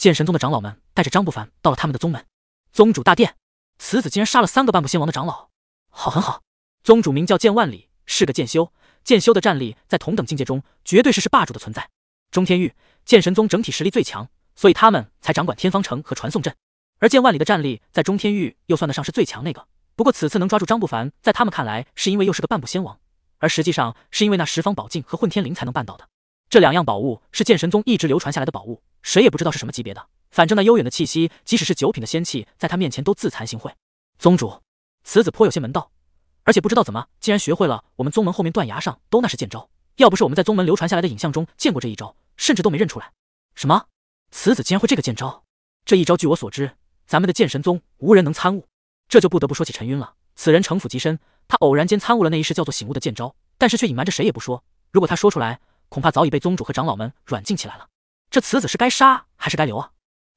剑神宗的长老们带着张不凡到了他们的宗门，宗主大殿。此子竟然杀了三个半步仙王的长老，好，很好。宗主名叫剑万里，是个剑修。剑修的战力在同等境界中绝对是是霸主的存在。中天域剑神宗整体实力最强，所以他们才掌管天方城和传送阵。而剑万里的战力在中天域又算得上是最强那个。不过此次能抓住张不凡，在他们看来是因为又是个半步仙王，而实际上是因为那十方宝镜和混天绫才能办到的。这两样宝物是剑神宗一直流传下来的宝物。谁也不知道是什么级别的，反正那悠远的气息，即使是九品的仙气，在他面前都自惭形秽。宗主，此子颇有些门道，而且不知道怎么，竟然学会了我们宗门后面断崖上都那是剑招。要不是我们在宗门流传下来的影像中见过这一招，甚至都没认出来。什么？此子竟然会这个剑招？这一招据我所知，咱们的剑神宗无人能参悟。这就不得不说起陈晕了。此人城府极深，他偶然间参悟了那一式叫做“醒悟”的剑招，但是却隐瞒着谁也不说。如果他说出来，恐怕早已被宗主和长老们软禁起来了。这此子是该杀还是该留啊？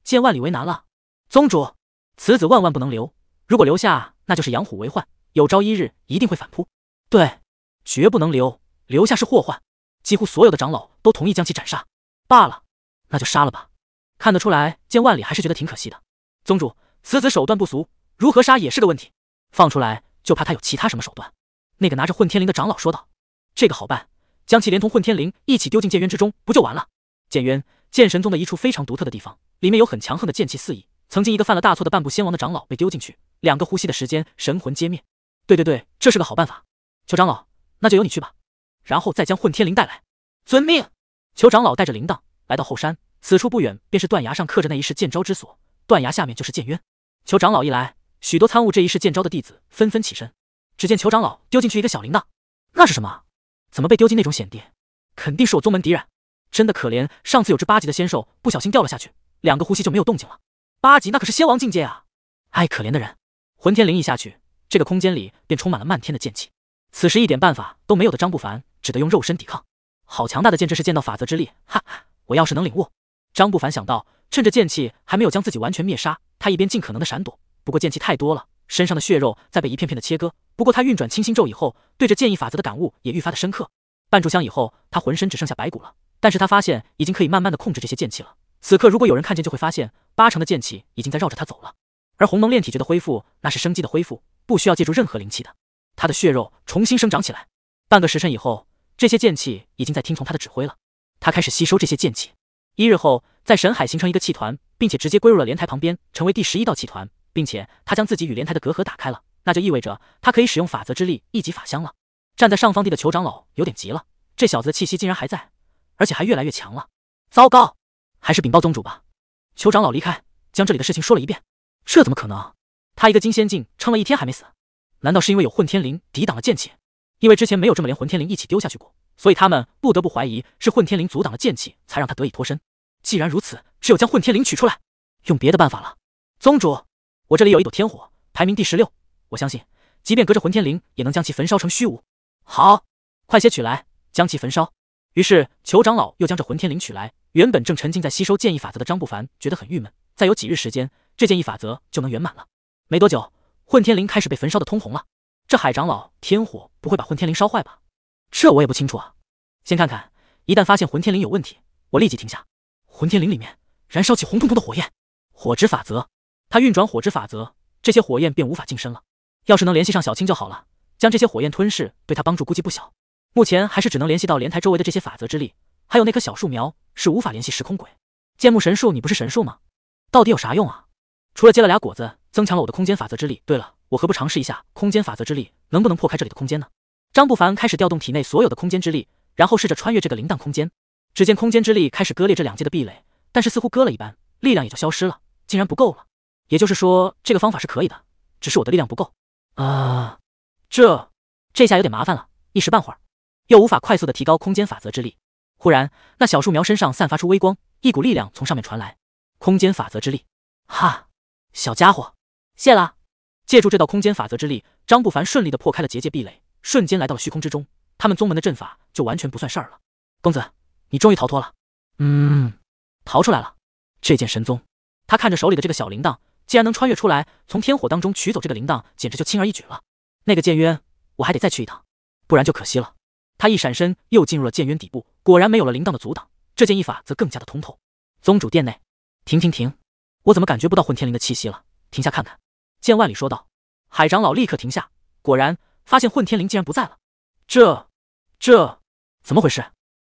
见万里为难了。宗主，此子万万不能留，如果留下，那就是养虎为患，有朝一日一定会反扑。对，绝不能留，留下是祸患。几乎所有的长老都同意将其斩杀。罢了，那就杀了吧。看得出来，见万里还是觉得挺可惜的。宗主，此子手段不俗，如何杀也是个问题。放出来就怕他有其他什么手段。那个拿着混天绫的长老说道：“这个好办，将其连同混天绫一起丢进剑渊之中，不就完了？”剑渊。剑神宗的一处非常独特的地方，里面有很强横的剑气肆溢。曾经一个犯了大错的半步仙王的长老被丢进去，两个呼吸的时间，神魂皆灭。对对对，这是个好办法。求长老，那就由你去吧，然后再将混天绫带来。遵命。求长老带着铃铛来到后山，此处不远便是断崖上刻着那一式剑招之所。断崖下面就是剑渊。求长老一来，许多参悟这一式剑招的弟子纷纷起身。只见求长老丢进去一个小铃铛，那是什么？怎么被丢进那种险地？肯定是我宗门敌人。真的可怜，上次有只八级的仙兽不小心掉了下去，两个呼吸就没有动静了。八级那可是仙王境界啊！哎，可怜的人。魂天灵一下去，这个空间里便充满了漫天的剑气。此时一点办法都没有的张不凡只得用肉身抵抗。好强大的剑，这是剑道法则之力！哈哈，我要是能领悟……张不凡想到，趁着剑气还没有将自己完全灭杀，他一边尽可能的闪躲。不过剑气太多了，身上的血肉在被一片片的切割。不过他运转清心咒以后，对着剑意法则的感悟也愈发的深刻。半炷香以后，他浑身只剩下白骨了。但是他发现已经可以慢慢的控制这些剑气了。此刻如果有人看见，就会发现八成的剑气已经在绕着他走了。而鸿蒙炼体诀的恢复，那是生机的恢复，不需要借助任何灵气的。他的血肉重新生长起来。半个时辰以后，这些剑气已经在听从他的指挥了。他开始吸收这些剑气。一日后，在神海形成一个气团，并且直接归入了莲台旁边，成为第十一道气团，并且他将自己与莲台的隔阂打开了，那就意味着他可以使用法则之力一级法相了。站在上方地的酋长老有点急了，这小子的气息竟然还在。而且还越来越强了，糟糕，还是禀报宗主吧。求长老离开，将这里的事情说了一遍。这怎么可能？他一个金仙境撑了一天还没死，难道是因为有混天绫抵挡了剑气？因为之前没有这么连混天绫一起丢下去过，所以他们不得不怀疑是混天绫阻挡了剑气，才让他得以脱身。既然如此，只有将混天绫取出来，用别的办法了。宗主，我这里有一朵天火，排名第十六，我相信，即便隔着混天绫，也能将其焚烧成虚无。好，快些取来，将其焚烧。于是，酋长老又将这混天绫取来。原本正沉浸在吸收剑意法则的张不凡觉得很郁闷。再有几日时间，这剑意法则就能圆满了。没多久，混天绫开始被焚烧的通红了。这海长老天火不会把混天绫烧坏吧？这我也不清楚啊。先看看，一旦发现混天绫有问题，我立即停下。混天绫里面燃烧起红彤彤的火焰，火之法则。他运转火之法则，这些火焰便无法近身了。要是能联系上小青就好了，将这些火焰吞噬，对他帮助估计不小。目前还是只能联系到莲台周围的这些法则之力，还有那棵小树苗是无法联系时空鬼。剑木神树，你不是神树吗？到底有啥用啊？除了结了俩果子，增强了我的空间法则之力。对了，我何不尝试一下空间法则之力能不能破开这里的空间呢？张不凡开始调动体内所有的空间之力，然后试着穿越这个灵铛空间。只见空间之力开始割裂这两界的壁垒，但是似乎割了一般，力量也就消失了，竟然不够了。也就是说，这个方法是可以的，只是我的力量不够。啊，这这下有点麻烦了，一时半会。又无法快速的提高空间法则之力。忽然，那小树苗身上散发出微光，一股力量从上面传来。空间法则之力，哈，小家伙，谢啦！借助这道空间法则之力，张不凡顺利的破开了结界壁垒，瞬间来到了虚空之中。他们宗门的阵法就完全不算事儿了。公子，你终于逃脱了。嗯，逃出来了。这件神宗，他看着手里的这个小铃铛，既然能穿越出来，从天火当中取走这个铃铛，简直就轻而易举了。那个剑渊，我还得再去一趟，不然就可惜了。他一闪身，又进入了剑渊底部，果然没有了铃铛的阻挡，这剑意法则更加的通透。宗主殿内，停停停，我怎么感觉不到混天绫的气息了？停下看看。剑万里说道。海长老立刻停下，果然发现混天绫竟然不在了。这，这，怎么回事？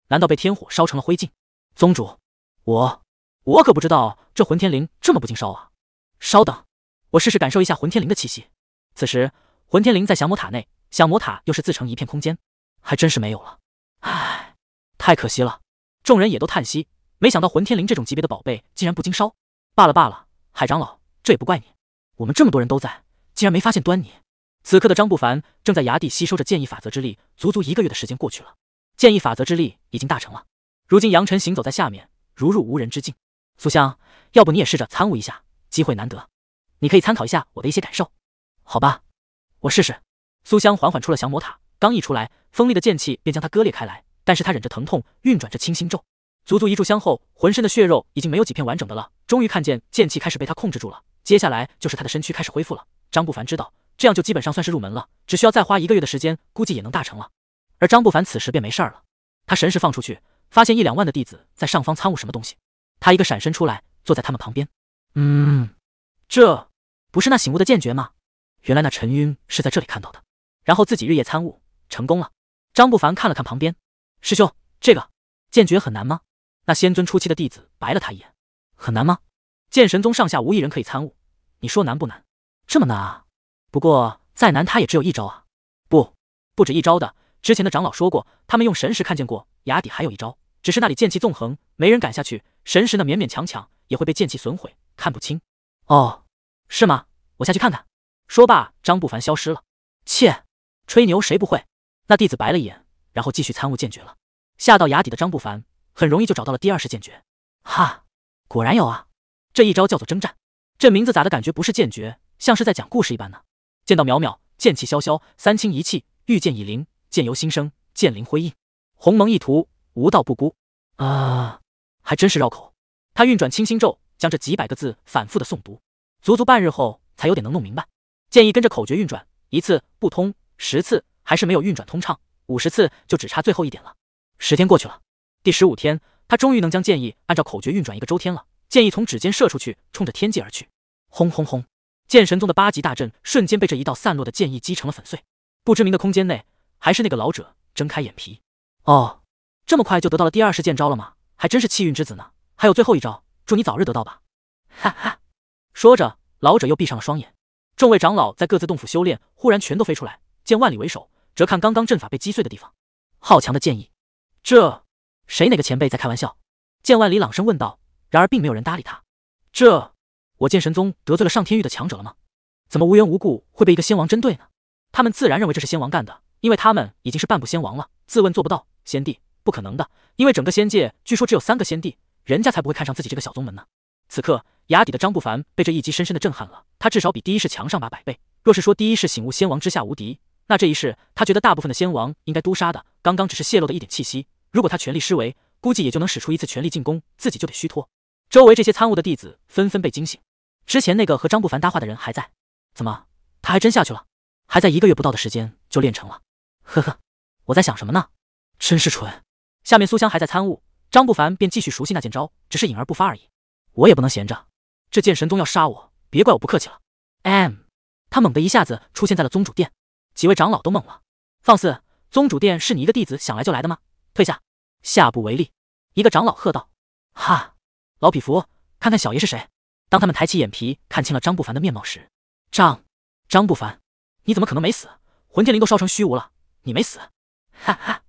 难道被天火烧成了灰烬？宗主，我，我可不知道这混天绫这么不经烧啊。稍等，我试试感受一下混天绫的气息。此时，混天绫在降魔塔内，降魔塔又是自成一片空间。还真是没有了，唉，太可惜了。众人也都叹息，没想到混天灵这种级别的宝贝竟然不经烧。罢了罢了，海长老，这也不怪你，我们这么多人都在，竟然没发现端倪。此刻的张不凡正在崖底吸收着剑意法则之力，足足一个月的时间过去了，剑意法则之力已经大成了。如今杨晨行走在下面，如入无人之境。苏香，要不你也试着参悟一下，机会难得，你可以参考一下我的一些感受，好吧？我试试。苏香缓缓出了降魔塔。刚一出来，锋利的剑气便将他割裂开来。但是他忍着疼痛，运转着清心咒，足足一炷香后，浑身的血肉已经没有几片完整的了。终于看见剑气开始被他控制住了，接下来就是他的身躯开始恢复了。张不凡知道这样就基本上算是入门了，只需要再花一个月的时间，估计也能大成了。而张不凡此时便没事儿了，他神识放出去，发现一两万的弟子在上方参悟什么东西。他一个闪身出来，坐在他们旁边。嗯，这不是那醒悟的剑诀吗？原来那陈晕是在这里看到的，然后自己日夜参悟。成功了，张不凡看了看旁边师兄，这个剑诀很难吗？那仙尊初期的弟子白了他一眼，很难吗？剑神宗上下无一人可以参悟，你说难不难？这么难啊？不过再难他也只有一招啊，不，不止一招的。之前的长老说过，他们用神石看见过，崖底还有一招，只是那里剑气纵横，没人敢下去。神石呢，勉勉强强也会被剑气损毁，看不清。哦，是吗？我下去看看。说罢，张不凡消失了。切，吹牛谁不会？那弟子白了一眼，然后继续参悟剑诀了。下到崖底的张不凡很容易就找到了第二式剑诀。哈，果然有啊！这一招叫做征战，这名字咋的感觉不是剑诀，像是在讲故事一般呢？见到渺渺，剑气萧萧，三清一气，御剑以灵，剑由心生，剑灵辉映，鸿蒙一图，无道不孤。啊，还真是绕口。他运转清心咒，将这几百个字反复的诵读，足足半日后才有点能弄明白。建议跟着口诀运转，一次不通，十次。还是没有运转通畅，五十次就只差最后一点了。十天过去了，第十五天，他终于能将剑意按照口诀运转一个周天了。剑意从指尖射出去，冲着天际而去。轰轰轰！剑神宗的八级大阵瞬间被这一道散落的剑意击成了粉碎。不知名的空间内，还是那个老者睁开眼皮，哦，这么快就得到了第二式剑招了吗？还真是气运之子呢。还有最后一招，祝你早日得到吧。哈哈。说着，老者又闭上了双眼。众位长老在各自洞府修炼，忽然全都飞出来，见万里为首。则看刚刚阵法被击碎的地方，好强的剑意！这谁哪个前辈在开玩笑？剑万里朗声问道。然而并没有人搭理他。这我剑神宗得罪了上天域的强者了吗？怎么无缘无故会被一个仙王针对呢？他们自然认为这是仙王干的，因为他们已经是半步仙王了，自问做不到。仙帝不可能的，因为整个仙界据说只有三个仙帝，人家才不会看上自己这个小宗门呢。此刻崖底的张不凡被这一击深深的震撼了，他至少比第一世强上百倍。若是说第一世醒悟仙王之下无敌。那这一世，他觉得大部分的仙王应该都杀的。刚刚只是泄露的一点气息，如果他全力施为，估计也就能使出一次全力进攻，自己就得虚脱。周围这些参悟的弟子纷纷被惊醒。之前那个和张不凡搭话的人还在，怎么他还真下去了？还在一个月不到的时间就练成了。呵呵，我在想什么呢？真是蠢。下面苏香还在参悟，张不凡便继续熟悉那剑招，只是隐而不发而已。我也不能闲着，这剑神宗要杀我，别怪我不客气了。M，他猛地一下子出现在了宗主殿。几位长老都懵了，放肆！宗主殿是你一个弟子想来就来的吗？退下，下不为例！一个长老喝道。哈，老匹夫，看看小爷是谁！当他们抬起眼皮看清了张不凡的面貌时，张，张不凡，你怎么可能没死？魂天灵都烧成虚无了，你没死？哈哈，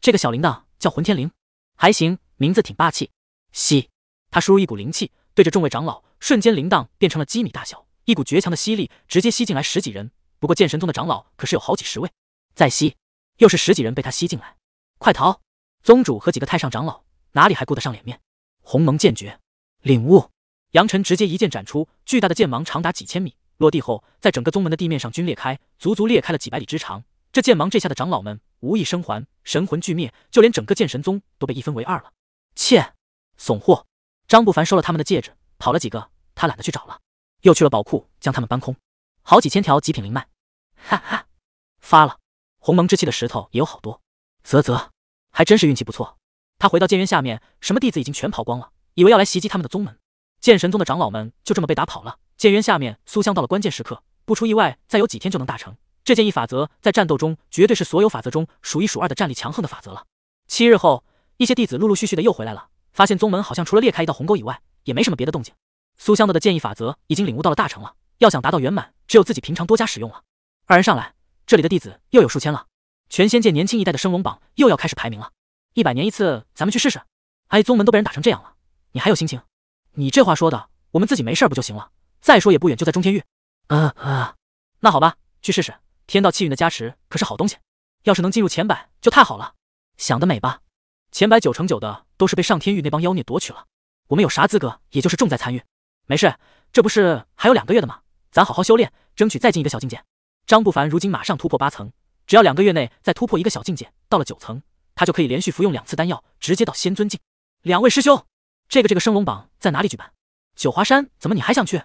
这个小铃铛叫魂天灵，还行，名字挺霸气。吸，他输入一股灵气，对着众位长老，瞬间铃铛变成了几米大小，一股绝强的吸力直接吸进来十几人。不过剑神宗的长老可是有好几十位，在吸，又是十几人被他吸进来，快逃！宗主和几个太上长老哪里还顾得上脸面？鸿蒙剑诀领悟，杨晨直接一剑斩出，巨大的剑芒长达几千米，落地后，在整个宗门的地面上均裂开，足足裂开了几百里之长。这剑芒，这下的长老们无一生还，神魂俱灭，就连整个剑神宗都被一分为二了。切，怂货！张不凡收了他们的戒指，跑了几个，他懒得去找了，又去了宝库，将他们搬空。好几千条极品灵脉，哈哈，发了鸿蒙之气的石头也有好多，啧啧，还真是运气不错。他回到剑渊下面，什么弟子已经全跑光了，以为要来袭击他们的宗门。剑神宗的长老们就这么被打跑了。剑渊下面，苏香到了关键时刻，不出意外，再有几天就能大成。这剑意法则在战斗中绝对是所有法则中数一数二的战力强横的法则了。七日后，一些弟子陆陆续续的又回来了，发现宗门好像除了裂开一道鸿沟以外，也没什么别的动静。苏香的剑意法则已经领悟到了大成了，要想达到圆满。只有自己平常多加使用了。二人上来，这里的弟子又有数千了。全仙界年轻一代的升龙榜又要开始排名了，一百年一次，咱们去试试。哎，宗门都被人打成这样了，你还有心情？你这话说的，我们自己没事不就行了？再说也不远，就在中天域。啊啊，那好吧，去试试。天道气运的加持可是好东西，要是能进入前百就太好了。想得美吧，前百九成九的都是被上天域那帮妖孽夺取了，我们有啥资格？也就是重在参与。没事，这不是还有两个月的吗？咱好好修炼，争取再进一个小境界。张不凡如今马上突破八层，只要两个月内再突破一个小境界，到了九层，他就可以连续服用两次丹药，直接到仙尊境。两位师兄，这个这个升龙榜在哪里举办？九华山怎么你还想去？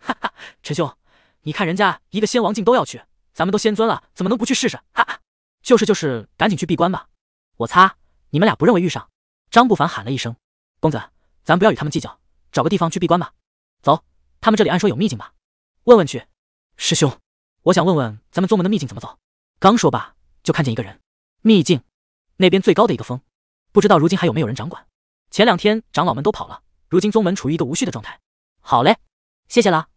哈哈，陈兄，你看人家一个仙王境都要去，咱们都仙尊了，怎么能不去试试？哈哈，就是就是，赶紧去闭关吧。我擦，你们俩不认为遇上？张不凡喊了一声：“公子，咱不要与他们计较，找个地方去闭关吧。走，他们这里按说有秘境吧。”问问去，师兄，我想问问咱们宗门的秘境怎么走。刚说罢，就看见一个人。秘境那边最高的一个峰，不知道如今还有没有人掌管。前两天长老们都跑了，如今宗门处于一个无序的状态。好嘞，谢谢啦。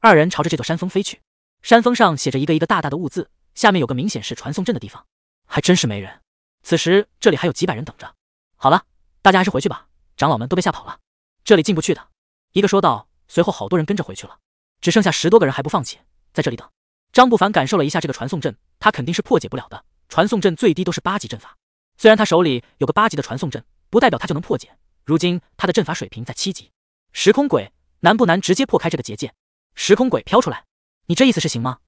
二人朝着这座山峰飞去，山峰上写着一个一个大大的雾字，下面有个明显是传送阵的地方。还真是没人。此时这里还有几百人等着。好了，大家还是回去吧。长老们都被吓跑了，这里进不去的。一个说道，随后好多人跟着回去了。只剩下十多个人还不放弃，在这里等。张不凡感受了一下这个传送阵，他肯定是破解不了的。传送阵最低都是八级阵法，虽然他手里有个八级的传送阵，不代表他就能破解。如今他的阵法水平在七级，时空鬼难不难？直接破开这个结界？时空鬼飘出来，你这意思是行吗？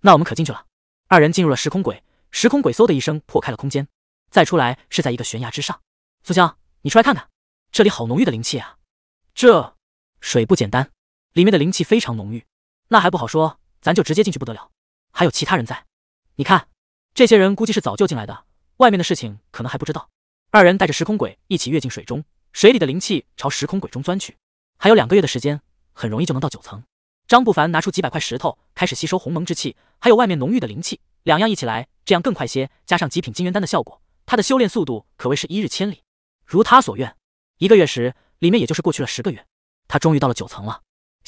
那我们可进去了。二人进入了时空鬼，时空鬼嗖的一声破开了空间，再出来是在一个悬崖之上。苏香，你出来看看，这里好浓郁的灵气啊！这水不简单。里面的灵气非常浓郁，那还不好说，咱就直接进去不得了。还有其他人在，你看，这些人估计是早就进来的，外面的事情可能还不知道。二人带着时空鬼一起跃进水中，水里的灵气朝时空鬼中钻去。还有两个月的时间，很容易就能到九层。张不凡拿出几百块石头，开始吸收鸿蒙之气，还有外面浓郁的灵气，两样一起来，这样更快些。加上极品金元丹的效果，他的修炼速度可谓是一日千里。如他所愿，一个月时，里面也就是过去了十个月，他终于到了九层了。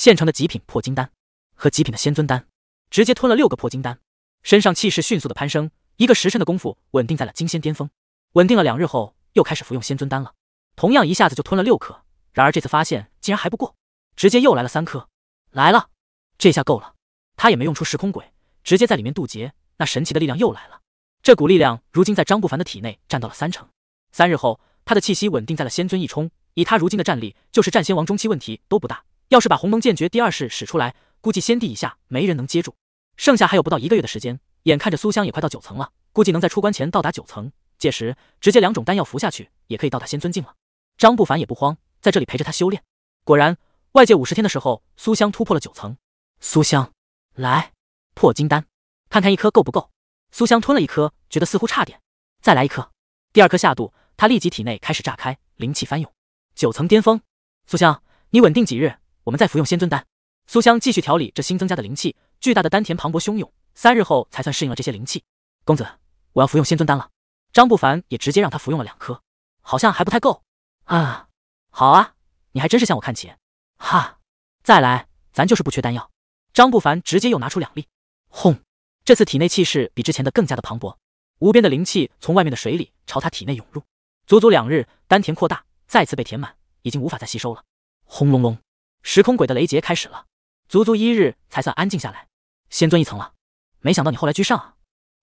现成的极品破金丹和极品的仙尊丹，直接吞了六个破金丹，身上气势迅速的攀升，一个时辰的功夫稳定在了金仙巅峰。稳定了两日后，又开始服用仙尊丹了，同样一下子就吞了六颗。然而这次发现竟然还不过，直接又来了三颗。来了，这下够了。他也没用出时空鬼，直接在里面渡劫。那神奇的力量又来了，这股力量如今在张不凡的体内占到了三成。三日后，他的气息稳定在了仙尊一冲。以他如今的战力，就是战仙王中期问题都不大。要是把鸿蒙剑诀第二式使出来，估计先帝以下没人能接住。剩下还有不到一个月的时间，眼看着苏香也快到九层了，估计能在出关前到达九层。届时直接两种丹药服下去，也可以到达仙尊境了。张不凡也不慌，在这里陪着他修炼。果然，外界五十天的时候，苏香突破了九层。苏香，来破金丹，看看一颗够不够。苏香吞了一颗，觉得似乎差点，再来一颗。第二颗下肚，他立即体内开始炸开，灵气翻涌，九层巅峰。苏香，你稳定几日？我们再服用仙尊丹，苏香继续调理这新增加的灵气，巨大的丹田磅礴汹涌，三日后才算适应了这些灵气。公子，我要服用仙尊丹了。张不凡也直接让他服用了两颗，好像还不太够啊。好啊，你还真是向我看齐，哈，再来，咱就是不缺丹药。张不凡直接又拿出两粒，轰，这次体内气势比之前的更加的磅礴，无边的灵气从外面的水里朝他体内涌入，足足两日，丹田扩大，再次被填满，已经无法再吸收了。轰隆隆。时空鬼的雷劫开始了，足足一日才算安静下来，仙尊一层了。没想到你后来居上啊，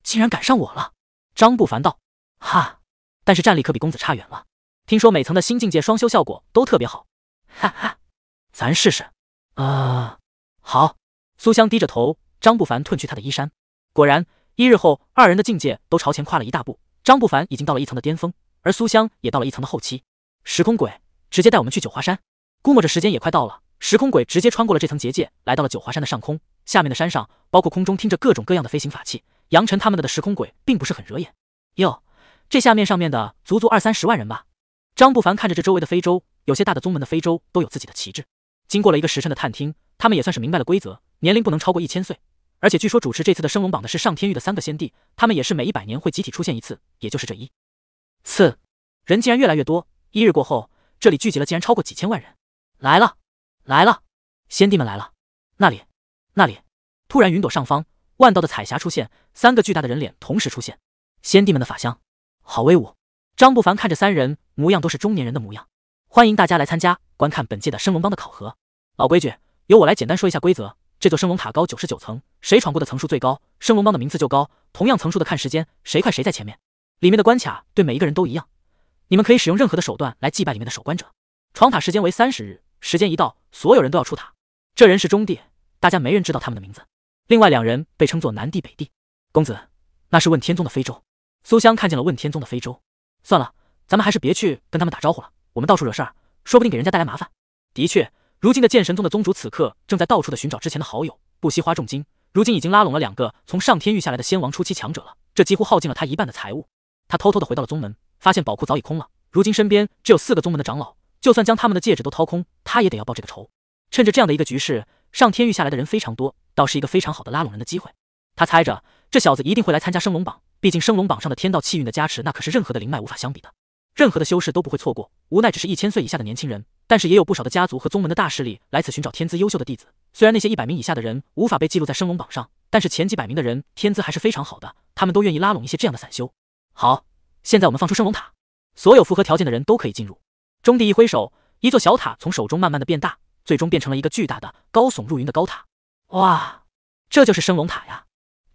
竟然赶上我了。张不凡道：“哈，但是战力可比公子差远了。听说每层的新境界双修效果都特别好，哈哈，咱试试。”啊，好。苏香低着头，张不凡褪去他的衣衫。果然，一日后，二人的境界都朝前跨了一大步。张不凡已经到了一层的巅峰，而苏香也到了一层的后期。时空鬼，直接带我们去九华山。估摸着时间也快到了。时空鬼直接穿过了这层结界，来到了九华山的上空。下面的山上，包括空中，听着各种各样的飞行法器。杨晨他们的的时空鬼并不是很惹眼。哟，这下面上面的足足二三十万人吧？张不凡看着这周围的非洲，有些大的宗门的非洲都有自己的旗帜。经过了一个时辰的探听，他们也算是明白了规则：年龄不能超过一千岁，而且据说主持这次的升龙榜的是上天域的三个先帝，他们也是每一百年会集体出现一次，也就是这一次。人竟然越来越多，一日过后，这里聚集了竟然超过几千万人。来了。来了，先帝们来了，那里，那里！突然，云朵上方万道的彩霞出现，三个巨大的人脸同时出现。先帝们的法相，好威武！张不凡看着三人，模样都是中年人的模样。欢迎大家来参加观看本届的升龙帮的考核。老规矩，由我来简单说一下规则。这座升龙塔高九十九层，谁闯过的层数最高，升龙帮的名次就高。同样层数的看时间，谁快谁在前面。里面的关卡对每一个人都一样，你们可以使用任何的手段来祭拜里面的守关者。闯塔时间为三十日。时间一到，所有人都要出塔。这人是中帝，大家没人知道他们的名字。另外两人被称作南帝、北帝。公子，那是问天宗的非洲。苏香看见了问天宗的非洲。算了，咱们还是别去跟他们打招呼了。我们到处惹事儿，说不定给人家带来麻烦。的确，如今的剑神宗的宗主此刻正在到处的寻找之前的好友，不惜花重金。如今已经拉拢了两个从上天域下来的仙王初期强者了，这几乎耗尽了他一半的财物。他偷偷的回到了宗门，发现宝库早已空了。如今身边只有四个宗门的长老。就算将他们的戒指都掏空，他也得要报这个仇。趁着这样的一个局势，上天域下来的人非常多，倒是一个非常好的拉拢人的机会。他猜着这小子一定会来参加升龙榜，毕竟升龙榜上的天道气运的加持，那可是任何的灵脉无法相比的，任何的修士都不会错过。无奈只是一千岁以下的年轻人，但是也有不少的家族和宗门的大势力来此寻找天资优秀的弟子。虽然那些一百名以下的人无法被记录在升龙榜上，但是前几百名的人天资还是非常好的，他们都愿意拉拢一些这样的散修。好，现在我们放出升龙塔，所有符合条件的人都可以进入。中帝一挥手，一座小塔从手中慢慢的变大，最终变成了一个巨大的、高耸入云的高塔。哇，这就是升龙塔呀，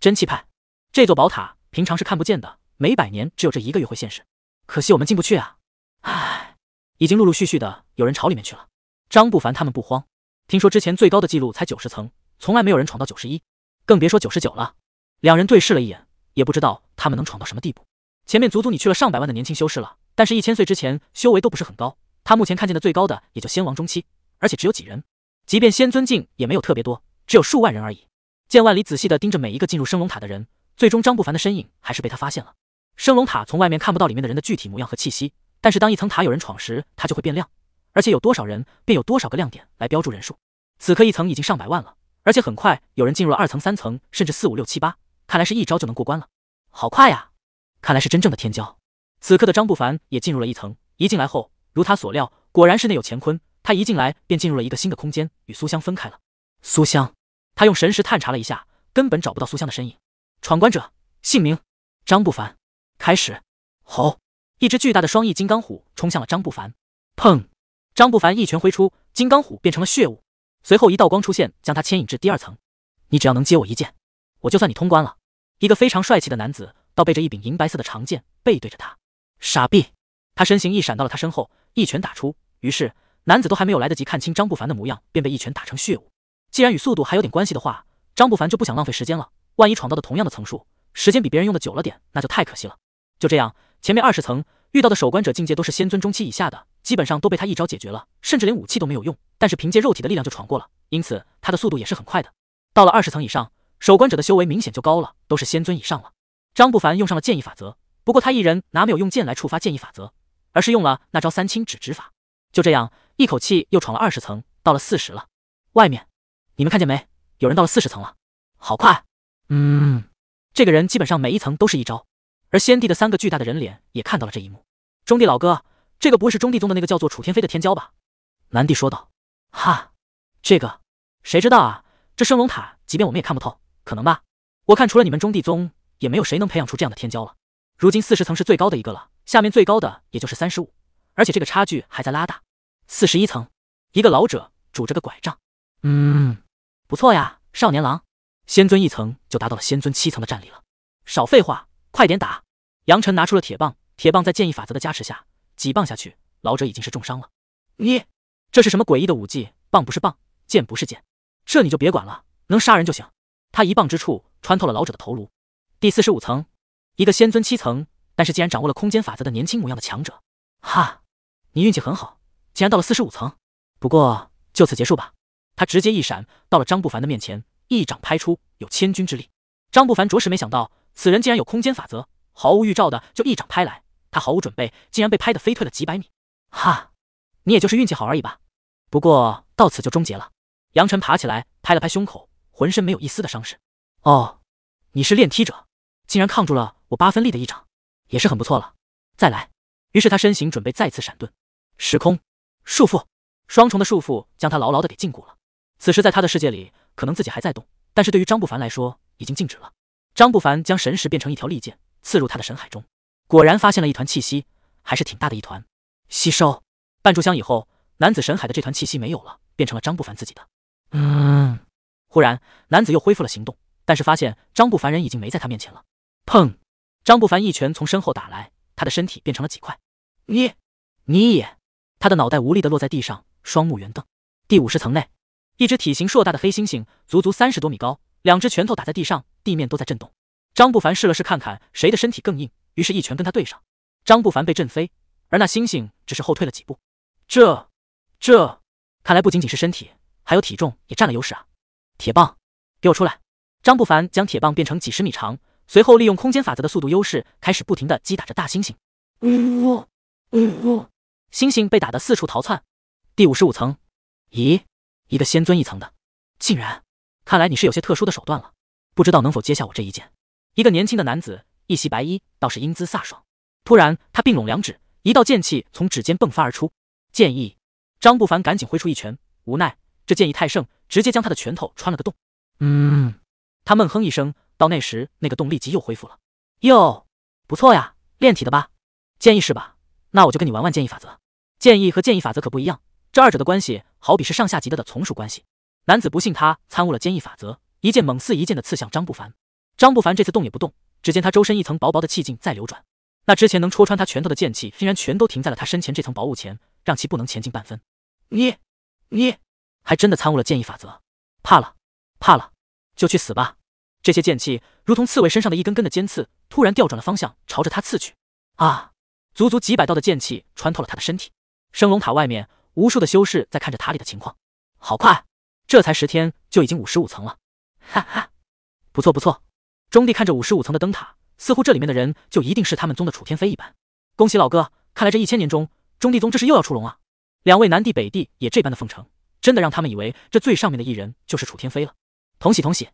真气派！这座宝塔平常是看不见的，每百年只有这一个月会现世，可惜我们进不去啊。唉，已经陆陆续续的有人朝里面去了。张不凡他们不慌，听说之前最高的记录才九十层，从来没有人闯到九十一，更别说九十九了。两人对视了一眼，也不知道他们能闯到什么地步。前面足足你去了上百万的年轻修士了。但是，一千岁之前修为都不是很高，他目前看见的最高的也就仙王中期，而且只有几人，即便仙尊境也没有特别多，只有数万人而已。剑万里仔细的盯着每一个进入升龙塔的人，最终张不凡的身影还是被他发现了。升龙塔从外面看不到里面的人的具体模样和气息，但是当一层塔有人闯时，它就会变亮，而且有多少人便有多少个亮点来标注人数。此刻一层已经上百万了，而且很快有人进入了二层、三层，甚至四五六七八，看来是一招就能过关了。好快呀！看来是真正的天骄。此刻的张不凡也进入了一层，一进来后，如他所料，果然是内有乾坤。他一进来便进入了一个新的空间，与苏香分开了。苏香，他用神识探查了一下，根本找不到苏香的身影。闯关者姓名：张不凡，开始。吼！一只巨大的双翼金刚虎冲向了张不凡。砰！张不凡一拳挥出，金刚虎变成了血雾。随后一道光出现，将他牵引至第二层。你只要能接我一剑，我就算你通关了。一个非常帅气的男子倒背着一柄银白色的长剑，背对着他。傻逼！他身形一闪，到了他身后，一拳打出。于是，男子都还没有来得及看清张不凡的模样，便被一拳打成血雾。既然与速度还有点关系的话，张不凡就不想浪费时间了。万一闯到的同样的层数，时间比别人用的久了点，那就太可惜了。就这样，前面二十层遇到的守关者境界都是仙尊中期以下的，基本上都被他一招解决了，甚至连武器都没有用。但是凭借肉体的力量就闯过了，因此他的速度也是很快的。到了二十层以上，守关者的修为明显就高了，都是仙尊以上了。张不凡用上了剑意法则。不过他一人拿没有用剑来触发剑意法则，而是用了那招三清指指法。就这样，一口气又闯了二十层，到了四十了。外面，你们看见没？有人到了四十层了，好快！嗯，这个人基本上每一层都是一招。而先帝的三个巨大的人脸也看到了这一幕。中帝老哥，这个不会是中帝宗的那个叫做楚天飞的天骄吧？南帝说道。哈，这个谁知道啊？这升龙塔，即便我们也看不透，可能吧？我看除了你们中帝宗，也没有谁能培养出这样的天骄了。如今四十层是最高的一个了，下面最高的也就是三十五，而且这个差距还在拉大。四十一层，一个老者拄着个拐杖，嗯，不错呀，少年郎，仙尊一层就达到了仙尊七层的战力了。少废话，快点打！杨晨拿出了铁棒，铁棒在剑意法则的加持下，几棒下去，老者已经是重伤了。你这是什么诡异的武技？棒不是棒，剑不是剑，这你就别管了，能杀人就行。他一棒之处，穿透了老者的头颅。第四十五层。一个仙尊七层，但是竟然掌握了空间法则的年轻模样的强者，哈，你运气很好，竟然到了四十五层。不过就此结束吧。他直接一闪到了张不凡的面前，一掌拍出，有千钧之力。张不凡着实没想到，此人竟然有空间法则，毫无预兆的就一掌拍来，他毫无准备，竟然被拍的飞退了几百米。哈，你也就是运气好而已吧。不过到此就终结了。杨晨爬起来，拍了拍胸口，浑身没有一丝的伤势。哦，你是练梯者，竟然抗住了。我八分力的一掌，也是很不错了。再来。于是他身形准备再次闪遁，时空束缚，双重的束缚将他牢牢的给禁锢了。此时在他的世界里，可能自己还在动，但是对于张不凡来说，已经静止了。张不凡将神识变成一条利剑，刺入他的神海中，果然发现了一团气息，还是挺大的一团。吸收半炷香以后，男子神海的这团气息没有了，变成了张不凡自己的。嗯。忽然，男子又恢复了行动，但是发现张不凡人已经没在他面前了。砰！张不凡一拳从身后打来，他的身体变成了几块。你，你也，他的脑袋无力的落在地上，双目圆瞪。第五十层内，一只体型硕大的黑猩猩，足足三十多米高，两只拳头打在地上，地面都在震动。张不凡试了试，看看谁的身体更硬，于是，一拳跟他对上。张不凡被震飞，而那猩猩只是后退了几步。这，这，看来不仅仅是身体，还有体重也占了优势啊！铁棒，给我出来！张不凡将铁棒变成几十米长。随后利用空间法则的速度优势，开始不停的击打着大猩猩。呜呜，猩猩被打得四处逃窜。第五十五层，咦，一个仙尊一层的，竟然，看来你是有些特殊的手段了，不知道能否接下我这一剑。一个年轻的男子，一袭白衣，倒是英姿飒爽。突然，他并拢两指，一道剑气从指尖迸发而出。剑意，张不凡赶紧挥出一拳，无奈这剑意太盛，直接将他的拳头穿了个洞。嗯，他闷哼一声。到那时，那个洞立即又恢复了。哟，不错呀，炼体的吧？建议是吧？那我就跟你玩玩建议法则。建议和建议法则可不一样，这二者的关系好比是上下级的的从属关系。男子不信，他参悟了建议法则，一剑猛似一剑的刺向张不凡。张不凡这次动也不动，只见他周身一层薄薄的气劲在流转，那之前能戳穿他拳头的剑气，竟然全都停在了他身前这层薄雾前，让其不能前进半分。你，你还真的参悟了建议法则？怕了？怕了？就去死吧！这些剑气如同刺猬身上的一根根的尖刺，突然调转了方向，朝着他刺去。啊！足足几百道的剑气穿透了他的身体。升龙塔外面，无数的修士在看着塔里的情况。好快，这才十天就已经五十五层了。哈哈，不错不错。中帝看着五十五层的灯塔，似乎这里面的人就一定是他们宗的楚天飞一般。恭喜老哥，看来这一千年中，中帝宗这是又要出龙啊！两位南帝北帝也这般的奉承，真的让他们以为这最上面的一人就是楚天飞了。同喜同喜。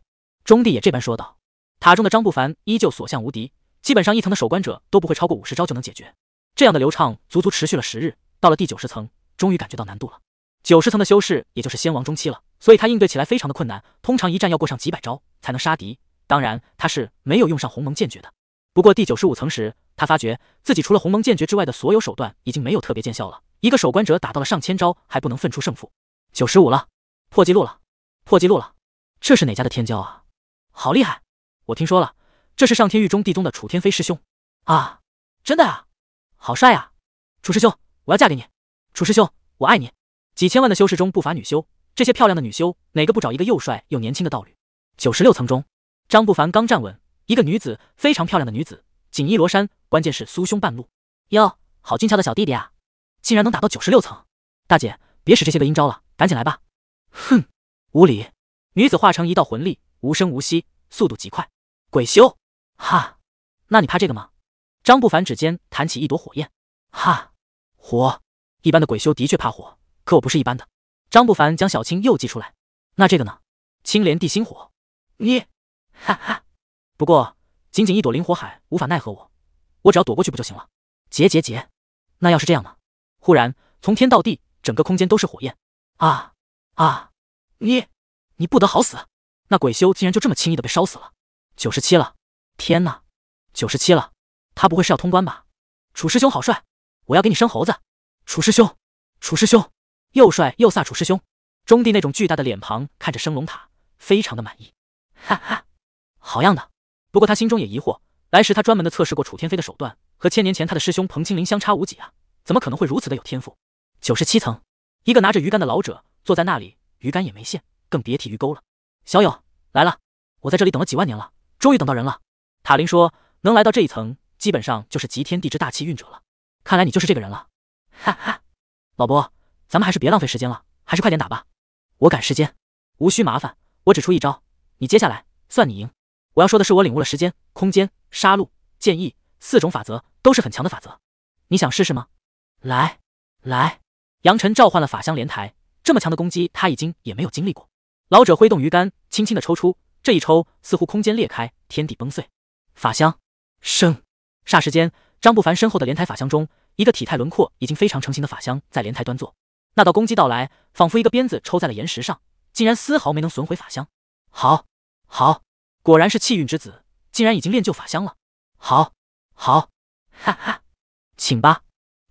中帝也这般说道：“塔中的张不凡依旧所向无敌，基本上一层的守关者都不会超过五十招就能解决。这样的流畅足足持续了十日，到了第九十层，终于感觉到难度了。九十层的修士也就是仙王中期了，所以他应对起来非常的困难，通常一战要过上几百招才能杀敌。当然，他是没有用上鸿蒙剑诀的。不过第九十五层时，他发觉自己除了鸿蒙剑诀之外的所有手段已经没有特别见效了。一个守关者打到了上千招还不能分出胜负。九十五了，破纪录了，破纪录了！这是哪家的天骄啊？”好厉害！我听说了，这是上天狱中地宗的楚天飞师兄啊！真的啊，好帅啊！楚师兄，我要嫁给你！楚师兄，我爱你！几千万的修士中不乏女修，这些漂亮的女修哪个不找一个又帅又年轻的道侣？九十六层中，张不凡刚站稳，一个女子非常漂亮的女子，锦衣罗衫，关键是酥胸半露。哟，好俊俏的小弟弟啊！竟然能打到九十六层！大姐，别使这些个阴招了，赶紧来吧！哼，无礼！女子化成一道魂力。无声无息，速度极快，鬼修，哈，那你怕这个吗？张不凡指尖弹起一朵火焰，哈，火，一般的鬼修的确怕火，可我不是一般的。张不凡将小青又祭出来，那这个呢？青莲地心火，你，哈哈，不过仅仅一朵灵火海无法奈何我，我只要躲过去不就行了？结结结，那要是这样呢？忽然从天到地，整个空间都是火焰，啊啊，你，你不得好死！那鬼修竟然就这么轻易的被烧死了，九十七了！天哪，九十七了！他不会是要通关吧？楚师兄好帅，我要给你生猴子！楚师兄，楚师兄，又帅又飒！楚师兄，中帝那种巨大的脸庞看着升龙塔，非常的满意。哈哈，好样的！不过他心中也疑惑，来时他专门的测试过楚天飞的手段，和千年前他的师兄彭清林相差无几啊，怎么可能会如此的有天赋？九十七层，一个拿着鱼竿的老者坐在那里，鱼竿也没线，更别提鱼钩了。小友来了，我在这里等了几万年了，终于等到人了。塔林说：“能来到这一层，基本上就是集天地之大气运者了。看来你就是这个人了。”哈哈，老伯，咱们还是别浪费时间了，还是快点打吧。我赶时间，无需麻烦，我只出一招，你接下来算你赢。我要说的是，我领悟了时间、空间、杀戮、剑意四种法则，都是很强的法则。你想试试吗？来，来！杨晨召唤了法相莲台，这么强的攻击他已经也没有经历过。老者挥动鱼竿。轻轻的抽出，这一抽，似乎空间裂开，天地崩碎。法香生，霎时间，张不凡身后的莲台法箱中，一个体态轮廓已经非常成型的法箱在莲台端坐。那道攻击到来，仿佛一个鞭子抽在了岩石上，竟然丝毫没能损毁法箱。好，好，果然是气运之子，竟然已经练就法箱了。好，好，哈哈，请吧。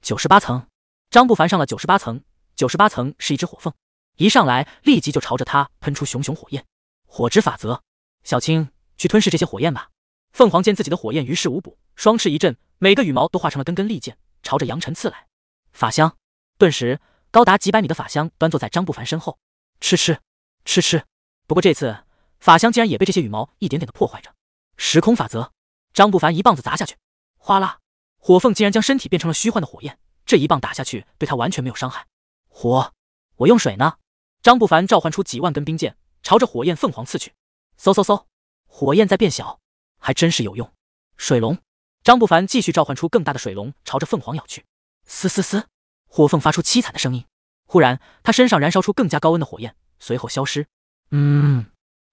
九十八层，张不凡上了九十八层。九十八层是一只火凤，一上来立即就朝着他喷出熊熊火焰。火之法则，小青去吞噬这些火焰吧。凤凰见自己的火焰于事无补，双翅一震，每个羽毛都化成了根根利剑，朝着扬尘刺来。法香顿时高达几百米的法香端坐在张不凡身后，吃吃吃吃。不过这次法香竟然也被这些羽毛一点点的破坏着。时空法则，张不凡一棒子砸下去，哗啦，火凤竟然将身体变成了虚幻的火焰，这一棒打下去对他完全没有伤害。火，我用水呢。张不凡召唤出几万根冰剑。朝着火焰凤凰刺去，嗖嗖嗖，火焰在变小，还真是有用。水龙，张不凡继续召唤出更大的水龙，朝着凤凰咬去。嘶嘶嘶，火凤发出凄惨的声音。忽然，他身上燃烧出更加高温的火焰，随后消失。嗯，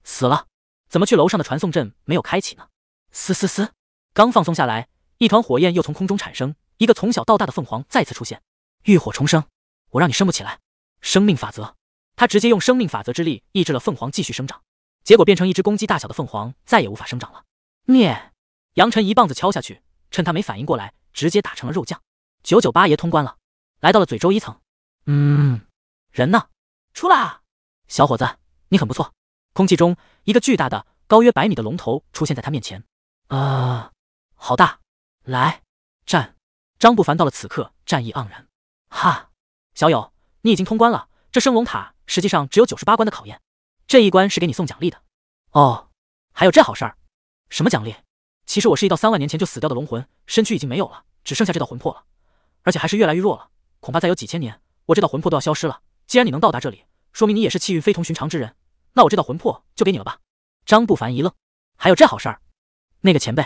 死了？怎么去楼上的传送阵没有开启呢？嘶嘶嘶，刚放松下来，一团火焰又从空中产生，一个从小到大的凤凰再次出现，浴火重生。我让你升不起来，生命法则。他直接用生命法则之力抑制了凤凰继续生长，结果变成一只公鸡大小的凤凰，再也无法生长了。灭！杨晨一棒子敲下去，趁他没反应过来，直接打成了肉酱。九九八爷通关了，来到了嘴周一层。嗯，人呢？出来啊！小伙子，你很不错。空气中，一个巨大的、高约百米的龙头出现在他面前。啊，好大！来，战！张不凡到了此刻，战意盎然。哈，小友，你已经通关了，这升龙塔。实际上只有九十八关的考验，这一关是给你送奖励的。哦，还有这好事儿？什么奖励？其实我是一道三万年前就死掉的龙魂，身躯已经没有了，只剩下这道魂魄了，而且还是越来越弱了。恐怕再有几千年，我这道魂魄都要消失了。既然你能到达这里，说明你也是气运非同寻常之人，那我这道魂魄就给你了吧。张不凡一愣，还有这好事儿？那个前辈，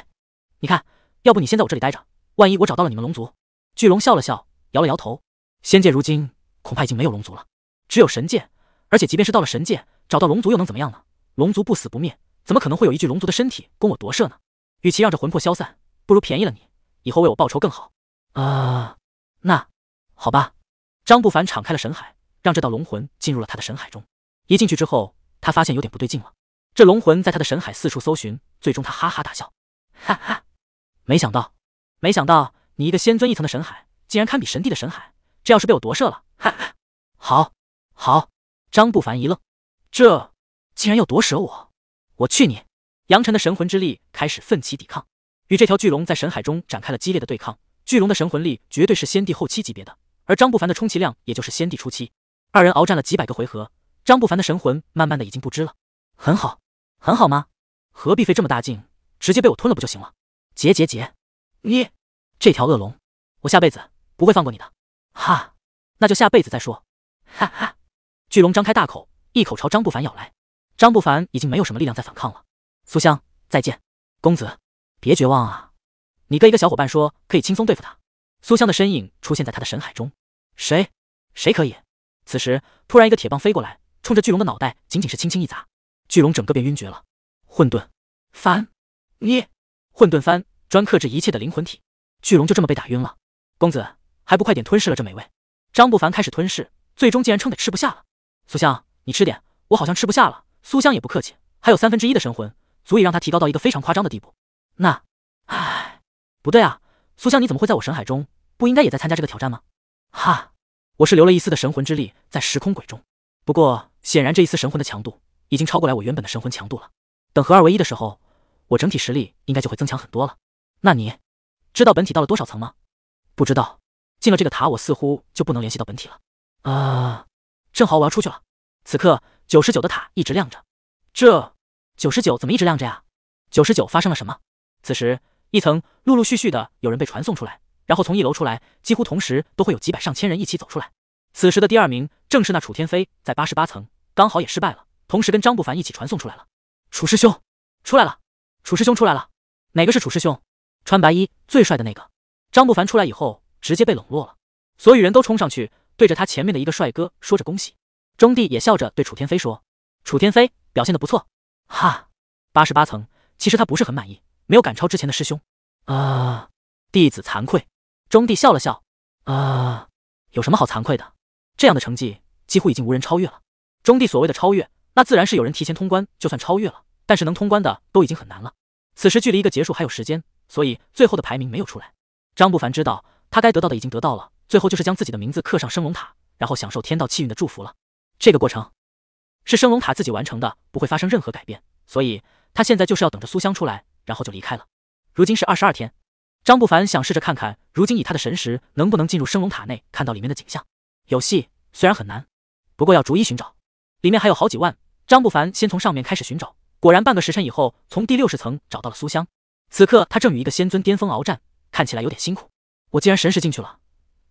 你看，要不你先在我这里待着，万一我找到了你们龙族。巨龙笑了笑，摇了摇头，仙界如今恐怕已经没有龙族了。只有神界，而且即便是到了神界，找到龙族又能怎么样呢？龙族不死不灭，怎么可能会有一具龙族的身体供我夺舍呢？与其让这魂魄消散，不如便宜了你，以后为我报仇更好。啊，那好吧。张不凡敞开了神海，让这道龙魂进入了他的神海中。一进去之后，他发现有点不对劲了。这龙魂在他的神海四处搜寻，最终他哈哈大笑，哈哈，没想到，没想到你一个仙尊一层的神海，竟然堪比神帝的神海。这要是被我夺舍了，哈哈，好。好，张不凡一愣，这竟然要夺舍我！我去你！杨晨的神魂之力开始奋起抵抗，与这条巨龙在神海中展开了激烈的对抗。巨龙的神魂力绝对是先帝后期级别的，而张不凡的充其量也就是先帝初期。二人鏖战了几百个回合，张不凡的神魂慢慢的已经不支了。很好，很好吗？何必费这么大劲，直接被我吞了不就行了？结结结！你这条恶龙，我下辈子不会放过你的。哈，那就下辈子再说。哈哈。巨龙张开大口，一口朝张不凡咬来。张不凡已经没有什么力量再反抗了。苏香，再见，公子，别绝望啊！你跟一个小伙伴说，可以轻松对付他。苏香的身影出现在他的神海中。谁？谁可以？此时，突然一个铁棒飞过来，冲着巨龙的脑袋，仅仅是轻轻一砸，巨龙整个便晕厥了。混沌翻，你，混沌翻专克制一切的灵魂体，巨龙就这么被打晕了。公子，还不快点吞噬了这美味？张不凡开始吞噬，最终竟然撑得吃不下了。苏香，你吃点，我好像吃不下了。苏香也不客气，还有三分之一的神魂，足以让他提高到一个非常夸张的地步。那，唉，不对啊，苏香，你怎么会在我神海中？不应该也在参加这个挑战吗？哈，我是留了一丝的神魂之力在时空轨中，不过显然这一丝神魂的强度，已经超过来我原本的神魂强度了。等合二为一的时候，我整体实力应该就会增强很多了。那你知道本体到了多少层吗？不知道，进了这个塔，我似乎就不能联系到本体了。啊。正好我要出去了。此刻九十九的塔一直亮着，这九十九怎么一直亮着呀？九十九发生了什么？此时一层陆陆续续的有人被传送出来，然后从一楼出来，几乎同时都会有几百上千人一起走出来。此时的第二名正是那楚天飞，在八十八层刚好也失败了，同时跟张不凡一起传送出来了。楚师兄出来了，楚师兄出来了，哪个是楚师兄？穿白衣最帅的那个。张不凡出来以后直接被冷落了，所有人都冲上去。对着他前面的一个帅哥说着恭喜，钟帝也笑着对楚天飞说：“楚天飞表现的不错，哈，八十八层，其实他不是很满意，没有赶超之前的师兄。”啊，弟子惭愧。钟帝笑了笑：“啊，有什么好惭愧的？这样的成绩几乎已经无人超越了。钟帝所谓的超越，那自然是有人提前通关就算超越了，但是能通关的都已经很难了。此时距离一个结束还有时间，所以最后的排名没有出来。”张不凡知道他该得到的已经得到了。最后就是将自己的名字刻上升龙塔，然后享受天道气运的祝福了。这个过程是升龙塔自己完成的，不会发生任何改变。所以他现在就是要等着苏香出来，然后就离开了。如今是二十二天，张不凡想试着看看，如今以他的神识能不能进入升龙塔内看到里面的景象。有戏，虽然很难，不过要逐一寻找。里面还有好几万，张不凡先从上面开始寻找。果然，半个时辰以后，从第六十层找到了苏香。此刻他正与一个仙尊巅峰鏖战，看起来有点辛苦。我既然神识进去了。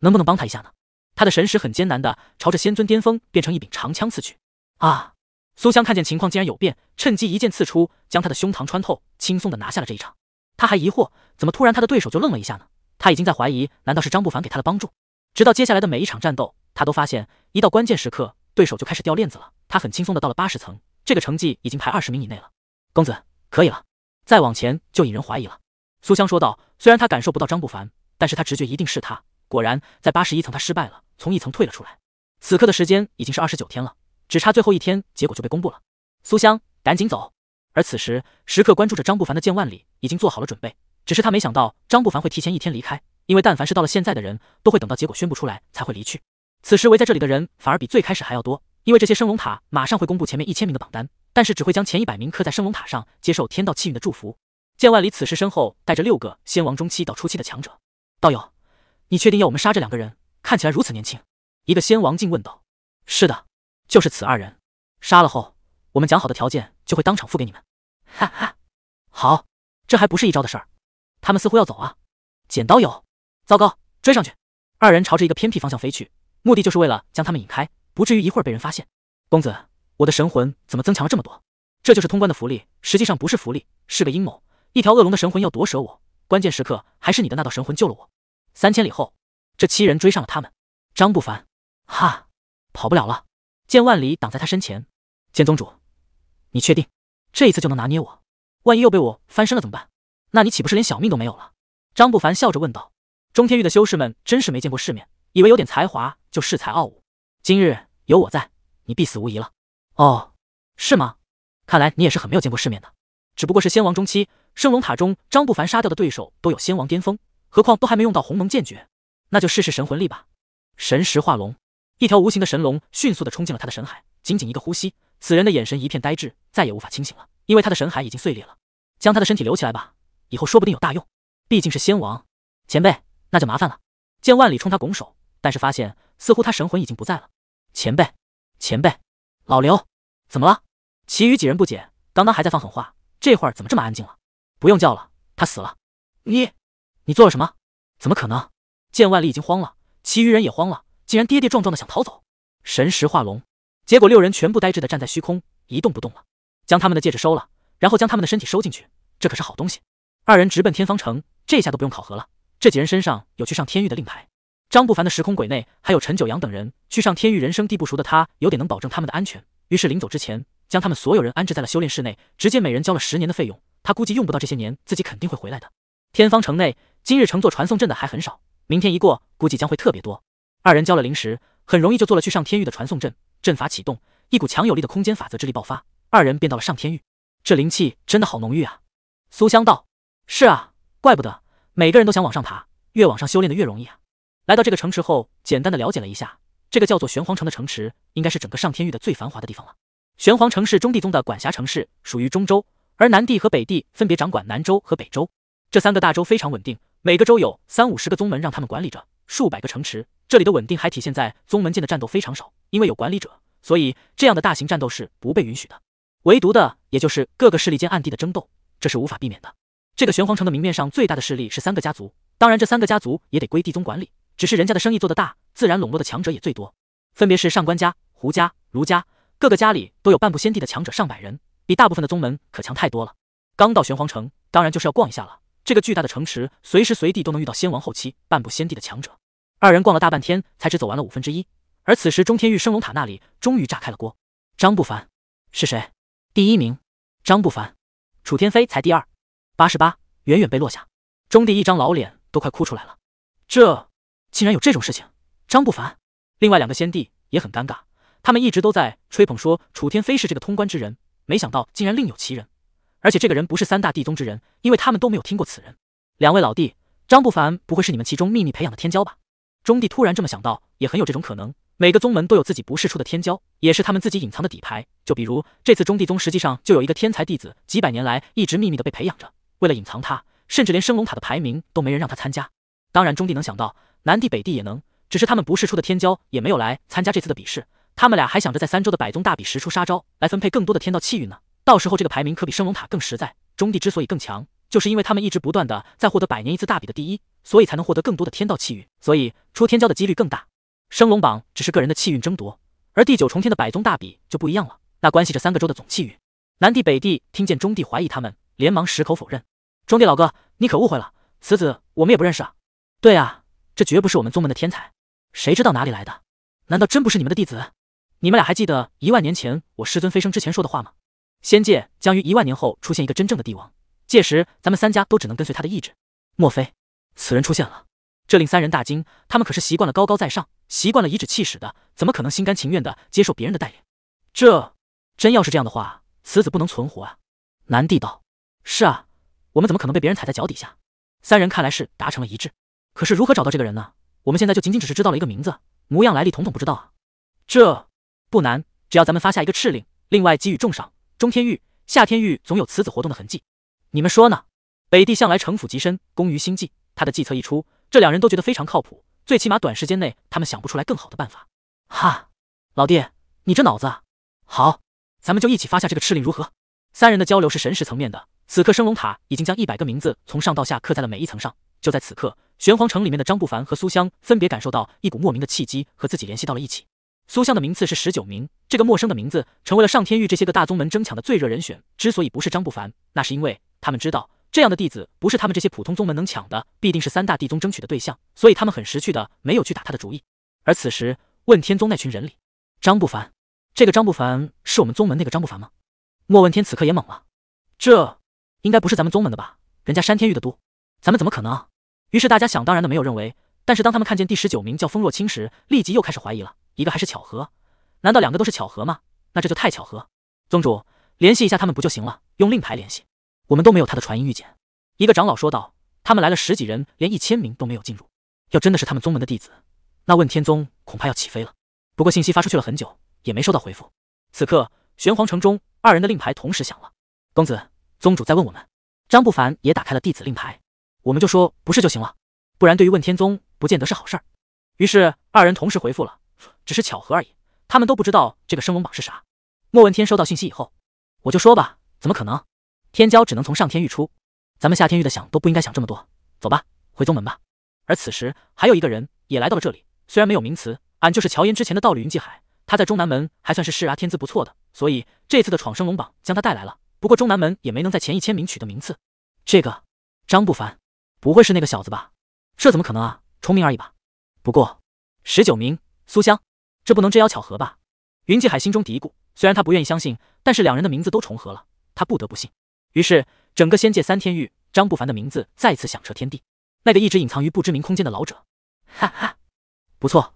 能不能帮他一下呢？他的神识很艰难的朝着仙尊巅峰变成一柄长枪刺去。啊！苏香看见情况竟然有变，趁机一剑刺出，将他的胸膛穿透，轻松的拿下了这一场。他还疑惑，怎么突然他的对手就愣了一下呢？他已经在怀疑，难道是张不凡给他的帮助？直到接下来的每一场战斗，他都发现，一到关键时刻，对手就开始掉链子了。他很轻松的到了八十层，这个成绩已经排二十名以内了。公子，可以了，再往前就引人怀疑了。苏香说道，虽然他感受不到张不凡，但是他直觉一定是他。果然，在八十一层他失败了，从一层退了出来。此刻的时间已经是二十九天了，只差最后一天，结果就被公布了。苏香，赶紧走！而此时，时刻关注着张不凡的剑万里已经做好了准备，只是他没想到张不凡会提前一天离开，因为但凡是到了现在的人都会等到结果宣布出来才会离去。此时围在这里的人反而比最开始还要多，因为这些升龙塔马上会公布前面一千名的榜单，但是只会将前一百名刻在升龙塔上，接受天道气运的祝福。剑万里此时身后带着六个仙王中期到初期的强者，道友。你确定要我们杀这两个人？看起来如此年轻。一个仙王竟问道：“是的，就是此二人。杀了后，我们讲好的条件就会当场付给你们。”哈哈，好，这还不是一招的事儿。他们似乎要走啊！剪刀有，糟糕，追上去！二人朝着一个偏僻方向飞去，目的就是为了将他们引开，不至于一会儿被人发现。公子，我的神魂怎么增强了这么多？这就是通关的福利，实际上不是福利，是个阴谋。一条恶龙的神魂要夺舍我，关键时刻还是你的那道神魂救了我。三千里后，这七人追上了他们。张不凡，哈，跑不了了！剑万里挡在他身前。剑宗主，你确定这一次就能拿捏我？万一又被我翻身了怎么办？那你岂不是连小命都没有了？张不凡笑着问道。中天域的修士们真是没见过世面，以为有点才华就恃才傲物。今日有我在，你必死无疑了。哦，是吗？看来你也是很没有见过世面的。只不过是仙王中期，圣龙塔中张不凡杀掉的对手都有仙王巅峰。何况都还没用到鸿蒙剑诀，那就试试神魂力吧。神石化龙，一条无形的神龙迅速的冲进了他的神海。仅仅一个呼吸，此人的眼神一片呆滞，再也无法清醒了，因为他的神海已经碎裂了。将他的身体留起来吧，以后说不定有大用。毕竟是仙王前辈，那就麻烦了。见万里冲他拱手，但是发现似乎他神魂已经不在了。前辈，前辈，老刘，怎么了？其余几人不解，刚刚还在放狠话，这会儿怎么这么安静了？不用叫了，他死了。你。你做了什么？怎么可能？见万里已经慌了，其余人也慌了，竟然跌跌撞撞的想逃走。神石化龙，结果六人全部呆滞的站在虚空，一动不动了。将他们的戒指收了，然后将他们的身体收进去，这可是好东西。二人直奔天方城，这下都不用考核了。这几人身上有去上天域的令牌。张不凡的时空鬼内还有陈九阳等人去上天域，人生地不熟的他有点能保证他们的安全，于是临走之前将他们所有人安置在了修炼室内，直接每人交了十年的费用。他估计用不到这些年，自己肯定会回来的。天方城内。今日乘坐传送阵的还很少，明天一过，估计将会特别多。二人交了灵石，很容易就坐了去上天域的传送阵。阵法启动，一股强有力的空间法则之力爆发，二人便到了上天域。这灵气真的好浓郁啊！苏香道：“是啊，怪不得每个人都想往上爬，越往上修炼的越容易啊。”来到这个城池后，简单的了解了一下，这个叫做玄黄城的城池，应该是整个上天域的最繁华的地方了。玄黄城是中地宗的管辖城市，属于中州，而南地和北地分别掌管南州和北州，这三个大州非常稳定。每个州有三五十个宗门让他们管理着数百个城池，这里的稳定还体现在宗门间的战斗非常少，因为有管理者，所以这样的大型战斗是不被允许的。唯独的，也就是各个势力间暗地的争斗，这是无法避免的。这个玄黄城的明面上最大的势力是三个家族，当然这三个家族也得归地宗管理，只是人家的生意做得大，自然笼络的强者也最多，分别是上官家、胡家、卢家，各个家里都有半步仙帝的强者上百人，比大部分的宗门可强太多了。刚到玄黄城，当然就是要逛一下了。这个巨大的城池，随时随地都能遇到先王后期、半步先帝的强者。二人逛了大半天，才只走完了五分之一。而此时中天域升龙塔那里终于炸开了锅。张不凡是谁？第一名，张不凡，楚天飞才第二，八十八，远远被落下。中帝一张老脸都快哭出来了，这竟然有这种事情！张不凡，另外两个先帝也很尴尬，他们一直都在吹捧说楚天飞是这个通关之人，没想到竟然另有其人。而且这个人不是三大地宗之人，因为他们都没有听过此人。两位老弟，张不凡不会是你们其中秘密培养的天骄吧？中帝突然这么想到，也很有这种可能。每个宗门都有自己不世出的天骄，也是他们自己隐藏的底牌。就比如这次中帝宗实际上就有一个天才弟子，几百年来一直秘密的被培养着。为了隐藏他，甚至连升龙塔的排名都没人让他参加。当然，中帝能想到南帝北帝也能，只是他们不世出的天骄也没有来参加这次的比试。他们俩还想着在三州的百宗大比时出杀招，来分配更多的天道气运呢。到时候这个排名可比升龙塔更实在。中帝之所以更强，就是因为他们一直不断的在获得百年一次大比的第一，所以才能获得更多的天道气运，所以出天骄的几率更大。升龙榜只是个人的气运争夺，而第九重天的百宗大比就不一样了，那关系着三个州的总气运。南帝、北帝听见中帝怀疑他们，连忙矢口否认。中帝老哥，你可误会了，此子我们也不认识啊。对啊，这绝不是我们宗门的天才，谁知道哪里来的？难道真不是你们的弟子？你们俩还记得一万年前我师尊飞升之前说的话吗？仙界将于一万年后出现一个真正的帝王，届时咱们三家都只能跟随他的意志。莫非此人出现了？这令三人大惊。他们可是习惯了高高在上，习惯了颐指气使的，怎么可能心甘情愿的接受别人的待。领？这真要是这样的话，此子不能存活啊！南帝道：“是啊，我们怎么可能被别人踩在脚底下？”三人看来是达成了一致。可是如何找到这个人呢？我们现在就仅仅只是知道了一个名字、模样、来历，统统不知道啊！这不难，只要咱们发下一个敕令，另外给予重赏。中天域、夏天域总有此子活动的痕迹，你们说呢？北帝向来城府极深，攻于心计，他的计策一出，这两人都觉得非常靠谱，最起码短时间内他们想不出来更好的办法。哈，老弟，你这脑子好，咱们就一起发下这个敕令如何？三人的交流是神识层面的，此刻升龙塔已经将一百个名字从上到下刻在了每一层上。就在此刻，玄黄城里面的张不凡和苏香分别感受到一股莫名的契机和自己联系到了一起。苏香的名次是十九名，这个陌生的名字成为了上天域这些个大宗门争抢的最热人选。之所以不是张不凡，那是因为他们知道这样的弟子不是他们这些普通宗门能抢的，必定是三大帝宗争取的对象，所以他们很识趣的没有去打他的主意。而此时问天宗那群人里，张不凡，这个张不凡是我们宗门那个张不凡吗？莫问天此刻也懵了，这应该不是咱们宗门的吧？人家山天域的多，咱们怎么可能？于是大家想当然的没有认为，但是当他们看见第十九名叫风若清时，立即又开始怀疑了。一个还是巧合，难道两个都是巧合吗？那这就太巧合。宗主，联系一下他们不就行了？用令牌联系，我们都没有他的传音玉见。一个长老说道：“他们来了十几人，连一千名都没有进入。要真的是他们宗门的弟子，那问天宗恐怕要起飞了。”不过信息发出去了很久，也没收到回复。此刻玄黄城中，二人的令牌同时响了。公子，宗主在问我们。张不凡也打开了弟子令牌，我们就说不是就行了，不然对于问天宗不见得是好事。于是二人同时回复了。只是巧合而已，他们都不知道这个升龙榜是啥。莫问天收到信息以后，我就说吧，怎么可能？天骄只能从上天域出，咱们下天域的想都不应该想这么多。走吧，回宗门吧。而此时还有一个人也来到了这里，虽然没有名词，俺就是乔岩之前的道侣云继海。他在中南门还算是师侄，天资不错的，所以这次的闯升龙榜将他带来了。不过中南门也没能在前一千名取得名次。这个张不凡不会是那个小子吧？这怎么可能啊？重名而已吧。不过十九名苏香。这不能真妖巧合吧？云继海心中嘀咕。虽然他不愿意相信，但是两人的名字都重合了，他不得不信。于是，整个仙界三天狱，张不凡的名字再次响彻天地。那个一直隐藏于不知名空间的老者，哈哈，不错，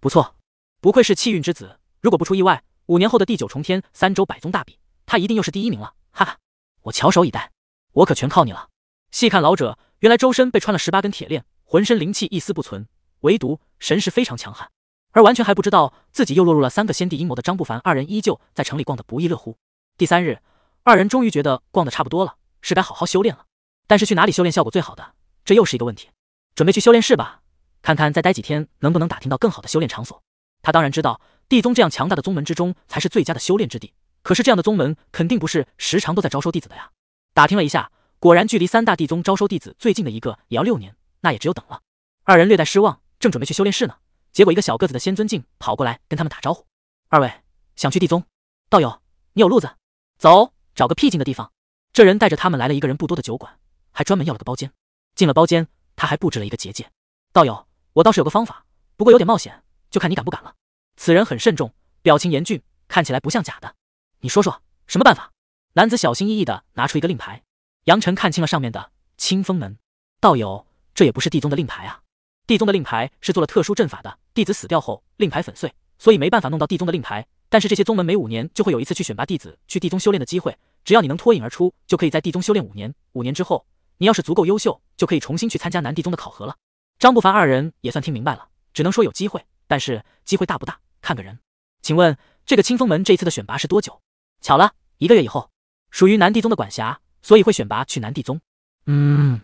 不错，不愧是气运之子。如果不出意外，五年后的第九重天三州百宗大比，他一定又是第一名了。哈哈，我翘首以待，我可全靠你了。细看老者，原来周身被穿了十八根铁链，浑身灵气一丝不存，唯独神识非常强悍。而完全还不知道自己又落入了三个先帝阴谋的张不凡二人依旧在城里逛得不亦乐乎。第三日，二人终于觉得逛得差不多了，是该好好修炼了。但是去哪里修炼效果最好的，这又是一个问题。准备去修炼室吧，看看再待几天能不能打听到更好的修炼场所。他当然知道地宗这样强大的宗门之中才是最佳的修炼之地，可是这样的宗门肯定不是时常都在招收弟子的呀。打听了一下，果然距离三大地宗招收弟子最近的一个也要六年，那也只有等了。二人略带失望，正准备去修炼室呢。结果，一个小个子的仙尊境跑过来跟他们打招呼：“二位想去地宗？道友，你有路子？走，找个僻静的地方。”这人带着他们来了一个人不多的酒馆，还专门要了个包间。进了包间，他还布置了一个结界。道友，我倒是有个方法，不过有点冒险，就看你敢不敢了。此人很慎重，表情严峻，看起来不像假的。你说说，什么办法？男子小心翼翼的拿出一个令牌，杨晨看清了上面的清风门。道友，这也不是地宗的令牌啊。地宗的令牌是做了特殊阵法的，弟子死掉后令牌粉碎，所以没办法弄到地宗的令牌。但是这些宗门每五年就会有一次去选拔弟子去地宗修炼的机会，只要你能脱颖而出，就可以在地宗修炼五年。五年之后，你要是足够优秀，就可以重新去参加南地宗的考核了。张不凡二人也算听明白了，只能说有机会，但是机会大不大，看个人。请问这个清风门这一次的选拔是多久？巧了，一个月以后，属于南地宗的管辖，所以会选拔去南地宗。嗯，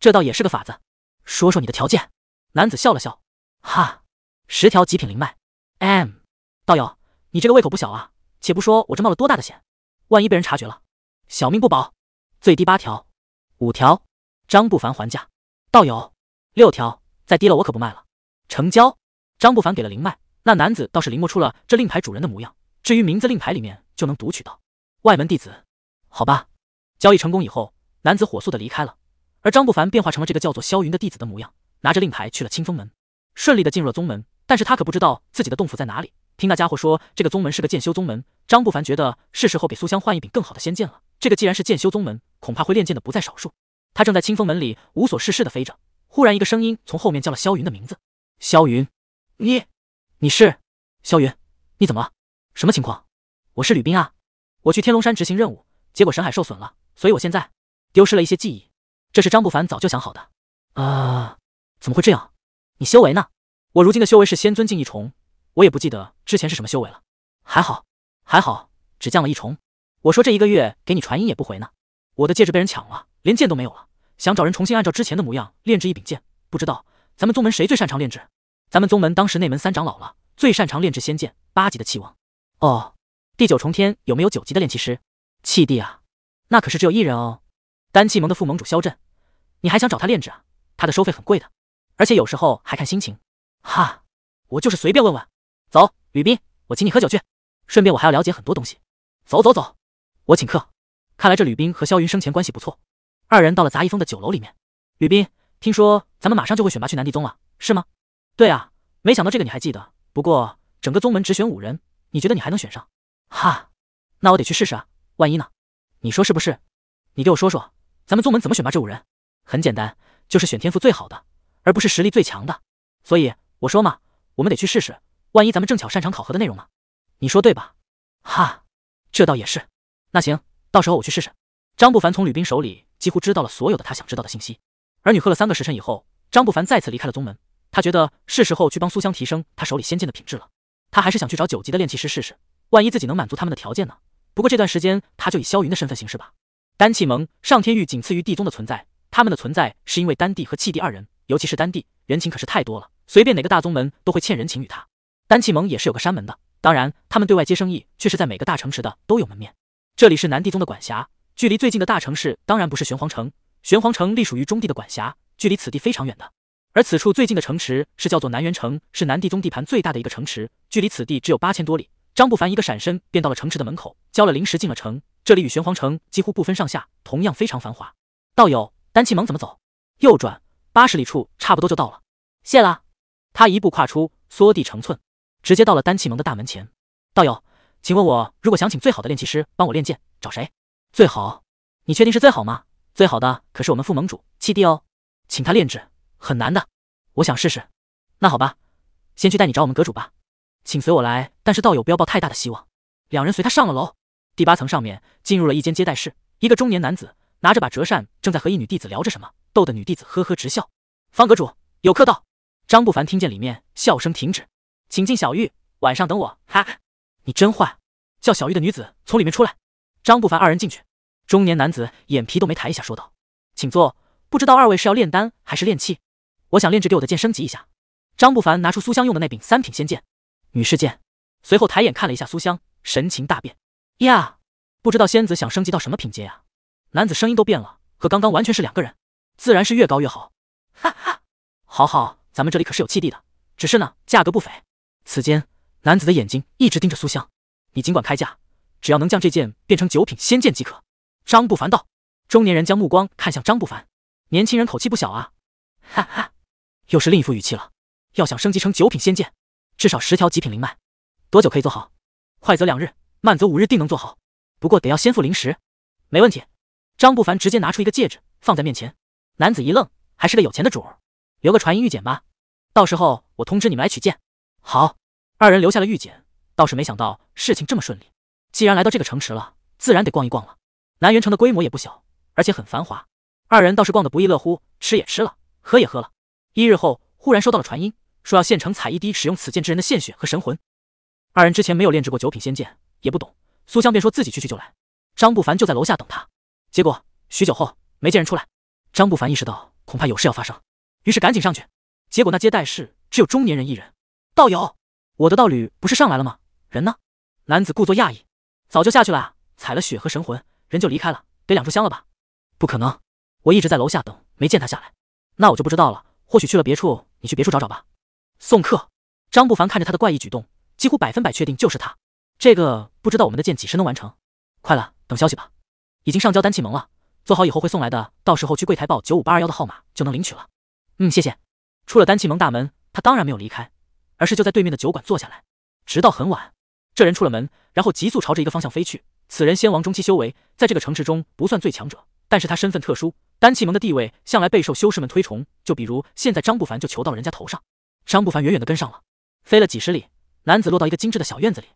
这倒也是个法子。说说你的条件。男子笑了笑，哈，十条极品灵脉，M，道友，你这个胃口不小啊！且不说我这冒了多大的险，万一被人察觉了，小命不保。最低八条，五条，张不凡还价。道友，六条，再低了我可不卖了。成交。张不凡给了灵脉，那男子倒是临摹出了这令牌主人的模样，至于名字，令牌里面就能读取到。外门弟子，好吧。交易成功以后，男子火速的离开了，而张不凡变化成了这个叫做萧云的弟子的模样。拿着令牌去了清风门，顺利的进入了宗门，但是他可不知道自己的洞府在哪里。听那家伙说，这个宗门是个剑修宗门。张不凡觉得是时候给苏香换一柄更好的仙剑了。这个既然是剑修宗门，恐怕会练剑的不在少数。他正在清风门里无所事事的飞着，忽然一个声音从后面叫了萧云的名字：“萧云，你，你是萧云，你怎么了？什么情况？我是吕斌啊，我去天龙山执行任务，结果神海受损了，所以我现在丢失了一些记忆。”这是张不凡早就想好的。啊。怎么会这样？你修为呢？我如今的修为是仙尊境一重，我也不记得之前是什么修为了。还好，还好，只降了一重。我说这一个月给你传音也不回呢。我的戒指被人抢了，连剑都没有了，想找人重新按照之前的模样炼制一柄剑。不知道咱们宗门谁最擅长炼制？咱们宗门当时内门三长老了，最擅长炼制仙剑。八级的气王，哦，第九重天有没有九级的炼器师？气帝啊，那可是只有一人哦。丹气盟的副盟主萧震，你还想找他炼制啊？他的收费很贵的。而且有时候还看心情，哈，我就是随便问问。走，吕斌，我请你喝酒去。顺便我还要了解很多东西。走走走，我请客。看来这吕斌和萧云生前关系不错。二人到了杂役峰的酒楼里面。吕斌，听说咱们马上就会选拔去南帝宗了，是吗？对啊，没想到这个你还记得。不过整个宗门只选五人，你觉得你还能选上？哈，那我得去试试啊，万一呢？你说是不是？你给我说说，咱们宗门怎么选拔这五人？很简单，就是选天赋最好的。而不是实力最强的，所以我说嘛，我们得去试试，万一咱们正巧擅长考核的内容呢？你说对吧？哈，这倒也是。那行，到时候我去试试。张不凡从吕斌手里几乎知道了所有的他想知道的信息。儿女喝了三个时辰以后，张不凡再次离开了宗门。他觉得是时候去帮苏香提升他手里仙剑的品质了。他还是想去找九级的炼器师试试，万一自己能满足他们的条件呢？不过这段时间他就以萧云的身份行事吧。丹气盟上天域仅次于地宗的存在，他们的存在是因为丹帝和气帝二人。尤其是丹地人情可是太多了，随便哪个大宗门都会欠人情与他。丹气盟也是有个山门的，当然他们对外接生意，却是在每个大城池的都有门面。这里是南地宗的管辖，距离最近的大城市当然不是玄黄城，玄黄城隶属于中地的管辖，距离此地非常远的。而此处最近的城池是叫做南元城，是南地宗地盘最大的一个城池，距离此地只有八千多里。张不凡一个闪身便到了城池的门口，交了灵石进了城。这里与玄黄城几乎不分上下，同样非常繁华。道友，丹气盟怎么走？右转。八十里处，差不多就到了。谢了。他一步跨出，缩地成寸，直接到了丹气盟的大门前。道友，请问我如果想请最好的炼气师帮我炼剑，找谁？最好？你确定是最好吗？最好的可是我们副盟主七弟哦，请他炼制很难的。我想试试。那好吧，先去带你找我们阁主吧。请随我来。但是道友不要抱太大的希望。两人随他上了楼，第八层上面进入了一间接待室，一个中年男子拿着把折扇，正在和一女弟子聊着什么。逗得女弟子呵呵直笑。方阁主有客到。张不凡听见里面笑声停止，请进小玉。晚上等我。哈你真坏！叫小玉的女子从里面出来。张不凡二人进去。中年男子眼皮都没抬一下，说道：“请坐。不知道二位是要炼丹还是炼器？我想炼制给我的剑升级一下。”张不凡拿出苏香用的那柄三品仙剑，女士剑。随后抬眼看了一下苏香，神情大变。呀，不知道仙子想升级到什么品阶呀？男子声音都变了，和刚刚完全是两个人。自然是越高越好，哈 哈，好好，咱们这里可是有气地的，只是呢价格不菲。此间男子的眼睛一直盯着苏香，你尽管开价，只要能将这件变成九品仙剑即可。张不凡道。中年人将目光看向张不凡，年轻人口气不小啊，哈哈，又是另一副语气了。要想升级成九品仙剑，至少十条极品灵脉，多久可以做好？快则两日，慢则五日，定能做好。不过得要先付灵石。没问题。张不凡直接拿出一个戒指放在面前。男子一愣，还是个有钱的主儿，留个传音玉简吧，到时候我通知你们来取剑。好，二人留下了玉简，倒是没想到事情这么顺利。既然来到这个城池了，自然得逛一逛了。南元城的规模也不小，而且很繁华，二人倒是逛得不亦乐乎，吃也吃了，喝也喝了。一日后，忽然收到了传音，说要县城采一滴使用此剑之人的献血和神魂。二人之前没有炼制过九品仙剑，也不懂，苏香便说自己去去就来。张不凡就在楼下等他，结果许久后没见人出来。张不凡意识到恐怕有事要发生，于是赶紧上去。结果那接待室只有中年人一人。道友，我的道侣不是上来了吗？人呢？男子故作讶异，早就下去了，采了血和神魂，人就离开了，得两炷香了吧？不可能，我一直在楼下等，没见他下来。那我就不知道了，或许去了别处，你去别处找找吧。送客。张不凡看着他的怪异举动，几乎百分百确定就是他。这个不知道我们的剑几时能完成？快了，等消息吧。已经上交丹气盟了。做好以后会送来的，到时候去柜台报九五八二幺的号码就能领取了。嗯，谢谢。出了丹气盟大门，他当然没有离开，而是就在对面的酒馆坐下来，直到很晚。这人出了门，然后急速朝着一个方向飞去。此人仙王中期修为，在这个城池中不算最强者，但是他身份特殊，丹气盟的地位向来备受修士们推崇。就比如现在张不凡就求到了人家头上。张不凡远远的跟上了，飞了几十里，男子落到一个精致的小院子里。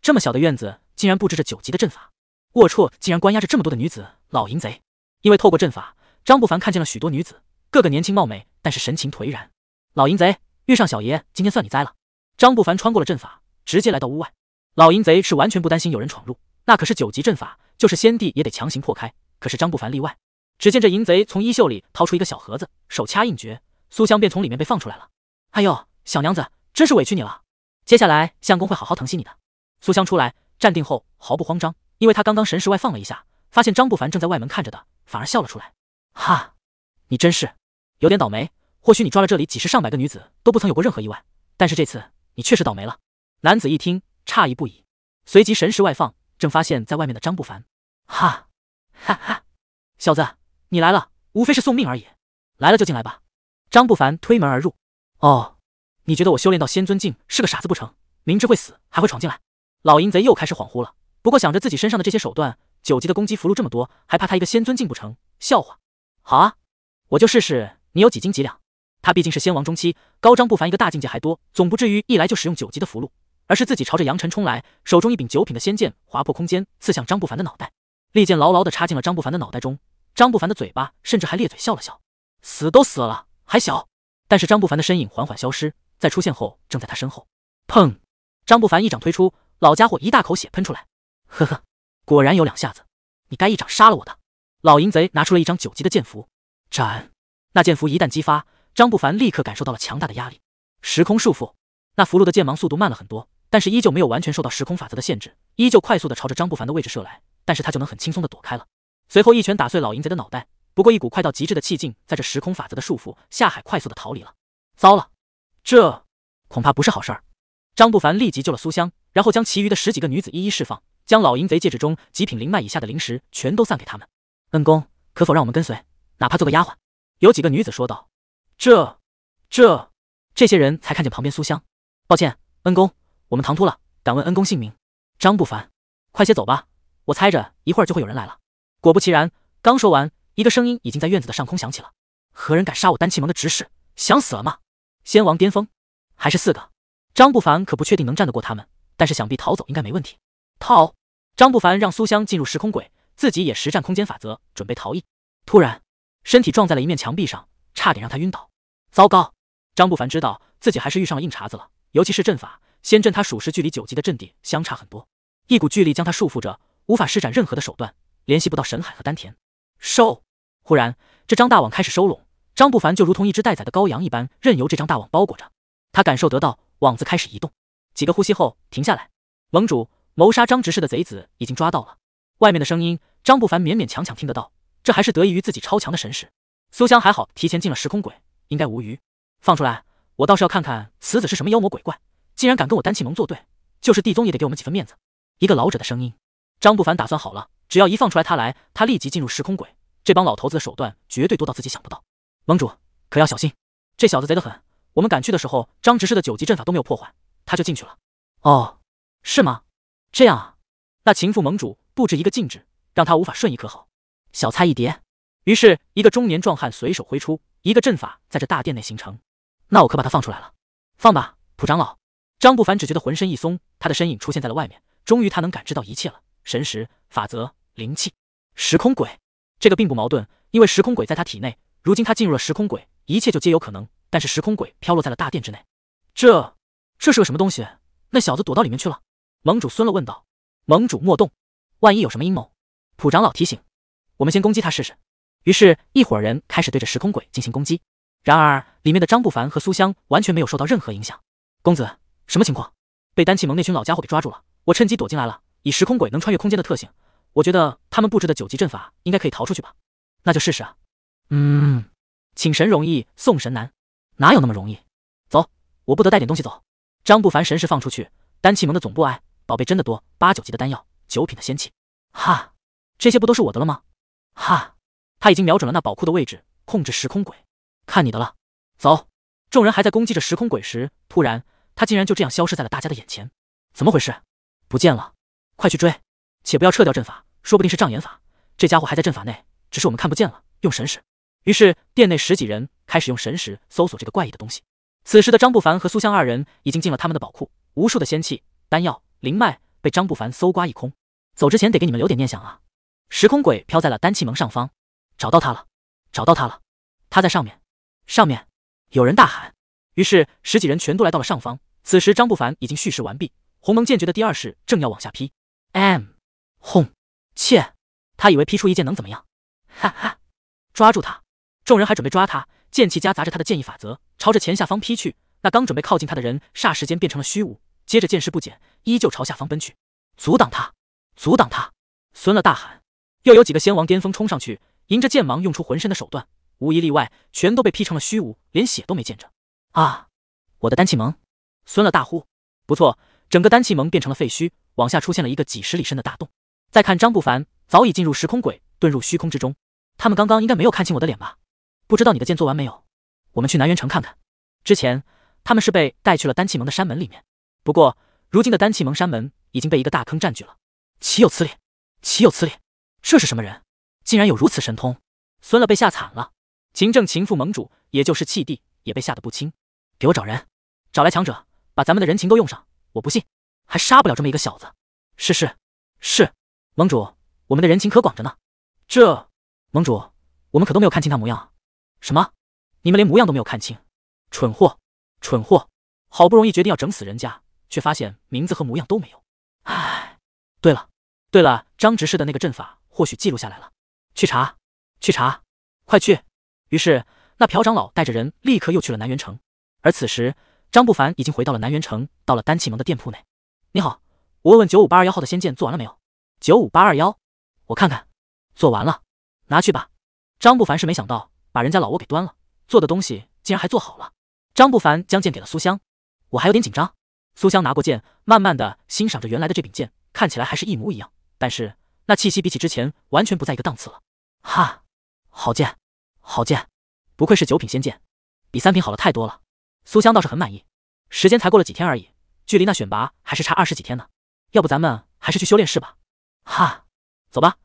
这么小的院子竟然布置着九级的阵法，龌龊！竟然关押着这么多的女子，老淫贼！因为透过阵法，张不凡看见了许多女子，个个年轻貌美，但是神情颓然。老淫贼，遇上小爷，今天算你栽了。张不凡穿过了阵法，直接来到屋外。老淫贼是完全不担心有人闯入，那可是九级阵法，就是先帝也得强行破开。可是张不凡例外。只见这淫贼从衣袖里掏出一个小盒子，手掐印诀，苏香便从里面被放出来了。哎呦，小娘子，真是委屈你了。接下来相公会好好疼惜你的。苏香出来站定后，毫不慌张，因为她刚刚神识外放了一下，发现张不凡正在外门看着的。反而笑了出来，哈，你真是有点倒霉。或许你抓了这里几十上百个女子都不曾有过任何意外，但是这次你确实倒霉了。男子一听，诧异不已，随即神识外放，正发现，在外面的张不凡。哈，哈哈，小子，你来了，无非是送命而已。来了就进来吧。张不凡推门而入。哦，你觉得我修炼到仙尊境是个傻子不成？明知会死还会闯进来？老淫贼又开始恍惚了，不过想着自己身上的这些手段。九级的攻击符箓这么多，还怕他一个仙尊进不成？笑话！好啊，我就试试你有几斤几两。他毕竟是仙王中期，高张不凡一个大境界还多，总不至于一来就使用九级的符箓，而是自己朝着杨尘冲来，手中一柄九品的仙剑划破空间，刺向张不凡的脑袋，利剑牢牢的插进了张不凡的脑袋中。张不凡的嘴巴甚至还咧嘴笑了笑，死都死了还小。但是张不凡的身影缓缓消失，在出现后，正在他身后。砰！张不凡一掌推出，老家伙一大口血喷出来。呵呵。果然有两下子，你该一掌杀了我的！老淫贼拿出了一张九级的剑符，斩！那剑符一旦激发，张不凡立刻感受到了强大的压力。时空束缚，那符箓的剑芒速度慢了很多，但是依旧没有完全受到时空法则的限制，依旧快速的朝着张不凡的位置射来。但是他就能很轻松的躲开了。随后一拳打碎老淫贼的脑袋，不过一股快到极致的气劲在这时空法则的束缚下海快速的逃离了。糟了，这恐怕不是好事。张不凡立即救了苏香，然后将其余的十几个女子一一释放。将老淫贼戒指中极品灵脉以下的灵石全都散给他们。恩公，可否让我们跟随？哪怕做个丫鬟。有几个女子说道：“这、这……”这些人才看见旁边苏香。抱歉，恩公，我们唐突了。敢问恩公姓名？张不凡。快些走吧，我猜着一会儿就会有人来了。果不其然，刚说完，一个声音已经在院子的上空响起了：“何人敢杀我丹气盟的执事？想死了吗？”仙王巅峰，还是四个？张不凡可不确定能战得过他们，但是想必逃走应该没问题。逃。张不凡让苏香进入时空轨，自己也实战空间法则，准备逃逸。突然，身体撞在了一面墙壁上，差点让他晕倒。糟糕！张不凡知道自己还是遇上了硬茬子了，尤其是阵法仙阵，他属实距离九级的阵地相差很多。一股巨力将他束缚着，无法施展任何的手段，联系不到神海和丹田。收！忽然，这张大网开始收拢，张不凡就如同一只待宰的羔羊一般，任由这张大网包裹着。他感受得到，网子开始移动。几个呼吸后，停下来。盟主。谋杀张执事的贼子已经抓到了。外面的声音，张不凡勉勉强强听得到，这还是得益于自己超强的神识。苏香还好，提前进了时空轨，应该无虞。放出来，我倒是要看看此子是什么妖魔鬼怪，竟然敢跟我丹气盟作对，就是帝宗也得给我们几分面子。一个老者的声音。张不凡打算好了，只要一放出来，他来，他立即进入时空轨。这帮老头子的手段绝对多到自己想不到。盟主可要小心，这小子贼得很。我们赶去的时候，张执事的九级阵法都没有破坏，他就进去了。哦，是吗？这样啊，那秦妇盟主布置一个禁制，让他无法瞬移，可好？小菜一碟。于是，一个中年壮汉随手挥出一个阵法，在这大殿内形成。那我可把他放出来了，放吧，普长老。张不凡只觉得浑身一松，他的身影出现在了外面。终于，他能感知到一切了。神识、法则、灵气、时空鬼，这个并不矛盾，因为时空鬼在他体内。如今他进入了时空鬼，一切就皆有可能。但是时空鬼飘落在了大殿之内，这，这是个什么东西？那小子躲到里面去了。盟主孙乐问道：“盟主莫动，万一有什么阴谋？”普长老提醒：“我们先攻击他试试。”于是，一伙人开始对着时空鬼进行攻击。然而，里面的张不凡和苏香完全没有受到任何影响。公子，什么情况？被丹气盟那群老家伙给抓住了。我趁机躲进来了。以时空鬼能穿越空间的特性，我觉得他们布置的九级阵法应该可以逃出去吧？那就试试啊。嗯，请神容易送神难，哪有那么容易？走，我不得带点东西走。张不凡神识放出去，丹气盟的总部哎。宝贝真的多，八九级的丹药，九品的仙器，哈，这些不都是我的了吗？哈，他已经瞄准了那宝库的位置，控制时空鬼，看你的了。走！众人还在攻击着时空鬼时，突然他竟然就这样消失在了大家的眼前。怎么回事？不见了！快去追，且不要撤掉阵法，说不定是障眼法。这家伙还在阵法内，只是我们看不见了。用神识。于是殿内十几人开始用神识搜索这个怪异的东西。此时的张不凡和苏香二人已经进了他们的宝库，无数的仙器、丹药。灵脉被张不凡搜刮一空，走之前得给你们留点念想啊！时空鬼飘在了丹气盟上方，找到他了，找到他了，他在上面，上面有人大喊，于是十几人全都来到了上方。此时张不凡已经蓄势完毕，鸿蒙剑诀的第二式正要往下劈，M，轰，切！他以为劈出一剑能怎么样？哈哈，抓住他！众人还准备抓他，剑气夹杂着他的剑意法则，朝着前下方劈去。那刚准备靠近他的人，霎时间变成了虚无。接着剑势不减，依旧朝下方奔去，阻挡他，阻挡他！孙乐大喊，又有几个仙王巅峰冲上去，迎着剑芒用出浑身的手段，无一例外，全都被劈成了虚无，连血都没见着。啊！我的丹气盟！孙乐大呼，不错，整个丹气盟变成了废墟，往下出现了一个几十里深的大洞。再看张不凡，早已进入时空轨，遁入虚空之中。他们刚刚应该没有看清我的脸吧？不知道你的剑做完没有？我们去南元城看看。之前他们是被带去了丹气盟的山门里面。不过，如今的丹气盟山门已经被一个大坑占据了，岂有此理！岂有此理！这是什么人，竟然有如此神通？孙乐被吓惨了。秦正、秦副盟主，也就是气帝，也被吓得不轻。给我找人，找来强者，把咱们的人情都用上。我不信，还杀不了这么一个小子。是是是，盟主，我们的人情可广着呢。这盟主，我们可都没有看清他模样啊！什么？你们连模样都没有看清？蠢货！蠢货！好不容易决定要整死人家！却发现名字和模样都没有。唉，对了，对了，张执事的那个阵法或许记录下来了，去查，去查，快去！于是那朴长老带着人立刻又去了南元城。而此时，张不凡已经回到了南元城，到了丹气盟的店铺内。你好，我问问九五八二幺号的仙剑做完了没有？九五八二幺，我看看，做完了，拿去吧。张不凡是没想到把人家老窝给端了，做的东西竟然还做好了。张不凡将剑给了苏香，我还有点紧张。苏香拿过剑，慢慢的欣赏着原来的这柄剑，看起来还是一模一样，但是那气息比起之前完全不在一个档次了。哈，好剑，好剑，不愧是九品仙剑，比三品好了太多了。苏香倒是很满意。时间才过了几天而已，距离那选拔还是差二十几天呢。要不咱们还是去修炼室吧。哈，走吧，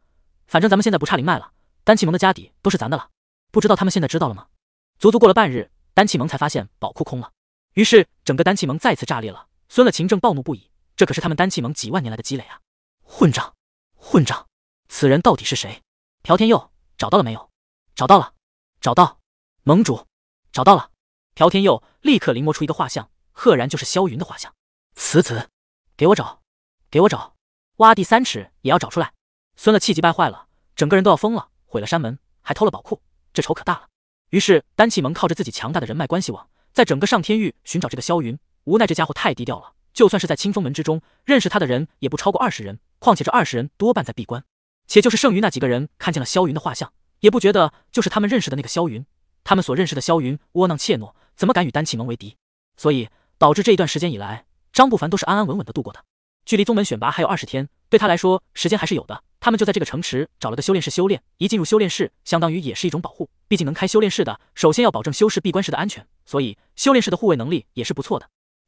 反正咱们现在不差灵脉了。丹气盟的家底都是咱的了。不知道他们现在知道了吗？足足过了半日，丹气盟才发现宝库空了，于是整个丹气盟再次炸裂了。孙乐、秦正暴怒不已，这可是他们丹气盟几万年来的积累啊！混账，混账！此人到底是谁？朴天佑找到了没有？找到了，找到！盟主，找到了！朴天佑立刻临摹出一个画像，赫然就是萧云的画像。此子，给我找，给我找，挖地三尺也要找出来！孙乐气急败坏了，整个人都要疯了，毁了山门，还偷了宝库，这仇可大了！于是丹气盟靠着自己强大的人脉关系网，在整个上天域寻找这个萧云。无奈这家伙太低调了，就算是在清风门之中，认识他的人也不超过二十人。况且这二十人多半在闭关，且就是剩余那几个人看见了萧云的画像，也不觉得就是他们认识的那个萧云。他们所认识的萧云，窝囊怯懦，怎么敢与丹启蒙为敌？所以导致这一段时间以来，张不凡都是安安稳稳的度过的。距离宗门选拔还有二十天，对他来说时间还是有的。他们就在这个城池找了个修炼室修炼，一进入修炼室，相当于也是一种保护。毕竟能开修炼室的，首先要保证修士闭关时的安全，所以修炼室的护卫能力也是不错的。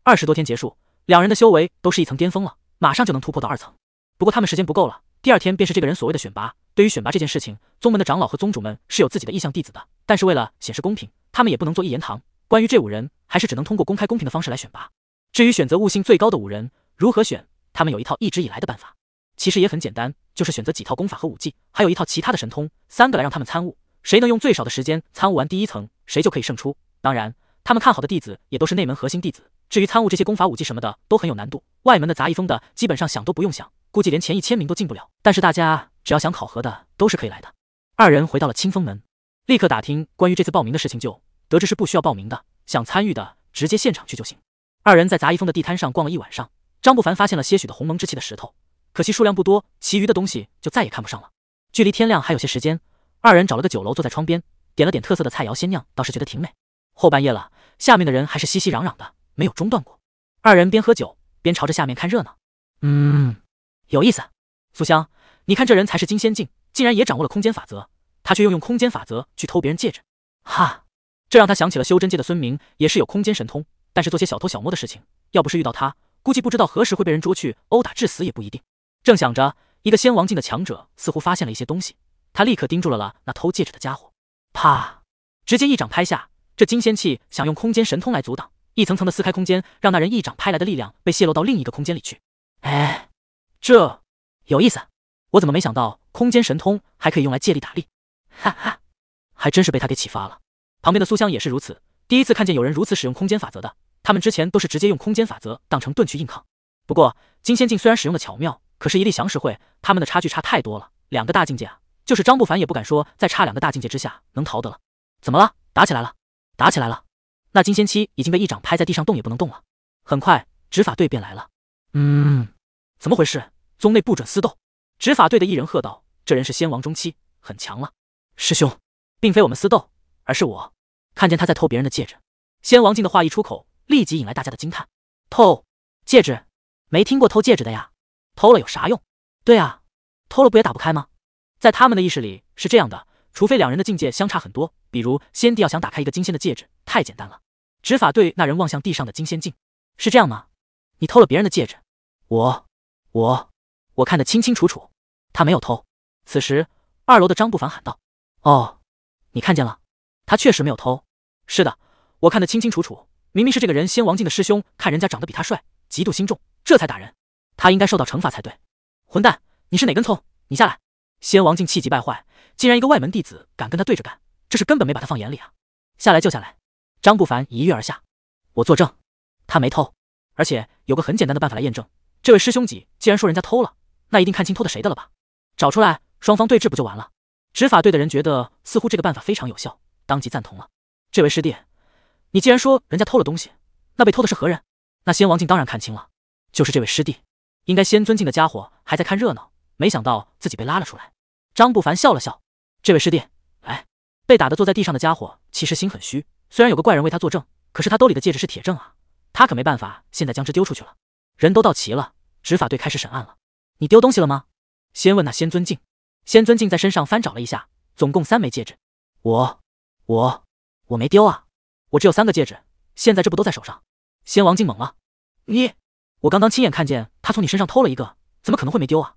二十多天结束，两人的修为都是一层巅峰了，马上就能突破到二层。不过他们时间不够了，第二天便是这个人所谓的选拔。对于选拔这件事情，宗门的长老和宗主们是有自己的意向弟子的，但是为了显示公平，他们也不能做一言堂。关于这五人，还是只能通过公开公平的方式来选拔。至于选择悟性最高的五人如何选，他们有一套一直以来的办法。其实也很简单，就是选择几套功法和武技，还有一套其他的神通，三个来让他们参悟。谁能用最少的时间参悟完第一层，谁就可以胜出。当然。他们看好的弟子也都是内门核心弟子，至于参悟这些功法、武技什么的都很有难度。外门的杂役峰的基本上想都不用想，估计连前一千名都进不了。但是大家只要想考核的都是可以来的。二人回到了清风门，立刻打听关于这次报名的事情，就得知是不需要报名的，想参与的直接现场去就行。二人在杂役峰的地摊上逛了一晚上，张不凡发现了些许的鸿蒙之气的石头，可惜数量不多，其余的东西就再也看不上了。距离天亮还有些时间，二人找了个酒楼坐在窗边，点了点特色的菜肴，鲜酿倒是觉得挺美。后半夜了，下面的人还是熙熙攘攘的，没有中断过。二人边喝酒边朝着下面看热闹。嗯，有意思。苏香，你看这人才是金仙境，竟然也掌握了空间法则，他却又用空间法则去偷别人戒指。哈，这让他想起了修真界的孙明，也是有空间神通，但是做些小偷小摸的事情。要不是遇到他，估计不知道何时会被人捉去殴打致死也不一定。正想着，一个仙王境的强者似乎发现了一些东西，他立刻盯住了了那偷戒指的家伙，啪，直接一掌拍下。这金仙气想用空间神通来阻挡，一层层的撕开空间，让那人一掌拍来的力量被泄露到另一个空间里去。哎，这有意思，我怎么没想到空间神通还可以用来借力打力？哈哈，还真是被他给启发了。旁边的苏香也是如此，第一次看见有人如此使用空间法则的，他们之前都是直接用空间法则当成盾去硬抗。不过金仙境虽然使用的巧妙，可是一力降实会，他们的差距差太多了。两个大境界啊，就是张不凡也不敢说在差两个大境界之下能逃得了。怎么了？打起来了？打起来了！那金仙七已经被一掌拍在地上，动也不能动了。很快，执法队便来了。嗯，怎么回事？宗内不准私斗！执法队的一人喝道：“这人是仙王中期，很强了。”师兄，并非我们私斗，而是我看见他在偷别人的戒指。仙王境的话一出口，立即引来大家的惊叹：偷戒指？没听过偷戒指的呀？偷了有啥用？对啊，偷了不也打不开吗？在他们的意识里是这样的。除非两人的境界相差很多，比如先帝要想打开一个金仙的戒指，太简单了。执法队那人望向地上的金仙镜，是这样吗？你偷了别人的戒指？我我我看得清清楚楚，他没有偷。此时，二楼的张不凡喊道：“哦，你看见了？他确实没有偷。是的，我看得清清楚楚，明明是这个人仙王境的师兄，看人家长得比他帅，嫉妒心重，这才打人。他应该受到惩罚才对。混蛋，你是哪根葱？你下来！”仙王境气急败坏。竟然一个外门弟子敢跟他对着干，这是根本没把他放眼里啊！下来救下来！张不凡一跃而下，我作证，他没偷，而且有个很简单的办法来验证。这位师兄姐既然说人家偷了，那一定看清偷的谁的了吧？找出来，双方对峙不就完了？执法队的人觉得似乎这个办法非常有效，当即赞同了。这位师弟，你既然说人家偷了东西，那被偷的是何人？那仙王镜当然看清了，就是这位师弟。应该仙尊境的家伙还在看热闹，没想到自己被拉了出来。张不凡笑了笑。这位师弟，哎，被打的坐在地上的家伙其实心很虚。虽然有个怪人为他作证，可是他兜里的戒指是铁证啊，他可没办法现在将之丢出去了。人都到齐了，执法队开始审案了。你丢东西了吗？先问那仙尊镜。仙尊镜在身上翻找了一下，总共三枚戒指。我、我、我没丢啊，我只有三个戒指，现在这不都在手上？仙王镜懵了。你，我刚刚亲眼看见他从你身上偷了一个，怎么可能会没丢啊？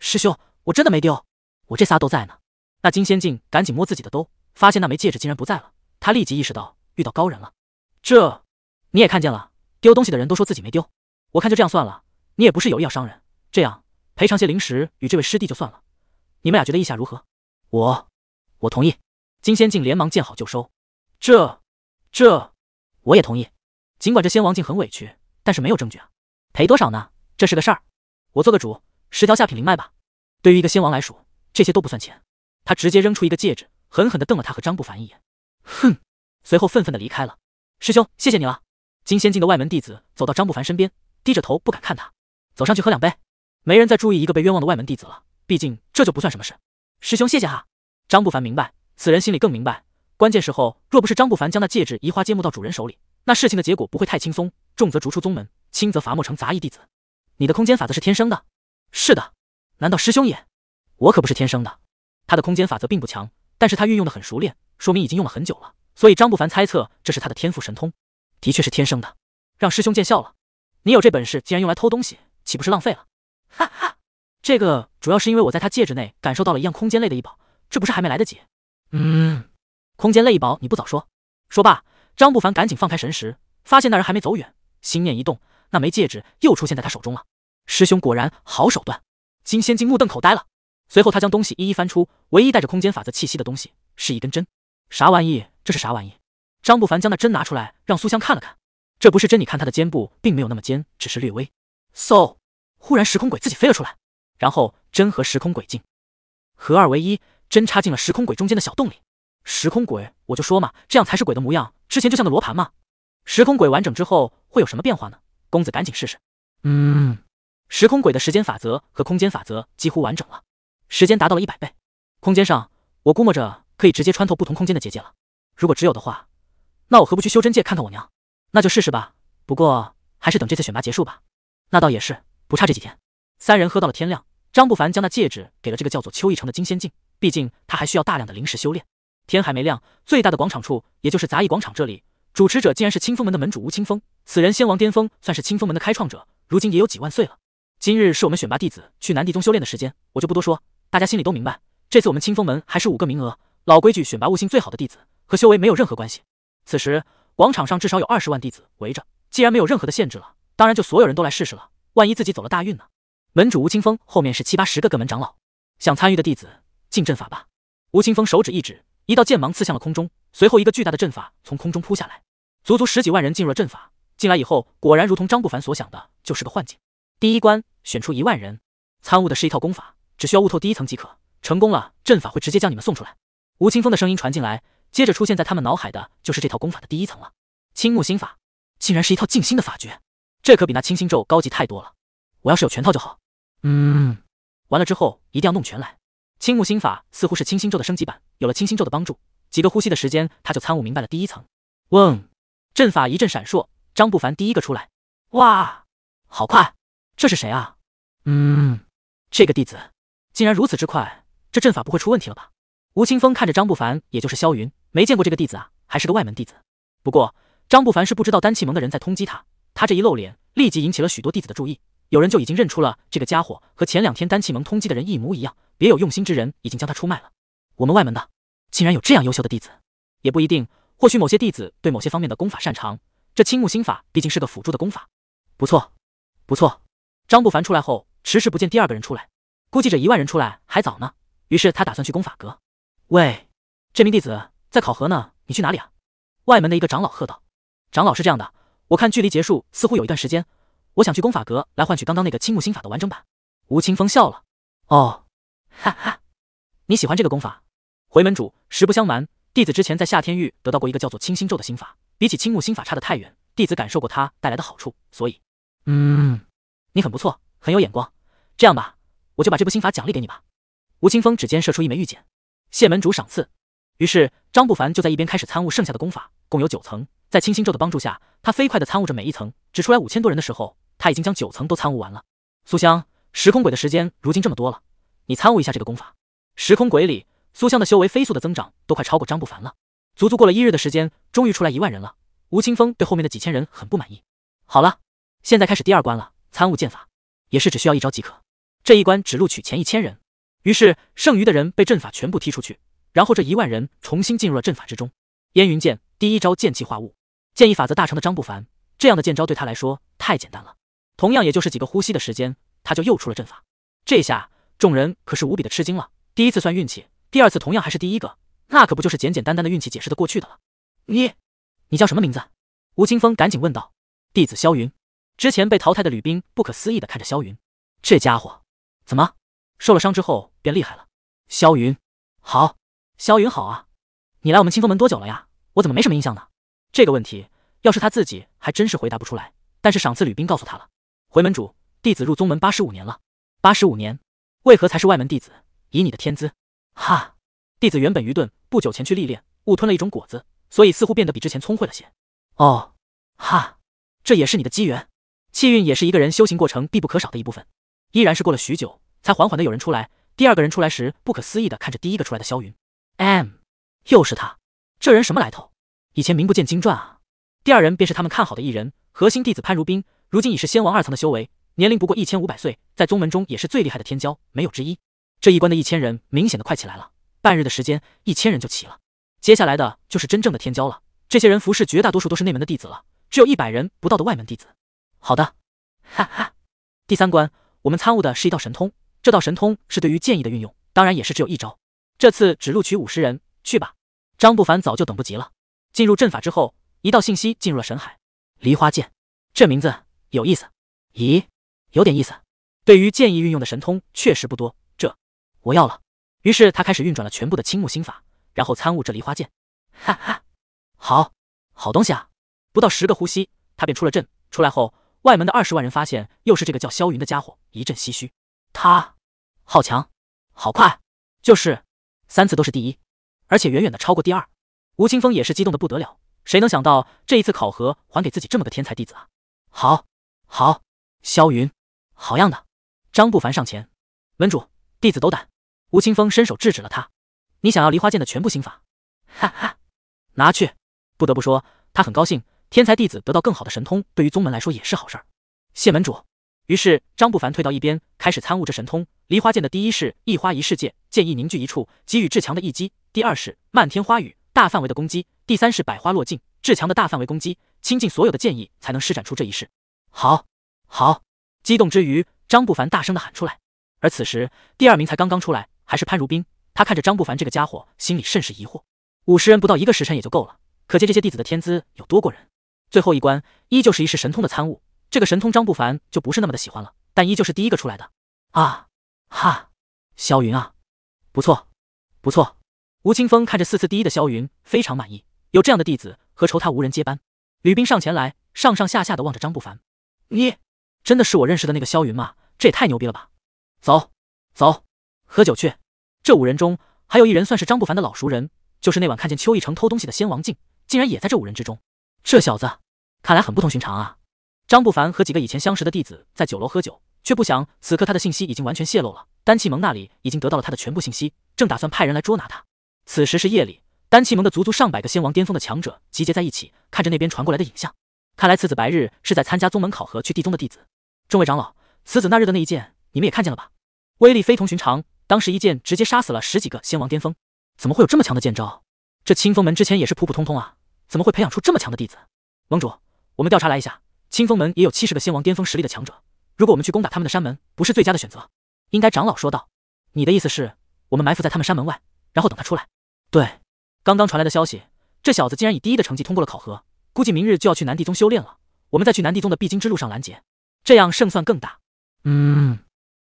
师兄，我真的没丢，我这仨都在呢。那金仙境赶紧摸自己的兜，发现那枚戒指竟然不在了。他立即意识到遇到高人了。这你也看见了，丢东西的人都说自己没丢。我看就这样算了，你也不是有意要伤人，这样赔偿些灵石与这位师弟就算了。你们俩觉得意下如何？我我同意。金仙境连忙见好就收。这这我也同意。尽管这仙王镜很委屈，但是没有证据啊。赔多少呢？这是个事儿。我做个主，十条下品灵脉吧。对于一个仙王来说，这些都不算钱。他直接扔出一个戒指，狠狠的瞪了他和张不凡一眼，哼，随后愤愤的离开了。师兄，谢谢你了。金仙境的外门弟子走到张不凡身边，低着头不敢看他。走上去喝两杯，没人再注意一个被冤枉的外门弟子了，毕竟这就不算什么事。师兄，谢谢哈。张不凡明白，此人心里更明白。关键时候，若不是张不凡将那戒指移花接木到主人手里，那事情的结果不会太轻松，重则逐出宗门，轻则罚没成杂役弟子。你的空间法则是天生的？是的。难道师兄也？我可不是天生的。他的空间法则并不强，但是他运用的很熟练，说明已经用了很久了。所以张不凡猜测这是他的天赋神通，的确是天生的。让师兄见笑了，你有这本事，竟然用来偷东西，岂不是浪费了？哈哈，这个主要是因为我在他戒指内感受到了一样空间类的异宝，这不是还没来得及？嗯，空间类异宝你不早说。说罢，张不凡赶紧放开神识，发现那人还没走远，心念一动，那枚戒指又出现在他手中了。师兄果然好手段。金仙境目瞪口呆了。随后他将东西一一翻出，唯一带着空间法则气息的东西是一根针。啥玩意？这是啥玩意？张不凡将那针拿出来，让苏香看了看。这不是针，你看他的肩部并没有那么尖，只是略微。嗖！忽然时空鬼自己飞了出来，然后针和时空鬼进合二为一，针插进了时空鬼中间的小洞里。时空鬼，我就说嘛，这样才是鬼的模样，之前就像个罗盘嘛。时空鬼完整之后会有什么变化呢？公子赶紧试试。嗯，时空鬼的时间法则和空间法则几乎完整了。时间达到了一百倍，空间上我估摸着可以直接穿透不同空间的结界了。如果只有的话，那我何不去修真界看看我娘？那就试试吧。不过还是等这次选拔结束吧。那倒也是，不差这几天。三人喝到了天亮。张不凡将那戒指给了这个叫做邱逸成的金仙境，毕竟他还需要大量的灵石修炼。天还没亮，最大的广场处，也就是杂役广场这里，主持者竟然是清风门的门主吴清风。此人仙王巅峰，算是清风门的开创者，如今也有几万岁了。今日是我们选拔弟子去南帝宗修炼的时间，我就不多说。大家心里都明白，这次我们清风门还是五个名额，老规矩，选拔悟性最好的弟子，和修为没有任何关系。此时广场上至少有二十万弟子围着，既然没有任何的限制了，当然就所有人都来试试了。万一自己走了大运呢？门主吴清风后面是七八十个各门长老，想参与的弟子进阵法吧。吴清风手指一指，一道剑芒刺向了空中，随后一个巨大的阵法从空中扑下来，足足十几万人进入了阵法。进来以后，果然如同张不凡所想的，就是个幻境。第一关选出一万人，参悟的是一套功法。只需要悟透第一层即可，成功了，阵法会直接将你们送出来。吴青峰的声音传进来，接着出现在他们脑海的就是这套功法的第一层了。青木心法竟然是一套静心的法诀，这可比那清心咒高级太多了。我要是有全套就好。嗯，完了之后一定要弄全来。青木心法似乎是清心咒的升级版，有了清心咒的帮助，几个呼吸的时间他就参悟明白了第一层。嗡，阵法一阵闪烁，张不凡第一个出来。哇，好快！这是谁啊？嗯，这个弟子。竟然如此之快，这阵法不会出问题了吧？吴青峰看着张不凡，也就是萧云，没见过这个弟子啊，还是个外门弟子。不过张不凡是不知道丹气盟的人在通缉他，他这一露脸，立即引起了许多弟子的注意。有人就已经认出了这个家伙和前两天丹气盟通缉的人一模一样，别有用心之人已经将他出卖了。我们外门的竟然有这样优秀的弟子，也不一定，或许某些弟子对某些方面的功法擅长。这青木心法毕竟是个辅助的功法。不错，不错。张不凡出来后，迟迟不见第二个人出来。估计着一万人出来还早呢，于是他打算去功法阁。喂，这名弟子在考核呢，你去哪里啊？外门的一个长老喝道：“长老是这样的，我看距离结束似乎有一段时间，我想去功法阁来换取刚刚那个青木心法的完整版。”吴青风笑了：“哦，哈哈，你喜欢这个功法？回门主，实不相瞒，弟子之前在夏天域得到过一个叫做清心咒的心法，比起青木心法差得太远，弟子感受过它带来的好处，所以，嗯，你很不错，很有眼光。这样吧。”我就把这部心法奖励给你吧。吴青峰指尖射出一枚玉简，谢门主赏赐。于是张不凡就在一边开始参悟剩下的功法，共有九层，在清心咒的帮助下，他飞快的参悟着每一层。只出来五千多人的时候，他已经将九层都参悟完了。苏香，时空鬼的时间如今这么多了，你参悟一下这个功法。时空鬼里，苏香的修为飞速的增长，都快超过张不凡了。足足过了一日的时间，终于出来一万人了。吴青峰对后面的几千人很不满意。好了，现在开始第二关了，参悟剑法，也是只需要一招即可。这一关只录取前一千人，于是剩余的人被阵法全部踢出去，然后这一万人重新进入了阵法之中。烟云剑第一招剑气化物，剑意法则大成的张不凡，这样的剑招对他来说太简单了。同样也就是几个呼吸的时间，他就又出了阵法。这下众人可是无比的吃惊了。第一次算运气，第二次同样还是第一个，那可不就是简简单单的运气解释的过去的了？你，你叫什么名字？吴青峰赶紧问道。弟子萧云。之前被淘汰的吕兵不可思议的看着萧云，这家伙。怎么，受了伤之后变厉害了？萧云，好，萧云好啊！你来我们清风门多久了呀？我怎么没什么印象呢？这个问题，要是他自己还真是回答不出来。但是赏赐吕斌告诉他了。回门主，弟子入宗门八十五年了。八十五年，为何才是外门弟子？以你的天资，哈，弟子原本愚钝，不久前去历练，误吞了一种果子，所以似乎变得比之前聪慧了些。哦，哈，这也是你的机缘，气运也是一个人修行过程必不可少的一部分。依然是过了许久，才缓缓的有人出来。第二个人出来时，不可思议的看着第一个出来的萧云，M，又是他，这人什么来头？以前名不见经传啊。第二人便是他们看好的一人，核心弟子潘如冰，如今已是仙王二层的修为，年龄不过一千五百岁，在宗门中也是最厉害的天骄，没有之一。这一关的一千人明显的快起来了，半日的时间，一千人就齐了。接下来的就是真正的天骄了，这些人服侍绝大多数都是内门的弟子了，只有一百人不到的外门弟子。好的，哈哈，第三关。我们参悟的是一道神通，这道神通是对于剑意的运用，当然也是只有一招。这次只录取五十人，去吧。张不凡早就等不及了。进入阵法之后，一道信息进入了神海。梨花剑，这名字有意思。咦，有点意思。对于剑意运用的神通确实不多，这我要了。于是他开始运转了全部的青木心法，然后参悟这梨花剑。哈哈，好，好东西啊！不到十个呼吸，他便出了阵。出来后。外门的二十万人发现，又是这个叫萧云的家伙，一阵唏嘘。他好强，好快，就是三次都是第一，而且远远的超过第二。吴青峰也是激动的不得了，谁能想到这一次考核还给自己这么个天才弟子啊？好，好，萧云，好样的！张不凡上前，门主，弟子斗胆。吴青峰伸手制止了他，你想要梨花剑的全部心法？哈哈，拿去。不得不说，他很高兴。天才弟子得到更好的神通，对于宗门来说也是好事。谢门主。于是张不凡退到一边，开始参悟这神通。梨花剑的第一式一花一世界，剑意凝聚一处，给予至强的一击。第二式漫天花雨，大范围的攻击。第三式百花落尽，至强的大范围攻击，倾尽所有的剑意才能施展出这一式。好，好！激动之余，张不凡大声的喊出来。而此时，第二名才刚刚出来，还是潘如冰。他看着张不凡这个家伙，心里甚是疑惑。五十人不到一个时辰也就够了，可见这些弟子的天资有多过人。最后一关依旧是一世神通的参悟，这个神通张不凡就不是那么的喜欢了，但依旧是第一个出来的。啊哈，萧云啊，不错，不错。吴青峰看着四次第一的萧云，非常满意，有这样的弟子，何愁他无人接班？吕斌上前来，上上下下的望着张不凡，你真的是我认识的那个萧云吗？这也太牛逼了吧！走，走，喝酒去。这五人中还有一人算是张不凡的老熟人，就是那晚看见邱逸城偷东西的仙王镜，竟然也在这五人之中。这小子。看来很不同寻常啊！张不凡和几个以前相识的弟子在酒楼喝酒，却不想此刻他的信息已经完全泄露了。丹气盟那里已经得到了他的全部信息，正打算派人来捉拿他。此时是夜里，丹气盟的足足上百个仙王巅峰的强者集结在一起，看着那边传过来的影像。看来此子白日是在参加宗门考核去地宗的弟子。众位长老，此子那日的那一剑，你们也看见了吧？威力非同寻常，当时一剑直接杀死了十几个仙王巅峰，怎么会有这么强的剑招？这清风门之前也是普普通通啊，怎么会培养出这么强的弟子？盟主。我们调查来一下，清风门也有七十个仙王巅峰实力的强者。如果我们去攻打他们的山门，不是最佳的选择。应该长老说道：“你的意思是，我们埋伏在他们山门外，然后等他出来？”对，刚刚传来的消息，这小子竟然以第一的成绩通过了考核，估计明日就要去南帝宗修炼了。我们再去南帝宗的必经之路上拦截，这样胜算更大。嗯，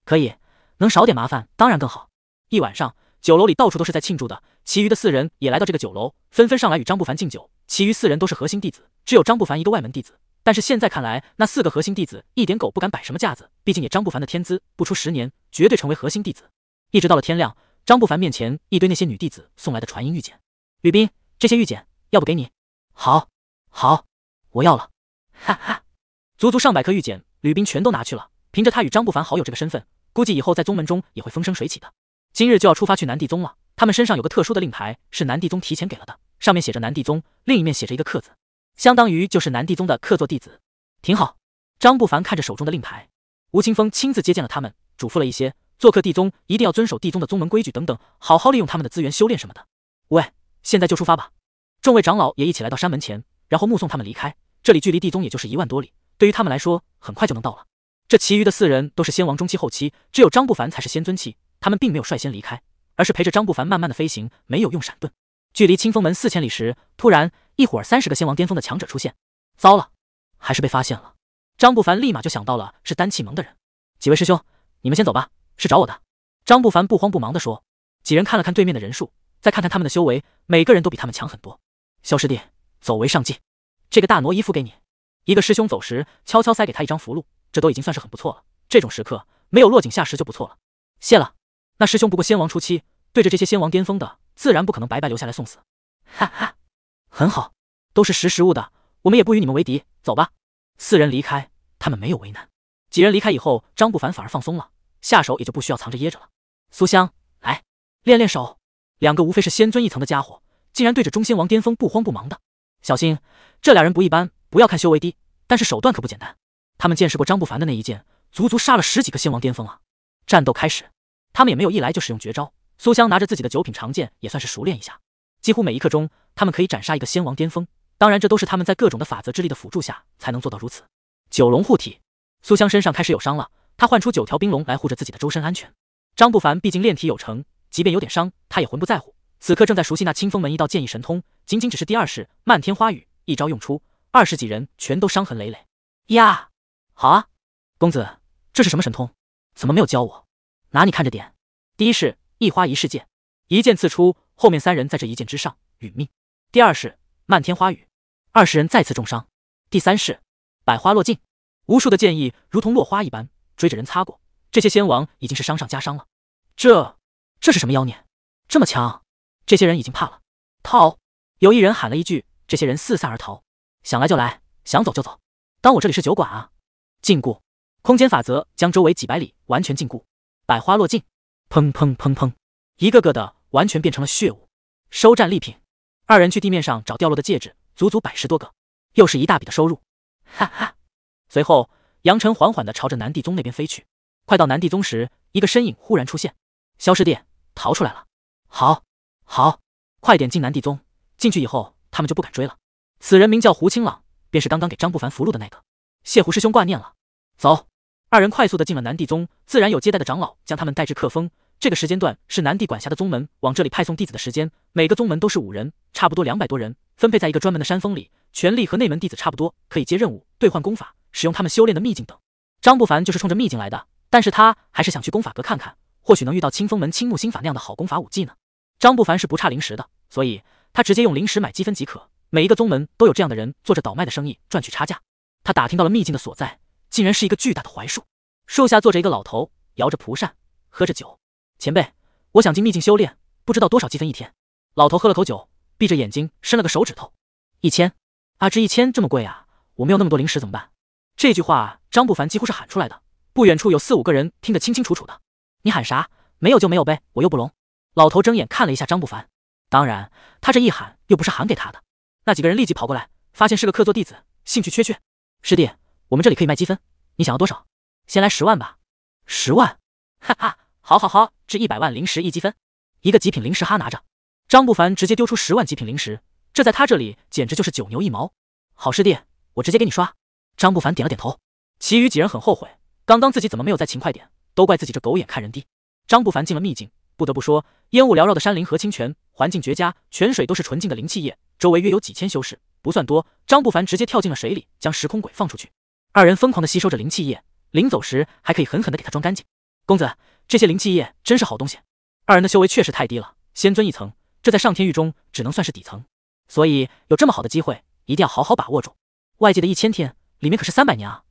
可以，能少点麻烦当然更好。一晚上，酒楼里到处都是在庆祝的，其余的四人也来到这个酒楼，纷纷上来与张不凡敬酒。其余四人都是核心弟子，只有张不凡一个外门弟子。但是现在看来，那四个核心弟子一点狗不敢摆什么架子，毕竟也张不凡的天资，不出十年绝对成为核心弟子。一直到了天亮，张不凡面前一堆那些女弟子送来的传音玉简。吕斌，这些玉简要不给你？好，好，我要了。哈哈，足足上百颗玉简，吕斌全都拿去了。凭着他与张不凡好友这个身份，估计以后在宗门中也会风生水起的。今日就要出发去南帝宗了，他们身上有个特殊的令牌，是南帝宗提前给了的。上面写着南帝宗，另一面写着一个客字，相当于就是南帝宗的客座弟子，挺好。张不凡看着手中的令牌，吴清风亲自接见了他们，嘱咐了一些，做客帝宗一定要遵守帝宗的宗门规矩等等，好好利用他们的资源修炼什么的。喂，现在就出发吧！众位长老也一起来到山门前，然后目送他们离开。这里距离帝宗也就是一万多里，对于他们来说很快就能到了。这其余的四人都是仙王中期后期，只有张不凡才是仙尊期，他们并没有率先离开，而是陪着张不凡慢慢的飞行，没有用闪遁。距离清风门四千里时，突然，一伙儿三十个仙王巅峰的强者出现。糟了，还是被发现了。张不凡立马就想到了是丹气盟的人。几位师兄，你们先走吧，是找我的。张不凡不慌不忙地说。几人看了看对面的人数，再看看他们的修为，每个人都比他们强很多。肖师弟，走为上计。这个大挪移符给你。一个师兄走时，悄悄塞给他一张符箓，这都已经算是很不错了。这种时刻，没有落井下石就不错了。谢了。那师兄不过仙王初期，对着这些仙王巅峰的。自然不可能白白留下来送死，哈哈，很好，都是识时务的，我们也不与你们为敌，走吧。四人离开，他们没有为难。几人离开以后，张不凡反而放松了，下手也就不需要藏着掖着了。苏香，来练练手。两个无非是仙尊一层的家伙，竟然对着中仙王巅峰不慌不忙的。小心，这俩人不一般，不要看修为低，但是手段可不简单。他们见识过张不凡的那一剑，足足杀了十几个仙王巅峰啊。战斗开始，他们也没有一来就使用绝招。苏香拿着自己的九品长剑，也算是熟练一下。几乎每一刻钟，他们可以斩杀一个仙王巅峰。当然，这都是他们在各种的法则之力的辅助下才能做到如此。九龙护体，苏香身上开始有伤了，他唤出九条冰龙来护着自己的周身安全。张不凡毕竟炼体有成，即便有点伤，他也浑不在乎。此刻正在熟悉那清风门一道剑意神通，仅仅只是第二式漫天花雨，一招用出，二十几人全都伤痕累累。呀，好啊，公子，这是什么神通？怎么没有教我？拿你看着点，第一式。一花一世界，一剑刺出，后面三人在这一剑之上殒命。第二式漫天花雨，二十人再次重伤。第三式百花落尽，无数的剑意如同落花一般追着人擦过，这些仙王已经是伤上加伤了。这，这是什么妖孽？这么强？这些人已经怕了，逃！有一人喊了一句，这些人四散而逃，想来就来，想走就走，当我这里是酒馆啊？禁锢，空间法则将周围几百里完全禁锢。百花落尽。砰砰砰砰，一个个的完全变成了血雾。收战利品，二人去地面上找掉落的戒指，足足百十多个，又是一大笔的收入。哈哈。随后，杨晨缓缓的朝着南帝宗那边飞去。快到南帝宗时，一个身影忽然出现，消师弟逃出来了。好，好，快点进南帝宗，进去以后他们就不敢追了。此人名叫胡清朗，便是刚刚给张不凡俘虏的那个。谢胡师兄挂念了，走。二人快速的进了南地宗，自然有接待的长老将他们带至客峰。这个时间段是南地管辖的宗门往这里派送弟子的时间。每个宗门都是五人，差不多两百多人，分配在一个专门的山峰里，权力和内门弟子差不多，可以接任务、兑换功法、使用他们修炼的秘境等。张不凡就是冲着秘境来的，但是他还是想去功法阁看看，或许能遇到清风门青木心法那样的好功法武技呢。张不凡是不差灵石的，所以他直接用灵石买积分即可。每一个宗门都有这样的人做着倒卖的生意，赚取差价。他打听到了秘境的所在。竟然是一个巨大的槐树，树下坐着一个老头，摇着蒲扇，喝着酒。前辈，我想进秘境修炼，不知道多少积分一天？老头喝了口酒，闭着眼睛伸了个手指头，一千。阿芝，一千这么贵啊？我没有那么多零食怎么办？这句话张不凡几乎是喊出来的。不远处有四五个人听得清清楚楚的。你喊啥？没有就没有呗，我又不聋。老头睁眼看了一下张不凡，当然，他这一喊又不是喊给他的。那几个人立即跑过来，发现是个客座弟子，兴趣缺缺。师弟。我们这里可以卖积分，你想要多少？先来十万吧。十万，哈哈，好好好，值一百万零食一积分，一个极品零食哈拿着。张不凡直接丢出十万极品零食，这在他这里简直就是九牛一毛。好师弟，我直接给你刷。张不凡点了点头。其余几人很后悔，刚刚自己怎么没有再勤快点，都怪自己这狗眼看人低。张不凡进了秘境，不得不说，烟雾缭绕的山林和清泉，环境绝佳，泉水都是纯净的灵气液。周围约有几千修士，不算多。张不凡直接跳进了水里，将时空鬼放出去。二人疯狂的吸收着灵气液，临走时还可以狠狠的给他装干净。公子，这些灵气液真是好东西。二人的修为确实太低了，仙尊一层，这在上天域中只能算是底层，所以有这么好的机会，一定要好好把握住。外界的一千天里面可是三百年啊。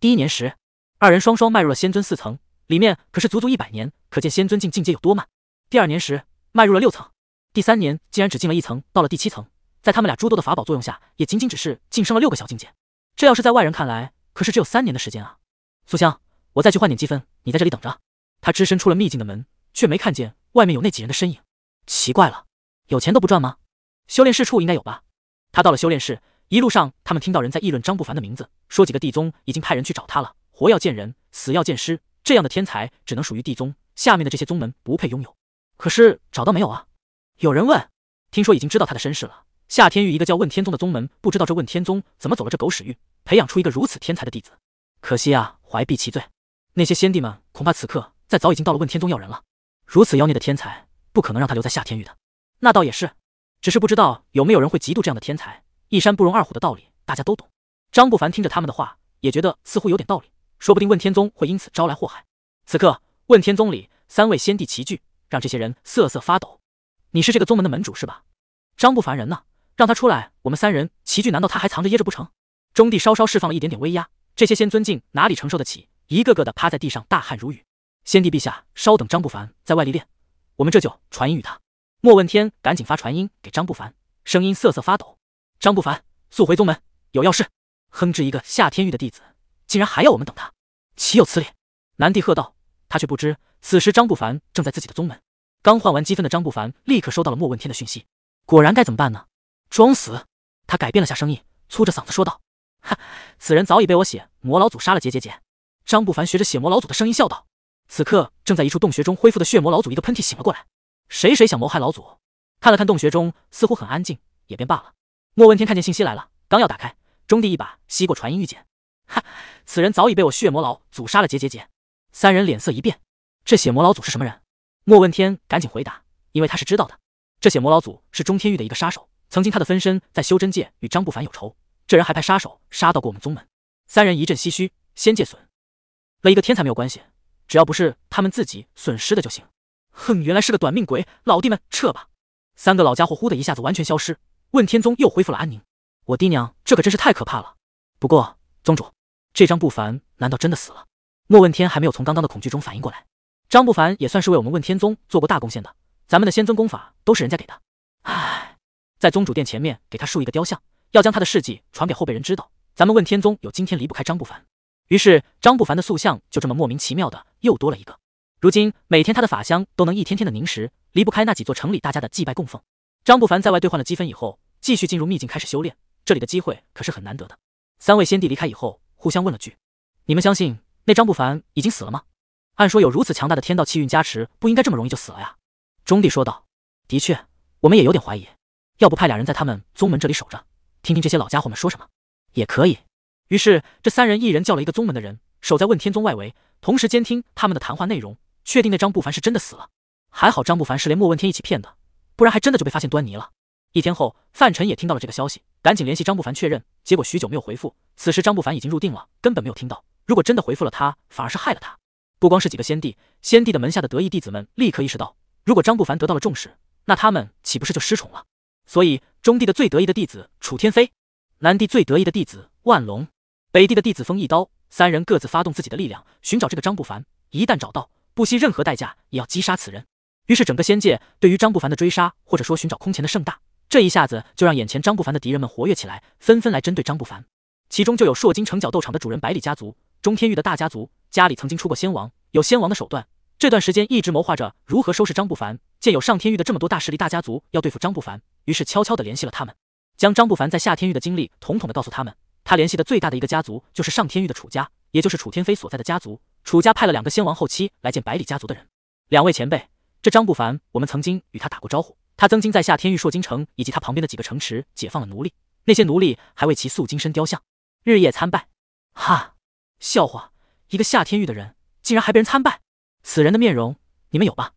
第一年时，二人双双迈入了仙尊四层，里面可是足足一百年，可见仙尊境境界有多慢。第二年时，迈入了六层，第三年竟然只进了一层，到了第七层，在他们俩诸多的法宝作用下，也仅仅只是晋升了六个小境界。这要是在外人看来，可是只有三年的时间啊！苏香，我再去换点积分，你在这里等着。他只身出了秘境的门，却没看见外面有那几人的身影。奇怪了，有钱都不赚吗？修炼室处应该有吧。他到了修炼室，一路上他们听到人在议论张不凡的名字，说几个地宗已经派人去找他了，活要见人，死要见尸。这样的天才只能属于地宗，下面的这些宗门不配拥有。可是找到没有啊？有人问。听说已经知道他的身世了。夏天域一个叫问天宗的宗门，不知道这问天宗怎么走了这狗屎运，培养出一个如此天才的弟子。可惜啊，怀璧其罪，那些先帝们恐怕此刻在早已经到了问天宗要人了。如此妖孽的天才，不可能让他留在夏天域的。那倒也是，只是不知道有没有人会嫉妒这样的天才。一山不容二虎的道理，大家都懂。张不凡听着他们的话，也觉得似乎有点道理。说不定问天宗会因此招来祸害。此刻问天宗里三位先帝齐聚，让这些人瑟瑟发抖。你是这个宗门的门主是吧？张不凡人呢？让他出来，我们三人齐聚，难道他还藏着掖着不成？中帝稍稍释放了一点点威压，这些仙尊境哪里承受得起？一个个的趴在地上，大汗如雨。先帝陛下，稍等，张不凡在外历练，我们这就传音与他。莫问天赶紧发传音给张不凡，声音瑟瑟发抖。张不凡速回宗门，有要事。哼，这一个下天域的弟子，竟然还要我们等他，岂有此理！南帝喝道。他却不知，此时张不凡正在自己的宗门。刚换完积分的张不凡立刻收到了莫问天的讯息，果然该怎么办呢？装死，他改变了下声音，粗着嗓子说道：“哈，此人早已被我血魔老祖杀了。”“结结结！”张不凡学着血魔老祖的声音笑道。此刻正在一处洞穴中恢复的血魔老祖一个喷嚏醒了过来。谁谁想谋害老祖？看了看洞穴中，似乎很安静，也便罢了。莫问天看见信息来了，刚要打开，中帝一把吸过传音玉简：“哈，此人早已被我血魔老祖杀了。”“结结结！”三人脸色一变，这血魔老祖是什么人？莫问天赶紧回答，因为他是知道的，这血魔老祖是中天域的一个杀手。曾经他的分身在修真界与张不凡有仇，这人还派杀手杀到过我们宗门。三人一阵唏嘘，仙界损了一个天才没有关系，只要不是他们自己损失的就行。哼，原来是个短命鬼，老弟们撤吧。三个老家伙忽的一下子完全消失，问天宗又恢复了安宁。我爹娘，这可真是太可怕了。不过宗主，这张不凡难道真的死了？莫问天还没有从刚刚的恐惧中反应过来。张不凡也算是为我们问天宗做过大贡献的，咱们的仙尊功法都是人家给的。唉。在宗主殿前面给他竖一个雕像，要将他的事迹传给后辈人知道。咱们问天宗有今天离不开张不凡，于是张不凡的塑像就这么莫名其妙的又多了一个。如今每天他的法香都能一天天的凝实，离不开那几座城里大家的祭拜供奉。张不凡在外兑换了积分以后，继续进入秘境开始修炼。这里的机会可是很难得的。三位先帝离开以后，互相问了句：“你们相信那张不凡已经死了吗？”按说有如此强大的天道气运加持，不应该这么容易就死了呀。”中帝说道：“的确，我们也有点怀疑。”要不派俩人在他们宗门这里守着，听听这些老家伙们说什么也可以。于是这三人一人叫了一个宗门的人守在问天宗外围，同时监听他们的谈话内容，确定那张不凡是真的死了。还好张不凡是连莫问天一起骗的，不然还真的就被发现端倪了。一天后，范辰也听到了这个消息，赶紧联系张不凡确认，结果许久没有回复。此时张不凡已经入定了，根本没有听到。如果真的回复了他，反而是害了他。不光是几个先帝，先帝的门下的得意弟子们立刻意识到，如果张不凡得到了重视，那他们岂不是就失宠了？所以中地的最得意的弟子楚天飞，南地最得意的弟子万龙，北地的弟子风一刀，三人各自发动自己的力量，寻找这个张不凡。一旦找到，不惜任何代价也要击杀此人。于是整个仙界对于张不凡的追杀，或者说寻找空前的盛大。这一下子就让眼前张不凡的敌人们活跃起来，纷纷来针对张不凡。其中就有烁金城角斗场的主人百里家族，中天域的大家族，家里曾经出过仙王，有仙王的手段。这段时间一直谋划着如何收拾张不凡。见有上天域的这么多大势力、大家族要对付张不凡。于是悄悄地联系了他们，将张不凡在夏天域的经历统统地告诉他们。他联系的最大的一个家族就是上天域的楚家，也就是楚天飞所在的家族。楚家派了两个仙王后期来见百里家族的人。两位前辈，这张不凡，我们曾经与他打过招呼。他曾经在夏天域烁金城以及他旁边的几个城池解放了奴隶，那些奴隶还为其塑金身雕像，日夜参拜。哈，笑话，一个夏天域的人，竟然还被人参拜。此人的面容，你们有吧？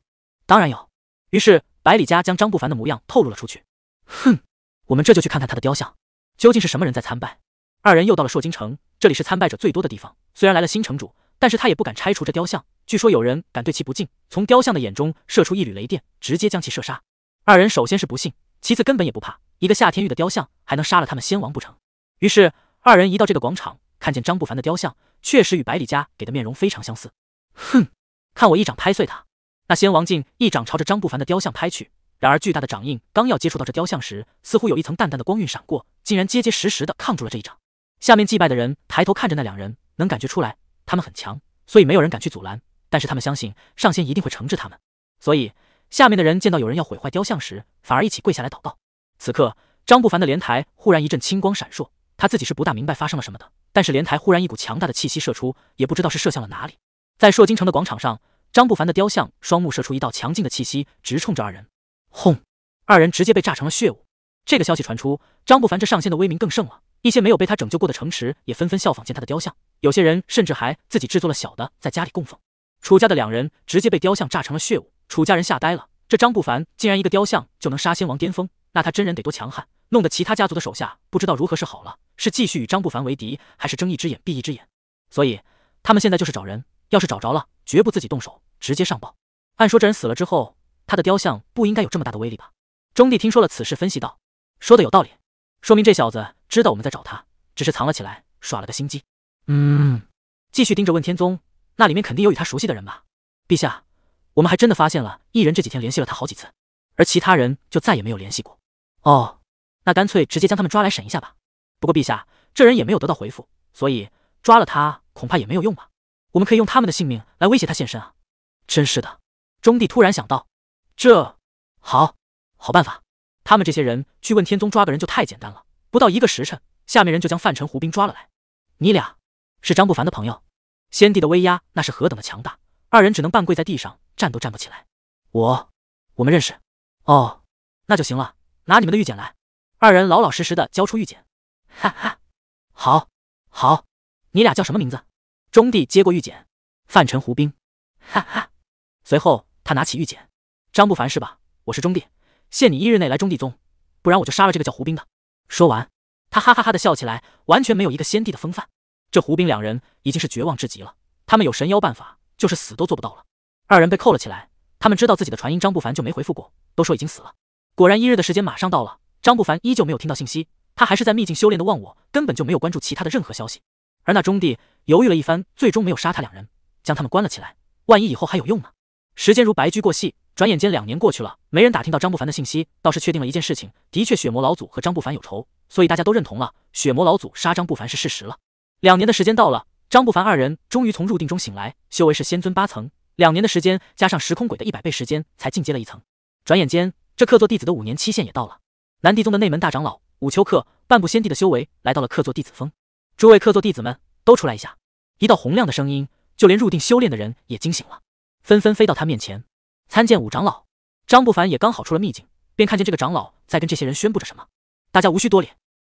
当然有。于是百里家将张不凡的模样透露了出去。哼，我们这就去看看他的雕像究竟是什么人在参拜。二人又到了朔京城，这里是参拜者最多的地方。虽然来了新城主，但是他也不敢拆除这雕像。据说有人敢对其不敬，从雕像的眼中射出一缕雷电，直接将其射杀。二人首先是不信，其次根本也不怕，一个夏天玉的雕像还能杀了他们仙王不成？于是二人一到这个广场，看见张不凡的雕像，确实与百里家给的面容非常相似。哼，看我一掌拍碎他！那仙王竟一掌朝着张不凡的雕像拍去。然而，巨大的掌印刚要接触到这雕像时，似乎有一层淡淡的光晕闪过，竟然结结实实的抗住了这一掌。下面祭拜的人抬头看着那两人，能感觉出来他们很强，所以没有人敢去阻拦。但是他们相信上仙一定会惩治他们，所以下面的人见到有人要毁坏雕像时，反而一起跪下来祷告。此刻，张不凡的莲台忽然一阵青光闪烁，他自己是不大明白发生了什么的，但是莲台忽然一股强大的气息射出，也不知道是射向了哪里。在烁金城的广场上，张不凡的雕像双目射出一道强劲的气息，直冲着二人。轰！二人直接被炸成了血雾。这个消息传出，张不凡这上仙的威名更盛了。一些没有被他拯救过的城池也纷纷效仿建他的雕像，有些人甚至还自己制作了小的，在家里供奉。楚家的两人直接被雕像炸成了血雾，楚家人吓呆了。这张不凡竟然一个雕像就能杀仙王巅峰，那他真人得多强悍？弄得其他家族的手下不知道如何是好了，是继续与张不凡为敌，还是睁一只眼闭一只眼？所以他们现在就是找人，要是找着了，绝不自己动手，直接上报。按说这人死了之后。他的雕像不应该有这么大的威力吧？中帝听说了此事，分析道：“说的有道理，说明这小子知道我们在找他，只是藏了起来，耍了个心机。”嗯，继续盯着问天宗，那里面肯定有与他熟悉的人吧？陛下，我们还真的发现了，一人这几天联系了他好几次，而其他人就再也没有联系过。哦，那干脆直接将他们抓来审一下吧。不过陛下，这人也没有得到回复，所以抓了他恐怕也没有用吧？我们可以用他们的性命来威胁他现身啊！真是的，中帝突然想到。这，好，好办法。他们这些人去问天宗抓个人就太简单了。不到一个时辰，下面人就将范尘、胡兵抓了来。你俩是张不凡的朋友？先帝的威压那是何等的强大，二人只能半跪在地上，站都站不起来。我，我们认识。哦，那就行了。拿你们的玉简来。二人老老实实的交出玉简。哈哈，好，好。你俩叫什么名字？中帝接过玉简。范尘、胡兵。哈哈。随后他拿起玉简。张不凡是吧？我是中帝，限你一日内来中帝宗，不然我就杀了这个叫胡兵的。说完，他哈哈哈的笑起来，完全没有一个先帝的风范。这胡兵两人已经是绝望至极了，他们有神妖办法，就是死都做不到了。二人被扣了起来，他们知道自己的传音张不凡就没回复过，都说已经死了。果然，一日的时间马上到了，张不凡依旧没有听到信息，他还是在秘境修炼的忘我，根本就没有关注其他的任何消息。而那中帝犹豫了一番，最终没有杀他两人，将他们关了起来。万一以后还有用呢？时间如白驹过隙。转眼间两年过去了，没人打听到张不凡的信息，倒是确定了一件事情：的确，血魔老祖和张不凡有仇，所以大家都认同了血魔老祖杀张不凡是事实了。两年的时间到了，张不凡二人终于从入定中醒来，修为是仙尊八层。两年的时间加上时空鬼的一百倍时间，才进阶了一层。转眼间，这客座弟子的五年期限也到了。南帝宗的内门大长老武丘克半步仙帝的修为来到了客座弟子峰。诸位客座弟子们，都出来一下！一道洪亮的声音，就连入定修炼的人也惊醒了，纷纷飞到他面前。参见五长老，张不凡也刚好出了秘境，便看见这个长老在跟这些人宣布着什么。大家无需多礼，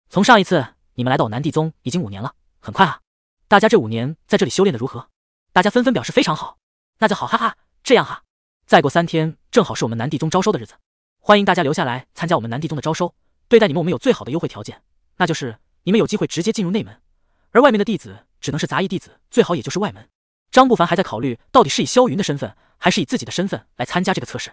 从上一次你们来到我南帝宗已经五年了，很快啊。大家这五年在这里修炼的如何？大家纷纷表示非常好。那就好，哈哈，这样哈，再过三天正好是我们南帝宗招收的日子，欢迎大家留下来参加我们南帝宗的招收。对待你们我们有最好的优惠条件，那就是你们有机会直接进入内门，而外面的弟子只能是杂役弟子，最好也就是外门。张不凡还在考虑，到底是以萧云的身份，还是以自己的身份来参加这个测试。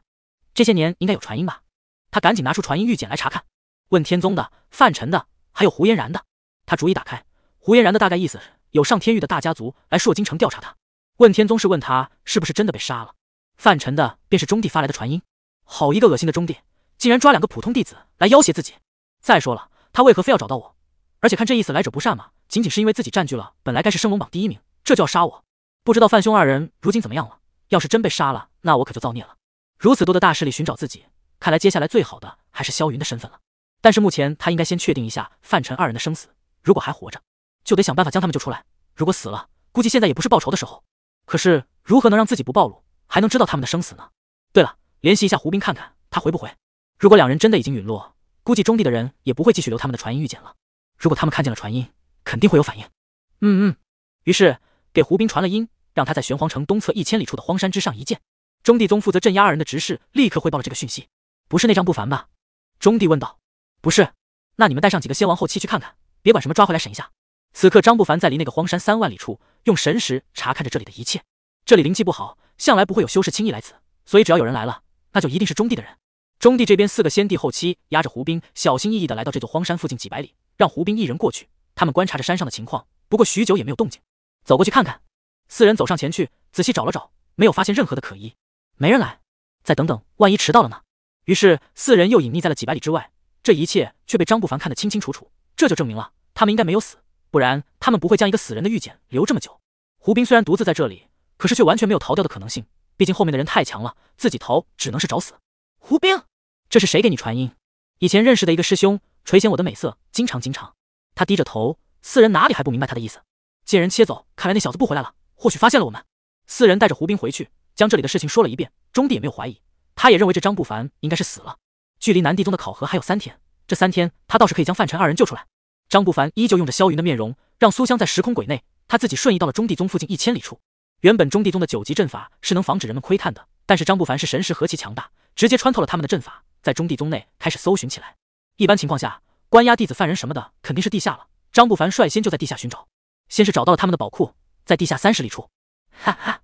这些年应该有传音吧？他赶紧拿出传音玉简来查看。问天宗的、范辰的，还有胡嫣然的，他逐一打开。胡嫣然的大概意思，有上天域的大家族来朔金城调查他。问天宗是问他是不是真的被杀了。范辰的便是中帝发来的传音。好一个恶心的中帝，竟然抓两个普通弟子来要挟自己。再说了，他为何非要找到我？而且看这意思，来者不善嘛。仅仅是因为自己占据了本来该是升龙榜第一名，这就要杀我？不知道范兄二人如今怎么样了？要是真被杀了，那我可就造孽了。如此多的大势力寻找自己，看来接下来最好的还是萧云的身份了。但是目前他应该先确定一下范尘二人的生死。如果还活着，就得想办法将他们救出来；如果死了，估计现在也不是报仇的时候。可是如何能让自己不暴露，还能知道他们的生死呢？对了，联系一下胡斌看看他回不回。如果两人真的已经陨落，估计中地的人也不会继续留他们的传音玉简了。如果他们看见了传音，肯定会有反应。嗯嗯，于是给胡斌传了音。让他在玄黄城东侧一千里处的荒山之上一见，中地宗负责镇压二人的执事立刻汇报了这个讯息。不是那张不凡吧？中地问道。不是，那你们带上几个先王后期去看看，别管什么，抓回来审一下。此刻，张不凡在离那个荒山三万里处，用神识查看着这里的一切。这里灵气不好，向来不会有修士轻易来此，所以只要有人来了，那就一定是中地的人。中地这边四个先帝后期压着胡兵，小心翼翼的来到这座荒山附近几百里，让胡兵一人过去。他们观察着山上的情况，不过许久也没有动静，走过去看看。四人走上前去，仔细找了找，没有发现任何的可疑。没人来，再等等，万一迟到了呢？于是四人又隐匿在了几百里之外。这一切却被张不凡看得清清楚楚。这就证明了他们应该没有死，不然他们不会将一个死人的玉简留这么久。胡斌虽然独自在这里，可是却完全没有逃掉的可能性。毕竟后面的人太强了，自己逃只能是找死。胡兵，这是谁给你传音？以前认识的一个师兄，垂涎我的美色，经常经常。他低着头，四人哪里还不明白他的意思？见人切走，看来那小子不回来了。或许发现了我们四人带着胡斌回去，将这里的事情说了一遍，中帝也没有怀疑，他也认为这张不凡应该是死了。距离南帝宗的考核还有三天，这三天他倒是可以将范辰二人救出来。张不凡依旧用着萧云的面容，让苏香在时空轨内，他自己瞬移到了中帝宗附近一千里处。原本中帝宗的九级阵法是能防止人们窥探的，但是张不凡是神识何其强大，直接穿透了他们的阵法，在中帝宗内开始搜寻起来。一般情况下，关押弟子犯人什么的肯定是地下了，张不凡率先就在地下寻找，先是找到了他们的宝库。在地下三十里处，哈哈，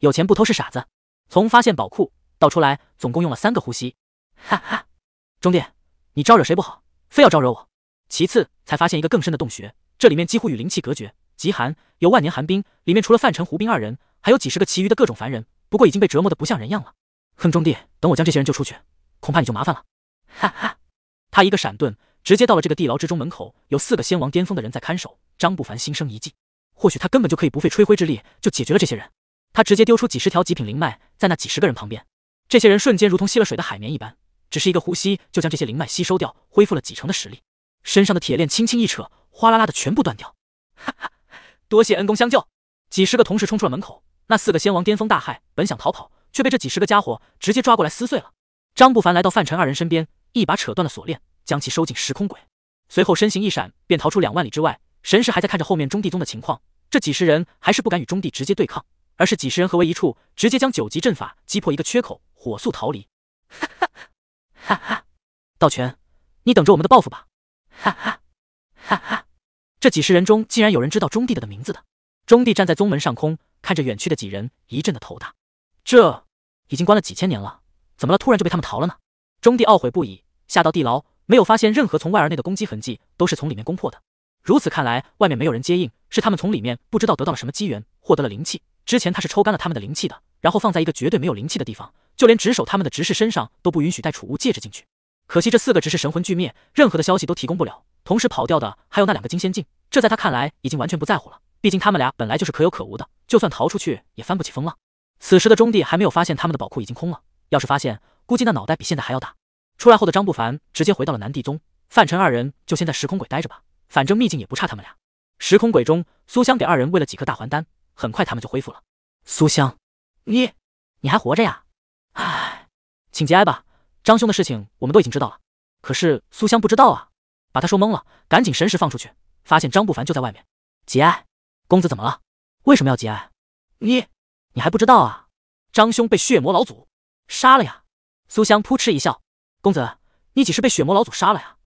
有钱不偷是傻子。从发现宝库到出来，总共用了三个呼吸，哈哈。中殿，你招惹谁不好，非要招惹我？其次，才发现一个更深的洞穴，这里面几乎与灵气隔绝，极寒，有万年寒冰。里面除了范成、胡冰二人，还有几十个其余的各种凡人，不过已经被折磨得不像人样了。哼，中弟，等我将这些人救出去，恐怕你就麻烦了。哈哈，他一个闪遁，直接到了这个地牢之中。门口有四个仙王巅峰的人在看守。张不凡心生一计。或许他根本就可以不费吹灰之力就解决了这些人。他直接丢出几十条极品灵脉在那几十个人旁边，这些人瞬间如同吸了水的海绵一般，只是一个呼吸就将这些灵脉吸收掉，恢复了几成的实力。身上的铁链轻轻一扯，哗啦啦的全部断掉。哈哈，多谢恩公相救！几十个同时冲出了门口，那四个仙王巅峰大骇，本想逃跑，却被这几十个家伙直接抓过来撕碎了。张不凡来到范陈二人身边，一把扯断了锁链，将其收进时空轨，随后身形一闪，便逃出两万里之外，神识还在看着后面中地宗的情况。这几十人还是不敢与中帝直接对抗，而是几十人合为一处，直接将九级阵法击破一个缺口，火速逃离。哈哈，哈哈，道全，你等着我们的报复吧！哈哈，哈哈，这几十人中竟然有人知道中帝的名字的。中帝站在宗门上空，看着远去的几人，一阵的头大。这已经关了几千年了，怎么了？突然就被他们逃了呢？中帝懊悔不已。下到地牢，没有发现任何从外而内的攻击痕迹，都是从里面攻破的。如此看来，外面没有人接应，是他们从里面不知道得到了什么机缘，获得了灵气。之前他是抽干了他们的灵气的，然后放在一个绝对没有灵气的地方，就连值守他们的执事身上都不允许带储物戒指进去。可惜这四个执事神魂俱灭，任何的消息都提供不了。同时跑掉的还有那两个金仙境，这在他看来已经完全不在乎了，毕竟他们俩本来就是可有可无的，就算逃出去也翻不起风浪。此时的中帝还没有发现他们的宝库已经空了，要是发现，估计那脑袋比现在还要大。出来后的张不凡直接回到了南帝宗，范辰二人就先在时空鬼待着吧。反正秘境也不差他们俩。时空鬼中，苏香给二人喂了几颗大还丹，很快他们就恢复了。苏香，你你还活着呀？唉，请节哀吧。张兄的事情我们都已经知道了，可是苏香不知道啊，把他说懵了。赶紧神识放出去，发现张不凡就在外面。节哀，公子怎么了？为什么要节哀？你你还不知道啊？张兄被血魔老祖杀了呀！苏香扑哧一笑，公子，你岂是被血魔老祖杀了呀？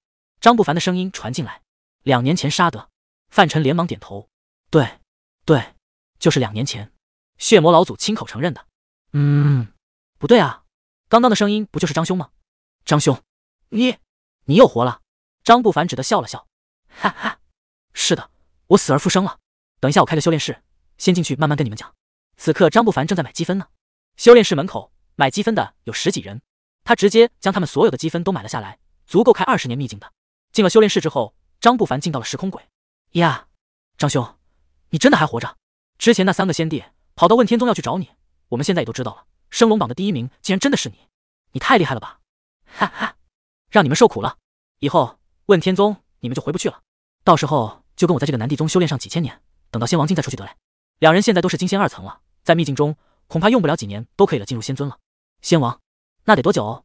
张不凡的声音传进来。两年前杀的范晨连忙点头，对，对，就是两年前，血魔老祖亲口承认的。嗯，不对啊，刚刚的声音不就是张兄吗？张兄，你你又活了？张不凡只得笑了笑，哈哈，是的，我死而复生了。等一下，我开个修炼室，先进去慢慢跟你们讲。此刻，张不凡正在买积分呢。修炼室门口买积分的有十几人，他直接将他们所有的积分都买了下来，足够开二十年秘境的。进了修炼室之后。张不凡进到了时空鬼，呀，张兄，你真的还活着？之前那三个仙帝跑到问天宗要去找你，我们现在也都知道了。升龙榜的第一名竟然真的是你，你太厉害了吧！哈哈，让你们受苦了。以后问天宗你们就回不去了，到时候就跟我在这个南帝宗修炼上几千年，等到仙王境再出去得嘞。两人现在都是金仙二层了，在秘境中恐怕用不了几年都可以了，进入仙尊了。仙王那得多久？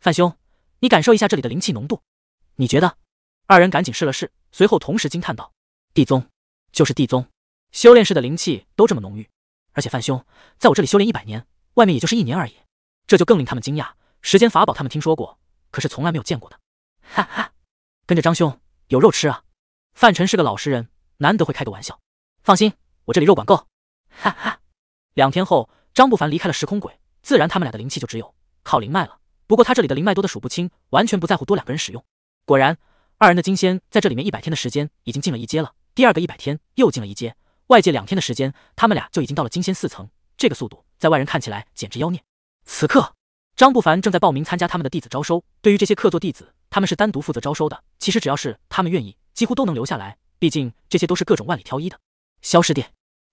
范兄，你感受一下这里的灵气浓度，你觉得？二人赶紧试了试，随后同时惊叹道：“地宗就是地宗，修炼室的灵气都这么浓郁，而且范兄在我这里修炼一百年，外面也就是一年而已，这就更令他们惊讶。时间法宝他们听说过，可是从来没有见过的。”哈哈，跟着张兄有肉吃啊！范晨是个老实人，难得会开个玩笑。放心，我这里肉管够。哈哈，两天后，张不凡离开了时空轨，自然他们俩的灵气就只有靠灵脉了。不过他这里的灵脉多的数不清，完全不在乎多两个人使用。果然。二人的金仙在这里面一百天的时间已经进了一阶了，第二个一百天又进了一阶，外界两天的时间，他们俩就已经到了金仙四层。这个速度，在外人看起来简直妖孽。此刻，张不凡正在报名参加他们的弟子招收。对于这些客座弟子，他们是单独负责招收的。其实只要是他们愿意，几乎都能留下来。毕竟这些都是各种万里挑一的。消师弟，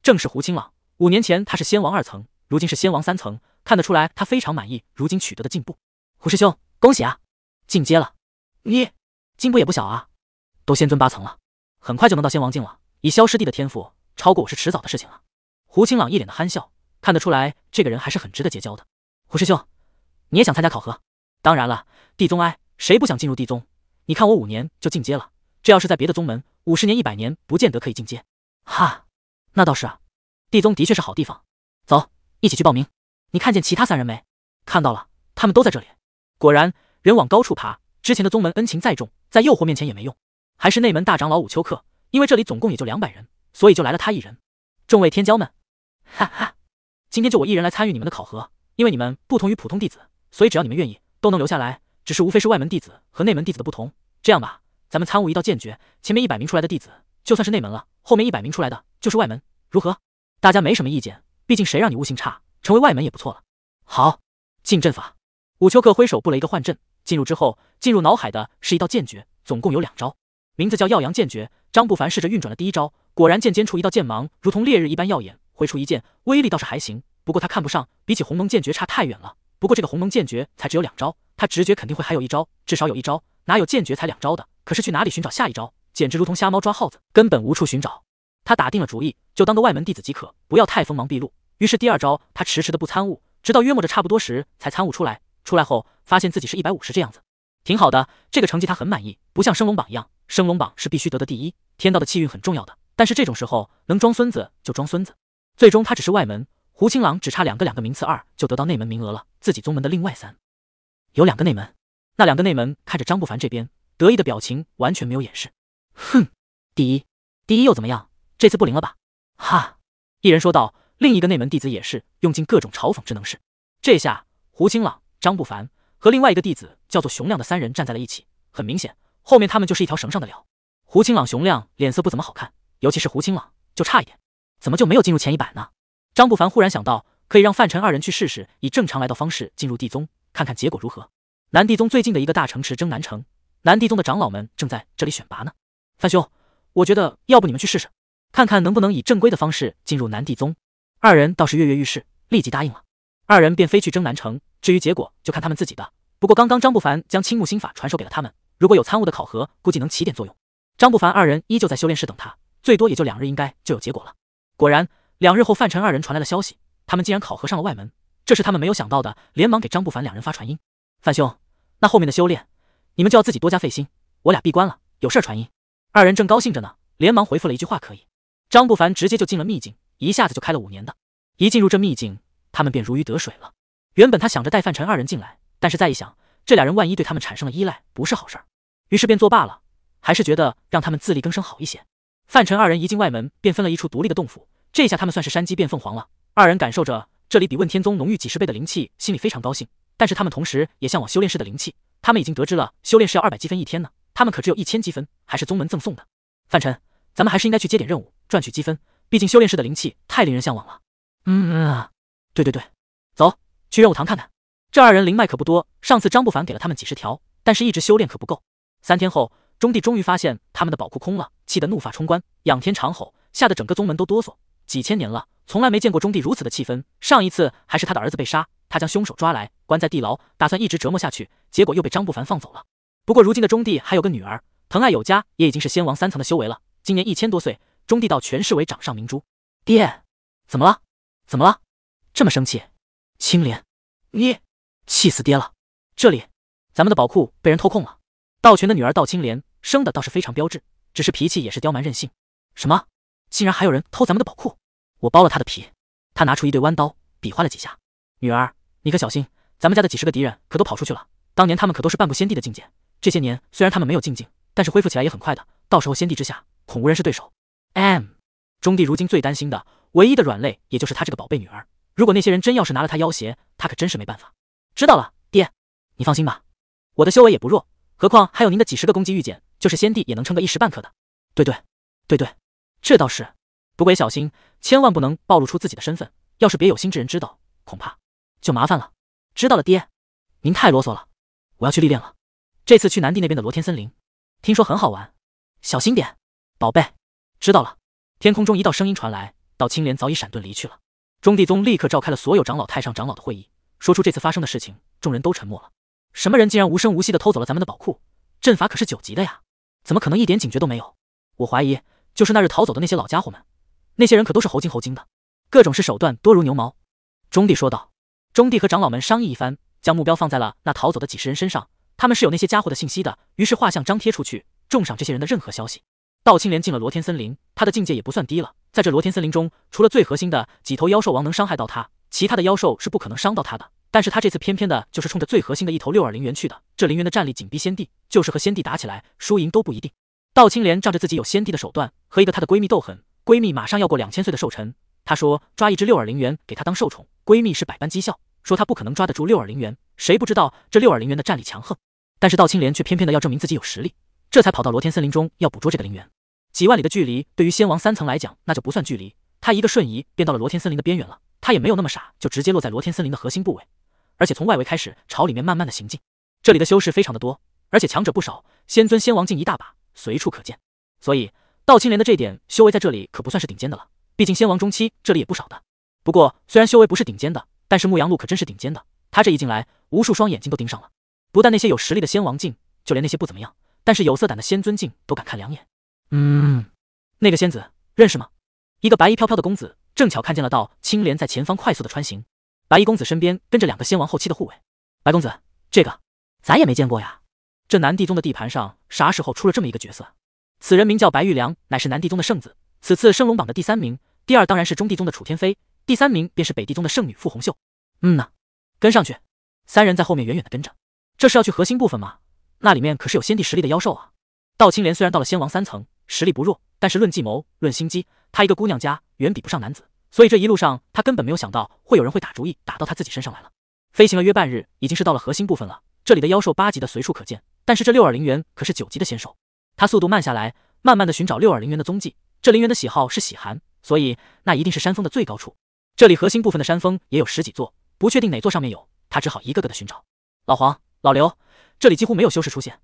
正是胡青朗。五年前他是仙王二层，如今是仙王三层，看得出来他非常满意如今取得的进步。胡师兄，恭喜啊，进阶了。你。进步也不小啊，都仙尊八层了，很快就能到仙王境了。以萧师弟的天赋，超过我是迟早的事情了。胡青朗一脸的憨笑，看得出来这个人还是很值得结交的。胡师兄，你也想参加考核？当然了，地宗哎，谁不想进入地宗？你看我五年就进阶了，这要是在别的宗门，五十年、一百年不见得可以进阶。哈，那倒是啊，地宗的确是好地方。走，一起去报名。你看见其他三人没？看到了，他们都在这里。果然，人往高处爬，之前的宗门恩情再重。在诱惑面前也没用，还是内门大长老武丘克。因为这里总共也就两百人，所以就来了他一人。众位天骄们，哈哈，今天就我一人来参与你们的考核。因为你们不同于普通弟子，所以只要你们愿意，都能留下来。只是无非是外门弟子和内门弟子的不同。这样吧，咱们参悟一道剑诀，前面一百名出来的弟子就算是内门了，后面一百名出来的就是外门，如何？大家没什么意见？毕竟谁让你悟性差，成为外门也不错。了好，进阵法。武丘克挥手布了一个幻阵。进入之后，进入脑海的是一道剑诀，总共有两招，名字叫耀阳剑诀。张不凡试着运转了第一招，果然剑尖处一道剑芒，如同烈日一般耀眼。挥出一剑，威力倒是还行，不过他看不上，比起鸿蒙剑诀差太远了。不过这个鸿蒙剑诀才只有两招，他直觉肯定会还有一招，至少有一招。哪有剑诀才两招的？可是去哪里寻找下一招，简直如同瞎猫抓耗子，根本无处寻找。他打定了主意，就当个外门弟子即可，不要太锋芒毕露。于是第二招他迟迟的不参悟，直到约摸着差不多时才参悟出来。出来后，发现自己是一百五十这样子，挺好的。这个成绩他很满意，不像升龙榜一样，升龙榜是必须得的第一。天道的气运很重要的，但是这种时候能装孙子就装孙子。最终他只是外门，胡青朗只差两个两个名次二就得到内门名额了。自己宗门的另外三，有两个内门，那两个内门看着张不凡这边得意的表情完全没有掩饰。哼，第一，第一又怎么样？这次不灵了吧？哈，一人说道，另一个内门弟子也是用尽各种嘲讽之能事。这下胡青朗张不凡和另外一个弟子叫做熊亮的三人站在了一起，很明显，后面他们就是一条绳上的鸟。胡青朗、熊亮脸色不怎么好看，尤其是胡青朗，就差一点，怎么就没有进入前一百呢？张不凡忽然想到，可以让范晨二人去试试，以正常来到方式进入地宗，看看结果如何。南地宗最近的一个大城池——征南城，南地宗的长老们正在这里选拔呢。范兄，我觉得要不你们去试试，看看能不能以正规的方式进入南地宗。二人倒是跃跃欲试，立即答应了。二人便飞去征南城。至于结果，就看他们自己的。不过刚刚张不凡将青木心法传授给了他们，如果有参悟的考核，估计能起点作用。张不凡二人依旧在修炼室等他，最多也就两日，应该就有结果了。果然，两日后范晨二人传来了消息，他们竟然考核上了外门，这是他们没有想到的，连忙给张不凡两人发传音：“范兄，那后面的修炼你们就要自己多加费心，我俩闭关了，有事传音。”二人正高兴着呢，连忙回复了一句话：“可以。”张不凡直接就进了秘境，一下子就开了五年的。一进入这秘境，他们便如鱼得水了。原本他想着带范晨二人进来，但是再一想，这俩人万一对他们产生了依赖，不是好事，于是便作罢了，还是觉得让他们自力更生好一些。范晨二人一进外门，便分了一处独立的洞府，这下他们算是山鸡变凤凰了。二人感受着这里比问天宗浓郁几十倍的灵气，心里非常高兴。但是他们同时也向往修炼室的灵气，他们已经得知了修炼室要二百积分一天呢，他们可只有一千积分，还是宗门赠送的。范晨，咱们还是应该去接点任务，赚取积分，毕竟修炼室的灵气太令人向往了。嗯，对对对。去任务堂看看，这二人灵脉可不多。上次张不凡给了他们几十条，但是一直修炼可不够。三天后，中帝终于发现他们的宝库空了，气得怒发冲冠，仰天长吼，吓得整个宗门都哆嗦。几千年了，从来没见过中帝如此的气愤。上一次还是他的儿子被杀，他将凶手抓来，关在地牢，打算一直折磨下去，结果又被张不凡放走了。不过如今的中帝还有个女儿，疼爱有加，也已经是仙王三层的修为了。今年一千多岁，中帝道全视为掌上明珠。爹，怎么了？怎么了？这么生气？青莲。你气死爹了！这里，咱们的宝库被人偷空了。道全的女儿道青莲生的倒是非常标致，只是脾气也是刁蛮任性。什么？竟然还有人偷咱们的宝库？我剥了他的皮。他拿出一对弯刀，比划了几下。女儿，你可小心，咱们家的几十个敌人可都跑出去了。当年他们可都是半步仙帝的境界，这些年虽然他们没有境但是恢复起来也很快的。到时候仙帝之下，恐无人是对手。M，中帝如今最担心的唯一的软肋，也就是他这个宝贝女儿。如果那些人真要是拿了他要挟，他可真是没办法。知道了，爹，你放心吧，我的修为也不弱，何况还有您的几十个攻击御简，就是先帝也能撑个一时半刻的。对对对对，这倒是，不过也小心，千万不能暴露出自己的身份，要是别有心之人知道，恐怕就麻烦了。知道了，爹，您太啰嗦了，我要去历练了，这次去南地那边的罗天森林，听说很好玩，小心点，宝贝。知道了。天空中一道声音传来，道青莲早已闪遁离去了。中帝宗立刻召开了所有长老、太上长老的会议，说出这次发生的事情。众人都沉默了。什么人竟然无声无息的偷走了咱们的宝库？阵法可是九级的呀，怎么可能一点警觉都没有？我怀疑就是那日逃走的那些老家伙们。那些人可都是猴精猴精的，各种是手段多如牛毛。中帝说道。中帝和长老们商议一番，将目标放在了那逃走的几十人身上。他们是有那些家伙的信息的，于是画像张贴出去，重赏这些人的任何消息。道青莲进了罗天森林，他的境界也不算低了。在这罗天森林中，除了最核心的几头妖兽王能伤害到他，其他的妖兽是不可能伤到他的。但是他这次偏偏的就是冲着最核心的一头六耳灵猿去的。这灵猿的战力紧逼仙帝，就是和仙帝打起来，输赢都不一定。道青莲仗着自己有仙帝的手段，和一个她的闺蜜斗狠。闺蜜马上要过两千岁的寿辰，她说抓一只六耳灵猿给她当寿宠。闺蜜是百般讥笑，说她不可能抓得住六耳灵猿。谁不知道这六耳灵猿的战力强横？但是道青莲却偏偏的要证明自己有实力。这才跑到罗天森林中要捕捉这个灵猿，几万里的距离对于仙王三层来讲，那就不算距离。他一个瞬移便到了罗天森林的边缘了。他也没有那么傻，就直接落在罗天森林的核心部位，而且从外围开始朝里面慢慢的行进。这里的修士非常的多，而且强者不少，仙尊、仙王境一大把，随处可见。所以道青莲的这点修为在这里可不算是顶尖的了，毕竟仙王中期这里也不少的。不过虽然修为不是顶尖的，但是牧羊鹿可真是顶尖的。他这一进来，无数双眼睛都盯上了，不但那些有实力的仙王境，就连那些不怎么样。但是有色胆的仙尊竟都敢看两眼。嗯，那个仙子认识吗？一个白衣飘飘的公子正巧看见了，道青莲在前方快速的穿行。白衣公子身边跟着两个仙王后期的护卫。白公子，这个咱也没见过呀。这南帝宗的地盘上，啥时候出了这么一个角色？此人名叫白玉良，乃是南帝宗的圣子。此次升龙榜的第三名，第二当然是中帝宗的楚天飞，第三名便是北帝宗的圣女傅红秀。嗯呐，跟上去。三人在后面远远的跟着，这是要去核心部分吗？那里面可是有先帝实力的妖兽啊！道青莲虽然到了仙王三层，实力不弱，但是论计谋、论心机，她一个姑娘家远比不上男子。所以这一路上，她根本没有想到会有人会打主意打到她自己身上来了。飞行了约半日，已经是到了核心部分了。这里的妖兽八级的随处可见，但是这六耳灵猿可是九级的仙兽。他速度慢下来，慢慢的寻找六耳灵猿的踪迹。这灵猿的喜好是喜寒，所以那一定是山峰的最高处。这里核心部分的山峰也有十几座，不确定哪座上面有，他只好一个个的寻找。老黄，老刘。这里几乎没有修士出现，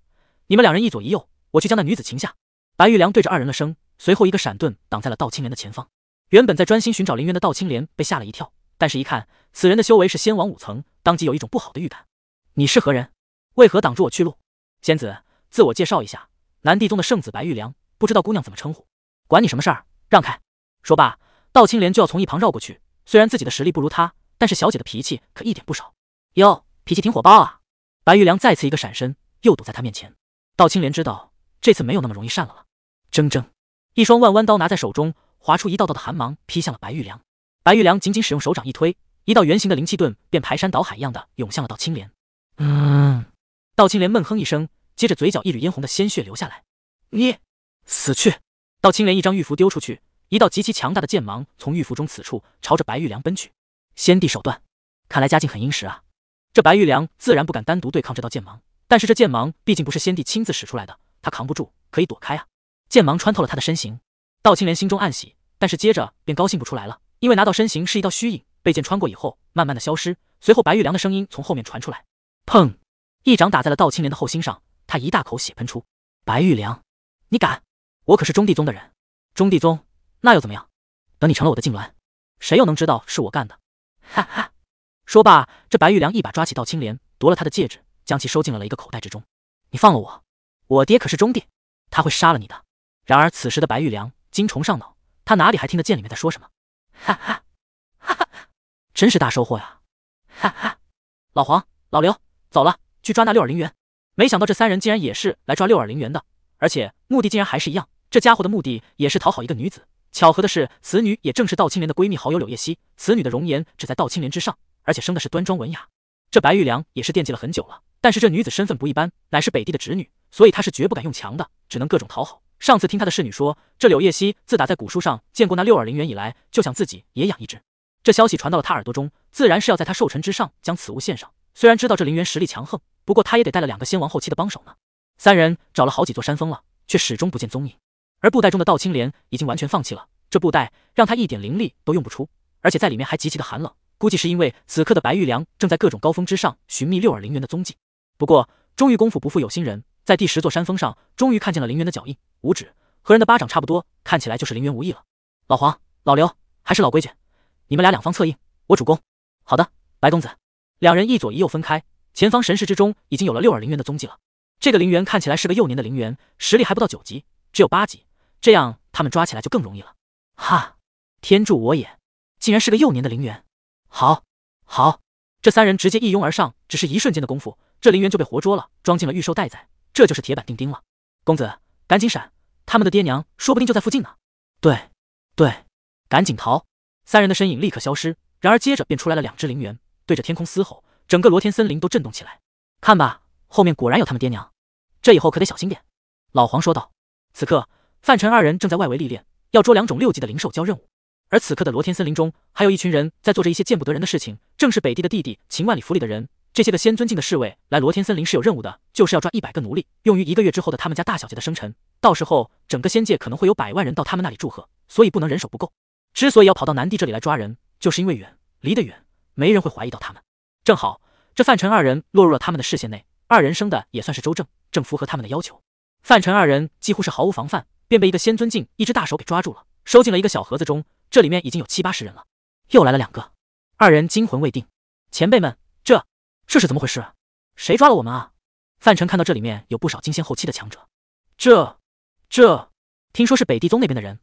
你们两人一左一右，我去将那女子擒下。白玉良对着二人了声，随后一个闪遁挡在了道青莲的前方。原本在专心寻找林源的道青莲被吓了一跳，但是一看此人的修为是仙王五层，当即有一种不好的预感。你是何人？为何挡住我去路？仙子，自我介绍一下，南帝宗的圣子白玉良，不知道姑娘怎么称呼？管你什么事儿，让开！说罢，道青莲就要从一旁绕过去。虽然自己的实力不如他，但是小姐的脾气可一点不少。哟，脾气挺火爆啊。白玉良再次一个闪身，又堵在他面前。道青莲知道这次没有那么容易善了了。铮铮，一双万弯刀拿在手中，划出一道道的寒芒，劈向了白玉良。白玉良仅仅使用手掌一推，一道圆形的灵气盾便排山倒海一样的涌向了道青莲。嗯，道青莲闷哼一声，接着嘴角一缕嫣红的鲜血流下来。你死去！道青莲一张玉符丢出去，一道极其强大的剑芒从玉符中此处朝着白玉良奔去。先帝手段，看来家境很殷实啊。这白玉良自然不敢单独对抗这道剑芒，但是这剑芒毕竟不是先帝亲自使出来的，他扛不住，可以躲开啊！剑芒穿透了他的身形，道青莲心中暗喜，但是接着便高兴不出来了，因为拿到身形是一道虚影，被剑穿过以后，慢慢的消失。随后白玉良的声音从后面传出来，砰！一掌打在了道青莲的后心上，他一大口血喷出。白玉良，你敢？我可是中帝宗的人，中帝宗那又怎么样？等你成了我的痉挛，谁又能知道是我干的？哈哈。说罢，这白玉良一把抓起道青莲，夺了他的戒指，将其收进了了一个口袋之中。你放了我，我爹可是中殿，他会杀了你的。然而此时的白玉良精虫上脑，他哪里还听得见里面在说什么？哈哈，哈哈，真是大收获呀！哈哈，老黄、老刘，走了，去抓那六耳灵猿。没想到这三人竟然也是来抓六耳灵猿的，而且目的竟然还是一样。这家伙的目的也是讨好一个女子，巧合的是，此女也正是道青莲的闺蜜好友柳叶溪。此女的容颜只在道青莲之上。而且生的是端庄文雅，这白玉良也是惦记了很久了。但是这女子身份不一般，乃是北地的侄女，所以他是绝不敢用强的，只能各种讨好。上次听他的侍女说，这柳叶溪自打在古书上见过那六耳灵猿以来，就想自己也养一只。这消息传到了他耳朵中，自然是要在他寿辰之上将此物献上。虽然知道这灵猿实力强横，不过他也得带了两个先王后期的帮手呢。三人找了好几座山峰了，却始终不见踪影。而布袋中的道青莲已经完全放弃了，这布袋让他一点灵力都用不出，而且在里面还极其的寒冷。估计是因为此刻的白玉良正在各种高峰之上寻觅六耳灵猿的踪迹。不过，终于功夫不负有心人，在第十座山峰上，终于看见了灵猿的脚印，五指和人的巴掌差不多，看起来就是灵猿无疑了。老黄、老刘，还是老规矩，你们俩两方策应，我主攻。好的，白公子。两人一左一右分开，前方神识之中已经有了六耳灵猿的踪迹了。这个灵猿看起来是个幼年的灵猿，实力还不到九级，只有八级，这样他们抓起来就更容易了。哈，天助我也，竟然是个幼年的灵猿。好，好，这三人直接一拥而上，只是一瞬间的功夫，这林猿就被活捉了，装进了预兽袋仔，这就是铁板钉钉了。公子，赶紧闪，他们的爹娘说不定就在附近呢。对，对，赶紧逃！三人的身影立刻消失，然而接着便出来了两只灵猿，对着天空嘶吼，整个罗天森林都震动起来。看吧，后面果然有他们爹娘，这以后可得小心点。老黄说道。此刻范晨二人正在外围历练，要捉两种六级的灵兽交任务。而此刻的罗天森林中，还有一群人在做着一些见不得人的事情，正是北帝的弟弟秦万里府里的人。这些个仙尊境的侍卫来罗天森林是有任务的，就是要抓一百个奴隶，用于一个月之后的他们家大小姐的生辰。到时候，整个仙界可能会有百万人到他们那里祝贺，所以不能人手不够。之所以要跑到南帝这里来抓人，就是因为远离得远，没人会怀疑到他们。正好这范辰二人落入了他们的视线内，二人生的也算是周正，正符合他们的要求。范辰二人几乎是毫无防范，便被一个仙尊境一只大手给抓住了，收进了一个小盒子中。这里面已经有七八十人了，又来了两个，二人惊魂未定。前辈们，这这是怎么回事？谁抓了我们啊？范成看到这里面有不少金仙后期的强者，这这，听说是北地宗那边的人。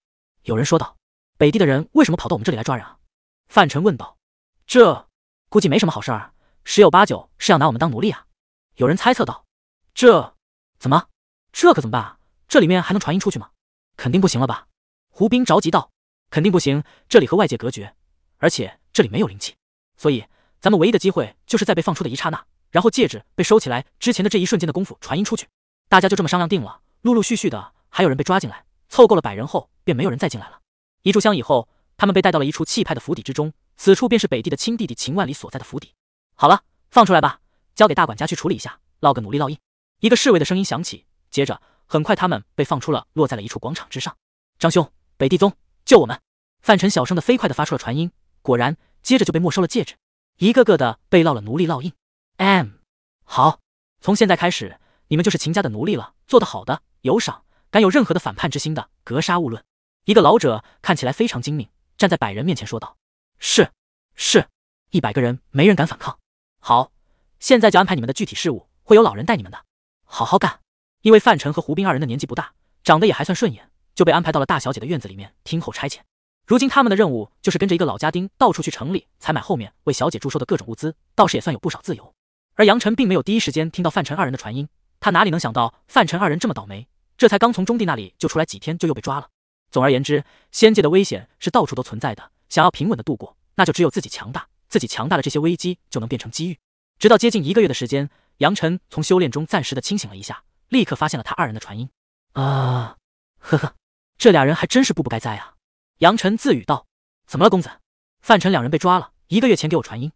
有人说道：“北地的人为什么跑到我们这里来抓人？”啊？”范成问道：“这估计没什么好事，十有八九是要拿我们当奴隶啊。”有人猜测道：“这怎么？这可怎么办？这里面还能传音出去吗？肯定不行了吧？”胡斌着急道。肯定不行，这里和外界隔绝，而且这里没有灵气，所以咱们唯一的机会就是在被放出的一刹那，然后戒指被收起来之前的这一瞬间的功夫传音出去。大家就这么商量定了。陆陆续续的还有人被抓进来，凑够了百人后，便没有人再进来了。一炷香以后，他们被带到了一处气派的府邸之中，此处便是北帝的亲弟弟秦万里所在的府邸。好了，放出来吧，交给大管家去处理一下，烙个努力烙印。一个侍卫的声音响起，接着很快他们被放出了，落在了一处广场之上。张兄，北帝宗。救我们！范尘小声的、飞快的发出了传音，果然，接着就被没收了戒指，一个个的被烙了奴隶烙印。M，好，从现在开始，你们就是秦家的奴隶了。做得好的有赏，敢有任何的反叛之心的，格杀勿论。一个老者看起来非常精明，站在百人面前说道：“是，是，一百个人没人敢反抗。好，现在就安排你们的具体事务，会有老人带你们的，好好干。因为范晨和胡斌二人的年纪不大，长得也还算顺眼。”就被安排到了大小姐的院子里面听候差遣。如今他们的任务就是跟着一个老家丁到处去城里采买，后面为小姐祝寿的各种物资，倒是也算有不少自由。而杨晨并没有第一时间听到范晨二人的传音，他哪里能想到范晨二人这么倒霉？这才刚从中地那里就出来几天，就又被抓了。总而言之，仙界的危险是到处都存在的，想要平稳的度过，那就只有自己强大。自己强大了，这些危机就能变成机遇。直到接近一个月的时间，杨晨从修炼中暂时的清醒了一下，立刻发现了他二人的传音。啊，呵呵。这俩人还真是步步该栽啊！杨晨自语道：“怎么了，公子？”范晨两人被抓了，一个月前给我传音，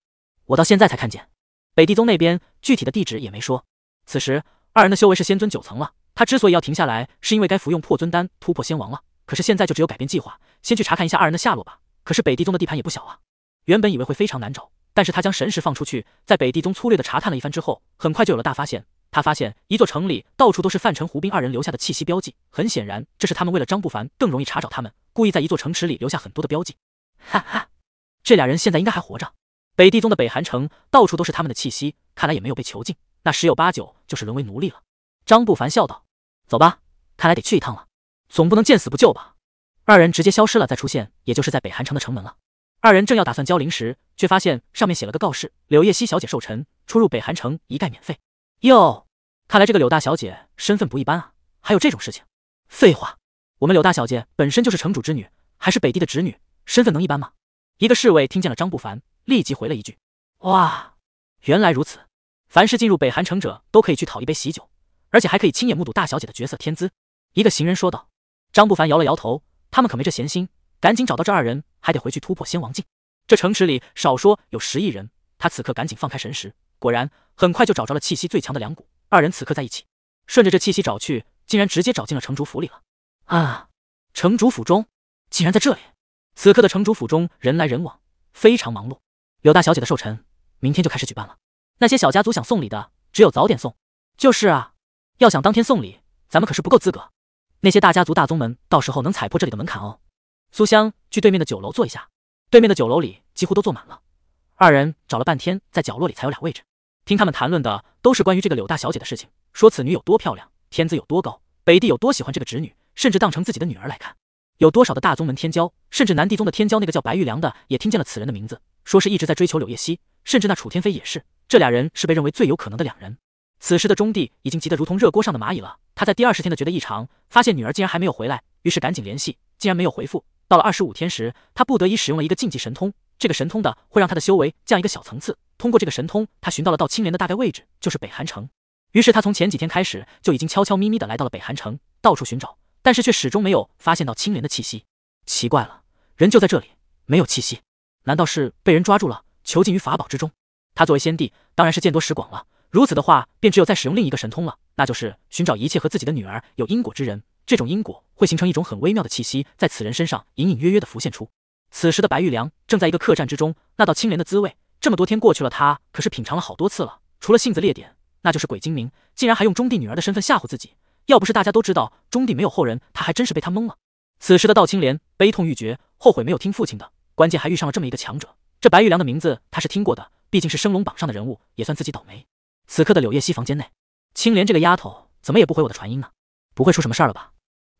我到现在才看见。北帝宗那边具体的地址也没说。此时二人的修为是仙尊九层了，他之所以要停下来，是因为该服用破尊丹突破仙王了。可是现在就只有改变计划，先去查看一下二人的下落吧。可是北帝宗的地盘也不小啊。原本以为会非常难找，但是他将神识放出去，在北帝宗粗略的查探了一番之后，很快就有了大发现。他发现一座城里到处都是范成、胡斌二人留下的气息标记，很显然这是他们为了张不凡更容易查找他们，故意在一座城池里留下很多的标记。哈哈，这俩人现在应该还活着。北地宗的北寒城到处都是他们的气息，看来也没有被囚禁，那十有八九就是沦为奴隶了。张不凡笑道：“走吧，看来得去一趟了，总不能见死不救吧？”二人直接消失了，再出现也就是在北寒城的城门了。二人正要打算交灵时，却发现上面写了个告示：“柳叶溪小姐寿辰，出入北寒城一概免费。”哟，看来这个柳大小姐身份不一般啊，还有这种事情？废话，我们柳大小姐本身就是城主之女，还是北帝的侄女，身份能一般吗？一个侍卫听见了，张不凡立即回了一句：哇，原来如此！凡是进入北寒城者，都可以去讨一杯喜酒，而且还可以亲眼目睹大小姐的绝色天姿。一个行人说道。张不凡摇了摇头，他们可没这闲心，赶紧找到这二人，还得回去突破仙王境。这城池里少说有十亿人，他此刻赶紧放开神识。果然很快就找着了气息最强的两股，二人此刻在一起，顺着这气息找去，竟然直接找进了城主府里了。啊，城主府中竟然在这里！此刻的城主府中人来人往，非常忙碌。柳大小姐的寿辰明天就开始举办了，那些小家族想送礼的，只有早点送。就是啊，要想当天送礼，咱们可是不够资格。那些大家族大宗门到时候能踩破这里的门槛哦。苏香去对面的酒楼坐一下，对面的酒楼里几乎都坐满了。二人找了半天，在角落里才有俩位置。听他们谈论的都是关于这个柳大小姐的事情，说此女有多漂亮，天资有多高，北帝有多喜欢这个侄女，甚至当成自己的女儿来看。有多少的大宗门天骄，甚至南帝宗的天骄，那个叫白玉良的也听见了此人的名字，说是一直在追求柳叶熙，甚至那楚天飞也是，这俩人是被认为最有可能的两人。此时的中帝已经急得如同热锅上的蚂蚁了，他在第二十天的觉得异常，发现女儿竟然还没有回来，于是赶紧联系，竟然没有回复。到了二十五天时，他不得已使用了一个禁忌神通，这个神通的会让他的修为降一个小层次。通过这个神通，他寻到了到青莲的大概位置，就是北寒城。于是他从前几天开始就已经悄悄咪咪的来到了北寒城，到处寻找，但是却始终没有发现到青莲的气息。奇怪了，人就在这里，没有气息，难道是被人抓住了，囚禁于法宝之中？他作为先帝，当然是见多识广了。如此的话，便只有再使用另一个神通了，那就是寻找一切和自己的女儿有因果之人。这种因果会形成一种很微妙的气息，在此人身上隐隐约约的浮现出。此时的白玉良正在一个客栈之中，那道青莲的滋味。这么多天过去了，他可是品尝了好多次了。除了性子烈点，那就是鬼精明，竟然还用中帝女儿的身份吓唬自己。要不是大家都知道中帝没有后人，他还真是被他蒙了。此时的道青莲悲痛欲绝，后悔没有听父亲的，关键还遇上了这么一个强者。这白玉良的名字他是听过的，毕竟是升龙榜上的人物，也算自己倒霉。此刻的柳叶溪房间内，青莲这个丫头怎么也不回我的传音呢？不会出什么事了吧？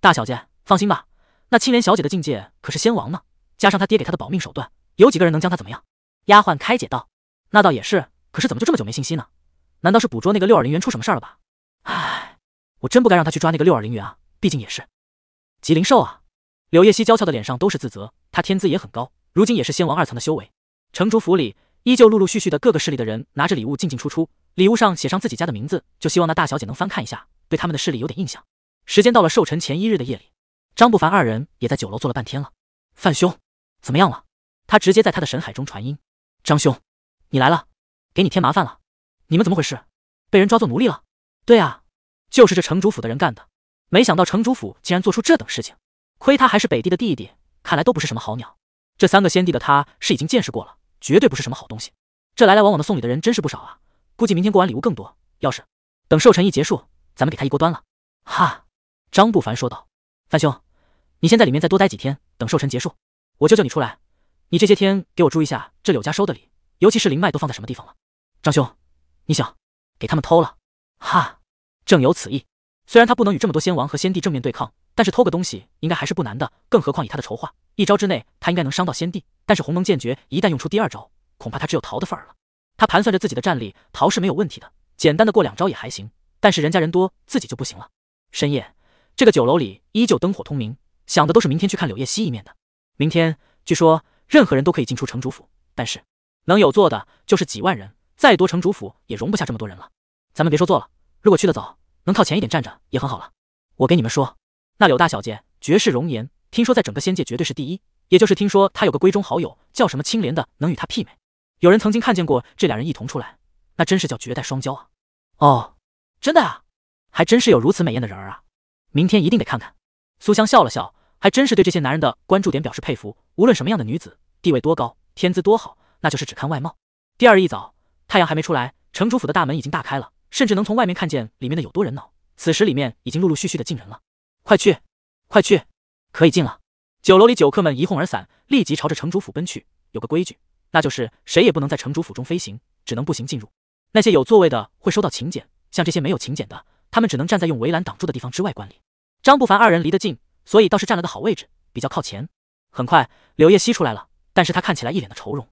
大小姐，放心吧，那青莲小姐的境界可是仙王呢，加上她爹给她的保命手段，有几个人能将她怎么样？丫鬟开解道：“那倒也是，可是怎么就这么久没信息呢？难道是捕捉那个六耳灵猿出什么事儿了吧？唉，我真不该让他去抓那个六耳灵猿啊！毕竟也是，极灵兽啊！”柳叶熙娇俏的脸上都是自责，她天资也很高，如今也是仙王二层的修为。城主府里依旧陆陆续续的各个势力的人拿着礼物进进出出，礼物上写上自己家的名字，就希望那大小姐能翻看一下，对他们的势力有点印象。时间到了寿辰前一日的夜里，张不凡二人也在酒楼坐了半天了。范兄，怎么样了？他直接在他的神海中传音。张兄，你来了，给你添麻烦了。你们怎么回事？被人抓做奴隶了？对啊，就是这城主府的人干的。没想到城主府竟然做出这等事情，亏他还是北帝的弟弟，看来都不是什么好鸟。这三个先帝的他是已经见识过了，绝对不是什么好东西。这来来往往的送礼的人真是不少啊，估计明天过完礼物更多。要是等寿辰一结束，咱们给他一锅端了。哈，张不凡说道：“范兄，你先在里面再多待几天，等寿辰结束，我救救你出来。”你这些天给我注意下这柳家收的礼，尤其是灵脉都放在什么地方了。张兄，你想给他们偷了？哈，正有此意。虽然他不能与这么多先王和先帝正面对抗，但是偷个东西应该还是不难的。更何况以他的筹划，一招之内他应该能伤到先帝。但是鸿蒙剑诀一旦用出第二招，恐怕他只有逃的份儿了。他盘算着自己的战力，逃是没有问题的，简单的过两招也还行。但是人家人多，自己就不行了。深夜，这个酒楼里依旧灯火通明，想的都是明天去看柳叶熙一面的。明天，据说。任何人都可以进出城主府，但是能有座的，就是几万人，再多城主府也容不下这么多人了。咱们别说坐了，如果去得早，能靠前一点站着也很好了。我给你们说，那柳大小姐绝世容颜，听说在整个仙界绝对是第一。也就是听说她有个闺中好友叫什么青莲的，能与她媲美。有人曾经看见过这俩人一同出来，那真是叫绝代双骄啊！哦，真的啊，还真是有如此美艳的人儿啊！明天一定得看看。苏香笑了笑，还真是对这些男人的关注点表示佩服。无论什么样的女子。地位多高，天资多好，那就是只看外貌。第二一早，太阳还没出来，城主府的大门已经大开了，甚至能从外面看见里面的有多人脑。此时里面已经陆陆续续的进人了，快去，快去，可以进了。酒楼里酒客们一哄而散，立即朝着城主府奔去。有个规矩，那就是谁也不能在城主府中飞行，只能步行进入。那些有座位的会收到请柬，像这些没有请柬的，他们只能站在用围栏挡住的地方之外观礼。张不凡二人离得近，所以倒是占了个好位置，比较靠前。很快，柳叶熙出来了。但是他看起来一脸的愁容，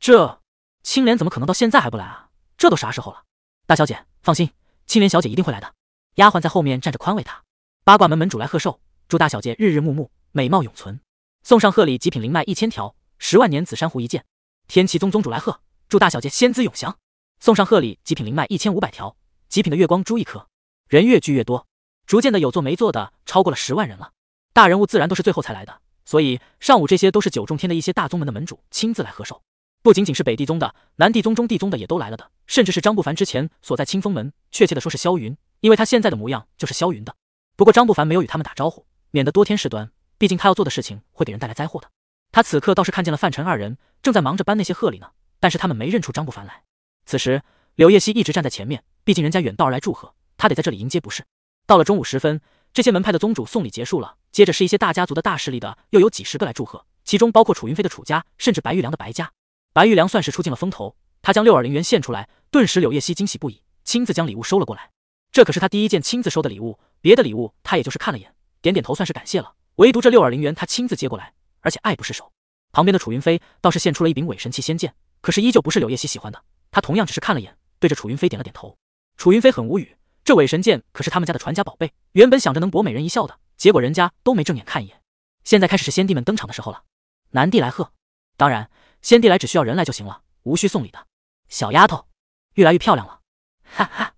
这青莲怎么可能到现在还不来啊？这都啥时候了？大小姐放心，青莲小姐一定会来的。丫鬟在后面站着宽慰她。八卦门门主来贺寿，祝大小姐日日暮暮美貌永存，送上贺礼极品灵脉一千条，十万年紫珊瑚一件。天齐宗宗主来贺，祝大小姐仙姿永翔，送上贺礼极品灵脉一千五百条，极品的月光珠一颗。人越聚越多，逐渐的有座没座的超过了十万人了。大人物自然都是最后才来的。所以上午这些都是九重天的一些大宗门的门主亲自来贺寿，不仅仅是北地宗的，南地宗、中地宗的也都来了的，甚至是张不凡之前所在清风门，确切的说是萧云，因为他现在的模样就是萧云的。不过张不凡没有与他们打招呼，免得多添事端，毕竟他要做的事情会给人带来灾祸的。他此刻倒是看见了范辰二人，正在忙着搬那些贺礼呢，但是他们没认出张不凡来。此时柳叶熙一直站在前面，毕竟人家远道而来祝贺，他得在这里迎接不是？到了中午时分。这些门派的宗主送礼结束了，接着是一些大家族的大势力的，又有几十个来祝贺，其中包括楚云飞的楚家，甚至白玉良的白家。白玉良算是出尽了风头，他将六耳灵元献出来，顿时柳叶熙惊喜不已，亲自将礼物收了过来。这可是他第一件亲自收的礼物，别的礼物他也就是看了眼，点点头算是感谢了。唯独这六耳灵元他亲自接过来，而且爱不释手。旁边的楚云飞倒是献出了一柄伪神器仙剑，可是依旧不是柳叶熙喜欢的，他同样只是看了眼，对着楚云飞点了点头。楚云飞很无语。这伪神剑可是他们家的传家宝贝，原本想着能博美人一笑的，结果人家都没正眼看一眼。现在开始是先帝们登场的时候了。南帝来贺，当然，先帝来只需要人来就行了，无需送礼的。小丫头，越来越漂亮了，哈哈。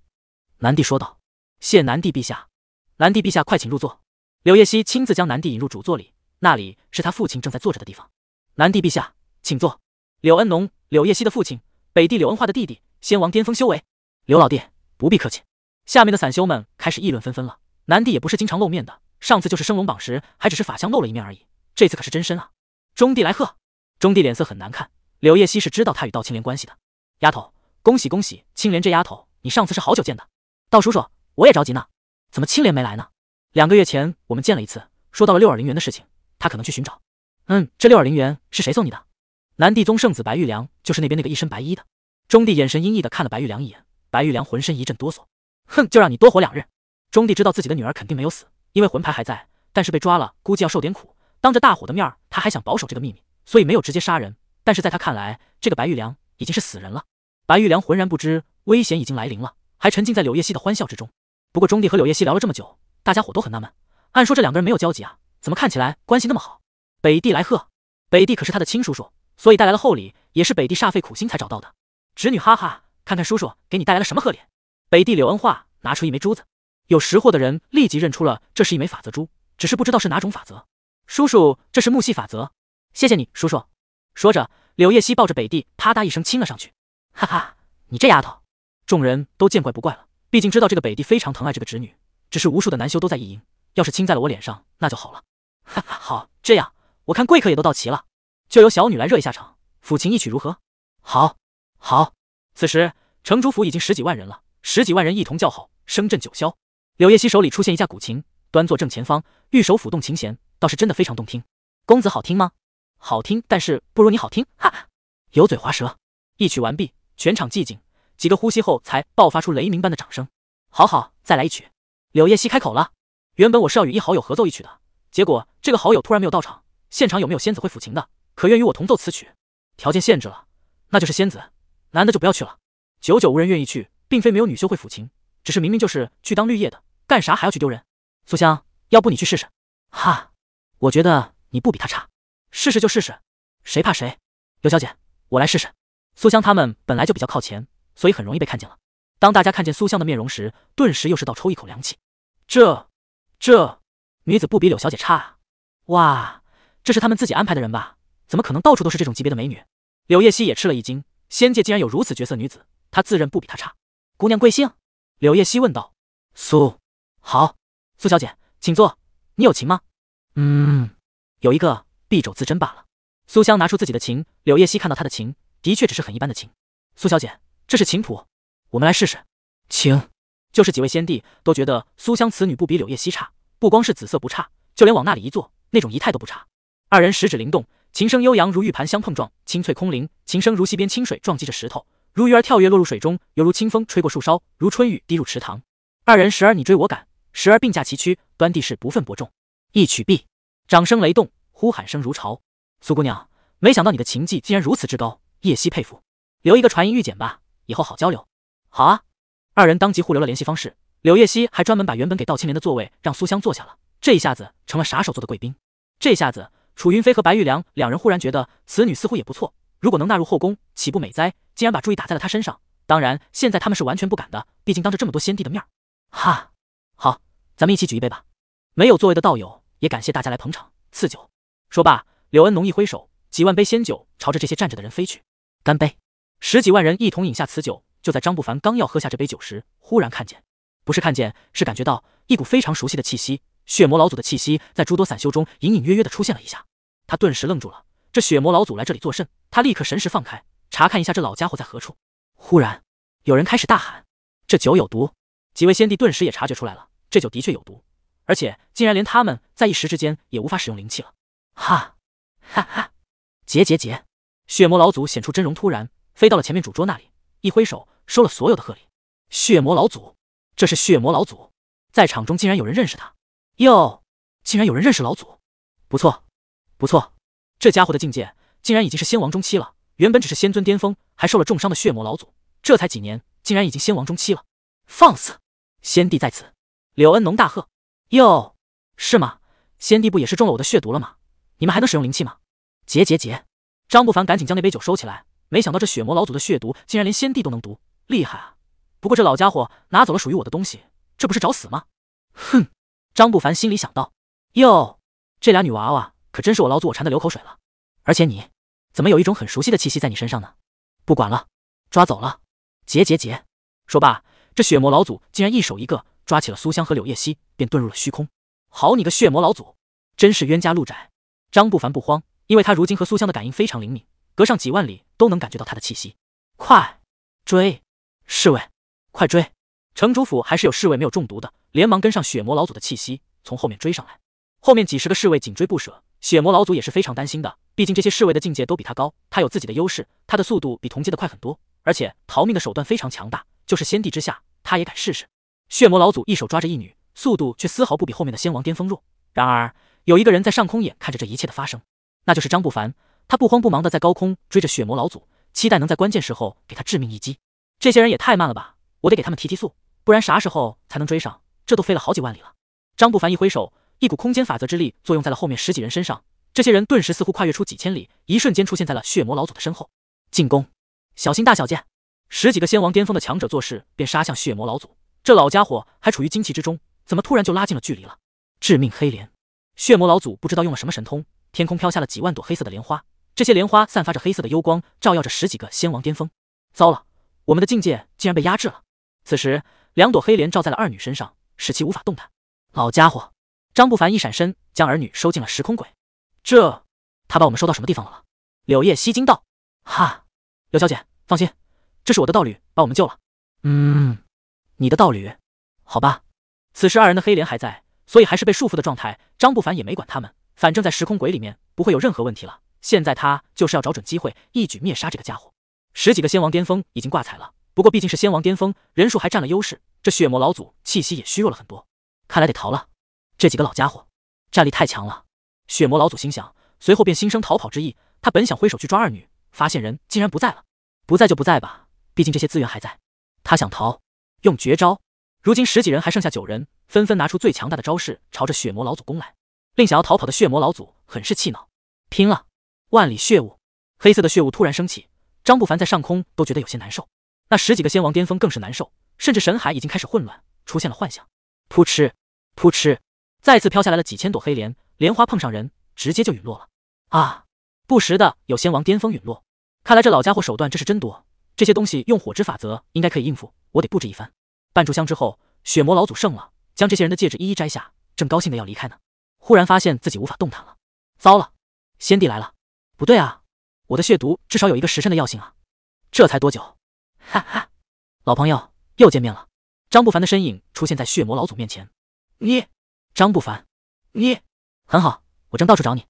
南帝说道：“谢南帝陛下，南帝陛下快请入座。”柳叶熙亲自将南帝引入主座里，那里是他父亲正在坐着的地方。南帝陛下，请坐。柳恩农，柳叶熙的父亲，北帝柳恩化的弟弟，先王巅峰修为。柳老弟，不必客气。下面的散修们开始议论纷纷了。南帝也不是经常露面的，上次就是升龙榜时还只是法相露了一面而已。这次可是真身啊！中帝来贺，中帝脸色很难看。柳叶熙是知道他与道青莲关系的。丫头，恭喜恭喜！青莲这丫头，你上次是好久见的。道叔叔，我也着急呢，怎么青莲没来呢？两个月前我们见了一次，说到了六耳灵猿的事情，他可能去寻找。嗯，这六耳灵猿是谁送你的？南帝宗圣子白玉良，就是那边那个一身白衣的。中帝眼神阴翳的看了白玉良一眼，白玉良浑身一阵哆嗦。哼，就让你多活两日。中帝知道自己的女儿肯定没有死，因为魂牌还在，但是被抓了，估计要受点苦。当着大伙的面，他还想保守这个秘密，所以没有直接杀人。但是在他看来，这个白玉良已经是死人了。白玉良浑然不知危险已经来临了，还沉浸在柳叶熙的欢笑之中。不过中帝和柳叶熙聊了这么久，大家伙都很纳闷，按说这两个人没有交集啊，怎么看起来关系那么好？北帝来贺，北帝可是他的亲叔叔，所以带来了厚礼，也是北帝煞费苦心才找到的侄女。哈哈，看看叔叔给你带来了什么贺礼。北帝柳恩化拿出一枚珠子，有识货的人立即认出了这是一枚法则珠，只是不知道是哪种法则。叔叔，这是木系法则，谢谢你，叔叔。说着，柳叶熙抱着北帝，啪嗒一声亲了上去。哈哈，你这丫头！众人都见怪不怪了，毕竟知道这个北帝非常疼爱这个侄女。只是无数的男修都在意淫，要是亲在了我脸上，那就好了。哈哈，好，这样，我看贵客也都到齐了，就由小女来热一下场，抚琴一曲如何？好，好。此时城主府已经十几万人了。十几万人一同叫好，声震九霄。柳叶熙手里出现一架古琴，端坐正前方，玉手抚动琴弦，倒是真的非常动听。公子好听吗？好听，但是不如你好听，哈哈，油嘴滑舌。一曲完毕，全场寂静，几个呼吸后才爆发出雷鸣般的掌声。好好，再来一曲。柳叶熙开口了，原本我是要与一好友合奏一曲的，结果这个好友突然没有到场。现场有没有仙子会抚琴的？可愿与我同奏此曲？条件限制了，那就是仙子，男的就不要去了。久久无人愿意去。并非没有女修会抚琴，只是明明就是去当绿叶的，干啥还要去丢人？苏香，要不你去试试？哈，我觉得你不比她差，试试就试试，谁怕谁？柳小姐，我来试试。苏香他们本来就比较靠前，所以很容易被看见了。当大家看见苏香的面容时，顿时又是倒抽一口凉气。这，这女子不比柳小姐差？哇，这是他们自己安排的人吧？怎么可能到处都是这种级别的美女？柳叶溪也吃了一惊，仙界竟然有如此绝色女子，她自认不比她差。姑娘贵姓？柳叶熙问道。苏，好，苏小姐，请坐。你有琴吗？嗯，有一个，敝帚自珍罢了。苏香拿出自己的琴，柳叶熙看到她的琴，的确只是很一般的琴。苏小姐，这是琴谱，我们来试试。请。就是几位先帝都觉得苏香此女不比柳叶熙差，不光是紫色不差，就连往那里一坐，那种仪态都不差。二人十指灵动，琴声悠扬如玉盘相碰撞，清脆空灵；琴声如溪边清水撞击着石头。如鱼儿跳跃落入水中，犹如清风吹过树梢，如春雨滴入池塘。二人时而你追我赶，时而并驾齐驱，端地是不分伯仲。一曲毕，掌声雷动，呼喊声如潮。苏姑娘，没想到你的琴技竟然如此之高，叶熙佩服。留一个传音玉简吧，以后好交流。好啊。二人当即互留了联系方式。柳叶熙还专门把原本给道青莲的座位让苏香坐下了，这一下子成了啥手座的贵宾。这下子，楚云飞和白玉良两人忽然觉得此女似乎也不错，如果能纳入后宫，岂不美哉？竟然把注意打在了他身上。当然，现在他们是完全不敢的，毕竟当着这么多先帝的面儿。哈，好，咱们一起举一杯吧。没有座位的道友，也感谢大家来捧场，赐酒。说罢，柳恩农一挥手，几万杯仙酒朝着这些站着的人飞去。干杯！十几万人一同饮下此酒。就在张不凡刚要喝下这杯酒时，忽然看见，不是看见，是感觉到一股非常熟悉的气息，血魔老祖的气息在诸多散修中隐隐约约的出现了一下。他顿时愣住了，这血魔老祖来这里作甚？他立刻神识放开。查看一下这老家伙在何处。忽然，有人开始大喊：“这酒有毒！”几位先帝顿时也察觉出来了，这酒的确有毒，而且竟然连他们在一时之间也无法使用灵气了。哈，哈哈！结结结！血魔老祖显出真容，突然飞到了前面主桌那里，一挥手收了所有的贺礼。血魔老祖，这是血魔老祖，在场中竟然有人认识他？哟，竟然有人认识老祖？不错，不错，这家伙的境界竟然已经是仙王中期了。原本只是仙尊巅峰，还受了重伤的血魔老祖，这才几年，竟然已经仙王中期了！放肆！先帝在此！柳恩农大喝：“哟，是吗？先帝不也是中了我的血毒了吗？你们还能使用灵气吗？”结结结！张不凡赶紧将那杯酒收起来。没想到这血魔老祖的血毒竟然连先帝都能毒，厉害啊！不过这老家伙拿走了属于我的东西，这不是找死吗？哼！张不凡心里想到：“哟，这俩女娃娃可真是我老祖我馋的流口水了。而且你……”怎么有一种很熟悉的气息在你身上呢？不管了，抓走了！劫劫劫！说罢，这血魔老祖竟然一手一个抓起了苏香和柳叶熙，便遁入了虚空。好你个血魔老祖，真是冤家路窄！张不凡不慌，因为他如今和苏香的感应非常灵敏，隔上几万里都能感觉到他的气息。快追！侍卫，快追！城主府还是有侍卫没有中毒的，连忙跟上血魔老祖的气息，从后面追上来。后面几十个侍卫紧追不舍，血魔老祖也是非常担心的。毕竟这些侍卫的境界都比他高，他有自己的优势，他的速度比同阶的快很多，而且逃命的手段非常强大，就是先帝之下，他也敢试试。血魔老祖一手抓着一女，速度却丝毫不比后面的仙王巅峰弱。然而，有一个人在上空眼看着这一切的发生，那就是张不凡。他不慌不忙的在高空追着血魔老祖，期待能在关键时候给他致命一击。这些人也太慢了吧，我得给他们提提速，不然啥时候才能追上？这都飞了好几万里了。张不凡一挥手，一股空间法则之力作用在了后面十几人身上。这些人顿时似乎跨越出几千里，一瞬间出现在了血魔老祖的身后，进攻！小心大小姐！十几个仙王巅峰的强者做事便杀向血魔老祖。这老家伙还处于惊奇之中，怎么突然就拉近了距离了？致命黑莲！血魔老祖不知道用了什么神通，天空飘下了几万朵黑色的莲花。这些莲花散发着黑色的幽光，照耀着十几个仙王巅峰。糟了，我们的境界竟然被压制了！此时，两朵黑莲照在了二女身上，使其无法动弹。老家伙，张不凡一闪身，将儿女收进了时空轨。这，他把我们收到什么地方了？柳叶吸惊道：“哈，柳小姐放心，这是我的道侣把我们救了。”嗯，你的道侣？好吧。此时二人的黑莲还在，所以还是被束缚的状态。张不凡也没管他们，反正在时空鬼里面不会有任何问题了。现在他就是要找准机会，一举灭杀这个家伙。十几个仙王巅峰已经挂彩了，不过毕竟是仙王巅峰，人数还占了优势。这血魔老祖气息也虚弱了很多，看来得逃了。这几个老家伙，战力太强了。血魔老祖心想，随后便心生逃跑之意。他本想挥手去抓二女，发现人竟然不在了。不在就不在吧，毕竟这些资源还在。他想逃，用绝招。如今十几人还剩下九人，纷纷拿出最强大的招式，朝着血魔老祖攻来。令想要逃跑的血魔老祖很是气恼，拼了！万里血雾，黑色的血雾突然升起，张不凡在上空都觉得有些难受，那十几个仙王巅峰更是难受，甚至神海已经开始混乱，出现了幻象。扑哧，扑哧，再次飘下来了几千朵黑莲。莲花碰上人，直接就陨落了啊！不时的有仙王巅峰陨落，看来这老家伙手段这是真多。这些东西用火之法则应该可以应付，我得布置一番。半炷香之后，血魔老祖胜了，将这些人的戒指一一摘下，正高兴的要离开呢，忽然发现自己无法动弹了。糟了，仙帝来了！不对啊，我的血毒至少有一个时辰的药性啊！这才多久？哈哈，老朋友又见面了。张不凡的身影出现在血魔老祖面前。你，张不凡，你。很好，我正到处找你，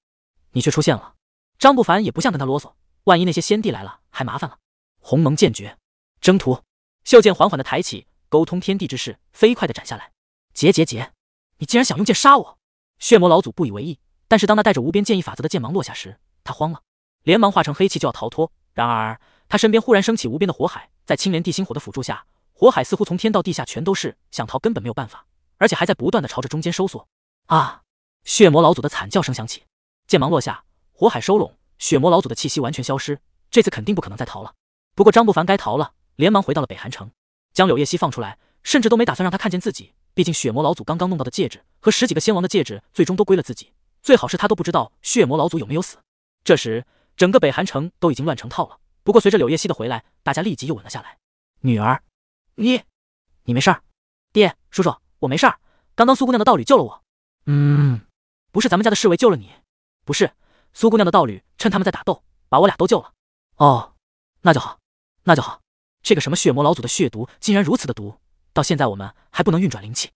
你却出现了。张不凡也不像跟他啰嗦，万一那些仙帝来了，还麻烦了。鸿蒙剑诀，征途。袖剑缓缓的抬起，沟通天地之势，飞快的斩下来。结结结！你竟然想用剑杀我！血魔老祖不以为意，但是当他带着无边剑意法则的剑芒落下时，他慌了，连忙化成黑气就要逃脱。然而他身边忽然升起无边的火海，在青莲地心火的辅助下，火海似乎从天到地下全都是，想逃根本没有办法，而且还在不断的朝着中间收缩。啊！血魔老祖的惨叫声响起，剑芒落下，火海收拢，血魔老祖的气息完全消失。这次肯定不可能再逃了。不过张不凡该逃了，连忙回到了北寒城，将柳叶溪放出来，甚至都没打算让他看见自己。毕竟血魔老祖刚刚弄到的戒指和十几个仙王的戒指，最终都归了自己。最好是他都不知道血魔老祖有没有死。这时，整个北寒城都已经乱成套了。不过随着柳叶溪的回来，大家立即又稳了下来。女儿，你，你没事儿？爹，叔叔，我没事儿。刚刚苏姑娘的道侣救了我。嗯。不是咱们家的侍卫救了你，不是苏姑娘的道侣趁他们在打斗，把我俩都救了。哦，那就好，那就好。这个什么血魔老祖的血毒竟然如此的毒，到现在我们还不能运转灵气。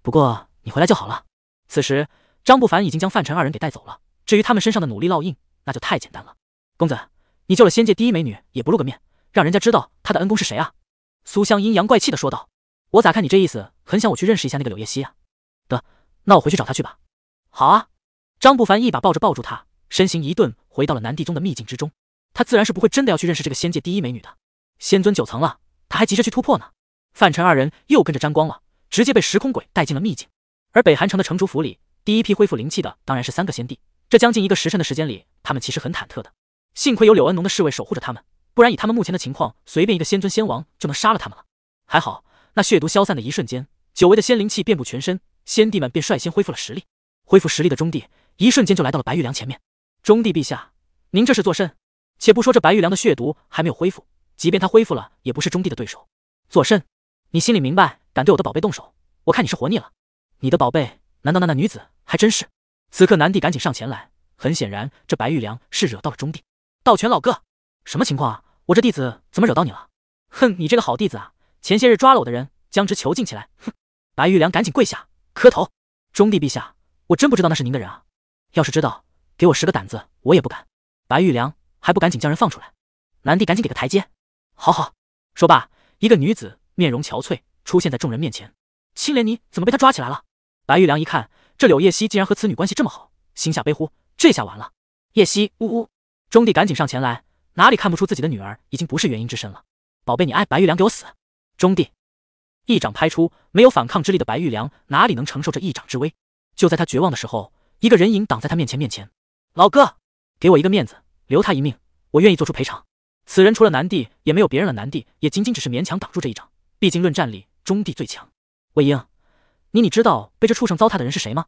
不过你回来就好了。此时张不凡已经将范晨二人给带走了，至于他们身上的努力烙印，那就太简单了。公子，你救了仙界第一美女也不露个面，让人家知道她的恩公是谁啊？苏香阴阳怪气的说道。我咋看你这意思，很想我去认识一下那个柳叶溪啊？得，那我回去找她去吧。好啊！张不凡一把抱着抱住他，身形一顿，回到了南帝宗的秘境之中。他自然是不会真的要去认识这个仙界第一美女的。仙尊九层了，他还急着去突破呢。范辰二人又跟着沾光了，直接被时空鬼带进了秘境。而北寒城的城主府里，第一批恢复灵气的当然是三个仙帝。这将近一个时辰的时间里，他们其实很忐忑的。幸亏有柳恩农的侍卫守护着他们，不然以他们目前的情况，随便一个仙尊仙王就能杀了他们了。还好，那血毒消散的一瞬间，久违的仙灵气遍布全身，仙帝们便率先恢复了实力。恢复实力的中帝，一瞬间就来到了白玉良前面。中帝陛下，您这是做甚？且不说这白玉良的血毒还没有恢复，即便他恢复了，也不是中帝的对手。做甚？你心里明白，敢对我的宝贝动手，我看你是活腻了。你的宝贝，难道那那女子还真是？此刻，南帝赶紧上前来。很显然，这白玉良是惹到了中帝。道全老哥，什么情况啊？我这弟子怎么惹到你了？哼，你这个好弟子啊，前些日抓了我的人，将之囚禁起来。哼！白玉良赶紧跪下磕头。中帝陛下。我真不知道那是您的人啊！要是知道，给我十个胆子，我也不敢。白玉良，还不赶紧将人放出来！南帝赶紧给个台阶。好好。说罢，一个女子面容憔悴，出现在众人面前。青莲，你怎么被他抓起来了？白玉良一看，这柳叶熙竟然和此女关系这么好，心下悲呼：这下完了。叶熙，呜呜。钟帝赶紧上前来，哪里看不出自己的女儿已经不是元婴之身了？宝贝，你爱白玉良给我死！钟帝一掌拍出，没有反抗之力的白玉良哪里能承受这一掌之威？就在他绝望的时候，一个人影挡在他面前。面前，老哥，给我一个面子，留他一命，我愿意做出赔偿。此人除了南帝也没有别人了。南帝也仅仅只是勉强挡住这一掌，毕竟论战力，中帝最强。魏婴，你你知道被这畜生糟蹋的人是谁吗？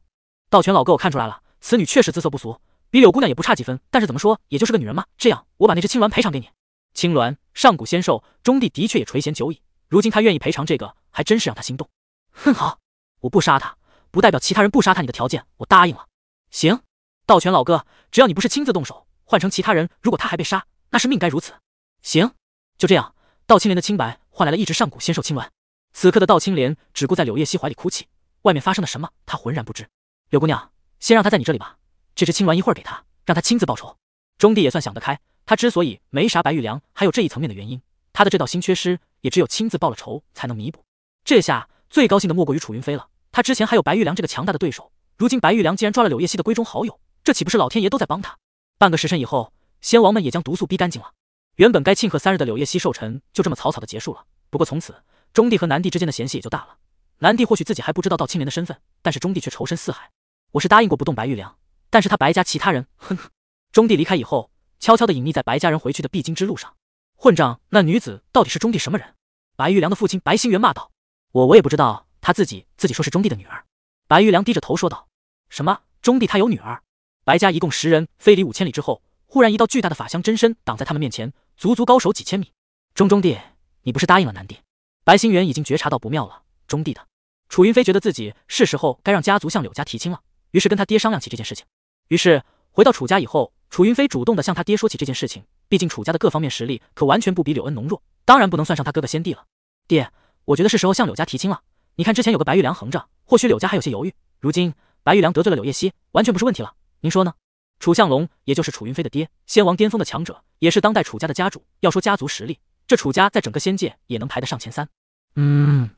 道全老哥我看出来了，此女确实姿色不俗，比柳姑娘也不差几分。但是怎么说，也就是个女人嘛。这样，我把那只青鸾赔偿给你。青鸾，上古仙兽，中帝的确也垂涎久矣。如今他愿意赔偿这个，还真是让他心动。哼，好，我不杀他。不代表其他人不杀他，你的条件我答应了。行，道权老哥，只要你不是亲自动手，换成其他人，如果他还被杀，那是命该如此。行，就这样，道青莲的清白换来了一只上古仙兽青鸾。此刻的道青莲只顾在柳叶溪怀里哭泣，外面发生了什么，他浑然不知。柳姑娘，先让他在你这里吧，这只青鸾一会儿给他，让他亲自报仇。中弟也算想得开，他之所以没杀白玉良，还有这一层面的原因，他的这道心缺失，也只有亲自报了仇才能弥补。这下最高兴的莫过于楚云飞了。他之前还有白玉良这个强大的对手，如今白玉良竟然抓了柳叶溪的闺中好友，这岂不是老天爷都在帮他？半个时辰以后，仙王们也将毒素逼干净了。原本该庆贺三日的柳叶溪寿辰就这么草草的结束了。不过从此，中帝和南帝之间的嫌隙也就大了。南帝或许自己还不知道道青莲的身份，但是中帝却仇深似海。我是答应过不动白玉良，但是他白家其他人，哼哼。中帝离开以后，悄悄的隐匿在白家人回去的必经之路上。混账！那女子到底是中帝什么人？白玉良的父亲白星元骂道：“我我也不知道，他自己。”自己说是中帝的女儿，白玉良低着头说道：“什么中帝他有女儿？”白家一共十人飞离五千里之后，忽然一道巨大的法相真身挡在他们面前，足足高手几千米。中中帝，你不是答应了南帝？白星元已经觉察到不妙了。中帝的楚云飞觉得自己是时候该让家族向柳家提亲了，于是跟他爹商量起这件事情。于是回到楚家以后，楚云飞主动的向他爹说起这件事情。毕竟楚家的各方面实力可完全不比柳恩浓弱，当然不能算上他哥哥先帝了。爹，我觉得是时候向柳家提亲了。你看，之前有个白玉良横着，或许柳家还有些犹豫。如今白玉良得罪了柳叶熙，完全不是问题了。您说呢？楚向龙，也就是楚云飞的爹，仙王巅峰的强者，也是当代楚家的家主。要说家族实力，这楚家在整个仙界也能排得上前三。嗯，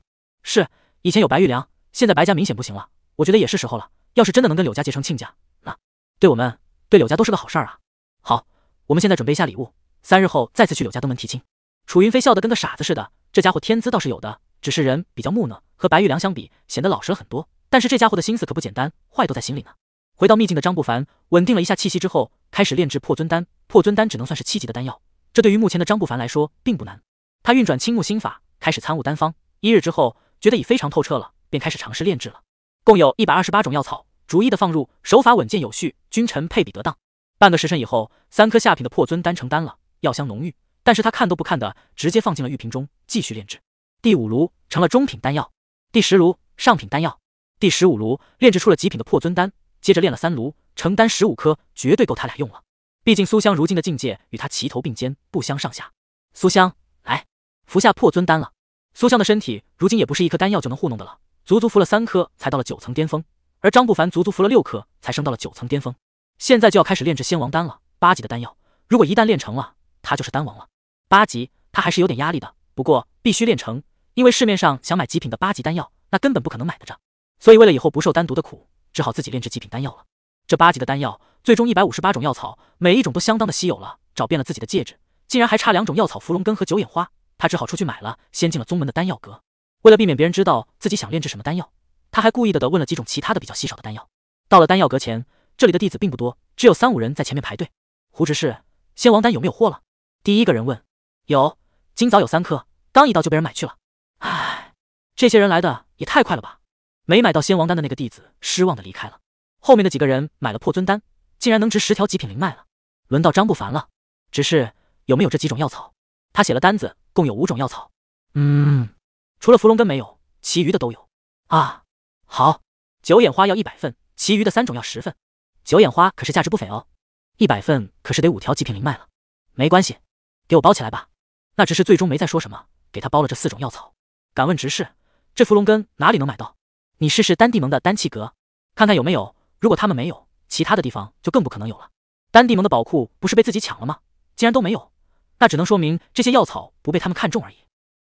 是。以前有白玉良，现在白家明显不行了。我觉得也是时候了。要是真的能跟柳家结成亲家，那对我们对柳家都是个好事啊。好，我们现在准备一下礼物，三日后再次去柳家登门提亲。楚云飞笑得跟个傻子似的，这家伙天资倒是有的。只是人比较木讷，和白玉良相比，显得老实了很多。但是这家伙的心思可不简单，坏都在心里呢。回到秘境的张不凡，稳定了一下气息之后，开始炼制破尊丹。破尊丹只能算是七级的丹药，这对于目前的张不凡来说并不难。他运转青木心法，开始参悟丹方。一日之后，觉得已非常透彻了，便开始尝试炼制了。共有一百二十八种药草，逐一的放入，手法稳健有序，君臣配比得当。半个时辰以后，三颗下品的破尊丹成丹了，药香浓郁。但是他看都不看的，直接放进了玉瓶中，继续炼制。第五炉成了中品丹药，第十炉上品丹药，第十五炉炼制出了极品的破尊丹，接着炼了三炉，成丹十五颗，绝对够他俩用了。毕竟苏香如今的境界与他齐头并肩，不相上下。苏香，来，服下破尊丹了。苏香的身体如今也不是一颗丹药就能糊弄的了，足足服了三颗才到了九层巅峰。而张不凡足足服了六颗才升到了九层巅峰。现在就要开始炼制仙王丹了，八级的丹药，如果一旦炼成了，他就是丹王了。八级，他还是有点压力的，不过必须炼成。因为市面上想买极品的八级丹药，那根本不可能买得着，所以为了以后不受单独的苦，只好自己炼制极品丹药了。这八级的丹药，最终一百五十八种药草，每一种都相当的稀有了。找遍了自己的戒指，竟然还差两种药草——芙蓉根和九眼花，他只好出去买了。先进了宗门的丹药阁，为了避免别人知道自己想炼制什么丹药，他还故意的问了几种其他的比较稀少的丹药。到了丹药阁前，这里的弟子并不多，只有三五人在前面排队。胡执事，仙王丹有没有货了？第一个人问。有，今早有三颗，刚一到就被人买去了。这些人来的也太快了吧！没买到仙王丹的那个弟子失望的离开了。后面的几个人买了破尊丹，竟然能值十条极品灵脉了。轮到张不凡了，只是有没有这几种药草？他写了单子，共有五种药草。嗯，除了芙蓉根没有，其余的都有。啊，好，九眼花要一百份，其余的三种要十份。九眼花可是价值不菲哦，一百份可是得五条极品灵脉了。没关系，给我包起来吧。那执事最终没再说什么，给他包了这四种药草。敢问执事？这伏龙根哪里能买到？你试试丹地盟的丹气阁，看看有没有。如果他们没有，其他的地方就更不可能有了。丹地盟的宝库不是被自己抢了吗？既然都没有，那只能说明这些药草不被他们看中而已。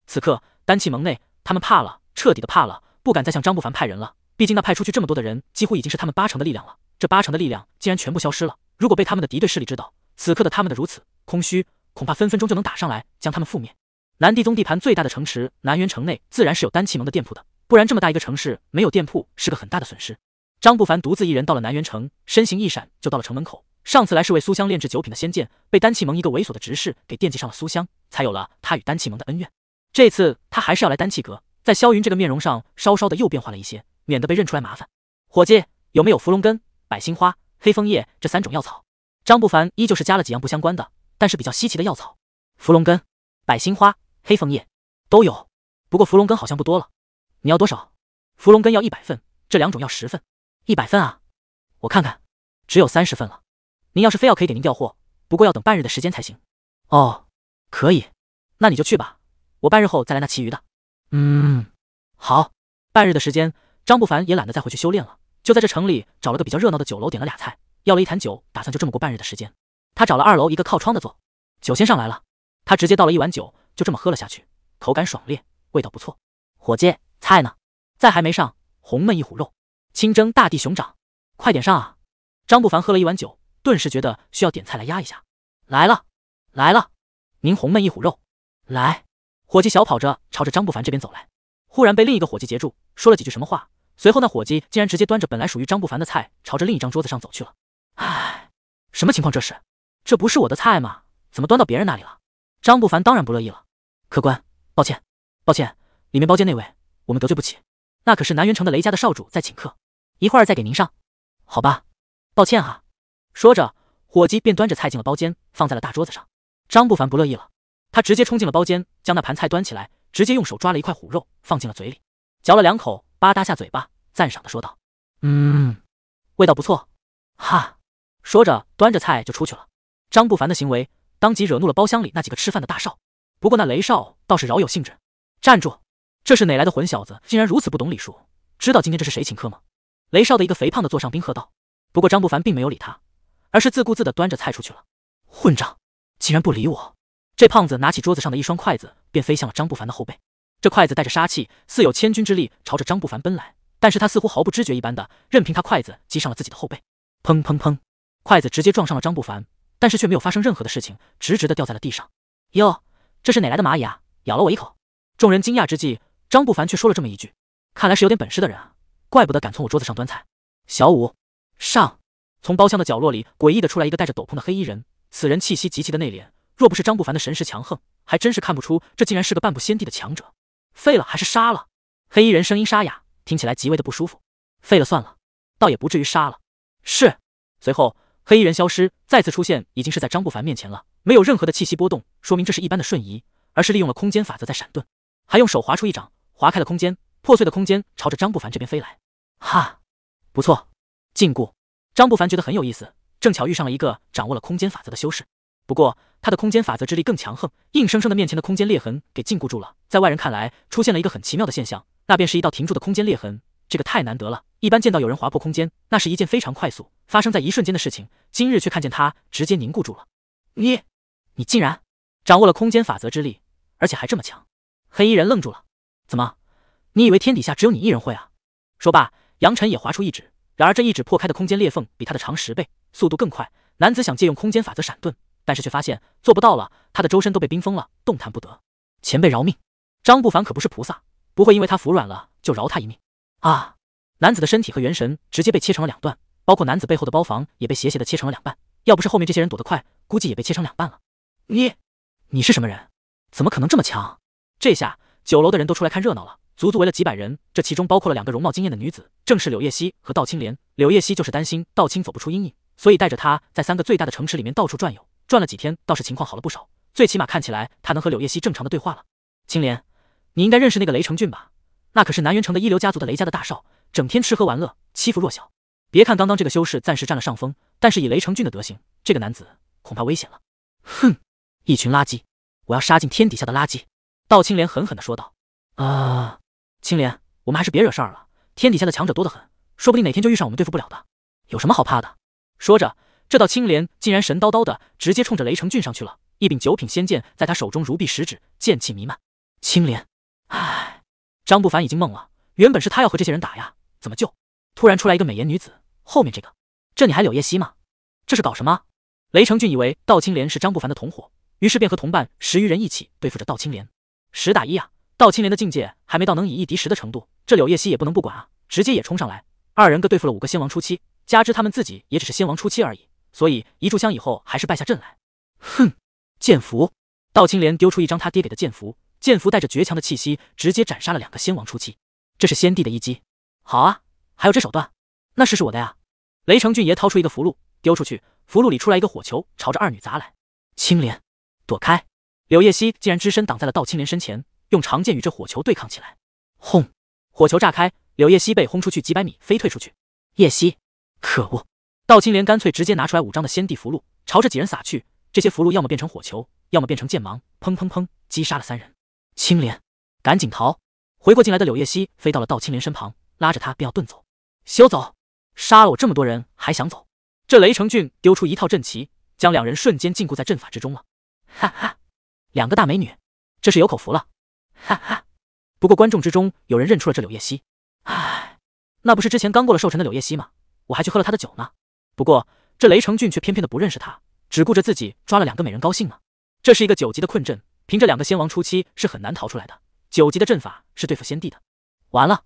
此刻丹气盟内，他们怕了，彻底的怕了，不敢再向张不凡派人了。毕竟那派出去这么多的人，几乎已经是他们八成的力量了。这八成的力量竟然全部消失了。如果被他们的敌对势力知道此刻的他们的如此空虚，恐怕分分钟就能打上来，将他们覆灭。南帝宗地盘最大的城池南元城内自然是有丹气盟的店铺的，不然这么大一个城市没有店铺是个很大的损失。张不凡独自一人到了南元城，身形一闪就到了城门口。上次来是为苏香炼制九品的仙剑，被丹气盟一个猥琐的执事给惦记上了苏香，才有了他与丹气盟的恩怨。这次他还是要来丹气阁，在萧云这个面容上稍稍的又变化了一些，免得被认出来麻烦。伙计，有没有芙蓉根、百心花、黑枫叶这三种药草？张不凡依旧是加了几样不相关的，但是比较稀奇的药草。芙蓉根、百心花。黑枫叶都有，不过芙蓉根好像不多了。你要多少？芙蓉根要一百份，这两种要十份。一百份啊！我看看，只有三十份了。您要是非要，可以给您调货，不过要等半日的时间才行。哦，可以，那你就去吧，我半日后再来拿其余的。嗯，好。半日的时间，张不凡也懒得再回去修炼了，就在这城里找了个比较热闹的酒楼，点了俩菜，要了一坛酒，打算就这么过半日的时间。他找了二楼一个靠窗的坐，酒先上来了，他直接倒了一碗酒。就这么喝了下去，口感爽冽，味道不错。伙计，菜呢？菜还没上。红焖一虎肉，清蒸大地熊掌，快点上啊！张不凡喝了一碗酒，顿时觉得需要点菜来压一下。来了，来了！您红焖一虎肉，来！伙计小跑着朝着张不凡这边走来，忽然被另一个伙计截住，说了几句什么话。随后那伙计竟然直接端着本来属于张不凡的菜，朝着另一张桌子上走去了。唉，什么情况这是？这不是我的菜吗？怎么端到别人那里了？张不凡当然不乐意了。客官，抱歉，抱歉，里面包间那位，我们得罪不起，那可是南元城的雷家的少主在请客，一会儿再给您上，好吧，抱歉哈。说着，伙计便端着菜进了包间，放在了大桌子上。张不凡不乐意了，他直接冲进了包间，将那盘菜端起来，直接用手抓了一块虎肉放进了嘴里，嚼了两口，吧嗒下嘴巴，赞赏的说道：“嗯，味道不错，哈。”说着，端着菜就出去了。张不凡的行为当即惹怒了包厢里那几个吃饭的大少。不过那雷少倒是饶有兴致。站住！这是哪来的混小子，竟然如此不懂礼数？知道今天这是谁请客吗？雷少的一个肥胖的座上宾喝道。不过张不凡并没有理他，而是自顾自的端着菜出去了。混账！竟然不理我！这胖子拿起桌子上的一双筷子，便飞向了张不凡的后背。这筷子带着杀气，似有千钧之力，朝着张不凡奔来。但是他似乎毫不知觉一般的，任凭他筷子击上了自己的后背。砰砰砰！筷子直接撞上了张不凡，但是却没有发生任何的事情，直直的掉在了地上。哟！这是哪来的蚂蚁啊！咬了我一口。众人惊讶之际，张不凡却说了这么一句：“看来是有点本事的人啊，怪不得敢从我桌子上端菜。”小五，上！从包厢的角落里诡异的出来一个戴着斗篷的黑衣人，此人气息极其的内敛，若不是张不凡的神识强横，还真是看不出这竟然是个半步仙帝的强者。废了还是杀了？黑衣人声音沙哑，听起来极为的不舒服。废了算了，倒也不至于杀了。是。随后，黑衣人消失，再次出现已经是在张不凡面前了，没有任何的气息波动。说明这是一般的瞬移，而是利用了空间法则在闪遁，还用手划出一掌，划开了空间，破碎的空间朝着张不凡这边飞来。哈，不错，禁锢。张不凡觉得很有意思，正巧遇上了一个掌握了空间法则的修士，不过他的空间法则之力更强横，硬生生的面前的空间裂痕给禁锢住了。在外人看来，出现了一个很奇妙的现象，那便是一道停住的空间裂痕。这个太难得了，一般见到有人划破空间，那是一件非常快速发生在一瞬间的事情，今日却看见他直接凝固住了。你，你竟然！掌握了空间法则之力，而且还这么强，黑衣人愣住了。怎么？你以为天底下只有你一人会啊？说罢，杨晨也划出一指，然而这一指破开的空间裂缝比他的长十倍，速度更快。男子想借用空间法则闪遁，但是却发现做不到了，他的周身都被冰封了，动弹不得。前辈饶命！张不凡可不是菩萨，不会因为他服软了就饶他一命啊！男子的身体和元神直接被切成了两段，包括男子背后的包房也被斜斜的切成了两半。要不是后面这些人躲得快，估计也被切成两半了。你。你是什么人？怎么可能这么强？这下酒楼的人都出来看热闹了，足足围了几百人。这其中包括了两个容貌惊艳的女子，正是柳叶熙和道青莲。柳叶熙就是担心道青走不出阴影，所以带着他在三个最大的城池里面到处转悠，转了几天，倒是情况好了不少。最起码看起来他能和柳叶熙正常的对话了。青莲，你应该认识那个雷成俊吧？那可是南元城的一流家族的雷家的大少，整天吃喝玩乐，欺负弱小。别看刚刚这个修士暂时占了上风，但是以雷成俊的德行，这个男子恐怕危险了。哼！一群垃圾，我要杀尽天底下的垃圾！”道青莲狠狠地说道。“啊，青莲，我们还是别惹事儿了。天底下的强者多得很，说不定哪天就遇上我们对付不了的。有什么好怕的？”说着，这道青莲竟然神叨叨的直接冲着雷承俊上去了。一柄九品仙剑在他手中如臂使指，剑气弥漫。青莲，唉，张不凡已经懵了。原本是他要和这些人打呀，怎么就突然出来一个美颜女子？后面这个，这你还柳叶溪吗？这是搞什么？雷承俊以为道青莲是张不凡的同伙。于是便和同伴十余人一起对付着道青莲，十打一啊！道青莲的境界还没到能以一敌十的程度，这柳叶溪也不能不管啊，直接也冲上来。二人各对付了五个仙王初期，加之他们自己也只是仙王初期而已，所以一炷香以后还是败下阵来。哼，剑符！道青莲丢出一张他爹给的剑符，剑符带着绝强的气息，直接斩杀了两个仙王初期。这是先帝的一击。好啊，还有这手段，那试试我的呀！雷成俊爷掏出一个符箓，丢出去，符箓里出来一个火球，朝着二女砸来。青莲。躲开！柳叶熙竟然只身挡在了道青莲身前，用长剑与这火球对抗起来。轰！火球炸开，柳叶熙被轰出去几百米，飞退出去。叶熙，可恶！道青莲干脆直接拿出来五张的先帝符箓，朝着几人撒去。这些符箓要么变成火球，要么变成剑芒，砰砰砰，击杀了三人。青莲，赶紧逃！回过劲来的柳叶熙飞到了道青莲身旁，拉着他便要遁走。休走！杀了我这么多人还想走？这雷成俊丢出一套阵旗，将两人瞬间禁锢在阵法之中了。哈哈，两个大美女，这是有口福了。哈哈，不过观众之中有人认出了这柳叶熙，唉，那不是之前刚过了寿辰的柳叶熙吗？我还去喝了他的酒呢。不过这雷承俊却偏偏的不认识他，只顾着自己抓了两个美人高兴呢。这是一个九级的困阵，凭这两个仙王初期是很难逃出来的。九级的阵法是对付先帝的。完了，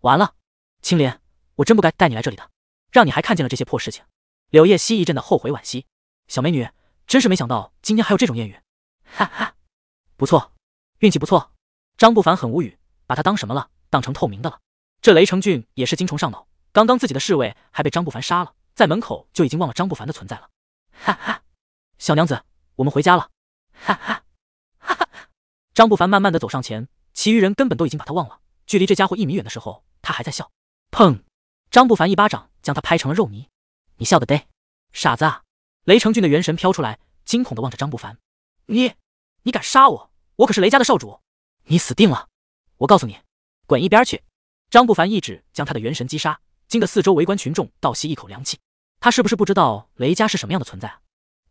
完了，青莲，我真不该带你来这里的，让你还看见了这些破事情。柳叶熙一阵的后悔惋惜，小美女。真是没想到今天还有这种艳遇，哈哈，不错，运气不错。张不凡很无语，把他当什么了？当成透明的了？这雷成俊也是精虫上脑，刚刚自己的侍卫还被张不凡杀了，在门口就已经忘了张不凡的存在了。哈哈，小娘子，我们回家了。哈哈哈哈哈！张不凡慢慢的走上前，其余人根本都已经把他忘了。距离这家伙一米远的时候，他还在笑。砰！张不凡一巴掌将他拍成了肉泥。你笑个嘚，傻子！啊！雷承俊的元神飘出来，惊恐的望着张不凡：“你，你敢杀我？我可是雷家的少主！你死定了！我告诉你，滚一边去！”张不凡一指将他的元神击杀，惊得四周围观群众倒吸一口凉气。他是不是不知道雷家是什么样的存在啊？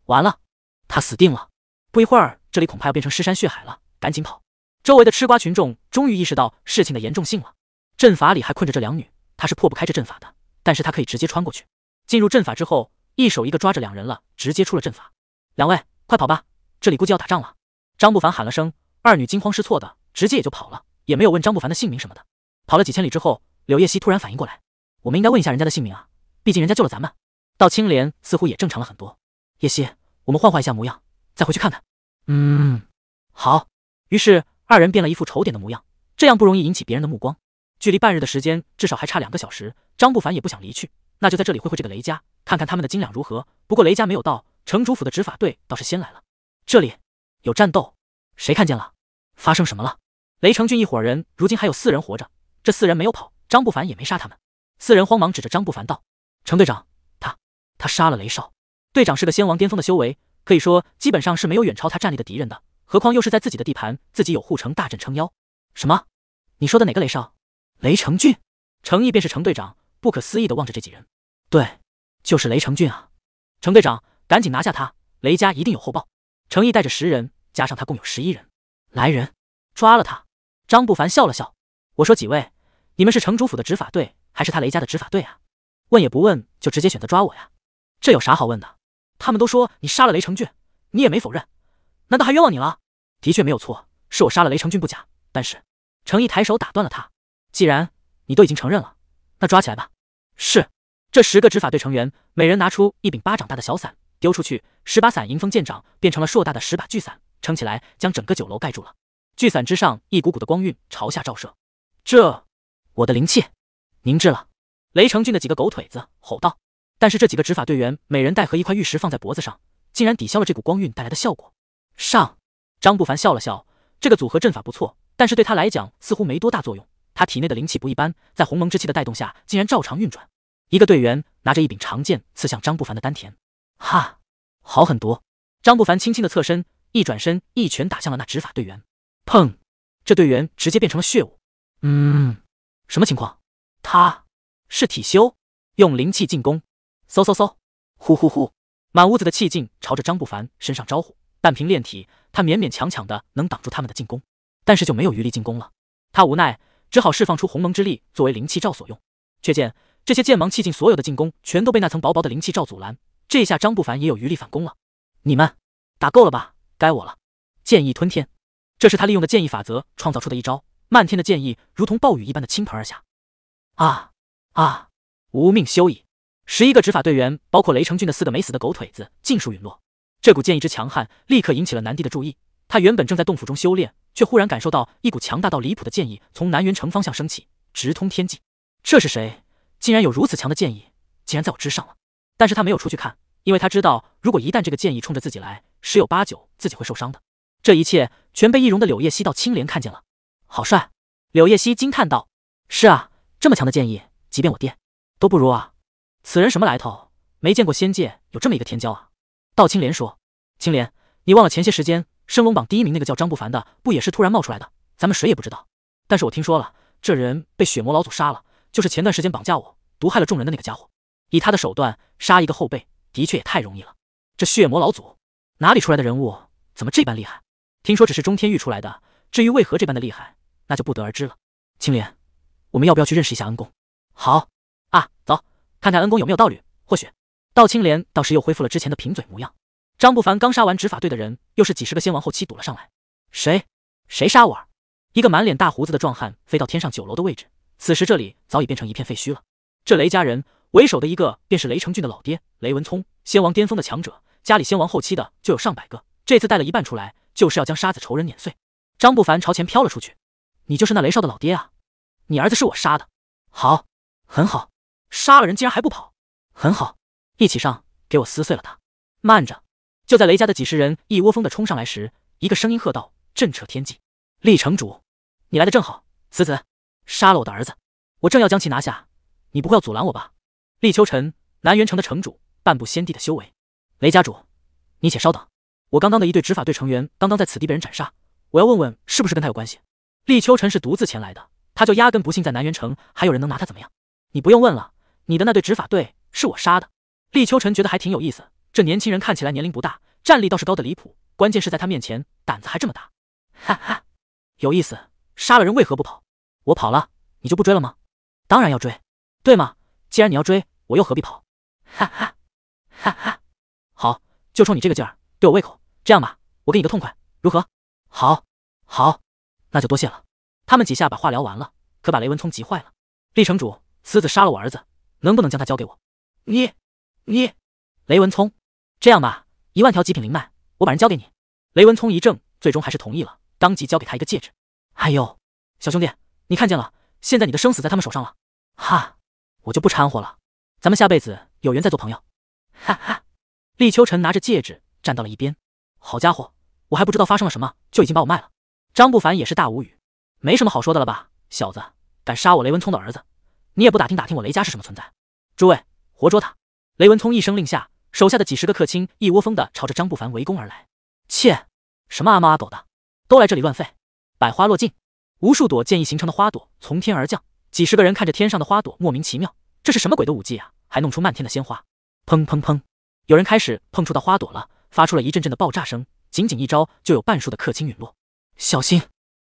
完了，他死定了！不一会儿，这里恐怕要变成尸山血海了，赶紧跑！周围的吃瓜群众终于意识到事情的严重性了。阵法里还困着这两女，他是破不开这阵法的，但是他可以直接穿过去。进入阵法之后。一手一个抓着两人了，直接出了阵法。两位，快跑吧，这里估计要打仗了！张不凡喊了声，二女惊慌失措的，直接也就跑了，也没有问张不凡的姓名什么的。跑了几千里之后，柳叶熙突然反应过来，我们应该问一下人家的姓名啊，毕竟人家救了咱们。到青莲似乎也正常了很多。叶熙，我们换换一下模样，再回去看看。嗯，好。于是二人变了一副丑点的模样，这样不容易引起别人的目光。距离半日的时间，至少还差两个小时，张不凡也不想离去。那就在这里会会这个雷家，看看他们的斤两如何。不过雷家没有到，城主府的执法队倒是先来了。这里有战斗，谁看见了？发生什么了？雷承俊一伙人如今还有四人活着，这四人没有跑，张不凡也没杀他们。四人慌忙指着张不凡道：“程队长，他他杀了雷少。”队长是个仙王巅峰的修为，可以说基本上是没有远超他战力的敌人的，何况又是在自己的地盘，自己有护城大阵撑腰。什么？你说的哪个雷少？雷承俊，成毅便是程队长。不可思议地望着这几人，对，就是雷成俊啊，程队长，赶紧拿下他，雷家一定有后报。程毅带着十人，加上他共有十一人。来人，抓了他！张不凡笑了笑，我说几位，你们是城主府的执法队，还是他雷家的执法队啊？问也不问，就直接选择抓我呀？这有啥好问的？他们都说你杀了雷成俊，你也没否认，难道还冤枉你了？的确没有错，是我杀了雷成俊不假，但是程毅抬手打断了他，既然你都已经承认了，那抓起来吧。是，这十个执法队成员每人拿出一柄巴掌大的小伞，丢出去，十把伞迎风渐长，变成了硕大的十把巨伞，撑起来将整个酒楼盖住了。巨伞之上，一股股的光晕朝下照射。这，我的灵气凝滞了！雷承俊的几个狗腿子吼道。但是这几个执法队员每人带和一块玉石放在脖子上，竟然抵消了这股光晕带来的效果。上，张不凡笑了笑，这个组合阵法不错，但是对他来讲似乎没多大作用。他体内的灵气不一般，在鸿蒙之气的带动下，竟然照常运转。一个队员拿着一柄长剑刺向张不凡的丹田，哈，好狠毒！张不凡轻轻的侧身，一转身，一拳打向了那执法队员。砰！这队员直接变成了血雾。嗯，什么情况？他是体修，用灵气进攻。嗖嗖嗖，呼呼呼，满屋子的气劲朝着张不凡身上招呼。但凭炼体，他勉勉强强的能挡住他们的进攻，但是就没有余力进攻了。他无奈。只好释放出鸿蒙之力作为灵气罩所用，却见这些剑芒气劲所有的进攻全都被那层薄薄的灵气罩阻拦。这下张不凡也有余力反攻了。你们打够了吧？该我了。剑意吞天，这是他利用的剑意法则创造出的一招。漫天的剑意如同暴雨一般的倾盆而下。啊啊！无命休矣！十一个执法队员，包括雷承俊的四个没死的狗腿子，尽数陨落。这股剑意之强悍，立刻引起了南帝的注意。他原本正在洞府中修炼。却忽然感受到一股强大到离谱的剑意从南云城方向升起，直通天际。这是谁？竟然有如此强的剑意，竟然在我之上了！但是他没有出去看，因为他知道，如果一旦这个剑意冲着自己来，十有八九自己会受伤的。这一切全被易容的柳叶熙到青莲看见了。好帅！柳叶熙惊叹道：“是啊，这么强的剑意，即便我爹都不如啊。此人什么来头？没见过仙界有这么一个天骄啊！”道青莲说：“青莲，你忘了前些时间？”升龙榜第一名那个叫张不凡的，不也是突然冒出来的？咱们谁也不知道。但是我听说了，这人被血魔老祖杀了，就是前段时间绑架我、毒害了众人的那个家伙。以他的手段，杀一个后辈，的确也太容易了。这血魔老祖哪里出来的人物，怎么这般厉害？听说只是中天域出来的，至于为何这般的厉害，那就不得而知了。青莲，我们要不要去认识一下恩公？好啊，走，看看恩公有没有道理。或许，道青莲倒是又恢复了之前的贫嘴模样。张不凡刚杀完执法队的人，又是几十个先王后期堵了上来。谁？谁杀我？一个满脸大胡子的壮汉飞到天上酒楼的位置。此时这里早已变成一片废墟了。这雷家人为首的一个便是雷成俊的老爹雷文聪，先王巅峰的强者，家里先王后期的就有上百个。这次带了一半出来，就是要将沙子仇人碾碎。张不凡朝前飘了出去。你就是那雷少的老爹啊？你儿子是我杀的。好，很好，杀了人竟然还不跑，很好，一起上，给我撕碎了他。慢着。就在雷家的几十人一窝蜂的冲上来时，一个声音喝道：“震彻天际，厉城主，你来的正好。此子杀了我的儿子，我正要将其拿下，你不会要阻拦我吧？”厉秋晨，南元城的城主，半步仙帝的修为。雷家主，你且稍等，我刚刚的一队执法队成员刚刚在此地被人斩杀，我要问问是不是跟他有关系。厉秋晨是独自前来的，他就压根不信在南元城还有人能拿他怎么样。你不用问了，你的那队执法队是我杀的。厉秋晨觉得还挺有意思。这年轻人看起来年龄不大，战力倒是高的离谱。关键是在他面前胆子还这么大，哈哈，有意思！杀了人为何不跑？我跑了，你就不追了吗？当然要追，对吗？既然你要追，我又何必跑？哈哈，哈哈，好，就冲你这个劲儿，对我胃口。这样吧，我给你个痛快，如何？好，好，那就多谢了。他们几下把话聊完了，可把雷文聪急坏了。历城主，私自杀了我儿子，能不能将他交给我？你，你，雷文聪。这样吧，一万条极品灵脉，我把人交给你。雷文聪一怔，最终还是同意了，当即交给他一个戒指。哎呦，小兄弟，你看见了，现在你的生死在他们手上了。哈，我就不掺和了，咱们下辈子有缘再做朋友。哈哈，厉秋晨拿着戒指站到了一边。好家伙，我还不知道发生了什么，就已经把我卖了。张不凡也是大无语，没什么好说的了吧？小子，敢杀我雷文聪的儿子，你也不打听打听我雷家是什么存在？诸位，活捉他！雷文聪一声令下。手下的几十个客卿一窝蜂的朝着张不凡围攻而来。切，什么阿猫阿狗的，都来这里乱吠！百花落尽，无数朵剑意形成的花朵从天而降。几十个人看着天上的花朵，莫名其妙，这是什么鬼的武技啊？还弄出漫天的鲜花！砰砰砰，有人开始碰触到花朵了，发出了一阵阵的爆炸声。仅仅一招，就有半数的客卿陨落。小心，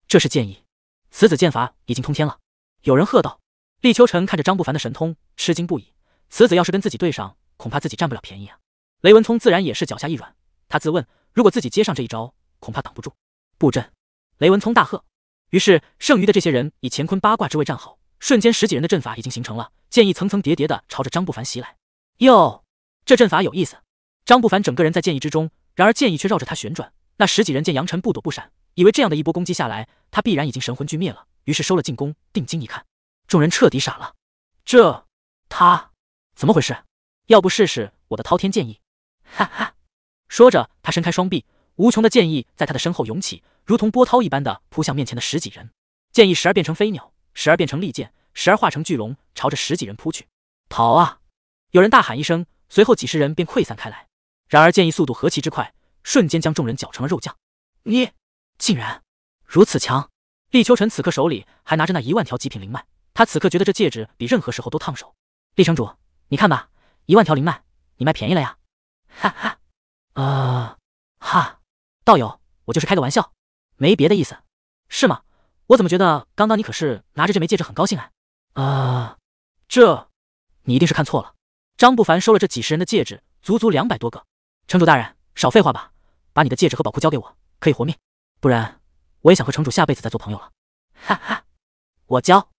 这是剑意，此子剑法已经通天了。有人喝道。厉秋辰看着张不凡的神通，吃惊不已。此子要是跟自己对上，恐怕自己占不了便宜啊！雷文聪自然也是脚下一软，他自问，如果自己接上这一招，恐怕挡不住。布阵！雷文聪大喝，于是剩余的这些人以乾坤八卦之位站好，瞬间十几人的阵法已经形成了，剑意层层叠叠的朝着张不凡袭来。哟，这阵法有意思。张不凡整个人在剑意之中，然而剑意却绕着他旋转。那十几人见杨晨不躲不闪，以为这样的一波攻击下来，他必然已经神魂俱灭了，于是收了进攻，定睛一看，众人彻底傻了。这他怎么回事？要不试试我的滔天剑意？哈哈，说着，他伸开双臂，无穷的剑意在他的身后涌起，如同波涛一般的扑向面前的十几人。剑意时而变成飞鸟，时而变成利剑，时而化成巨龙，朝着十几人扑去。逃啊！有人大喊一声，随后几十人便溃散开来。然而剑意速度何其之快，瞬间将众人搅成了肉酱。你竟然如此强！厉秋辰此刻手里还拿着那一万条极品灵脉，他此刻觉得这戒指比任何时候都烫手。厉城主，你看吧，一万条灵脉，你卖便宜了呀。哈 哈，啊哈，道友，我就是开个玩笑，没别的意思，是吗？我怎么觉得刚刚你可是拿着这枚戒指很高兴啊？啊，这你一定是看错了。张不凡收了这几十人的戒指，足足两百多个。城主大人，少废话吧，把你的戒指和宝库交给我，可以活命。不然，我也想和城主下辈子再做朋友了。哈哈，我交，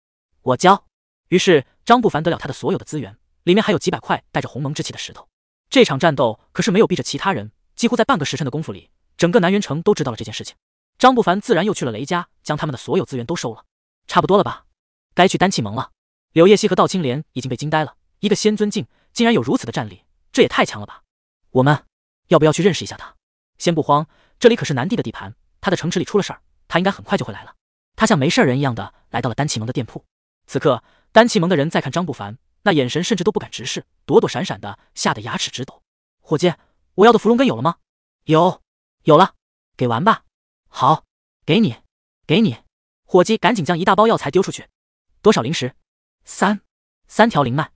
我交。于是张不凡得了他的所有的资源，里面还有几百块带着鸿蒙之气的石头。这场战斗可是没有避着其他人，几乎在半个时辰的功夫里，整个南元城都知道了这件事情。张不凡自然又去了雷家，将他们的所有资源都收了。差不多了吧？该去丹气盟了。柳叶熙和道青莲已经被惊呆了，一个仙尊境竟然有如此的战力，这也太强了吧！我们要不要去认识一下他？先不慌，这里可是南帝的地盘，他的城池里出了事儿，他应该很快就会来了。他像没事人一样的来到了丹气盟的店铺。此刻，丹气盟的人在看张不凡。那眼神甚至都不敢直视，躲躲闪闪的，吓得牙齿直抖。伙计，我要的芙蓉根有了吗？有，有了，给完吧。好，给你，给你。伙计，赶紧将一大包药材丢出去。多少灵石？三，三条灵脉。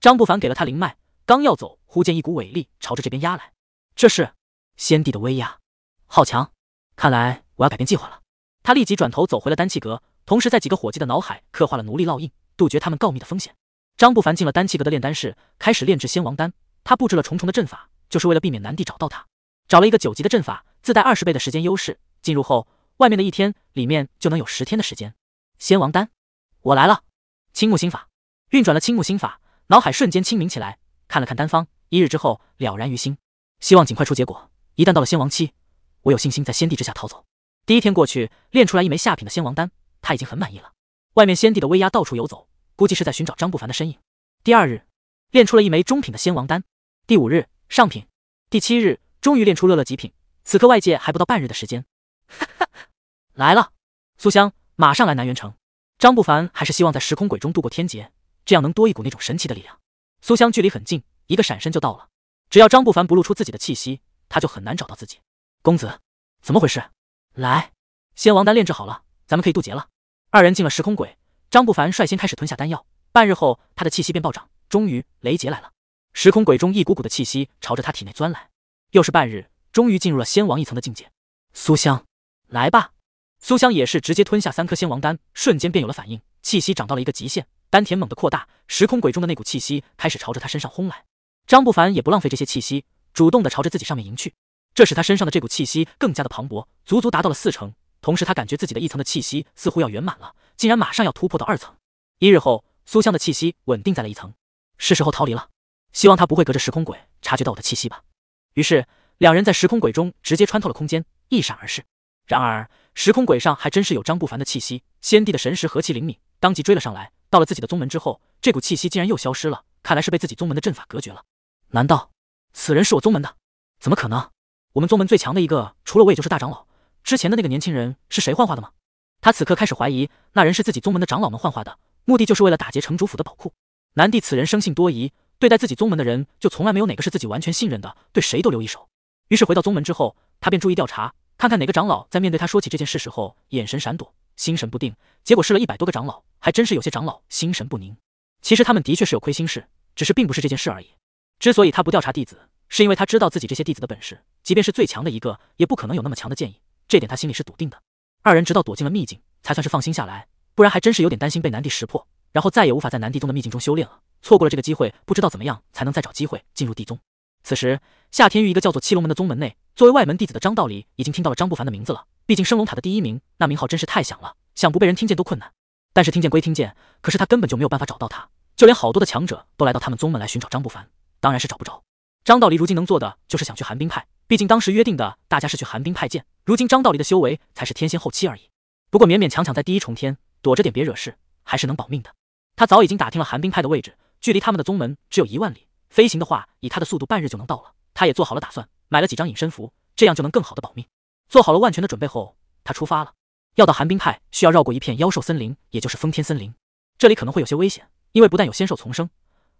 张不凡给了他灵脉，刚要走，忽见一股伟力朝着这边压来。这是先帝的威压，好强！看来我要改变计划了。他立即转头走回了丹气阁，同时在几个伙计的脑海刻画了奴隶烙印，杜绝他们告密的风险。张不凡进了丹气阁的炼丹室，开始炼制仙王丹。他布置了重重的阵法，就是为了避免南帝找到他。找了一个九级的阵法，自带二十倍的时间优势。进入后，外面的一天，里面就能有十天的时间。仙王丹，我来了。青木心法运转了，青木心法，脑海瞬间清明起来。看了看丹方，一日之后了然于心。希望尽快出结果。一旦到了仙王期，我有信心在仙帝之下逃走。第一天过去，练出来一枚下品的仙王丹，他已经很满意了。外面仙帝的威压到处游走。估计是在寻找张不凡的身影。第二日，练出了一枚中品的仙王丹。第五日，上品。第七日，终于练出乐乐极品。此刻外界还不到半日的时间，哈哈，来了！苏香，马上来南元城。张不凡还是希望在时空鬼中度过天劫，这样能多一股那种神奇的力量。苏香距离很近，一个闪身就到了。只要张不凡不露出自己的气息，他就很难找到自己。公子，怎么回事？来，仙王丹炼制好了，咱们可以渡劫了。二人进了时空鬼。张不凡率先开始吞下丹药，半日后，他的气息便暴涨。终于，雷劫来了，时空鬼中一股股的气息朝着他体内钻来。又是半日，终于进入了仙王一层的境界。苏香，来吧！苏香也是直接吞下三颗仙王丹，瞬间便有了反应，气息涨到了一个极限，丹田猛地扩大。时空鬼中的那股气息开始朝着他身上轰来。张不凡也不浪费这些气息，主动的朝着自己上面迎去，这使他身上的这股气息更加的磅礴，足足达到了四成。同时，他感觉自己的一层的气息似乎要圆满了。竟然马上要突破到二层，一日后，苏香的气息稳定在了一层，是时候逃离了。希望他不会隔着时空轨察觉到我的气息吧。于是两人在时空轨中直接穿透了空间，一闪而逝。然而时空轨上还真是有张不凡的气息，先帝的神识何其灵敏，当即追了上来。到了自己的宗门之后，这股气息竟然又消失了，看来是被自己宗门的阵法隔绝了。难道此人是我宗门的？怎么可能？我们宗门最强的一个，除了我也就是大长老。之前的那个年轻人是谁幻化的吗？他此刻开始怀疑，那人是自己宗门的长老们幻化的，目的就是为了打劫城主府的宝库。南帝此人生性多疑，对待自己宗门的人就从来没有哪个是自己完全信任的，对谁都留一手。于是回到宗门之后，他便注意调查，看看哪个长老在面对他说起这件事时候眼神闪躲、心神不定。结果试了一百多个长老，还真是有些长老心神不宁。其实他们的确是有亏心事，只是并不是这件事而已。之所以他不调查弟子，是因为他知道自己这些弟子的本事，即便是最强的一个，也不可能有那么强的建议，这点他心里是笃定的。二人直到躲进了秘境，才算是放心下来。不然还真是有点担心被南帝识破，然后再也无法在南帝宗的秘境中修炼了。错过了这个机会，不知道怎么样才能再找机会进入帝宗。此时，夏天玉一个叫做七龙门的宗门内，作为外门弟子的张道离已经听到了张不凡的名字了。毕竟升龙塔的第一名，那名号真是太响了，想不被人听见都困难。但是听见归听见，可是他根本就没有办法找到他，就连好多的强者都来到他们宗门来寻找张不凡，当然是找不着。张道离如今能做的就是想去寒冰派，毕竟当时约定的大家是去寒冰派见。如今张道离的修为才是天仙后期而已，不过勉勉强强在第一重天躲着点，别惹事，还是能保命的。他早已经打听了寒冰派的位置，距离他们的宗门只有一万里，飞行的话以他的速度半日就能到了。他也做好了打算，买了几张隐身符，这样就能更好的保命。做好了万全的准备后，他出发了。要到寒冰派，需要绕过一片妖兽森林，也就是封天森林。这里可能会有些危险，因为不但有仙兽丛生，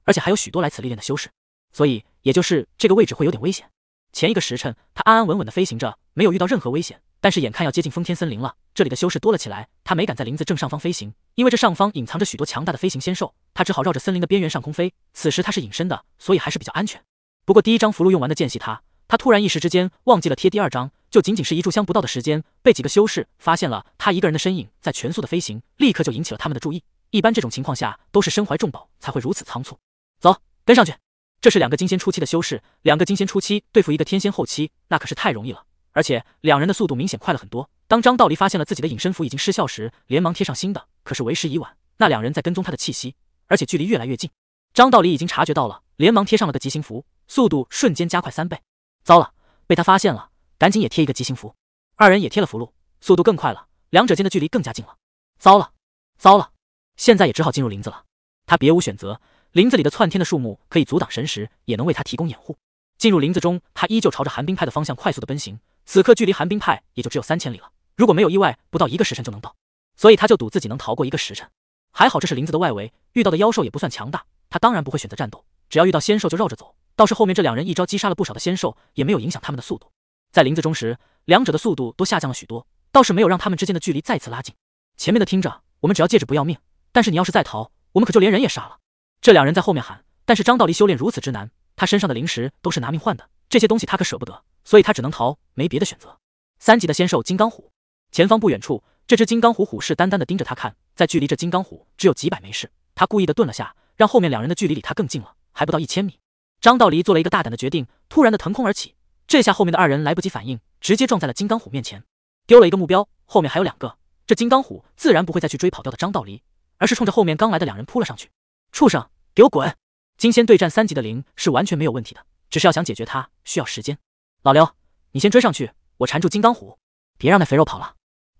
而且还有许多来此历练的修士。所以，也就是这个位置会有点危险。前一个时辰，他安安稳稳的飞行着，没有遇到任何危险。但是眼看要接近封天森林了，这里的修士多了起来，他没敢在林子正上方飞行，因为这上方隐藏着许多强大的飞行仙兽。他只好绕着森林的边缘上空飞。此时他是隐身的，所以还是比较安全。不过第一张符箓用完的间隙，他他突然一时之间忘记了贴第二张，就仅仅是一炷香不到的时间，被几个修士发现了他一个人的身影在全速的飞行，立刻就引起了他们的注意。一般这种情况下都是身怀重宝才会如此仓促。走，跟上去。这是两个金仙初期的修士，两个金仙初期对付一个天仙后期，那可是太容易了。而且两人的速度明显快了很多。当张道离发现了自己的隐身符已经失效时，连忙贴上新的，可是为时已晚。那两人在跟踪他的气息，而且距离越来越近。张道离已经察觉到了，连忙贴上了个急行符，速度瞬间加快三倍。糟了，被他发现了，赶紧也贴一个急行符。二人也贴了符箓，速度更快了，两者间的距离更加近了。糟了，糟了，现在也只好进入林子了，他别无选择。林子里的窜天的树木可以阻挡神识，也能为他提供掩护。进入林子中，他依旧朝着寒冰派的方向快速的奔行。此刻距离寒冰派也就只有三千里了，如果没有意外，不到一个时辰就能到。所以他就赌自己能逃过一个时辰。还好这是林子的外围，遇到的妖兽也不算强大。他当然不会选择战斗，只要遇到仙兽就绕着走。倒是后面这两人一招击杀了不少的仙兽，也没有影响他们的速度。在林子中时，两者的速度都下降了许多，倒是没有让他们之间的距离再次拉近。前面的听着，我们只要戒指不要命，但是你要是再逃，我们可就连人也杀了。这两人在后面喊，但是张道离修炼如此之难，他身上的灵石都是拿命换的，这些东西他可舍不得，所以他只能逃，没别的选择。三级的仙兽金刚虎，前方不远处，这只金刚虎虎视眈眈的盯着他看。在距离这金刚虎只有几百米时，他故意的顿了下，让后面两人的距离离他更近了，还不到一千米。张道离做了一个大胆的决定，突然的腾空而起，这下后面的二人来不及反应，直接撞在了金刚虎面前，丢了一个目标。后面还有两个，这金刚虎自然不会再去追跑掉的张道离，而是冲着后面刚来的两人扑了上去。畜生，给我滚！金仙对战三级的灵是完全没有问题的，只是要想解决它需要时间。老刘，你先追上去，我缠住金刚虎，别让那肥肉跑了。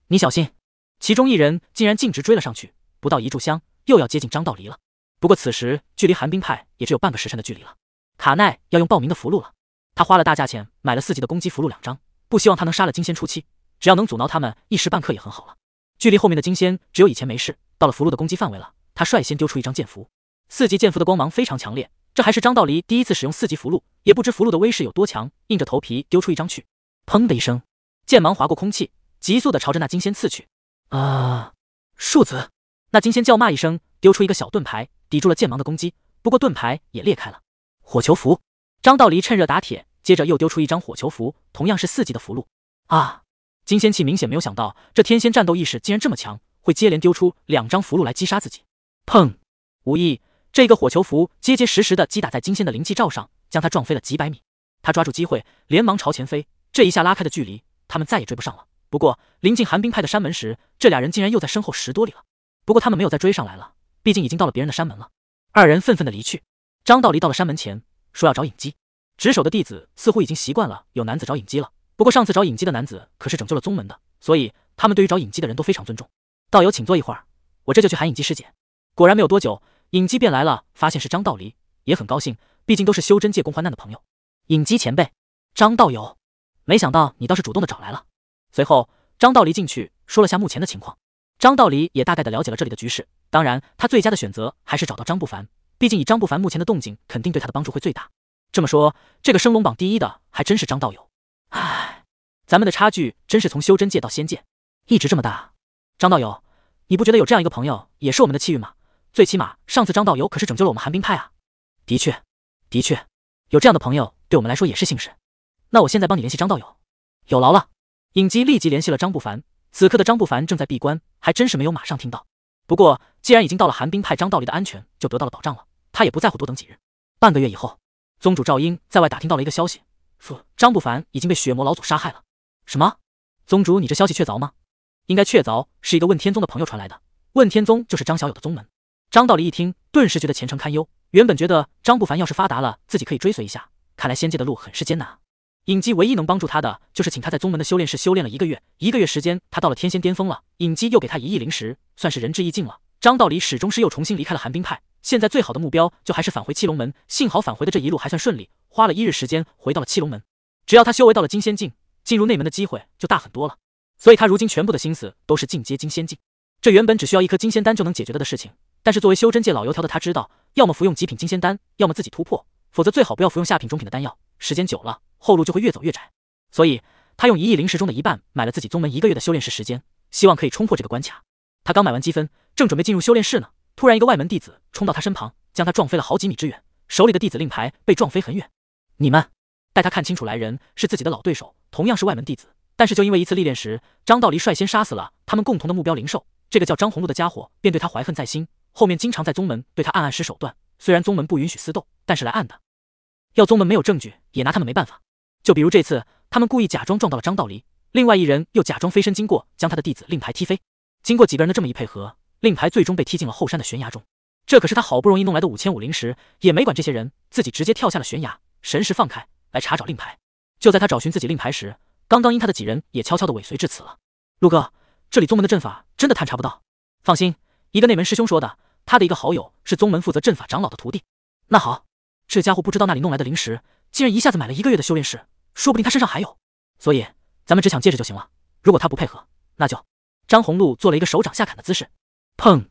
你小心。其中一人竟然径直追了上去，不到一炷香，又要接近张道离了。不过此时距离寒冰派也只有半个时辰的距离了。卡奈要用报名的符箓了，他花了大价钱买了四级的攻击符箓两张，不希望他能杀了金仙初期，只要能阻挠他们一时半刻也很好了。距离后面的金仙只有以前没事，到了符箓的攻击范围了，他率先丢出一张剑符。四级剑符的光芒非常强烈，这还是张道离第一次使用四级符箓，也不知符箓的威势有多强，硬着头皮丢出一张去。砰的一声，剑芒划过空气，急速的朝着那金仙刺去。啊！庶子，那金仙叫骂一声，丢出一个小盾牌抵住了剑芒的攻击，不过盾牌也裂开了。火球符，张道离趁热打铁，接着又丢出一张火球符，同样是四级的符箓。啊！金仙气明显没有想到这天仙战斗意识竟然这么强，会接连丢出两张符箓来击杀自己。砰！无意。这个火球符结结实实的击打在金仙的灵气罩上，将他撞飞了几百米。他抓住机会，连忙朝前飞。这一下拉开的距离，他们再也追不上了。不过临近寒冰派的山门时，这俩人竟然又在身后十多里了。不过他们没有再追上来了，毕竟已经到了别人的山门了。二人愤愤的离去。张道离到了山门前，说要找影姬。值守的弟子似乎已经习惯了有男子找影姬了。不过上次找影姬的男子可是拯救了宗门的，所以他们对于找影姬的人都非常尊重。道友请坐一会儿，我这就去喊影姬师姐。果然没有多久。影姬便来了，发现是张道离，也很高兴，毕竟都是修真界共患难的朋友。影姬前辈，张道友，没想到你倒是主动的找来了。随后，张道离进去说了下目前的情况。张道离也大概的了解了这里的局势，当然，他最佳的选择还是找到张不凡，毕竟以张不凡目前的动静，肯定对他的帮助会最大。这么说，这个升龙榜第一的还真是张道友。唉，咱们的差距真是从修真界到仙界一直这么大。张道友，你不觉得有这样一个朋友也是我们的气运吗？最起码上次张道友可是拯救了我们寒冰派啊！的确，的确有这样的朋友对我们来说也是幸事。那我现在帮你联系张道友，有劳了。影姬立即联系了张不凡。此刻的张不凡正在闭关，还真是没有马上听到。不过既然已经到了寒冰派，张道离的安全就得到了保障了。他也不在乎多等几日。半个月以后，宗主赵英在外打听到了一个消息，说张不凡已经被血魔老祖杀害了。什么？宗主，你这消息确凿吗？应该确凿，是一个问天宗的朋友传来的。问天宗就是张小友的宗门。张道离一听，顿时觉得前程堪忧。原本觉得张不凡要是发达了，自己可以追随一下，看来仙界的路很是艰难啊。尹姬唯一能帮助他的，就是请他在宗门的修炼室修炼了一个月。一个月时间，他到了天仙巅峰了。尹姬又给他一亿灵石，算是仁至义尽了。张道离始终是又重新离开了寒冰派，现在最好的目标就还是返回七龙门。幸好返回的这一路还算顺利，花了一日时间回到了七龙门。只要他修为到了金仙境，进入内门的机会就大很多了。所以他如今全部的心思都是进阶金仙境。这原本只需要一颗金仙丹就能解决的的事情。但是作为修真界老油条的他，知道要么服用极品金仙丹，要么自己突破，否则最好不要服用下品中品的丹药。时间久了，后路就会越走越窄。所以，他用一亿灵石中的一半买了自己宗门一个月的修炼室时间，希望可以冲破这个关卡。他刚买完积分，正准备进入修炼室呢，突然一个外门弟子冲到他身旁，将他撞飞了好几米之远，手里的弟子令牌被撞飞很远。你们待他看清楚，来人是自己的老对手，同样是外门弟子，但是就因为一次历练时，张道离率先杀死了他们共同的目标灵兽，这个叫张红露的家伙便对他怀恨在心。后面经常在宗门对他暗暗使手段，虽然宗门不允许私斗，但是来暗的，要宗门没有证据也拿他们没办法。就比如这次，他们故意假装撞到了张道离，另外一人又假装飞身经过，将他的弟子令牌踢飞。经过几个人的这么一配合，令牌最终被踢进了后山的悬崖中。这可是他好不容易弄来的五千五灵石，也没管这些人，自己直接跳下了悬崖，神识放开来查找令牌。就在他找寻自己令牌时，刚刚因他的几人也悄悄的尾随至此了。陆哥，这里宗门的阵法真的探查不到。放心。一个内门师兄说的，他的一个好友是宗门负责阵法长老的徒弟。那好，这家伙不知道那里弄来的灵石，竟然一下子买了一个月的修炼石，说不定他身上还有。所以咱们只抢戒指就行了。如果他不配合，那就……张红露做了一个手掌下砍的姿势，砰！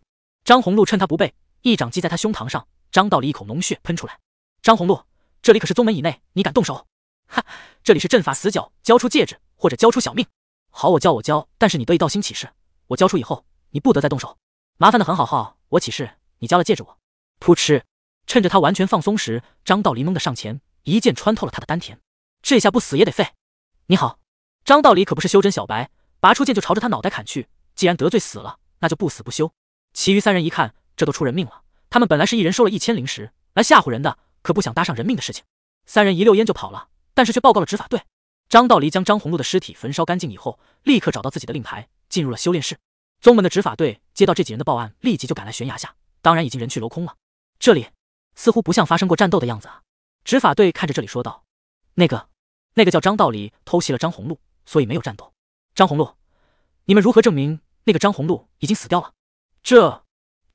张红露趁他不备，一掌击在他胸膛上，张道了一口浓血喷出来。张红露，这里可是宗门以内，你敢动手？哈，这里是阵法死角，交出戒指或者交出小命。好，我交，我交，但是你得以道心起誓，我交出以后，你不得再动手。麻烦的很好，浩，我起誓，你交了戒指，我。扑哧，趁着他完全放松时，张道离懵的上前，一剑穿透了他的丹田，这下不死也得废。你好，张道离可不是修真小白，拔出剑就朝着他脑袋砍去。既然得罪死了，那就不死不休。其余三人一看，这都出人命了。他们本来是一人收了一千灵石来吓唬人的，可不想搭上人命的事情。三人一溜烟就跑了，但是却报告了执法队。张道离将张红露的尸体焚烧干净以后，立刻找到自己的令牌，进入了修炼室。宗门的执法队接到这几人的报案，立即就赶来悬崖下。当然，已经人去楼空了。这里似乎不像发生过战斗的样子啊！执法队看着这里说道：“那个，那个叫张道离偷袭了张红露，所以没有战斗。”张红露，你们如何证明那个张红露已经死掉了？这，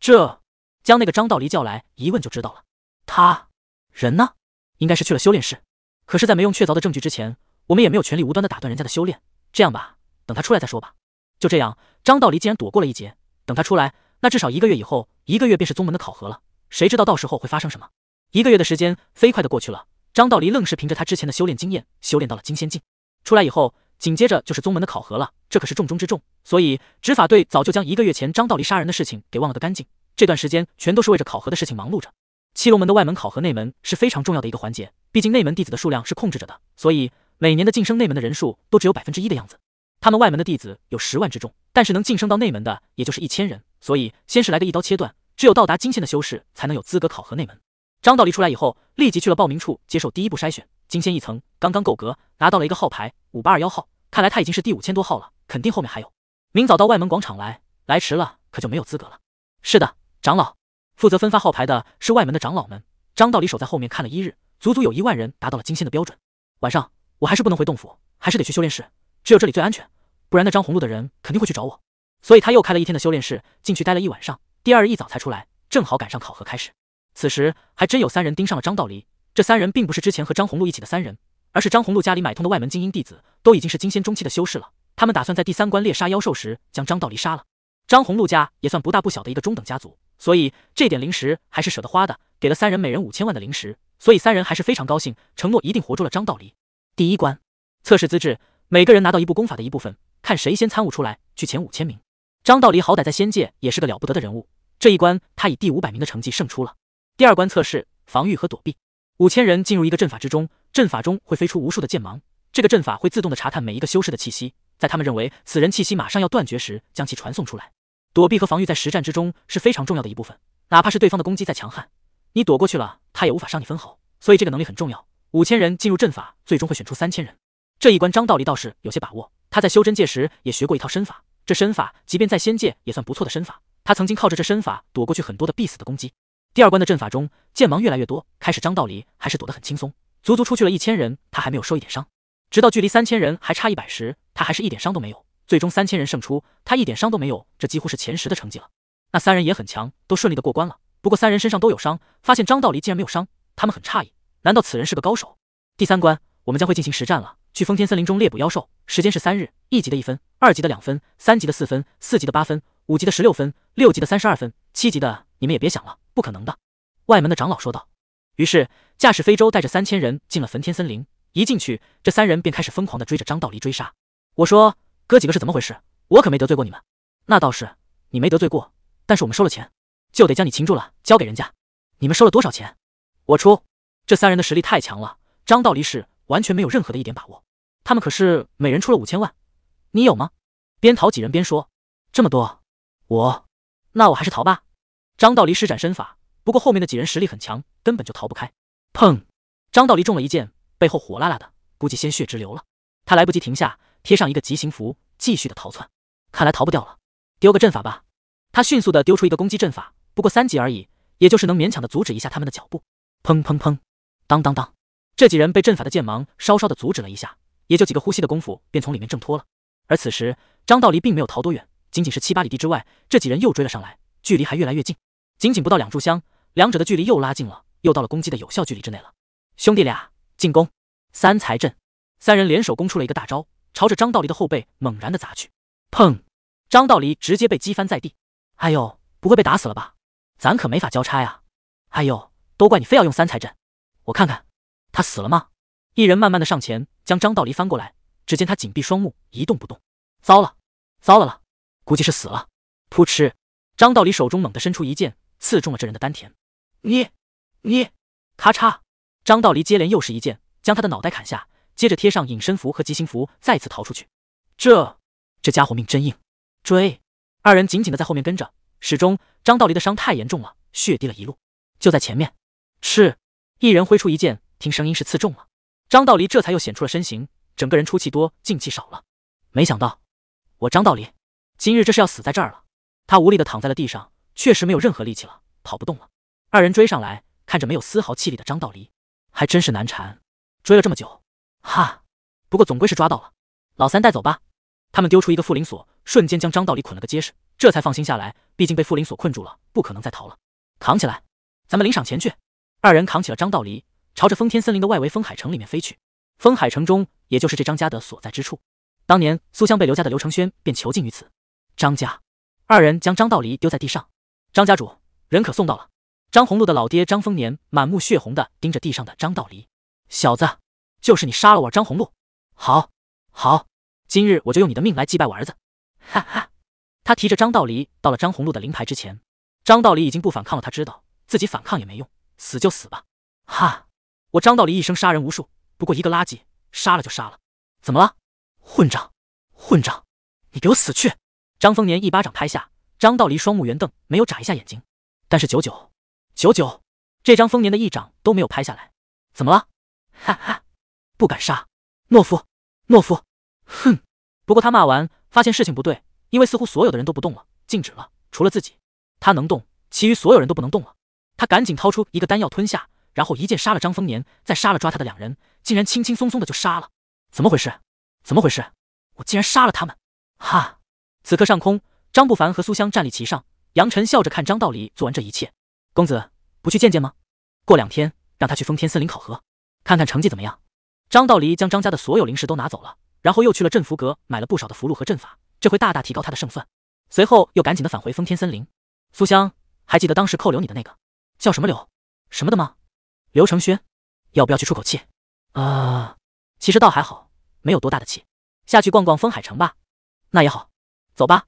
这将那个张道离叫来一问就知道了。他人呢？应该是去了修炼室。可是，在没用确凿的证据之前，我们也没有权利无端的打断人家的修炼。这样吧，等他出来再说吧。就这样，张道离竟然躲过了一劫。等他出来，那至少一个月以后，一个月便是宗门的考核了。谁知道到时候会发生什么？一个月的时间飞快的过去了，张道离愣是凭着他之前的修炼经验，修炼到了金仙境。出来以后，紧接着就是宗门的考核了，这可是重中之重。所以执法队早就将一个月前张道离杀人的事情给忘了个干净。这段时间全都是为着考核的事情忙碌着。七龙门的外门考核内门是非常重要的一个环节，毕竟内门弟子的数量是控制着的，所以每年的晋升内门的人数都只有百分之一的样子。他们外门的弟子有十万之众，但是能晋升到内门的也就是一千人，所以先是来个一刀切断。只有到达金仙的修士，才能有资格考核内门。张道离出来以后，立即去了报名处接受第一步筛选。金仙一层刚刚够格，拿到了一个号牌五八二幺号。看来他已经是第五千多号了，肯定后面还有。明早到外门广场来，来迟了可就没有资格了。是的，长老。负责分发号牌的是外门的长老们。张道离守在后面看了一日，足足有一万人达到了金仙的标准。晚上我还是不能回洞府，还是得去修炼室，只有这里最安全。不然，那张红露的人肯定会去找我，所以他又开了一天的修炼室，进去待了一晚上，第二日一早才出来，正好赶上考核开始。此时还真有三人盯上了张道离，这三人并不是之前和张红露一起的三人，而是张红露家里买通的外门精英弟子，都已经是金仙中期的修士了。他们打算在第三关猎杀妖兽时将张道离杀了。张红露家也算不大不小的一个中等家族，所以这点零食还是舍得花的，给了三人每人五千万的零食，所以三人还是非常高兴，承诺一定活捉了张道离。第一关测试资质，每个人拿到一部功法的一部分。看谁先参悟出来，去前五千名。张道离好歹在仙界也是个了不得的人物，这一关他以第五百名的成绩胜出了。第二关测试防御和躲避，五千人进入一个阵法之中，阵法中会飞出无数的剑芒，这个阵法会自动的查探每一个修士的气息，在他们认为此人气息马上要断绝时，将其传送出来。躲避和防御在实战之中是非常重要的一部分，哪怕是对方的攻击再强悍，你躲过去了，他也无法伤你分毫，所以这个能力很重要。五千人进入阵法，最终会选出三千人。这一关张道离倒是有些把握。他在修真界时也学过一套身法，这身法即便在仙界也算不错的身法。他曾经靠着这身法躲过去很多的必死的攻击。第二关的阵法中，剑芒越来越多，开始张道离还是躲得很轻松，足足出去了一千人，他还没有受一点伤。直到距离三千人还差一百时，他还是一点伤都没有。最终三千人胜出，他一点伤都没有，这几乎是前十的成绩了。那三人也很强，都顺利的过关了。不过三人身上都有伤，发现张道离竟然没有伤，他们很诧异，难道此人是个高手？第三关，我们将会进行实战了。去封天森林中猎捕妖兽，时间是三日。一级的一分，二级的两分，三级的四分，四级的八分，五级的十六分，六级的三十二分，七级的你们也别想了，不可能的。外门的长老说道。于是驾驶飞舟带着三千人进了焚天森林。一进去，这三人便开始疯狂的追着张道离追杀。我说哥几个是怎么回事？我可没得罪过你们。那倒是，你没得罪过，但是我们收了钱，就得将你擒住了，交给人家。你们收了多少钱？我出。这三人的实力太强了，张道离是完全没有任何的一点把握。他们可是每人出了五千万，你有吗？边逃几人边说：“这么多，我，那我还是逃吧。”张道离施展身法，不过后面的几人实力很强，根本就逃不开。砰！张道离中了一剑，背后火辣辣的，估计鲜血直流了。他来不及停下，贴上一个急行符，继续的逃窜。看来逃不掉了，丢个阵法吧。他迅速的丢出一个攻击阵法，不过三级而已，也就是能勉强的阻止一下他们的脚步。砰砰砰！当当当！这几人被阵法的剑芒稍稍的阻止了一下。也就几个呼吸的功夫，便从里面挣脱了。而此时，张道离并没有逃多远，仅仅是七八里地之外，这几人又追了上来，距离还越来越近。仅仅不到两炷香，两者的距离又拉近了，又到了攻击的有效距离之内了。兄弟俩，进攻！三才阵，三人联手攻出了一个大招，朝着张道离的后背猛然的砸去。砰！张道离直接被击翻在地。哎呦，不会被打死了吧？咱可没法交差啊！哎呦，都怪你非要用三才阵！我看看，他死了吗？一人慢慢的上前，将张道离翻过来，只见他紧闭双目，一动不动。糟了，糟了了，估计是死了。扑哧，张道离手中猛地伸出一剑，刺中了这人的丹田。你，你，咔嚓，张道离接连又是一剑，将他的脑袋砍下，接着贴上隐身符和极星符，再次逃出去。这，这家伙命真硬。追，二人紧紧的在后面跟着，始终张道离的伤太严重了，血滴了一路。就在前面，是，一人挥出一剑，听声音是刺中了。张道离这才又显出了身形，整个人出气多，进气少了。没想到，我张道离今日这是要死在这儿了。他无力的躺在了地上，确实没有任何力气了，跑不动了。二人追上来，看着没有丝毫气力的张道离，还真是难缠。追了这么久，哈，不过总归是抓到了，老三带走吧。他们丢出一个缚灵锁，瞬间将张道离捆了个结实，这才放心下来。毕竟被缚灵锁困住了，不可能再逃了。扛起来，咱们领赏钱去。二人扛起了张道离。朝着封天森林的外围封海城里面飞去。封海城中，也就是这张家的所在之处。当年苏香被刘家的刘承轩便囚禁于此。张家二人将张道离丢在地上。张家主人可送到了。张红露的老爹张丰年满目血红的盯着地上的张道离。小子，就是你杀了我张红露。好，好，今日我就用你的命来祭拜我儿子。哈哈。他提着张道离到了张红露的灵牌之前。张道离已经不反抗了，他知道自己反抗也没用，死就死吧。哈。我张道离一生杀人无数，不过一个垃圾，杀了就杀了。怎么了？混账！混账！你给我死去！张丰年一巴掌拍下，张道离双目圆瞪，没有眨一下眼睛。但是九九九九，这张丰年的一掌都没有拍下来。怎么了？哈哈，不敢杀，懦夫，懦夫！哼！不过他骂完，发现事情不对，因为似乎所有的人都不动了，静止了，除了自己。他能动，其余所有人都不能动了。他赶紧掏出一个丹药吞下。然后一剑杀了张丰年，再杀了抓他的两人，竟然轻轻松松的就杀了。怎么回事？怎么回事？我竟然杀了他们！哈！此刻上空，张不凡和苏香站立其上，杨晨笑着看张道离做完这一切。公子不去见见吗？过两天让他去封天森林考核，看看成绩怎么样。张道离将张家的所有灵石都拿走了，然后又去了镇符阁买了不少的符箓和阵法，这会大大提高他的胜算。随后又赶紧的返回封天森林。苏香，还记得当时扣留你的那个叫什么刘什么的吗？刘承轩，要不要去出口气？啊，其实倒还好，没有多大的气，下去逛逛风海城吧。那也好，走吧。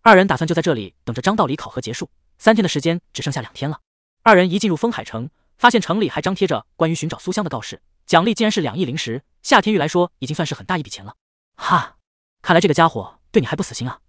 二人打算就在这里等着张道理考核结束，三天的时间只剩下两天了。二人一进入风海城，发现城里还张贴着关于寻找苏香的告示，奖励竟然是两亿灵石，夏天玉来说已经算是很大一笔钱了。哈，看来这个家伙对你还不死心啊。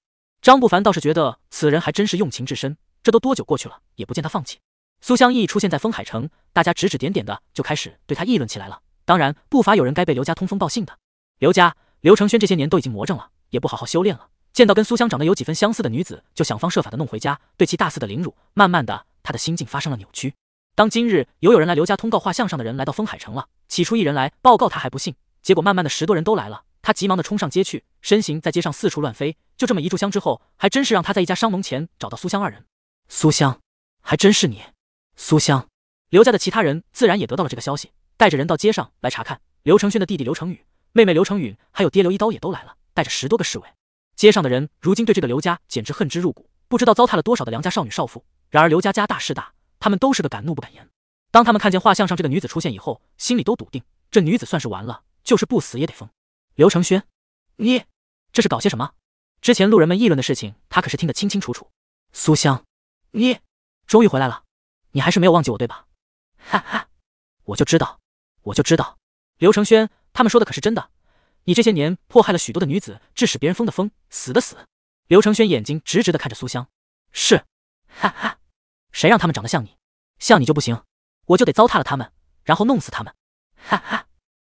张不凡倒是觉得此人还真是用情至深，这都多久过去了，也不见他放弃。苏香一出现在风海城，大家指指点点的就开始对他议论起来了。当然，不乏有人该被刘家通风报信的。刘家，刘承轩这些年都已经魔怔了，也不好好修炼了。见到跟苏香长得有几分相似的女子，就想方设法的弄回家，对其大肆的凌辱。慢慢的，他的心境发生了扭曲。当今日有人来刘家通告，画像上的人来到风海城了。起初一人来报告他还不信，结果慢慢的十多人都来了，他急忙的冲上街去，身形在街上四处乱飞。就这么一炷香之后，还真是让他在一家商盟前找到苏香二人。苏香，还真是你。苏香，刘家的其他人自然也得到了这个消息，带着人到街上来查看。刘承轩的弟弟刘承宇、妹妹刘承允，还有爹刘一刀也都来了，带着十多个侍卫。街上的人如今对这个刘家简直恨之入骨，不知道糟蹋了多少的良家少女少妇。然而刘家家大势大，他们都是个敢怒不敢言。当他们看见画像上这个女子出现以后，心里都笃定，这女子算是完了，就是不死也得疯。刘承轩，你这是搞些什么？之前路人们议论的事情，他可是听得清清楚楚。苏香，你终于回来了。你还是没有忘记我对吧？哈哈，我就知道，我就知道。刘承轩，他们说的可是真的？你这些年迫害了许多的女子，致使别人疯的疯，死的死。刘承轩眼睛直直的看着苏香，是，哈哈，谁让他们长得像你，像你就不行，我就得糟蹋了他们，然后弄死他们。哈哈，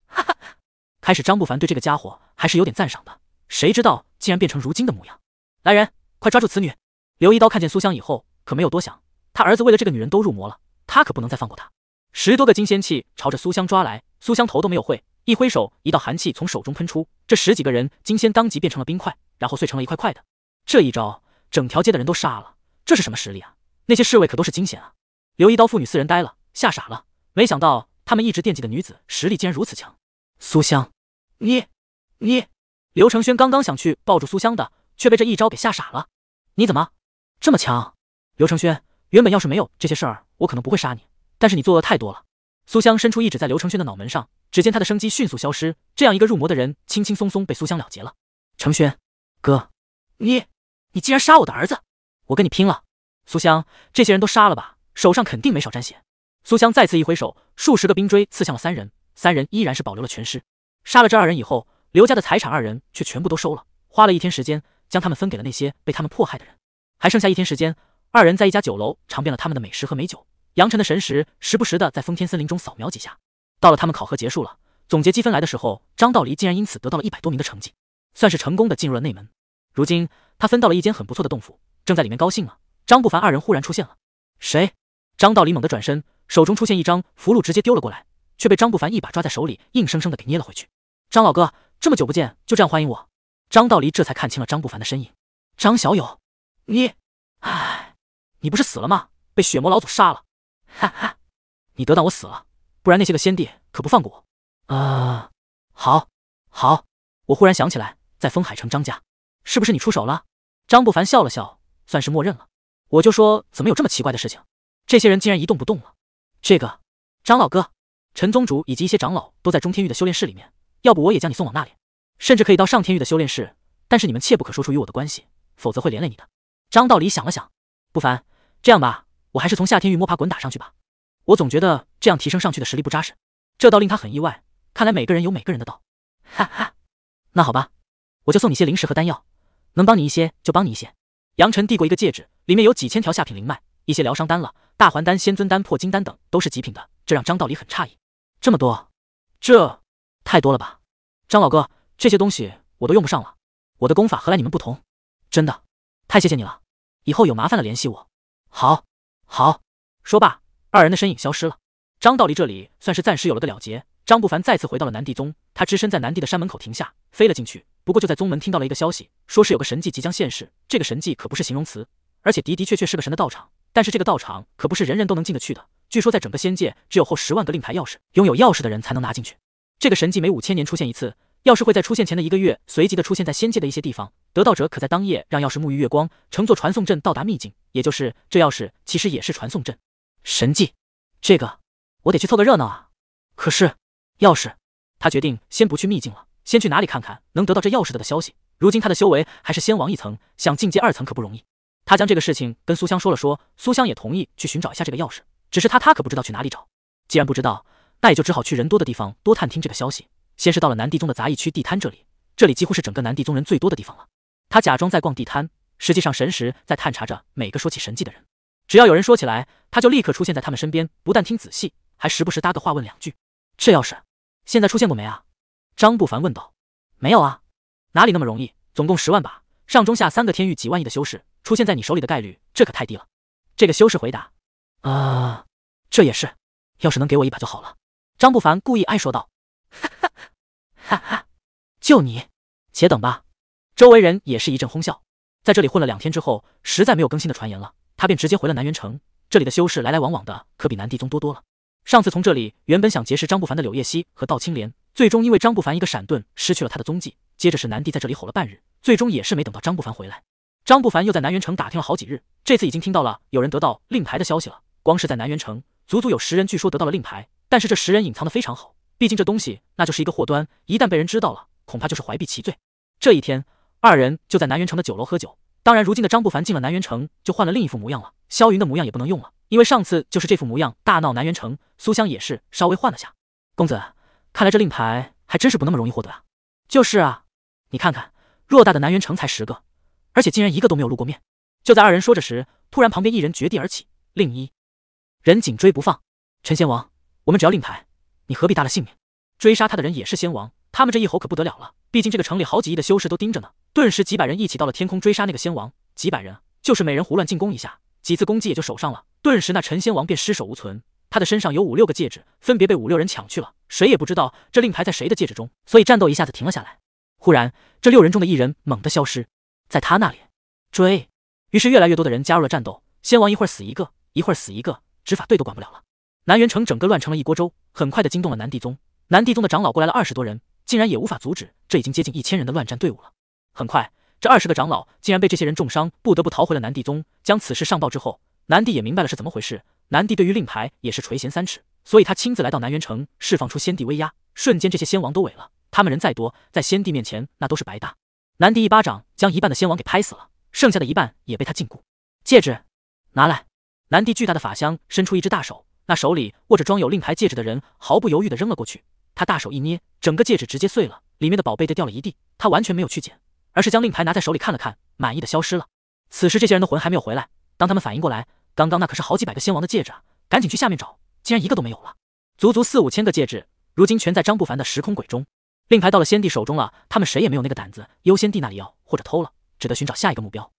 哈哈哈哈开始张不凡对这个家伙还是有点赞赏的，谁知道竟然变成如今的模样。来人，快抓住此女！刘一刀看见苏香以后，可没有多想。他儿子为了这个女人都入魔了，他可不能再放过她。十多个金仙气朝着苏香抓来，苏香头都没有会，一挥手，一道寒气从手中喷出，这十几个人金仙当即变成了冰块，然后碎成了一块块的。这一招，整条街的人都傻了，这是什么实力啊？那些侍卫可都是金仙啊！刘一刀父女四人呆了，吓傻了，没想到他们一直惦记的女子实力竟然如此强。苏香，你，你……刘承轩刚刚想去抱住苏香的，却被这一招给吓傻了。你怎么这么强？刘承轩。原本要是没有这些事儿，我可能不会杀你。但是你作恶太多了。苏香伸出一指，在刘承轩的脑门上，只见他的生机迅速消失。这样一个入魔的人，轻轻松松被苏香了结了。承轩，哥，你你竟然杀我的儿子，我跟你拼了！苏香，这些人都杀了吧，手上肯定没少沾血。苏香再次一挥手，数十个冰锥刺向了三人，三人依然是保留了全尸。杀了这二人以后，刘家的财产，二人却全部都收了，花了一天时间，将他们分给了那些被他们迫害的人。还剩下一天时间。二人在一家酒楼尝遍了他们的美食和美酒。杨晨的神识时不时的在封天森林中扫描几下。到了他们考核结束了，总结积分来的时候，张道离竟然因此得到了一百多名的成绩，算是成功的进入了内门。如今他分到了一间很不错的洞府，正在里面高兴呢。张不凡二人忽然出现了。谁？张道离猛地转身，手中出现一张符箓，直接丢了过来，却被张不凡一把抓在手里，硬生生的给捏了回去。张老哥，这么久不见，就这样欢迎我？张道离这才看清了张不凡的身影。张小友，你，唉。你不是死了吗？被血魔老祖杀了，哈哈，你得当我死了，不然那些个先帝可不放过我。啊，好，好，我忽然想起来，在风海城张家，是不是你出手了？张不凡笑了笑，算是默认了。我就说怎么有这么奇怪的事情，这些人竟然一动不动了。这个，张老哥，陈宗主以及一些长老都在中天域的修炼室里面，要不我也将你送往那里，甚至可以到上天域的修炼室，但是你们切不可说出与我的关系，否则会连累你的。张道理想了想，不凡。这样吧，我还是从夏天玉摸爬滚打上去吧。我总觉得这样提升上去的实力不扎实。这倒令他很意外，看来每个人有每个人的道。哈哈，那好吧，我就送你些零食和丹药，能帮你一些就帮你一些。杨晨递过一个戒指，里面有几千条下品灵脉，一些疗伤丹了，大还丹、仙尊丹、破金丹等都是极品的，这让张道理很诧异。这么多，这太多了吧？张老哥，这些东西我都用不上了，我的功法何来你们不同？真的，太谢谢你了，以后有麻烦了联系我。好，好，说罢，二人的身影消失了。张道离这里算是暂时有了个了结。张不凡再次回到了南帝宗，他只身在南帝的山门口停下，飞了进去。不过就在宗门听到了一个消息，说是有个神迹即将现世。这个神迹可不是形容词，而且的的确确是个神的道场。但是这个道场可不是人人都能进得去的。据说在整个仙界，只有后十万个令牌钥匙，拥有钥匙的人才能拿进去。这个神迹每五千年出现一次，钥匙会在出现前的一个月，随即的出现在仙界的一些地方，得道者可在当夜让钥匙沐浴月光，乘坐传送阵到达秘境。也就是这钥匙其实也是传送阵神迹，这个我得去凑个热闹啊！可是钥匙，他决定先不去秘境了，先去哪里看看能得到这钥匙的的消息。如今他的修为还是仙王一层，想进阶二层可不容易。他将这个事情跟苏香说了说，苏香也同意去寻找一下这个钥匙，只是他他可不知道去哪里找。既然不知道，那也就只好去人多的地方多探听这个消息。先是到了南地宗的杂役区地摊这里，这里几乎是整个南地宗人最多的地方了。他假装在逛地摊。实际上，神识在探查着每个说起神迹的人。只要有人说起来，他就立刻出现在他们身边，不但听仔细，还时不时搭个话问两句。这要是现在出现过没啊？张不凡问道。没有啊，哪里那么容易？总共十万把，上中下三个天域几万亿的修士，出现在你手里的概率，这可太低了。这个修士回答。啊，这也是。要是能给我一把就好了。张不凡故意爱说道。哈哈，哈哈，就你，且等吧。周围人也是一阵哄笑。在这里混了两天之后，实在没有更新的传言了，他便直接回了南元城。这里的修士来来往往的，可比南帝宗多多了。上次从这里原本想结识张不凡的柳叶溪和道青莲，最终因为张不凡一个闪遁，失去了他的踪迹。接着是南帝在这里吼了半日，最终也是没等到张不凡回来。张不凡又在南元城打听了好几日，这次已经听到了有人得到令牌的消息了。光是在南元城，足足有十人据说得到了令牌，但是这十人隐藏的非常好，毕竟这东西那就是一个祸端，一旦被人知道了，恐怕就是怀璧其罪。这一天。二人就在南元城的酒楼喝酒。当然，如今的张不凡进了南元城，就换了另一副模样了。萧云的模样也不能用了，因为上次就是这副模样大闹南元城。苏香也是稍微换了下。公子，看来这令牌还真是不那么容易获得啊！就是啊，你看看，偌大的南元城才十个，而且竟然一个都没有露过面。就在二人说着时，突然旁边一人绝地而起，令一人紧追不放。陈仙王，我们只要令牌，你何必搭了性命？追杀他的人也是仙王，他们这一吼可不得了了。毕竟这个城里好几亿的修士都盯着呢。顿时几百人一起到了天空追杀那个仙王，几百人就是每人胡乱进攻一下，几次攻击也就守上了。顿时那陈仙王便尸首无存，他的身上有五六个戒指，分别被五六人抢去了，谁也不知道这令牌在谁的戒指中，所以战斗一下子停了下来。忽然，这六人中的一人猛地消失，在他那里追，于是越来越多的人加入了战斗，仙王一会儿死一个，一会儿死一个，执法队都管不了了。南元城整个乱成了一锅粥，很快的惊动了南帝宗，南帝宗的长老过来了二十多人，竟然也无法阻止这已经接近一千人的乱战队伍了。很快，这二十个长老竟然被这些人重伤，不得不逃回了南帝宗。将此事上报之后，南帝也明白了是怎么回事。南帝对于令牌也是垂涎三尺，所以他亲自来到南元城，释放出先帝威压，瞬间这些仙王都萎了。他们人再多，在先帝面前那都是白搭。南帝一巴掌将一半的仙王给拍死了，剩下的一半也被他禁锢。戒指，拿来！南帝巨大的法箱伸出一只大手，那手里握着装有令牌戒指的人毫不犹豫地扔了过去。他大手一捏，整个戒指直接碎了，里面的宝贝都掉了一地，他完全没有去捡。而是将令牌拿在手里看了看，满意的消失了。此时这些人的魂还没有回来。当他们反应过来，刚刚那可是好几百个仙王的戒指啊！赶紧去下面找，竟然一个都没有了。足足四五千个戒指，如今全在张不凡的时空鬼中。令牌到了先帝手中了，他们谁也没有那个胆子，优先帝那里要或者偷了，只得寻找下一个目标。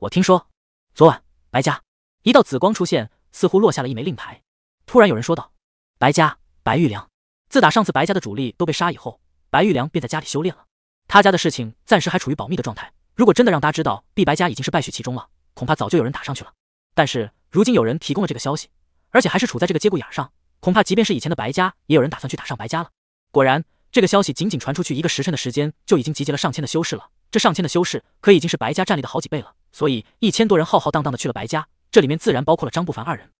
我听说，昨晚白家一道紫光出现，似乎落下了一枚令牌。突然有人说道：“白家，白玉良。自打上次白家的主力都被杀以后，白玉良便在家里修炼了。”他家的事情暂时还处于保密的状态。如果真的让他知道毕白家已经是败絮其中了，恐怕早就有人打上去了。但是如今有人提供了这个消息，而且还是处在这个节骨眼上，恐怕即便是以前的白家，也有人打算去打上白家了。果然，这个消息仅仅传出去一个时辰的时间，就已经集结了上千的修士了。这上千的修士可已经是白家战力的好几倍了，所以一千多人浩浩荡荡的去了白家。这里面自然包括了张不凡二人。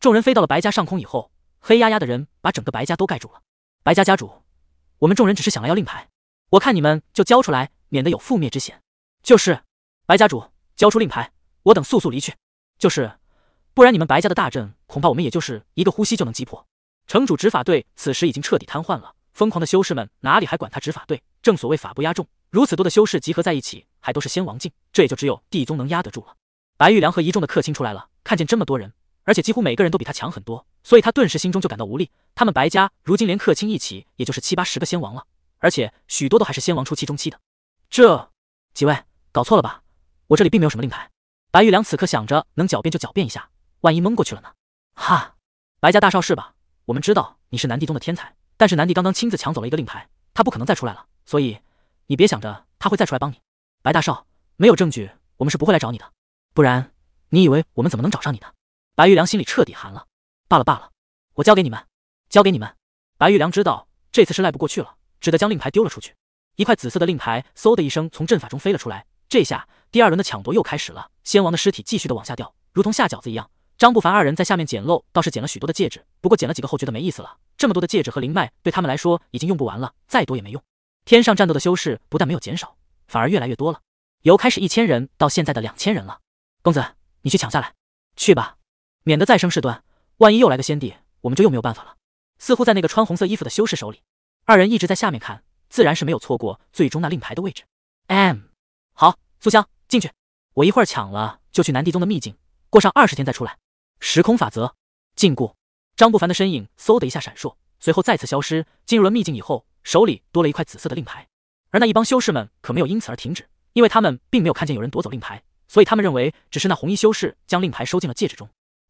众人飞到了白家上空以后，黑压压的人把整个白家都盖住了。白家家主，我们众人只是想来要令牌。我看你们就交出来，免得有覆灭之险。就是，白家主交出令牌，我等速速离去。就是，不然你们白家的大阵，恐怕我们也就是一个呼吸就能击破。城主执法队此时已经彻底瘫痪了，疯狂的修士们哪里还管他执法队？正所谓法不压众，如此多的修士集合在一起，还都是仙王境，这也就只有帝宗能压得住了。白玉良和一众的客卿出来了，看见这么多人，而且几乎每个人都比他强很多，所以他顿时心中就感到无力。他们白家如今连客卿一起，也就是七八十个仙王了。而且许多都还是先王初期中期的，这几位搞错了吧？我这里并没有什么令牌。白玉良此刻想着能狡辩就狡辩一下，万一蒙过去了呢？哈，白家大少是吧？我们知道你是南帝宗的天才，但是南帝刚刚亲自抢走了一个令牌，他不可能再出来了，所以你别想着他会再出来帮你。白大少，没有证据，我们是不会来找你的，不然你以为我们怎么能找上你呢？白玉良心里彻底寒了。罢了罢了，我交给你们，交给你们。白玉良知道这次是赖不过去了。只得将令牌丢了出去，一块紫色的令牌嗖的一声从阵法中飞了出来。这下第二轮的抢夺又开始了，仙王的尸体继续的往下掉，如同下饺子一样。张不凡二人在下面捡漏，倒是捡了许多的戒指，不过捡了几个后觉得没意思了。这么多的戒指和灵脉对他们来说已经用不完了，再多也没用。天上战斗的修士不但没有减少，反而越来越多了，由开始一千人到现在的两千人了。公子，你去抢下来，去吧，免得再生事端，万一又来个仙帝，我们就又没有办法了。似乎在那个穿红色衣服的修士手里。二人一直在下面看，自然是没有错过最终那令牌的位置。M，好，苏香进去，我一会儿抢了就去南帝宗的秘境，过上二十天再出来。时空法则禁锢，张不凡的身影嗖的一下闪烁，随后再次消失，进入了秘境以后，手里多了一块紫色的令牌。而那一帮修士们可没有因此而停止，因为他们并没有看见有人夺走令牌，所以他们认为只是那红衣修士将令牌收进了戒指中。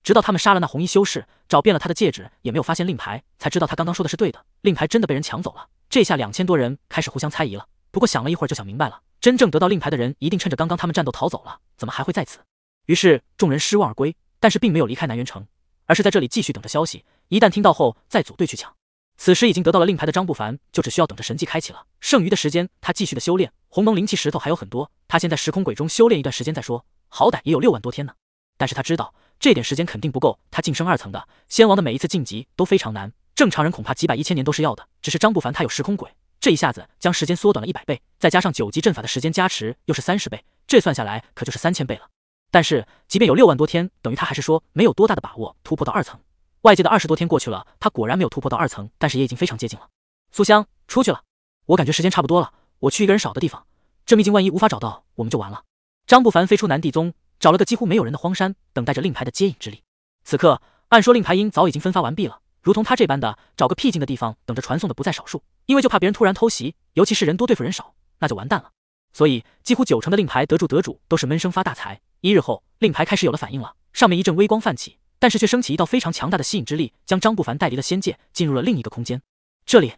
直到他们杀了那红衣修士，找遍了他的戒指，也没有发现令牌，才知道他刚刚说的是对的，令牌真的被人抢走了。这下两千多人开始互相猜疑了。不过想了一会儿就想明白了，真正得到令牌的人一定趁着刚刚他们战斗逃走了，怎么还会在此？于是众人失望而归，但是并没有离开南元城，而是在这里继续等着消息，一旦听到后再组队去抢。此时已经得到了令牌的张不凡，就只需要等着神迹开启了，剩余的时间他继续的修炼。鸿蒙灵气石头还有很多，他先在时空鬼中修炼一段时间再说，好歹也有六万多天呢。但是他知道。这点时间肯定不够，他晋升二层的仙王的每一次晋级都非常难，正常人恐怕几百一千年都是要的。只是张不凡他有时空鬼，这一下子将时间缩短了一百倍，再加上九级阵法的时间加持又是三十倍，这算下来可就是三千倍了。但是即便有六万多天，等于他还是说没有多大的把握突破到二层。外界的二十多天过去了，他果然没有突破到二层，但是也已经非常接近了。苏香出去了，我感觉时间差不多了，我去一个人少的地方，这秘境万一无法找到，我们就完了。张不凡飞出南地宗。找了个几乎没有人的荒山，等待着令牌的接引之力。此刻，按说令牌应早已经分发完毕了，如同他这般的找个僻静的地方等着传送的不在少数。因为就怕别人突然偷袭，尤其是人多对付人少，那就完蛋了。所以，几乎九成的令牌得主得主都是闷声发大财。一日后，令牌开始有了反应了，上面一阵微光泛起，但是却升起一道非常强大的吸引之力，将张不凡带离了仙界，进入了另一个空间。这里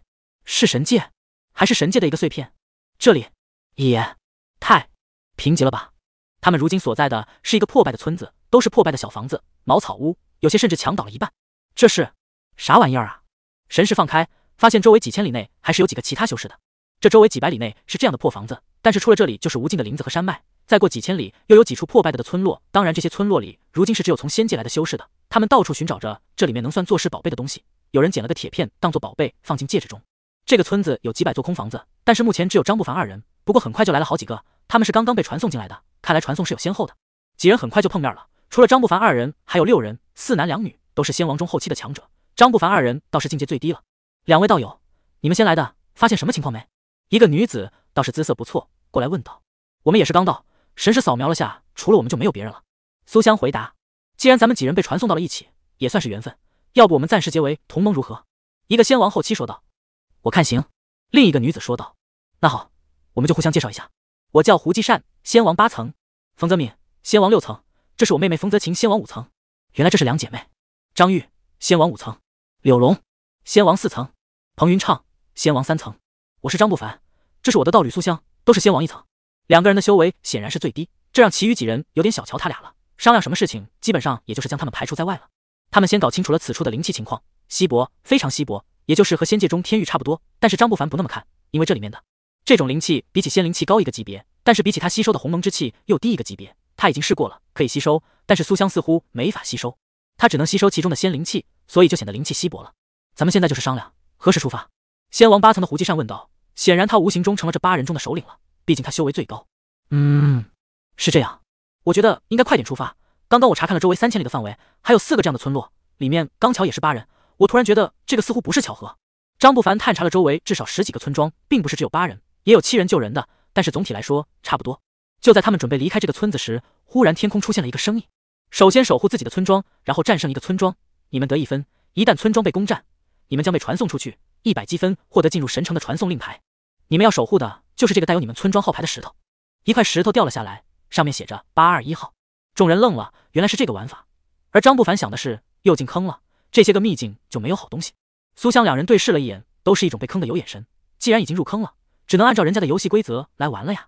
是神界，还是神界的一个碎片？这里也太贫瘠了吧！他们如今所在的是一个破败的村子，都是破败的小房子、茅草屋，有些甚至墙倒了一半。这是啥玩意儿啊？神识放开，发现周围几千里内还是有几个其他修士的。这周围几百里内是这样的破房子，但是出了这里就是无尽的林子和山脉。再过几千里，又有几处破败的村落。当然，这些村落里如今是只有从仙界来的修士的。他们到处寻找着这里面能算作是宝贝的东西。有人捡了个铁片当做宝贝放进戒指中。这个村子有几百座空房子，但是目前只有张不凡二人。不过很快就来了好几个。他们是刚刚被传送进来的，看来传送是有先后的。几人很快就碰面了，除了张不凡二人，还有六人，四男两女，都是仙王中后期的强者。张不凡二人倒是境界最低了。两位道友，你们先来的，发现什么情况没？一个女子倒是姿色不错，过来问道。我们也是刚到，神识扫描了下，除了我们就没有别人了。苏香回答。既然咱们几人被传送到了一起，也算是缘分，要不我们暂时结为同盟如何？一个仙王后期说道。我看行。另一个女子说道。那好，我们就互相介绍一下。我叫胡继善，仙王八层；冯泽敏，仙王六层；这是我妹妹冯泽晴，仙王五层。原来这是两姐妹。张玉，仙王五层；柳龙，仙王四层；彭云畅，仙王三层。我是张不凡，这是我的道侣苏香，都是仙王一层。两个人的修为显然是最低，这让其余几人有点小瞧他俩了。商量什么事情，基本上也就是将他们排除在外了。他们先搞清楚了此处的灵气情况，稀薄，非常稀薄，也就是和仙界中天域差不多。但是张不凡不那么看，因为这里面的。这种灵气比起仙灵气高一个级别，但是比起他吸收的鸿蒙之气又低一个级别。他已经试过了，可以吸收，但是苏香似乎没法吸收，他只能吸收其中的仙灵气，所以就显得灵气稀薄了。咱们现在就是商量何时出发。仙王八层的胡姬善问道，显然他无形中成了这八人中的首领了，毕竟他修为最高。嗯，是这样，我觉得应该快点出发。刚刚我查看了周围三千里的范围，还有四个这样的村落，里面刚巧也是八人。我突然觉得这个似乎不是巧合。张不凡探查了周围至少十几个村庄，并不是只有八人。也有七人救人的，但是总体来说差不多。就在他们准备离开这个村子时，忽然天空出现了一个声音：“首先守护自己的村庄，然后战胜一个村庄，你们得一分。一旦村庄被攻占，你们将被传送出去，一百积分获得进入神城的传送令牌。你们要守护的就是这个带有你们村庄号牌的石头。一块石头掉了下来，上面写着八二一号。众人愣了，原来是这个玩法。而张不凡想的是又进坑了，这些个秘境就没有好东西。苏香两人对视了一眼，都是一种被坑的有眼神。既然已经入坑了。”只能按照人家的游戏规则来玩了呀！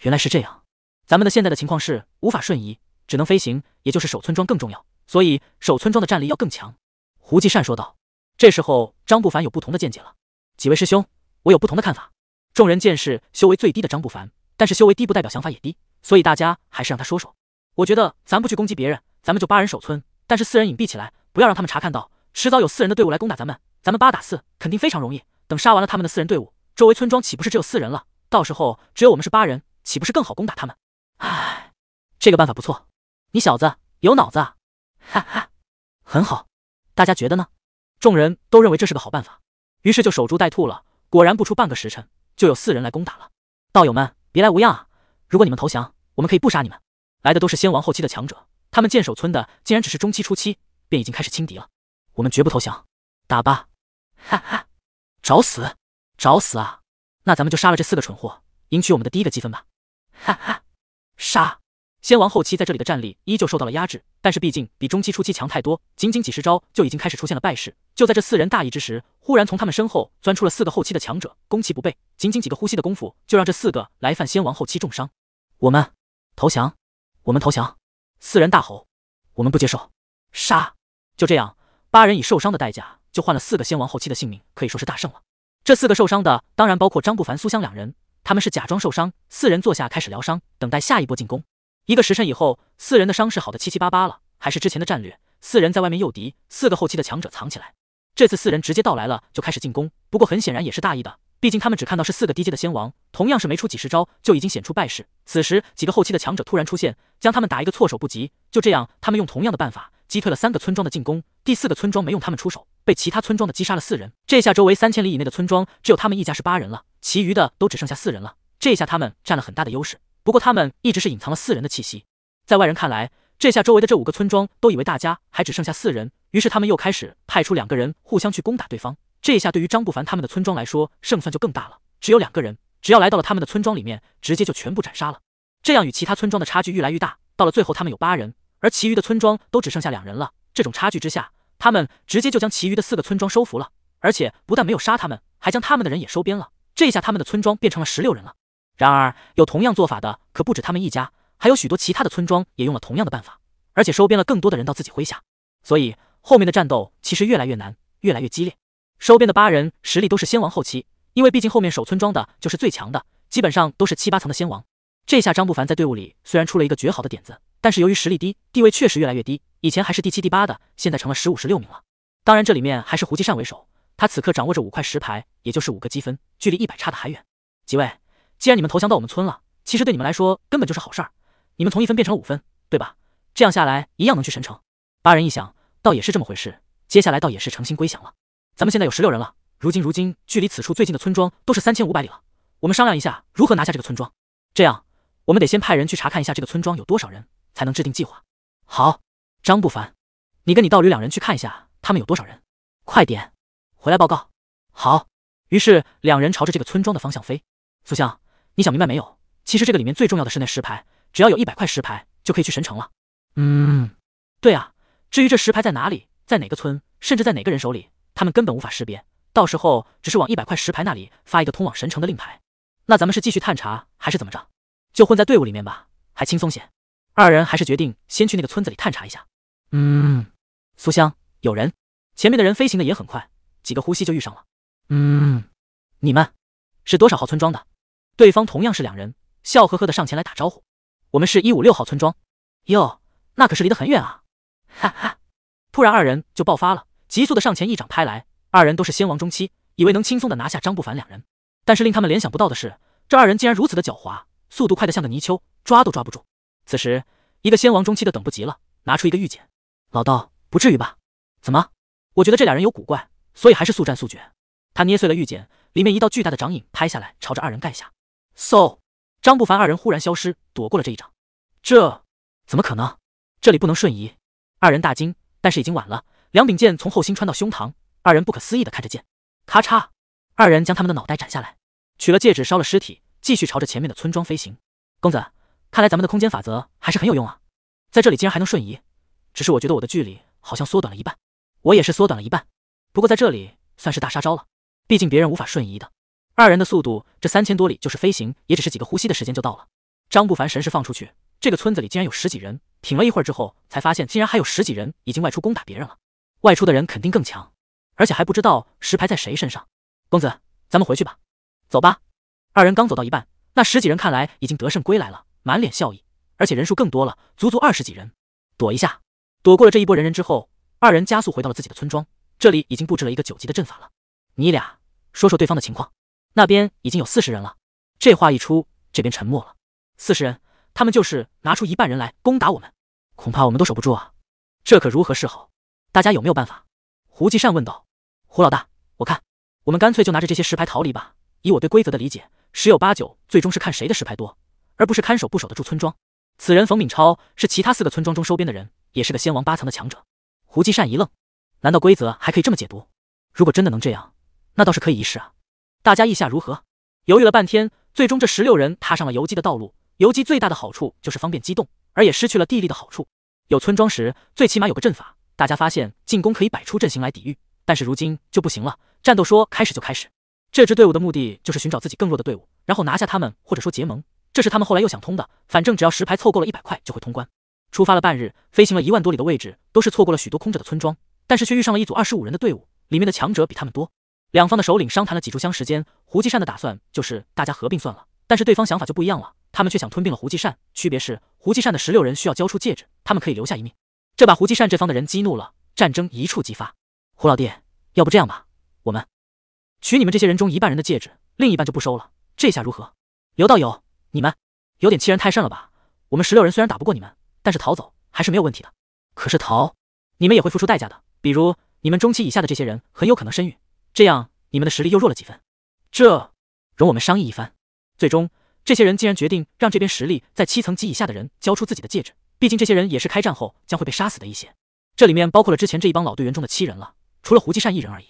原来是这样，咱们的现在的情况是无法瞬移，只能飞行，也就是守村庄更重要，所以守村庄的战力要更强。”胡继善说道。这时候，张不凡有不同的见解了：“几位师兄，我有不同的看法。”众人见识修为最低的张不凡，但是修为低不代表想法也低，所以大家还是让他说说。我觉得咱不去攻击别人，咱们就八人守村，但是四人隐蔽起来，不要让他们查看到。迟早有四人的队伍来攻打咱们，咱们八打四，肯定非常容易。等杀完了他们的四人队伍。周围村庄岂不是只有四人了？到时候只有我们是八人，岂不是更好攻打他们？哎，这个办法不错，你小子有脑子，啊！哈哈，很好。大家觉得呢？众人都认为这是个好办法，于是就守株待兔了。果然不出半个时辰，就有四人来攻打了。道友们别来无恙啊！如果你们投降，我们可以不杀你们。来的都是先王后期的强者，他们剑首村的竟然只是中期初期，便已经开始轻敌了。我们绝不投降，打吧！哈哈，找死！找死啊！那咱们就杀了这四个蠢货，赢取我们的第一个积分吧！哈哈，杀！先王后期在这里的战力依旧受到了压制，但是毕竟比中期、初期强太多，仅仅几十招就已经开始出现了败势。就在这四人大意之时，忽然从他们身后钻出了四个后期的强者，攻其不备，仅仅几个呼吸的功夫就让这四个来犯先王后期重伤。我们投降！我们投降！四人大吼，我们不接受！杀！就这样，八人以受伤的代价就换了四个先王后期的性命，可以说是大胜了。这四个受伤的，当然包括张不凡、苏香两人，他们是假装受伤，四人坐下开始疗伤，等待下一波进攻。一个时辰以后，四人的伤势好的七七八八了，还是之前的战略，四人在外面诱敌，四个后期的强者藏起来。这次四人直接到来了，就开始进攻。不过很显然也是大意的，毕竟他们只看到是四个低阶的仙王，同样是没出几十招就已经显出败势。此时几个后期的强者突然出现，将他们打一个措手不及。就这样，他们用同样的办法击退了三个村庄的进攻，第四个村庄没用他们出手。被其他村庄的击杀了四人，这下周围三千里以内的村庄只有他们一家是八人了，其余的都只剩下四人了。这下他们占了很大的优势，不过他们一直是隐藏了四人的气息，在外人看来，这下周围的这五个村庄都以为大家还只剩下四人，于是他们又开始派出两个人互相去攻打对方。这一下对于张不凡他们的村庄来说，胜算就更大了。只有两个人，只要来到了他们的村庄里面，直接就全部斩杀了。这样与其他村庄的差距越来越大，到了最后他们有八人，而其余的村庄都只剩下两人了。这种差距之下。他们直接就将其余的四个村庄收服了，而且不但没有杀他们，还将他们的人也收编了。这下他们的村庄变成了十六人了。然而，有同样做法的可不止他们一家，还有许多其他的村庄也用了同样的办法，而且收编了更多的人到自己麾下。所以，后面的战斗其实越来越难，越来越激烈。收编的八人实力都是仙王后期，因为毕竟后面守村庄的就是最强的，基本上都是七八层的仙王。这下张不凡在队伍里虽然出了一个绝好的点子，但是由于实力低，地位确实越来越低。以前还是第七、第八的，现在成了十五、十六名了。当然，这里面还是胡继善为首，他此刻掌握着五块石牌，也就是五个积分，距离一百差的还远。几位，既然你们投降到我们村了，其实对你们来说根本就是好事儿，你们从一分变成了五分，对吧？这样下来一样能去神城。八人一想，倒也是这么回事，接下来倒也是诚心归降了。咱们现在有十六人了，如今如今距离此处最近的村庄都是三千五百里了，我们商量一下如何拿下这个村庄。这样，我们得先派人去查看一下这个村庄有多少人，才能制定计划。好。张不凡，你跟你道侣两人去看一下，他们有多少人？快点回来报告。好。于是两人朝着这个村庄的方向飞。苏香，你想明白没有？其实这个里面最重要的是那石牌，只要有一百块石牌，就可以去神城了。嗯，对啊。至于这石牌在哪里，在哪个村，甚至在哪个人手里，他们根本无法识别。到时候只是往一百块石牌那里发一个通往神城的令牌。那咱们是继续探查还是怎么着？就混在队伍里面吧，还轻松些。二人还是决定先去那个村子里探查一下。嗯，苏香，有人前面的人飞行的也很快，几个呼吸就遇上了。嗯，你们是多少号村庄的？对方同样是两人，笑呵呵的上前来打招呼。我们是一五六号村庄。哟，那可是离得很远啊！哈哈，突然二人就爆发了，急速的上前一掌拍来。二人都是仙王中期，以为能轻松的拿下张不凡两人，但是令他们联想不到的是，这二人竟然如此的狡猾，速度快的像个泥鳅，抓都抓不住。此时一个仙王中期的等不及了，拿出一个玉简。老道不至于吧？怎么？我觉得这俩人有古怪，所以还是速战速决。他捏碎了玉简，里面一道巨大的掌影拍下来，朝着二人盖下。So，张不凡二人忽然消失，躲过了这一掌。这怎么可能？这里不能瞬移！二人大惊，但是已经晚了。两柄剑从后心穿到胸膛，二人不可思议的看着剑，咔嚓！二人将他们的脑袋斩下来，取了戒指，烧了尸体，继续朝着前面的村庄飞行。公子，看来咱们的空间法则还是很有用啊，在这里竟然还能瞬移。只是我觉得我的距离好像缩短了一半，我也是缩短了一半。不过在这里算是大杀招了，毕竟别人无法瞬移的。二人的速度，这三千多里就是飞行，也只是几个呼吸的时间就到了。张不凡神识放出去，这个村子里竟然有十几人。挺了一会儿之后，才发现竟然还有十几人已经外出攻打别人了。外出的人肯定更强，而且还不知道石牌在谁身上。公子，咱们回去吧。走吧。二人刚走到一半，那十几人看来已经得胜归来了，满脸笑意，而且人数更多了，足足二十几人。躲一下。躲过了这一波人人之后，二人加速回到了自己的村庄。这里已经布置了一个九级的阵法了。你俩说说对方的情况。那边已经有四十人了。这话一出，这边沉默了。四十人，他们就是拿出一半人来攻打我们，恐怕我们都守不住啊！这可如何是好？大家有没有办法？胡继善问道。胡老大，我看我们干脆就拿着这些石牌逃离吧。以我对规则的理解，十有八九最终是看谁的石牌多，而不是看守不守得住村庄。此人冯敏超是其他四个村庄中收编的人。也是个仙王八层的强者。胡继善一愣，难道规则还可以这么解读？如果真的能这样，那倒是可以一试啊。大家意下如何？犹豫了半天，最终这十六人踏上了游击的道路。游击最大的好处就是方便机动，而也失去了地利的好处。有村庄时，最起码有个阵法，大家发现进攻可以摆出阵型来抵御。但是如今就不行了。战斗说开始就开始。这支队伍的目的就是寻找自己更弱的队伍，然后拿下他们，或者说结盟。这是他们后来又想通的。反正只要石牌凑够了一百块，就会通关。出发了半日，飞行了一万多里的位置，都是错过了许多空着的村庄，但是却遇上了一组二十五人的队伍，里面的强者比他们多。两方的首领商谈了几炷香时间，胡继善的打算就是大家合并算了，但是对方想法就不一样了，他们却想吞并了胡继善。区别是胡继善的十六人需要交出戒指，他们可以留下一命，这把胡继善这方的人激怒了，战争一触即发。胡老弟，要不这样吧，我们取你们这些人中一半人的戒指，另一半就不收了，这下如何？刘道友，你们有点欺人太甚了吧？我们十六人虽然打不过你们。但是逃走还是没有问题的。可是逃，你们也会付出代价的。比如你们中期以下的这些人很有可能身陨，这样你们的实力又弱了几分。这容我们商议一番。最终，这些人竟然决定让这边实力在七层级以下的人交出自己的戒指。毕竟这些人也是开战后将会被杀死的一些。这里面包括了之前这一帮老队员中的七人了，除了胡继善一人而已。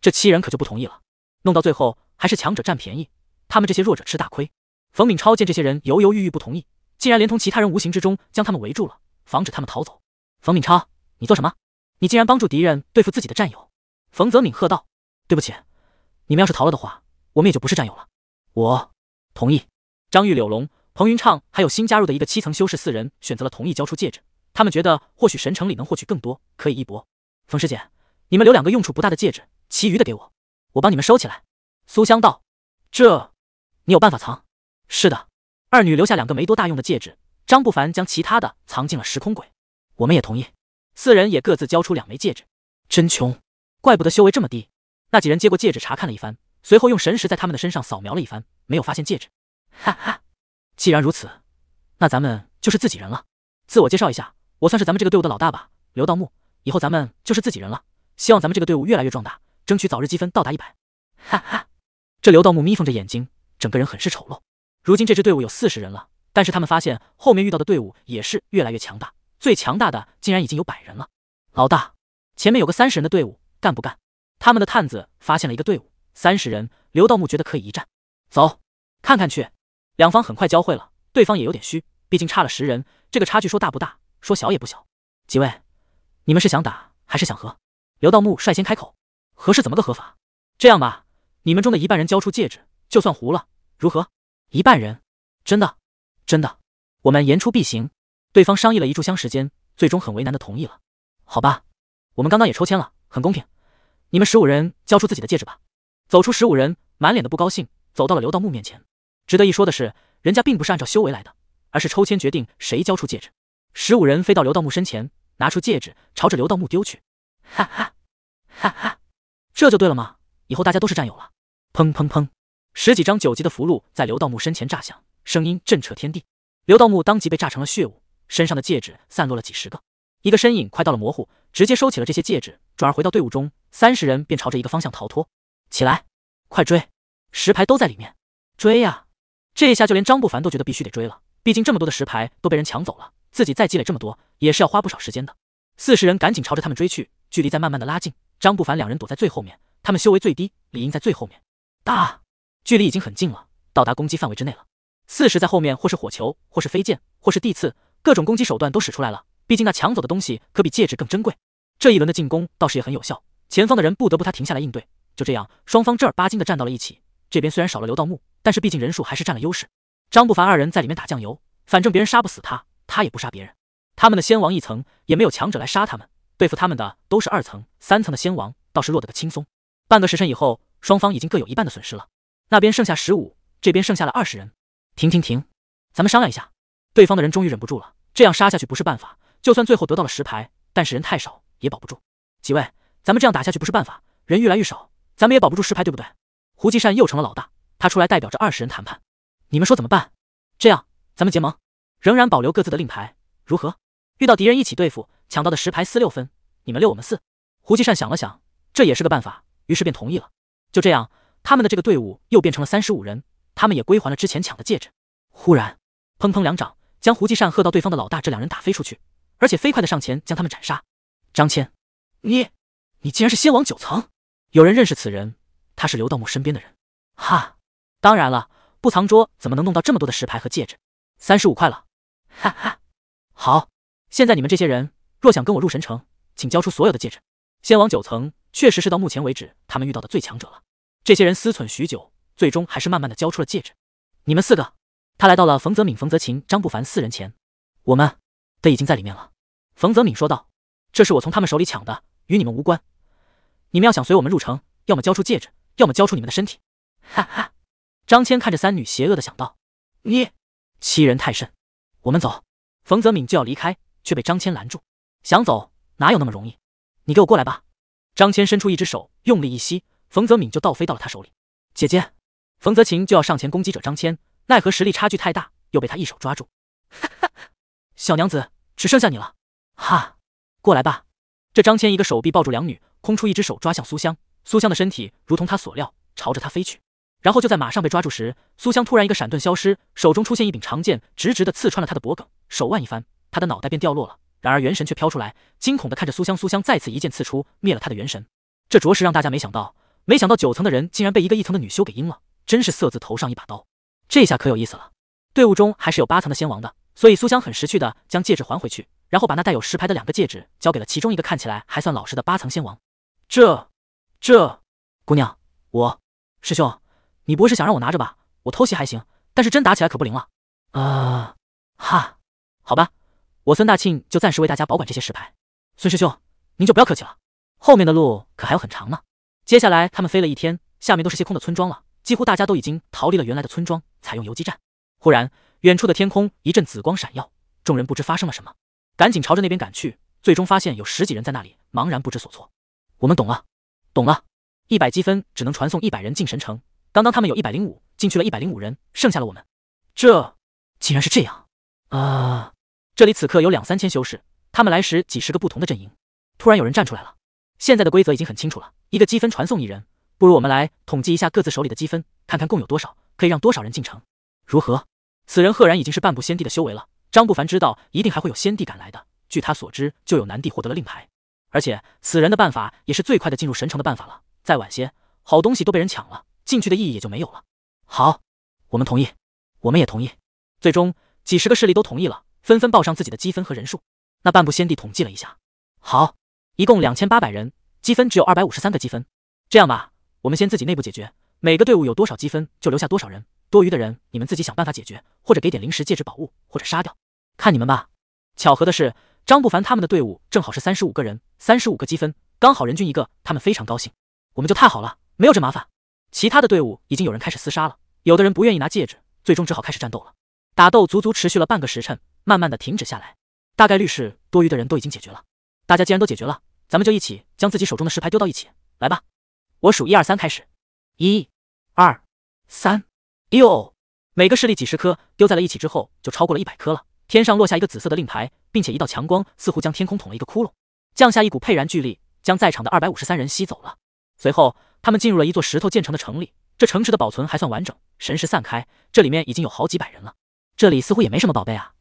这七人可就不同意了。弄到最后，还是强者占便宜，他们这些弱者吃大亏。冯敏超见这些人犹犹豫豫不同意。竟然连同其他人无形之中将他们围住了，防止他们逃走。冯敏超，你做什么？你竟然帮助敌人对付自己的战友！冯泽敏喝道：“对不起，你们要是逃了的话，我们也就不是战友了。”我同意。张玉、柳龙、彭云畅，还有新加入的一个七层修士，四人选择了同意交出戒指。他们觉得或许神城里能获取更多，可以一搏。冯师姐，你们留两个用处不大的戒指，其余的给我，我帮你们收起来。苏香道：“这，你有办法藏？”“是的。”二女留下两个没多大用的戒指，张不凡将其他的藏进了时空轨。我们也同意，四人也各自交出两枚戒指。真穷，怪不得修为这么低。那几人接过戒指查看了一番，随后用神识在他们的身上扫描了一番，没有发现戒指。哈哈，既然如此，那咱们就是自己人了。自我介绍一下，我算是咱们这个队伍的老大吧，刘道木。以后咱们就是自己人了，希望咱们这个队伍越来越壮大，争取早日积分到达一百。哈哈，这刘道木眯缝着眼睛，整个人很是丑陋。如今这支队伍有四十人了，但是他们发现后面遇到的队伍也是越来越强大，最强大的竟然已经有百人了。老大，前面有个三十人的队伍，干不干？他们的探子发现了一个队伍，三十人。刘道木觉得可以一战，走，看看去。两方很快交汇了，对方也有点虚，毕竟差了十人，这个差距说大不大，说小也不小。几位，你们是想打还是想和？刘道木率先开口，和是怎么个和法？这样吧，你们中的一半人交出戒指，就算糊了，如何？一半人，真的，真的，我们言出必行。对方商议了一炷香时间，最终很为难的同意了。好吧，我们刚刚也抽签了，很公平。你们十五人交出自己的戒指吧。走出十五人，满脸的不高兴，走到了刘道木面前。值得一说的是，人家并不是按照修为来的，而是抽签决定谁交出戒指。十五人飞到刘道木身前，拿出戒指，朝着刘道木丢去。哈哈，哈哈，这就对了嘛，以后大家都是战友了。砰砰砰。十几张九级的符箓在刘道木身前炸响，声音震彻天地。刘道木当即被炸成了血雾，身上的戒指散落了几十个。一个身影快到了模糊，直接收起了这些戒指，转而回到队伍中。三十人便朝着一个方向逃脱起来，快追！石牌都在里面，追呀！这一下就连张不凡都觉得必须得追了，毕竟这么多的石牌都被人抢走了，自己再积累这么多也是要花不少时间的。四十人赶紧朝着他们追去，距离在慢慢的拉近。张不凡两人躲在最后面，他们修为最低，理应在最后面。大。距离已经很近了，到达攻击范围之内了。四十在后面，或是火球，或是飞剑，或是地刺，各种攻击手段都使出来了。毕竟那抢走的东西可比戒指更珍贵。这一轮的进攻倒是也很有效，前方的人不得不他停下来应对。就这样，双方正儿八经的站到了一起。这边虽然少了刘道木，但是毕竟人数还是占了优势。张不凡二人在里面打酱油，反正别人杀不死他，他也不杀别人。他们的仙王一层也没有强者来杀他们，对付他们的都是二层、三层的仙王，倒是落得个轻松。半个时辰以后，双方已经各有一半的损失了。那边剩下十五，这边剩下了二十人。停停停，咱们商量一下。对方的人终于忍不住了，这样杀下去不是办法。就算最后得到了十牌，但是人太少也保不住。几位，咱们这样打下去不是办法，人愈来愈少，咱们也保不住十牌，对不对？胡继善又成了老大，他出来代表着二十人谈判。你们说怎么办？这样，咱们结盟，仍然保留各自的令牌，如何？遇到敌人一起对付，抢到的十牌四六分，你们六，我们四。胡继善想了想，这也是个办法，于是便同意了。就这样。他们的这个队伍又变成了三十五人，他们也归还了之前抢的戒指。忽然，砰砰两掌将胡继善喝到对方的老大，这两人打飞出去，而且飞快的上前将他们斩杀。张谦，你，你竟然是仙王九层！有人认识此人，他是刘道墓身边的人。哈，当然了，不藏桌怎么能弄到这么多的石牌和戒指？三十五块了，哈哈。好，现在你们这些人若想跟我入神城，请交出所有的戒指。仙王九层确实是到目前为止他们遇到的最强者了。这些人思忖许久，最终还是慢慢的交出了戒指。你们四个，他来到了冯泽敏、冯泽琴、张不凡四人前。我们的已经在里面了，冯泽敏说道：“这是我从他们手里抢的，与你们无关。你们要想随我们入城，要么交出戒指，要么交出你们的身体。”哈哈，张谦看着三女，邪恶的想到：“你欺人太甚！”我们走。冯泽敏就要离开，却被张谦拦住。想走哪有那么容易？你给我过来吧！张谦伸出一只手，用力一吸。冯泽敏就倒飞到了他手里，姐姐冯泽琴就要上前攻击者张谦，奈何实力差距太大，又被他一手抓住。哈哈，小娘子只剩下你了，哈，过来吧。这张谦一个手臂抱住两女，空出一只手抓向苏香。苏香的身体如同他所料，朝着他飞去。然后就在马上被抓住时，苏香突然一个闪遁消失，手中出现一柄长剑，直直的刺穿了他的脖颈。手腕一翻，他的脑袋便掉落了。然而元神却飘出来，惊恐的看着苏香。苏香再次一剑刺出，灭了他的元神。这着实让大家没想到。没想到九层的人竟然被一个一层的女修给阴了，真是色字头上一把刀。这下可有意思了。队伍中还是有八层的仙王的，所以苏香很识趣的将戒指还回去，然后把那带有石牌的两个戒指交给了其中一个看起来还算老实的八层仙王。这、这，姑娘，我师兄，你不会是想让我拿着吧？我偷袭还行，但是真打起来可不灵了啊！哈，好吧，我孙大庆就暂时为大家保管这些石牌。孙师兄，您就不要客气了，后面的路可还有很长呢。接下来他们飞了一天，下面都是些空的村庄了，几乎大家都已经逃离了原来的村庄，采用游击战。忽然，远处的天空一阵紫光闪耀，众人不知发生了什么，赶紧朝着那边赶去。最终发现有十几人在那里茫然不知所措。我们懂了，懂了，一百积分只能传送一百人进神城。刚刚他们有一百零五，进去了一百零五人，剩下了我们。这竟然是这样啊！这里此刻有两三千修士，他们来时几十个不同的阵营。突然有人站出来了。现在的规则已经很清楚了，一个积分传送一人，不如我们来统计一下各自手里的积分，看看共有多少，可以让多少人进城，如何？此人赫然已经是半步仙帝的修为了。张不凡知道一定还会有仙帝赶来的，据他所知就有南帝获得了令牌，而且此人的办法也是最快的进入神城的办法了。再晚些，好东西都被人抢了，进去的意义也就没有了。好，我们同意，我们也同意。最终，几十个势力都同意了，纷纷报上自己的积分和人数。那半步仙帝统计了一下，好。一共两千八百人，积分只有二百五十三个积分。这样吧，我们先自己内部解决，每个队伍有多少积分就留下多少人，多余的人你们自己想办法解决，或者给点临时戒指宝物，或者杀掉，看你们吧。巧合的是，张不凡他们的队伍正好是三十五个人，三十五个积分，刚好人均一个，他们非常高兴。我们就太好了，没有这麻烦。其他的队伍已经有人开始厮杀了，有的人不愿意拿戒指，最终只好开始战斗了。打斗足足持续了半个时辰，慢慢的停止下来，大概率是多余的人都已经解决了。大家既然都解决了，咱们就一起将自己手中的石牌丢到一起，来吧！我数一二三开始，一、二、三，丢！每个势力几十颗，丢在了一起之后，就超过了一百颗了。天上落下一个紫色的令牌，并且一道强光似乎将天空捅了一个窟窿，降下一股沛然巨力，将在场的二百五十三人吸走了。随后，他们进入了一座石头建成的城里，这城池的保存还算完整。神识散开，这里面已经有好几百人了。这里似乎也没什么宝贝啊！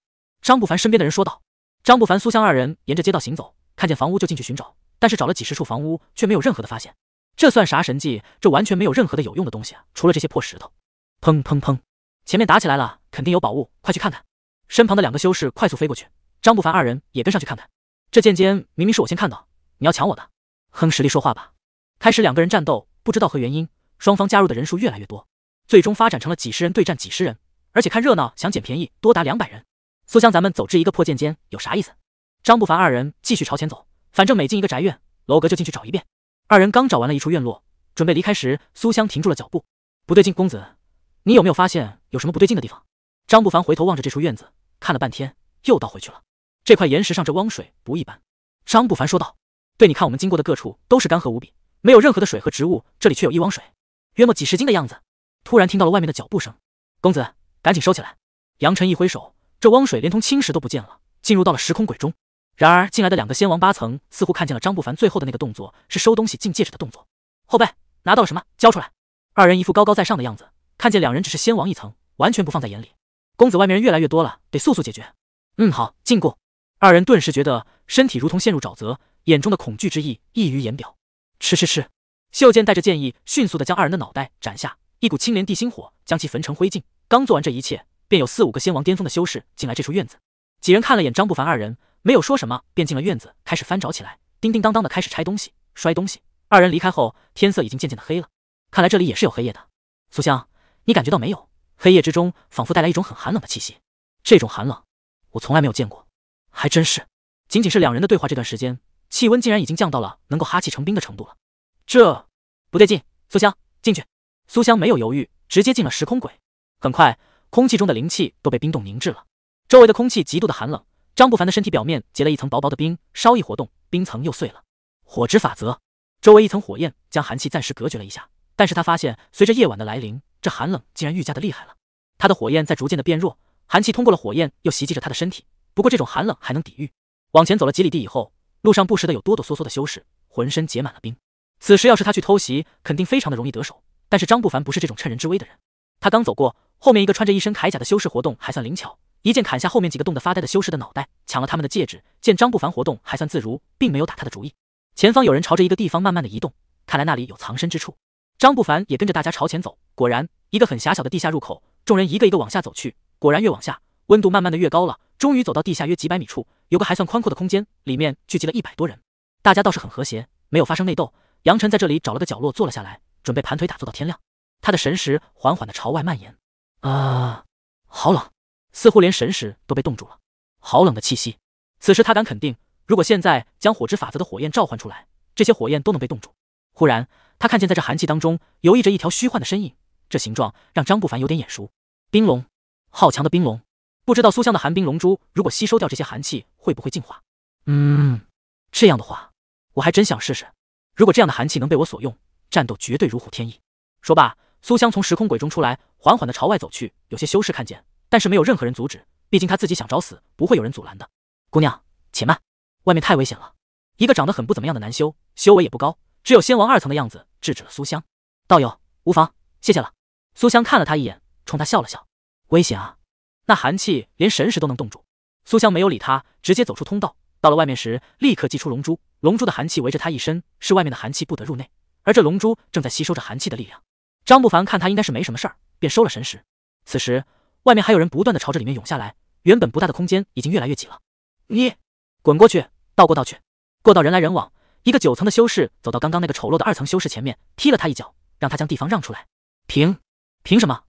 张不凡身边的人说道。张不凡、苏香二人沿着街道行走。看见房屋就进去寻找，但是找了几十处房屋，却没有任何的发现。这算啥神迹？这完全没有任何的有用的东西啊！除了这些破石头。砰砰砰！前面打起来了，肯定有宝物，快去看看！身旁的两个修士快速飞过去，张不凡二人也跟上去看看。这剑尖明明是我先看到，你要抢我的？哼，实力说话吧。开始两个人战斗，不知道何原因，双方加入的人数越来越多，最终发展成了几十人对战几十人，而且看热闹想捡便宜，多达两百人。苏香，咱们走至一个破剑尖，有啥意思？张不凡二人继续朝前走，反正每进一个宅院、楼阁就进去找一遍。二人刚找完了一处院落，准备离开时，苏香停住了脚步。不对劲，公子，你有没有发现有什么不对劲的地方？张不凡回头望着这处院子，看了半天，又倒回去了。这块岩石上这汪水不一般，张不凡说道。对，你看我们经过的各处都是干涸无比，没有任何的水和植物，这里却有一汪水，约莫几十斤的样子。突然听到了外面的脚步声，公子，赶紧收起来。杨晨一挥手，这汪水连同青石都不见了，进入到了时空轨中。然而进来的两个仙王八层似乎看见了张不凡最后的那个动作，是收东西进戒指的动作。后辈拿到了什么，交出来。二人一副高高在上的样子，看见两人只是仙王一层，完全不放在眼里。公子，外面人越来越多了，得速速解决。嗯，好，禁锢。二人顿时觉得身体如同陷入沼泽，眼中的恐惧之意溢于言表。吃吃吃！秀剑带着剑意，迅速的将二人的脑袋斩下，一股青莲地心火将其焚成灰烬。刚做完这一切，便有四五个仙王巅峰的修士进来这处院子，几人看了眼张不凡二人。没有说什么，便进了院子，开始翻找起来，叮叮当当的开始拆东西、摔东西。二人离开后，天色已经渐渐的黑了，看来这里也是有黑夜的。苏香，你感觉到没有？黑夜之中仿佛带来一种很寒冷的气息，这种寒冷我从来没有见过，还真是。仅仅是两人的对话这段时间，气温竟然已经降到了能够哈气成冰的程度了。这不对劲，苏香进去。苏香没有犹豫，直接进了时空轨。很快，空气中的灵气都被冰冻凝滞了，周围的空气极度的寒冷。张不凡的身体表面结了一层薄薄的冰，稍一活动，冰层又碎了。火之法则，周围一层火焰将寒气暂时隔绝了一下，但是他发现，随着夜晚的来临，这寒冷竟然愈加的厉害了。他的火焰在逐渐的变弱，寒气通过了火焰，又袭击着他的身体。不过这种寒冷还能抵御。往前走了几里地以后，路上不时的有哆哆嗦嗦的修士，浑身结满了冰。此时要是他去偷袭，肯定非常的容易得手。但是张不凡不是这种趁人之危的人。他刚走过，后面一个穿着一身铠甲的修士活动还算灵巧。一剑砍下后面几个冻得发呆的修士的脑袋，抢了他们的戒指。见张不凡活动还算自如，并没有打他的主意。前方有人朝着一个地方慢慢的移动，看来那里有藏身之处。张不凡也跟着大家朝前走。果然，一个很狭小的地下入口。众人一个一个往下走去。果然，越往下温度慢慢的越高了。终于走到地下约几百米处，有个还算宽阔的空间，里面聚集了一百多人。大家倒是很和谐，没有发生内斗。杨晨在这里找了个角落坐了下来，准备盘腿打坐到天亮。他的神识缓缓的朝外蔓延。啊，好冷。似乎连神识都被冻住了，好冷的气息！此时他敢肯定，如果现在将火之法则的火焰召唤出来，这些火焰都能被冻住。忽然，他看见在这寒气当中游弋着一条虚幻的身影，这形状让张不凡有点眼熟。冰龙，好强的冰龙！不知道苏香的寒冰龙珠如果吸收掉这些寒气，会不会进化？嗯，这样的话，我还真想试试。如果这样的寒气能被我所用，战斗绝对如虎添翼。说罢，苏香从时空鬼中出来，缓缓的朝外走去。有些修士看见。但是没有任何人阻止，毕竟他自己想找死，不会有人阻拦的。姑娘，且慢，外面太危险了。一个长得很不怎么样的男修，修为也不高，只有仙王二层的样子，制止了苏香。道友无妨，谢谢了。苏香看了他一眼，冲他笑了笑。危险啊，那寒气连神识都能冻住。苏香没有理他，直接走出通道。到了外面时，立刻祭出龙珠，龙珠的寒气围着他一身，使外面的寒气不得入内。而这龙珠正在吸收着寒气的力量。张不凡看他应该是没什么事儿，便收了神识。此时。外面还有人不断的朝着里面涌下来，原本不大的空间已经越来越挤了。你滚过去，倒过道去。过道人来人往，一个九层的修士走到刚刚那个丑陋的二层修士前面，踢了他一脚，让他将地方让出来。凭凭什么？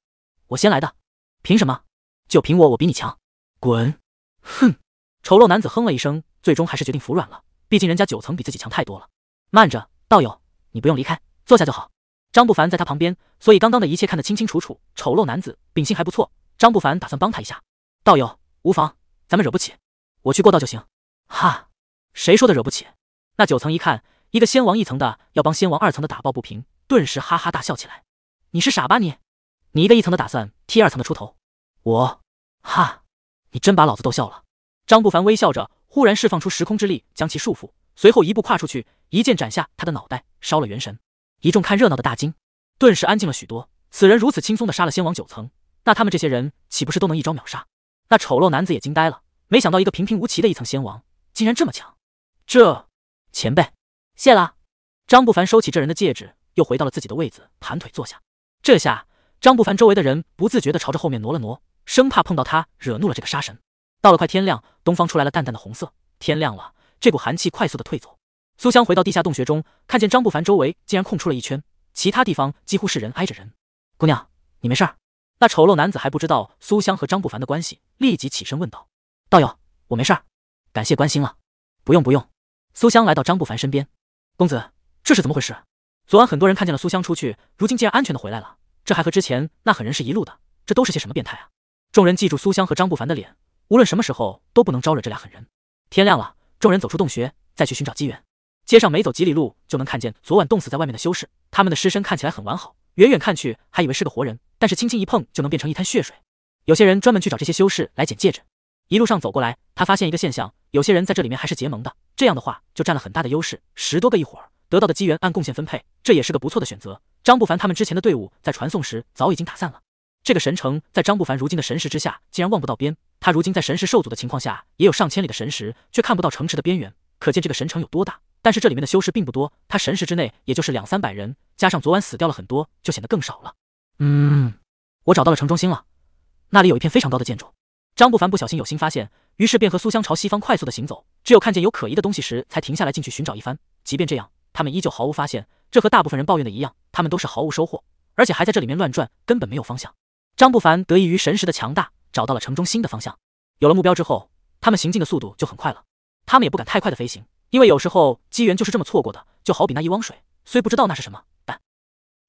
我先来的，凭什么？就凭我，我比你强。滚！哼！丑陋男子哼了一声，最终还是决定服软了。毕竟人家九层比自己强太多了。慢着，道友，你不用离开，坐下就好。张不凡在他旁边，所以刚刚的一切看得清清楚楚。丑陋男子秉性还不错。张不凡打算帮他一下，道友无妨，咱们惹不起，我去过道就行。哈，谁说的惹不起？那九层一看，一个仙王一层的要帮仙王二层的打抱不平，顿时哈哈大笑起来。你是傻吧你？你一个一层的打算替二层的出头？我，哈，你真把老子逗笑了。张不凡微笑着，忽然释放出时空之力将其束缚，随后一步跨出去，一剑斩下他的脑袋，烧了元神。一众看热闹的大惊，顿时安静了许多。此人如此轻松的杀了仙王九层。那他们这些人岂不是都能一招秒杀？那丑陋男子也惊呆了，没想到一个平平无奇的一层仙王竟然这么强。这前辈，谢了。张不凡收起这人的戒指，又回到了自己的位子，盘腿坐下。这下，张不凡周围的人不自觉的朝着后面挪了挪，生怕碰到他，惹怒了这个杀神。到了快天亮，东方出来了淡淡的红色，天亮了，这股寒气快速的退走。苏香回到地下洞穴中，看见张不凡周围竟然空出了一圈，其他地方几乎是人挨着人。姑娘，你没事？那丑陋男子还不知道苏香和张不凡的关系，立即起身问道：“道友，我没事儿，感谢关心了。不用不用。”苏香来到张不凡身边，公子，这是怎么回事？昨晚很多人看见了苏香出去，如今竟然安全的回来了，这还和之前那狠人是一路的，这都是些什么变态啊！众人记住苏香和张不凡的脸，无论什么时候都不能招惹这俩狠人。天亮了，众人走出洞穴，再去寻找机缘。街上没走几里路，就能看见昨晚冻死在外面的修士，他们的尸身看起来很完好。远远看去还以为是个活人，但是轻轻一碰就能变成一滩血水。有些人专门去找这些修士来捡戒指。一路上走过来，他发现一个现象：有些人在这里面还是结盟的，这样的话就占了很大的优势。十多个一伙儿，得到的机缘按贡献分配，这也是个不错的选择。张不凡他们之前的队伍在传送时早已经打散了。这个神城在张不凡如今的神识之下竟然望不到边。他如今在神识受阻的情况下也有上千里的神识，却看不到城池的边缘，可见这个神城有多大。但是这里面的修士并不多，他神识之内也就是两三百人，加上昨晚死掉了很多，就显得更少了。嗯，我找到了城中心了，那里有一片非常高的建筑。张不凡不小心有新发现，于是便和苏香朝西方快速的行走，只有看见有可疑的东西时才停下来进去寻找一番。即便这样，他们依旧毫无发现。这和大部分人抱怨的一样，他们都是毫无收获，而且还在这里面乱转，根本没有方向。张不凡得益于神识的强大，找到了城中心的方向。有了目标之后，他们行进的速度就很快了。他们也不敢太快的飞行。因为有时候机缘就是这么错过的，就好比那一汪水，虽不知道那是什么，但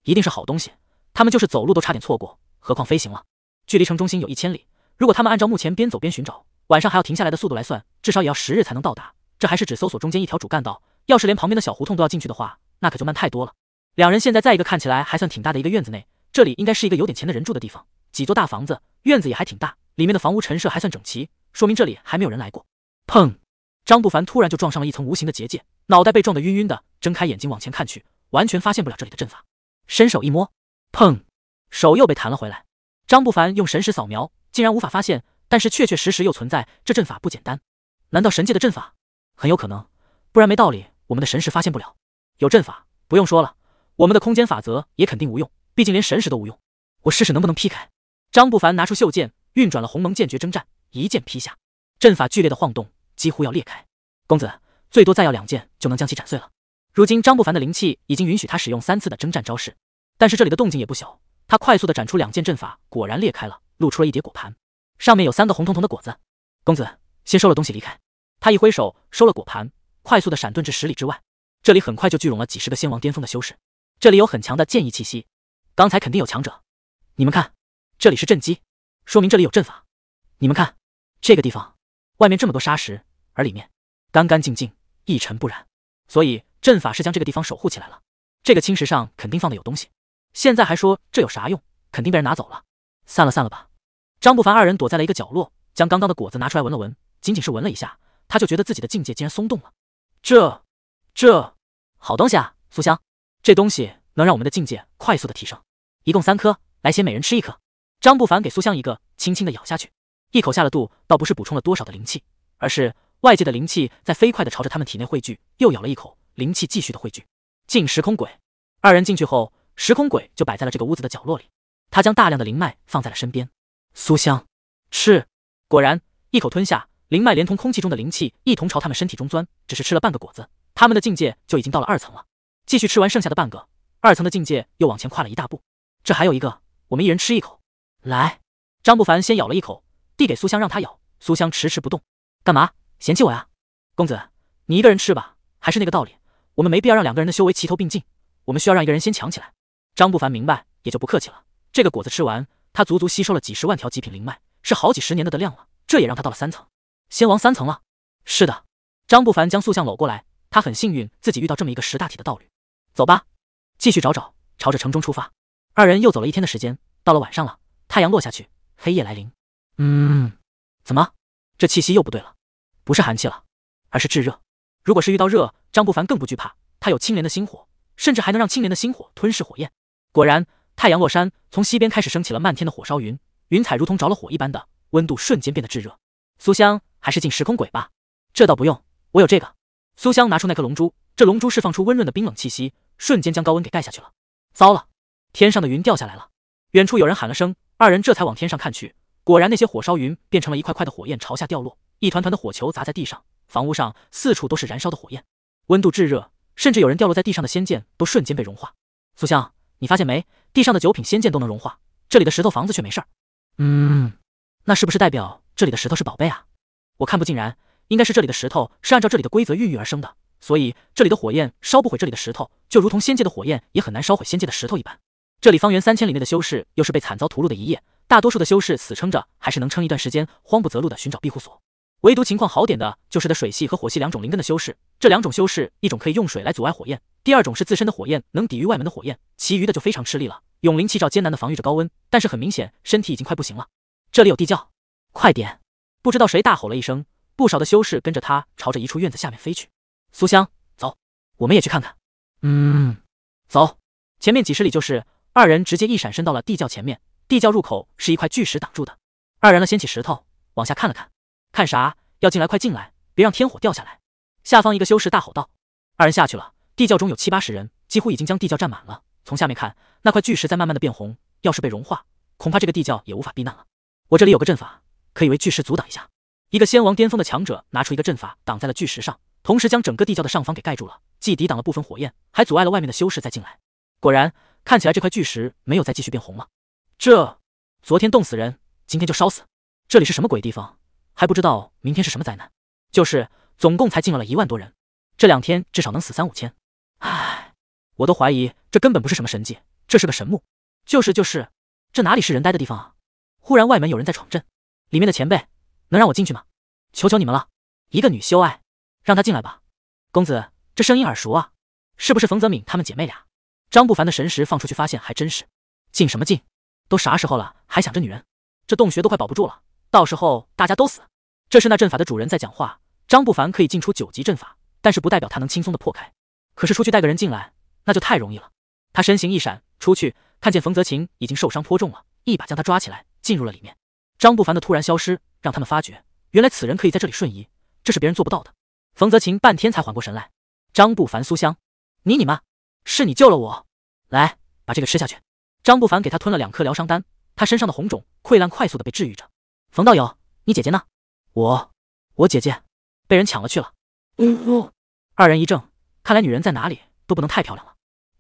一定是好东西。他们就是走路都差点错过，何况飞行了。距离城中心有一千里，如果他们按照目前边走边寻找，晚上还要停下来的速度来算，至少也要十日才能到达。这还是只搜索中间一条主干道，要是连旁边的小胡同都要进去的话，那可就慢太多了。两人现在在一个看起来还算挺大的一个院子内，这里应该是一个有点钱的人住的地方，几座大房子，院子也还挺大，里面的房屋陈设还算整齐，说明这里还没有人来过。砰。张不凡突然就撞上了一层无形的结界，脑袋被撞得晕晕的。睁开眼睛往前看去，完全发现不了这里的阵法。伸手一摸，砰，手又被弹了回来。张不凡用神识扫描，竟然无法发现，但是确确实实又存在。这阵法不简单，难道神界的阵法？很有可能，不然没道理。我们的神识发现不了，有阵法，不用说了，我们的空间法则也肯定无用，毕竟连神识都无用。我试试能不能劈开。张不凡拿出袖剑，运转了鸿蒙剑诀，征战一剑劈下，阵法剧烈的晃动。几乎要裂开，公子最多再要两剑就能将其斩碎了。如今张不凡的灵气已经允许他使用三次的征战招式，但是这里的动静也不小。他快速的展出两剑阵法，果然裂开了，露出了一叠果盘，上面有三个红彤彤的果子。公子先收了东西离开。他一挥手收了果盘，快速的闪遁至十里之外。这里很快就聚拢了几十个仙王巅峰的修士，这里有很强的剑意气息，刚才肯定有强者。你们看，这里是阵基，说明这里有阵法。你们看，这个地方。外面这么多沙石，而里面干干净净，一尘不染，所以阵法是将这个地方守护起来了。这个青石上肯定放的有东西，现在还说这有啥用？肯定被人拿走了。散了散了吧。张不凡二人躲在了一个角落，将刚刚的果子拿出来闻了闻，仅仅是闻了一下，他就觉得自己的境界竟然松动了。这，这好东西啊！苏香，这东西能让我们的境界快速的提升。一共三颗，来先每人吃一颗。张不凡给苏香一个，轻轻的咬下去。一口下了肚，倒不是补充了多少的灵气，而是外界的灵气在飞快的朝着他们体内汇聚。又咬了一口，灵气继续的汇聚。进时空鬼，二人进去后，时空鬼就摆在了这个屋子的角落里。他将大量的灵脉放在了身边。苏香，吃。果然，一口吞下灵脉，连同空气中的灵气一同朝他们身体中钻。只是吃了半个果子，他们的境界就已经到了二层了。继续吃完剩下的半个，二层的境界又往前跨了一大步。这还有一个，我们一人吃一口。来，张不凡先咬了一口。递给苏香，让她咬。苏香迟迟不动，干嘛嫌弃我呀？公子，你一个人吃吧。还是那个道理，我们没必要让两个人的修为齐头并进，我们需要让一个人先强起来。张不凡明白，也就不客气了。这个果子吃完，他足足吸收了几十万条极品灵脉，是好几十年的的量了。这也让他到了三层，仙王三层了。是的。张不凡将塑像搂过来，他很幸运，自己遇到这么一个识大体的道侣。走吧，继续找找，朝着城中出发。二人又走了一天的时间，到了晚上了，太阳落下去，黑夜来临。嗯，怎么，这气息又不对了？不是寒气了，而是炙热。如果是遇到热，张不凡更不惧怕，他有青莲的心火，甚至还能让青莲的心火吞噬火焰。果然，太阳落山，从西边开始升起了漫天的火烧云，云彩如同着了火一般的温度，瞬间变得炙热。苏香，还是进时空鬼吧，这倒不用，我有这个。苏香拿出那颗龙珠，这龙珠释放出温润的冰冷气息，瞬间将高温给盖下去了。糟了，天上的云掉下来了！远处有人喊了声，二人这才往天上看去。果然，那些火烧云变成了一块块的火焰朝下掉落，一团团的火球砸在地上，房屋上四处都是燃烧的火焰，温度炙热，甚至有人掉落在地上的仙剑都瞬间被融化。苏香，你发现没？地上的九品仙剑都能融化，这里的石头房子却没事儿。嗯，那是不是代表这里的石头是宝贝啊？我看不尽然，应该是这里的石头是按照这里的规则孕育而生的，所以这里的火焰烧不毁这里的石头，就如同仙界的火焰也很难烧毁仙界的石头一般。这里方圆三千里内的修士又是被惨遭屠戮的一夜。大多数的修士死撑着，还是能撑一段时间，慌不择路的寻找庇护所。唯独情况好点的，就是的水系和火系两种灵根的修士。这两种修士，一种可以用水来阻碍火焰，第二种是自身的火焰能抵御外门的火焰。其余的就非常吃力了。永灵气罩艰难的防御着高温，但是很明显，身体已经快不行了。这里有地窖，快点！不知道谁大吼了一声，不少的修士跟着他朝着一处院子下面飞去。苏香，走，我们也去看看。嗯，走，前面几十里就是。二人直接一闪身到了地窖前面。地窖入口是一块巨石挡住的，二人了掀起石头，往下看了看，看啥？要进来快进来，别让天火掉下来！下方一个修士大吼道。二人下去了，地窖中有七八十人，几乎已经将地窖占满了。从下面看，那块巨石在慢慢的变红，要是被融化，恐怕这个地窖也无法避难了。我这里有个阵法，可以为巨石阻挡一下。一个仙王巅峰的强者拿出一个阵法挡在了巨石上，同时将整个地窖的上方给盖住了，既抵挡了部分火焰，还阻碍了外面的修士再进来。果然，看起来这块巨石没有再继续变红了。这昨天冻死人，今天就烧死，这里是什么鬼地方？还不知道明天是什么灾难。就是总共才进了了一万多人，这两天至少能死三五千。唉，我都怀疑这根本不是什么神迹，这是个神墓。就是就是，这哪里是人待的地方啊！忽然外门有人在闯阵，里面的前辈能让我进去吗？求求你们了！一个女修爱，让她进来吧。公子，这声音耳熟啊，是不是冯泽敏他们姐妹俩？张不凡的神识放出去，发现还真是。进什么进？都啥时候了，还想着女人？这洞穴都快保不住了，到时候大家都死。这是那阵法的主人在讲话。张不凡可以进出九级阵法，但是不代表他能轻松的破开。可是出去带个人进来，那就太容易了。他身形一闪出去，看见冯泽勤已经受伤颇重了，一把将他抓起来，进入了里面。张不凡的突然消失，让他们发觉，原来此人可以在这里瞬移，这是别人做不到的。冯泽勤半天才缓过神来。张不凡苏香，你你妈，是你救了我。来，把这个吃下去。张不凡给他吞了两颗疗伤丹，他身上的红肿溃烂快速的被治愈着。冯道友，你姐姐呢？我，我姐姐被人抢了去了。呜呜。二人一怔，看来女人在哪里都不能太漂亮了。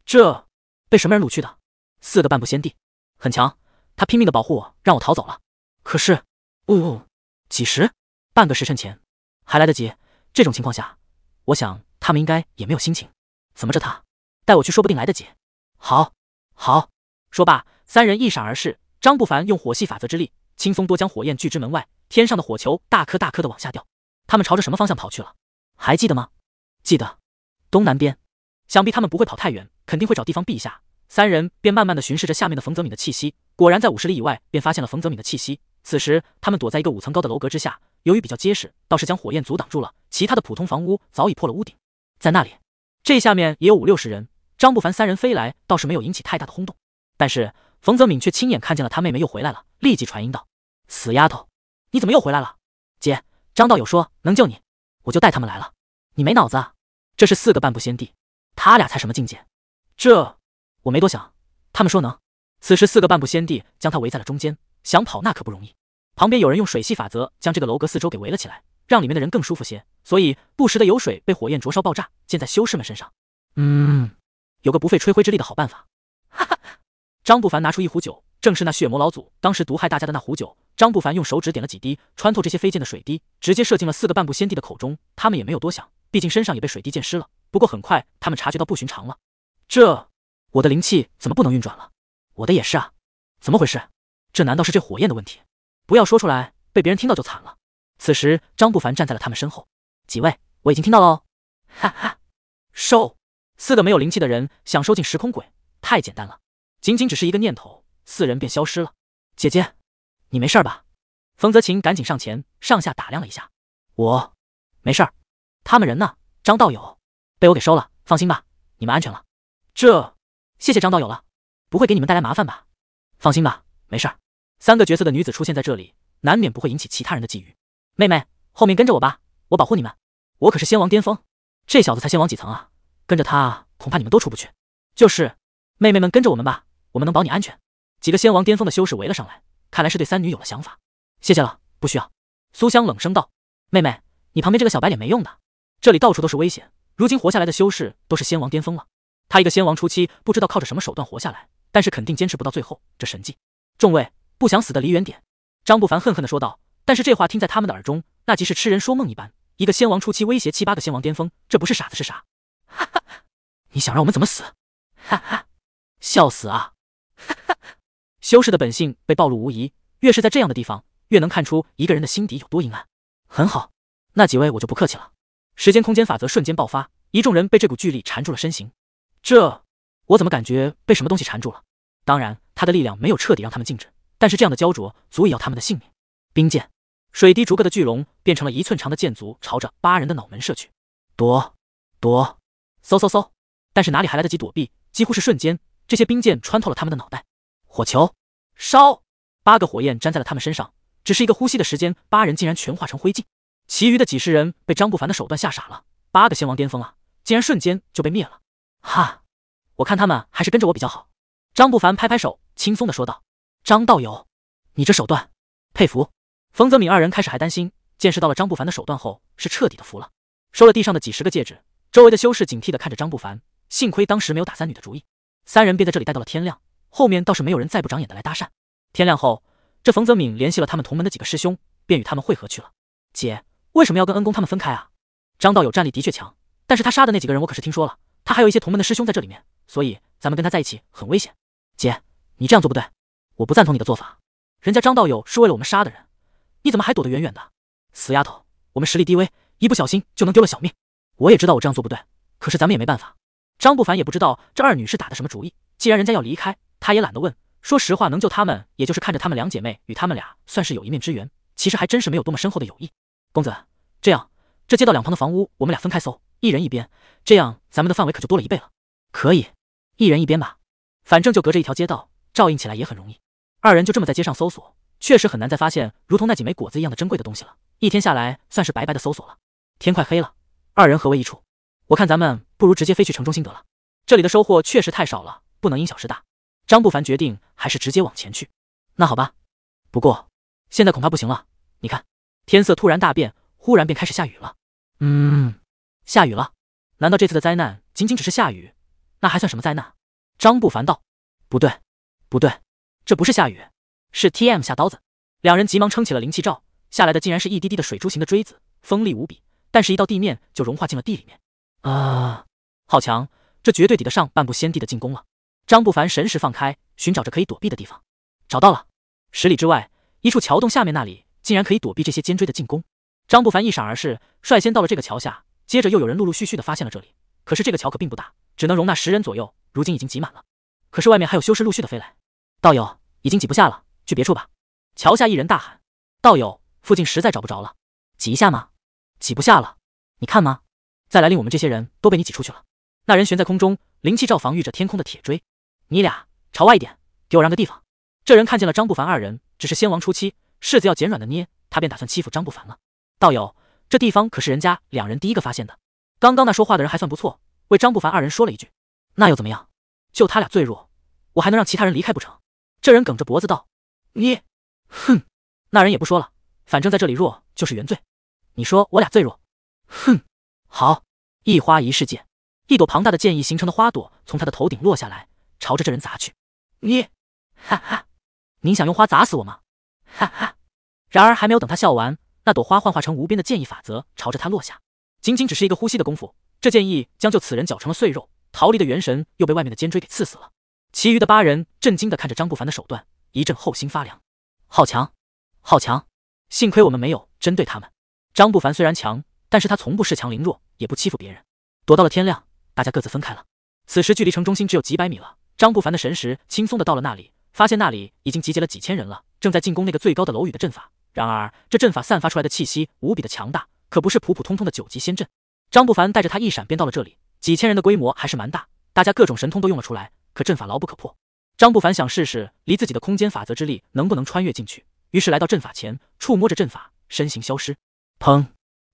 这被什么人掳去的？四个半步仙帝，很强。他拼命的保护我，让我逃走了。可是，呜呜。几时？半个时辰前。还来得及。这种情况下，我想他们应该也没有心情。怎么着？他带我去，说不定来得及。好，好。说罢，三人一闪而逝。张不凡用火系法则之力，轻松多将火焰拒之门外。天上的火球大颗大颗的往下掉，他们朝着什么方向跑去了？还记得吗？记得，东南边。想必他们不会跑太远，肯定会找地方避一下。三人便慢慢的巡视着下面的冯泽敏的气息，果然在五十里以外便发现了冯泽敏的气息。此时他们躲在一个五层高的楼阁之下，由于比较结实，倒是将火焰阻挡住了。其他的普通房屋早已破了屋顶。在那里，这下面也有五六十人。张不凡三人飞来，倒是没有引起太大的轰动。但是冯泽敏却亲眼看见了他妹妹又回来了，立即传音道：“死丫头，你怎么又回来了？”“姐，张道友说能救你，我就带他们来了。”“你没脑子？这是四个半步仙帝，他俩才什么境界？”“这我没多想，他们说能。”此时，四个半步仙帝将他围在了中间，想跑那可不容易。旁边有人用水系法则将这个楼阁四周给围了起来，让里面的人更舒服些，所以不时的有水被火焰灼烧爆炸溅在修士们身上。嗯，有个不费吹灰之力的好办法。张不凡拿出一壶酒，正是那血魔老祖当时毒害大家的那壶酒。张不凡用手指点了几滴穿透这些飞溅的水滴，直接射进了四个半步仙帝的口中。他们也没有多想，毕竟身上也被水滴溅湿了。不过很快，他们察觉到不寻常了。这，我的灵气怎么不能运转了？我的也是啊，怎么回事？这难道是这火焰的问题？不要说出来，被别人听到就惨了。此时，张不凡站在了他们身后。几位，我已经听到了，哦。哈哈，收！四个没有灵气的人想收进时空鬼，太简单了。仅仅只是一个念头，四人便消失了。姐姐，你没事吧？冯泽琴赶紧上前，上下打量了一下。我没事。他们人呢？张道友被我给收了，放心吧，你们安全了。这，谢谢张道友了。不会给你们带来麻烦吧？放心吧，没事。三个角色的女子出现在这里，难免不会引起其他人的觊觎。妹妹，后面跟着我吧，我保护你们。我可是仙王巅峰，这小子才仙王几层啊？跟着他，恐怕你们都出不去。就是，妹妹们跟着我们吧。我们能保你安全。几个仙王巅峰的修士围了上来，看来是对三女有了想法。谢谢了，不需要。苏香冷声道：“妹妹，你旁边这个小白脸没用的，这里到处都是危险。如今活下来的修士都是仙王巅峰了，他一个仙王初期，不知道靠着什么手段活下来，但是肯定坚持不到最后。这神迹，众位不想死的离远点。”张不凡恨恨地说道。但是这话听在他们的耳中，那即是痴人说梦一般。一个仙王初期威胁七八个仙王巅峰，这不是傻子是啥？哈哈，你想让我们怎么死？哈哈，笑死啊！哈哈，修士的本性被暴露无遗。越是在这样的地方，越能看出一个人的心底有多阴暗。很好，那几位我就不客气了。时间、空间法则瞬间爆发，一众人被这股巨力缠住了身形。这，我怎么感觉被什么东西缠住了？当然，他的力量没有彻底让他们静止，但是这样的焦灼足以要他们的性命。冰剑，水滴逐个的巨龙变成了一寸长的剑足，朝着八人的脑门射去。躲，躲，嗖嗖嗖！但是哪里还来得及躲避？几乎是瞬间。这些冰剑穿透了他们的脑袋，火球烧，八个火焰粘在了他们身上。只是一个呼吸的时间，八人竟然全化成灰烬。其余的几十人被张不凡的手段吓傻了。八个仙王巅峰啊，竟然瞬间就被灭了。哈，我看他们还是跟着我比较好。张不凡拍拍手，轻松的说道：“张道友，你这手段，佩服。”冯泽敏二人开始还担心，见识到了张不凡的手段后，是彻底的服了。收了地上的几十个戒指，周围的修士警惕的看着张不凡。幸亏当时没有打三女的主意。三人便在这里待到了天亮，后面倒是没有人再不长眼的来搭讪。天亮后，这冯泽敏联系了他们同门的几个师兄，便与他们会合去了。姐，为什么要跟恩公他们分开啊？张道友战力的确强，但是他杀的那几个人我可是听说了，他还有一些同门的师兄在这里面，所以咱们跟他在一起很危险。姐，你这样做不对，我不赞同你的做法。人家张道友是为了我们杀的人，你怎么还躲得远远的？死丫头，我们实力低微，一不小心就能丢了小命。我也知道我这样做不对，可是咱们也没办法。张不凡也不知道这二女是打的什么主意，既然人家要离开，他也懒得问。说实话，能救他们，也就是看着他们两姐妹与他们俩算是有一面之缘，其实还真是没有多么深厚的友谊。公子，这样，这街道两旁的房屋，我们俩分开搜，一人一边，这样咱们的范围可就多了一倍了。可以，一人一边吧，反正就隔着一条街道，照应起来也很容易。二人就这么在街上搜索，确实很难再发现如同那几枚果子一样的珍贵的东西了。一天下来，算是白白的搜索了。天快黑了，二人合为一处。我看咱们不如直接飞去城中心得了，这里的收获确实太少了，不能因小失大。张不凡决定还是直接往前去。那好吧，不过现在恐怕不行了。你看，天色突然大变，忽然便开始下雨了。嗯，下雨了。难道这次的灾难仅仅只是下雨？那还算什么灾难？张不凡道：“不对，不对，这不是下雨，是 T M 下刀子。”两人急忙撑起了灵气罩，下来的竟然是一滴滴的水珠形的锥子，锋利无比，但是一到地面就融化进了地里面。啊，好强！这绝对抵得上半步仙帝的进攻了。张不凡神识放开，寻找着可以躲避的地方。找到了，十里之外一处桥洞下面那里，竟然可以躲避这些尖锥的进攻。张不凡一闪而逝，率先到了这个桥下。接着又有人陆陆续续的发现了这里。可是这个桥可并不大，只能容纳十人左右。如今已经挤满了。可是外面还有修士陆续的飞来。道友，已经挤不下了，去别处吧。桥下一人大喊：“道友，附近实在找不着了，挤一下吗？”挤不下了，你看吗？再来令我们这些人都被你挤出去了。那人悬在空中，灵气罩防御着天空的铁锥。你俩朝外一点，给我让个地方。这人看见了张不凡二人，只是仙王初期，柿子要捡软的捏，他便打算欺负张不凡了。道友，这地方可是人家两人第一个发现的。刚刚那说话的人还算不错，为张不凡二人说了一句。那又怎么样？就他俩最弱，我还能让其他人离开不成？这人梗着脖子道。你，哼。那人也不说了，反正在这里弱就是原罪。你说我俩最弱，哼。好，一花一世界，一朵庞大的剑意形成的花朵从他的头顶落下来，朝着这人砸去。你，哈哈，您想用花砸死我吗？哈哈。然而还没有等他笑完，那朵花幻化成无边的剑意法则，朝着他落下。仅仅只是一个呼吸的功夫，这剑意将就此人绞成了碎肉，逃离的元神又被外面的尖锥给刺死了。其余的八人震惊的看着张不凡的手段，一阵后心发凉。好强，好强！幸亏我们没有针对他们。张不凡虽然强。但是他从不恃强凌弱，也不欺负别人。躲到了天亮，大家各自分开了。此时距离城中心只有几百米了，张不凡的神识轻松的到了那里，发现那里已经集结了几千人了，正在进攻那个最高的楼宇的阵法。然而这阵法散发出来的气息无比的强大，可不是普普通通的九级仙阵。张不凡带着他一闪便到了这里，几千人的规模还是蛮大，大家各种神通都用了出来，可阵法牢不可破。张不凡想试试离自己的空间法则之力能不能穿越进去，于是来到阵法前，触摸着阵法，身形消失，砰。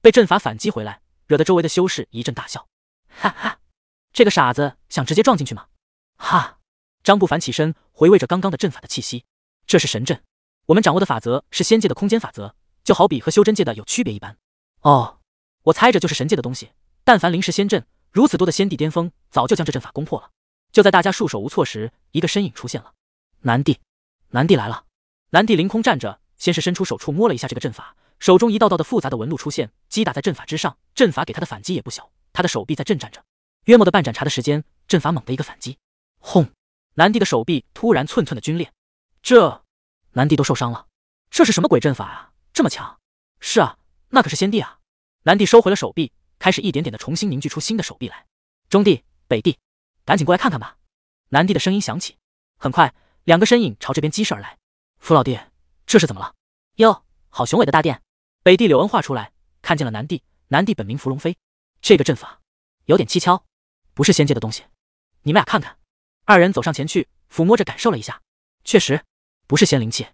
被阵法反击回来，惹得周围的修士一阵大笑，哈哈，这个傻子想直接撞进去吗？哈！张不凡起身，回味着刚刚的阵法的气息，这是神阵，我们掌握的法则是仙界的空间法则，就好比和修真界的有区别一般。哦，我猜着就是神界的东西。但凡临时仙阵如此多的仙帝巅峰，早就将这阵法攻破了。就在大家束手无措时，一个身影出现了。南帝，南帝来了。南帝凌空站着，先是伸出手触摸了一下这个阵法。手中一道道的复杂的纹路出现，击打在阵法之上，阵法给他的反击也不小。他的手臂在震颤着，约莫的半盏茶的时间，阵法猛的一个反击，轰！南帝的手臂突然寸寸的皲裂，这南帝都受伤了，这是什么鬼阵法啊？这么强！是啊，那可是仙帝啊！南帝收回了手臂，开始一点点的重新凝聚出新的手臂来。中帝、北帝，赶紧过来看看吧！南帝的声音响起，很快，两个身影朝这边激射而来。傅老弟，这是怎么了？哟，好雄伟的大殿！北帝柳恩化出来，看见了南帝。南帝本名芙蓉飞，这个阵法有点蹊跷，不是仙界的东西。你们俩看看。二人走上前去，抚摸着感受了一下，确实不是仙灵气，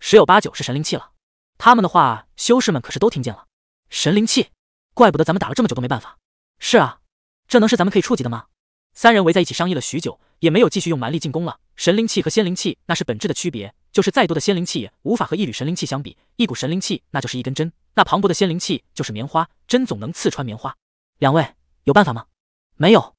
十有八九是神灵气了。他们的话，修士们可是都听见了。神灵气，怪不得咱们打了这么久都没办法。是啊，这能是咱们可以触及的吗？三人围在一起商议了许久，也没有继续用蛮力进攻了。神灵气和仙灵气那是本质的区别。就是再多的仙灵气也无法和一缕神灵气相比，一股神灵气那就是一根针，那磅礴的仙灵气就是棉花，针总能刺穿棉花。两位有办法吗？没有，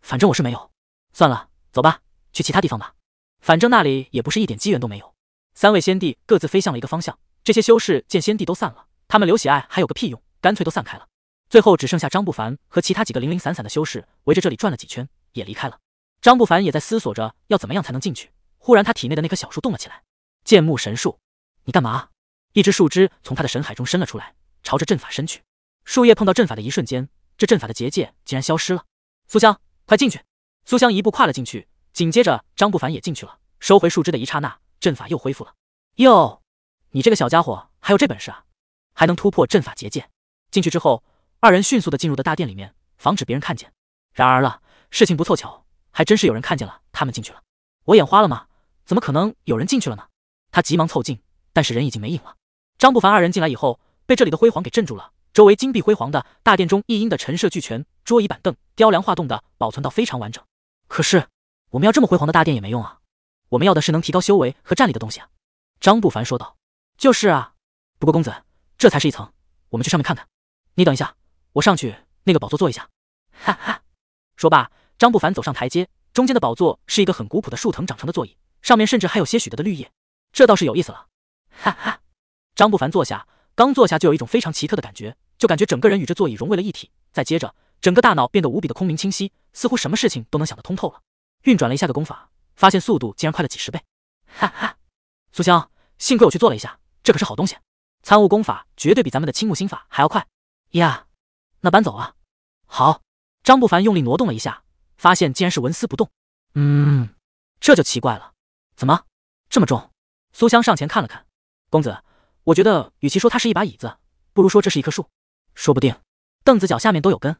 反正我是没有。算了，走吧，去其他地方吧，反正那里也不是一点机缘都没有。三位仙帝各自飞向了一个方向，这些修士见仙帝都散了，他们留喜爱还有个屁用，干脆都散开了。最后只剩下张不凡和其他几个零零散散的修士围着这里转了几圈，也离开了。张不凡也在思索着要怎么样才能进去。忽然，他体内的那棵小树动了起来。剑木神树，你干嘛？一只树枝从他的神海中伸了出来，朝着阵法伸去。树叶碰到阵法的一瞬间，这阵法的结界竟然消失了。苏香，快进去！苏香一步跨了进去，紧接着张不凡也进去了。收回树枝的一刹那，阵法又恢复了。哟，你这个小家伙还有这本事啊？还能突破阵法结界？进去之后，二人迅速的进入的大殿里面，防止别人看见。然而了，事情不凑巧，还真是有人看见了他们进去了。我眼花了吗？怎么可能有人进去了呢？他急忙凑近，但是人已经没影了。张不凡二人进来以后，被这里的辉煌给镇住了。周围金碧辉煌的大殿中，一应的陈设俱全，桌椅板凳、雕梁画栋的保存到非常完整。可是我们要这么辉煌的大殿也没用啊！我们要的是能提高修为和战力的东西。啊。张不凡说道：“就是啊，不过公子，这才是一层，我们去上面看看。你等一下，我上去那个宝座坐一下。”哈哈。说罢，张不凡走上台阶，中间的宝座是一个很古朴的树藤长成的座椅。上面甚至还有些许的的绿叶，这倒是有意思了。哈哈，张不凡坐下，刚坐下就有一种非常奇特的感觉，就感觉整个人与这座椅融为了一体。再接着，整个大脑变得无比的空明清晰，似乎什么事情都能想得通透了。运转了一下的功法，发现速度竟然快了几十倍。哈哈，苏香，幸亏我去做了一下，这可是好东西，参悟功法绝对比咱们的青木心法还要快呀。那搬走啊？好，张不凡用力挪动了一下，发现竟然是纹丝不动。嗯，这就奇怪了。怎么这么重？苏香上前看了看，公子，我觉得与其说它是一把椅子，不如说这是一棵树。说不定凳子脚下面都有根，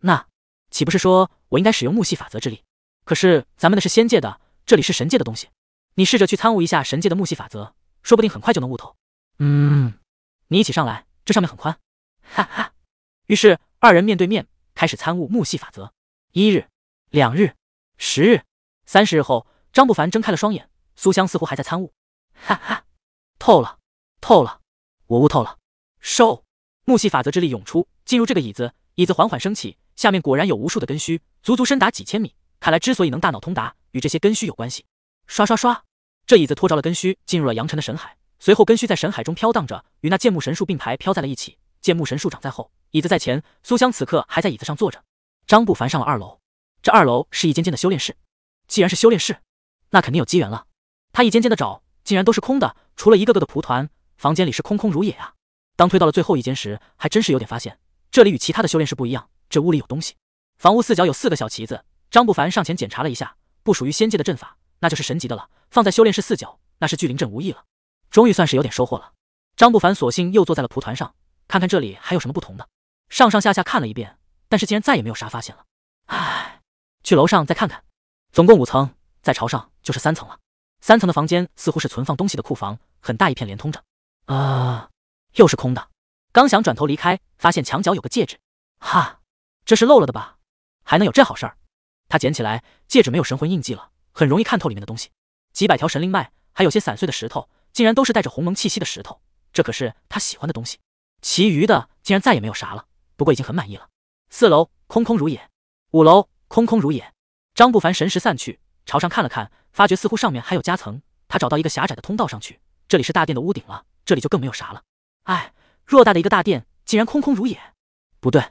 那岂不是说我应该使用木系法则之力？可是咱们的是仙界的，这里是神界的东西。你试着去参悟一下神界的木系法则，说不定很快就能悟透。嗯，你一起上来，这上面很宽。哈哈。于是二人面对面开始参悟木系法则。一日，两日，十日，三十日后，张不凡睁开了双眼。苏香似乎还在参悟，哈哈，透了，透了，我悟透了。收，木系法则之力涌出，进入这个椅子，椅子缓缓升起，下面果然有无数的根须，足足深达几千米。看来之所以能大脑通达，与这些根须有关系。刷刷刷，这椅子拖着了根须，进入了扬尘的神海。随后根须在神海中飘荡着，与那剑木神树并排飘在了一起。剑木神树长在后，椅子在前。苏香此刻还在椅子上坐着。张不凡上了二楼，这二楼是一间间的修炼室。既然是修炼室，那肯定有机缘了。他一间间的找，竟然都是空的，除了一个个的蒲团，房间里是空空如也啊。当推到了最后一间时，还真是有点发现，这里与其他的修炼室不一样，这屋里有东西。房屋四角有四个小旗子，张不凡上前检查了一下，不属于仙界的阵法，那就是神级的了。放在修炼室四角，那是聚灵阵无疑了。终于算是有点收获了。张不凡索性又坐在了蒲团上，看看这里还有什么不同的。上上下下看了一遍，但是竟然再也没有啥发现了。唉，去楼上再看看，总共五层，在朝上就是三层了。三层的房间似乎是存放东西的库房，很大一片连通着，啊，又是空的。刚想转头离开，发现墙角有个戒指，哈，这是漏了的吧？还能有这好事儿？他捡起来，戒指没有神魂印记了，很容易看透里面的东西。几百条神灵脉，还有些散碎的石头，竟然都是带着鸿蒙气息的石头，这可是他喜欢的东西。其余的竟然再也没有啥了，不过已经很满意了。四楼空空如也，五楼空空如也。张不凡神识散去，朝上看了看。发觉似乎上面还有夹层，他找到一个狭窄的通道上去，这里是大殿的屋顶了，这里就更没有啥了。哎，偌大的一个大殿竟然空空如也，不对，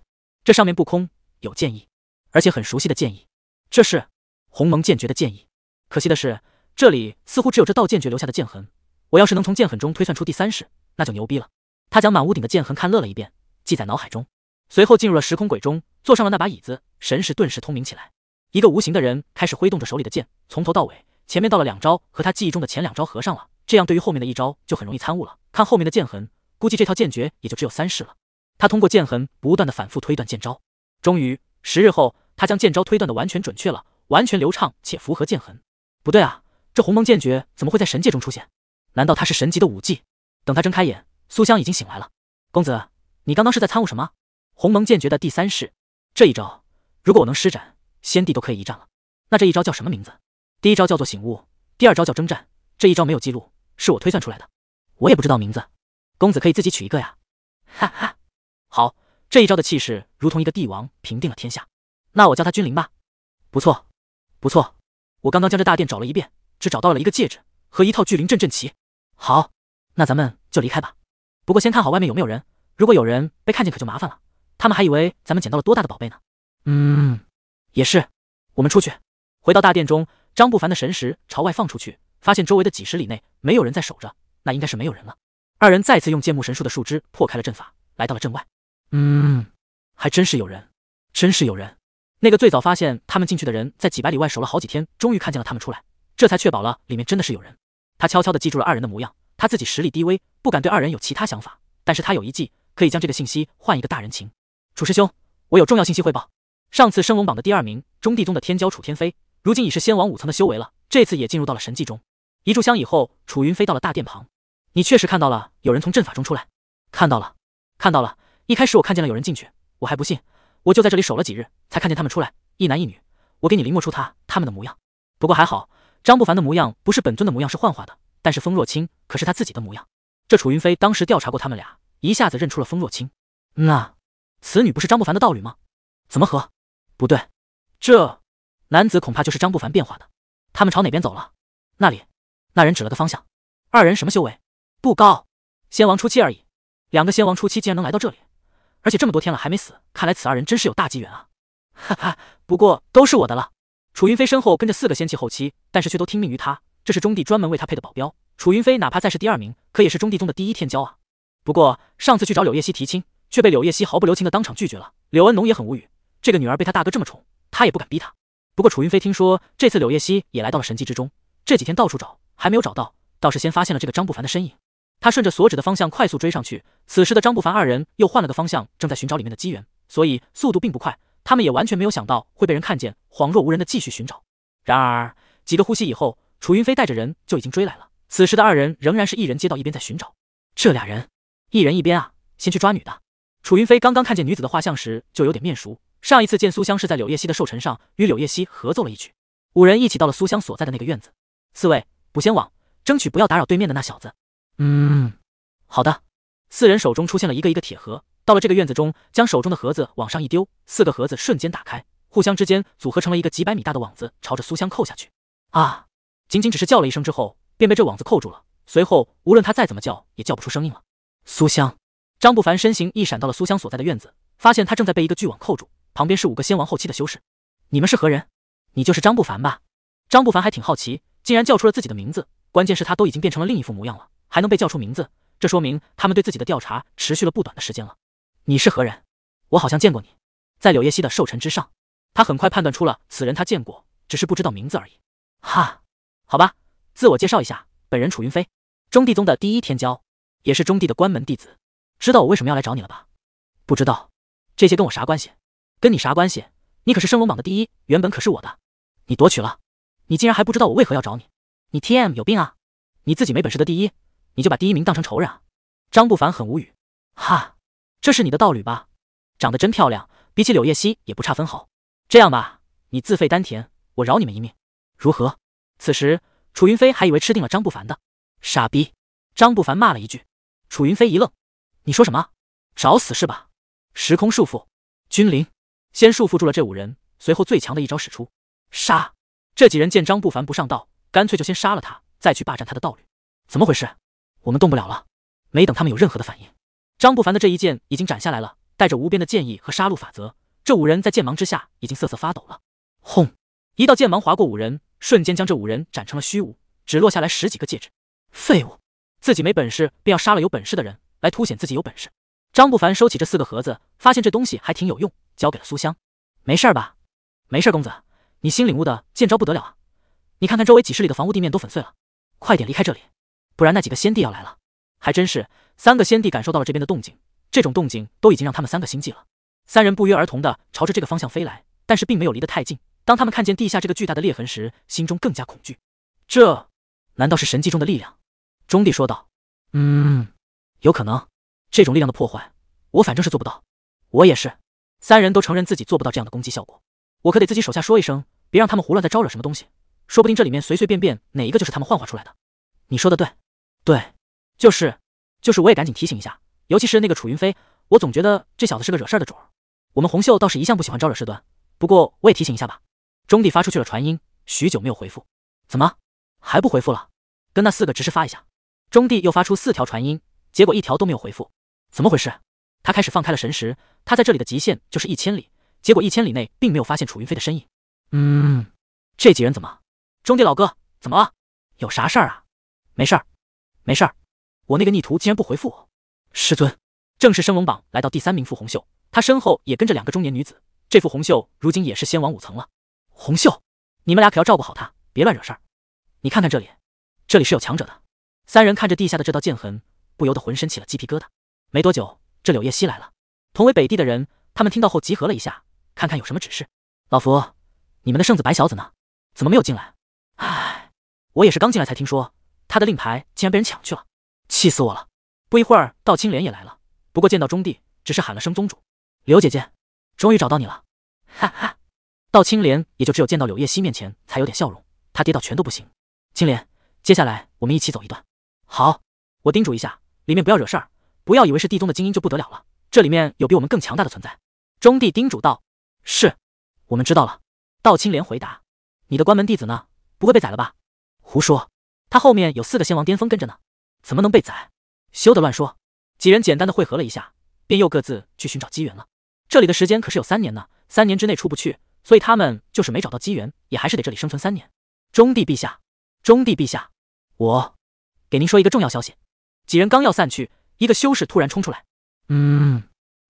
这上面不空，有剑意，而且很熟悉的剑意，这是鸿蒙剑诀的剑意。可惜的是，这里似乎只有这道剑诀留下的剑痕，我要是能从剑痕中推算出第三式，那就牛逼了。他将满屋顶的剑痕看乐了一遍，记在脑海中，随后进入了时空轨中，坐上了那把椅子，神识顿时通明起来。一个无形的人开始挥动着手里的剑，从头到尾。前面到了两招，和他记忆中的前两招合上了，这样对于后面的一招就很容易参悟了。看后面的剑痕，估计这套剑诀也就只有三式了。他通过剑痕不断的反复推断剑招，终于十日后，他将剑招推断的完全准确了，完全流畅且符合剑痕。不对啊，这鸿蒙剑诀怎么会在神界中出现？难道他是神级的武技？等他睁开眼，苏香已经醒来了。公子，你刚刚是在参悟什么？鸿蒙剑诀的第三式。这一招，如果我能施展，先帝都可以一战了。那这一招叫什么名字？第一招叫做醒悟，第二招叫征战。这一招没有记录，是我推算出来的，我也不知道名字。公子可以自己取一个呀。哈哈，好，这一招的气势如同一个帝王平定了天下。那我叫他君临吧。不错，不错。我刚刚将这大殿找了一遍，只找到了一个戒指和一套巨灵阵阵旗。好，那咱们就离开吧。不过先看好外面有没有人，如果有人被看见，可就麻烦了。他们还以为咱们捡到了多大的宝贝呢。嗯，也是。我们出去，回到大殿中。张不凡的神识朝外放出去，发现周围的几十里内没有人在守着，那应该是没有人了。二人再次用剑木神树的树枝破开了阵法，来到了阵外。嗯，还真是有人，真是有人。那个最早发现他们进去的人，在几百里外守了好几天，终于看见了他们出来，这才确保了里面真的是有人。他悄悄地记住了二人的模样，他自己实力低微，不敢对二人有其他想法，但是他有一计，可以将这个信息换一个大人情。楚师兄，我有重要信息汇报。上次升龙榜的第二名，中帝宗的天骄楚天飞。如今已是仙王五层的修为了，这次也进入到了神迹中。一炷香以后，楚云飞到了大殿旁。你确实看到了有人从阵法中出来，看到了，看到了。一开始我看见了有人进去，我还不信，我就在这里守了几日，才看见他们出来，一男一女。我给你临摹出他他们的模样。不过还好，张不凡的模样不是本尊的模样，是幻化的。但是封若清可是他自己的模样。这楚云飞当时调查过他们俩，一下子认出了封若清。那此女不是张不凡的道侣吗？怎么和？不对，这。男子恐怕就是张不凡变化的，他们朝哪边走了？那里，那人指了个方向。二人什么修为？不高，仙王初期而已。两个仙王初期竟然能来到这里，而且这么多天了还没死，看来此二人真是有大机缘啊！哈哈，不过都是我的了。楚云飞身后跟着四个仙器后期，但是却都听命于他，这是中帝专门为他配的保镖。楚云飞哪怕再是第二名，可也是中帝宗的第一天骄啊。不过上次去找柳叶熙提亲，却被柳叶熙毫不留情的当场拒绝了。柳恩农也很无语，这个女儿被他大哥这么宠，他也不敢逼他。不过楚云飞听说这次柳叶熙也来到了神迹之中，这几天到处找还没有找到，倒是先发现了这个张不凡的身影。他顺着所指的方向快速追上去。此时的张不凡二人又换了个方向，正在寻找里面的机缘，所以速度并不快。他们也完全没有想到会被人看见，恍若无人的继续寻找。然而几个呼吸以后，楚云飞带着人就已经追来了。此时的二人仍然是一人接到一边在寻找。这俩人，一人一边啊，先去抓女的。楚云飞刚刚看见女子的画像时就有点面熟。上一次见苏香是在柳叶溪的寿辰上，与柳叶溪合奏了一曲。五人一起到了苏香所在的那个院子。四位补仙网，争取不要打扰对面的那小子。嗯，好的。四人手中出现了一个一个铁盒，到了这个院子中，将手中的盒子往上一丢，四个盒子瞬间打开，互相之间组合成了一个几百米大的网子，朝着苏香扣下去。啊！仅仅只是叫了一声之后，便被这网子扣住了。随后，无论他再怎么叫，也叫不出声音了。苏香，张不凡身形一闪到了苏香所在的院子，发现他正在被一个巨网扣住。旁边是五个仙王后期的修士，你们是何人？你就是张不凡吧？张不凡还挺好奇，竟然叫出了自己的名字。关键是他都已经变成了另一副模样了，还能被叫出名字，这说明他们对自己的调查持续了不短的时间了。你是何人？我好像见过你，在柳叶溪的寿辰之上。他很快判断出了此人，他见过，只是不知道名字而已。哈，好吧，自我介绍一下，本人楚云飞，中帝宗的第一天骄，也是中帝的关门弟子。知道我为什么要来找你了吧？不知道，这些跟我啥关系？跟你啥关系？你可是升龙榜的第一，原本可是我的，你夺取了，你竟然还不知道我为何要找你？你 T M 有病啊！你自己没本事的第一，你就把第一名当成仇人啊！张不凡很无语，哈，这是你的道侣吧？长得真漂亮，比起柳叶熙也不差分毫。这样吧，你自废丹田，我饶你们一命，如何？此时楚云飞还以为吃定了张不凡的，傻逼！张不凡骂了一句，楚云飞一愣，你说什么？找死是吧？时空束缚，君临。先束缚住了这五人，随后最强的一招使出，杀！这几人见张不凡不上道，干脆就先杀了他，再去霸占他的道侣。怎么回事？我们动不了了。没等他们有任何的反应，张不凡的这一剑已经斩下来了，带着无边的剑意和杀戮法则，这五人在剑芒之下已经瑟瑟发抖了。轰！一道剑芒划过五人，瞬间将这五人斩成了虚无，只落下来十几个戒指。废物，自己没本事便要杀了有本事的人来凸显自己有本事。张不凡收起这四个盒子，发现这东西还挺有用，交给了苏香。没事吧？没事，公子，你新领悟的剑招不得了啊！你看看周围几十里的房屋地面都粉碎了，快点离开这里，不然那几个仙帝要来了。还真是，三个仙帝感受到了这边的动静，这种动静都已经让他们三个心悸了。三人不约而同的朝着这个方向飞来，但是并没有离得太近。当他们看见地下这个巨大的裂痕时，心中更加恐惧。这难道是神迹中的力量？中帝说道。嗯，有可能。这种力量的破坏，我反正是做不到。我也是，三人都承认自己做不到这样的攻击效果。我可得自己手下说一声，别让他们胡乱再招惹什么东西。说不定这里面随随便便哪一个就是他们幻化出来的。你说的对，对，就是就是，我也赶紧提醒一下，尤其是那个楚云飞，我总觉得这小子是个惹事的主儿。我们红袖倒是一向不喜欢招惹事端，不过我也提醒一下吧。中帝发出去了传音，许久没有回复，怎么还不回复了？跟那四个执事发一下。中帝又发出四条传音，结果一条都没有回复。怎么回事？他开始放开了神识，他在这里的极限就是一千里，结果一千里内并没有发现楚云飞的身影。嗯，这几人怎么？中帝老哥怎么了？有啥事儿啊？没事儿，没事儿。我那个逆徒竟然不回复我。师尊，正是升龙榜来到第三名傅红秀，他身后也跟着两个中年女子。这傅红秀如今也是仙王五层了。红秀，你们俩可要照顾好他，别乱惹事儿。你看看这里，这里是有强者的。三人看着地下的这道剑痕，不由得浑身起了鸡皮疙瘩。没多久，这柳叶溪来了。同为北地的人，他们听到后集合了一下，看看有什么指示。老夫，你们的圣子白小子呢？怎么没有进来？唉，我也是刚进来才听说，他的令牌竟然被人抢去了，气死我了！不一会儿，道青莲也来了。不过见到中帝，只是喊了声宗主。柳姐姐，终于找到你了！哈哈，道青莲也就只有见到柳叶溪面前才有点笑容，他跌到全都不行。青莲，接下来我们一起走一段。好，我叮嘱一下，里面不要惹事儿。不要以为是地宗的精英就不得了了，这里面有比我们更强大的存在。中帝叮嘱道：“是，我们知道了。”道清莲回答：“你的关门弟子呢？不会被宰了吧？”胡说，他后面有四个仙王巅峰跟着呢，怎么能被宰？休得乱说！几人简单的汇合了一下，便又各自去寻找机缘了。这里的时间可是有三年呢，三年之内出不去，所以他们就是没找到机缘，也还是得这里生存三年。中帝陛下，中帝陛下，我给您说一个重要消息。几人刚要散去。一个修士突然冲出来，嗯，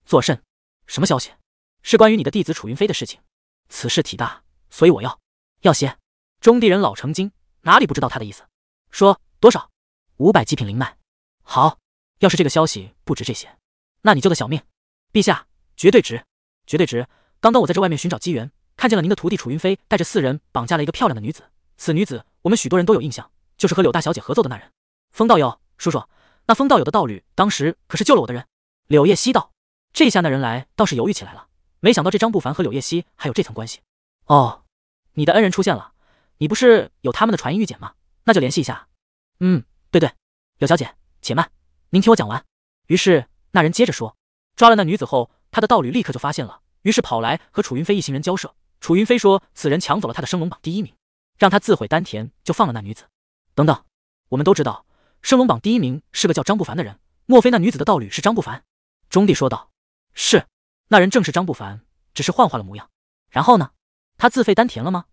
做甚？什么消息？是关于你的弟子楚云飞的事情。此事体大，所以我要要些。中地人老成精，哪里不知道他的意思？说多少？五百极品灵脉。好，要是这个消息不值这些，那你救的小命，陛下绝对值，绝对值。刚刚我在这外面寻找机缘，看见了您的徒弟楚云飞带着四人绑架了一个漂亮的女子。此女子我们许多人都有印象，就是和柳大小姐合奏的那人。风道友，叔叔。那风道友的道侣当时可是救了我的人。柳叶熙道：“这下那人来倒是犹豫起来了。没想到这张不凡和柳叶熙还有这层关系。”哦，你的恩人出现了。你不是有他们的传音玉简吗？那就联系一下。嗯，对对，柳小姐，且慢，您听我讲完。于是那人接着说：“抓了那女子后，他的道侣立刻就发现了，于是跑来和楚云飞一行人交涉。楚云飞说，此人抢走了他的升龙榜第一名，让他自毁丹田，就放了那女子。等等，我们都知道。”升龙榜第一名是个叫张不凡的人，莫非那女子的道侣是张不凡？中帝说道：“是，那人正是张不凡，只是幻化了模样。然后呢？他自费丹田了吗？”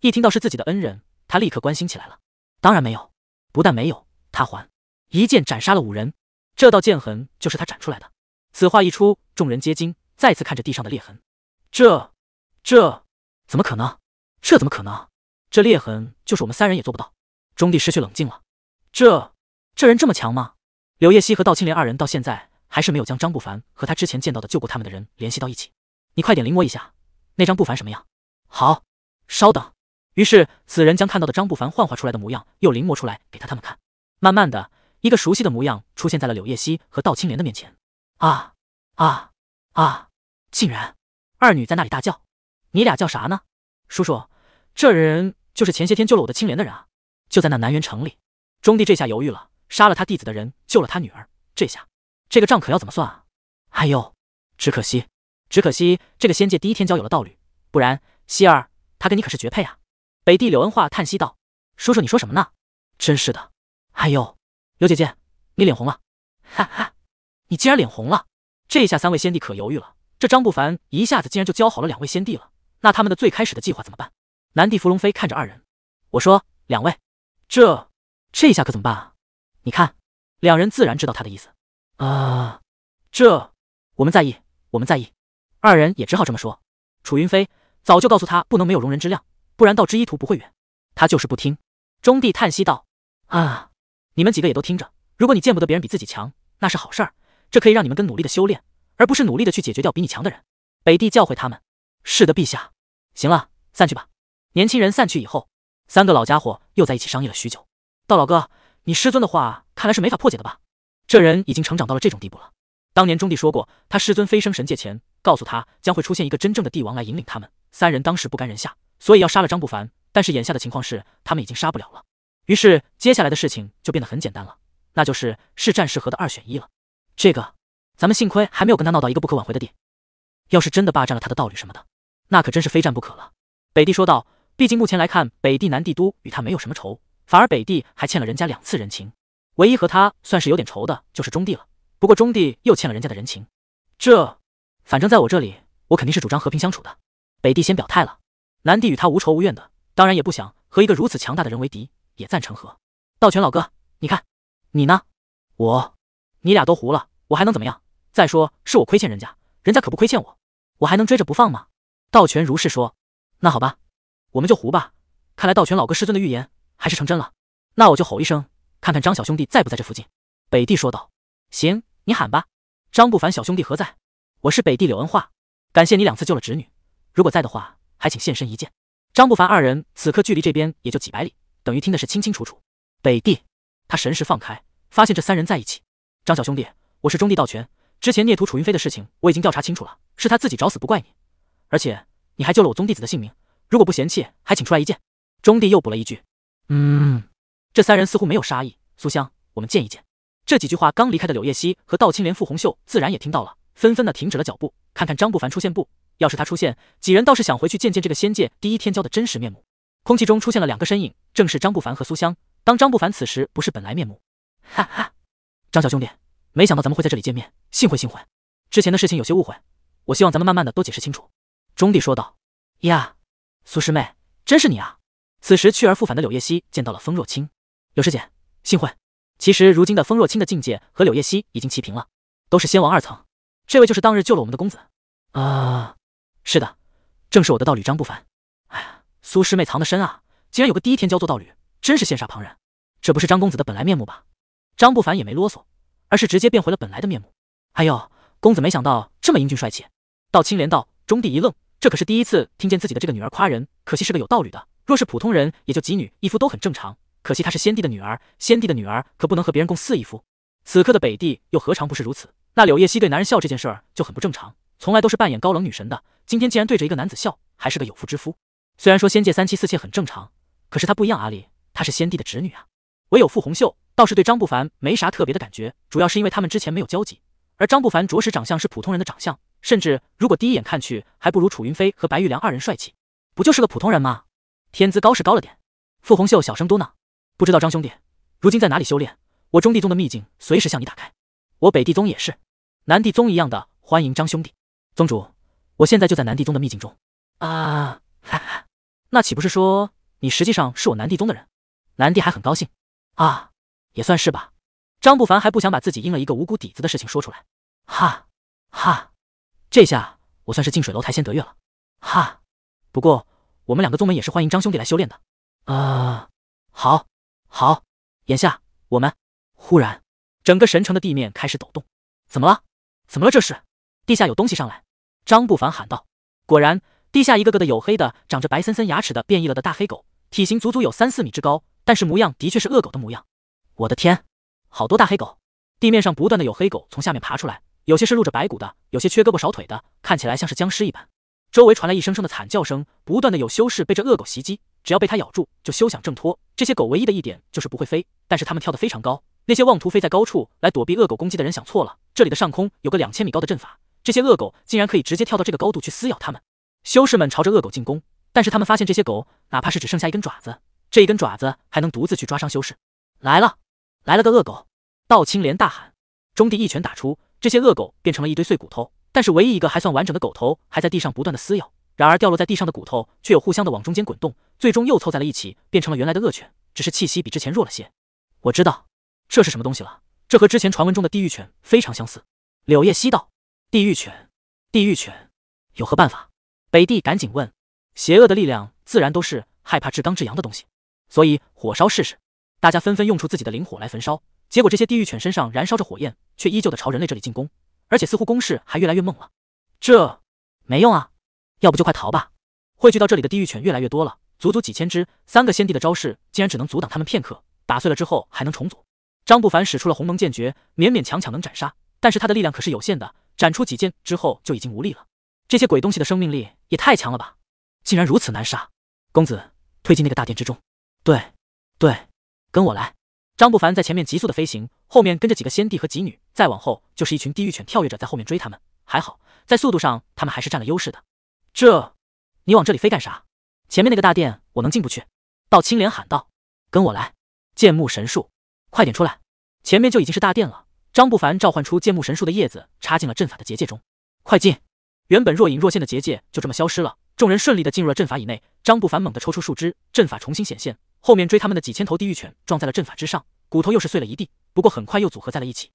一听到是自己的恩人，他立刻关心起来了。当然没有，不但没有，他还一剑斩杀了五人，这道剑痕就是他斩出来的。此话一出，众人皆惊，再次看着地上的裂痕，这、这怎么可能？这怎么可能？这裂痕就是我们三人也做不到。中帝失去冷静了，这。这人这么强吗？柳叶溪和道清莲二人到现在还是没有将张不凡和他之前见到的救过他们的人联系到一起。你快点临摹一下那张不凡什么样。好，稍等。于是此人将看到的张不凡幻化出来的模样又临摹出来给他他们看。慢慢的，一个熟悉的模样出现在了柳叶溪和道清莲的面前。啊啊啊！竟然！二女在那里大叫。你俩叫啥呢？叔叔，这人就是前些天救了我的青莲的人啊！就在那南园城里。中弟这下犹豫了。杀了他弟子的人救了他女儿，这下这个账可要怎么算啊？哎呦，只可惜，只可惜这个仙界第一天骄有了道侣，不然希儿他跟你可是绝配啊！北帝柳恩化叹息道：“叔叔，你说什么呢？真是的，哎呦，柳姐姐，你脸红了，哈哈，你竟然脸红了！这下三位仙帝可犹豫了，这张不凡一下子竟然就教好了两位仙帝了，那他们的最开始的计划怎么办？”南帝伏龙飞看着二人，我说两位，这这下可怎么办啊？你看，两人自然知道他的意思。啊，这我们在意，我们在意。二人也只好这么说。楚云飞早就告诉他不能没有容人之量，不然道之一途不会远。他就是不听。中帝叹息道：“啊，你们几个也都听着。如果你见不得别人比自己强，那是好事儿，这可以让你们更努力的修炼，而不是努力的去解决掉比你强的人。”北帝教诲他们：“是的，陛下。”行了，散去吧。年轻人散去以后，三个老家伙又在一起商议了许久。道老哥。你师尊的话看来是没法破解的吧？这人已经成长到了这种地步了。当年中帝说过，他师尊飞升神界前告诉他，将会出现一个真正的帝王来引领他们三人。当时不甘人下，所以要杀了张不凡。但是眼下的情况是，他们已经杀不了了。于是接下来的事情就变得很简单了，那就是是战是和的二选一了。这个，咱们幸亏还没有跟他闹到一个不可挽回的地。要是真的霸占了他的道侣什么的，那可真是非战不可了。北帝说道。毕竟目前来看，北帝、南帝都与他没有什么仇。反而北帝还欠了人家两次人情，唯一和他算是有点仇的就是中帝了。不过中帝又欠了人家的人情，这反正在我这里，我肯定是主张和平相处的。北帝先表态了，南帝与他无仇无怨的，当然也不想和一个如此强大的人为敌，也赞成和。道全老哥，你看你呢？我，你俩都胡了，我还能怎么样？再说是我亏欠人家，人家可不亏欠我，我还能追着不放吗？道全如是说。那好吧，我们就胡吧。看来道全老哥师尊的预言。还是成真了，那我就吼一声，看看张小兄弟在不在这附近。北帝说道：“行，你喊吧。”张不凡小兄弟何在？我是北帝柳恩化，感谢你两次救了侄女。如果在的话，还请现身一见。张不凡二人此刻距离这边也就几百里，等于听的是清清楚楚。北帝他神识放开，发现这三人在一起。张小兄弟，我是中帝道全，之前孽徒楚云飞的事情我已经调查清楚了，是他自己找死，不怪你。而且你还救了我宗弟子的性命，如果不嫌弃，还请出来一见。中帝又补了一句。嗯，这三人似乎没有杀意。苏香，我们见一见。这几句话刚离开的柳叶溪和道青莲、傅红秀自然也听到了，纷纷的停止了脚步，看看张不凡出现不。要是他出现，几人倒是想回去见见这个仙界第一天骄的真实面目。空气中出现了两个身影，正是张不凡和苏香。当张不凡此时不是本来面目，哈哈，张小兄弟，没想到咱们会在这里见面，幸会幸会。之前的事情有些误会，我希望咱们慢慢的都解释清楚。钟帝说道。呀，苏师妹，真是你啊。此时去而复返的柳叶溪见到了风若清，柳师姐，幸会。其实如今的风若清的境界和柳叶溪已经齐平了，都是仙王二层。这位就是当日救了我们的公子？啊，是的，正是我的道侣张不凡。哎呀，苏师妹藏得深啊，竟然有个第一天教做道侣，真是羡煞旁人。这不是张公子的本来面目吧？张不凡也没啰嗦，而是直接变回了本来的面目。哎呦，公子没想到这么英俊帅气。道清连道中帝一愣，这可是第一次听见自己的这个女儿夸人，可惜是个有道侣的。若是普通人，也就几女一夫都很正常。可惜她是先帝的女儿，先帝的女儿可不能和别人共四一夫。此刻的北帝又何尝不是如此？那柳叶熙对男人笑这件事儿就很不正常，从来都是扮演高冷女神的，今天竟然对着一个男子笑，还是个有妇之夫。虽然说仙界三妻四妾很正常，可是她不一样，阿离，她是先帝的侄女啊。唯有傅红秀倒是对张不凡没啥特别的感觉，主要是因为他们之前没有交集，而张不凡着实长相是普通人的长相，甚至如果第一眼看去，还不如楚云飞和白玉良二人帅气，不就是个普通人吗？天资高是高了点，傅红秀小声嘟囔。不知道张兄弟如今在哪里修炼？我中地宗的秘境随时向你打开，我北地宗也是，南地宗一样的欢迎张兄弟。宗主，我现在就在南地宗的秘境中。啊，哈哈，那岂不是说你实际上是我南地宗的人？南帝还很高兴。啊，也算是吧。张不凡还不想把自己阴了一个无辜底子的事情说出来。哈哈，这下我算是近水楼台先得月了。哈，不过。我们两个宗门也是欢迎张兄弟来修炼的，啊，好，好，眼下我们……忽然，整个神城的地面开始抖动，怎么了？怎么了？这是地下有东西上来！张不凡喊道。果然，地下一个个的黝黑的、长着白森森牙齿的变异了的大黑狗，体型足足有三四米之高，但是模样的确是恶狗的模样。我的天，好多大黑狗！地面上不断的有黑狗从下面爬出来，有些是露着白骨的，有些缺胳膊少腿的，看起来像是僵尸一般。周围传来一声声的惨叫声，不断的有修士被这恶狗袭击，只要被它咬住，就休想挣脱。这些狗唯一的一点就是不会飞，但是它们跳得非常高。那些妄图飞在高处来躲避恶狗攻击的人想错了，这里的上空有个两千米高的阵法，这些恶狗竟然可以直接跳到这个高度去撕咬他们。修士们朝着恶狗进攻，但是他们发现这些狗哪怕是只剩下一根爪子，这一根爪子还能独自去抓伤修士。来了，来了个恶狗！道清莲大喊，中帝一拳打出，这些恶狗变成了一堆碎骨头。但是唯一一个还算完整的狗头还在地上不断的撕咬，然而掉落在地上的骨头却有互相的往中间滚动，最终又凑在了一起，变成了原来的恶犬，只是气息比之前弱了些。我知道这是什么东西了，这和之前传闻中的地狱犬非常相似。柳叶熙道：“地狱犬，地狱犬，有何办法？”北帝赶紧问：“邪恶的力量自然都是害怕至刚至阳的东西，所以火烧试试。”大家纷纷用出自己的灵火来焚烧，结果这些地狱犬身上燃烧着火焰，却依旧的朝人类这里进攻。而且似乎攻势还越来越猛了，这没用啊！要不就快逃吧！汇聚到这里的地狱犬越来越多了，足足几千只。三个先帝的招式竟然只能阻挡他们片刻，打碎了之后还能重组。张不凡使出了鸿蒙剑诀，勉勉强强能斩杀，但是他的力量可是有限的，斩出几剑之后就已经无力了。这些鬼东西的生命力也太强了吧，竟然如此难杀！公子，推进那个大殿之中。对对，跟我来。张不凡在前面急速的飞行，后面跟着几个先帝和几女，再往后就是一群地狱犬跳跃着在后面追他们。还好在速度上，他们还是占了优势的。这，你往这里飞干啥？前面那个大殿我能进不去。道青莲喊道：“跟我来，剑木神树，快点出来！”前面就已经是大殿了。张不凡召唤出剑木神树的叶子，插进了阵法的结界中。快进！原本若隐若现的结界就这么消失了，众人顺利的进入了阵法以内。张不凡猛地抽出树枝，阵法重新显现。后面追他们的几千头地狱犬撞在了阵法之上，骨头又是碎了一地，不过很快又组合在了一起。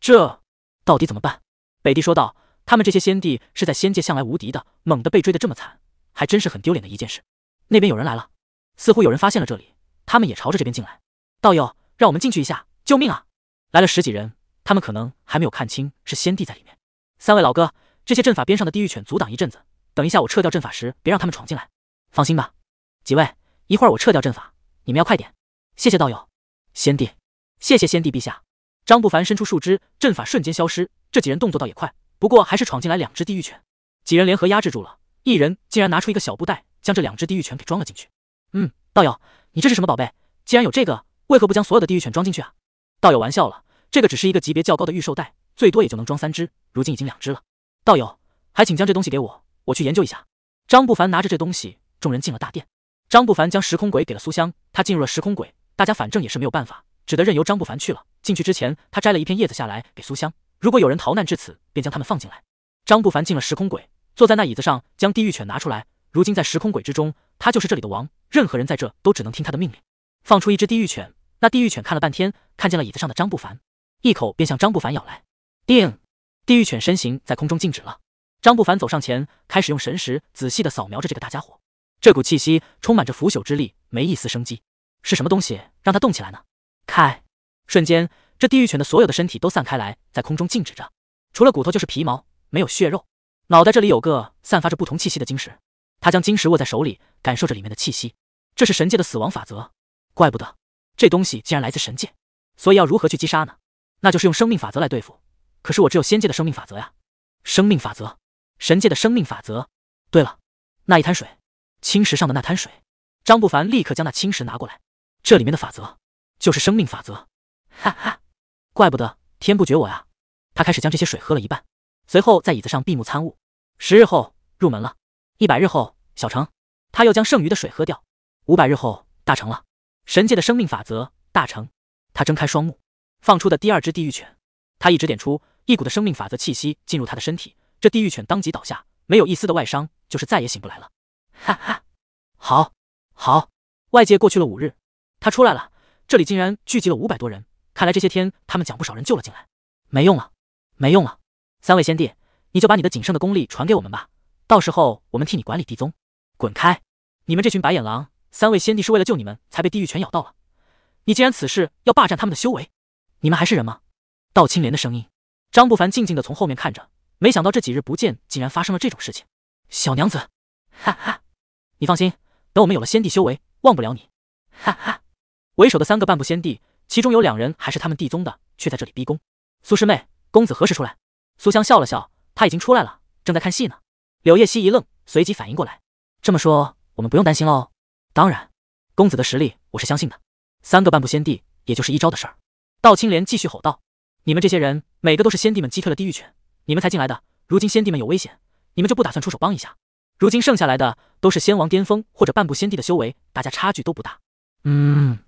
这到底怎么办？北帝说道：“他们这些仙帝是在仙界向来无敌的，猛地被追得这么惨，还真是很丢脸的一件事。”那边有人来了，似乎有人发现了这里，他们也朝着这边进来。道友，让我们进去一下！救命啊！来了十几人，他们可能还没有看清是仙帝在里面。三位老哥，这些阵法边上的地狱犬阻挡一阵子，等一下我撤掉阵法时，别让他们闯进来。放心吧，几位，一会儿我撤掉阵法。你们要快点！谢谢道友，先帝，谢谢先帝陛下。张不凡伸出树枝，阵法瞬间消失。这几人动作倒也快，不过还是闯进来两只地狱犬。几人联合压制住了，一人竟然拿出一个小布袋，将这两只地狱犬给装了进去。嗯，道友，你这是什么宝贝？既然有这个，为何不将所有的地狱犬装进去啊？道友玩笑了，这个只是一个级别较高的预售袋，最多也就能装三只，如今已经两只了。道友，还请将这东西给我，我去研究一下。张不凡拿着这东西，众人进了大殿。张不凡将时空鬼给了苏香，他进入了时空鬼，大家反正也是没有办法，只得任由张不凡去了。进去之前，他摘了一片叶子下来给苏香。如果有人逃难至此，便将他们放进来。张不凡进了时空鬼，坐在那椅子上，将地狱犬拿出来。如今在时空鬼之中，他就是这里的王，任何人在这都只能听他的命令。放出一只地狱犬，那地狱犬看了半天，看见了椅子上的张不凡，一口便向张不凡咬来。定，地狱犬身形在空中静止了。张不凡走上前，开始用神识仔细的扫描着这个大家伙。这股气息充满着腐朽之力，没一丝生机。是什么东西让它动起来呢？开！瞬间这地狱犬的所有的身体都散开来，在空中静止着，除了骨头就是皮毛，没有血肉。脑袋这里有个散发着不同气息的晶石，他将晶石握在手里，感受着里面的气息。这是神界的死亡法则，怪不得这东西竟然来自神界。所以要如何去击杀呢？那就是用生命法则来对付。可是我只有仙界的生命法则呀！生命法则，神界的生命法则。对了，那一滩水。青石上的那滩水，张不凡立刻将那青石拿过来，这里面的法则就是生命法则。哈哈，怪不得天不绝我呀！他开始将这些水喝了一半，随后在椅子上闭目参悟。十日后入门了，一百日后小成，他又将剩余的水喝掉。五百日后大成了，神界的生命法则大成。他睁开双目，放出的第二只地狱犬，他一指点出，一股的生命法则气息进入他的身体，这地狱犬当即倒下，没有一丝的外伤，就是再也醒不来了。哈哈，好，好，外界过去了五日，他出来了，这里竟然聚集了五百多人，看来这些天他们将不少人救了进来，没用了，没用了，三位仙帝，你就把你的仅剩的功力传给我们吧，到时候我们替你管理地宗。滚开！你们这群白眼狼！三位仙帝是为了救你们才被地狱犬咬到了，你既然此事要霸占他们的修为，你们还是人吗？道青莲的声音，张不凡静静的从后面看着，没想到这几日不见，竟然发生了这种事情。小娘子，哈哈。你放心，等我们有了先帝修为，忘不了你。哈哈，为首的三个半步先帝，其中有两人还是他们帝宗的，却在这里逼宫。苏师妹，公子何时出来？苏香笑了笑，他已经出来了，正在看戏呢。柳叶熙一愣，随即反应过来，这么说，我们不用担心喽？当然，公子的实力我是相信的，三个半步先帝，也就是一招的事儿。道青莲继续吼道，你们这些人，每个都是先帝们击退了地狱犬，你们才进来的。如今先帝们有危险，你们就不打算出手帮一下？如今剩下来的都是仙王巅峰或者半步仙帝的修为，大家差距都不大。嗯，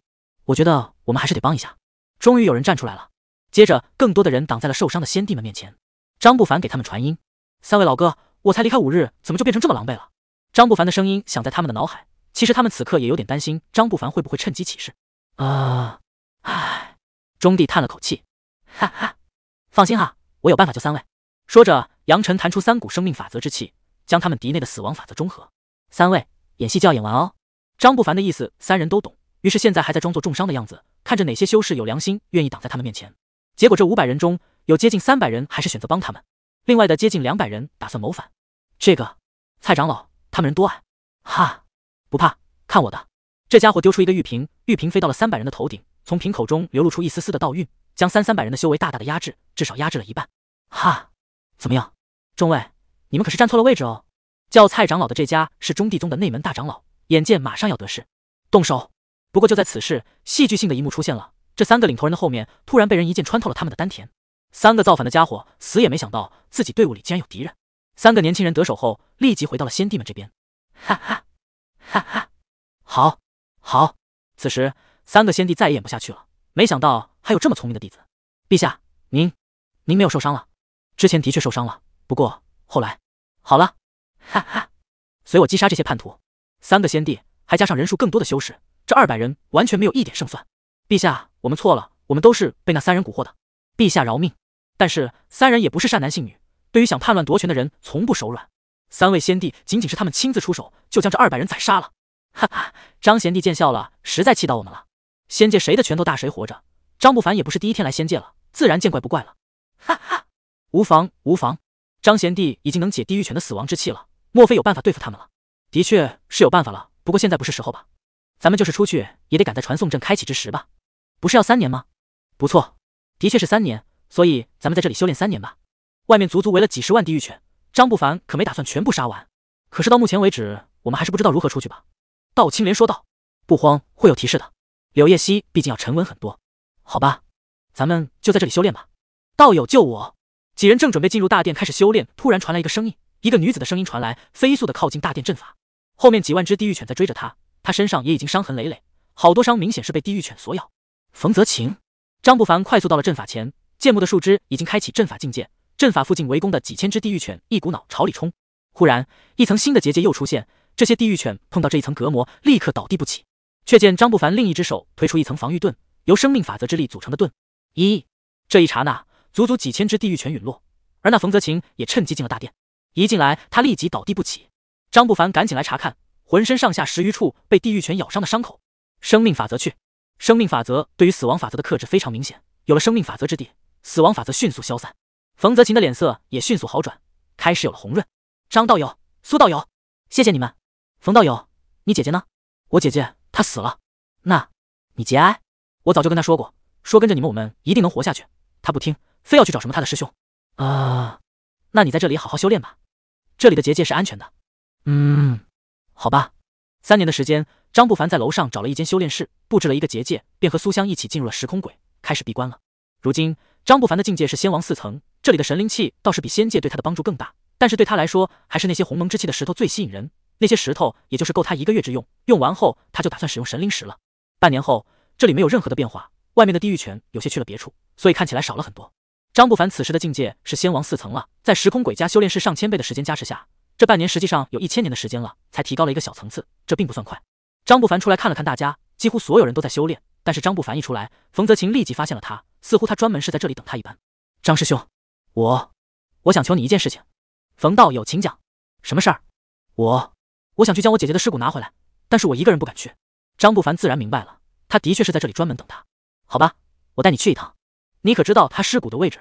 我觉得我们还是得帮一下。终于有人站出来了，接着更多的人挡在了受伤的先帝们面前。张不凡给他们传音：“三位老哥，我才离开五日，怎么就变成这么狼狈了？”张不凡的声音响在他们的脑海。其实他们此刻也有点担心张不凡会不会趁机起事。啊，唉，中帝叹了口气，哈哈，放心哈，我有办法救三位。说着，杨晨弹出三股生命法则之气。将他们敌内的死亡法则中和。三位演戏就要演完哦。张不凡的意思，三人都懂。于是现在还在装作重伤的样子，看着哪些修士有良心，愿意挡在他们面前。结果这五百人中有接近三百人还是选择帮他们，另外的接近两百人打算谋反。这个蔡长老他们人多啊，哈，不怕，看我的。这家伙丢出一个玉瓶，玉瓶飞到了三百人的头顶，从瓶口中流露出一丝丝的倒运，将三三百人的修为大大的压制，至少压制了一半。哈，怎么样，众位？你们可是站错了位置哦！叫蔡长老的这家是中帝宗的内门大长老，眼见马上要得势，动手。不过就在此时，戏剧性的一幕出现了：这三个领头人的后面突然被人一剑穿透了他们的丹田。三个造反的家伙死也没想到自己队伍里竟然有敌人。三个年轻人得手后，立即回到了先帝们这边。哈哈，哈哈，好，好。此时三个先帝再也演不下去了。没想到还有这么聪明的弟子。陛下，您，您没有受伤了？之前的确受伤了，不过后来。好了，哈哈，随我击杀这些叛徒。三个先帝，还加上人数更多的修士，这二百人完全没有一点胜算。陛下，我们错了，我们都是被那三人蛊惑的。陛下饶命！但是三人也不是善男信女，对于想叛乱夺权的人，从不手软。三位先帝仅仅是他们亲自出手，就将这二百人宰杀了。哈哈，张贤弟见笑了，实在气到我们了。仙界谁的拳头大，谁活着。张不凡也不是第一天来仙界了，自然见怪不怪了。哈哈，无妨无妨。张贤弟已经能解地狱犬的死亡之气了，莫非有办法对付他们了？的确是有办法了，不过现在不是时候吧？咱们就是出去，也得赶在传送阵开启之时吧？不是要三年吗？不错，的确是三年，所以咱们在这里修炼三年吧。外面足足围了几十万地狱犬，张不凡可没打算全部杀完。可是到目前为止，我们还是不知道如何出去吧？道青莲说道：“不慌，会有提示的。”柳叶溪毕竟要沉稳很多，好吧，咱们就在这里修炼吧。道友救我！几人正准备进入大殿开始修炼，突然传来一个声音，一个女子的声音传来，飞速的靠近大殿阵法，后面几万只地狱犬在追着他，他身上也已经伤痕累累，好多伤明显是被地狱犬所咬。冯泽晴，张不凡快速到了阵法前，剑木的树枝已经开启阵法境界，阵法附近围攻的几千只地狱犬一股脑朝里冲，忽然一层新的结界又出现，这些地狱犬碰到这一层隔膜，立刻倒地不起。却见张不凡另一只手推出一层防御盾，由生命法则之力组成的盾。一，这一刹那。足足几千只地狱犬陨落，而那冯泽勤也趁机进了大殿。一进来，他立即倒地不起。张不凡赶紧来查看，浑身上下十余处被地狱犬咬伤的伤口。生命法则去，生命法则对于死亡法则的克制非常明显。有了生命法则之地，死亡法则迅速消散。冯泽勤的脸色也迅速好转，开始有了红润。张道友，苏道友，谢谢你们。冯道友，你姐姐呢？我姐姐她死了。那，你节哀。我早就跟她说过，说跟着你们，我们一定能活下去。他不听，非要去找什么他的师兄，啊，那你在这里好好修炼吧，这里的结界是安全的。嗯，好吧。三年的时间，张不凡在楼上找了一间修炼室，布置了一个结界，便和苏香一起进入了时空轨，开始闭关了。如今，张不凡的境界是仙王四层，这里的神灵气倒是比仙界对他的帮助更大，但是对他来说，还是那些鸿蒙之气的石头最吸引人。那些石头也就是够他一个月之用，用完后他就打算使用神灵石了。半年后，这里没有任何的变化。外面的地狱犬有些去了别处，所以看起来少了很多。张不凡此时的境界是仙王四层了，在时空鬼家修炼室上千倍的时间加持下，这半年实际上有一千年的时间了，才提高了一个小层次，这并不算快。张不凡出来看了看大家，几乎所有人都在修炼，但是张不凡一出来，冯泽晴立即发现了他，似乎他专门是在这里等他一般。张师兄，我我想求你一件事情，冯道友，请讲。什么事儿？我我想去将我姐姐的尸骨拿回来，但是我一个人不敢去。张不凡自然明白了，他的确是在这里专门等他。好吧，我带你去一趟，你可知道他尸骨的位置？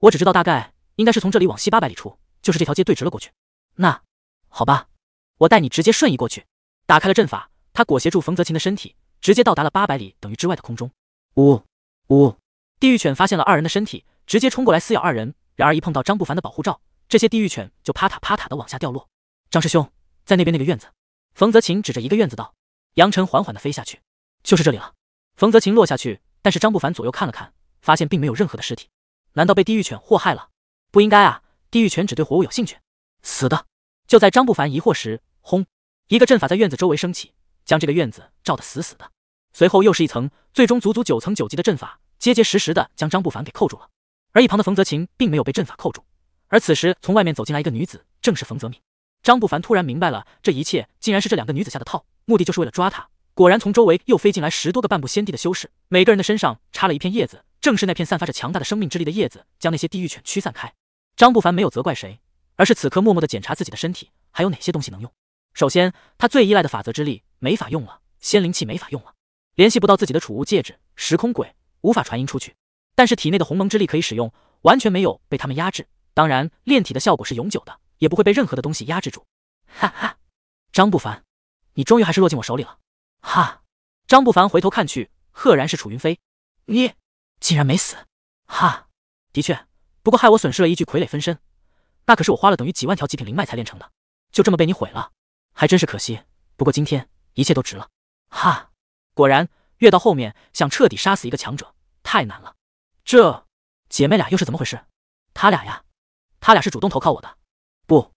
我只知道大概应该是从这里往西八百里处，就是这条街对直了过去。那，好吧，我带你直接瞬移过去。打开了阵法，他裹挟住冯泽琴的身体，直接到达了八百里等于之外的空中。呜呜，地狱犬发现了二人的身体，直接冲过来撕咬二人。然而一碰到张不凡的保护罩，这些地狱犬就啪塔啪塔的往下掉落。张师兄在那边那个院子，冯泽琴指着一个院子道。杨尘缓缓的飞下去，就是这里了。冯泽勤落下去。但是张不凡左右看了看，发现并没有任何的尸体，难道被地狱犬祸害了？不应该啊，地狱犬只对活物有兴趣。死的。就在张不凡疑惑时，轰，一个阵法在院子周围升起，将这个院子罩得死死的。随后又是一层，最终足足九层九级的阵法，结结实实的将张不凡给扣住了。而一旁的冯泽勤并没有被阵法扣住。而此时从外面走进来一个女子，正是冯泽敏。张不凡突然明白了，这一切竟然是这两个女子下的套，目的就是为了抓他。果然，从周围又飞进来十多个半步仙帝的修士。每个人的身上插了一片叶子，正是那片散发着强大的生命之力的叶子，将那些地狱犬驱散开。张不凡没有责怪谁，而是此刻默默的检查自己的身体，还有哪些东西能用。首先，他最依赖的法则之力没法用了，仙灵气没法用了，联系不到自己的储物戒指，时空鬼，无法传音出去。但是体内的鸿蒙之力可以使用，完全没有被他们压制。当然，炼体的效果是永久的，也不会被任何的东西压制住。哈哈，张不凡，你终于还是落进我手里了。哈，张不凡回头看去。赫然是楚云飞，你竟然没死！哈，的确，不过害我损失了一具傀儡分身，那可是我花了等于几万条极品灵脉才炼成的，就这么被你毁了，还真是可惜。不过今天一切都值了，哈！果然，越到后面，想彻底杀死一个强者太难了。这姐妹俩又是怎么回事？他俩呀，他俩是主动投靠我的，不，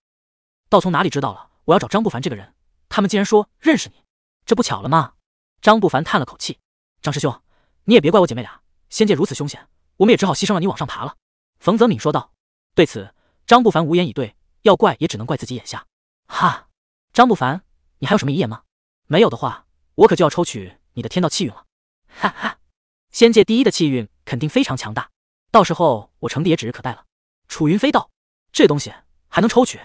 道从哪里知道了我要找张不凡这个人？他们竟然说认识你，这不巧了吗？张不凡叹了口气。张师兄，你也别怪我姐妹俩，仙界如此凶险，我们也只好牺牲了你往上爬了。”冯泽敏说道。对此，张不凡无言以对，要怪也只能怪自己眼瞎。哈，张不凡，你还有什么遗言吗？没有的话，我可就要抽取你的天道气运了。哈哈，仙界第一的气运肯定非常强大，到时候我成帝也指日可待了。”楚云飞道。这东西还能抽取？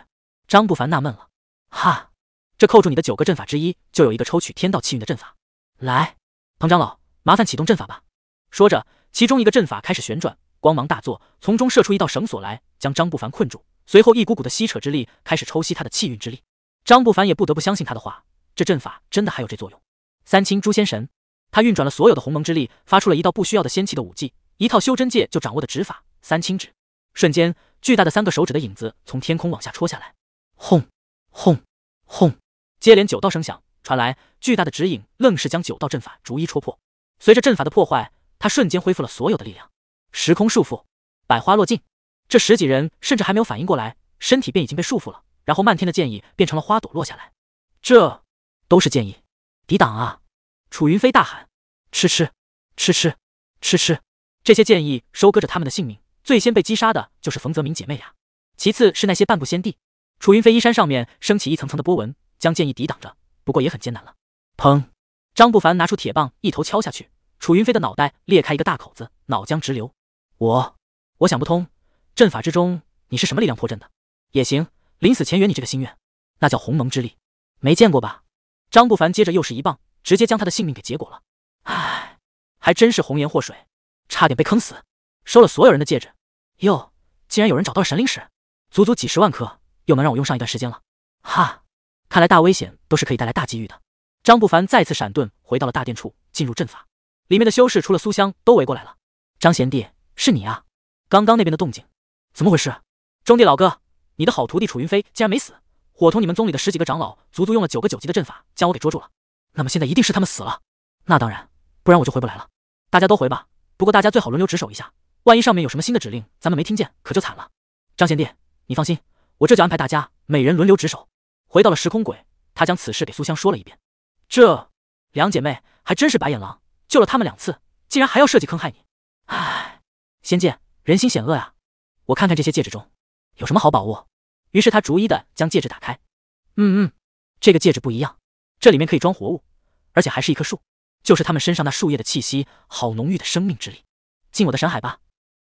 张不凡纳闷了。哈，这扣住你的九个阵法之一，就有一个抽取天道气运的阵法。来，彭长老。麻烦启动阵法吧。说着，其中一个阵法开始旋转，光芒大作，从中射出一道绳索来，将张不凡困住。随后，一股股的吸扯之力开始抽吸他的气运之力。张不凡也不得不相信他的话，这阵法真的还有这作用。三清诛仙神，他运转了所有的鸿蒙之力，发出了一道不需要的仙气的武技，一套修真界就掌握的指法——三清指。瞬间，巨大的三个手指的影子从天空往下戳下来，轰轰轰，接连九道声响传来，巨大的指引愣是将九道阵法逐一戳破。随着阵法的破坏，他瞬间恢复了所有的力量。时空束缚，百花落尽。这十几人甚至还没有反应过来，身体便已经被束缚了。然后漫天的剑意变成了花朵落下来，这都是剑意，抵挡啊！楚云飞大喊：吃吃吃吃吃吃！这些建议收割着他们的性命。最先被击杀的就是冯泽明姐妹俩，其次是那些半步仙帝。楚云飞衣衫上面升起一层层的波纹，将剑意抵挡着，不过也很艰难了。砰！张不凡拿出铁棒，一头敲下去，楚云飞的脑袋裂开一个大口子，脑浆直流。我，我想不通，阵法之中你是什么力量破阵的？也行，临死前圆你这个心愿。那叫鸿蒙之力，没见过吧？张不凡接着又是一棒，直接将他的性命给结果了。唉，还真是红颜祸水，差点被坑死。收了所有人的戒指。哟，竟然有人找到了神灵石，足足几十万颗，又能让我用上一段时间了。哈，看来大危险都是可以带来大机遇的。张不凡再次闪遁，回到了大殿处，进入阵法里面的修士除了苏香都围过来了。张贤弟，是你啊！刚刚那边的动静，怎么回事？中弟老哥，你的好徒弟楚云飞竟然没死，伙同你们宗里的十几个长老，足足用了九个九级的阵法将我给捉住了。那么现在一定是他们死了。那当然，不然我就回不来了。大家都回吧，不过大家最好轮流值守一下，万一上面有什么新的指令，咱们没听见可就惨了。张贤弟，你放心，我这就安排大家每人轮流值守。回到了时空轨，他将此事给苏香说了一遍。这两姐妹还真是白眼狼，救了他们两次，竟然还要设计坑害你。唉，仙剑人心险恶啊！我看看这些戒指中有什么好宝物。于是他逐一的将戒指打开。嗯嗯，这个戒指不一样，这里面可以装活物，而且还是一棵树，就是他们身上那树叶的气息，好浓郁的生命之力。进我的神海吧，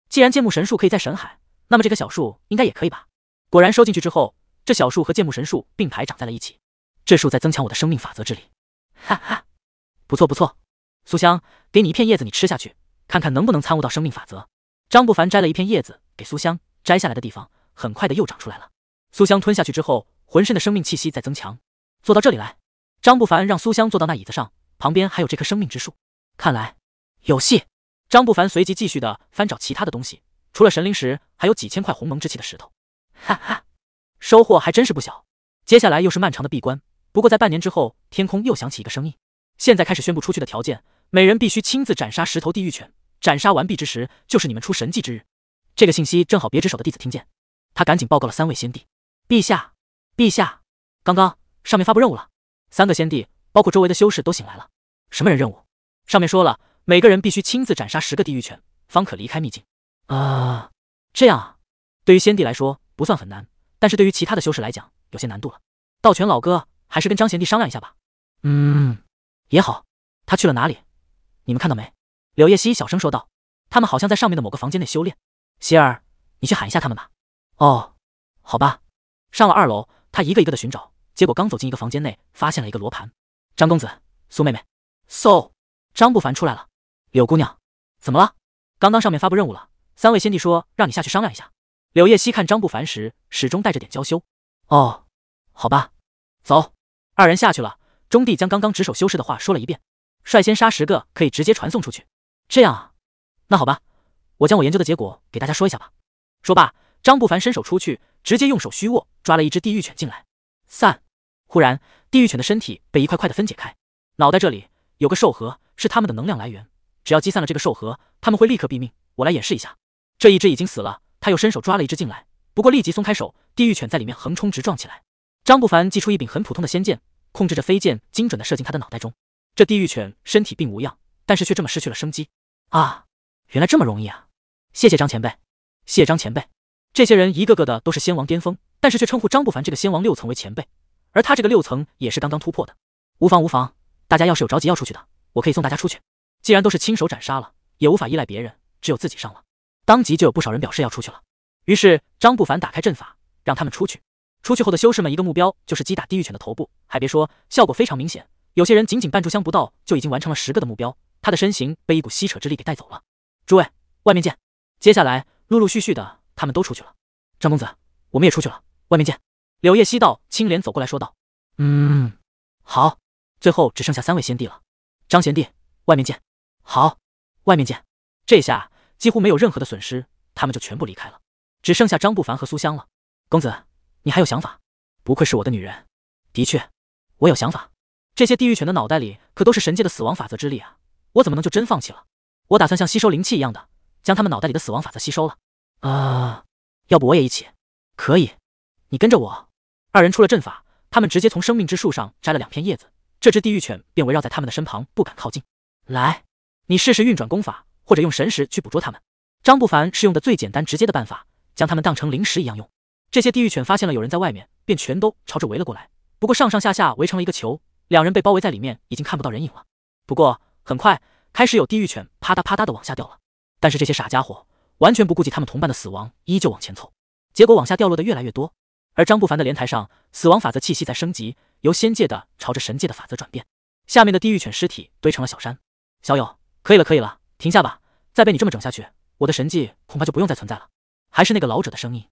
既然剑木神树可以在神海，那么这棵小树应该也可以吧？果然收进去之后，这小树和剑木神树并排长在了一起，这树在增强我的生命法则之力。哈哈，不错不错，苏香，给你一片叶子，你吃下去，看看能不能参悟到生命法则。张不凡摘了一片叶子给苏香，摘下来的地方很快的又长出来了。苏香吞下去之后，浑身的生命气息在增强。坐到这里来，张不凡让苏香坐到那椅子上，旁边还有这棵生命之树，看来有戏。张不凡随即继续的翻找其他的东西，除了神灵石，还有几千块鸿蒙之气的石头。哈哈，收获还真是不小。接下来又是漫长的闭关。不过，在半年之后，天空又响起一个声音。现在开始宣布出去的条件，每人必须亲自斩杀十头地狱犬。斩杀完毕之时，就是你们出神迹之日。这个信息正好别值守的弟子听见，他赶紧报告了三位先帝。陛下，陛下，刚刚上面发布任务了。三个先帝包括周围的修士都醒来了。什么人任务？上面说了，每个人必须亲自斩杀十个地狱犬，方可离开秘境。啊，这样啊。对于先帝来说不算很难，但是对于其他的修士来讲有些难度了。道全老哥。还是跟张贤弟商量一下吧。嗯，也好。他去了哪里？你们看到没？柳叶熙小声说道：“他们好像在上面的某个房间内修炼。”希儿，你去喊一下他们吧。哦，好吧。上了二楼，他一个一个的寻找，结果刚走进一个房间内，发现了一个罗盘。张公子，苏妹妹，s o 张不凡出来了。柳姑娘，怎么了？刚刚上面发布任务了，三位先帝说让你下去商量一下。柳叶熙看张不凡时，始终带着点娇羞。哦，好吧，走。二人下去了，中帝将刚刚值守修士的话说了一遍，率先杀十个可以直接传送出去。这样啊，那好吧，我将我研究的结果给大家说一下吧。说罢，张不凡伸手出去，直接用手虚握抓了一只地狱犬进来。散！忽然，地狱犬的身体被一块块的分解开，脑袋这里有个兽核，是他们的能量来源。只要击散了这个兽核，他们会立刻毙命。我来演示一下。这一只已经死了，他又伸手抓了一只进来，不过立即松开手，地狱犬在里面横冲直撞起来。张不凡祭出一柄很普通的仙剑，控制着飞剑精准的射进他的脑袋中。这地狱犬身体并无恙，但是却这么失去了生机。啊，原来这么容易啊！谢谢张前辈，谢张前辈。这些人一个个的都是仙王巅峰，但是却称呼张不凡这个仙王六层为前辈，而他这个六层也是刚刚突破的。无妨无妨，大家要是有着急要出去的，我可以送大家出去。既然都是亲手斩杀了，也无法依赖别人，只有自己上了。当即就有不少人表示要出去了。于是张不凡打开阵法，让他们出去。出去后的修士们，一个目标就是击打地狱犬的头部。还别说，效果非常明显。有些人仅仅半炷香不到，就已经完成了十个的目标。他的身形被一股吸扯之力给带走了。诸位，外面见。接下来陆陆续续的，他们都出去了。张公子，我们也出去了，外面见。柳叶西道青莲走过来说道：“嗯，好。”最后只剩下三位先帝了。张贤弟，外面见。好，外面见。这下几乎没有任何的损失，他们就全部离开了，只剩下张不凡和苏香了。公子。你还有想法？不愧是我的女人，的确，我有想法。这些地狱犬的脑袋里可都是神界的死亡法则之力啊，我怎么能就真放弃了？我打算像吸收灵气一样的，将他们脑袋里的死亡法则吸收了。啊，要不我也一起？可以，你跟着我。二人出了阵法，他们直接从生命之树上摘了两片叶子，这只地狱犬便围绕在他们的身旁，不敢靠近。来，你试试运转功法，或者用神识去捕捉他们。张不凡是用的最简单直接的办法，将他们当成零食一样用。这些地狱犬发现了有人在外面，便全都朝着围了过来。不过上上下下围成了一个球，两人被包围在里面，已经看不到人影了。不过很快开始有地狱犬啪嗒啪嗒的往下掉了。但是这些傻家伙完全不顾及他们同伴的死亡，依旧往前凑。结果往下掉落的越来越多。而张不凡的莲台上，死亡法则气息在升级，由仙界的朝着神界的法则转变。下面的地狱犬尸体堆成了小山。小友，可以了，可以了，停下吧。再被你这么整下去，我的神迹恐怕就不用再存在了。还是那个老者的声音。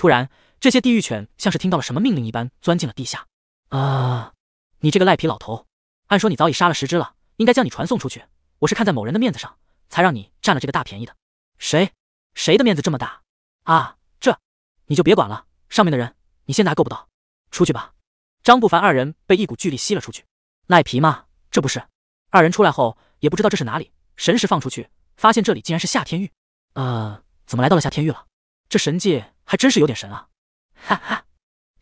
突然，这些地狱犬像是听到了什么命令一般，钻进了地下。啊！你这个赖皮老头，按说你早已杀了十只了，应该将你传送出去。我是看在某人的面子上，才让你占了这个大便宜的。谁？谁的面子这么大？啊！这你就别管了，上面的人，你现在还够不到。出去吧。张不凡二人被一股巨力吸了出去。赖皮吗？这不是。二人出来后，也不知道这是哪里，神识放出去，发现这里竟然是夏天域。呃，怎么来到了夏天域了？这神界。还真是有点神啊，哈哈！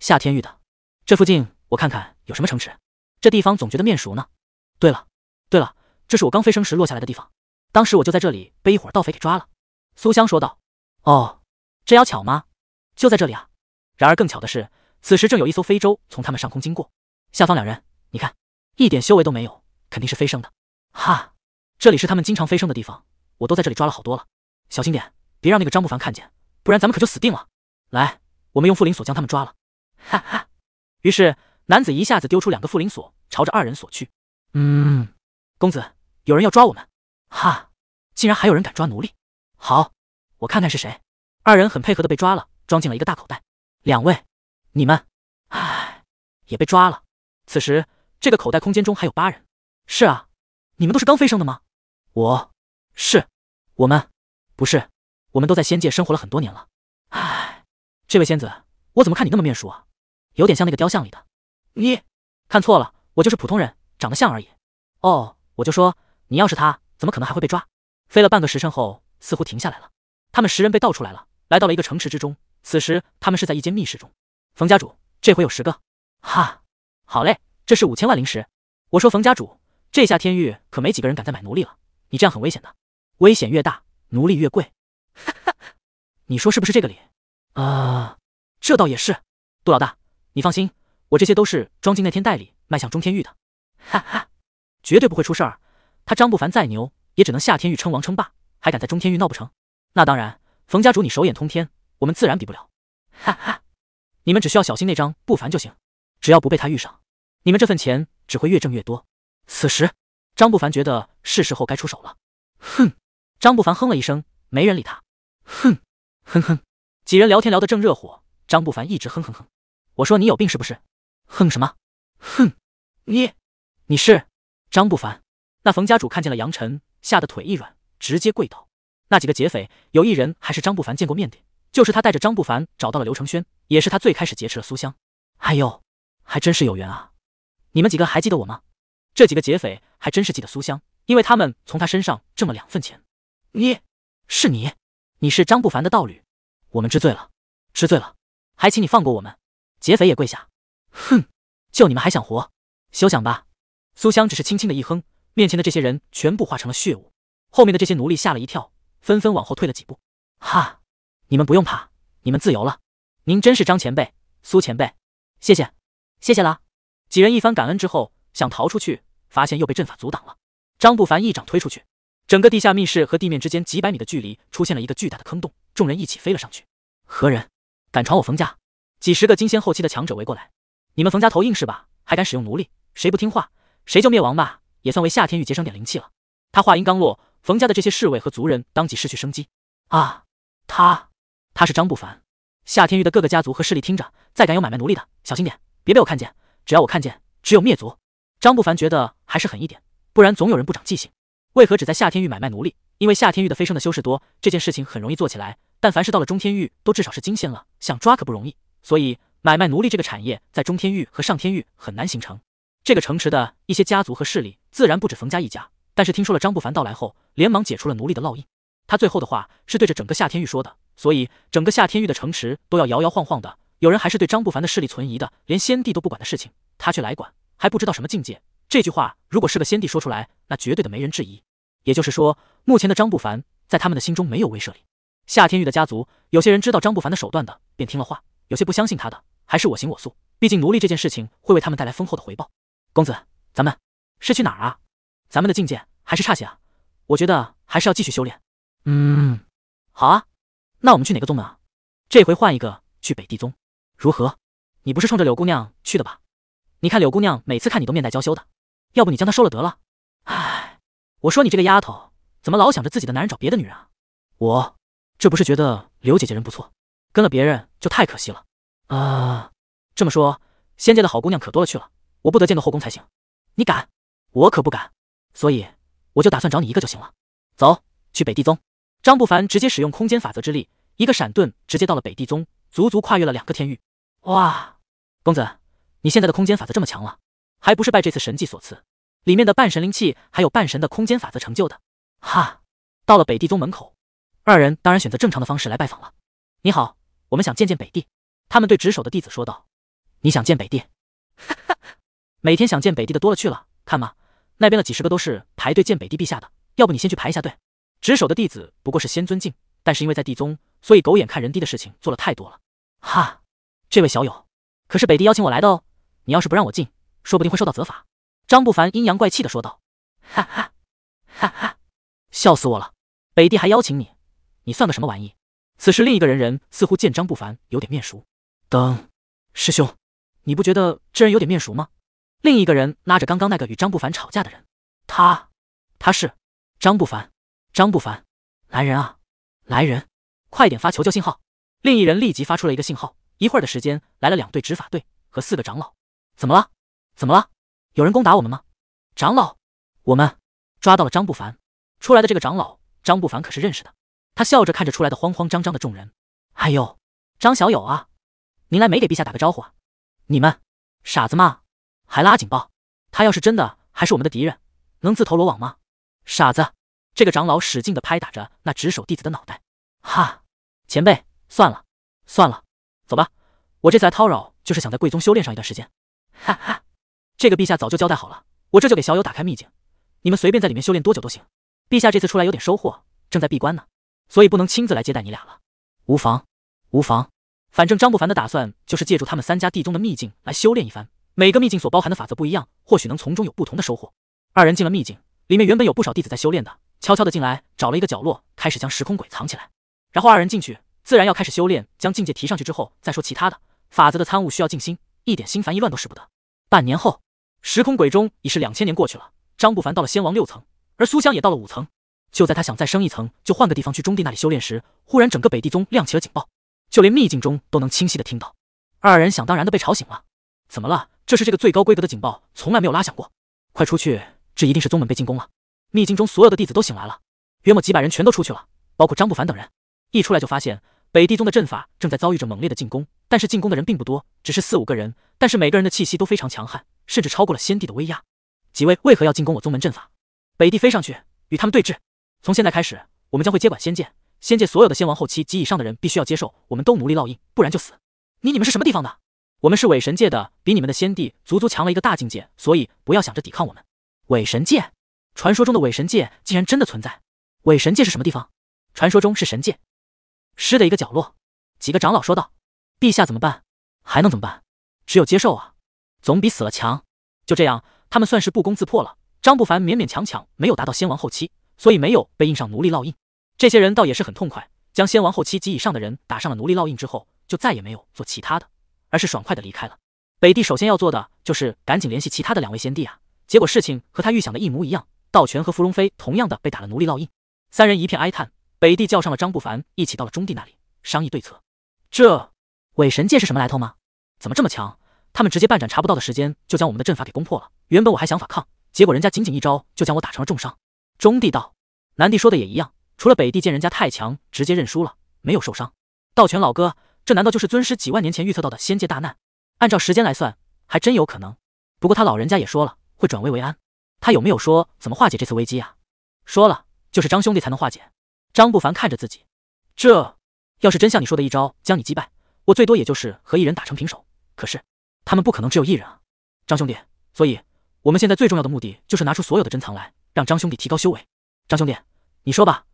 夏天玉的这附近，我看看有什么城池。这地方总觉得面熟呢。对了，对了，这是我刚飞升时落下来的地方，当时我就在这里被一伙盗匪给抓了。苏香说道：“哦，这要巧吗？就在这里啊！然而更巧的是，此时正有一艘飞舟从他们上空经过，下方两人，你看，一点修为都没有，肯定是飞升的。哈，这里是他们经常飞升的地方，我都在这里抓了好多了。小心点，别让那个张不凡看见，不然咱们可就死定了。”来，我们用缚灵锁将他们抓了。哈哈。于是男子一下子丢出两个缚灵锁，朝着二人锁去。嗯，公子，有人要抓我们。哈，竟然还有人敢抓奴隶？好，我看看是谁。二人很配合的被抓了，装进了一个大口袋。两位，你们，唉，也被抓了。此时这个口袋空间中还有八人。是啊，你们都是刚飞升的吗？我，是，我们，不是，我们都在仙界生活了很多年了。这位仙子，我怎么看你那么面熟啊？有点像那个雕像里的。你看错了，我就是普通人，长得像而已。哦，我就说你要是他，怎么可能还会被抓？飞了半个时辰后，似乎停下来了。他们十人被倒出来了，来到了一个城池之中。此时他们是在一间密室中。冯家主，这回有十个。哈，好嘞，这是五千万灵石。我说冯家主，这下天域可没几个人敢再买奴隶了。你这样很危险的，危险越大，奴隶越贵。哈哈，你说是不是这个理？啊，这倒也是，杜老大，你放心，我这些都是装进那天袋里卖向中天域的，哈哈，绝对不会出事儿。他张不凡再牛，也只能下天域称王称霸，还敢在中天域闹不成？那当然，冯家主你手眼通天，我们自然比不了，哈哈。你们只需要小心那张不凡就行，只要不被他遇上，你们这份钱只会越挣越多。此时，张不凡觉得是时候该出手了。哼，张不凡哼了一声，没人理他。哼，哼哼。几人聊天聊得正热火，张不凡一直哼哼哼。我说你有病是不是？哼什么？哼！你，你是张不凡。那冯家主看见了杨晨，吓得腿一软，直接跪倒。那几个劫匪有一人还是张不凡见过面的，就是他带着张不凡找到了刘承轩，也是他最开始劫持了苏香。哎呦，还真是有缘啊！你们几个还记得我吗？这几个劫匪还真是记得苏香，因为他们从他身上挣了两份钱。你，是你，你是张不凡的道侣。我们知罪了，知罪了，还请你放过我们。劫匪也跪下。哼，就你们还想活，休想吧！苏香只是轻轻的一哼，面前的这些人全部化成了血雾。后面的这些奴隶吓了一跳，纷纷往后退了几步。哈，你们不用怕，你们自由了。您真是张前辈、苏前辈，谢谢，谢谢啦。几人一番感恩之后，想逃出去，发现又被阵法阻挡了。张不凡一掌推出去，整个地下密室和地面之间几百米的距离出现了一个巨大的坑洞。众人一起飞了上去。何人敢闯我冯家？几十个金仙后期的强者围过来。你们冯家头硬是吧？还敢使用奴隶？谁不听话，谁就灭亡吧！也算为夏天玉节省点灵气了。他话音刚落，冯家的这些侍卫和族人当即失去生机。啊！他他是张不凡。夏天玉的各个家族和势力听着，再敢有买卖奴隶的，小心点，别被我看见。只要我看见，只有灭族。张不凡觉得还是狠一点，不然总有人不长记性。为何只在夏天玉买卖奴隶？因为夏天玉的飞升的修士多，这件事情很容易做起来。但凡是到了中天域，都至少是金仙了，想抓可不容易。所以买卖奴隶这个产业在中天域和上天域很难形成。这个城池的一些家族和势力自然不止冯家一家，但是听说了张不凡到来后，连忙解除了奴隶的烙印。他最后的话是对着整个夏天域说的，所以整个夏天域的城池都要摇摇晃晃的。有人还是对张不凡的势力存疑的，连先帝都不管的事情，他却来管，还不知道什么境界。这句话如果是个先帝说出来，那绝对的没人质疑。也就是说，目前的张不凡在他们的心中没有威慑力。夏天玉的家族，有些人知道张不凡的手段的，便听了话；有些不相信他的，还是我行我素。毕竟奴隶这件事情会为他们带来丰厚的回报。公子，咱们是去哪儿啊？咱们的境界还是差些啊，我觉得还是要继续修炼。嗯，好啊，那我们去哪个宗门啊？这回换一个，去北帝宗，如何？你不是冲着柳姑娘去的吧？你看柳姑娘每次看你都面带娇羞的，要不你将她收了得了？唉，我说你这个丫头，怎么老想着自己的男人找别的女人啊？我。这不是觉得刘姐姐人不错，跟了别人就太可惜了啊！这么说，仙界的好姑娘可多了去了，我不得见到后宫才行。你敢？我可不敢，所以我就打算找你一个就行了。走，去北帝宗。张不凡直接使用空间法则之力，一个闪遁，直接到了北帝宗，足足跨越了两个天域。哇！公子，你现在的空间法则这么强了，还不是拜这次神迹所赐？里面的半神灵气，还有半神的空间法则成就的。哈，到了北帝宗门口。二人当然选择正常的方式来拜访了。你好，我们想见见北帝。他们对值守的弟子说道：“你想见北帝？”哈哈，每天想见北帝的多了去了。看嘛，那边的几十个都是排队见北帝陛下的。要不你先去排一下队。值守的弟子不过是先尊敬，但是因为在帝宗，所以狗眼看人低的事情做了太多了。哈，这位小友，可是北帝邀请我来的哦。你要是不让我进，说不定会受到责罚。张不凡阴阳怪气的说道：“哈哈，哈哈，笑死我了。北帝还邀请你？”你算个什么玩意？此时，另一个人人似乎见张不凡有点面熟。等，师兄，你不觉得这人有点面熟吗？另一个人拉着刚刚那个与张不凡吵架的人。他，他是张不凡。张不凡，来人啊，来人，快点发求救信号！另一人立即发出了一个信号。一会儿的时间，来了两队执法队和四个长老。怎么了？怎么了？有人攻打我们吗？长老，我们抓到了张不凡。出来的这个长老，张不凡可是认识的。他笑着看着出来的慌慌张张的众人，哎呦，张小友啊，您来没给陛下打个招呼啊？你们傻子吗？还拉警报？他要是真的还是我们的敌人，能自投罗网吗？傻子！这个长老使劲的拍打着那值守弟子的脑袋。哈，前辈，算了，算了，走吧。我这次来叨扰，就是想在贵宗修炼上一段时间。哈哈，这个陛下早就交代好了，我这就给小友打开秘境，你们随便在里面修炼多久都行。陛下这次出来有点收获，正在闭关呢。所以不能亲自来接待你俩了。无妨，无妨。反正张不凡的打算就是借助他们三家地宗的秘境来修炼一番。每个秘境所包含的法则不一样，或许能从中有不同的收获。二人进了秘境，里面原本有不少弟子在修炼的，悄悄的进来，找了一个角落，开始将时空鬼藏起来。然后二人进去，自然要开始修炼，将境界提上去之后再说其他的。法则的参悟需要静心，一点心烦意乱都使不得。半年后，时空鬼中已是两千年过去了。张不凡到了仙王六层，而苏香也到了五层。就在他想再升一层，就换个地方去中地那里修炼时，忽然整个北地宗亮起了警报，就连秘境中都能清晰的听到。二人想当然的被吵醒了。怎么了？这是这个最高规格的警报，从来没有拉响过。快出去，这一定是宗门被进攻了。秘境中所有的弟子都醒来了，约莫几百人全都出去了，包括张不凡等人。一出来就发现北地宗的阵法正在遭遇着猛烈的进攻，但是进攻的人并不多，只是四五个人，但是每个人的气息都非常强悍，甚至超过了先帝的威压。几位为何要进攻我宗门阵法？北地飞上去与他们对峙。从现在开始，我们将会接管仙界。仙界所有的仙王后期及以上的人，必须要接受我们都奴隶烙印，不然就死。你你们是什么地方的？我们是伪神界的，比你们的先帝足足强了一个大境界，所以不要想着抵抗我们。伪神界，传说中的伪神界竟然真的存在？伪神界是什么地方？传说中是神界师的一个角落。几个长老说道：“陛下怎么办？还能怎么办？只有接受啊，总比死了强。”就这样，他们算是不攻自破了。张不凡勉勉强强没有达到仙王后期。所以没有被印上奴隶烙印，这些人倒也是很痛快，将先王、后期及以上的人打上了奴隶烙印之后，就再也没有做其他的，而是爽快的离开了。北帝首先要做的就是赶紧联系其他的两位先帝啊！结果事情和他预想的一模一样，道权和芙龙飞同样的被打了奴隶烙印，三人一片哀叹。北帝叫上了张不凡，一起到了中帝那里商议对策。这伪神界是什么来头吗？怎么这么强？他们直接半盏查不到的时间就将我们的阵法给攻破了。原本我还想反抗，结果人家仅仅一招就将我打成了重伤。中帝道，南帝说的也一样，除了北帝见人家太强，直接认输了，没有受伤。道全老哥，这难道就是尊师几万年前预测到的仙界大难？按照时间来算，还真有可能。不过他老人家也说了，会转危为安。他有没有说怎么化解这次危机啊？说了，就是张兄弟才能化解。张不凡看着自己，这要是真像你说的一招将你击败，我最多也就是和一人打成平手。可是他们不可能只有一人啊，张兄弟。所以我们现在最重要的目的就是拿出所有的珍藏来。让张兄弟提高修为。张兄弟，你说吧，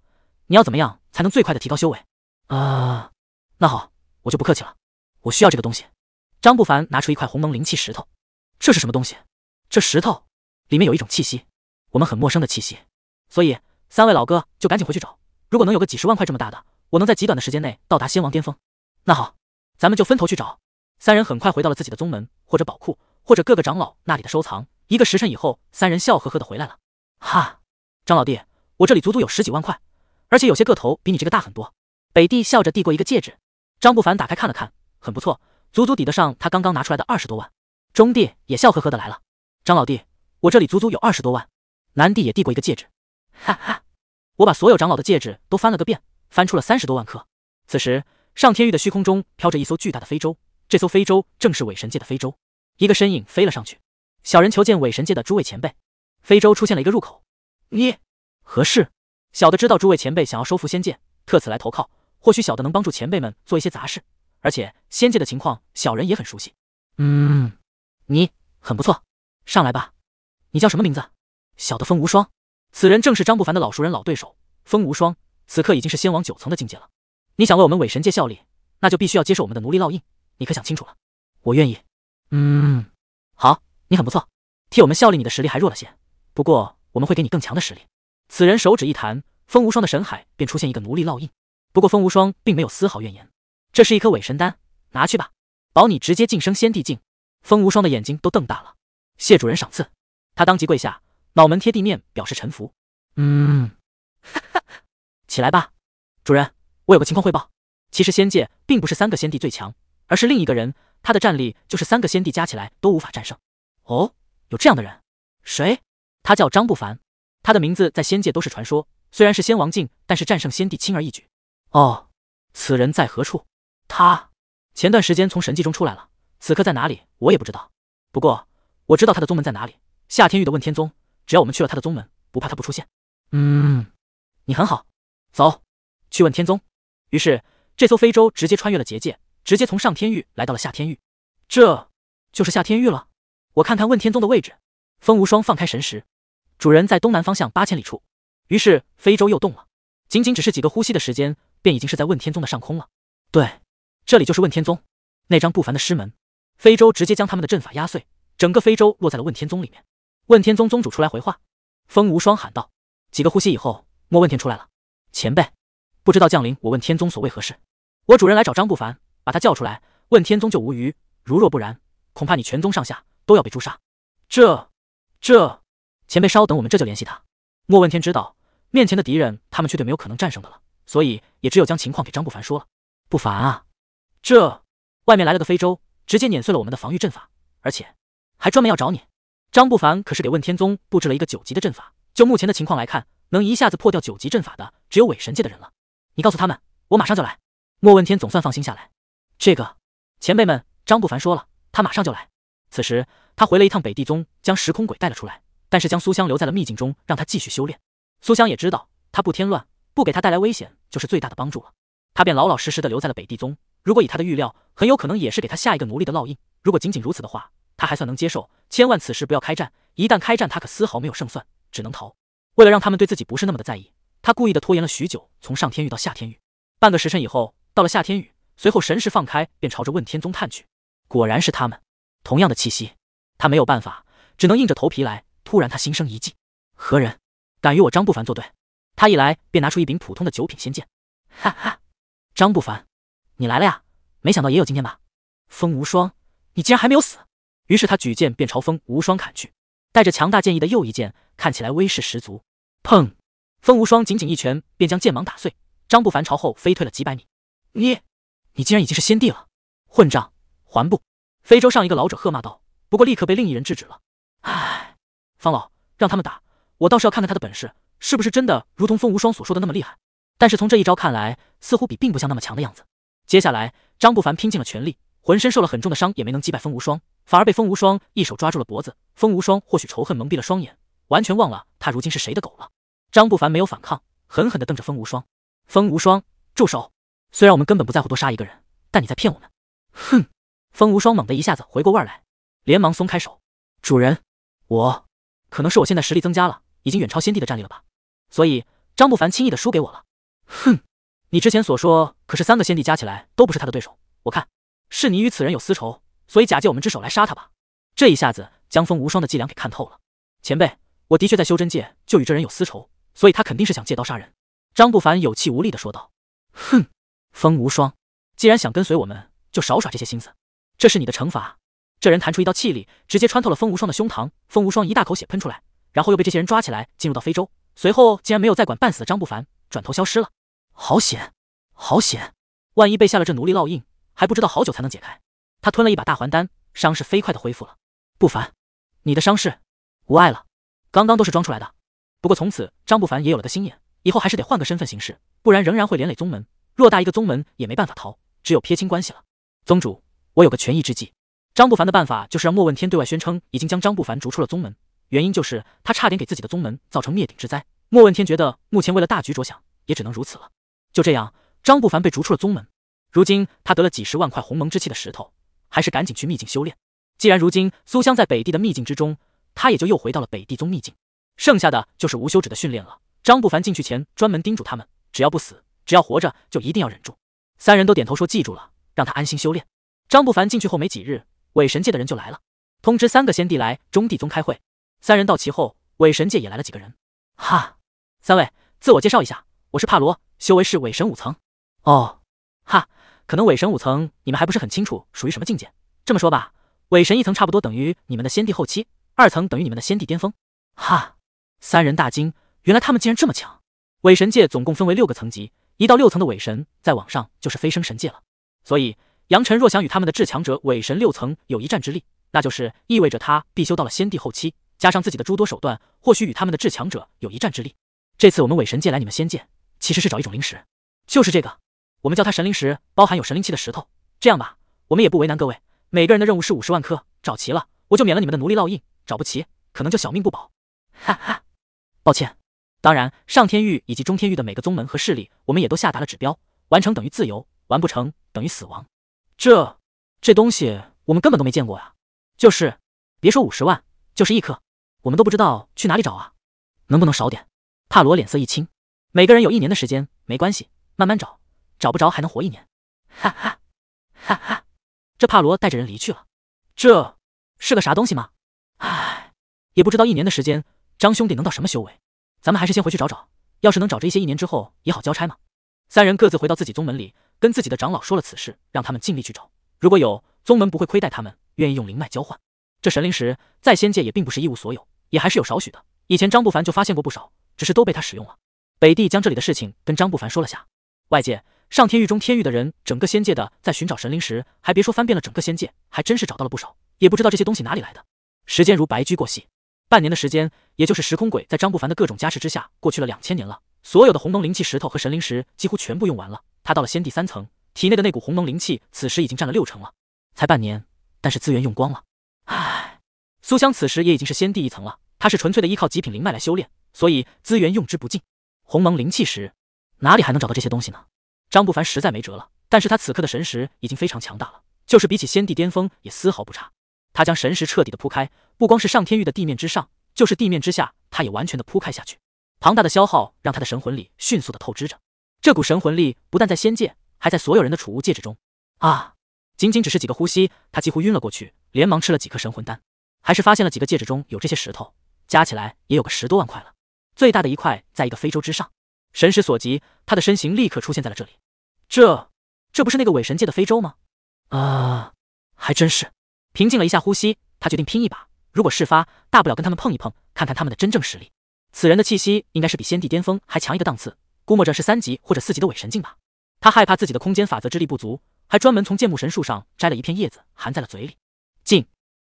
你要怎么样才能最快的提高修为？啊，那好，我就不客气了。我需要这个东西。张不凡拿出一块鸿蒙灵气石头。这是什么东西？这石头里面有一种气息，我们很陌生的气息。所以三位老哥就赶紧回去找。如果能有个几十万块这么大的，我能在极短的时间内到达仙王巅峰。那好，咱们就分头去找。三人很快回到了自己的宗门，或者宝库，或者各个长老那里的收藏。一个时辰以后，三人笑呵呵的回来了。哈，张老弟，我这里足足有十几万块，而且有些个头比你这个大很多。北帝笑着递过一个戒指，张不凡打开看了看，很不错，足足抵得上他刚刚拿出来的二十多万。中帝也笑呵呵的来了，张老弟，我这里足足有二十多万。南帝也递过一个戒指，哈哈，我把所有长老的戒指都翻了个遍，翻出了三十多万克。此时，上天域的虚空中飘着一艘巨大的飞舟，这艘飞舟正是伪神界的飞舟。一个身影飞了上去，小人求见伪神界的诸位前辈。非洲出现了一个入口，你何事？小的知道诸位前辈想要收服仙界，特此来投靠，或许小的能帮助前辈们做一些杂事，而且仙界的情况小人也很熟悉。嗯，你很不错，上来吧。你叫什么名字？小的风无双。此人正是张不凡的老熟人、老对手风无双，此刻已经是仙王九层的境界了。你想为我们伪神界效力，那就必须要接受我们的奴隶烙印，你可想清楚了？我愿意。嗯，好，你很不错，替我们效力，你的实力还弱了些。不过我们会给你更强的实力。此人手指一弹，风无双的神海便出现一个奴隶烙印。不过风无双并没有丝毫怨言。这是一颗伪神丹，拿去吧，保你直接晋升仙帝境。风无双的眼睛都瞪大了。谢主人赏赐，他当即跪下，脑门贴地面表示臣服。嗯，哈哈，起来吧。主人，我有个情况汇报。其实仙界并不是三个仙帝最强，而是另一个人，他的战力就是三个仙帝加起来都无法战胜。哦，有这样的人？谁？他叫张不凡，他的名字在仙界都是传说。虽然是仙王境，但是战胜仙帝轻而易举。哦，此人在何处？他前段时间从神迹中出来了，此刻在哪里？我也不知道。不过我知道他的宗门在哪里——夏天玉的问天宗。只要我们去了他的宗门，不怕他不出现。嗯，你很好。走，去问天宗。于是这艘飞舟直接穿越了结界，直接从上天域来到了夏天域。这就是夏天域了。我看看问天宗的位置。风无双放开神识。主人在东南方向八千里处，于是非洲又动了，仅仅只是几个呼吸的时间，便已经是在问天宗的上空了。对，这里就是问天宗，那张不凡的师门。非洲直接将他们的阵法压碎，整个非洲落在了问天宗里面。问天宗宗主出来回话，风无双喊道：“几个呼吸以后，莫问天出来了，前辈，不知道降临我问天宗所为何事？我主人来找张不凡，把他叫出来，问天宗就无虞。如若不然，恐怕你全宗上下都要被诛杀。”这，这。前辈稍等，我们这就联系他。莫问天知道面前的敌人，他们绝对没有可能战胜的了，所以也只有将情况给张不凡说了。不凡啊，这外面来了个非洲，直接碾碎了我们的防御阵法，而且还专门要找你。张不凡可是给问天宗布置了一个九级的阵法，就目前的情况来看，能一下子破掉九级阵法的，只有伪神界的人了。你告诉他们，我马上就来。莫问天总算放心下来。这个前辈们，张不凡说了，他马上就来。此时他回了一趟北地宗，将时空鬼带了出来。但是将苏香留在了秘境中，让他继续修炼。苏香也知道，他不添乱，不给他带来危险，就是最大的帮助了。他便老老实实的留在了北地宗。如果以他的预料，很有可能也是给他下一个奴隶的烙印。如果仅仅如此的话，他还算能接受。千万此事不要开战，一旦开战，他可丝毫没有胜算，只能逃。为了让他们对自己不是那么的在意，他故意的拖延了许久，从上天域到下天域，半个时辰以后，到了下天域，随后神识放开，便朝着问天宗探去。果然是他们，同样的气息，他没有办法，只能硬着头皮来。突然，他心生一计，何人敢与我张不凡作对？他一来便拿出一柄普通的九品仙剑，哈哈，张不凡，你来了呀！没想到也有今天吧，风无双，你竟然还没有死！于是他举剑便朝风无双砍去，带着强大剑意的又一剑，看起来威势十足。砰！风无双仅仅一拳便将剑芒打碎，张不凡朝后飞退了几百米。你，你竟然已经是仙帝了，混账，还不！非洲上一个老者喝骂道，不过立刻被另一人制止了。唉。方老让他们打，我倒是要看看他的本事是不是真的如同风无双所说的那么厉害。但是从这一招看来，似乎比并不像那么强的样子。接下来，张不凡拼尽了全力，浑身受了很重的伤，也没能击败风无双，反而被风无双一手抓住了脖子。风无双或许仇恨蒙蔽了双眼，完全忘了他如今是谁的狗了。张不凡没有反抗，狠狠地瞪着风无双。风无双，住手！虽然我们根本不在乎多杀一个人，但你在骗我们！哼！风无双猛地一下子回过味来，连忙松开手。主人，我。可能是我现在实力增加了，已经远超先帝的战力了吧？所以张不凡轻易的输给我了。哼，你之前所说可是三个先帝加起来都不是他的对手，我看是你与此人有私仇，所以假借我们之手来杀他吧。这一下子将风无双的伎俩给看透了。前辈，我的确在修真界就与这人有私仇，所以他肯定是想借刀杀人。张不凡有气无力的说道。哼，风无双，既然想跟随我们，就少耍这些心思，这是你的惩罚。这人弹出一道气力，直接穿透了风无双的胸膛，风无双一大口血喷出来，然后又被这些人抓起来进入到非洲，随后竟然没有再管半死的张不凡，转头消失了。好险，好险！万一被下了这奴隶烙印，还不知道好久才能解开。他吞了一把大还丹，伤势飞快的恢复了。不凡，你的伤势无碍了，刚刚都是装出来的。不过从此张不凡也有了个心眼，以后还是得换个身份行事，不然仍然会连累宗门。偌大一个宗门也没办法逃，只有撇清关系了。宗主，我有个权宜之计。张不凡的办法就是让莫问天对外宣称已经将张不凡逐出了宗门，原因就是他差点给自己的宗门造成灭顶之灾。莫问天觉得目前为了大局着想，也只能如此了。就这样，张不凡被逐出了宗门。如今他得了几十万块鸿蒙之气的石头，还是赶紧去秘境修炼。既然如今苏香在北地的秘境之中，他也就又回到了北地宗秘境。剩下的就是无休止的训练了。张不凡进去前专门叮嘱他们，只要不死，只要活着，就一定要忍住。三人都点头说记住了，让他安心修炼。张不凡进去后没几日。伪神界的人就来了，通知三个仙帝来中帝宗开会。三人到齐后，伪神界也来了几个人。哈，三位，自我介绍一下，我是帕罗，修为是伪神五层。哦，哈，可能伪神五层你们还不是很清楚属于什么境界。这么说吧，伪神一层差不多等于你们的先帝后期，二层等于你们的先帝巅峰。哈，三人大惊，原来他们竟然这么强。伪神界总共分为六个层级，一到六层的伪神，再往上就是飞升神界了。所以。杨晨若想与他们的至强者伪神六层有一战之力，那就是意味着他必修到了先帝后期，加上自己的诸多手段，或许与他们的至强者有一战之力。这次我们伪神界来你们仙界，其实是找一种灵石，就是这个，我们叫它神灵石，包含有神灵气的石头。这样吧，我们也不为难各位，每个人的任务是五十万颗，找齐了我就免了你们的奴隶烙印，找不齐可能就小命不保。哈哈，抱歉，当然上天域以及中天域的每个宗门和势力，我们也都下达了指标，完成等于自由，完不成等于死亡。这，这东西我们根本都没见过呀！就是，别说五十万，就是一颗，我们都不知道去哪里找啊！能不能少点？帕罗脸色一青，每个人有一年的时间，没关系，慢慢找，找不着还能活一年。哈哈，哈哈！这帕罗带着人离去了。这是个啥东西吗？唉，也不知道一年的时间，张兄弟能到什么修为？咱们还是先回去找找，要是能找着一些，一年之后也好交差嘛。三人各自回到自己宗门里。跟自己的长老说了此事，让他们尽力去找。如果有宗门，不会亏待他们，愿意用灵脉交换。这神灵石在仙界也并不是一无所有，也还是有少许的。以前张不凡就发现过不少，只是都被他使用了。北帝将这里的事情跟张不凡说了下。外界上天狱中天域的人，整个仙界的在寻找神灵石，还别说翻遍了整个仙界，还真是找到了不少。也不知道这些东西哪里来的。时间如白驹过隙，半年的时间，也就是时空鬼在张不凡的各种加持之下，过去了两千年了。所有的鸿蒙灵气石头和神灵石几乎全部用完了。他到了仙帝三层，体内的那股鸿蒙灵气此时已经占了六成了。才半年，但是资源用光了。唉，苏香此时也已经是仙帝一层了，她是纯粹的依靠极品灵脉来修炼，所以资源用之不尽。鸿蒙灵气石，哪里还能找到这些东西呢？张不凡实在没辙了，但是他此刻的神识已经非常强大了，就是比起仙帝巅峰也丝毫不差。他将神识彻底的铺开，不光是上天域的地面之上，就是地面之下，他也完全的铺开下去。庞大的消耗让他的神魂里迅速的透支着。这股神魂力不但在仙界，还在所有人的储物戒指中啊！仅仅只是几个呼吸，他几乎晕了过去，连忙吃了几颗神魂丹，还是发现了几个戒指中有这些石头，加起来也有个十多万块了。最大的一块在一个非洲之上，神识所及，他的身形立刻出现在了这里。这，这不是那个伪神界的非洲吗？啊，还真是！平静了一下呼吸，他决定拼一把。如果事发，大不了跟他们碰一碰，看看他们的真正实力。此人的气息应该是比仙帝巅峰还强一个档次。估摸着是三级或者四级的伪神境吧，他害怕自己的空间法则之力不足，还专门从剑木神树上摘了一片叶子含在了嘴里。进，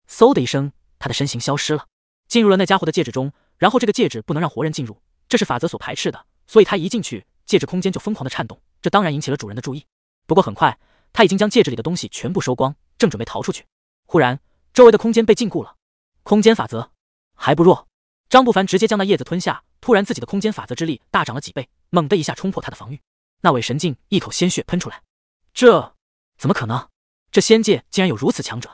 嗖的一声，他的身形消失了，进入了那家伙的戒指中。然后这个戒指不能让活人进入，这是法则所排斥的，所以他一进去，戒指空间就疯狂的颤动，这当然引起了主人的注意。不过很快，他已经将戒指里的东西全部收光，正准备逃出去，忽然周围的空间被禁锢了，空间法则还不弱。张不凡直接将那叶子吞下，突然自己的空间法则之力大涨了几倍。猛地一下冲破他的防御，那伪神境一口鲜血喷出来。这怎么可能？这仙界竟然有如此强者！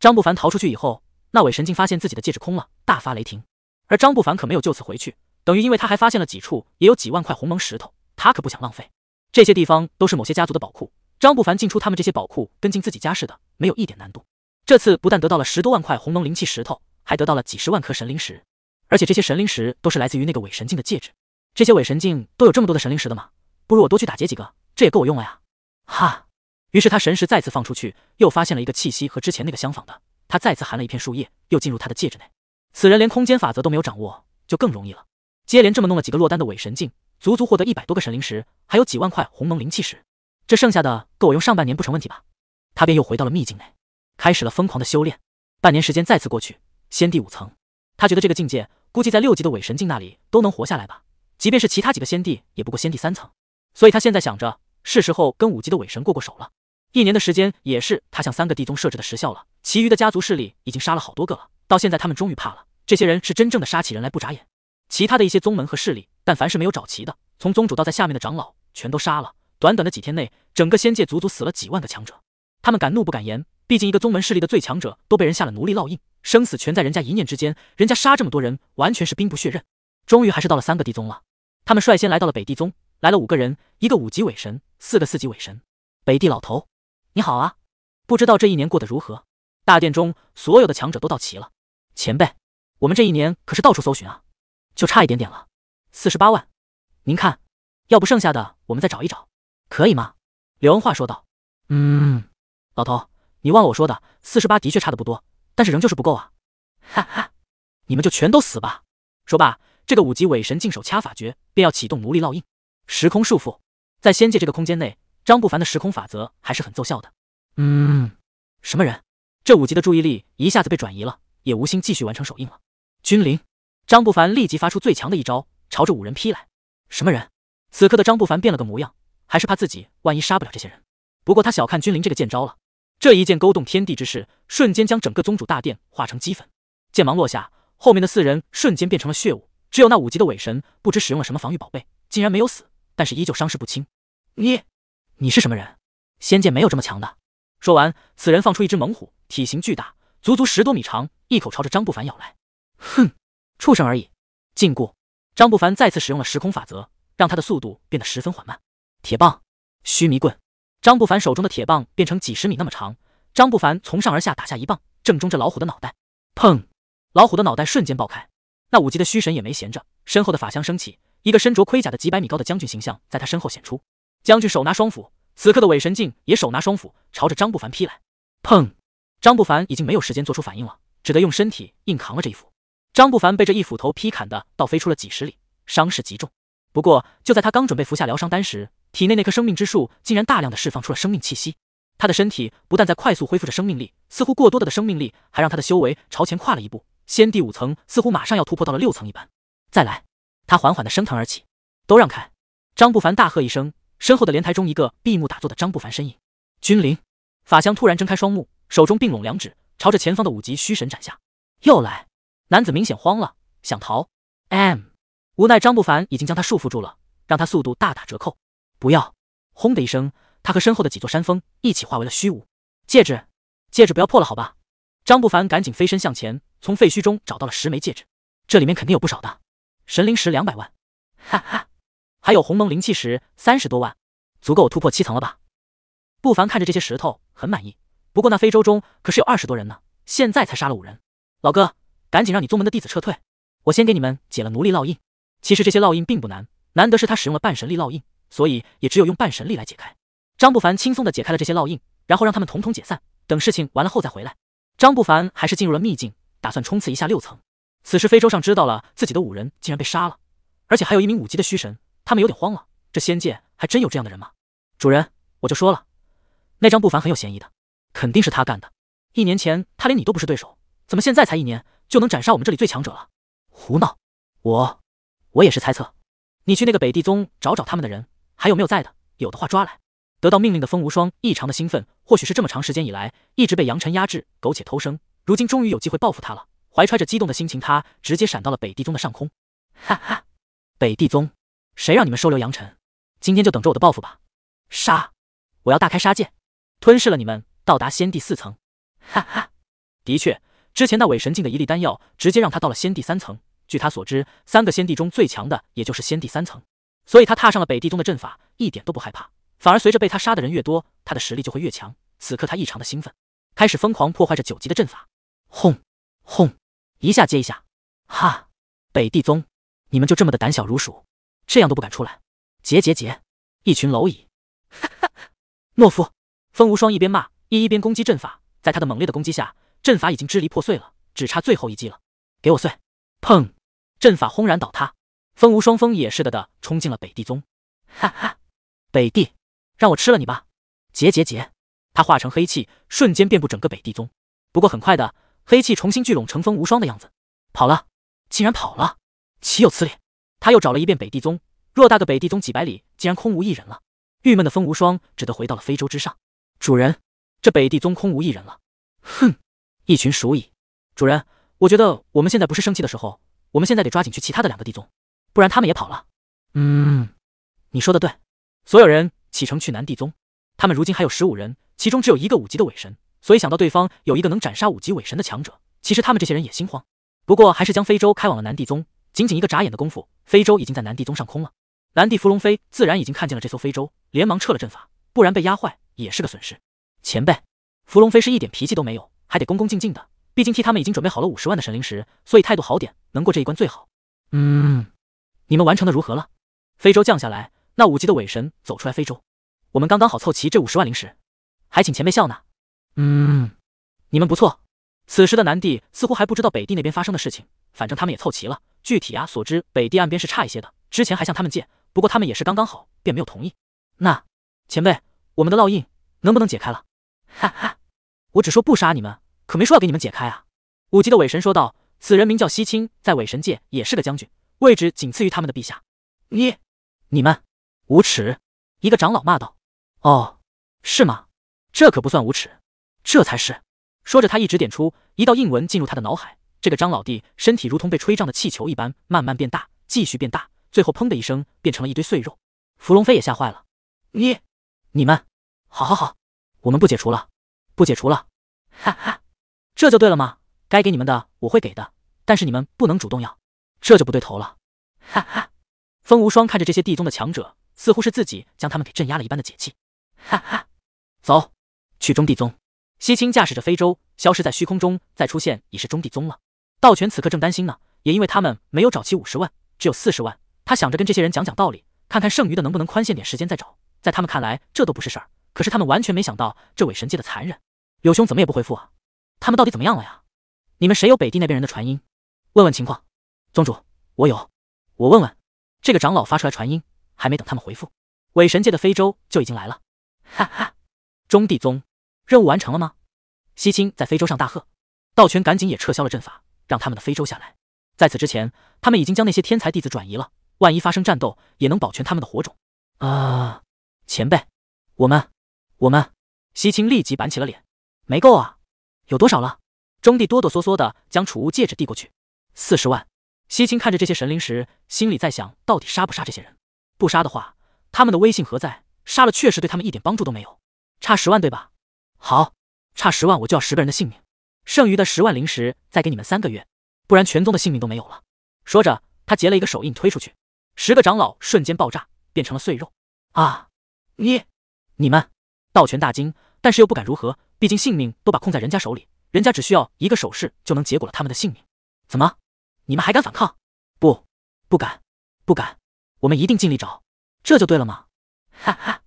张不凡逃出去以后，那伪神境发现自己的戒指空了，大发雷霆。而张不凡可没有就此回去，等于因为他还发现了几处也有几万块鸿蒙石头，他可不想浪费。这些地方都是某些家族的宝库，张不凡进出他们这些宝库，跟进自己家似的，没有一点难度。这次不但得到了十多万块鸿蒙灵气石头，还得到了几十万颗神灵石，而且这些神灵石都是来自于那个伪神境的戒指。这些伪神境都有这么多的神灵石的吗？不如我多去打劫几个，这也够我用了呀！哈！于是他神识再次放出去，又发现了一个气息和之前那个相仿的。他再次含了一片树叶，又进入他的戒指内。此人连空间法则都没有掌握，就更容易了。接连这么弄了几个落单的伪神境，足足获得一百多个神灵石，还有几万块鸿蒙灵气石。这剩下的够我用上半年不成问题吧？他便又回到了秘境内，开始了疯狂的修炼。半年时间再次过去，先帝五层。他觉得这个境界，估计在六级的伪神境那里都能活下来吧。即便是其他几个仙帝，也不过仙帝三层，所以他现在想着，是时候跟五级的伪神过过手了。一年的时间，也是他向三个地宗设置的时效了。其余的家族势力已经杀了好多个了，到现在他们终于怕了。这些人是真正的杀起人来不眨眼。其他的一些宗门和势力，但凡是没有找齐的，从宗主到在下面的长老，全都杀了。短短的几天内，整个仙界足足死了几万个强者。他们敢怒不敢言，毕竟一个宗门势力的最强者都被人下了奴隶烙印，生死全在人家一念之间。人家杀这么多人，完全是兵不血刃。终于还是到了三个地宗了，他们率先来到了北地宗，来了五个人，一个五级伪神，四个四级伪神。北地老头，你好啊，不知道这一年过得如何？大殿中所有的强者都到齐了，前辈，我们这一年可是到处搜寻啊，就差一点点了，四十八万，您看，要不剩下的我们再找一找，可以吗？刘文化说道。嗯，老头，你忘了我说的，四十八的确差的不多，但是仍旧是不够啊。哈哈，你们就全都死吧！说罢。这个五级伪神净手掐法诀，便要启动奴隶烙印、时空束缚。在仙界这个空间内，张不凡的时空法则还是很奏效的。嗯，什么人？这五级的注意力一下子被转移了，也无心继续完成手印了。君临，张不凡立即发出最强的一招，朝着五人劈来。什么人？此刻的张不凡变了个模样，还是怕自己万一杀不了这些人。不过他小看君临这个剑招了，这一剑勾动天地之势，瞬间将整个宗主大殿化成齑粉。剑芒落下，后面的四人瞬间变成了血雾。只有那五级的伪神不知使用了什么防御宝贝，竟然没有死，但是依旧伤势不轻。你，你是什么人？仙界没有这么强的。说完，此人放出一只猛虎，体型巨大，足足十多米长，一口朝着张不凡咬来。哼，畜生而已。禁锢！张不凡再次使用了时空法则，让他的速度变得十分缓慢。铁棒，须弥棍。张不凡手中的铁棒变成几十米那么长，张不凡从上而下打下一棒，正中这老虎的脑袋。砰！老虎的脑袋瞬间爆开。那五级的虚神也没闲着，身后的法相升起，一个身着盔甲的几百米高的将军形象在他身后显出。将军手拿双斧，此刻的伪神境也手拿双斧，朝着张不凡劈来。砰！张不凡已经没有时间做出反应了，只得用身体硬扛了这一斧。张不凡被这一斧头劈砍的倒飞出了几十里，伤势极重。不过就在他刚准备服下疗伤丹时，体内那棵生命之树竟然大量的释放出了生命气息。他的身体不但在快速恢复着生命力，似乎过多的的生命力还让他的修为朝前跨了一步。先帝五层似乎马上要突破到了六层一般，再来！他缓缓的升腾而起，都让开！张不凡大喝一声，身后的莲台中一个闭目打坐的张不凡身影。君临法香突然睁开双目，手中并拢两指，朝着前方的五级虚神斩下。又来！男子明显慌了，想逃。M，无奈张不凡已经将他束缚住了，让他速度大打折扣。不要！轰的一声，他和身后的几座山峰一起化为了虚无。戒指，戒指不要破了好吧！张不凡赶紧飞身向前。从废墟中找到了十枚戒指，这里面肯定有不少的神灵石，两百万，哈哈，还有鸿蒙灵气石三十多万，足够我突破七层了吧？不凡看着这些石头很满意，不过那非洲中可是有二十多人呢，现在才杀了五人，老哥，赶紧让你宗门的弟子撤退，我先给你们解了奴隶烙印。其实这些烙印并不难，难得是他使用了半神力烙印，所以也只有用半神力来解开。张不凡轻松的解开了这些烙印，然后让他们统统解散，等事情完了后再回来。张不凡还是进入了秘境。打算冲刺一下六层。此时非洲上知道了自己的五人竟然被杀了，而且还有一名五级的虚神，他们有点慌了。这仙界还真有这样的人吗？主人，我就说了，那张不凡很有嫌疑的，肯定是他干的。一年前他连你都不是对手，怎么现在才一年就能斩杀我们这里最强者了？胡闹！我，我也是猜测。你去那个北帝宗找找他们的人，还有没有在的？有的话抓来。得到命令的风无双异常的兴奋，或许是这么长时间以来一直被杨尘压制，苟且偷生。如今终于有机会报复他了，怀揣着激动的心情，他直接闪到了北帝宗的上空。哈哈，北帝宗，谁让你们收留杨晨？今天就等着我的报复吧！杀！我要大开杀戒，吞噬了你们，到达仙帝四层。哈哈，的确，之前那伪神境的一粒丹药，直接让他到了仙帝三层。据他所知，三个仙帝中最强的也就是仙帝三层，所以他踏上了北帝宗的阵法，一点都不害怕，反而随着被他杀的人越多，他的实力就会越强。此刻他异常的兴奋，开始疯狂破坏着九级的阵法。轰，轰，一下接一下，哈！北地宗，你们就这么的胆小如鼠，这样都不敢出来？结结结，一群蝼蚁！哈哈，懦夫！风无双一边骂一一边攻击阵法，在他的猛烈的攻击下，阵法已经支离破碎了，只差最后一击了，给我碎！砰！阵法轰然倒塌，风无双疯也似的的冲进了北地宗。哈哈，北地，让我吃了你吧！结结结，他化成黑气，瞬间遍布整个北地宗。不过很快的。黑气重新聚拢成风无双的样子，跑了，竟然跑了，岂有此理！他又找了一遍北地宗，偌大的北地宗几百里竟然空无一人了。郁闷的风无双只得回到了非洲之上。主人，这北地宗空无一人了。哼，一群鼠蚁！主人，我觉得我们现在不是生气的时候，我们现在得抓紧去其他的两个地宗，不然他们也跑了。嗯，你说的对，所有人启程去南地宗。他们如今还有十五人，其中只有一个五级的伪神。所以想到对方有一个能斩杀五级伪神的强者，其实他们这些人也心慌，不过还是将非洲开往了南帝宗。仅仅一个眨眼的功夫，非洲已经在南帝宗上空了。南帝伏龙飞自然已经看见了这艘非洲，连忙撤了阵法，不然被压坏也是个损失。前辈，伏龙飞是一点脾气都没有，还得恭恭敬敬的，毕竟替他们已经准备好了五十万的神灵石，所以态度好点，能过这一关最好。嗯，你们完成的如何了？非洲降下来，那五级的伪神走出来，非洲，我们刚刚好凑齐这五十万灵石，还请前辈笑纳。嗯，你们不错。此时的南帝似乎还不知道北帝那边发生的事情，反正他们也凑齐了。具体啊，所知北帝岸边是差一些的，之前还向他们借，不过他们也是刚刚好，便没有同意。那前辈，我们的烙印能不能解开了？哈哈，我只说不杀你们，可没说要给你们解开啊！五级的伪神说道。此人名叫西青，在伪神界也是个将军，位置仅次于他们的陛下。你，你们无耻！一个长老骂道。哦，是吗？这可不算无耻。这才是说着，他一指点出一道印纹进入他的脑海。这个张老弟身体如同被吹胀的气球一般，慢慢变大，继续变大，最后砰的一声变成了一堆碎肉。符龙飞也吓坏了，你你们好好好，我们不解除了，不解除了，哈哈，这就对了吗？该给你们的我会给的，但是你们不能主动要，这就不对头了，哈哈。风无双看着这些地宗的强者，似乎是自己将他们给镇压了一般的解气，哈哈，走去中地宗。西青驾驶着飞舟消失在虚空中，再出现已是中帝宗了。道权此刻正担心呢，也因为他们没有找齐五十万，只有四十万。他想着跟这些人讲讲道理，看看剩余的能不能宽限点时间再找。在他们看来，这都不是事儿。可是他们完全没想到这伪神界的残忍。有兄怎么也不回复啊？他们到底怎么样了呀？你们谁有北地那边人的传音？问问情况。宗主，我有，我问问。这个长老发出来传音，还没等他们回复，伪神界的飞舟就已经来了。哈哈，中帝宗。任务完成了吗？西青在非洲上大喝，道权赶紧也撤销了阵法，让他们的非洲下来。在此之前，他们已经将那些天才弟子转移了，万一发生战斗，也能保全他们的火种。啊，前辈，我们，我们！西青立即板起了脸，没够啊！有多少了？中帝哆哆嗦嗦的将储物戒指递过去，四十万。西青看着这些神灵时，心里在想到底杀不杀这些人？不杀的话，他们的威信何在？杀了确实对他们一点帮助都没有。差十万对吧？好，差十万我就要十个人的性命，剩余的十万灵石再给你们三个月，不然全宗的性命都没有了。说着，他结了一个手印推出去，十个长老瞬间爆炸，变成了碎肉。啊！你、你们，道全大惊，但是又不敢如何，毕竟性命都把控在人家手里，人家只需要一个手势就能结果了他们的性命。怎么，你们还敢反抗？不，不敢，不敢。我们一定尽力找，这就对了吗？哈哈，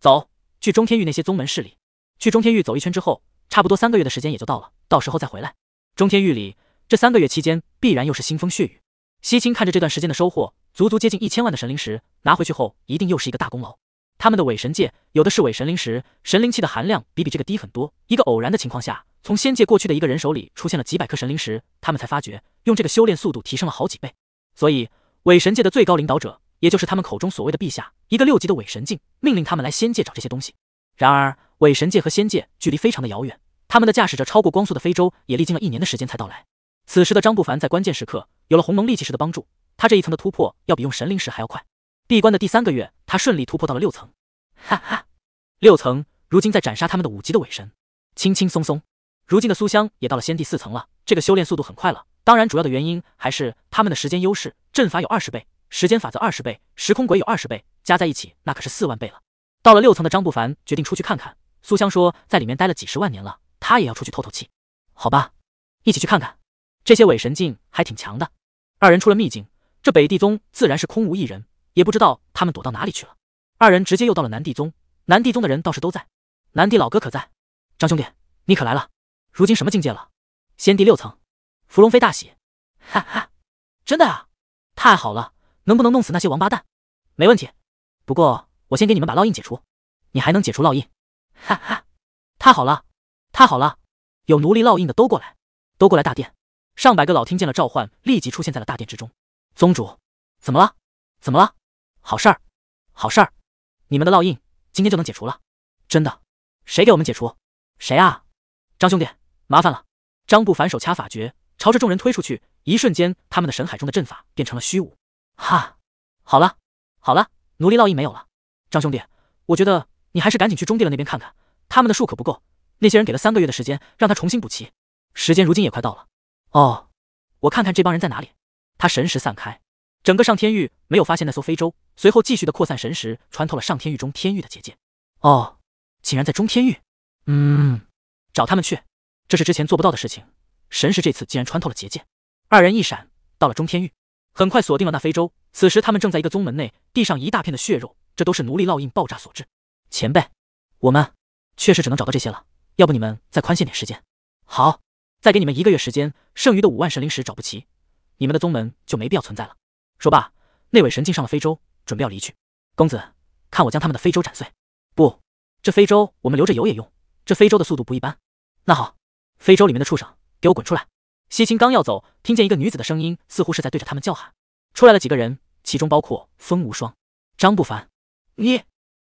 走去中天域那些宗门势力。去中天域走一圈之后，差不多三个月的时间也就到了，到时候再回来。中天域里这三个月期间，必然又是腥风血雨。西青看着这段时间的收获，足足接近一千万的神灵石，拿回去后一定又是一个大功劳。他们的伪神界有的是伪神灵石，神灵气的含量比比这个低很多。一个偶然的情况下，从仙界过去的一个人手里出现了几百颗神灵石，他们才发觉用这个修炼速度提升了好几倍。所以伪神界的最高领导者，也就是他们口中所谓的陛下，一个六级的伪神境，命令他们来仙界找这些东西。然而。伪神界和仙界距离非常的遥远，他们的驾驶着超过光速的飞舟也历经了一年的时间才到来。此时的张不凡在关键时刻有了鸿蒙力气石的帮助，他这一层的突破要比用神灵石还要快。闭关的第三个月，他顺利突破到了六层。哈哈，六层，如今在斩杀他们的五级的伪神，轻轻松松。如今的苏香也到了仙帝四层了，这个修炼速度很快了。当然，主要的原因还是他们的时间优势，阵法有二十倍，时间法则二十倍，时空鬼有二十倍，加在一起那可是四万倍了。到了六层的张不凡决定出去看看。苏香说：“在里面待了几十万年了，他也要出去透透气，好吧，一起去看看。这些伪神境还挺强的。”二人出了秘境，这北地宗自然是空无一人，也不知道他们躲到哪里去了。二人直接又到了南地宗，南地宗的人倒是都在。南地老哥可在？张兄弟，你可来了！如今什么境界了？先帝六层。符龙飞大喜，哈哈，真的啊！太好了，能不能弄死那些王八蛋？没问题。不过我先给你们把烙印解除。你还能解除烙印？哈哈，太好了，太好了！有奴隶烙印的都过来，都过来大殿。上百个老听见了召唤，立即出现在了大殿之中。宗主，怎么了？怎么了？好事儿，好事儿！你们的烙印今天就能解除了，真的。谁给我们解除？谁啊？张兄弟，麻烦了。张不凡手掐法诀，朝着众人推出去。一瞬间，他们的神海中的阵法变成了虚无。哈，好了，好了，奴隶烙印没有了。张兄弟，我觉得。你还是赶紧去中地了那边看看，他们的树可不够。那些人给了三个月的时间让他重新补齐，时间如今也快到了。哦，我看看这帮人在哪里。他神识散开，整个上天域没有发现那艘飞舟。随后继续的扩散神识，穿透了上天域中天域的结界。哦，竟然在中天域。嗯，找他们去，这是之前做不到的事情。神识这次竟然穿透了结界。二人一闪到了中天域，很快锁定了那非洲。此时他们正在一个宗门内，地上一大片的血肉，这都是奴隶烙印爆炸所致。前辈，我们确实只能找到这些了，要不你们再宽限点时间？好，再给你们一个月时间，剩余的五万神灵石找不齐，你们的宗门就没必要存在了。说罢，那位神竟上了非洲，准备要离去。公子，看我将他们的非洲斩碎！不，这非洲我们留着有也用，这非洲的速度不一般。那好，非洲里面的畜生，给我滚出来！西青刚要走，听见一个女子的声音，似乎是在对着他们叫喊。出来了几个人，其中包括风无双、张不凡。你。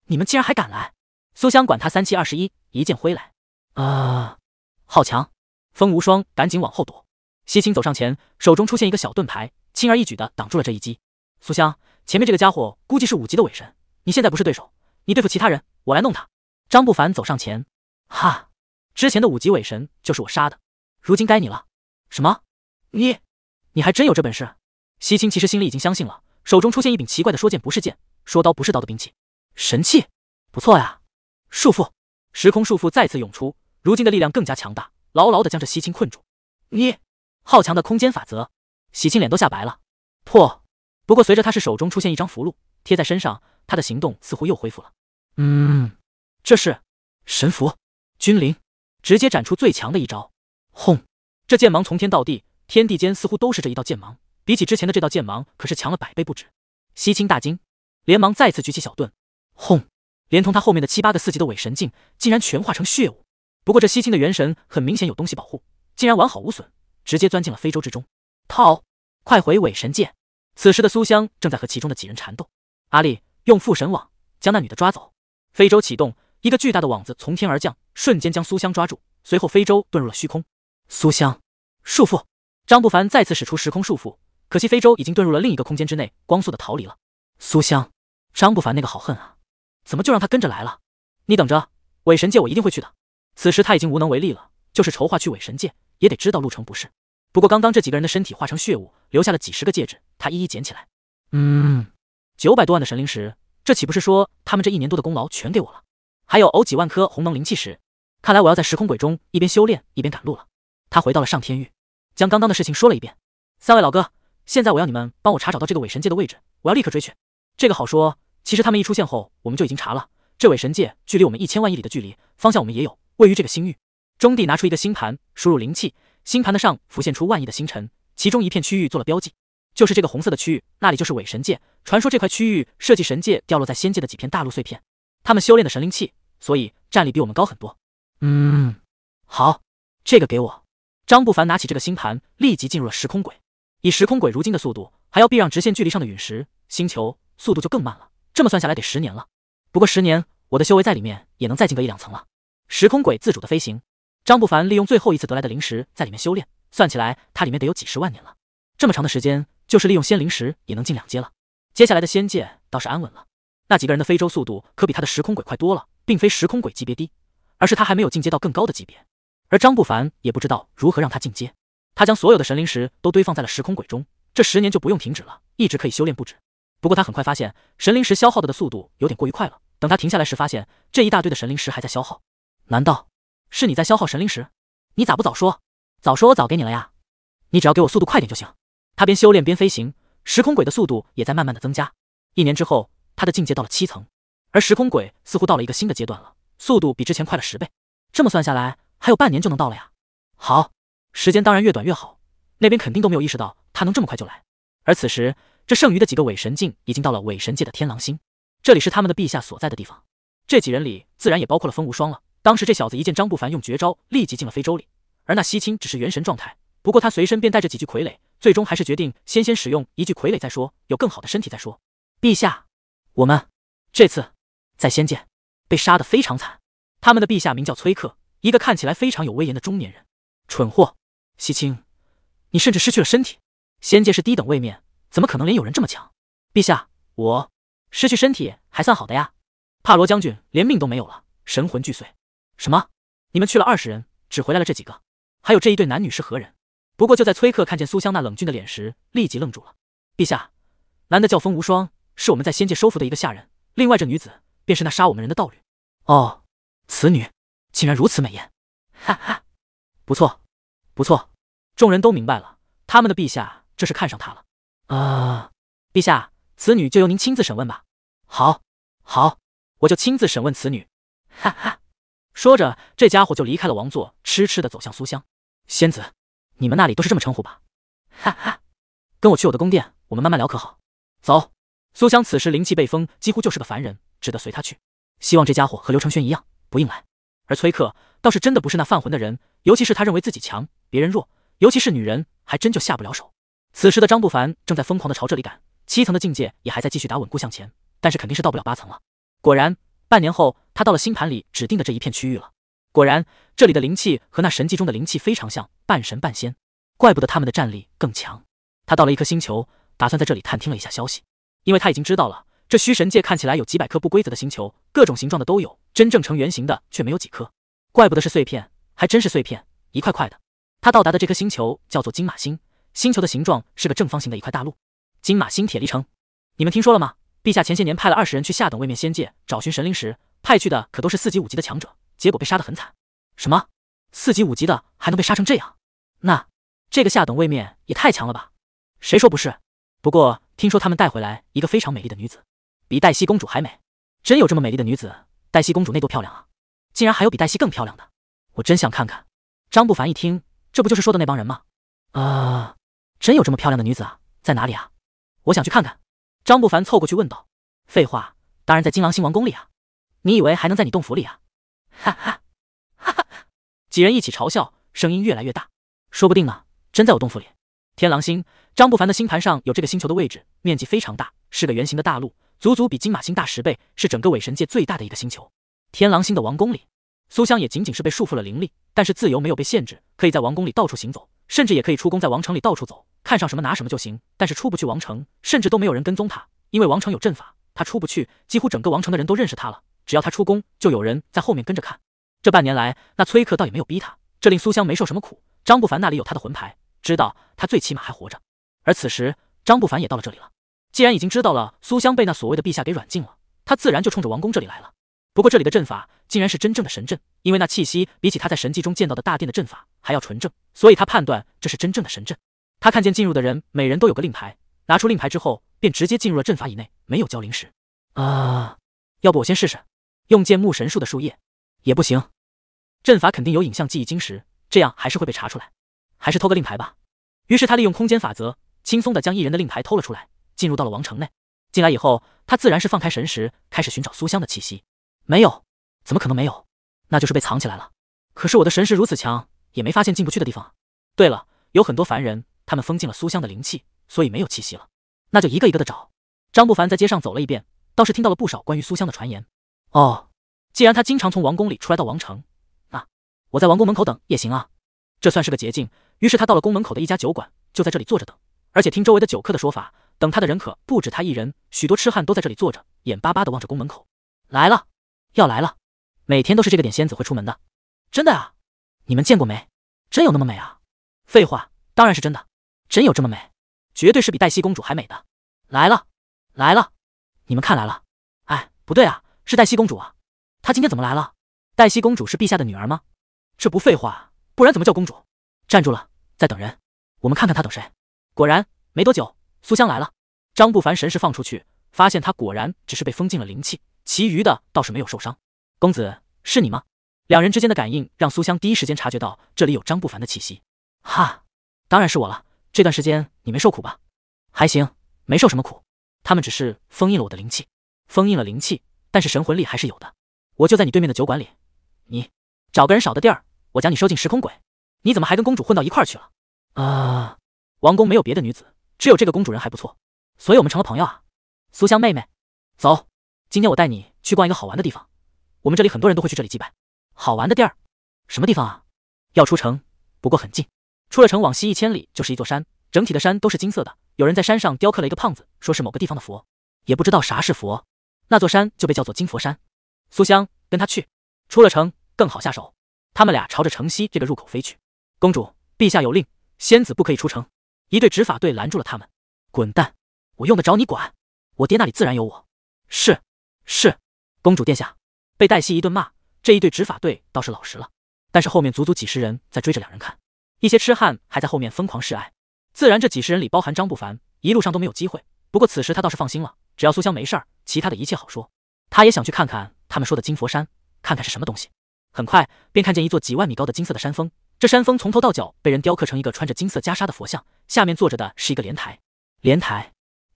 你们竟然还敢来！苏香管他三七二十一，一剑挥来。啊，好强！风无双赶紧往后躲。西青走上前，手中出现一个小盾牌，轻而易举的挡住了这一击。苏香，前面这个家伙估计是五级的伪神，你现在不是对手。你对付其他人，我来弄他。张不凡走上前，哈，之前的五级伪神就是我杀的，如今该你了。什么？你，你还真有这本事？西青其实心里已经相信了，手中出现一柄奇怪的，说剑不是剑，说刀不是刀的兵器。神器，不错呀！束缚，时空束缚再次涌出，如今的力量更加强大，牢牢的将这西青困住。你，好强的空间法则！喜庆脸都吓白了。破！不过随着他是手中出现一张符箓贴在身上，他的行动似乎又恢复了。嗯，这是神符。君临直接展出最强的一招，轰！这剑芒从天到地，天地间似乎都是这一道剑芒，比起之前的这道剑芒可是强了百倍不止。西青大惊，连忙再次举起小盾。轰！连同他后面的七八个四级的伪神境，竟然全化成血雾。不过这西青的元神很明显有东西保护，竟然完好无损，直接钻进了非洲之中。套，快回伪神界！此时的苏香正在和其中的几人缠斗。阿丽，用附神网将那女的抓走。非洲启动，一个巨大的网子从天而降，瞬间将苏香抓住。随后非洲遁入了虚空。苏香，束缚！张不凡再次使出时空束缚，可惜非洲已经遁入了另一个空间之内，光速的逃离了。苏香，张不凡那个好恨啊！怎么就让他跟着来了？你等着，伪神界我一定会去的。此时他已经无能为力了，就是筹划去伪神界，也得知道路程不是。不过刚刚这几个人的身体化成血雾，留下了几十个戒指，他一一捡起来。嗯，九百多万的神灵石，这岂不是说他们这一年多的功劳全给我了？还有偶几万颗鸿蒙灵气石，看来我要在时空鬼中一边修炼一边赶路了。他回到了上天域，将刚刚的事情说了一遍。三位老哥，现在我要你们帮我查找到这个伪神界的位置，我要立刻追去。这个好说。其实他们一出现后，我们就已经查了。这伪神界距离我们一千万亿里的距离，方向我们也有，位于这个星域中。地拿出一个星盘，输入灵气，星盘的上浮现出万亿的星辰，其中一片区域做了标记，就是这个红色的区域，那里就是伪神界。传说这块区域设计神界掉落在仙界的几片大陆碎片，他们修炼的神灵气，所以战力比我们高很多。嗯，好，这个给我。张不凡拿起这个星盘，立即进入了时空轨。以时空轨如今的速度，还要避让直线距离上的陨石、星球，速度就更慢了。这么算下来得十年了，不过十年我的修为在里面也能再进个一两层了。时空鬼自主的飞行，张不凡利用最后一次得来的灵石在里面修炼，算起来他里面得有几十万年了。这么长的时间，就是利用仙灵石也能进两阶了。接下来的仙界倒是安稳了。那几个人的飞舟速度可比他的时空鬼快多了，并非时空鬼级别低，而是他还没有进阶到更高的级别。而张不凡也不知道如何让他进阶，他将所有的神灵石都堆放在了时空鬼中，这十年就不用停止了，一直可以修炼不止。不过他很快发现神灵石消耗的的速度有点过于快了，等他停下来时发现这一大堆的神灵石还在消耗，难道是你在消耗神灵石？你咋不早说？早说我早给你了呀，你只要给我速度快点就行。他边修炼边飞行，时空鬼的速度也在慢慢的增加。一年之后，他的境界到了七层，而时空鬼似乎到了一个新的阶段了，速度比之前快了十倍。这么算下来，还有半年就能到了呀。好，时间当然越短越好，那边肯定都没有意识到他能这么快就来。而此时。这剩余的几个伪神境已经到了伪神界的天狼星，这里是他们的陛下所在的地方。这几人里自然也包括了风无双了。当时这小子一见张不凡用绝招，立即进了非洲里。而那西青只是元神状态，不过他随身便带着几具傀儡，最终还是决定先先使用一具傀儡再说，有更好的身体再说。陛下，我们这次在仙界被杀得非常惨。他们的陛下名叫崔克，一个看起来非常有威严的中年人。蠢货，西青，你甚至失去了身体。仙界是低等位面。怎么可能连有人这么强？陛下，我失去身体还算好的呀，帕罗将军连命都没有了，神魂俱碎。什么？你们去了二十人，只回来了这几个？还有这一对男女是何人？不过就在崔克看见苏香那冷峻的脸时，立即愣住了。陛下，男的叫风无双，是我们在仙界收服的一个下人。另外这女子便是那杀我们人的道侣。哦，此女竟然如此美艳，哈哈，不错，不错。众人都明白了，他们的陛下这是看上她了。啊，陛下，此女就由您亲自审问吧。好，好，我就亲自审问此女。哈哈，说着，这家伙就离开了王座，痴痴的走向苏香仙子。你们那里都是这么称呼吧？哈哈，跟我去我的宫殿，我们慢慢聊，可好？走。苏香此时灵气被封，几乎就是个凡人，只得随他去。希望这家伙和刘承轩一样，不硬来。而崔克倒是真的不是那犯浑的人，尤其是他认为自己强，别人弱，尤其是女人，还真就下不了手。此时的张不凡正在疯狂的朝这里赶，七层的境界也还在继续打稳固向前，但是肯定是到不了八层了。果然，半年后他到了星盘里指定的这一片区域了。果然，这里的灵气和那神迹中的灵气非常像，半神半仙，怪不得他们的战力更强。他到了一颗星球，打算在这里探听了一下消息，因为他已经知道了这虚神界看起来有几百颗不规则的星球，各种形状的都有，真正成圆形的却没有几颗，怪不得是碎片，还真是碎片，一块块的。他到达的这颗星球叫做金马星。星球的形状是个正方形的一块大陆，金马星铁力城，你们听说了吗？陛下前些年派了二十人去下等位面仙界找寻神灵时，派去的可都是四级五级的强者，结果被杀得很惨。什么？四级五级的还能被杀成这样？那这个下等位面也太强了吧？谁说不是？不过听说他们带回来一个非常美丽的女子，比黛西公主还美。真有这么美丽的女子？黛西公主那多漂亮啊，竟然还有比黛西更漂亮的？我真想看看。张不凡一听，这不就是说的那帮人吗？啊！真有这么漂亮的女子啊，在哪里啊？我想去看看。张不凡凑过去问道：“废话，当然在金狼星王宫里啊！你以为还能在你洞府里啊？”哈哈哈哈哈！几人一起嘲笑，声音越来越大。说不定呢，真在我洞府里。天狼星，张不凡的星盘上有这个星球的位置，面积非常大，是个圆形的大陆，足足比金马星大十倍，是整个伪神界最大的一个星球。天狼星的王宫里，苏香也仅仅是被束缚了灵力，但是自由没有被限制，可以在王宫里到处行走，甚至也可以出宫，在王城里到处走。看上什么拿什么就行，但是出不去王城，甚至都没有人跟踪他，因为王城有阵法，他出不去。几乎整个王城的人都认识他了，只要他出宫，就有人在后面跟着看。这半年来，那崔克倒也没有逼他，这令苏香没受什么苦。张不凡那里有他的魂牌，知道他最起码还活着。而此时，张不凡也到了这里了。既然已经知道了苏香被那所谓的陛下给软禁了，他自然就冲着王宫这里来了。不过这里的阵法竟然是真正的神阵，因为那气息比起他在神迹中见到的大殿的阵法还要纯正，所以他判断这是真正的神阵。他看见进入的人每人都有个令牌，拿出令牌之后便直接进入了阵法以内，没有交灵石。啊，要不我先试试用剑木神树的树叶，也不行。阵法肯定有影像记忆晶石，这样还是会被查出来。还是偷个令牌吧。于是他利用空间法则，轻松的将一人的令牌偷了出来，进入到了王城内。进来以后，他自然是放开神识，开始寻找苏香的气息。没有？怎么可能没有？那就是被藏起来了。可是我的神识如此强，也没发现进不去的地方对了，有很多凡人。他们封禁了苏香的灵气，所以没有气息了。那就一个一个的找。张不凡在街上走了一遍，倒是听到了不少关于苏香的传言。哦，既然他经常从王宫里出来到王城，那我在王宫门口等也行啊。这算是个捷径。于是他到了宫门口的一家酒馆，就在这里坐着等。而且听周围的酒客的说法，等他的人可不止他一人，许多痴汉都在这里坐着，眼巴巴的望着宫门口来了，要来了。每天都是这个点，仙子会出门的。真的啊？你们见过没？真有那么美啊？废话，当然是真的。真有这么美，绝对是比黛西公主还美的。来了，来了，你们看来了。哎，不对啊，是黛西公主啊，她今天怎么来了？黛西公主是陛下的女儿吗？这不废话，不然怎么叫公主？站住了，在等人。我们看看她等谁。果然没多久，苏香来了。张不凡神识放出去，发现她果然只是被封禁了灵气，其余的倒是没有受伤。公子，是你吗？两人之间的感应让苏香第一时间察觉到这里有张不凡的气息。哈，当然是我了。这段时间你没受苦吧？还行，没受什么苦。他们只是封印了我的灵气，封印了灵气，但是神魂力还是有的。我就在你对面的酒馆里，你找个人少的地儿，我将你收进时空鬼。你怎么还跟公主混到一块儿去了？啊，王宫没有别的女子，只有这个公主人还不错，所以我们成了朋友啊。苏香妹妹，走，今天我带你去逛一个好玩的地方。我们这里很多人都会去这里祭拜。好玩的地儿？什么地方啊？要出城，不过很近。出了城往西一千里就是一座山，整体的山都是金色的。有人在山上雕刻了一个胖子，说是某个地方的佛，也不知道啥是佛。那座山就被叫做金佛山。苏香，跟他去。出了城更好下手。他们俩朝着城西这个入口飞去。公主陛下有令，仙子不可以出城。一队执法队拦住了他们。滚蛋！我用得着你管？我爹那里自然有我。是，是。公主殿下。被黛西一顿骂，这一队执法队倒是老实了。但是后面足足几十人在追着两人看。一些痴汉还在后面疯狂示爱，自然这几十人里包含张不凡，一路上都没有机会。不过此时他倒是放心了，只要苏香没事儿，其他的一切好说。他也想去看看他们说的金佛山，看看是什么东西。很快便看见一座几万米高的金色的山峰，这山峰从头到脚被人雕刻成一个穿着金色袈裟的佛像，下面坐着的是一个莲台。莲台，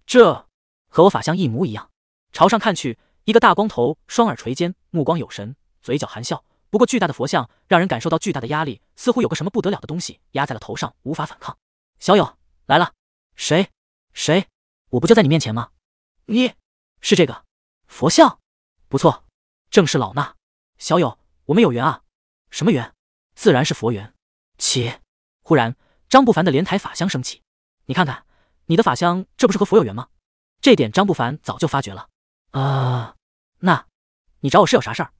这和我法相一模一样。朝上看去，一个大光头，双耳垂肩，目光有神，嘴角含笑。不过巨大的佛像让人感受到巨大的压力，似乎有个什么不得了的东西压在了头上，无法反抗。小友来了，谁？谁？我不就在你面前吗？你是这个佛像？不错，正是老衲。小友，我们有缘啊！什么缘？自然是佛缘。起！忽然，张不凡的莲台法香升起。你看看，你的法香，这不是和佛有缘吗？这点张不凡早就发觉了。啊，那，你找我是有啥事儿？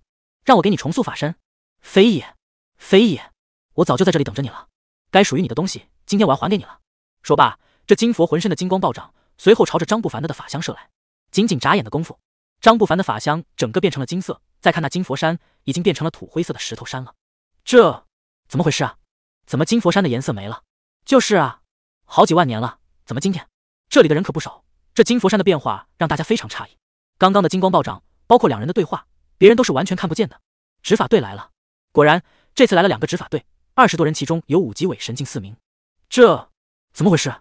让我给你重塑法身，非也，非也，我早就在这里等着你了。该属于你的东西，今天我要还给你了。说罢，这金佛浑身的金光暴涨，随后朝着张不凡的的法相射来。仅仅眨眼的功夫，张不凡的法相整个变成了金色。再看那金佛山，已经变成了土灰色的石头山了。这怎么回事啊？怎么金佛山的颜色没了？就是啊，好几万年了，怎么今天这里的人可不少？这金佛山的变化让大家非常诧异。刚刚的金光暴涨，包括两人的对话。别人都是完全看不见的。执法队来了，果然这次来了两个执法队，二十多人，其中有五级伪神近四名。这怎么回事？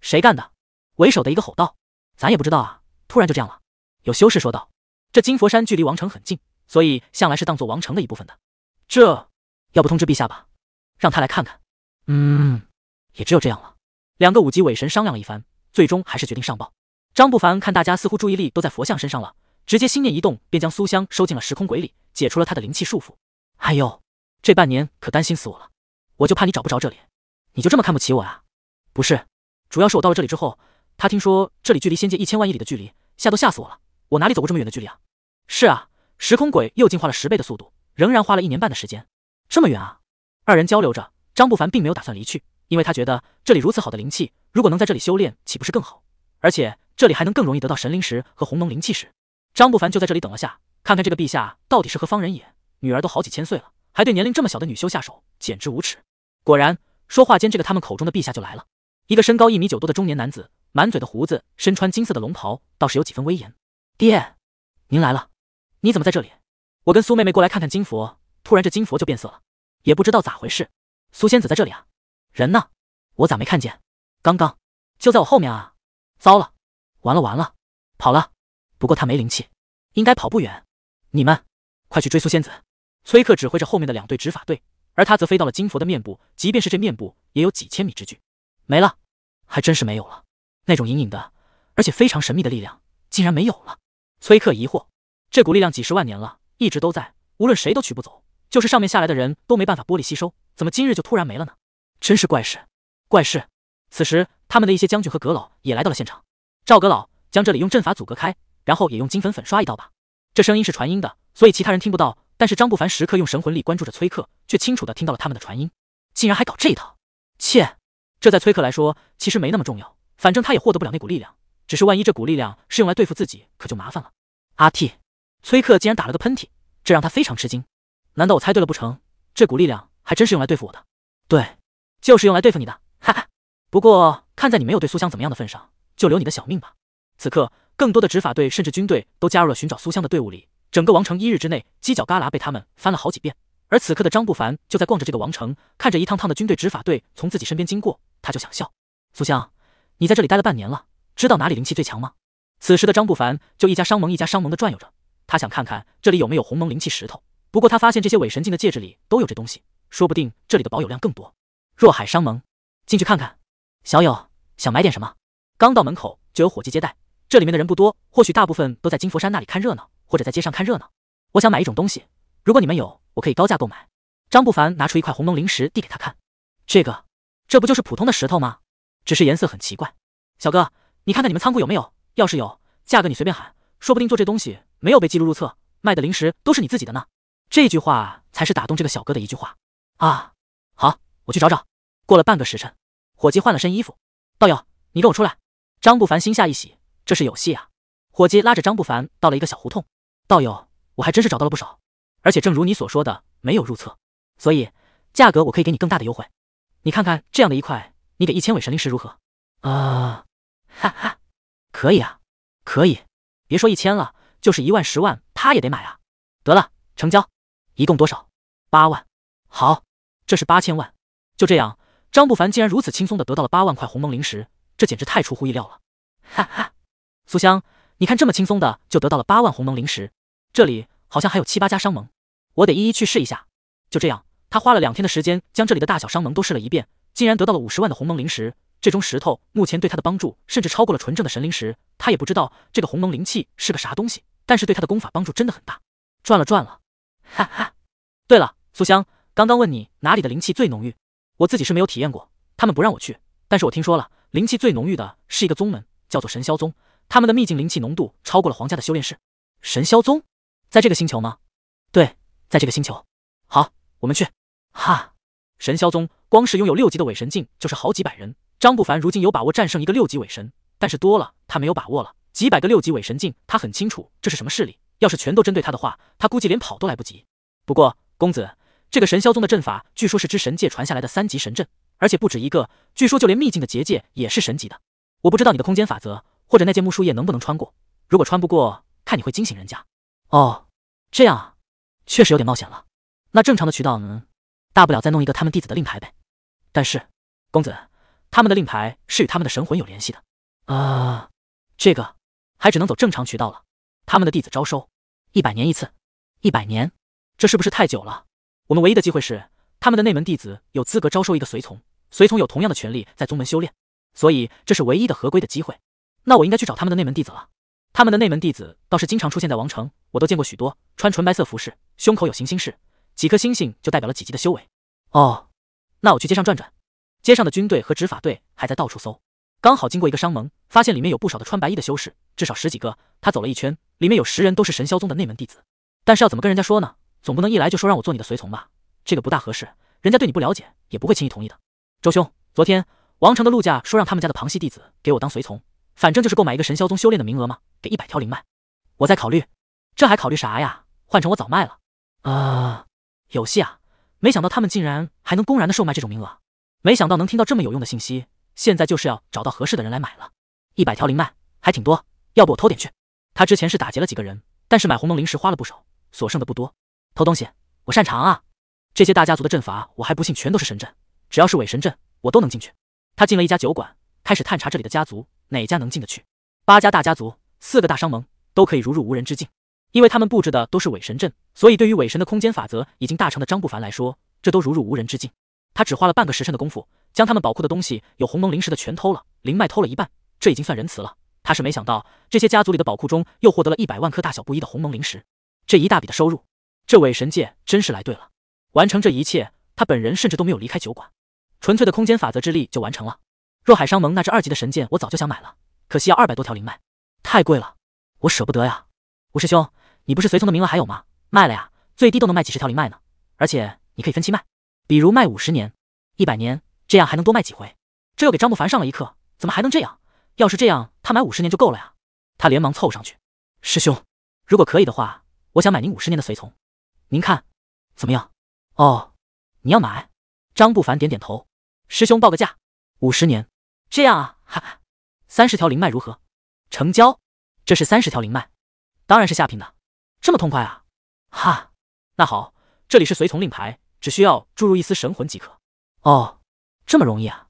谁干的？为首的一个吼道：“咱也不知道啊，突然就这样了。”有修士说道：“这金佛山距离王城很近，所以向来是当做王城的一部分的。这要不通知陛下吧，让他来看看。”嗯，也只有这样了。两个五级伪神商量了一番，最终还是决定上报。张不凡看大家似乎注意力都在佛像身上了。直接心念一动，便将苏香收进了时空鬼里，解除了他的灵气束缚。哎呦，这半年可担心死我了，我就怕你找不着这里，你就这么看不起我啊？不是，主要是我到了这里之后，他听说这里距离仙界一千万亿里的距离，吓都吓死我了，我哪里走过这么远的距离啊？是啊，时空鬼又进化了十倍的速度，仍然花了一年半的时间，这么远啊？二人交流着，张不凡并没有打算离去，因为他觉得这里如此好的灵气，如果能在这里修炼，岂不是更好？而且这里还能更容易得到神灵石和红龙灵气石。张不凡就在这里等了下，看看这个陛下到底是何方人也。女儿都好几千岁了，还对年龄这么小的女修下手，简直无耻。果然，说话间，这个他们口中的陛下就来了。一个身高一米九多的中年男子，满嘴的胡子，身穿金色的龙袍，倒是有几分威严。爹，您来了，你怎么在这里？我跟苏妹妹过来看看金佛，突然这金佛就变色了，也不知道咋回事。苏仙子在这里啊？人呢？我咋没看见？刚刚就在我后面啊！糟了，完了完了，跑了！不过他没灵气，应该跑不远。你们快去追苏仙子！崔克指挥着后面的两队执法队，而他则飞到了金佛的面部。即便是这面部，也有几千米之距。没了，还真是没有了。那种隐隐的，而且非常神秘的力量，竟然没有了。崔克疑惑：这股力量几十万年了，一直都在，无论谁都取不走，就是上面下来的人都没办法玻璃吸收，怎么今日就突然没了呢？真是怪事，怪事！此时，他们的一些将军和阁老也来到了现场。赵阁老将这里用阵法阻隔开。然后也用金粉粉刷一道吧。这声音是传音的，所以其他人听不到。但是张不凡时刻用神魂力关注着崔克，却清楚的听到了他们的传音，竟然还搞这一套！切，这在崔克来说其实没那么重要，反正他也获得不了那股力量。只是万一这股力量是用来对付自己，可就麻烦了。阿嚏！崔克竟然打了个喷嚏，这让他非常吃惊。难道我猜对了不成？这股力量还真是用来对付我的？对，就是用来对付你的。哈哈，不过看在你没有对苏香怎么样的份上，就留你的小命吧。此刻。更多的执法队甚至军队都加入了寻找苏香的队伍里，整个王城一日之内犄角旮旯被他们翻了好几遍。而此刻的张不凡就在逛着这个王城，看着一趟趟的军队、执法队从自己身边经过，他就想笑。苏香，你在这里待了半年了，知道哪里灵气最强吗？此时的张不凡就一家商盟一家商盟的转悠着，他想看看这里有没有鸿蒙灵气石头。不过他发现这些伪神境的戒指里都有这东西，说不定这里的保有量更多。若海商盟，进去看看。小友想买点什么？刚到门口就有伙计接待。这里面的人不多，或许大部分都在金佛山那里看热闹，或者在街上看热闹。我想买一种东西，如果你们有，我可以高价购买。张不凡拿出一块红龙灵石递给他看，这个，这不就是普通的石头吗？只是颜色很奇怪。小哥，你看看你们仓库有没有？要是有，价格你随便喊，说不定做这东西没有被记录入册，卖的零食都是你自己的呢。这句话才是打动这个小哥的一句话啊！好，我去找找。过了半个时辰，伙计换了身衣服，道友，你跟我出来。张不凡心下一喜。这是有戏啊！伙计拉着张不凡到了一个小胡同，道友，我还真是找到了不少，而且正如你所说的，没有入册，所以价格我可以给你更大的优惠。你看看这样的一块，你给一千尾神灵石如何？啊，哈哈，可以啊，可以，别说一千了，就是一万、十万，他也得买啊！得了，成交，一共多少？八万。好，这是八千万。就这样，张不凡竟然如此轻松的得到了八万块鸿蒙灵石，这简直太出乎意料了！哈哈。苏香，你看这么轻松的就得到了八万鸿蒙灵石，这里好像还有七八家商盟，我得一一去试一下。就这样，他花了两天的时间将这里的大小商盟都试了一遍，竟然得到了五十万的鸿蒙灵石。这种石头目前对他的帮助甚至超过了纯正的神灵石。他也不知道这个鸿蒙灵气是个啥东西，但是对他的功法帮助真的很大。赚了赚了，哈哈。对了，苏香，刚刚问你哪里的灵气最浓郁，我自己是没有体验过，他们不让我去，但是我听说了，灵气最浓郁的是一个宗门，叫做神霄宗。他们的秘境灵气浓度超过了皇家的修炼室。神霄宗，在这个星球吗？对，在这个星球。好，我们去。哈，神霄宗，光是拥有六级的伪神境就是好几百人。张不凡如今有把握战胜一个六级伪神，但是多了他没有把握了。几百个六级伪神境，他很清楚这是什么势力。要是全都针对他的话，他估计连跑都来不及。不过公子，这个神霄宗的阵法据说是之神界传下来的三级神阵，而且不止一个。据说就连秘境的结界也是神级的。我不知道你的空间法则。或者那件木树叶能不能穿过？如果穿不过，看你会惊醒人家。哦，这样啊，确实有点冒险了。那正常的渠道，嗯，大不了再弄一个他们弟子的令牌呗。但是，公子，他们的令牌是与他们的神魂有联系的。啊，这个还只能走正常渠道了。他们的弟子招收一百年一次，一百年，这是不是太久了？我们唯一的机会是他们的内门弟子有资格招收一个随从，随从有同样的权利在宗门修炼，所以这是唯一的合规的机会。那我应该去找他们的内门弟子了。他们的内门弟子倒是经常出现在王城，我都见过许多，穿纯白色服饰，胸口有行星式，几颗星星就代表了几级的修为。哦，那我去街上转转。街上的军队和执法队还在到处搜，刚好经过一个商盟，发现里面有不少的穿白衣的修士，至少十几个。他走了一圈，里面有十人都是神霄宗的内门弟子，但是要怎么跟人家说呢？总不能一来就说让我做你的随从吧，这个不大合适，人家对你不了解，也不会轻易同意的。周兄，昨天王城的陆家说让他们家的旁系弟子给我当随从。反正就是购买一个神霄宗修炼的名额嘛，给一百条灵脉，我在考虑，这还考虑啥呀？换成我早卖了。啊，有戏啊！没想到他们竟然还能公然的售卖这种名额，没想到能听到这么有用的信息。现在就是要找到合适的人来买了，一百条灵脉还挺多，要不我偷点去？他之前是打劫了几个人，但是买鸿蒙灵石花了不少，所剩的不多。偷东西我擅长啊！这些大家族的阵法我还不信全都是神阵，只要是伪神阵我都能进去。他进了一家酒馆，开始探查这里的家族。哪家能进得去？八家大家族，四个大商盟，都可以如入无人之境，因为他们布置的都是伪神阵，所以对于伪神的空间法则已经大成的张不凡来说，这都如入无人之境。他只花了半个时辰的功夫，将他们宝库的东西，有鸿蒙灵石的全偷了，灵脉偷了一半，这已经算仁慈了。他是没想到，这些家族里的宝库中又获得了一百万颗大小不一的鸿蒙灵石，这一大笔的收入，这伪神界真是来对了。完成这一切，他本人甚至都没有离开酒馆，纯粹的空间法则之力就完成了。若海商盟那只二级的神剑，我早就想买了，可惜要二百多条灵脉，太贵了，我舍不得呀。五师兄，你不是随从的名额还有吗？卖了呀，最低都能卖几十条灵脉呢，而且你可以分期卖，比如卖五十年、一百年，这样还能多卖几回。这又给张不凡上了一课，怎么还能这样？要是这样，他买五十年就够了呀。他连忙凑上去：“师兄，如果可以的话，我想买您五十年的随从，您看怎么样？”哦，你要买？张不凡点点头：“师兄，报个价，五十年。”这样啊，哈哈，三十条灵脉如何？成交，这是三十条灵脉，当然是下品的。这么痛快啊，哈，那好，这里是随从令牌，只需要注入一丝神魂即可。哦，这么容易啊，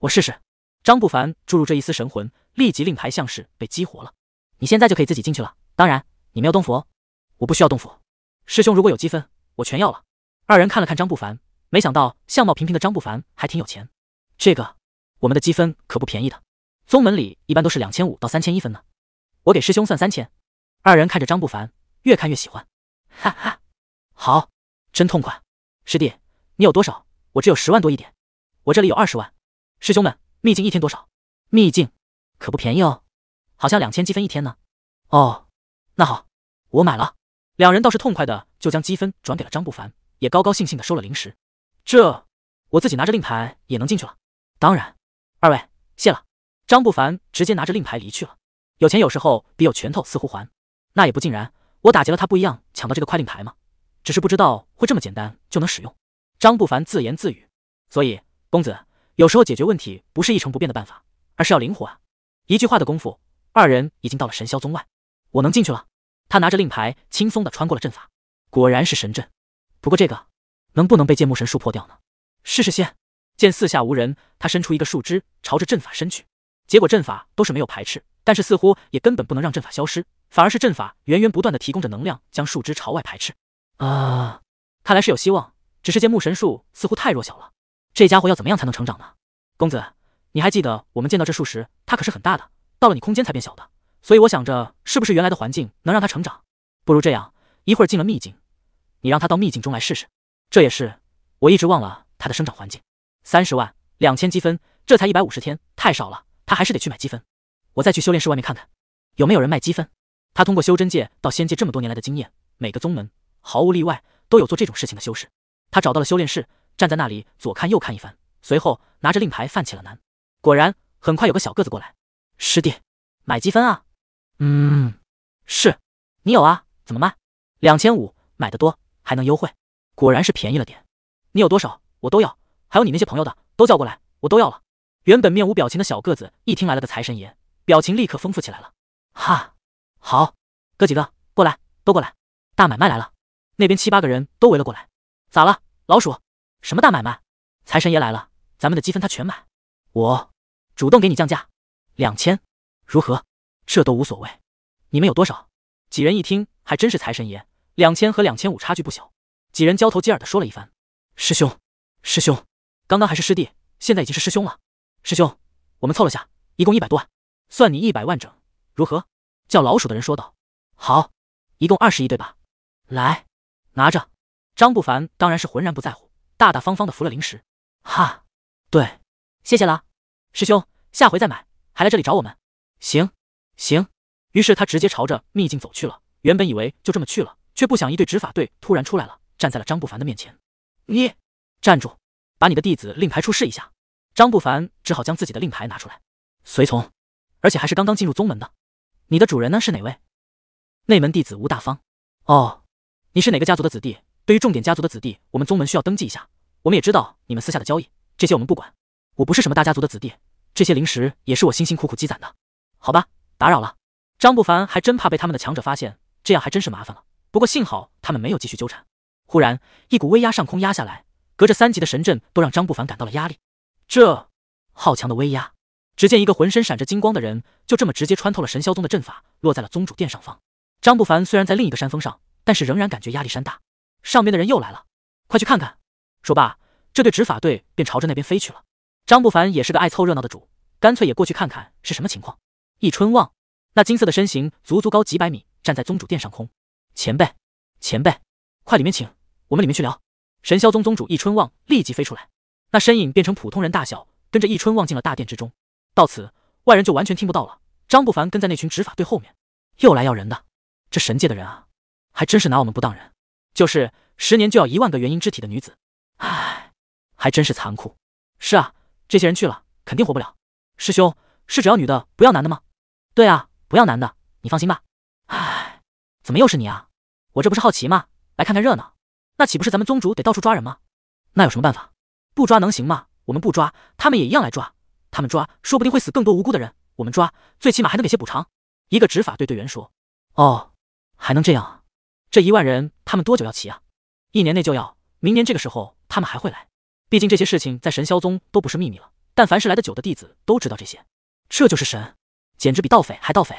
我试试。张不凡注入这一丝神魂，立即令牌像是被激活了。你现在就可以自己进去了，当然你没有洞府哦。我不需要洞府，师兄如果有积分，我全要了。二人看了看张不凡，没想到相貌平平的张不凡还挺有钱。这个。我们的积分可不便宜的，宗门里一般都是两千五到三千一分呢。我给师兄算三千。二人看着张不凡，越看越喜欢，哈哈，好，真痛快。师弟，你有多少？我只有十万多一点。我这里有二十万。师兄们，秘境一天多少？秘境可不便宜哦，好像两千积分一天呢。哦，那好，我买了。两人倒是痛快的，就将积分转给了张不凡，也高高兴兴的收了零食。这我自己拿着令牌也能进去了。当然。二位谢了，张不凡直接拿着令牌离去了。有钱有时候比有拳头似乎还……那也不尽然，我打劫了他不一样抢到这个快令牌吗？只是不知道会这么简单就能使用。张不凡自言自语。所以公子，有时候解决问题不是一成不变的办法，而是要灵活啊！一句话的功夫，二人已经到了神霄宗外。我能进去了。他拿着令牌，轻松的穿过了阵法。果然是神阵，不过这个能不能被剑木神术破掉呢？试试先。见四下无人，他伸出一个树枝，朝着阵法伸去。结果阵法都是没有排斥，但是似乎也根本不能让阵法消失，反而是阵法源源不断的提供着能量，将树枝朝外排斥。啊，看来是有希望，只是见木神树似乎太弱小了。这家伙要怎么样才能成长呢？公子，你还记得我们见到这树时，它可是很大的，到了你空间才变小的。所以我想着，是不是原来的环境能让它成长？不如这样，一会儿进了秘境，你让它到秘境中来试试。这也是我一直忘了它的生长环境。三十万两千积分，这才一百五十天，太少了。他还是得去买积分。我再去修炼室外面看看，有没有人卖积分。他通过修真界到仙界这么多年来的经验，每个宗门毫无例外都有做这种事情的修士。他找到了修炼室，站在那里左看右看一番，随后拿着令牌犯起了难。果然，很快有个小个子过来：“师弟，买积分啊？”“嗯，是你有啊？怎么卖？两千五，买的多还能优惠。果然是便宜了点。你有多少，我都要。”还有你那些朋友的，都叫过来，我都要了。原本面无表情的小个子一听来了个财神爷，表情立刻丰富起来了。哈，好，哥几个过来，都过来，大买卖来了。那边七八个人都围了过来。咋了，老鼠？什么大买卖？财神爷来了，咱们的积分他全买。我主动给你降价，两千，如何？这都无所谓。你们有多少？几人一听还真是财神爷，两千和两千五差距不小。几人交头接耳的说了一番。师兄，师兄。刚刚还是师弟，现在已经是师兄了。师兄，我们凑了下，一共一百多万，算你一百万整，如何？叫老鼠的人说道：“好，一共二十亿对吧？来，拿着。”张不凡当然是浑然不在乎，大大方方的服了零食。哈，对，谢谢啦，师兄，下回再买，还来这里找我们。行，行。于是他直接朝着秘境走去了。原本以为就这么去了，却不想一队执法队突然出来了，站在了张不凡的面前。你，站住！把你的弟子令牌出示一下。张不凡只好将自己的令牌拿出来。随从，而且还是刚刚进入宗门的。你的主人呢？是哪位？内门弟子吴大方。哦，你是哪个家族的子弟？对于重点家族的子弟，我们宗门需要登记一下。我们也知道你们私下的交易，这些我们不管。我不是什么大家族的子弟，这些灵石也是我辛辛苦苦积攒的。好吧，打扰了。张不凡还真怕被他们的强者发现，这样还真是麻烦了。不过幸好他们没有继续纠缠。忽然，一股威压上空压下来。隔着三级的神阵，都让张不凡感到了压力。这好强的威压！只见一个浑身闪着金光的人，就这么直接穿透了神霄宗的阵法，落在了宗主殿上方。张不凡虽然在另一个山峰上，但是仍然感觉压力山大。上面的人又来了，快去看看！说罢，这对执法队便朝着那边飞去了。张不凡也是个爱凑热闹的主，干脆也过去看看是什么情况。易春望，那金色的身形足足高几百米，站在宗主殿上空。前辈，前辈，快里面请，我们里面去聊。神霄宗宗主易春望立即飞出来，那身影变成普通人大小，跟着易春望进了大殿之中。到此，外人就完全听不到了。张不凡跟在那群执法队后面，又来要人的。这神界的人啊，还真是拿我们不当人。就是十年就要一万个元婴之体的女子，唉，还真是残酷。是啊，这些人去了肯定活不了。师兄，是只要女的不要男的吗？对啊，不要男的，你放心吧。唉，怎么又是你啊？我这不是好奇吗？来看看热闹。那岂不是咱们宗主得到处抓人吗？那有什么办法？不抓能行吗？我们不抓，他们也一样来抓。他们抓，说不定会死更多无辜的人。我们抓，最起码还能给些补偿。一个执法队队员说：“哦，还能这样啊？这一万人，他们多久要齐啊？一年内就要，明年这个时候他们还会来。毕竟这些事情在神霄宗都不是秘密了。但凡是来的久的弟子都知道这些。这就是神，简直比盗匪还盗匪。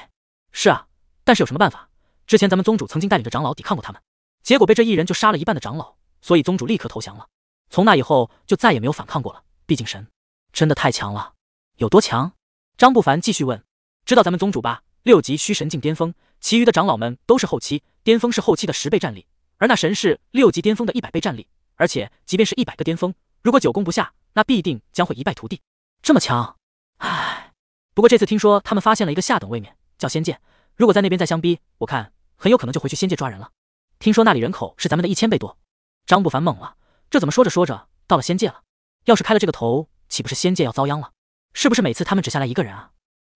是啊，但是有什么办法？之前咱们宗主曾经带领着长老抵抗过他们。”结果被这一人就杀了一半的长老，所以宗主立刻投降了。从那以后就再也没有反抗过了。毕竟神真的太强了，有多强？张不凡继续问。知道咱们宗主吧？六级虚神境巅峰，其余的长老们都是后期，巅峰是后期的十倍战力，而那神是六级巅峰的一百倍战力。而且即便是一百个巅峰，如果久攻不下，那必定将会一败涂地。这么强，唉。不过这次听说他们发现了一个下等位面，叫仙界。如果在那边再相逼，我看很有可能就回去仙界抓人了。听说那里人口是咱们的一千倍多，张不凡懵了，这怎么说着说着到了仙界了？要是开了这个头，岂不是仙界要遭殃了？是不是每次他们只下来一个人啊？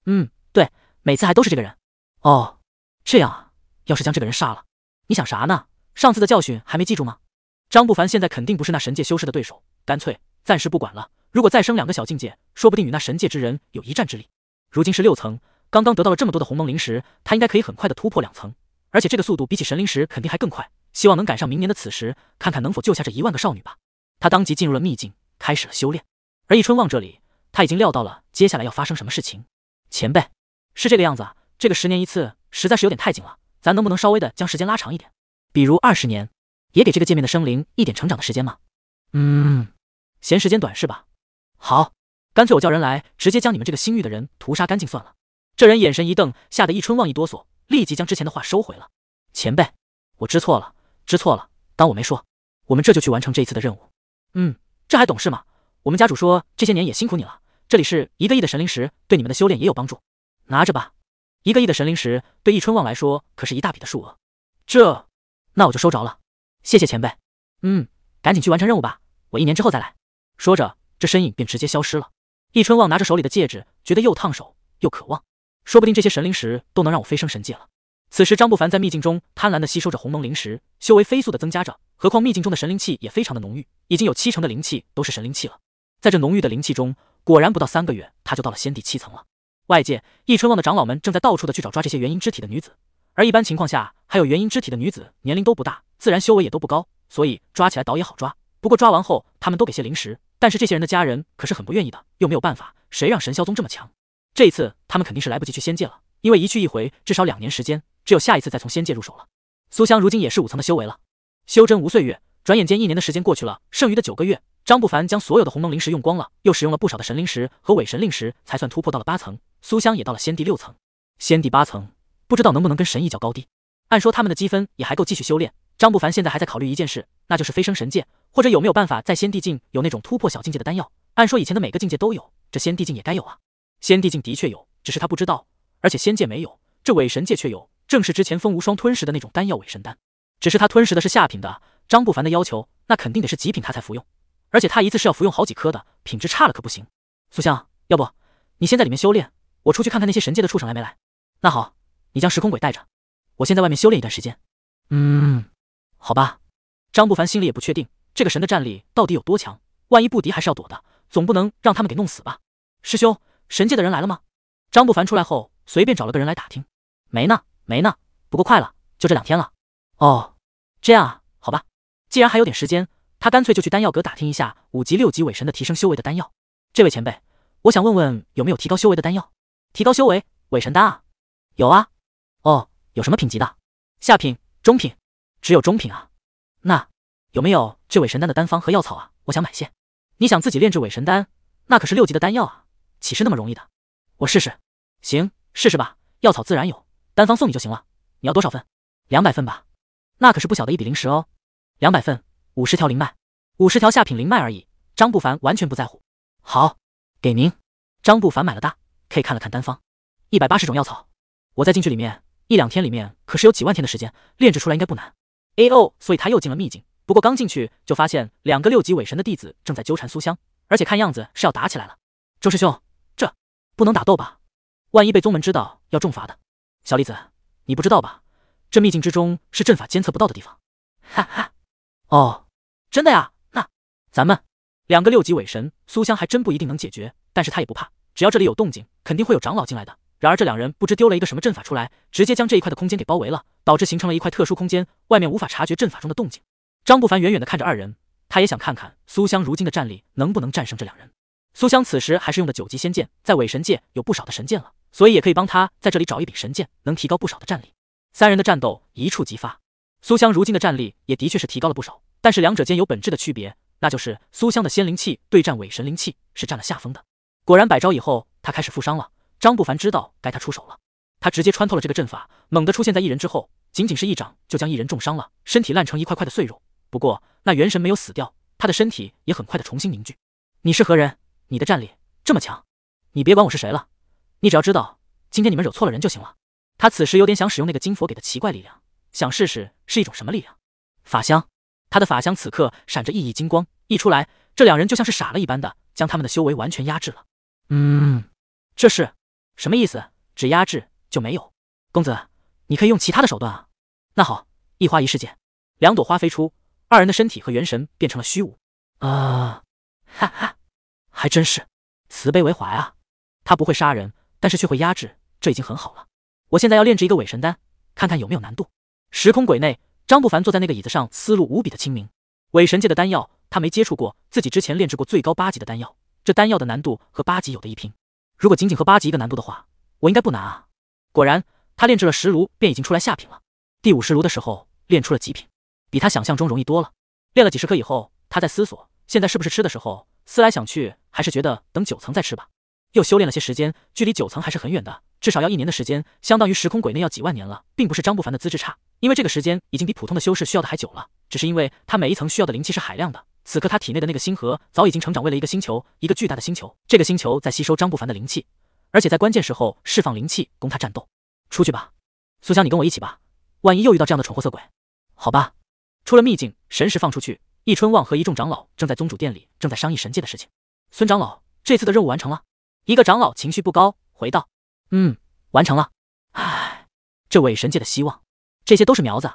嗯，对，每次还都是这个人。哦，这样啊，要是将这个人杀了，你想啥呢？上次的教训还没记住吗？张不凡现在肯定不是那神界修士的对手，干脆暂时不管了。如果再升两个小境界，说不定与那神界之人有一战之力。如今是六层，刚刚得到了这么多的鸿蒙灵石，他应该可以很快的突破两层。而且这个速度比起神灵石肯定还更快，希望能赶上明年的此时，看看能否救下这一万个少女吧。他当即进入了秘境，开始了修炼。而易春望这里，他已经料到了接下来要发生什么事情。前辈，是这个样子，这个十年一次实在是有点太紧了，咱能不能稍微的将时间拉长一点？比如二十年，也给这个界面的生灵一点成长的时间吗？嗯，嫌时间短是吧？好，干脆我叫人来，直接将你们这个星域的人屠杀干净算了。这人眼神一瞪，吓得易春望一哆嗦。立即将之前的话收回了，前辈，我知错了，知错了，当我没说。我们这就去完成这一次的任务。嗯，这还懂事吗？我们家主说这些年也辛苦你了。这里是一个亿的神灵石，对你们的修炼也有帮助，拿着吧。一个亿的神灵石对易春望来说可是一大笔的数额。这，那我就收着了，谢谢前辈。嗯，赶紧去完成任务吧，我一年之后再来。说着，这身影便直接消失了。易春望拿着手里的戒指，觉得又烫手又渴望。说不定这些神灵石都能让我飞升神界了。此时张不凡在秘境中贪婪的吸收着鸿蒙灵石，修为飞速的增加着。何况秘境中的神灵气也非常的浓郁，已经有七成的灵气都是神灵气了。在这浓郁的灵气中，果然不到三个月，他就到了仙帝七层了。外界易春望的长老们正在到处的去找抓这些元婴肢体的女子，而一般情况下，还有元婴肢体的女子年龄都不大，自然修为也都不高，所以抓起来倒也好抓。不过抓完后，他们都给些灵石，但是这些人的家人可是很不愿意的，又没有办法，谁让神霄宗这么强？这一次他们肯定是来不及去仙界了，因为一去一回至少两年时间，只有下一次再从仙界入手了。苏香如今也是五层的修为了，修真无岁月，转眼间一年的时间过去了，剩余的九个月，张不凡将所有的鸿蒙灵石用光了，又使用了不少的神灵石和伪神令石，才算突破到了八层。苏香也到了仙帝六层，仙帝八层，不知道能不能跟神一较高低。按说他们的积分也还够继续修炼。张不凡现在还在考虑一件事，那就是飞升神界，或者有没有办法在仙帝境有那种突破小境界的丹药。按说以前的每个境界都有，这仙帝境也该有啊。仙帝境的确有，只是他不知道，而且仙界没有，这伪神界却有，正是之前风无双吞食的那种丹药伪神丹。只是他吞食的是下品的，张不凡的要求那肯定得是极品，他才服用。而且他一次是要服用好几颗的，品质差了可不行。苏香，要不你先在里面修炼，我出去看看那些神界的畜生来没来。那好，你将时空鬼带着，我先在外面修炼一段时间。嗯，好吧。张不凡心里也不确定这个神的战力到底有多强，万一不敌还是要躲的，总不能让他们给弄死吧，师兄。神界的人来了吗？张不凡出来后，随便找了个人来打听，没呢，没呢，不过快了，就这两天了。哦，这样啊，好吧，既然还有点时间，他干脆就去丹药阁打听一下五级、六级伪神的提升修为的丹药。这位前辈，我想问问有没有提高修为的丹药？提高修为，伪神丹啊？有啊。哦，有什么品级的？下品、中品，只有中品啊？那有没有这伪神丹的丹方和药草啊？我想买些。你想自己炼制伪神丹？那可是六级的丹药啊。岂是那么容易的？我试试。行，试试吧。药草自然有，单方送你就行了。你要多少份？两百份吧。那可是不小的一笔灵石哦。两百份，五十条灵脉，五十条下品灵脉而已。张不凡完全不在乎。好，给您。张不凡买了大，可以看了看单方，一百八十种药草。我在进去里面一两天里面，可是有几万天的时间，炼制出来应该不难。A O，所以他又进了秘境。不过刚进去就发现两个六级伪神的弟子正在纠缠苏香，而且看样子是要打起来了。周师兄。不能打斗吧，万一被宗门知道要重罚的。小栗子，你不知道吧？这秘境之中是阵法监测不到的地方。哈哈，哦，真的呀？那咱们两个六级伪神苏香还真不一定能解决，但是他也不怕，只要这里有动静，肯定会有长老进来的。然而这两人不知丢了一个什么阵法出来，直接将这一块的空间给包围了，导致形成了一块特殊空间，外面无法察觉阵法中的动静。张不凡远远的看着二人，他也想看看苏香如今的战力能不能战胜这两人。苏香此时还是用的九级仙剑，在伪神界有不少的神剑了，所以也可以帮他在这里找一柄神剑，能提高不少的战力。三人的战斗一触即发，苏香如今的战力也的确是提高了不少，但是两者间有本质的区别，那就是苏香的仙灵气对战伪神灵气是占了下风的。果然百招以后，他开始负伤了。张不凡知道该他出手了，他直接穿透了这个阵法，猛地出现在一人之后，仅仅是一掌就将一人重伤了，身体烂成一块块的碎肉。不过那元神没有死掉，他的身体也很快的重新凝聚。你是何人？你的战力这么强，你别管我是谁了，你只要知道今天你们惹错了人就行了。他此时有点想使用那个金佛给的奇怪力量，想试试是一种什么力量。法香，他的法香此刻闪着熠熠金光，一出来，这两人就像是傻了一般的将他们的修为完全压制了。嗯，这是什么意思？只压制就没有？公子，你可以用其他的手段啊。那好，一花一世界，两朵花飞出，二人的身体和元神变成了虚无。啊，哈哈。还真是慈悲为怀啊！他不会杀人，但是却会压制，这已经很好了。我现在要炼制一个伪神丹，看看有没有难度。时空鬼内，张不凡坐在那个椅子上，思路无比的清明。伪神界的丹药他没接触过，自己之前炼制过最高八级的丹药，这丹药的难度和八级有的一拼。如果仅仅和八级一个难度的话，我应该不难啊。果然，他炼制了十炉，便已经出来下品了。第五十炉的时候，炼出了极品，比他想象中容易多了。炼了几十颗以后，他在思索，现在是不是吃的时候？思来想去，还是觉得等九层再吃吧。又修炼了些时间，距离九层还是很远的，至少要一年的时间，相当于时空鬼内要几万年了。并不是张不凡的资质差，因为这个时间已经比普通的修士需要的还久了，只是因为他每一层需要的灵气是海量的。此刻他体内的那个星核早已经成长为了一个星球，一个巨大的星球。这个星球在吸收张不凡的灵气，而且在关键时候释放灵气供他战斗。出去吧，苏香，你跟我一起吧，万一又遇到这样的蠢货色鬼。好吧，出了秘境，神识放出去。易春望和一众长老正在宗主殿里正在商议神界的事情。孙长老，这次的任务完成了？一个长老情绪不高，回道：“嗯，完成了。唉，这伪神界的希望，这些都是苗子。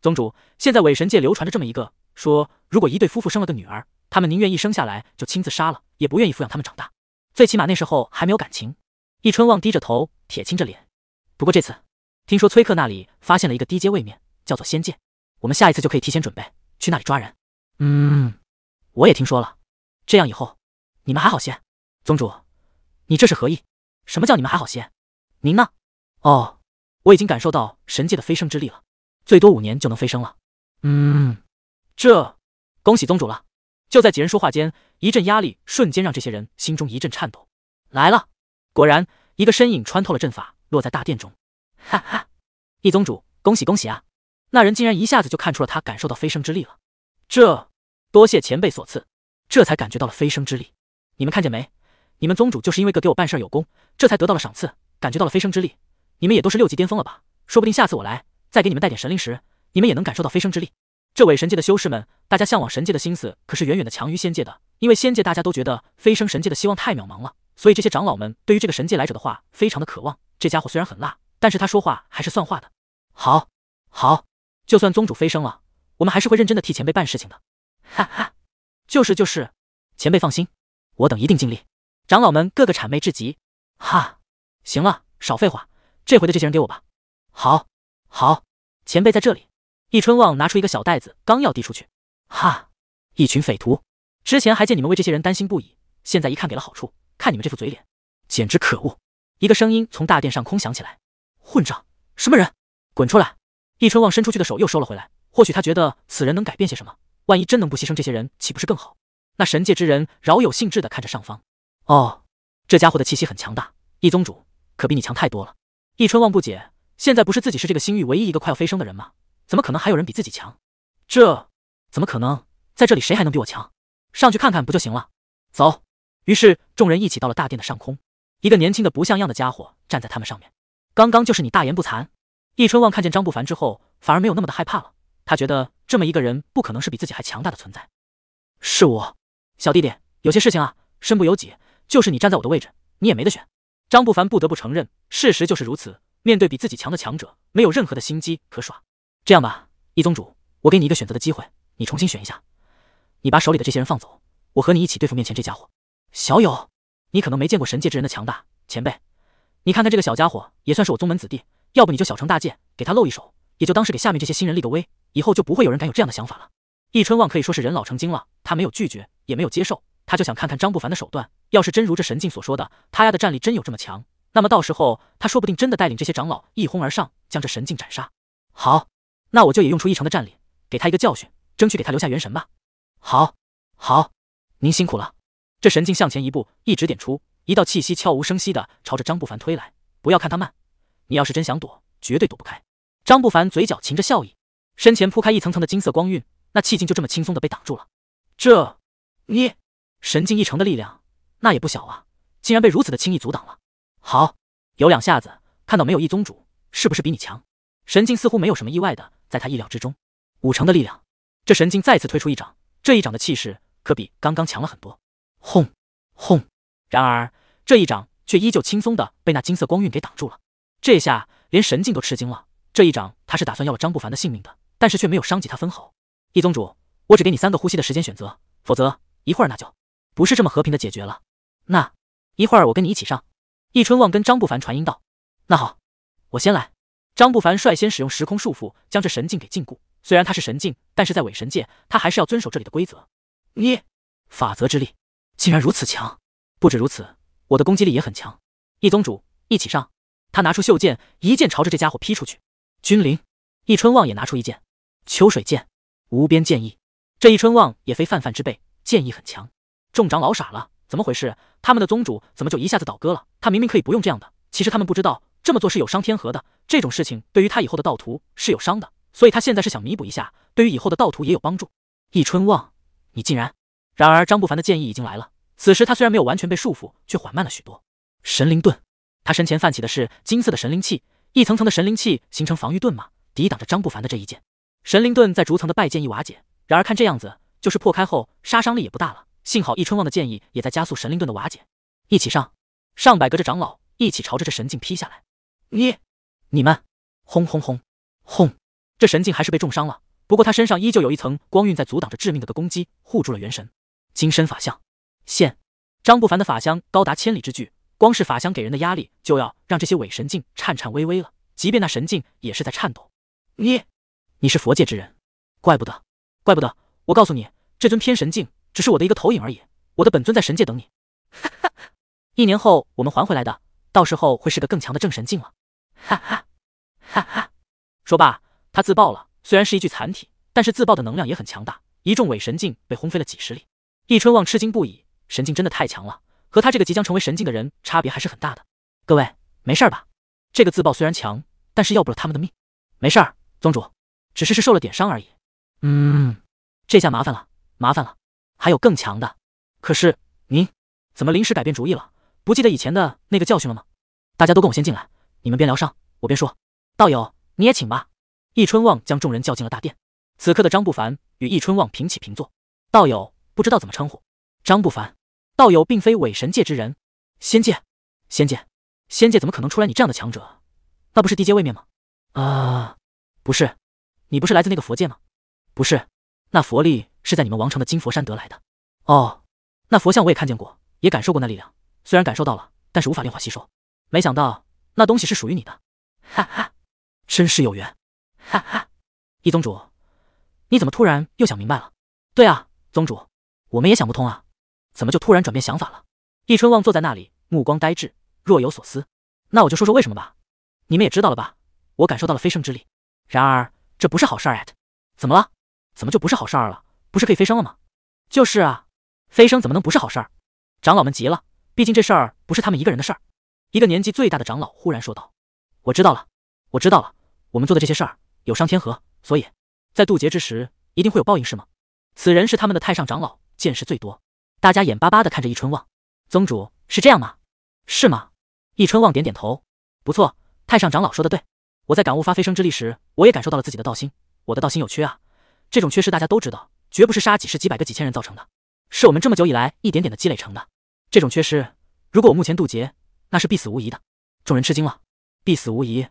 宗主，现在伪神界流传着这么一个，说如果一对夫妇生了个女儿，他们宁愿一生下来就亲自杀了，也不愿意抚养他们长大，最起码那时候还没有感情。”易春望低着头，铁青着脸。不过这次，听说崔克那里发现了一个低阶位面，叫做仙界，我们下一次就可以提前准备，去那里抓人。嗯，我也听说了，这样以后你们还好些。宗主，你这是何意？什么叫你们还好些？您呢？哦，我已经感受到神界的飞升之力了，最多五年就能飞升了。嗯，这恭喜宗主了。就在几人说话间，一阵压力瞬间让这些人心中一阵颤抖。来了，果然，一个身影穿透了阵法，落在大殿中。哈哈，易宗主，恭喜恭喜啊！那人竟然一下子就看出了他感受到飞升之力了。这多谢前辈所赐，这才感觉到了飞升之力。你们看见没？你们宗主就是因为个给我办事儿有功，这才得到了赏赐，感觉到了飞升之力。你们也都是六级巅峰了吧？说不定下次我来再给你们带点神灵石，你们也能感受到飞升之力。这伪神界的修士们，大家向往神界的心思可是远远的强于仙界的，因为仙界大家都觉得飞升神界的希望太渺茫了，所以这些长老们对于这个神界来者的话非常的渴望。这家伙虽然很辣，但是他说话还是算话的。好，好，就算宗主飞升了。我们还是会认真的替前辈办事情的，哈哈，就是就是，前辈放心，我等一定尽力。长老们个个谄媚至极，哈，行了，少废话，这回的这些人给我吧。好，好，前辈在这里。易春望拿出一个小袋子，刚要递出去，哈，一群匪徒，之前还见你们为这些人担心不已，现在一看给了好处，看你们这副嘴脸，简直可恶。一个声音从大殿上空响起来：混账，什么人，滚出来！易春望伸出去的手又收了回来。或许他觉得此人能改变些什么，万一真能不牺牲这些人，岂不是更好？那神界之人饶有兴致地看着上方。哦，这家伙的气息很强大，易宗主可比你强太多了。易春望不解，现在不是自己是这个星域唯一一个快要飞升的人吗？怎么可能还有人比自己强？这怎么可能？在这里谁还能比我强？上去看看不就行了？走。于是众人一起到了大殿的上空，一个年轻的不像样的家伙站在他们上面。刚刚就是你大言不惭。易春望看见张不凡之后，反而没有那么的害怕了。他觉得这么一个人不可能是比自己还强大的存在。是我小弟弟，有些事情啊，身不由己。就是你站在我的位置，你也没得选。张不凡不得不承认，事实就是如此。面对比自己强的强者，没有任何的心机可耍。这样吧，易宗主，我给你一个选择的机会，你重新选一下。你把手里的这些人放走，我和你一起对付面前这家伙。小友，你可能没见过神界之人的强大，前辈，你看看这个小家伙，也算是我宗门子弟。要不你就小成大戒，给他露一手，也就当是给下面这些新人立个威。以后就不会有人敢有这样的想法了。易春望可以说是人老成精了，他没有拒绝，也没有接受，他就想看看张不凡的手段。要是真如这神镜所说的，他家的战力真有这么强，那么到时候他说不定真的带领这些长老一哄而上，将这神镜斩杀。好，那我就也用出一成的战力，给他一个教训，争取给他留下元神吧。好，好，您辛苦了。这神镜向前一步，一指点出一道气息，悄无声息的朝着张不凡推来。不要看他慢，你要是真想躲，绝对躲不开。张不凡嘴角噙着笑意。身前铺开一层层的金色光晕，那气劲就这么轻松的被挡住了。这，你神境一成的力量，那也不小啊，竟然被如此的轻易阻挡了。好，有两下子，看到没有？一宗主是不是比你强？神境似乎没有什么意外的，在他意料之中。五成的力量，这神境再次推出一掌，这一掌的气势可比刚刚强了很多。轰轰，然而这一掌却依旧轻松的被那金色光晕给挡住了。这下连神境都吃惊了，这一掌他是打算要了张不凡的性命的。但是却没有伤及他分毫。易宗主，我只给你三个呼吸的时间选择，否则一会儿那就不是这么和平的解决了。那一会儿我跟你一起上。易春望跟张不凡传音道：“那好，我先来。”张不凡率先使用时空束缚将这神镜给禁锢。虽然他是神镜，但是在伪神界，他还是要遵守这里的规则。你法则之力竟然如此强！不止如此，我的攻击力也很强。易宗主，一起上！他拿出袖剑，一剑朝着这家伙劈出去。君临，易春望也拿出一剑。秋水剑，无边剑意。这一春望也非泛泛之辈，剑意很强。众长老傻了，怎么回事？他们的宗主怎么就一下子倒戈了？他明明可以不用这样的。其实他们不知道，这么做是有伤天和的。这种事情对于他以后的道徒是有伤的，所以他现在是想弥补一下，对于以后的道徒也有帮助。易春望，你竟然！然而张不凡的剑意已经来了。此时他虽然没有完全被束缚，却缓慢了许多。神灵盾，他身前泛起的是金色的神灵气，一层层的神灵气形成防御盾嘛，抵挡着张不凡的这一剑。神灵盾在逐层的拜剑意瓦解，然而看这样子，就是破开后杀伤力也不大了。幸好易春望的建议也在加速神灵盾的瓦解，一起上！上百个这长老一起朝着这神镜劈下来。你、你们！轰轰轰轰！这神镜还是被重伤了，不过他身上依旧有一层光晕在阻挡着致命的个攻击，护住了元神。金身法相现！张不凡的法相高达千里之距，光是法相给人的压力就要让这些伪神镜颤颤巍巍了，即便那神镜也是在颤抖。你！你是佛界之人，怪不得，怪不得。我告诉你，这尊偏神镜只是我的一个投影而已，我的本尊在神界等你。哈哈，一年后我们还回来的，到时候会是个更强的正神境了。哈哈，哈哈。说罢，他自爆了。虽然是一具残体，但是自爆的能量也很强大，一众伪神境被轰飞了几十里。易春望吃惊不已，神境真的太强了，和他这个即将成为神境的人差别还是很大的。各位，没事吧？这个自爆虽然强，但是要不了他们的命。没事儿，宗主。只是是受了点伤而已。嗯，这下麻烦了，麻烦了。还有更强的。可是您怎么临时改变主意了？不记得以前的那个教训了吗？大家都跟我先进来，你们边疗伤，我边说。道友，你也请吧。易春望将众人叫进了大殿。此刻的张不凡与易春望平起平坐。道友不知道怎么称呼？张不凡。道友并非伪神界之人。仙界，仙界，仙界怎么可能出来你这样的强者？那不是地阶位面吗？啊，不是。你不是来自那个佛界吗？不是，那佛力是在你们王城的金佛山得来的。哦，那佛像我也看见过，也感受过那力量。虽然感受到了，但是无法炼化吸收。没想到那东西是属于你的，哈哈，真是有缘，哈哈。易宗主，你怎么突然又想明白了？对啊，宗主，我们也想不通啊，怎么就突然转变想法了？易春望坐在那里，目光呆滞，若有所思。那我就说说为什么吧，你们也知道了吧？我感受到了飞升之力，然而。这不是好事儿，at，怎么了？怎么就不是好事儿了？不是可以飞升了吗？就是啊，飞升怎么能不是好事儿？长老们急了，毕竟这事儿不是他们一个人的事儿。一个年纪最大的长老忽然说道：“我知道了，我知道了，我们做的这些事儿有伤天和，所以在渡劫之时一定会有报应，是吗？”此人是他们的太上长老，见识最多。大家眼巴巴的看着易春望，宗主是这样吗？是吗？易春望点点头，不错，太上长老说的对。我在感悟发飞升之力时，我也感受到了自己的道心。我的道心有缺啊，这种缺失大家都知道，绝不是杀几十、几百个、几千人造成的，是我们这么久以来一点点的积累成的。这种缺失，如果我目前渡劫，那是必死无疑的。众人吃惊了，必死无疑？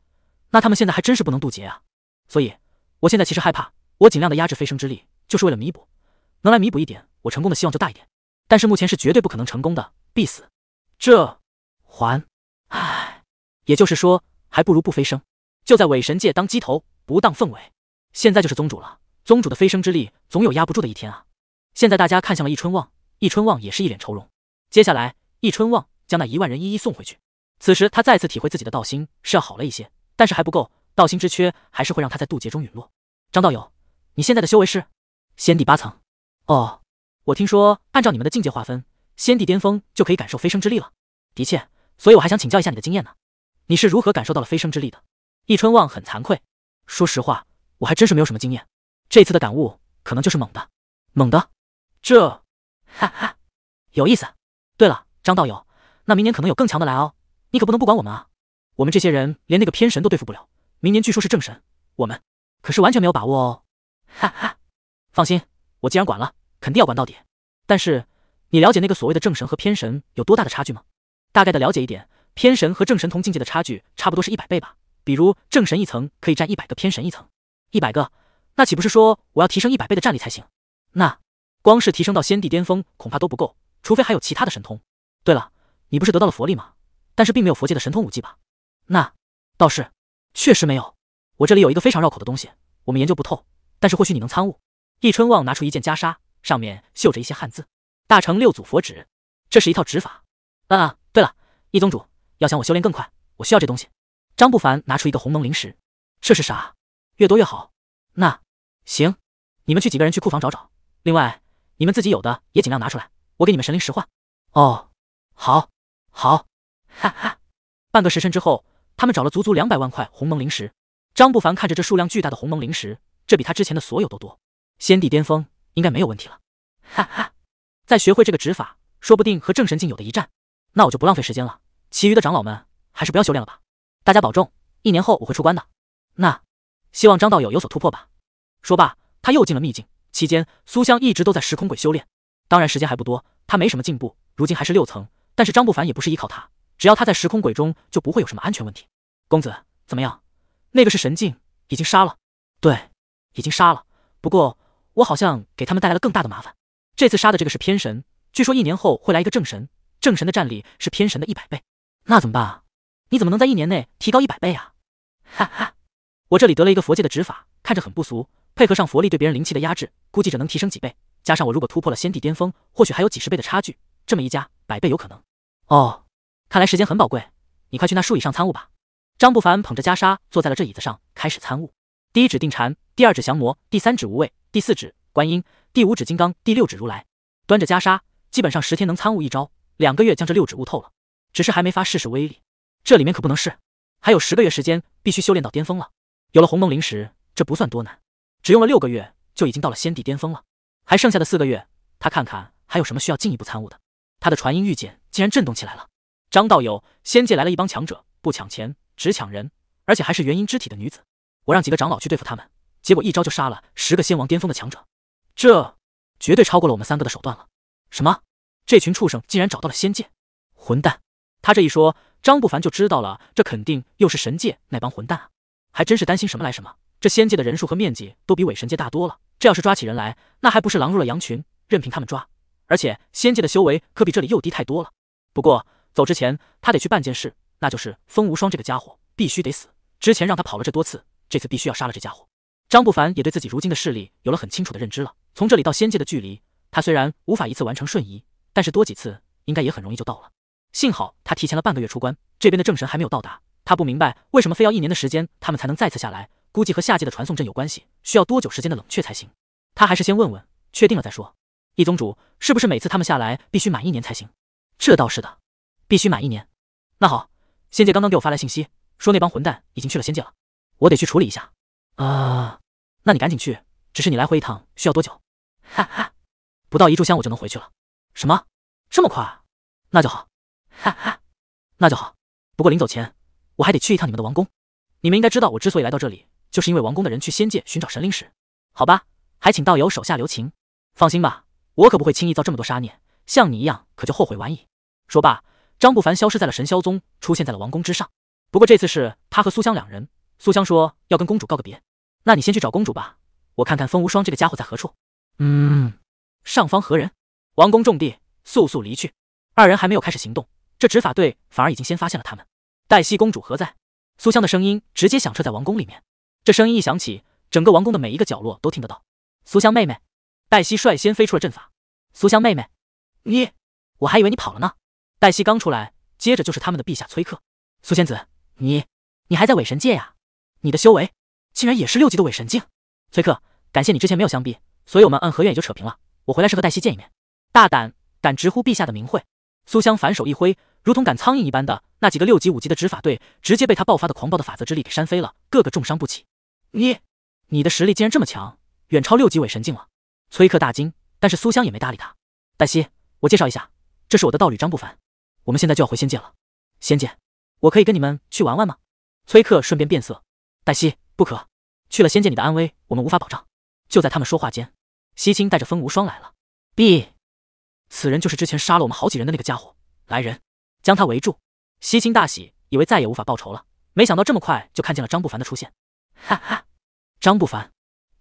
那他们现在还真是不能渡劫啊！所以，我现在其实害怕。我尽量的压制飞升之力，就是为了弥补，能来弥补一点，我成功的希望就大一点。但是目前是绝对不可能成功的，必死。这还……唉，也就是说，还不如不飞升。就在伪神界当鸡头，不当凤尾。现在就是宗主了。宗主的飞升之力，总有压不住的一天啊！现在大家看向了易春望，易春望也是一脸愁容。接下来，易春望将那一万人一一送回去。此时他再次体会自己的道心是要好了一些，但是还不够，道心之缺还是会让他在渡劫中陨落。张道友，你现在的修为是仙帝八层？哦，我听说按照你们的境界划分，仙帝巅峰就可以感受飞升之力了。的确，所以我还想请教一下你的经验呢，你是如何感受到了飞升之力的？易春望很惭愧，说实话，我还真是没有什么经验。这次的感悟可能就是猛的，猛的。这，哈哈，有意思。对了，张道友，那明年可能有更强的来哦，你可不能不管我们啊。我们这些人连那个偏神都对付不了，明年据说是正神，我们可是完全没有把握哦。哈哈，放心，我既然管了，肯定要管到底。但是，你了解那个所谓的正神和偏神有多大的差距吗？大概的了解一点，偏神和正神同境界的差距差不多是一百倍吧。比如正神一层可以占一百个偏神一层，一百个，那岂不是说我要提升一百倍的战力才行？那光是提升到先帝巅峰恐怕都不够，除非还有其他的神通。对了，你不是得到了佛力吗？但是并没有佛界的神通武技吧？那倒是，确实没有。我这里有一个非常绕口的东西，我们研究不透，但是或许你能参悟。易春望拿出一件袈裟，上面绣着一些汉字，大成六祖佛指，这是一套指法。啊，对了，易宗主要想我修炼更快，我需要这东西。张不凡拿出一个鸿蒙灵石，这是啥？越多越好。那行，你们去几个人去库房找找，另外你们自己有的也尽量拿出来，我给你们神灵石换。哦，好，好，哈哈。半个时辰之后，他们找了足足两百万块鸿蒙灵石。张不凡看着这数量巨大的鸿蒙灵石，这比他之前的所有都多。先帝巅峰应该没有问题了，哈哈。再学会这个指法，说不定和正神境有的一战。那我就不浪费时间了，其余的长老们还是不要修炼了吧。大家保重，一年后我会出关的。那，希望张道友有所突破吧。说罢，他又进了秘境。期间，苏香一直都在时空鬼修炼，当然时间还不多，他没什么进步，如今还是六层。但是张不凡也不是依靠他，只要他在时空鬼中，就不会有什么安全问题。公子，怎么样？那个是神境，已经杀了。对，已经杀了。不过我好像给他们带来了更大的麻烦。这次杀的这个是偏神，据说一年后会来一个正神，正神的战力是偏神的一百倍。那怎么办？啊？你怎么能在一年内提高一百倍啊？哈哈，我这里得了一个佛界的指法，看着很不俗，配合上佛力对别人灵气的压制，估计着能提升几倍。加上我如果突破了先帝巅峰，或许还有几十倍的差距，这么一加，百倍有可能。哦，看来时间很宝贵，你快去那树椅上参悟吧。张不凡捧着袈裟坐在了这椅子上，开始参悟。第一指定禅，第二指降魔，第三指无畏，第四指观音，第五指金刚，第六指如来。端着袈裟，基本上十天能参悟一招，两个月将这六指悟透了，只是还没发试试威力。这里面可不能是，还有十个月时间，必须修炼到巅峰了。有了鸿蒙灵石，这不算多难，只用了六个月就已经到了仙帝巅峰了。还剩下的四个月，他看看还有什么需要进一步参悟的。他的传音玉剑竟然震动起来了。张道友，仙界来了一帮强者，不抢钱，只抢人，而且还是元婴之体的女子。我让几个长老去对付他们，结果一招就杀了十个仙王巅峰的强者，这绝对超过了我们三个的手段了。什么？这群畜生竟然找到了仙界！混蛋！他这一说。张不凡就知道了，这肯定又是神界那帮混蛋啊！还真是担心什么来什么，这仙界的人数和面积都比伪神界大多了，这要是抓起人来，那还不是狼入了羊群，任凭他们抓？而且仙界的修为可比这里又低太多了。不过走之前，他得去办件事，那就是风无双这个家伙必须得死。之前让他跑了这多次，这次必须要杀了这家伙。张不凡也对自己如今的势力有了很清楚的认知了。从这里到仙界的距离，他虽然无法一次完成瞬移，但是多几次应该也很容易就到了。幸好他提前了半个月出关，这边的正神还没有到达。他不明白为什么非要一年的时间，他们才能再次下来。估计和下界的传送阵有关系，需要多久时间的冷却才行？他还是先问问，确定了再说。易宗主，是不是每次他们下来必须满一年才行？这倒是的，必须满一年。那好，仙界刚刚给我发来信息，说那帮混蛋已经去了仙界了，我得去处理一下。啊，那你赶紧去。只是你来回一趟需要多久？哈哈，不到一炷香我就能回去了。什么？这么快？那就好。哈哈，那就好。不过临走前，我还得去一趟你们的王宫。你们应该知道，我之所以来到这里，就是因为王宫的人去仙界寻找神灵时，好吧？还请道友手下留情。放心吧，我可不会轻易造这么多杀孽，像你一样可就后悔晚矣。说罢，张不凡消失在了神霄宗，出现在了王宫之上。不过这次是他和苏香两人。苏香说要跟公主告个别，那你先去找公主吧，我看看风无双这个家伙在何处。嗯，上方何人？王宫重地，速速离去。二人还没有开始行动。这执法队反而已经先发现了他们。黛西公主何在？苏香的声音直接响彻在王宫里面。这声音一响起，整个王宫的每一个角落都听得到。苏香妹妹，黛西率先飞出了阵法。苏香妹妹，你，我还以为你跑了呢。黛西刚出来，接着就是他们的陛下崔克。苏仙子，你，你还在伪神界呀？你的修为竟然也是六级的伪神境。崔克，感谢你之前没有相逼，所以我们暗河院也就扯平了。我回来是和黛西见一面。大胆，敢直呼陛下的名讳！苏香反手一挥。如同赶苍蝇一般的那几个六级五级的执法队，直接被他爆发的狂暴的法则之力给扇飞了，个个重伤不起。你，你的实力竟然这么强，远超六级伪神境了！崔克大惊，但是苏香也没搭理他。黛西，我介绍一下，这是我的道侣张不凡，我们现在就要回仙界了。仙界，我可以跟你们去玩玩吗？崔克顺便变色。黛西，不可，去了仙界你的安危我们无法保障。就在他们说话间，西青带着风无双来了。B，此人就是之前杀了我们好几人的那个家伙。来人！将他围住，西青大喜，以为再也无法报仇了，没想到这么快就看见了张不凡的出现。哈哈，张不凡，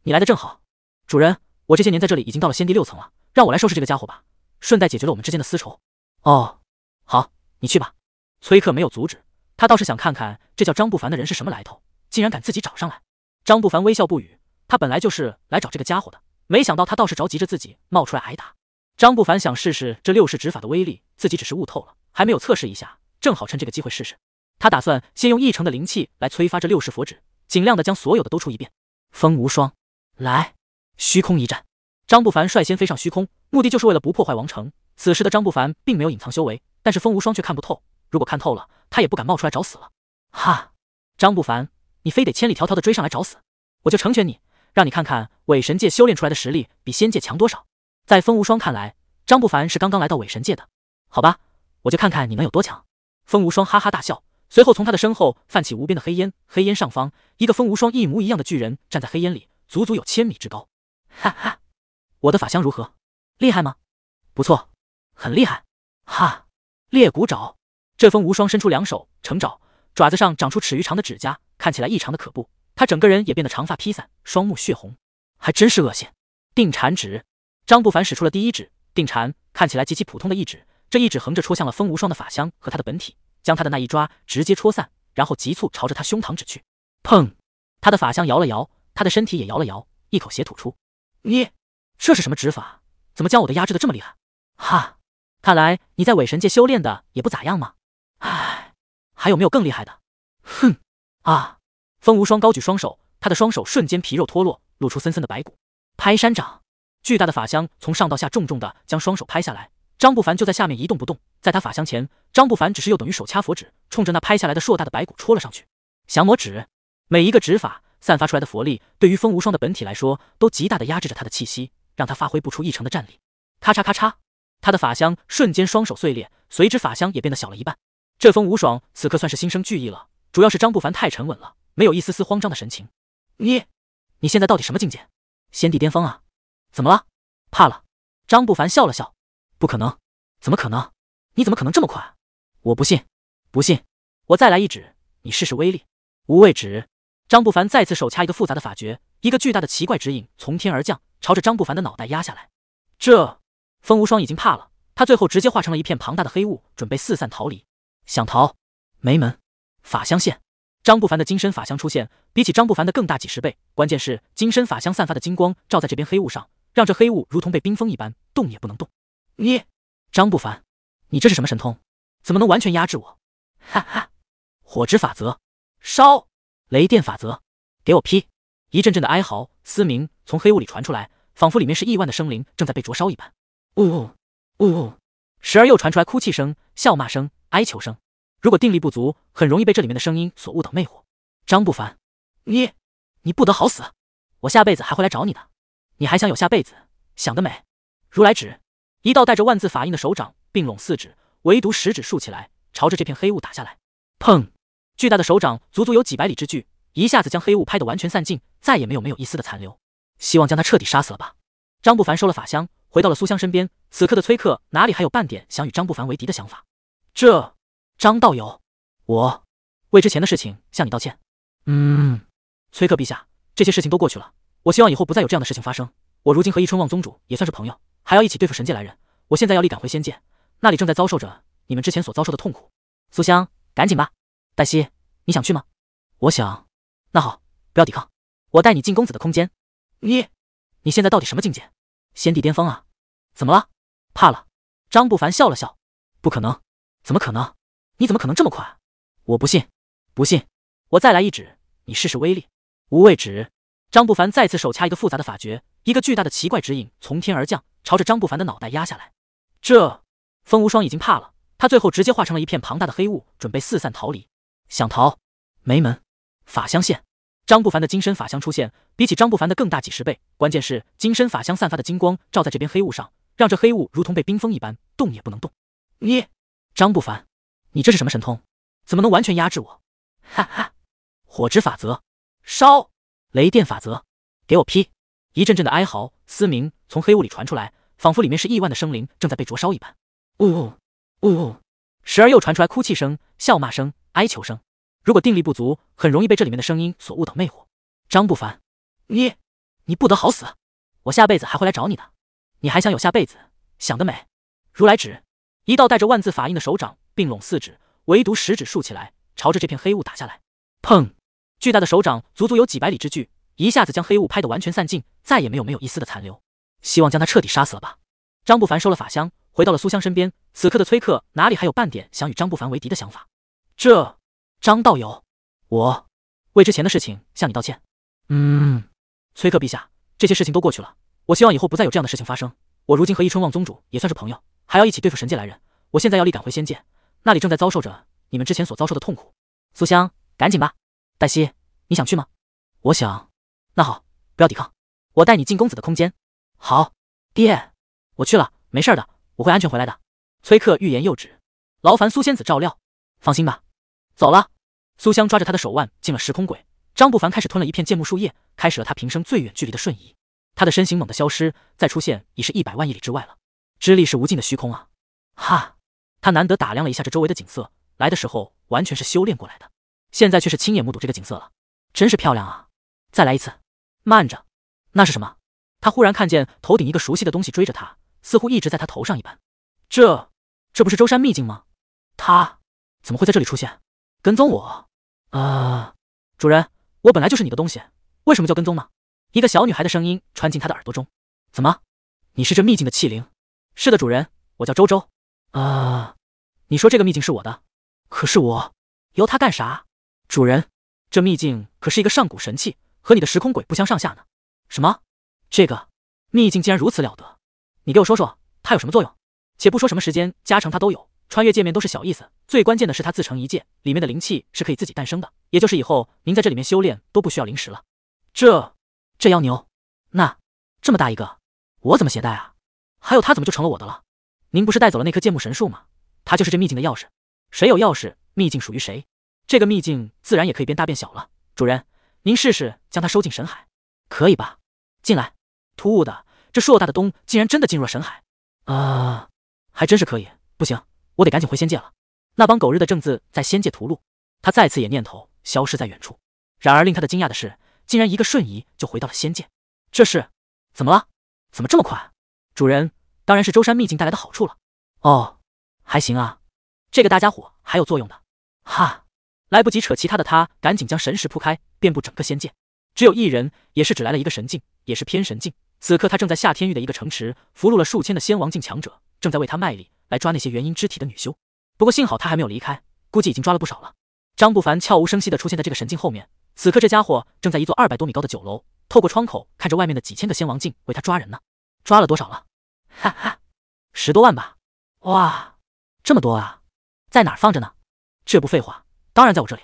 你来的正好。主人，我这些年在这里已经到了仙帝六层了，让我来收拾这个家伙吧，顺带解决了我们之间的私仇。哦，好，你去吧。崔克没有阻止，他倒是想看看这叫张不凡的人是什么来头，竟然敢自己找上来。张不凡微笑不语，他本来就是来找这个家伙的，没想到他倒是着急着自己冒出来挨打。张不凡想试试这六式指法的威力，自己只是悟透了。还没有测试一下，正好趁这个机会试试。他打算先用一成的灵气来催发这六世佛指，尽量的将所有的都出一遍。风无双，来，虚空一战！张不凡率先飞上虚空，目的就是为了不破坏王城。此时的张不凡并没有隐藏修为，但是风无双却看不透。如果看透了，他也不敢冒出来找死了。哈，张不凡，你非得千里迢迢的追上来找死，我就成全你，让你看看伪神界修炼出来的实力比仙界强多少。在风无双看来，张不凡是刚刚来到伪神界的，好吧。我就看看你能有多强。风无双哈哈大笑，随后从他的身后泛起无边的黑烟，黑烟上方一个风无双一模一样的巨人站在黑烟里，足足有千米之高。哈哈，我的法相如何？厉害吗？不错，很厉害。哈，裂骨爪。这风无双伸出两手成爪，爪子上长出尺余长的指甲，看起来异常的可怖。他整个人也变得长发披散，双目血红，还真是恶心。定缠指，张不凡使出了第一指定缠，看起来极其普通的一指。这一指横着戳向了风无双的法相和他的本体，将他的那一抓直接戳散，然后急促朝着他胸膛指去。砰！他的法相摇了摇，他的身体也摇了摇，一口血吐出。你这是什么指法？怎么将我的压制的这么厉害？哈！看来你在伪神界修炼的也不咋样嘛。唉，还有没有更厉害的？哼！啊！风无双高举双手，他的双手瞬间皮肉脱落，露出森森的白骨。拍山掌！巨大的法相从上到下重重的将双手拍下来。张不凡就在下面一动不动，在他法箱前，张不凡只是又等于手掐佛指，冲着那拍下来的硕大的白骨戳了上去。降魔指，每一个指法散发出来的佛力，对于风无双的本体来说，都极大的压制着他的气息，让他发挥不出一成的战力。咔嚓咔嚓，他的法箱瞬间双手碎裂，随之法箱也变得小了一半。这风无双此刻算是心生惧意了，主要是张不凡太沉稳了，没有一丝丝慌张的神情。你，你现在到底什么境界？仙帝巅峰啊？怎么了？怕了？张不凡笑了笑。不可能！怎么可能？你怎么可能这么快？我不信！不信！我再来一指，你试试威力！无畏指！张不凡再次手掐一个复杂的法诀，一个巨大的奇怪指引从天而降，朝着张不凡的脑袋压下来。这风无双已经怕了，他最后直接化成了一片庞大的黑雾，准备四散逃离。想逃？没门！法相现，张不凡的金身法相出现，比起张不凡的更大几十倍。关键是金身法相散发的金光，照在这边黑雾上，让这黑雾如同被冰封一般，动也不能动。你，张不凡，你这是什么神通？怎么能完全压制我？哈哈，火之法则，烧！雷电法则，给我劈！一阵阵的哀嚎、嘶鸣从黑雾里传出来，仿佛里面是亿万的生灵正在被灼烧一般。呜呜呜呜，时而又传出来哭泣声、笑骂声、哀求声。如果定力不足，很容易被这里面的声音所误导魅惑。张不凡，你，你不得好死！我下辈子还会来找你的。你还想有下辈子？想得美！如来指。一道带着万字法印的手掌并拢四指，唯独食指竖起来，朝着这片黑雾打下来。砰！巨大的手掌足足有几百里之巨，一下子将黑雾拍得完全散尽，再也没有没有一丝的残留。希望将他彻底杀死了吧。张不凡收了法香，回到了苏香身边。此刻的崔克哪里还有半点想与张不凡为敌的想法？这张道友，我为之前的事情向你道歉。嗯，崔克陛下，这些事情都过去了，我希望以后不再有这样的事情发生。我如今和易春望宗主也算是朋友。还要一起对付神界来人。我现在要力赶回仙界，那里正在遭受着你们之前所遭受的痛苦。苏香，赶紧吧。黛西，你想去吗？我想。那好，不要抵抗，我带你进公子的空间。你，你现在到底什么境界？仙帝巅峰啊！怎么了？怕了？张不凡笑了笑。不可能，怎么可能？你怎么可能这么快？我不信，不信，我再来一指，你试试威力。无畏指。张不凡再次手掐一个复杂的法诀，一个巨大的奇怪指引从天而降。朝着张不凡的脑袋压下来，这风无双已经怕了，他最后直接化成了一片庞大的黑雾，准备四散逃离。想逃？没门！法相现，张不凡的金身法相出现，比起张不凡的更大几十倍。关键是金身法相散发的金光，照在这边黑雾上，让这黑雾如同被冰封一般，动也不能动。你，张不凡，你这是什么神通？怎么能完全压制我？哈哈，火之法则，烧！雷电法则，给我劈！一阵阵的哀嚎、嘶鸣从黑雾里传出来，仿佛里面是亿万的生灵正在被灼烧一般。呜呜呜，呜，时而又传出来哭泣声、笑骂声、哀求声。如果定力不足，很容易被这里面的声音所误导魅惑。张不凡，你，你不得好死！我下辈子还会来找你的。你还想有下辈子？想得美！如来指，一道带着万字法印的手掌并拢四指，唯独食指竖起来，朝着这片黑雾打下来。砰！巨大的手掌足足有几百里之距。一下子将黑雾拍得完全散尽，再也没有没有一丝的残留。希望将他彻底杀死了吧。张不凡收了法香，回到了苏香身边。此刻的崔克哪里还有半点想与张不凡为敌的想法？这张道友，我为之前的事情向你道歉。嗯，崔克陛下，这些事情都过去了。我希望以后不再有这样的事情发生。我如今和易春望宗主也算是朋友，还要一起对付神界来人。我现在要立赶回仙界，那里正在遭受着你们之前所遭受的痛苦。苏香，赶紧吧。黛西，你想去吗？我想。那好，不要抵抗，我带你进公子的空间。好，爹，我去了，没事的，我会安全回来的。崔克欲言又止，劳烦苏仙子照料，放心吧。走了。苏香抓着他的手腕进了时空轨，张不凡开始吞了一片剑木树叶，开始了他平生最远距离的瞬移。他的身形猛地消失，再出现已是一百万亿里之外了。之力是无尽的虚空啊！哈，他难得打量了一下这周围的景色，来的时候完全是修炼过来的，现在却是亲眼目睹这个景色了，真是漂亮啊！再来一次，慢着，那是什么？他忽然看见头顶一个熟悉的东西追着他，似乎一直在他头上一般。这这不是舟山秘境吗？他怎么会在这里出现？跟踪我？啊，主人，我本来就是你的东西，为什么叫跟踪呢？一个小女孩的声音穿进他的耳朵中。怎么，你是这秘境的器灵？是的，主人，我叫周周。啊，你说这个秘境是我的，可是我由他干啥？主人，这秘境可是一个上古神器。和你的时空鬼不相上下呢。什么？这个秘境竟然如此了得？你给我说说，它有什么作用？且不说什么时间加成，它都有穿越界面都是小意思。最关键的是它自成一界，里面的灵气是可以自己诞生的，也就是以后您在这里面修炼都不需要灵石了。这这妖牛？那这么大一个，我怎么携带啊？还有它怎么就成了我的了？您不是带走了那棵剑木神树吗？它就是这秘境的钥匙。谁有钥匙，秘境属于谁。这个秘境自然也可以变大变小了，主人。您试试将它收进神海，可以吧？进来。突兀的，这硕大的东竟然真的进入了神海。啊，还真是可以。不行，我得赶紧回仙界了。那帮狗日的正字在仙界屠戮。他再次也念头消失在远处。然而令他的惊讶的是，竟然一个瞬移就回到了仙界。这是怎么了？怎么这么快？主人，当然是舟山秘境带来的好处了。哦，还行啊。这个大家伙还有作用的。哈。来不及扯其他的，他赶紧将神石铺开，遍布整个仙界。只有一人，也是只来了一个神境，也是偏神境。此刻他正在下天域的一个城池，俘虏了数千的仙王境强者，正在为他卖力来抓那些元婴肢体的女修。不过幸好他还没有离开，估计已经抓了不少了。张不凡悄无声息的出现在这个神境后面，此刻这家伙正在一座二百多米高的酒楼，透过窗口看着外面的几千个仙王境为他抓人呢。抓了多少了？哈哈，十多万吧。哇，这么多啊！在哪儿放着呢？这不废话。当然在我这里，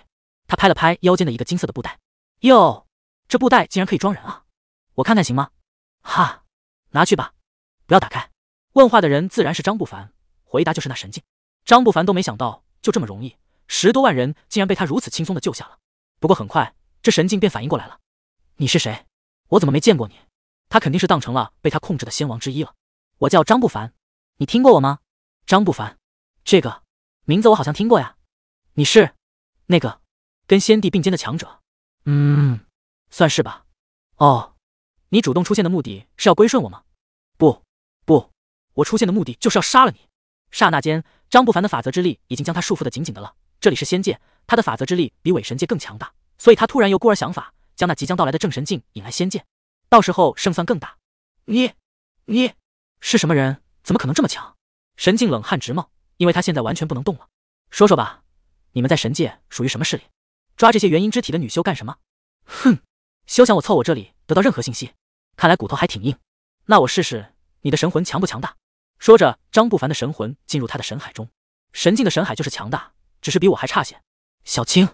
他拍了拍腰间的一个金色的布袋，哟，这布袋竟然可以装人啊！我看看行吗？哈，拿去吧，不要打开。问话的人自然是张不凡，回答就是那神镜。张不凡都没想到，就这么容易，十多万人竟然被他如此轻松的救下了。不过很快，这神镜便反应过来了：“你是谁？我怎么没见过你？”他肯定是当成了被他控制的仙王之一了。我叫张不凡，你听过我吗？张不凡，这个名字我好像听过呀。你是？那个跟先帝并肩的强者，嗯，算是吧。哦，你主动出现的目的是要归顺我吗？不不，我出现的目的就是要杀了你。刹那间，张不凡的法则之力已经将他束缚的紧紧的了。这里是仙界，他的法则之力比伪神界更强大，所以他突然由孤儿想法将那即将到来的正神境引来仙界，到时候胜算更大。你你是什么人？怎么可能这么强？神境冷汗直冒，因为他现在完全不能动了。说说吧。你们在神界属于什么势力？抓这些元婴之体的女修干什么？哼，休想我凑我这里得到任何信息。看来骨头还挺硬，那我试试你的神魂强不强大？说着，张不凡的神魂进入他的神海中。神境的神海就是强大，只是比我还差些。小青，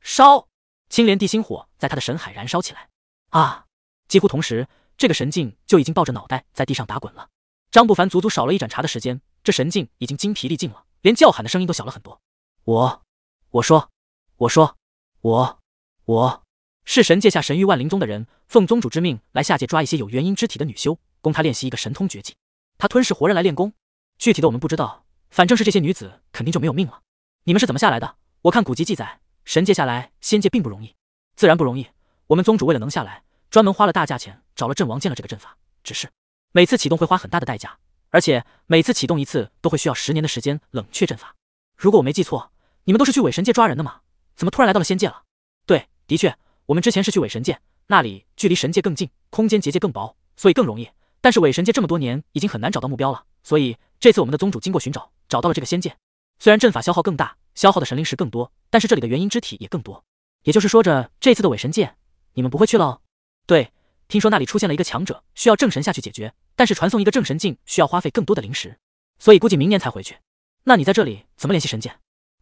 烧青莲地心火在他的神海燃烧起来。啊！几乎同时，这个神境就已经抱着脑袋在地上打滚了。张不凡足足少了一盏茶的时间，这神境已经精疲力尽了，连叫喊的声音都小了很多。我。我说，我说，我我是神界下神域万灵宗的人，奉宗主之命来下界抓一些有元婴之体的女修，供他练习一个神通绝技。她吞噬活人来练功，具体的我们不知道，反正是这些女子肯定就没有命了。你们是怎么下来的？我看古籍记载，神界下来仙界并不容易，自然不容易。我们宗主为了能下来，专门花了大价钱找了阵王建了这个阵法，只是每次启动会花很大的代价，而且每次启动一次都会需要十年的时间冷却阵法。如果我没记错。你们都是去伪神界抓人的吗？怎么突然来到了仙界了？对，的确，我们之前是去伪神界，那里距离神界更近，空间结界更薄，所以更容易。但是伪神界这么多年已经很难找到目标了，所以这次我们的宗主经过寻找，找到了这个仙界。虽然阵法消耗更大，消耗的神灵石更多，但是这里的元婴之体也更多。也就是说着，这次的伪神界你们不会去了？对，听说那里出现了一个强者，需要正神下去解决。但是传送一个正神境需要花费更多的灵石，所以估计明年才回去。那你在这里怎么联系神界？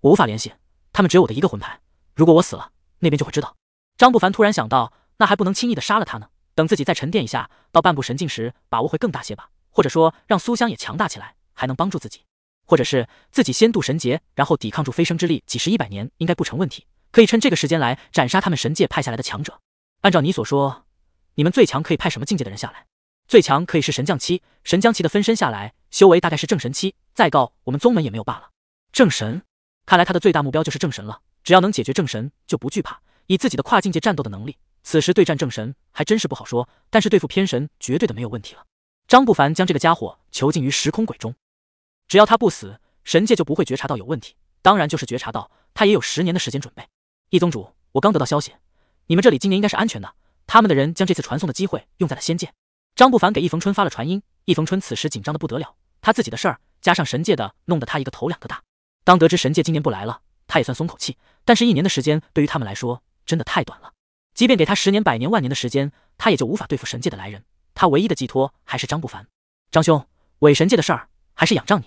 我无法联系他们，只有我的一个魂牌。如果我死了，那边就会知道。张不凡突然想到，那还不能轻易的杀了他呢。等自己再沉淀一下，到半步神境时，把握会更大些吧。或者说，让苏香也强大起来，还能帮助自己。或者是自己先渡神劫，然后抵抗住飞升之力，几十一百年应该不成问题。可以趁这个时间来斩杀他们神界派下来的强者。按照你所说，你们最强可以派什么境界的人下来？最强可以是神将期，神将期的分身下来，修为大概是正神期。再高，我们宗门也没有罢了。正神。看来他的最大目标就是正神了，只要能解决正神就不惧怕。以自己的跨境界战斗的能力，此时对战正神还真是不好说，但是对付偏神绝对的没有问题了。张不凡将这个家伙囚禁于时空鬼中，只要他不死，神界就不会觉察到有问题。当然就是觉察到，他也有十年的时间准备。易宗主，我刚得到消息，你们这里今年应该是安全的。他们的人将这次传送的机会用在了仙界。张不凡给易逢春发了传音，易逢春此时紧张的不得了，他自己的事儿加上神界的，弄得他一个头两个大。当得知神界今年不来了，他也算松口气。但是，一年的时间对于他们来说真的太短了。即便给他十年、百年、万年的时间，他也就无法对付神界的来人。他唯一的寄托还是张不凡。张兄，伪神界的事儿还是仰仗你。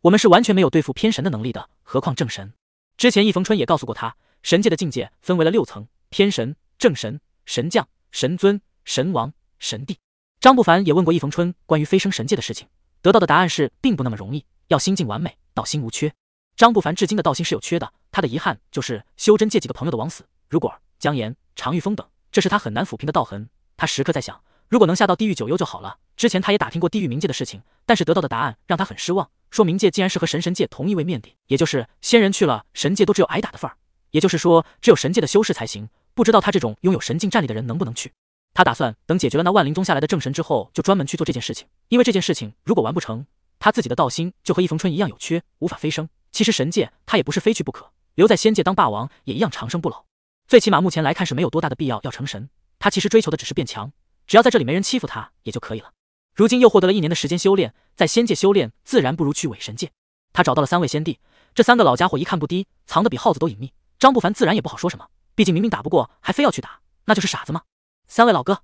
我们是完全没有对付偏神的能力的，何况正神。之前易逢春也告诉过他，神界的境界分为了六层：偏神、正神、神将、神尊、神王、神帝。张不凡也问过易逢春关于飞升神界的事情，得到的答案是并不那么容易，要心境完美，到心无缺。张不凡至今的道心是有缺的，他的遗憾就是修真界几个朋友的枉死。如果江岩、常玉峰等，这是他很难抚平的道痕。他时刻在想，如果能下到地狱九幽就好了。之前他也打听过地狱冥界的事情，但是得到的答案让他很失望，说冥界竟然是和神神界同一位面顶，也就是仙人去了神界都只有挨打的份儿。也就是说，只有神界的修士才行。不知道他这种拥有神境战力的人能不能去？他打算等解决了那万灵宗下来的正神之后，就专门去做这件事情。因为这件事情如果完不成，他自己的道心就和易逢春一样有缺，无法飞升。其实神界他也不是非去不可，留在仙界当霸王也一样长生不老。最起码目前来看是没有多大的必要要成神。他其实追求的只是变强，只要在这里没人欺负他也就可以了。如今又获得了一年的时间修炼，在仙界修炼自然不如去伪神界。他找到了三位仙帝，这三个老家伙一看不低，藏得比耗子都隐秘。张不凡自然也不好说什么，毕竟明明打不过还非要去打，那就是傻子吗？三位老哥，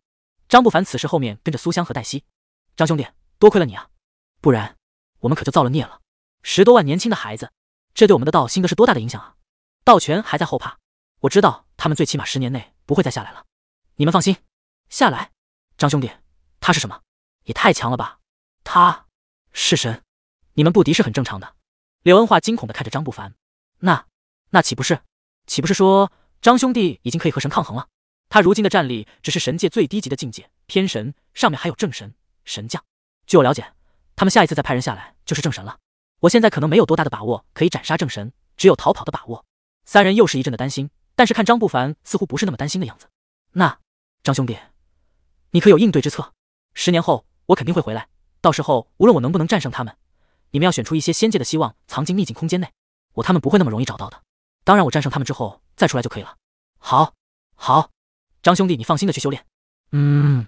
张不凡此时后面跟着苏香和黛西。张兄弟，多亏了你啊，不然我们可就造了孽了。十多万年轻的孩子。这对我们的道心得是多大的影响啊！道权还在后怕，我知道他们最起码十年内不会再下来了。你们放心，下来，张兄弟，他是什么？也太强了吧！他是神，你们不敌是很正常的。刘恩化惊恐的看着张不凡，那那岂不是岂不是说张兄弟已经可以和神抗衡了？他如今的战力只是神界最低级的境界，偏神上面还有正神、神将。据我了解，他们下一次再派人下来就是正神了。我现在可能没有多大的把握可以斩杀正神，只有逃跑的把握。三人又是一阵的担心，但是看张不凡似乎不是那么担心的样子。那张兄弟，你可有应对之策？十年后我肯定会回来，到时候无论我能不能战胜他们，你们要选出一些仙界的希望藏进秘境空间内，我他们不会那么容易找到的。当然，我战胜他们之后再出来就可以了。好，好，张兄弟你放心的去修炼。嗯，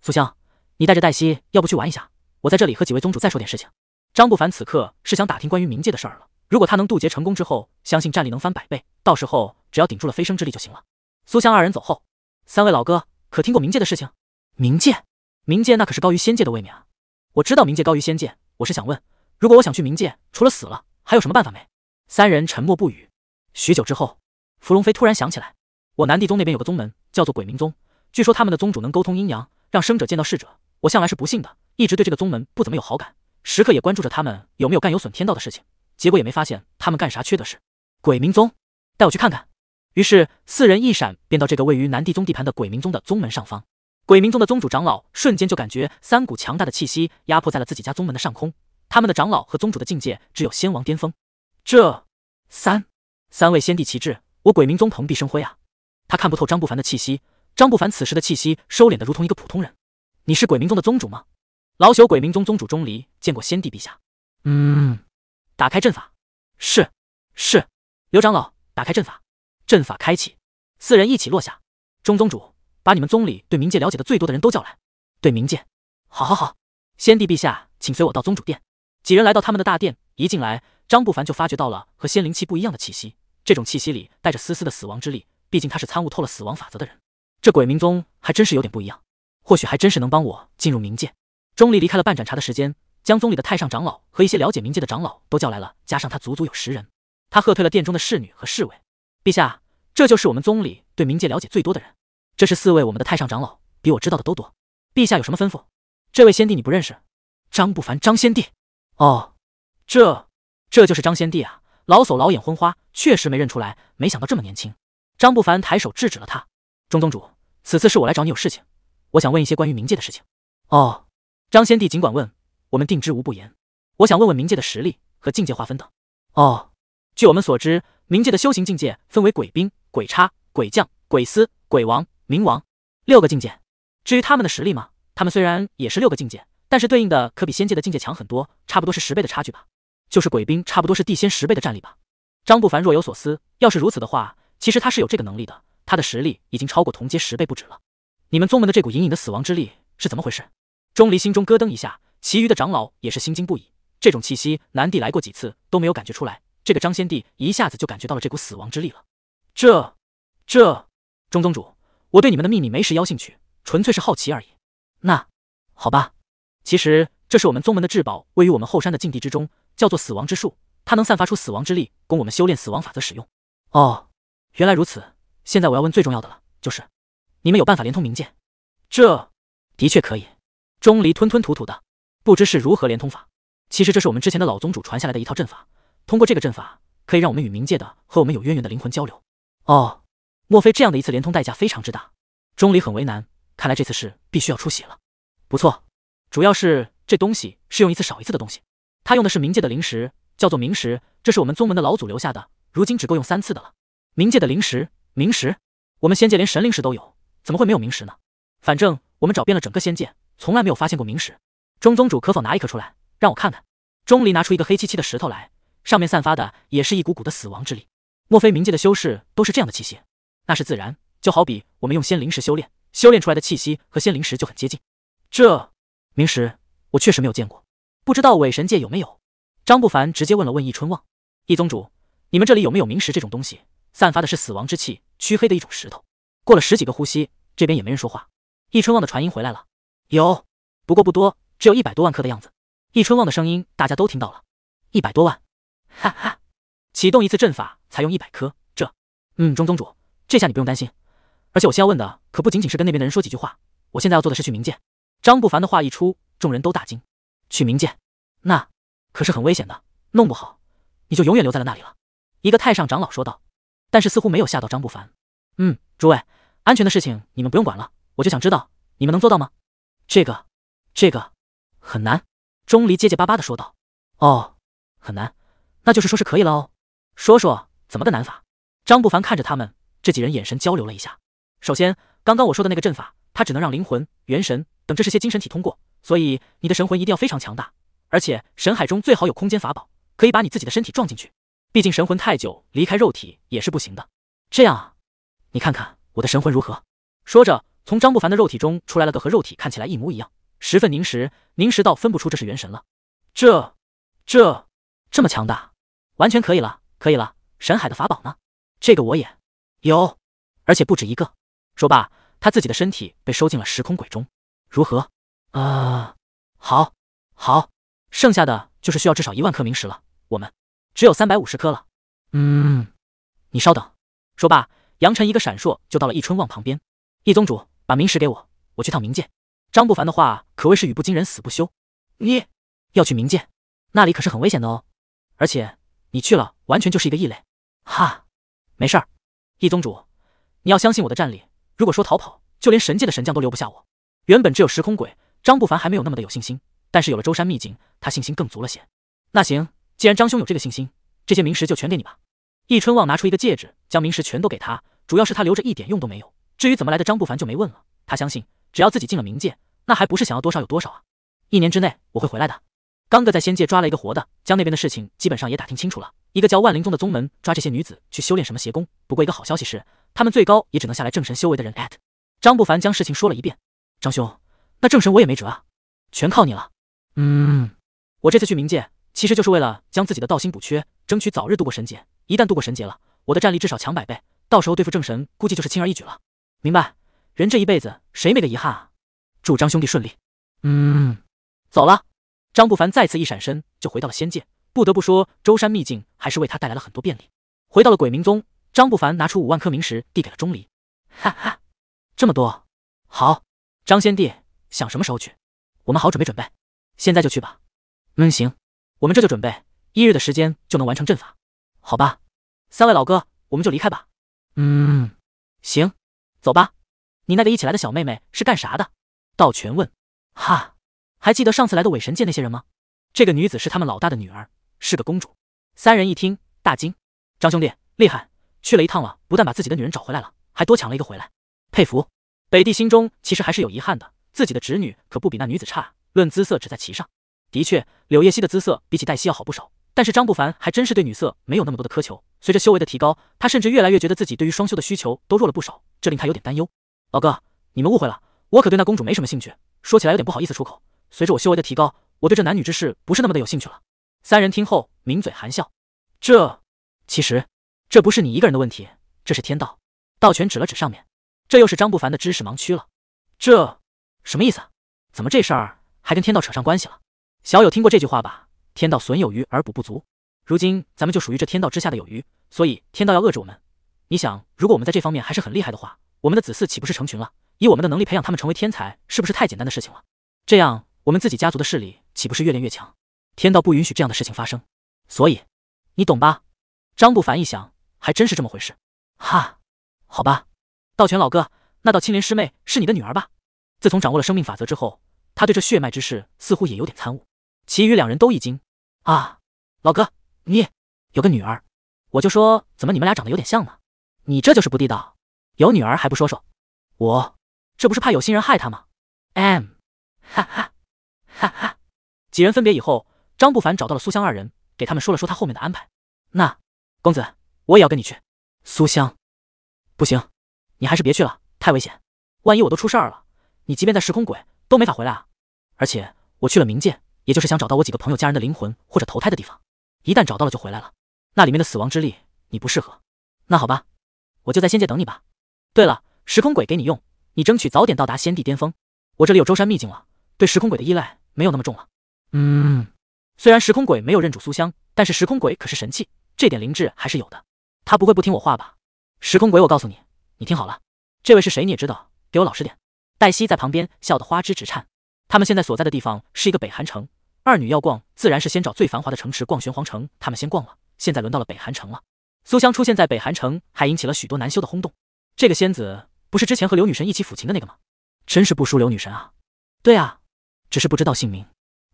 苏香，你带着黛西，要不去玩一下？我在这里和几位宗主再说点事情。张不凡此刻是想打听关于冥界的事儿了。如果他能渡劫成功之后，相信战力能翻百倍。到时候只要顶住了飞升之力就行了。苏香二人走后，三位老哥可听过冥界的事情？冥界，冥界那可是高于仙界的位面啊！我知道冥界高于仙界，我是想问，如果我想去冥界，除了死了，还有什么办法没？三人沉默不语，许久之后，符龙飞突然想起来，我南帝宗那边有个宗门叫做鬼冥宗，据说他们的宗主能沟通阴阳，让生者见到逝者。我向来是不信的，一直对这个宗门不怎么有好感。时刻也关注着他们有没有干有损天道的事情，结果也没发现他们干啥缺德事。鬼明宗，带我去看看。于是四人一闪，便到这个位于南帝宗地盘的鬼明宗的宗门上方。鬼明宗的宗主长老瞬间就感觉三股强大的气息压迫在了自己家宗门的上空。他们的长老和宗主的境界只有仙王巅峰。这三三位先帝旗帜，我鬼明宗蓬荜生辉啊！他看不透张不凡的气息，张不凡此时的气息收敛的如同一个普通人。你是鬼明宗的宗主吗？老朽鬼冥宗宗主钟离见过先帝陛下。嗯，打开阵法。是，是，刘长老，打开阵法。阵法开启，四人一起落下。钟宗主，把你们宗里对冥界了解的最多的人都叫来。对冥界。好，好，好。先帝陛下，请随我到宗主殿。几人来到他们的大殿，一进来，张不凡就发觉到了和仙灵气不一样的气息。这种气息里带着丝丝的死亡之力，毕竟他是参悟透了死亡法则的人。这鬼冥宗还真是有点不一样，或许还真是能帮我进入冥界。钟离离开了半盏茶的时间，将宗里的太上长老和一些了解冥界的长老都叫来了，加上他足足有十人。他喝退了殿中的侍女和侍卫。陛下，这就是我们宗里对冥界了解最多的人，这是四位我们的太上长老，比我知道的都多。陛下有什么吩咐？这位先帝你不认识？张不凡，张先帝。哦，这这就是张先帝啊，老叟老眼昏花，确实没认出来。没想到这么年轻。张不凡抬手制止了他。钟宗主，此次是我来找你有事情，我想问一些关于冥界的事情。哦。张先帝，尽管问，我们定知无不言。我想问问冥界的实力和境界划分等。哦，据我们所知，冥界的修行境界分为鬼兵、鬼差、鬼将、鬼司、鬼王、冥王六个境界。至于他们的实力吗？他们虽然也是六个境界，但是对应的可比仙界的境界强很多，差不多是十倍的差距吧。就是鬼兵，差不多是地仙十倍的战力吧。张不凡若有所思，要是如此的话，其实他是有这个能力的。他的实力已经超过同阶十倍不止了。你们宗门的这股隐隐的死亡之力是怎么回事？钟离心中咯噔一下，其余的长老也是心惊不已。这种气息，南帝来过几次都没有感觉出来，这个张先帝一下子就感觉到了这股死亡之力了。这、这，钟宗主，我对你们的秘密没什邀兴趣，纯粹是好奇而已。那，好吧。其实这是我们宗门的至宝，位于我们后山的禁地之中，叫做死亡之树，它能散发出死亡之力，供我们修炼死亡法则使用。哦，原来如此。现在我要问最重要的了，就是你们有办法连通冥界？这，的确可以。钟离吞吞吐吐的，不知是如何连通法。其实这是我们之前的老宗主传下来的一套阵法，通过这个阵法可以让我们与冥界的和我们有渊源的灵魂交流。哦，莫非这样的一次连通代价非常之大？钟离很为难，看来这次是必须要出血了。不错，主要是这东西是用一次少一次的东西。他用的是冥界的灵石，叫做冥石，这是我们宗门的老祖留下的，如今只够用三次的了。冥界的灵石，冥石？我们仙界连神灵石都有，怎么会没有冥石呢？反正我们找遍了整个仙界。从来没有发现过冥石，钟宗主可否拿一颗出来让我看看？钟离拿出一个黑漆漆的石头来，上面散发的也是一股股的死亡之力。莫非冥界的修士都是这样的气息？那是自然，就好比我们用仙灵石修炼，修炼出来的气息和仙灵石就很接近。这冥石我确实没有见过，不知道伪神界有没有？张不凡直接问了问易春望，易宗主，你们这里有没有冥石这种东西？散发的是死亡之气，黢黑的一种石头。过了十几个呼吸，这边也没人说话。易春望的传音回来了。有，不过不多，只有一百多万颗的样子。易春望的声音大家都听到了，一百多万，哈哈，启动一次阵法才用一百颗，这……嗯，钟宗主，这下你不用担心。而且我先要问的可不仅仅是跟那边的人说几句话，我现在要做的是去冥界。张不凡的话一出，众人都大惊。去冥界，那可是很危险的，弄不好你就永远留在了那里了。”一个太上长老说道。但是似乎没有吓到张不凡。嗯，诸位，安全的事情你们不用管了，我就想知道你们能做到吗？这个，这个很难。钟离结结巴巴的说道：“哦，很难，那就是说是可以了哦。说说怎么个难法？”张不凡看着他们这几人，眼神交流了一下。首先，刚刚我说的那个阵法，它只能让灵魂、元神等这些精神体通过，所以你的神魂一定要非常强大，而且神海中最好有空间法宝，可以把你自己的身体撞进去。毕竟神魂太久离开肉体也是不行的。这样啊，你看看我的神魂如何？说着。从张不凡的肉体中出来了个和肉体看起来一模一样，十分凝实，凝实到分不出这是元神了。这、这这么强大，完全可以了，可以了。沈海的法宝呢？这个我也有，而且不止一个。说罢，他自己的身体被收进了时空轨中。如何？啊，好，好，剩下的就是需要至少一万颗明石了。我们只有三百五十颗了。嗯，你稍等。说罢，杨晨一个闪烁就到了易春望旁边，易宗主。把名石给我，我去趟冥界。张不凡的话可谓是语不惊人死不休。你要去冥界，那里可是很危险的哦。而且你去了，完全就是一个异类。哈，没事儿，易宗主，你要相信我的战力。如果说逃跑，就连神界的神将都留不下我。原本只有时空鬼张不凡还没有那么的有信心，但是有了舟山秘境，他信心更足了些。那行，既然张兄有这个信心，这些名石就全给你吧。易春望拿出一个戒指，将名石全都给他，主要是他留着一点用都没有。至于怎么来的张不凡就没问了，他相信只要自己进了冥界，那还不是想要多少有多少啊！一年之内我会回来的。刚哥在仙界抓了一个活的，将那边的事情基本上也打听清楚了。一个叫万灵宗的宗门抓这些女子去修炼什么邪功，不过一个好消息是，他们最高也只能下来正神修为的人。at 张不凡将事情说了一遍，张兄，那正神我也没辙啊，全靠你了。嗯，我这次去冥界其实就是为了将自己的道心补缺，争取早日度过神劫。一旦度过神劫了，我的战力至少强百倍，到时候对付正神估计就是轻而易举了。明白，人这一辈子谁没个遗憾啊？祝张兄弟顺利。嗯，走了。张不凡再次一闪身就回到了仙界。不得不说，舟山秘境还是为他带来了很多便利。回到了鬼冥宗，张不凡拿出五万颗冥石递给了钟离。哈哈，这么多，好。张先帝想什么时候去，我们好准备准备。现在就去吧。嗯，行，我们这就准备，一日的时间就能完成阵法。好吧，三位老哥，我们就离开吧。嗯，行。走吧，你那个一起来的小妹妹是干啥的？道全问。哈，还记得上次来的伪神界那些人吗？这个女子是他们老大的女儿，是个公主。三人一听大惊。张兄弟厉害，去了一趟了，不但把自己的女人找回来了，还多抢了一个回来，佩服。北帝心中其实还是有遗憾的，自己的侄女可不比那女子差，论姿色只在其上。的确，柳叶熙的姿色比起黛西要好不少，但是张不凡还真是对女色没有那么多的苛求。随着修为的提高，他甚至越来越觉得自己对于双修的需求都弱了不少，这令他有点担忧。老哥，你们误会了，我可对那公主没什么兴趣。说起来有点不好意思出口。随着我修为的提高，我对这男女之事不是那么的有兴趣了。三人听后抿嘴含笑。这其实这不是你一个人的问题，这是天道。道全指了指上面，这又是张不凡的知识盲区了。这什么意思？怎么这事儿还跟天道扯上关系了？小友听过这句话吧？天道损有余而补不足。如今咱们就属于这天道之下的有余，所以天道要遏制我们。你想，如果我们在这方面还是很厉害的话，我们的子嗣岂不是成群了？以我们的能力培养他们成为天才，是不是太简单的事情了？这样，我们自己家族的势力岂不是越练越强？天道不允许这样的事情发生，所以你懂吧？张不凡一想，还真是这么回事。哈，好吧，道全老哥，那道青莲师妹是你的女儿吧？自从掌握了生命法则之后，他对这血脉之事似乎也有点参悟。其余两人都一惊啊，老哥。你有个女儿，我就说怎么你们俩长得有点像呢？你这就是不地道，有女儿还不说说？我这不是怕有心人害他吗？M，哈哈，哈哈。几人分别以后，张不凡找到了苏香二人，给他们说了说他后面的安排。那公子，我也要跟你去。苏香，不行，你还是别去了，太危险。万一我都出事儿了，你即便在时空鬼都没法回来啊。而且我去了冥界，也就是想找到我几个朋友家人的灵魂或者投胎的地方。一旦找到了就回来了，那里面的死亡之力你不适合。那好吧，我就在仙界等你吧。对了，时空鬼给你用，你争取早点到达仙帝巅峰。我这里有舟山秘境了，对时空鬼的依赖没有那么重了。嗯，虽然时空鬼没有认主苏香，但是时空鬼可是神器，这点灵智还是有的。他不会不听我话吧？时空鬼，我告诉你，你听好了，这位是谁你也知道，给我老实点。黛西在旁边笑得花枝直颤。他们现在所在的地方是一个北寒城。二女要逛，自然是先找最繁华的城池逛。玄黄城，他们先逛了。现在轮到了北韩城了。苏香出现在北韩城，还引起了许多男修的轰动。这个仙子不是之前和刘女神一起抚琴的那个吗？真是不输刘女神啊！对啊，只是不知道姓名。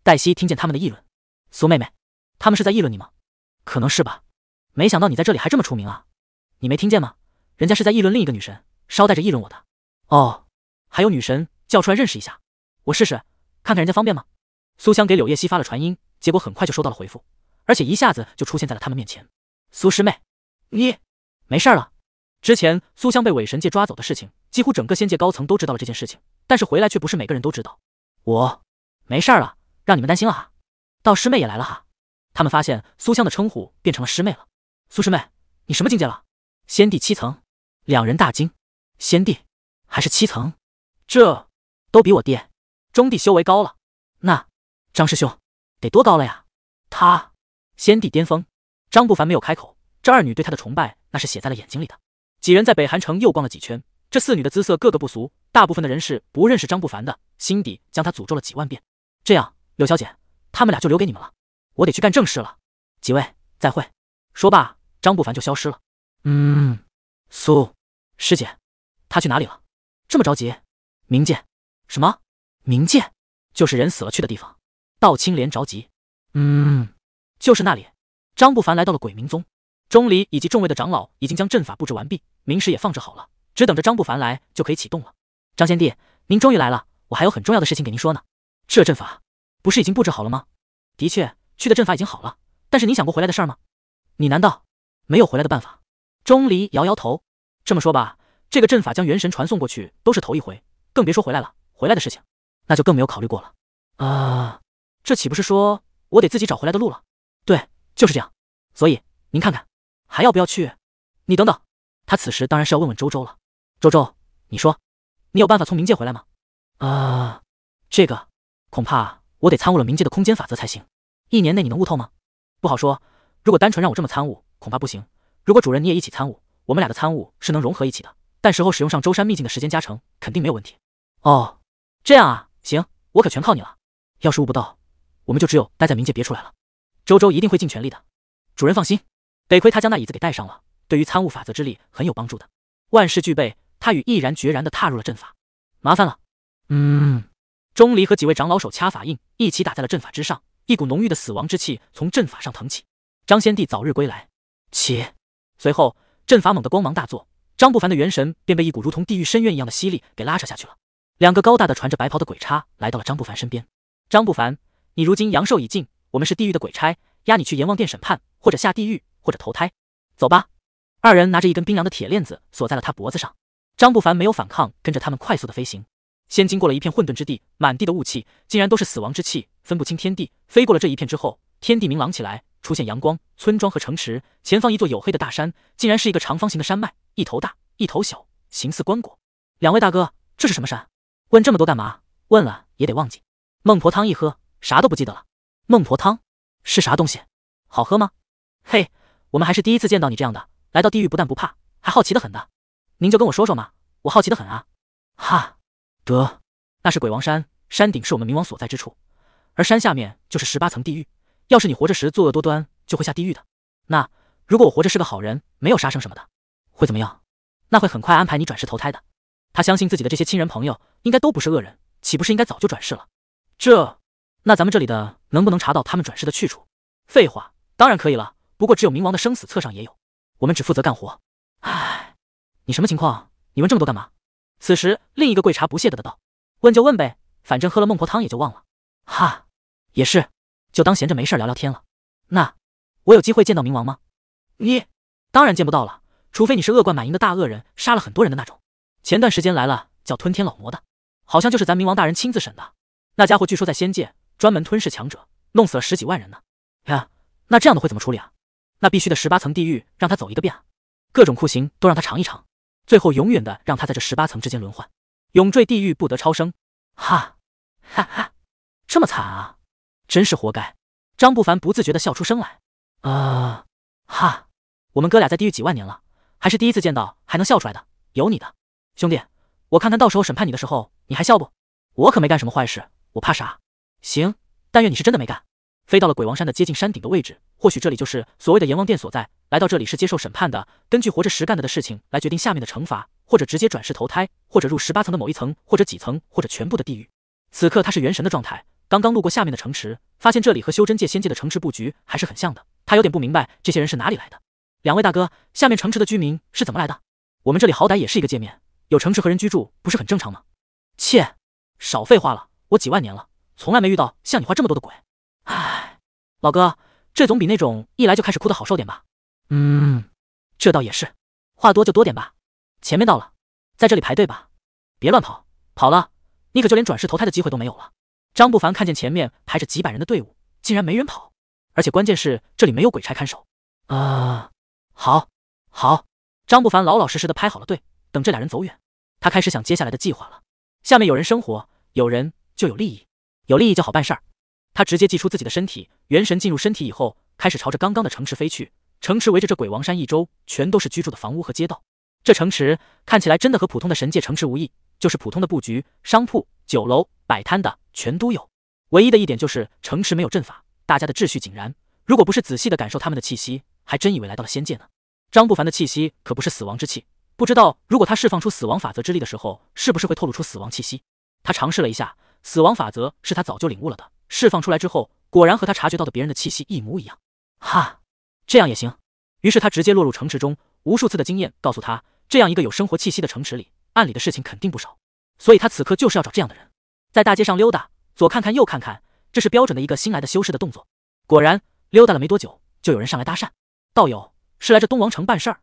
黛西听见他们的议论：“苏妹妹，他们是在议论你吗？”“可能是吧。”“没想到你在这里还这么出名啊！”“你没听见吗？人家是在议论另一个女神，捎带着议论我的。”“哦，还有女神叫出来认识一下。”“我试试，看看人家方便吗？”苏香给柳叶熙发了传音，结果很快就收到了回复，而且一下子就出现在了他们面前。苏师妹，你没事了？之前苏香被伪神界抓走的事情，几乎整个仙界高层都知道了这件事情，但是回来却不是每个人都知道。我没事了，让你们担心了哈。道师妹也来了哈。他们发现苏香的称呼变成了师妹了。苏师妹，你什么境界了？仙帝七层。两人大惊，仙帝还是七层，这都比我爹中帝修为高了。那。张师兄得多高了呀？他，仙帝巅峰。张不凡没有开口，这二女对他的崇拜那是写在了眼睛里的。几人在北寒城又逛了几圈，这四女的姿色个个不俗，大部分的人是不认识张不凡的，心底将他诅咒了几万遍。这样，柳小姐，他们俩就留给你们了，我得去干正事了。几位，再会。说罢，张不凡就消失了。嗯，苏师姐，他去哪里了？这么着急？冥界？什么？冥界？就是人死了去的地方。道青莲着急，嗯，就是那里。张不凡来到了鬼冥宗，钟离以及众位的长老已经将阵法布置完毕，冥石也放置好了，只等着张不凡来就可以启动了。张先帝，您终于来了，我还有很重要的事情给您说呢。这阵法不是已经布置好了吗？的确，去的阵法已经好了，但是你想过回来的事儿吗？你难道没有回来的办法？钟离摇摇头，这么说吧，这个阵法将元神传送过去都是头一回，更别说回来了。回来的事情，那就更没有考虑过了。啊。这岂不是说我得自己找回来的路了？对，就是这样。所以您看看还要不要去？你等等，他此时当然是要问问周周了。周周，你说你有办法从冥界回来吗？啊，这个恐怕我得参悟了冥界的空间法则才行。一年内你能悟透吗？不好说。如果单纯让我这么参悟，恐怕不行。如果主人你也一起参悟，我们俩的参悟是能融合一起的。但时候使用上周山秘境的时间加成，肯定没有问题。哦，这样啊，行，我可全靠你了。要是悟不到。我们就只有待在冥界别出来了，周周一定会尽全力的，主人放心。得亏他将那椅子给带上了，对于参悟法则之力很有帮助的。万事俱备，他与毅然决然地踏入了阵法。麻烦了。嗯。钟离和几位长老手掐法印，一起打在了阵法之上，一股浓郁的死亡之气从阵法上腾起。张先帝早日归来。起。随后阵法猛的光芒大作，张不凡的元神便被一股如同地狱深渊一样的吸力给拉扯下去了。两个高大的穿着白袍的鬼差来到了张不凡身边。张不凡。你如今阳寿已尽，我们是地狱的鬼差，押你去阎王殿审判，或者下地狱，或者投胎。走吧。二人拿着一根冰凉的铁链子锁在了他脖子上。张不凡没有反抗，跟着他们快速的飞行。先经过了一片混沌之地，满地的雾气竟然都是死亡之气，分不清天地。飞过了这一片之后，天地明朗起来，出现阳光、村庄和城池。前方一座黝黑的大山，竟然是一个长方形的山脉，一头大，一头小，形似棺椁。两位大哥，这是什么山？问这么多干嘛？问了也得忘记。孟婆汤一喝。啥都不记得了。孟婆汤是啥东西？好喝吗？嘿，我们还是第一次见到你这样的，来到地狱不但不怕，还好奇的很的。您就跟我说说嘛，我好奇的很啊。哈，得，那是鬼王山，山顶是我们冥王所在之处，而山下面就是十八层地狱。要是你活着时作恶多端，就会下地狱的。那如果我活着是个好人，没有杀生什么的，会怎么样？那会很快安排你转世投胎的。他相信自己的这些亲人朋友应该都不是恶人，岂不是应该早就转世了？这。那咱们这里的能不能查到他们转世的去处？废话，当然可以了。不过只有冥王的生死册上也有，我们只负责干活。唉，你什么情况？你问这么多干嘛？此时另一个贵茶不屑的的道：“问就问呗，反正喝了孟婆汤也就忘了。”哈，也是，就当闲着没事聊聊天了。那我有机会见到冥王吗？你当然见不到了，除非你是恶贯满盈的大恶人，杀了很多人的那种。前段时间来了叫吞天老魔的，好像就是咱冥王大人亲自审的。那家伙据说在仙界。专门吞噬强者，弄死了十几万人呢。呀，那这样的会怎么处理啊？那必须的，十八层地狱让他走一个遍啊，各种酷刑都让他尝一尝，最后永远的让他在这十八层之间轮换，永坠地狱不得超生。哈，哈哈，这么惨啊，真是活该！张不凡不自觉的笑出声来。啊，哈，我们哥俩在地狱几万年了，还是第一次见到还能笑出来的。有你的，兄弟，我看看到时候审判你的时候，你还笑不？我可没干什么坏事，我怕啥？行，但愿你是真的没干。飞到了鬼王山的接近山顶的位置，或许这里就是所谓的阎王殿所在。来到这里是接受审判的，根据活着时干的的事情来决定下面的惩罚，或者直接转世投胎，或者入十八层的某一层，或者几层，或者全部的地狱。此刻他是元神的状态，刚刚路过下面的城池，发现这里和修真界、仙界的城池布局还是很像的。他有点不明白这些人是哪里来的。两位大哥，下面城池的居民是怎么来的？我们这里好歹也是一个界面，有城池和人居住不是很正常吗？切，少废话了，我几万年了。从来没遇到像你话这么多的鬼，唉，老哥，这总比那种一来就开始哭的好受点吧？嗯，这倒也是，话多就多点吧。前面到了，在这里排队吧，别乱跑，跑了你可就连转世投胎的机会都没有了。张不凡看见前面排着几百人的队伍，竟然没人跑，而且关键是这里没有鬼差看守。啊，好，好，张不凡老老实实的排好了队，等这俩人走远，他开始想接下来的计划了。下面有人生活，有人就有利益。有利益就好办事儿，他直接祭出自己的身体，元神进入身体以后，开始朝着刚刚的城池飞去。城池围着这鬼王山一周，全都是居住的房屋和街道。这城池看起来真的和普通的神界城池无异，就是普通的布局，商铺、酒楼、摆摊的全都有。唯一的一点就是城池没有阵法，大家的秩序井然。如果不是仔细的感受他们的气息，还真以为来到了仙界呢。张不凡的气息可不是死亡之气，不知道如果他释放出死亡法则之力的时候，是不是会透露出死亡气息？他尝试了一下。死亡法则是他早就领悟了的，释放出来之后，果然和他察觉到的别人的气息一模一样。哈，这样也行。于是他直接落入城池中。无数次的经验告诉他，这样一个有生活气息的城池里，暗里的事情肯定不少。所以他此刻就是要找这样的人。在大街上溜达，左看看右看看，这是标准的一个新来的修士的动作。果然，溜达了没多久，就有人上来搭讪：“道友是来这东王城办事？”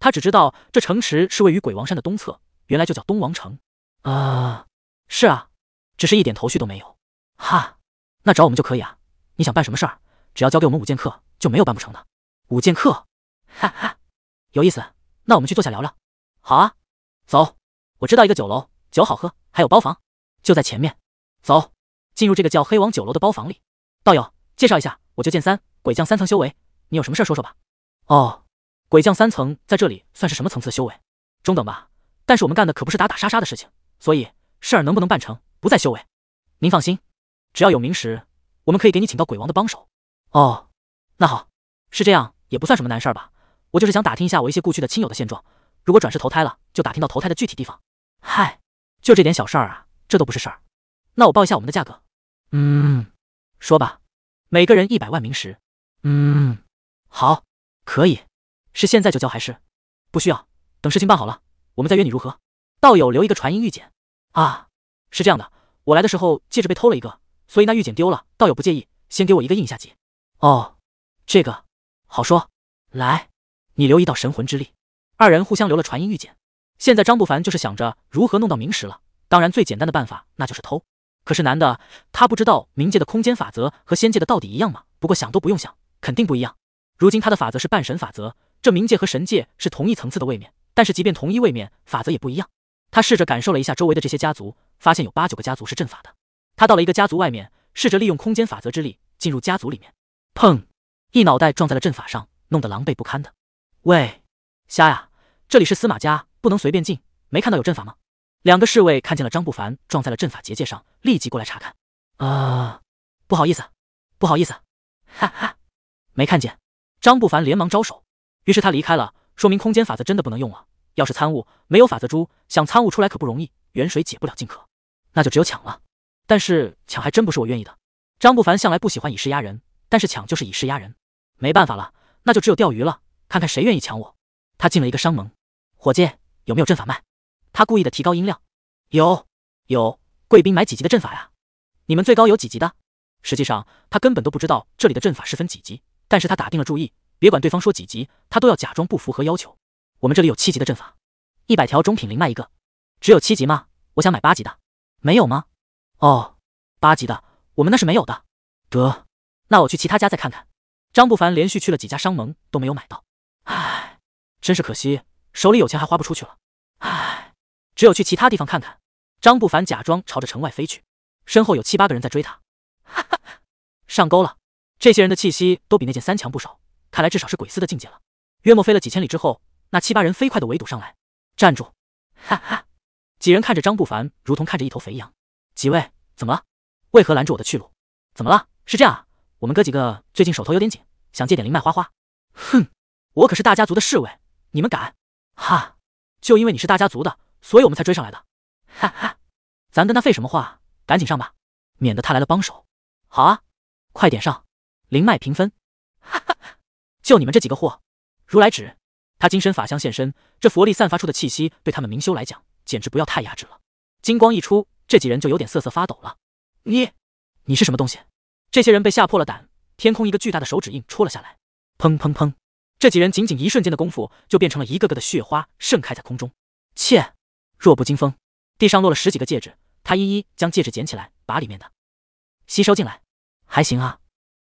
他只知道这城池是位于鬼王山的东侧，原来就叫东王城。啊，是啊。只是一点头绪都没有，哈，那找我们就可以啊！你想办什么事儿，只要交给我们五剑客，就没有办不成的。五剑客，哈哈，有意思。那我们去坐下聊聊。好啊，走，我知道一个酒楼，酒好喝，还有包房，就在前面。走，进入这个叫黑王酒楼的包房里。道友，介绍一下，我就剑三，鬼将三层修为。你有什么事儿说说吧。哦，鬼将三层在这里算是什么层次的修为？中等吧。但是我们干的可不是打打杀杀的事情，所以事儿能不能办成？不再修为，您放心，只要有名石，我们可以给你请到鬼王的帮手。哦，那好，是这样也不算什么难事吧？我就是想打听一下我一些故去的亲友的现状，如果转世投胎了，就打听到投胎的具体地方。嗨，就这点小事儿啊，这都不是事儿。那我报一下我们的价格，嗯，说吧，每个人一百万名石。嗯，好，可以，是现在就交还是？不需要，等事情办好了，我们再约你如何？道友留一个传音玉简啊。是这样的，我来的时候戒指被偷了一个，所以那玉简丢了。道友不介意，先给我一个印一下级。哦，这个好说。来，你留一道神魂之力。二人互相留了传音玉简。现在张不凡就是想着如何弄到明石了。当然，最简单的办法那就是偷。可是男的，他不知道冥界的空间法则和仙界的到底一样吗？不过想都不用想，肯定不一样。如今他的法则是半神法则，这冥界和神界是同一层次的位面，但是即便同一位面，法则也不一样。他试着感受了一下周围的这些家族，发现有八九个家族是阵法的。他到了一个家族外面，试着利用空间法则之力进入家族里面，砰！一脑袋撞在了阵法上，弄得狼狈不堪的。喂，瞎呀，这里是司马家，不能随便进，没看到有阵法吗？两个侍卫看见了张不凡撞在了阵法结界上，立即过来查看。啊，不好意思，不好意思，哈哈，没看见。张不凡连忙招手，于是他离开了。说明空间法则真的不能用了。要是参悟没有法则珠，想参悟出来可不容易，远水解不了近渴，那就只有抢了。但是抢还真不是我愿意的。张不凡向来不喜欢以势压人，但是抢就是以势压人，没办法了，那就只有钓鱼了，看看谁愿意抢我。他进了一个商盟，伙计有没有阵法卖？他故意的提高音量，有有，贵宾买几级的阵法呀？你们最高有几级的？实际上他根本都不知道这里的阵法是分几级，但是他打定了主意，别管对方说几级，他都要假装不符合要求。我们这里有七级的阵法，一百条中品灵脉一个，只有七级吗？我想买八级的，没有吗？哦，八级的我们那是没有的。得，那我去其他家再看看。张不凡连续去了几家商盟都没有买到，唉，真是可惜，手里有钱还花不出去了，唉，只有去其他地方看看。张不凡假装朝着城外飞去，身后有七八个人在追他，哈哈，上钩了。这些人的气息都比那件三强不少，看来至少是鬼司的境界了。约莫飞了几千里之后。那七八人飞快的围堵上来，站住！哈哈，几人看着张不凡，如同看着一头肥羊。几位怎么了？为何拦住我的去路？怎么了？是这样，我们哥几个最近手头有点紧，想借点灵脉花花。哼，我可是大家族的侍卫，你们敢？哈，就因为你是大家族的，所以我们才追上来的。哈哈，咱跟他废什么话，赶紧上吧，免得他来了帮手。好啊，快点上，灵脉平分。哈哈，就你们这几个货，如来指。他金身法相现身，这佛力散发出的气息对他们明修来讲简直不要太压制了。金光一出，这几人就有点瑟瑟发抖了。你，你是什么东西？这些人被吓破了胆。天空一个巨大的手指印戳了下来，砰砰砰！这几人仅仅一瞬间的功夫就变成了一个个的雪花盛开在空中。切，弱不禁风。地上落了十几个戒指，他一一将戒指捡起来，把里面的吸收进来。还行啊。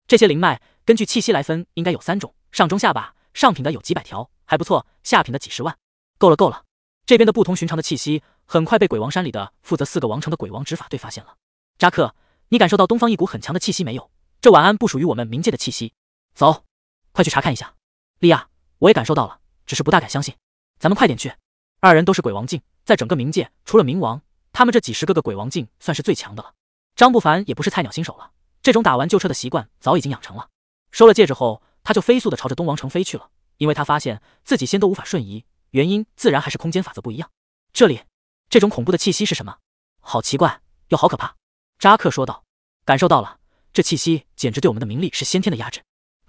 这些灵脉根据气息来分，应该有三种：上、中、下吧？上品的有几百条，还不错。下品的几十万，够了，够了。这边的不同寻常的气息，很快被鬼王山里的负责四个王城的鬼王执法队发现了。扎克，你感受到东方一股很强的气息没有？这晚安不属于我们冥界的气息。走，快去查看一下。莉亚，我也感受到了，只是不大敢相信。咱们快点去。二人都是鬼王境，在整个冥界，除了冥王，他们这几十个个鬼王境算是最强的了。张不凡也不是菜鸟新手了，这种打完就撤的习惯早已经养成了。收了戒指后。他就飞速的朝着东王城飞去了，因为他发现自己仙都无法瞬移，原因自然还是空间法则不一样。这里，这种恐怖的气息是什么？好奇怪，又好可怕。扎克说道：“感受到了，这气息简直对我们的名利是先天的压制。”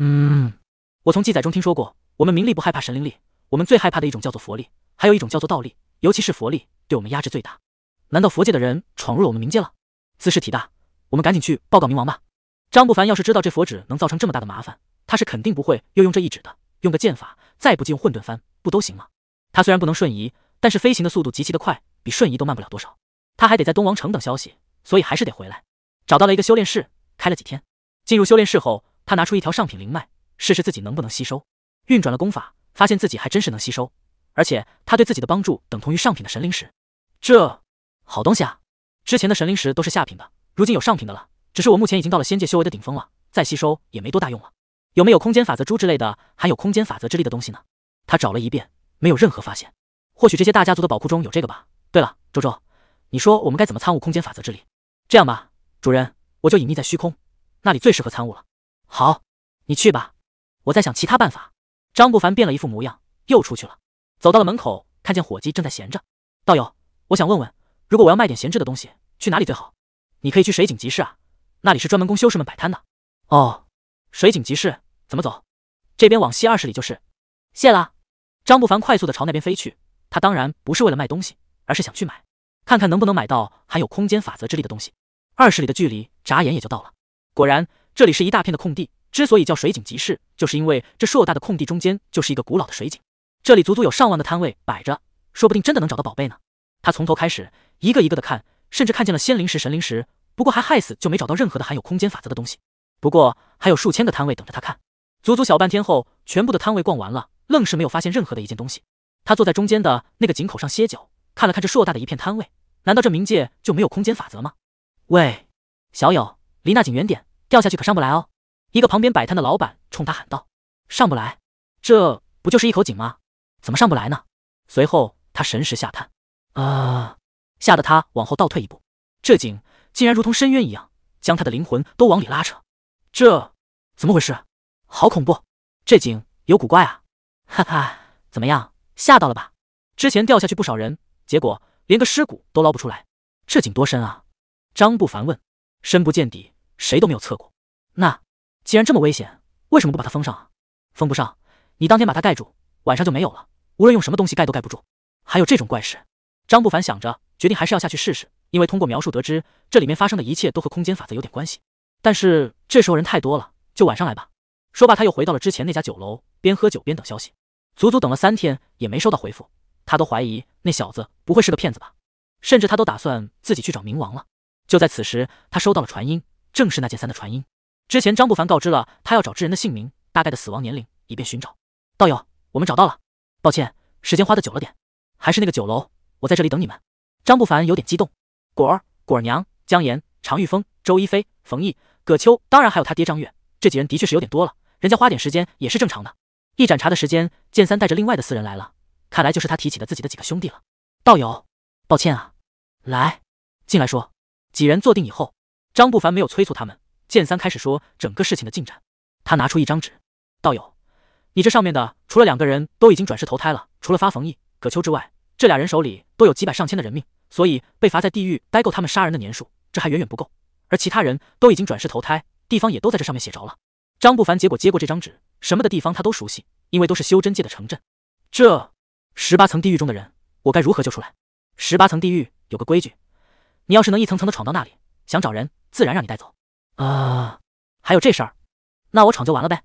嗯，我从记载中听说过，我们名利不害怕神灵力，我们最害怕的一种叫做佛力，还有一种叫做道力，尤其是佛力对我们压制最大。难道佛界的人闯入了我们冥界了？姿势体大，我们赶紧去报告冥王吧。张不凡要是知道这佛纸能造成这么大的麻烦。他是肯定不会又用这一指的，用个剑法，再不济用混沌幡，不都行吗？他虽然不能瞬移，但是飞行的速度极其的快，比瞬移都慢不了多少。他还得在东王城等消息，所以还是得回来。找到了一个修炼室，开了几天。进入修炼室后，他拿出一条上品灵脉，试试自己能不能吸收。运转了功法，发现自己还真是能吸收，而且他对自己的帮助等同于上品的神灵石。这好东西啊！之前的神灵石都是下品的，如今有上品的了。只是我目前已经到了仙界修为的顶峰了，再吸收也没多大用了。有没有空间法则珠之类的，含有空间法则之力的东西呢？他找了一遍，没有任何发现。或许这些大家族的宝库中有这个吧。对了，周周，你说我们该怎么参悟空间法则之力？这样吧，主人，我就隐匿在虚空，那里最适合参悟了。好，你去吧，我在想其他办法。张不凡变了一副模样，又出去了。走到了门口，看见伙计正在闲着。道友，我想问问，如果我要卖点闲置的东西，去哪里最好？你可以去水井集市啊，那里是专门供修士们摆摊的。哦。水井集市怎么走？这边往西二十里就是。谢了。张不凡快速的朝那边飞去。他当然不是为了卖东西，而是想去买，看看能不能买到含有空间法则之力的东西。二十里的距离，眨眼也就到了。果然，这里是一大片的空地。之所以叫水井集市，就是因为这硕大的空地中间就是一个古老的水井。这里足足有上万个摊位摆着，说不定真的能找到宝贝呢。他从头开始，一个一个的看，甚至看见了仙灵石、神灵石，不过还害死就没找到任何的含有空间法则的东西。不过还有数千个摊位等着他看，足足小半天后，全部的摊位逛完了，愣是没有发现任何的一件东西。他坐在中间的那个井口上歇脚，看了看这硕大的一片摊位，难道这冥界就没有空间法则吗？喂，小友，离那井远点，掉下去可上不来哦！一个旁边摆摊的老板冲他喊道：“上不来？这不就是一口井吗？怎么上不来呢？”随后他神识下探，啊！吓得他往后倒退一步，这井竟然如同深渊一样，将他的灵魂都往里拉扯。这怎么回事？好恐怖！这井有古怪啊！哈哈，怎么样，吓到了吧？之前掉下去不少人，结果连个尸骨都捞不出来。这井多深啊？张不凡问。深不见底，谁都没有测过。那既然这么危险，为什么不把它封上啊？封不上，你当天把它盖住，晚上就没有了。无论用什么东西盖都盖不住。还有这种怪事？张不凡想着，决定还是要下去试试，因为通过描述得知，这里面发生的一切都和空间法则有点关系。但是这时候人太多了，就晚上来吧。说罢，他又回到了之前那家酒楼，边喝酒边等消息，足足等了三天也没收到回复，他都怀疑那小子不会是个骗子吧？甚至他都打算自己去找冥王了。就在此时，他收到了传音，正是那剑三的传音。之前张不凡告知了他要找之人的姓名、大概的死亡年龄，以便寻找。道友，我们找到了，抱歉，时间花的久了点，还是那个酒楼，我在这里等你们。张不凡有点激动，果儿、果儿娘、姜岩、常玉峰、周一飞、冯毅。葛秋当然还有他爹张月，这几人的确是有点多了，人家花点时间也是正常的。一盏茶的时间，剑三带着另外的四人来了，看来就是他提起的自己的几个兄弟了。道友，抱歉啊，来进来说。几人坐定以后，张不凡没有催促他们，剑三开始说整个事情的进展。他拿出一张纸，道友，你这上面的除了两个人都已经转世投胎了，除了发冯毅、葛秋之外，这俩人手里都有几百上千的人命，所以被罚在地狱待够他们杀人的年数，这还远远不够。而其他人都已经转世投胎，地方也都在这上面写着了。张不凡结果接过这张纸，什么的地方他都熟悉，因为都是修真界的城镇。这十八层地狱中的人，我该如何救出来？十八层地狱有个规矩，你要是能一层层的闯到那里，想找人自然让你带走。啊，还有这事儿，那我闯就完了呗？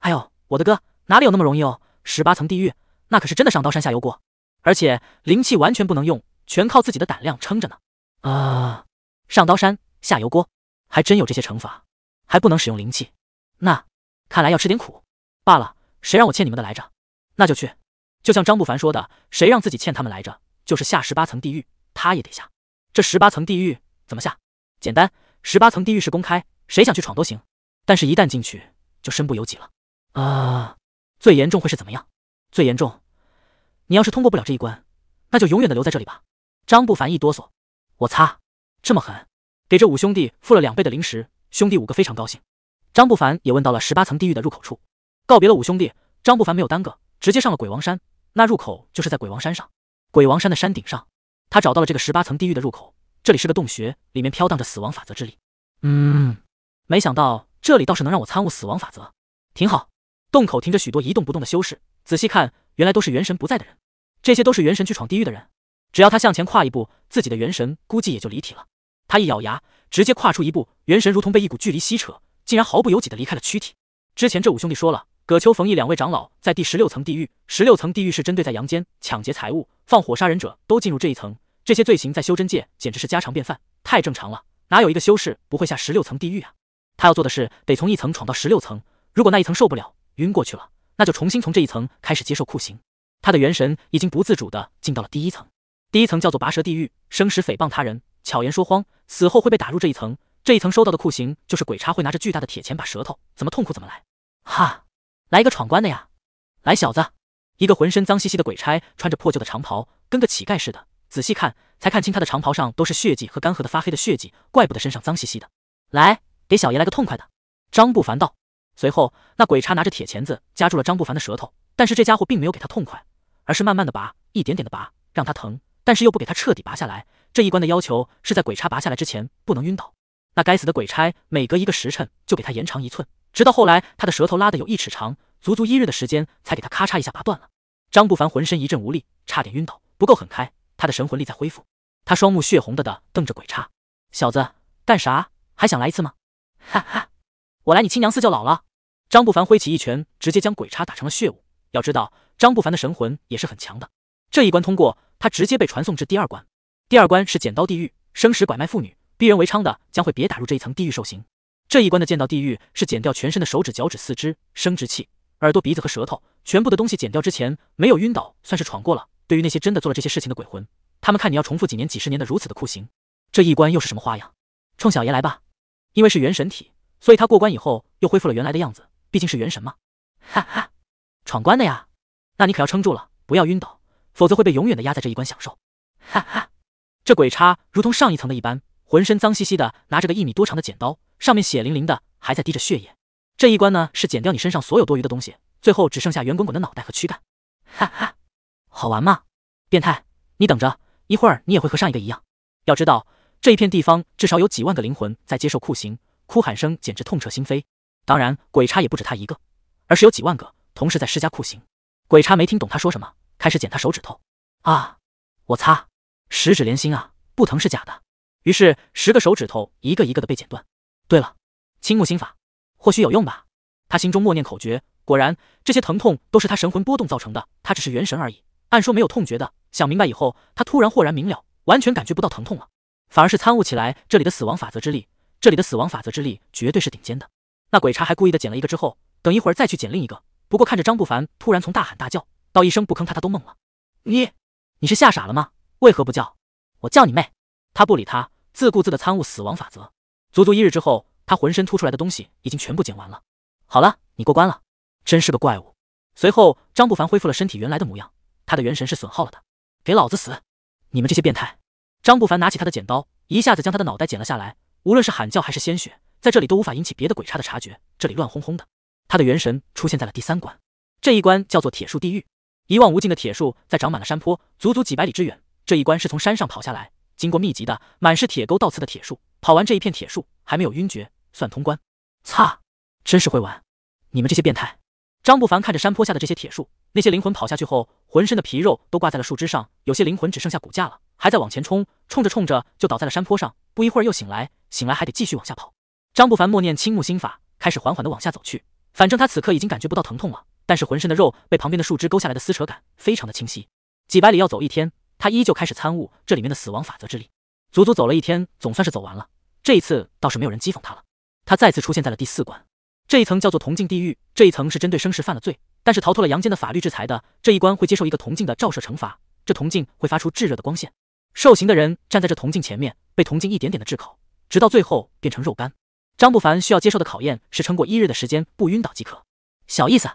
哎呦，我的哥，哪里有那么容易哦？十八层地狱那可是真的上刀山下油锅，而且灵气完全不能用，全靠自己的胆量撑着呢。啊，上刀山！下油锅，还真有这些惩罚，还不能使用灵气，那看来要吃点苦罢了。谁让我欠你们的来着？那就去，就像张不凡说的，谁让自己欠他们来着，就是下十八层地狱他也得下。这十八层地狱怎么下？简单，十八层地狱是公开，谁想去闯都行。但是，一旦进去就身不由己了。啊，最严重会是怎么样？最严重，你要是通过不了这一关，那就永远的留在这里吧。张不凡一哆嗦，我擦，这么狠！给这五兄弟付了两倍的灵石，兄弟五个非常高兴。张不凡也问到了十八层地狱的入口处，告别了五兄弟，张不凡没有耽搁，直接上了鬼王山。那入口就是在鬼王山上，鬼王山的山顶上，他找到了这个十八层地狱的入口。这里是个洞穴，里面飘荡着死亡法则之力。嗯，没想到这里倒是能让我参悟死亡法则，挺好。洞口停着许多一动不动的修士，仔细看，原来都是元神不在的人。这些都是元神去闯地狱的人，只要他向前跨一步，自己的元神估计也就离体了。他一咬牙，直接跨出一步，元神如同被一股巨力吸扯，竟然毫不由己的离开了躯体。之前这五兄弟说了，葛秋、冯毅两位长老在第十六层地狱。十六层地狱是针对在阳间抢劫财物、放火杀人者都进入这一层。这些罪行在修真界简直是家常便饭，太正常了，哪有一个修士不会下十六层地狱啊？他要做的是得从一层闯到十六层。如果那一层受不了，晕过去了，那就重新从这一层开始接受酷刑。他的元神已经不自主的进到了第一层。第一层叫做拔舌地狱，生时诽谤他人，巧言说谎。死后会被打入这一层，这一层收到的酷刑就是鬼差会拿着巨大的铁钳把舌头怎么痛苦怎么来。哈，来一个闯关的呀！来小子，一个浑身脏兮兮的鬼差，穿着破旧的长袍，跟个乞丐似的。仔细看，才看清他的长袍上都是血迹和干涸的发黑的血迹，怪不得身上脏兮兮的。来，给小爷来个痛快的。张不凡道。随后，那鬼差拿着铁钳子夹住了张不凡的舌头，但是这家伙并没有给他痛快，而是慢慢的拔，一点点的拔，让他疼，但是又不给他彻底拔下来。这一关的要求是在鬼差拔下来之前不能晕倒。那该死的鬼差每隔一个时辰就给他延长一寸，直到后来他的舌头拉得有一尺长，足足一日的时间才给他咔嚓一下拔断了。张不凡浑身一阵无力，差点晕倒，不够狠开，他的神魂力在恢复。他双目血红的的瞪着鬼差，小子干啥？还想来一次吗？哈哈，我来你亲娘四舅老了。张不凡挥起一拳，直接将鬼差打成了血雾。要知道张不凡的神魂也是很强的。这一关通过，他直接被传送至第二关。第二关是剪刀地狱，生食拐卖妇女、逼人为娼的将会别打入这一层地狱受刑。这一关的剑道地狱是剪掉全身的手指、脚趾、四肢、生殖器、耳朵、鼻子和舌头，全部的东西剪掉之前没有晕倒算是闯过了。对于那些真的做了这些事情的鬼魂，他们看你要重复几年、几十年的如此的酷刑，这一关又是什么花样？冲小爷来吧！因为是元神体，所以他过关以后又恢复了原来的样子，毕竟是元神嘛。哈哈，闯关的呀？那你可要撑住了，不要晕倒，否则会被永远的压在这一关享受。哈哈。这鬼差如同上一层的一般，浑身脏兮兮的，拿着个一米多长的剪刀，上面血淋淋的，还在滴着血液。这一关呢，是剪掉你身上所有多余的东西，最后只剩下圆滚滚的脑袋和躯干。哈哈，好玩吗？变态，你等着，一会儿你也会和上一个一样。要知道，这一片地方至少有几万个灵魂在接受酷刑，哭喊声简直痛彻心扉。当然，鬼差也不止他一个，而是有几万个同时在施加酷刑。鬼差没听懂他说什么，开始剪他手指头。啊！我擦！十指连心啊，不疼是假的。于是十个手指头一个一个的被剪断。对了，青木心法或许有用吧？他心中默念口诀，果然这些疼痛都是他神魂波动造成的。他只是元神而已，按说没有痛觉的。想明白以后，他突然豁然明了，完全感觉不到疼痛了，反而是参悟起来这里的死亡法则之力。这里的死亡法则之力绝对是顶尖的。那鬼差还故意的剪了一个之后，等一会儿再去剪另一个。不过看着张不凡突然从大喊大叫到一声不吭，他他都懵了。你你是吓傻了吗？为何不叫？我叫你妹！他不理他，自顾自的参悟死亡法则。足足一日之后，他浑身突出来的东西已经全部剪完了。好了，你过关了，真是个怪物！随后，张不凡恢复了身体原来的模样。他的元神是损耗了的。给老子死！你们这些变态！张不凡拿起他的剪刀，一下子将他的脑袋剪了下来。无论是喊叫还是鲜血，在这里都无法引起别的鬼差的察觉。这里乱哄哄的，他的元神出现在了第三关。这一关叫做铁树地狱，一望无尽的铁树在长满了山坡，足足几百里之远。这一关是从山上跑下来，经过密集的满是铁钩倒刺的铁树，跑完这一片铁树还没有晕厥，算通关。擦，真是会玩，你们这些变态！张不凡看着山坡下的这些铁树，那些灵魂跑下去后，浑身的皮肉都挂在了树枝上，有些灵魂只剩下骨架了，还在往前冲，冲着冲着就倒在了山坡上。不一会儿又醒来，醒来还得继续往下跑。张不凡默念青木心法，开始缓缓的往下走去。反正他此刻已经感觉不到疼痛了，但是浑身的肉被旁边的树枝勾下来的撕扯感非常的清晰。几百里要走一天。他依旧开始参悟这里面的死亡法则之力，足足走了一天，总算是走完了。这一次倒是没有人讥讽他了。他再次出现在了第四关，这一层叫做铜镜地狱。这一层是针对生时犯了罪，但是逃脱了阳间的法律制裁的。这一关会接受一个铜镜的照射惩罚，这铜镜会发出炙热的光线，受刑的人站在这铜镜前面，被铜镜一点点的炙烤，直到最后变成肉干。张不凡需要接受的考验是撑过一日的时间不晕倒即可，小意思。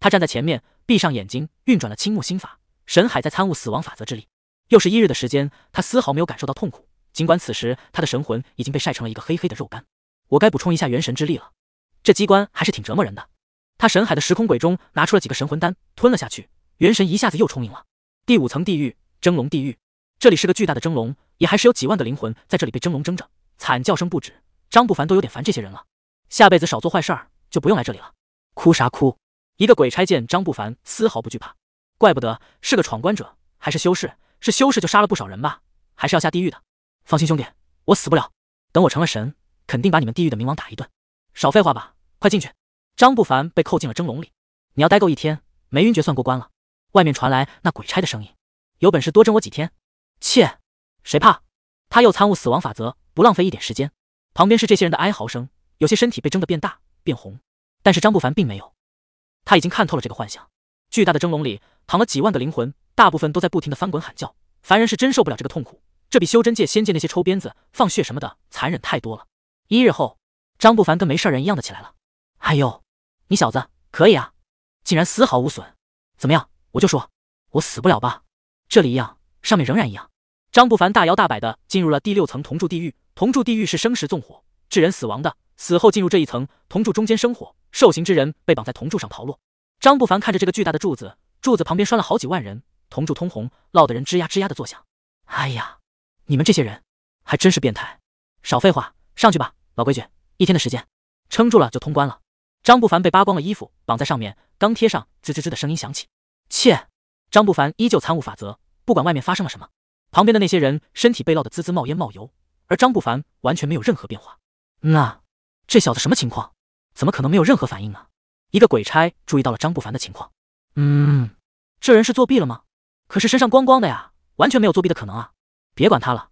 他站在前面，闭上眼睛，运转了青木心法，神海在参悟死亡法则之力。又是一日的时间，他丝毫没有感受到痛苦，尽管此时他的神魂已经被晒成了一个黑黑的肉干。我该补充一下元神之力了，这机关还是挺折磨人的。他神海的时空鬼中拿出了几个神魂丹，吞了下去，元神一下子又充盈了。第五层地狱蒸笼地狱，这里是个巨大的蒸笼，也还是有几万个灵魂在这里被蒸笼蒸着，惨叫声不止。张不凡都有点烦这些人了，下辈子少做坏事就不用来这里了。哭啥哭？一个鬼差见张不凡丝毫不惧怕，怪不得是个闯关者，还是修士。是修士就杀了不少人吧，还是要下地狱的。放心，兄弟，我死不了。等我成了神，肯定把你们地狱的冥王打一顿。少废话吧，快进去。张不凡被扣进了蒸笼里，你要待够一天，没晕厥算过关了。外面传来那鬼差的声音，有本事多蒸我几天。切，谁怕？他又参悟死亡法则，不浪费一点时间。旁边是这些人的哀嚎声，有些身体被蒸得变大、变红，但是张不凡并没有，他已经看透了这个幻想。巨大的蒸笼里躺了几万个灵魂。大部分都在不停的翻滚喊叫，凡人是真受不了这个痛苦，这比修真界、仙界那些抽鞭子、放血什么的残忍太多了。一日后，张不凡跟没事人一样的起来了。哎呦，你小子可以啊，竟然丝毫无损！怎么样，我就说，我死不了吧？这里一样，上面仍然一样。张不凡大摇大摆的进入了第六层铜柱地狱。铜柱地狱是生时纵火致人死亡的，死后进入这一层，铜柱中间生火，受刑之人被绑在铜柱上逃落。张不凡看着这个巨大的柱子，柱子旁边拴了好几万人。铜柱通红，烙得人吱呀吱呀的作响。哎呀，你们这些人还真是变态！少废话，上去吧，老规矩，一天的时间，撑住了就通关了。张不凡被扒光了衣服，绑在上面，刚贴上，吱吱吱的声音响起。切！张不凡依旧参悟法则，不管外面发生了什么，旁边的那些人身体被烙得滋滋冒烟冒油，而张不凡完全没有任何变化。那这小子什么情况？怎么可能没有任何反应呢？一个鬼差注意到了张不凡的情况，嗯，这人是作弊了吗？可是身上光光的呀，完全没有作弊的可能啊！别管他了，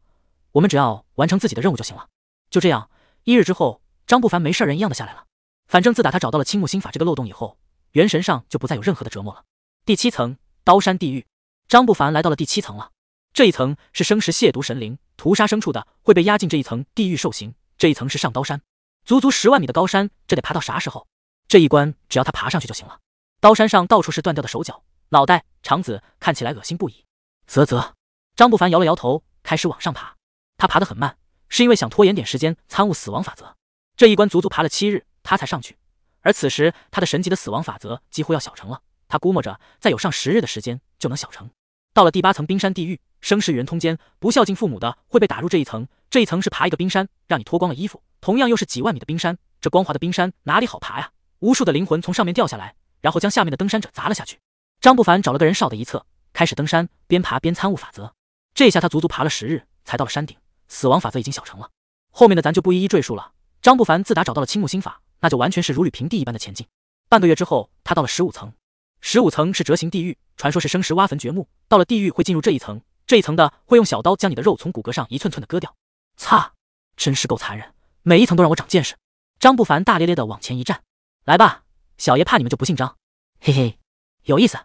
我们只要完成自己的任务就行了。就这样，一日之后，张不凡没事人一样的下来了。反正自打他找到了青木心法这个漏洞以后，元神上就不再有任何的折磨了。第七层刀山地狱，张不凡来到了第七层了。这一层是生食亵渎神灵、屠杀牲畜的，会被压进这一层地狱受刑。这一层是上刀山，足足十万米的高山，这得爬到啥时候？这一关只要他爬上去就行了。刀山上到处是断掉的手脚。脑袋、肠子看起来恶心不已，啧啧。张不凡摇了摇头，开始往上爬。他爬得很慢，是因为想拖延点时间参悟死亡法则。这一关足足爬了七日，他才上去。而此时他的神级的死亡法则几乎要小成了，他估摸着再有上十日的时间就能小成。到了第八层冰山地狱，生食与人通奸、不孝敬父母的会被打入这一层。这一层是爬一个冰山，让你脱光了衣服，同样又是几万米的冰山，这光滑的冰山哪里好爬呀？无数的灵魂从上面掉下来，然后将下面的登山者砸了下去。张不凡找了个人少的一侧，开始登山，边爬边参悟法则。这下他足足爬了十日，才到了山顶。死亡法则已经小成了，后面的咱就不一一赘述了。张不凡自打找到了青木心法，那就完全是如履平地一般的前进。半个月之后，他到了十五层。十五层是折形地狱，传说是生石挖坟掘墓，到了地狱会进入这一层。这一层的会用小刀将你的肉从骨骼上一寸寸的割掉。擦，真是够残忍，每一层都让我长见识。张不凡大咧咧的往前一站，来吧，小爷怕你们就不姓张。嘿嘿，有意思。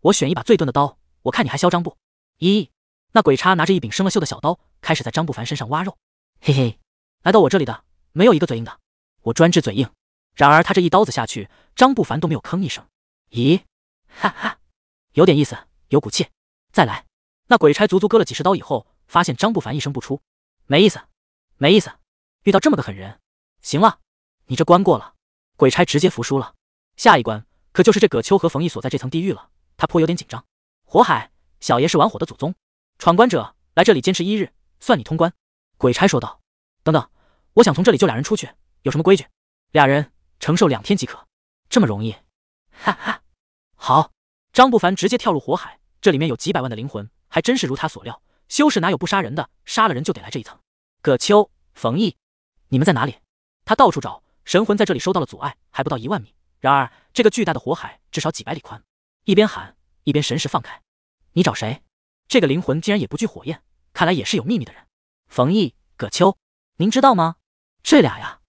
我选一把最钝的刀，我看你还嚣张不？咦，那鬼差拿着一柄生了锈的小刀，开始在张不凡身上挖肉。嘿嘿，来到我这里的没有一个嘴硬的，我专治嘴硬。然而他这一刀子下去，张不凡都没有吭一声。咦，哈哈，有点意思，有骨气。再来，那鬼差足足割了几十刀以后，发现张不凡一声不出，没意思，没意思。遇到这么个狠人，行了，你这关过了。鬼差直接服输了。下一关可就是这葛秋和冯毅所在这层地狱了。他颇有点紧张。火海，小爷是玩火的祖宗。闯关者来这里坚持一日，算你通关。鬼差说道。等等，我想从这里救俩人出去，有什么规矩？俩人承受两天即可。这么容易？哈哈，好！张不凡直接跳入火海，这里面有几百万的灵魂，还真是如他所料，修士哪有不杀人的？杀了人就得来这一层。葛秋、冯毅，你们在哪里？他到处找，神魂在这里受到了阻碍，还不到一万米。然而这个巨大的火海至少几百里宽。一边喊一边神识放开，你找谁？这个灵魂竟然也不惧火焰，看来也是有秘密的人。冯毅、葛秋，您知道吗？这俩呀，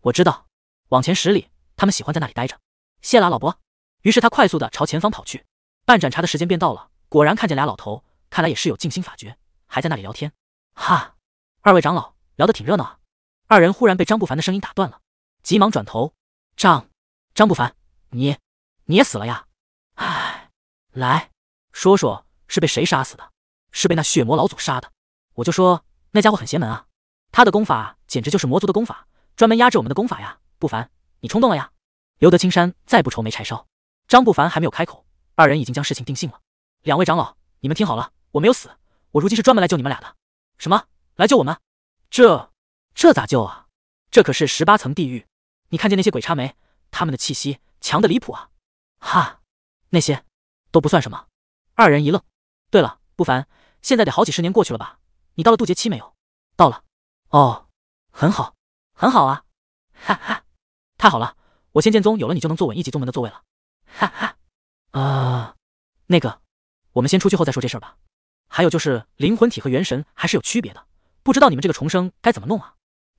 我知道。往前十里，他们喜欢在那里待着。谢啦，老伯。于是他快速的朝前方跑去。半盏茶的时间便到了，果然看见俩老头，看来也是有静心法诀，还在那里聊天。哈，二位长老聊得挺热闹啊。二人忽然被张不凡的声音打断了，急忙转头。张，张不凡，你，你也死了呀？来说说是被谁杀死的？是被那血魔老祖杀的。我就说那家伙很邪门啊！他的功法简直就是魔族的功法，专门压制我们的功法呀！不凡，你冲动了呀！留得青山再不愁没柴烧。张不凡还没有开口，二人已经将事情定性了。两位长老，你们听好了，我没有死，我如今是专门来救你们俩的。什么？来救我们？这这咋救啊？这可是十八层地狱！你看见那些鬼差没？他们的气息强的离谱啊！哈，那些。都不算什么，二人一愣。对了，不凡，现在得好几十年过去了吧？你到了渡劫期没有？到了。哦，很好，很好啊，哈哈，太好了，我仙剑宗有了你就能坐稳一级宗门的座位了，哈哈。啊，那个，我们先出去后再说这事儿吧。还有就是灵魂体和元神还是有区别的，不知道你们这个重生该怎么弄啊？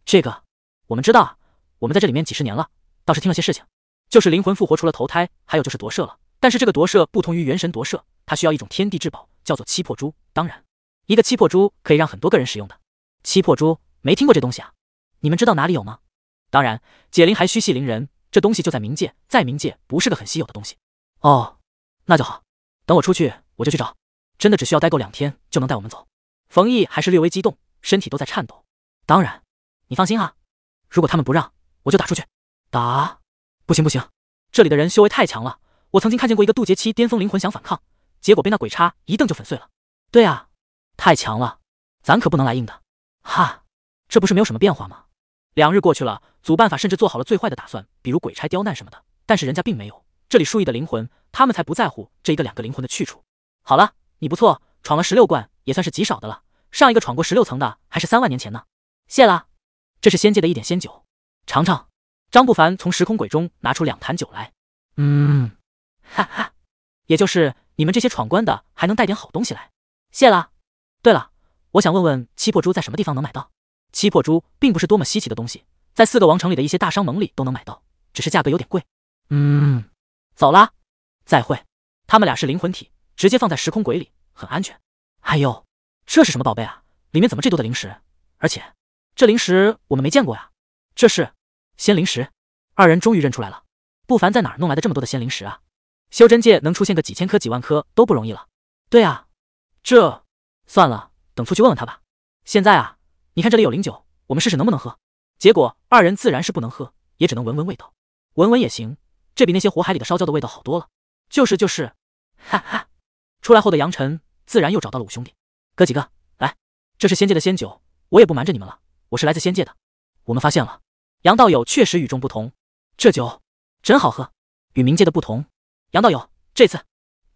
这个我们知道啊，我们在这里面几十年了，倒是听了些事情，就是灵魂复活除了投胎，还有就是夺舍了。但是这个夺舍不同于元神夺舍，它需要一种天地至宝，叫做七魄珠。当然，一个七魄珠可以让很多个人使用的。七魄珠没听过这东西啊？你们知道哪里有吗？当然，解铃还须系铃人，这东西就在冥界，在冥界不是个很稀有的东西。哦，那就好，等我出去我就去找。真的只需要待够两天就能带我们走？冯毅还是略微激动，身体都在颤抖。当然，你放心啊，如果他们不让我就打出去。打？不行不行，这里的人修为太强了。我曾经看见过一个渡劫期巅峰灵魂想反抗，结果被那鬼差一瞪就粉碎了。对啊，太强了，咱可不能来硬的。哈，这不是没有什么变化吗？两日过去了，祖办法甚至做好了最坏的打算，比如鬼差刁难什么的，但是人家并没有。这里数亿的灵魂，他们才不在乎这一个两个灵魂的去处。好了，你不错，闯了十六关也算是极少的了。上一个闯过十六层的还是三万年前呢。谢了，这是仙界的一点仙酒，尝尝。张不凡从时空鬼中拿出两坛酒来。嗯。哈哈，也就是你们这些闯关的还能带点好东西来，谢了。对了，我想问问七魄珠在什么地方能买到？七魄珠并不是多么稀奇的东西，在四个王城里的一些大商盟里都能买到，只是价格有点贵。嗯，走啦，再会。他们俩是灵魂体，直接放在时空轨里很安全。哎呦，这是什么宝贝啊？里面怎么这多的灵石？而且，这灵石我们没见过呀。这是仙灵石。二人终于认出来了。不凡在哪弄来的这么多的仙灵石啊？修真界能出现个几千颗、几万颗都不容易了。对啊，这算了，等出去问问他吧。现在啊，你看这里有灵酒，我们试试能不能喝。结果二人自然是不能喝，也只能闻闻味道。闻闻也行，这比那些火海里的烧焦的味道好多了。就是就是，哈哈！出来后的杨晨自然又找到了五兄弟，哥几个，来，这是仙界的仙酒，我也不瞒着你们了，我是来自仙界的。我们发现了，杨道友确实与众不同，这酒真好喝，与冥界的不同。杨道友，这次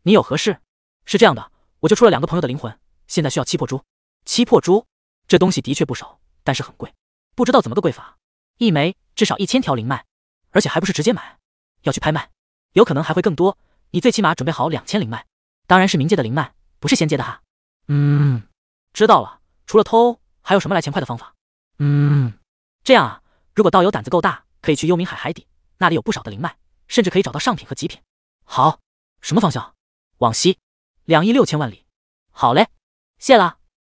你有何事？是这样的，我就出了两个朋友的灵魂，现在需要七魄珠。七魄珠这东西的确不少，但是很贵，不知道怎么个贵法。一枚至少一千条灵脉，而且还不是直接买，要去拍卖，有可能还会更多。你最起码准备好两千灵脉，当然是冥界的灵脉，不是仙界的哈。嗯，知道了。除了偷，还有什么来钱快的方法？嗯，这样啊。如果道友胆子够大，可以去幽冥海海底，那里有不少的灵脉，甚至可以找到上品和极品。好，什么方向？往西，两亿六千万里。好嘞，谢啦。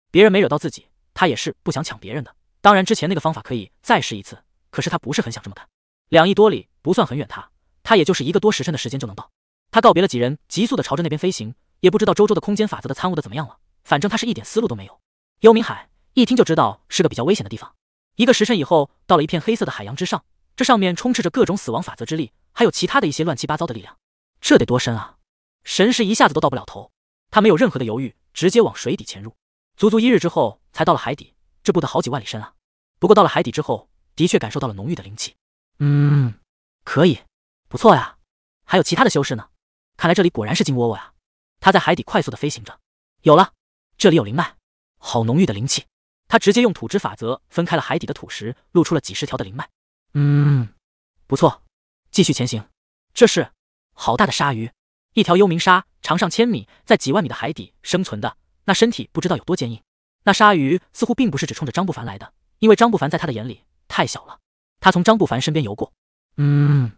别人没惹到自己，他也是不想抢别人的。当然，之前那个方法可以再试一次，可是他不是很想这么干。两亿多里不算很远，他他也就是一个多时辰的时间就能到。他告别了几人，急速的朝着那边飞行。也不知道周周的空间法则的参悟的怎么样了，反正他是一点思路都没有。幽冥海，一听就知道是个比较危险的地方。一个时辰以后，到了一片黑色的海洋之上，这上面充斥着各种死亡法则之力，还有其他的一些乱七八糟的力量。这得多深啊！神识一下子都到不了头。他没有任何的犹豫，直接往水底潜入。足足一日之后，才到了海底。这不得好几万里深啊！不过到了海底之后，的确感受到了浓郁的灵气。嗯，可以，不错呀。还有其他的修士呢，看来这里果然是金窝窝呀。他在海底快速的飞行着。有了，这里有灵脉，好浓郁的灵气。他直接用土之法则分开了海底的土石，露出了几十条的灵脉。嗯，不错，继续前行。这是。好大的鲨鱼，一条幽冥鲨，长上千米，在几万米的海底生存的那身体不知道有多坚硬。那鲨鱼似乎并不是只冲着张不凡来的，因为张不凡在他的眼里太小了。他从张不凡身边游过，嗯，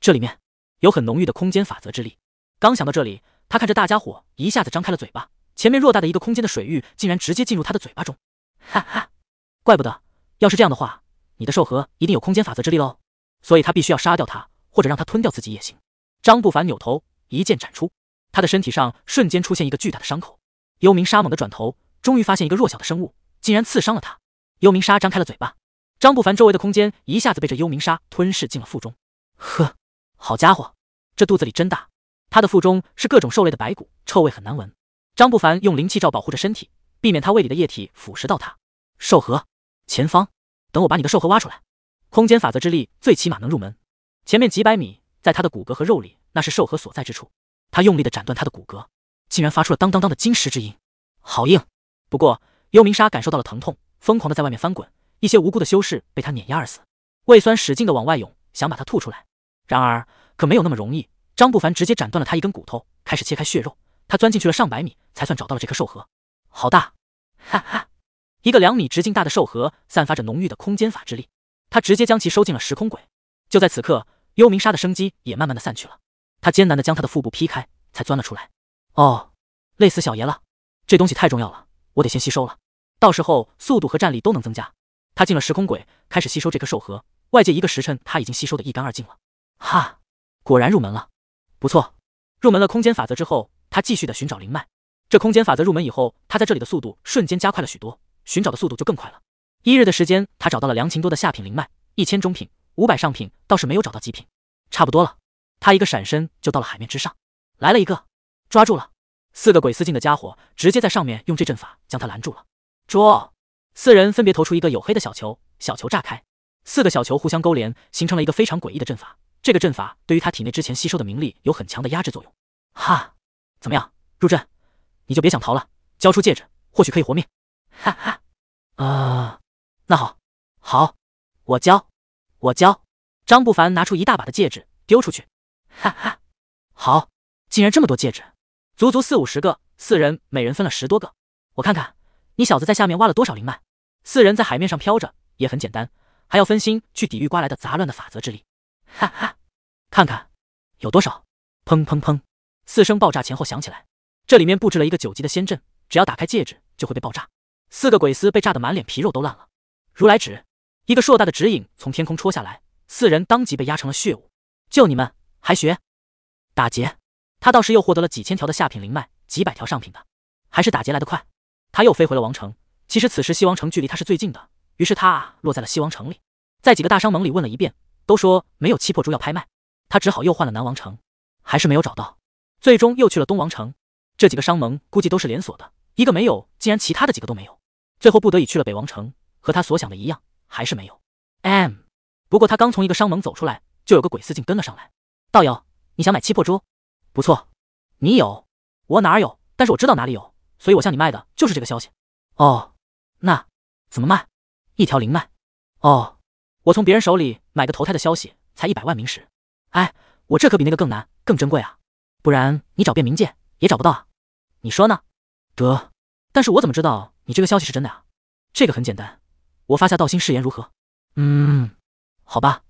这里面有很浓郁的空间法则之力。刚想到这里，他看着大家伙一下子张开了嘴巴，前面偌大的一个空间的水域竟然直接进入他的嘴巴中。哈哈，怪不得，要是这样的话，你的兽核一定有空间法则之力喽。所以他必须要杀掉他，或者让他吞掉自己也行。张不凡扭头，一剑斩出，他的身体上瞬间出现一个巨大的伤口。幽冥沙猛地转头，终于发现一个弱小的生物竟然刺伤了他。幽冥沙张开了嘴巴，张不凡周围的空间一下子被这幽冥沙吞噬进了腹中。呵，好家伙，这肚子里真大。他的腹中是各种兽类的白骨，臭味很难闻。张不凡用灵气罩保护着身体，避免他胃里的液体腐蚀到他。兽核，前方，等我把你的兽核挖出来，空间法则之力最起码能入门。前面几百米。在他的骨骼和肉里，那是兽核所在之处。他用力的斩断他的骨骼，竟然发出了当当当的金石之音，好硬。不过幽冥鲨感受到了疼痛，疯狂的在外面翻滚，一些无辜的修士被他碾压而死，胃酸使劲的往外涌，想把他吐出来。然而可没有那么容易，张不凡直接斩断了他一根骨头，开始切开血肉。他钻进去了上百米，才算找到了这颗兽核，好大！哈哈，一个两米直径大的兽核，散发着浓郁的空间法之力，他直接将其收进了时空轨。就在此刻。幽冥杀的生机也慢慢的散去了，他艰难的将他的腹部劈开，才钻了出来。哦，累死小爷了，这东西太重要了，我得先吸收了，到时候速度和战力都能增加。他进了时空轨，开始吸收这颗兽核，外界一个时辰他已经吸收的一干二净了。哈，果然入门了，不错，入门了空间法则之后，他继续的寻找灵脉。这空间法则入门以后，他在这里的速度瞬间加快了许多，寻找的速度就更快了。一日的时间，他找到了良禽多的下品灵脉一千中品。五百上品倒是没有找到极品，差不多了。他一个闪身就到了海面之上，来了一个，抓住了。四个鬼四境的家伙直接在上面用这阵法将他拦住了。捉！四人分别投出一个黝黑的小球，小球炸开，四个小球互相勾连，形成了一个非常诡异的阵法。这个阵法对于他体内之前吸收的名力有很强的压制作用。哈，怎么样？入阵，你就别想逃了。交出戒指，或许可以活命。哈哈，啊，那好，好，我交。我教。张不凡拿出一大把的戒指丢出去，哈哈，好，竟然这么多戒指，足足四五十个，四人每人分了十多个。我看看，你小子在下面挖了多少灵脉？四人在海面上飘着，也很简单，还要分心去抵御刮来的杂乱的法则之力，哈哈，看看有多少。砰砰砰，四声爆炸前后响起来，这里面布置了一个九级的仙阵，只要打开戒指就会被爆炸。四个鬼丝被炸得满脸皮肉都烂了，如来指。一个硕大的指引从天空戳下来，四人当即被压成了血雾。就你们还学打劫？他倒是又获得了几千条的下品灵脉，几百条上品的，还是打劫来得快。他又飞回了王城。其实此时西王城距离他是最近的，于是他啊落在了西王城里，在几个大商盟里问了一遍，都说没有七魄珠要拍卖。他只好又换了南王城，还是没有找到。最终又去了东王城，这几个商盟估计都是连锁的，一个没有，竟然其他的几个都没有。最后不得已去了北王城，和他所想的一样。还是没有。M，不过他刚从一个商盟走出来，就有个鬼司竟跟了上来。道友，你想买七魄珠？不错。你有？我哪有？但是我知道哪里有，所以我向你卖的就是这个消息。哦，那怎么卖？一条灵脉。哦，我从别人手里买个投胎的消息才一百万冥石。哎，我这可比那个更难，更珍贵啊！不然你找遍冥界也找不到啊。你说呢？得。但是我怎么知道你这个消息是真的啊？这个很简单。我发下道心誓言，如何？嗯，好吧，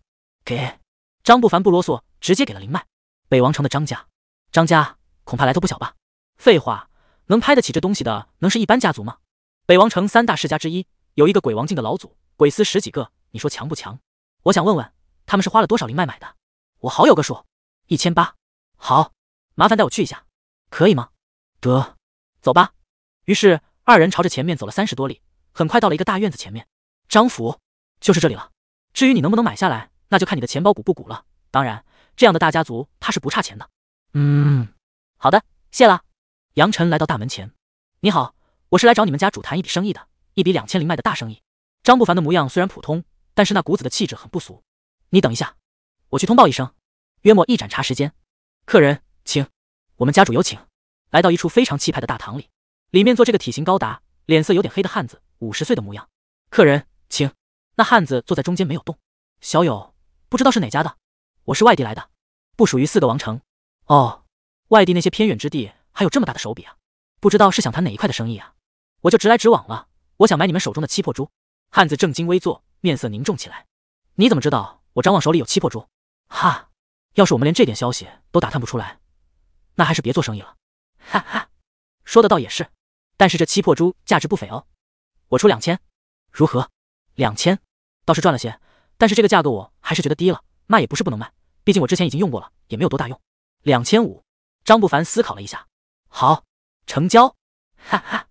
给张不凡不啰嗦，直接给了灵脉。北王城的张家，张家恐怕来头不小吧？废话，能拍得起这东西的，能是一般家族吗？北王城三大世家之一，有一个鬼王境的老祖，鬼司十几个，你说强不强？我想问问，他们是花了多少灵脉买的？我好有个数。一千八，好，麻烦带我去一下，可以吗？得，走吧。于是二人朝着前面走了三十多里，很快到了一个大院子前面。张府就是这里了。至于你能不能买下来，那就看你的钱包鼓不鼓了。当然，这样的大家族他是不差钱的。嗯，好的，谢了。杨晨来到大门前，你好，我是来找你们家主谈一笔生意的，一笔两千零卖的大生意。张不凡的模样虽然普通，但是那股子的气质很不俗。你等一下，我去通报一声。约莫一盏茶时间，客人请，我们家主有请。来到一处非常气派的大堂里，里面坐这个体型高达、脸色有点黑的汉子，五十岁的模样。客人。请，那汉子坐在中间没有动。小友，不知道是哪家的？我是外地来的，不属于四个王城。哦，外地那些偏远之地还有这么大的手笔啊？不知道是想谈哪一块的生意啊？我就直来直往了，我想买你们手中的七魄珠。汉子正襟危坐，面色凝重起来。你怎么知道我张望手里有七魄珠？哈，要是我们连这点消息都打探不出来，那还是别做生意了。哈哈，说的倒也是，但是这七魄珠价值不菲哦，我出两千，如何？两千，倒是赚了些，但是这个价格我还是觉得低了。卖也不是不能卖，毕竟我之前已经用过了，也没有多大用。两千五，张不凡思考了一下，好，成交。哈哈，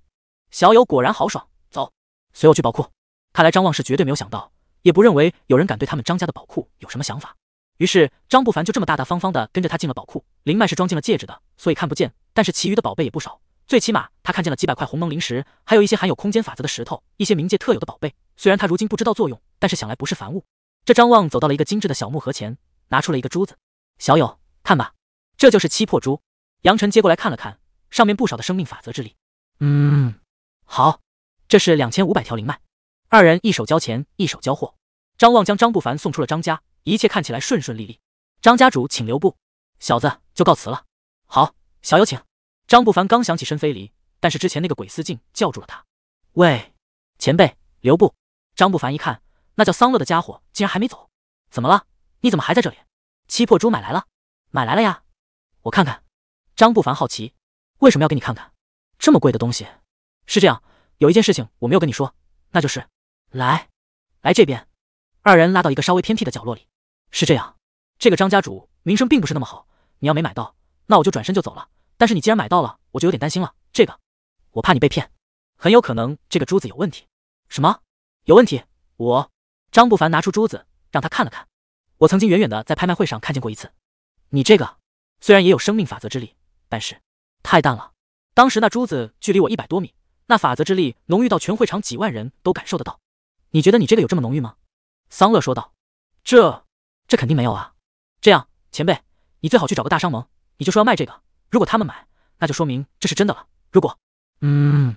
小友果然豪爽，走，随我去宝库。看来张望是绝对没有想到，也不认为有人敢对他们张家的宝库有什么想法。于是张不凡就这么大大方方的跟着他进了宝库。林脉是装进了戒指的，所以看不见，但是其余的宝贝也不少。最起码他看见了几百块鸿蒙灵石，还有一些含有空间法则的石头，一些冥界特有的宝贝。虽然他如今不知道作用，但是想来不是凡物。这张望走到了一个精致的小木盒前，拿出了一个珠子。小友，看吧，这就是七魄珠。杨晨接过来看了看，上面不少的生命法则之力。嗯，好，这是两千五百条灵脉。二人一手交钱，一手交货。张望将张不凡送出了张家，一切看起来顺顺利利。张家主，请留步，小子就告辞了。好，小友请。张不凡刚想起身飞离，但是之前那个鬼司镜叫住了他：“喂，前辈留步。”张不凡一看，那叫桑乐的家伙竟然还没走。怎么了？你怎么还在这里？七魄珠买来了？买来了呀！我看看。张不凡好奇，为什么要给你看看这么贵的东西？是这样，有一件事情我没有跟你说，那就是来来这边。二人拉到一个稍微偏僻的角落里。是这样，这个张家主名声并不是那么好。你要没买到，那我就转身就走了。但是你既然买到了，我就有点担心了。这个，我怕你被骗，很有可能这个珠子有问题。什么有问题？我张不凡拿出珠子让他看了看。我曾经远远的在拍卖会上看见过一次。你这个虽然也有生命法则之力，但是太淡了。当时那珠子距离我一百多米，那法则之力浓郁到全会场几万人都感受得到。你觉得你这个有这么浓郁吗？桑乐说道。这这肯定没有啊。这样，前辈，你最好去找个大商盟，你就说要卖这个。如果他们买，那就说明这是真的了。如果，嗯，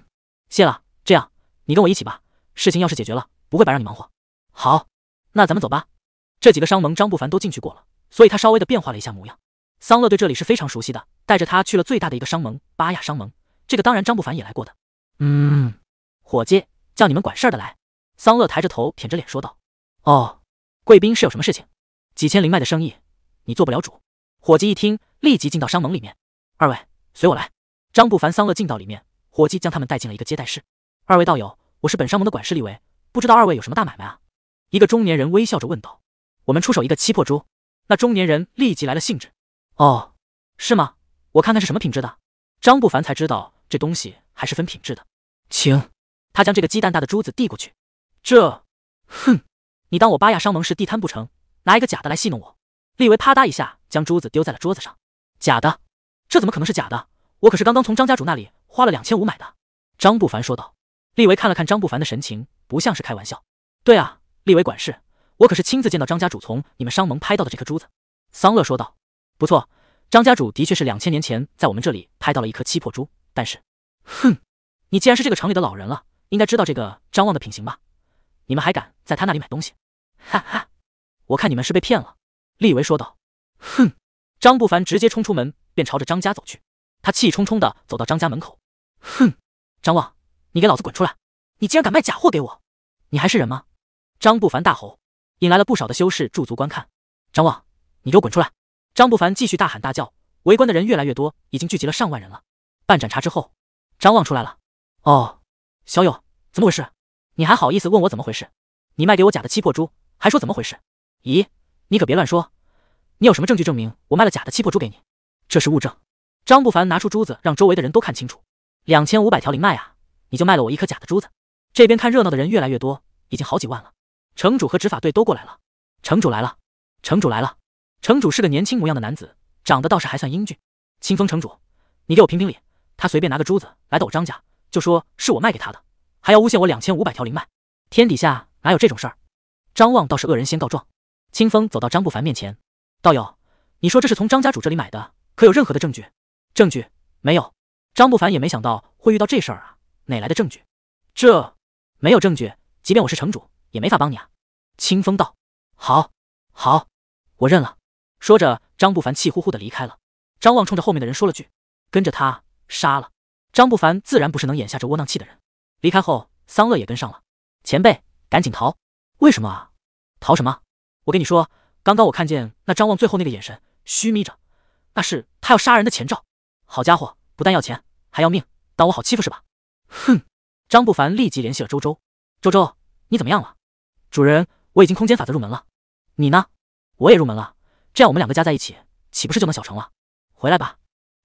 谢了。这样，你跟我一起吧。事情要是解决了，不会白让你忙活。好，那咱们走吧。这几个商盟，张不凡都进去过了，所以他稍微的变化了一下模样。桑乐对这里是非常熟悉的，带着他去了最大的一个商盟——巴亚商盟。这个当然，张不凡也来过的。嗯，伙计，叫你们管事儿的来。桑乐抬着头，舔着脸说道：“哦，贵宾是有什么事情？几千灵脉的生意，你做不了主。”伙计一听，立即进到商盟里面。二位随我来。张不凡、桑乐进到里面，伙计将他们带进了一个接待室。二位道友，我是本商盟的管事李维，不知道二位有什么大买卖啊？一个中年人微笑着问道：“我们出手一个七破珠。”那中年人立即来了兴致：“哦，是吗？我看看是什么品质的。”张不凡才知道这东西还是分品质的。请他将这个鸡蛋大的珠子递过去。这，哼！你当我巴亚商盟是地摊不成？拿一个假的来戏弄我？立维啪嗒一下将珠子丢在了桌子上。假的！这怎么可能是假的？我可是刚刚从张家主那里花了两千五买的。”张不凡说道。利维看了看张不凡的神情，不像是开玩笑。“对啊，利维管事，我可是亲自见到张家主从你们商盟拍到的这颗珠子。”桑乐说道。“不错，张家主的确是两千年前在我们这里拍到了一颗七魄珠，但是，哼，你既然是这个城里的老人了，应该知道这个张望的品行吧？你们还敢在他那里买东西？哈哈，我看你们是被骗了。”利维说道。“哼！”张不凡直接冲出门。便朝着张家走去，他气冲冲地走到张家门口，哼，张望，你给老子滚出来！你竟然敢卖假货给我，你还是人吗？张不凡大吼，引来了不少的修士驻足观看。张望，你给我滚出来！张不凡继续大喊大叫，围观的人越来越多，已经聚集了上万人了。半盏茶之后，张望出来了。哦，小友，怎么回事？你还好意思问我怎么回事？你卖给我假的七魄珠，还说怎么回事？咦，你可别乱说，你有什么证据证明我卖了假的七魄珠给你？这是物证，张不凡拿出珠子，让周围的人都看清楚。两千五百条灵脉啊，你就卖了我一颗假的珠子。这边看热闹的人越来越多，已经好几万了。城主和执法队都过来了。城主来了，城主来了。城主是个年轻模样的男子，长得倒是还算英俊。清风城主，你给我评评理，他随便拿个珠子来到我张家，就说是我卖给他的，还要诬陷我两千五百条灵脉，天底下哪有这种事儿？张望倒是恶人先告状。清风走到张不凡面前，道友，你说这是从张家主这里买的？可有任何的证据？证据没有。张不凡也没想到会遇到这事儿啊，哪来的证据？这没有证据，即便我是城主也没法帮你啊。清风道：“好好，我认了。”说着，张不凡气呼呼的离开了。张望冲着后面的人说了句：“跟着他杀了。”张不凡自然不是能眼下这窝囊气的人。离开后，桑乐也跟上了。前辈，赶紧逃！为什么啊？逃什么？我跟你说，刚刚我看见那张望最后那个眼神，虚眯着。那是他要杀人的前兆。好家伙，不但要钱，还要命，当我好欺负是吧？哼！张不凡立即联系了周周。周周，你怎么样了？主人，我已经空间法则入门了。你呢？我也入门了。这样我们两个加在一起，岂不是就能小成了？回来吧，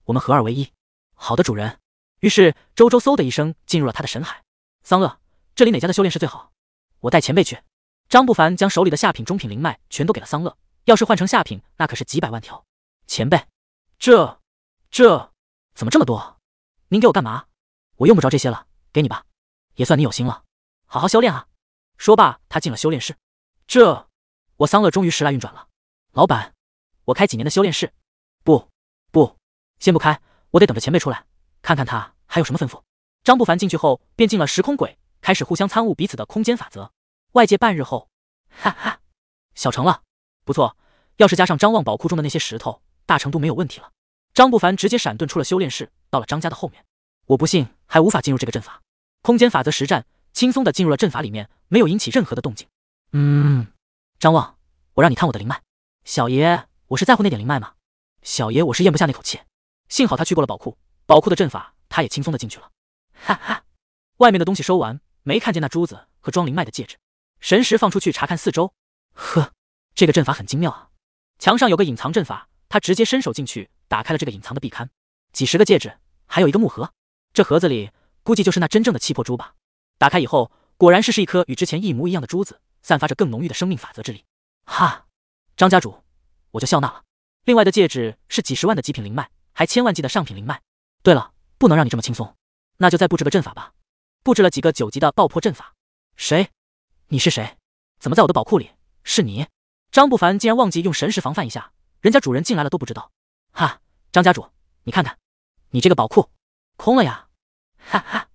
我们合二为一。好的，主人。于是周周嗖的一声进入了他的神海。桑乐，这里哪家的修炼室最好？我带前辈去。张不凡将手里的下品、中品灵脉全都给了桑乐。要是换成下品，那可是几百万条。前辈。这，这怎么这么多？您给我干嘛？我用不着这些了，给你吧，也算你有心了。好好修炼啊！说罢，他进了修炼室。这，我桑乐终于时来运转了。老板，我开几年的修炼室？不不，先不开，我得等着前辈出来，看看他还有什么吩咐。张不凡进去后，便进了时空轨，开始互相参悟彼此的空间法则。外界半日后，哈哈，小成了，不错。要是加上张望宝库中的那些石头。大成都没有问题了，张不凡直接闪遁出了修炼室，到了张家的后面。我不信还无法进入这个阵法，空间法则实战，轻松的进入了阵法里面，没有引起任何的动静。嗯，张望，我让你看我的灵脉，小爷我是在乎那点灵脉吗？小爷我是咽不下那口气。幸好他去过了宝库，宝库的阵法他也轻松的进去了。哈哈，外面的东西收完，没看见那珠子和装灵脉的戒指。神识放出去查看四周，呵，这个阵法很精妙啊，墙上有个隐藏阵法。他直接伸手进去，打开了这个隐藏的壁龛，几十个戒指，还有一个木盒。这盒子里估计就是那真正的七魄珠吧。打开以后，果然是是一颗与之前一模一样的珠子，散发着更浓郁的生命法则之力。哈，张家主，我就笑纳了。另外的戒指是几十万的极品灵脉，还千万级的上品灵脉。对了，不能让你这么轻松，那就再布置个阵法吧。布置了几个九级的爆破阵法。谁？你是谁？怎么在我的宝库里？是你？张不凡竟然忘记用神识防范一下。人家主人进来了都不知道，哈，张家主，你看看，你这个宝库空了呀，哈哈，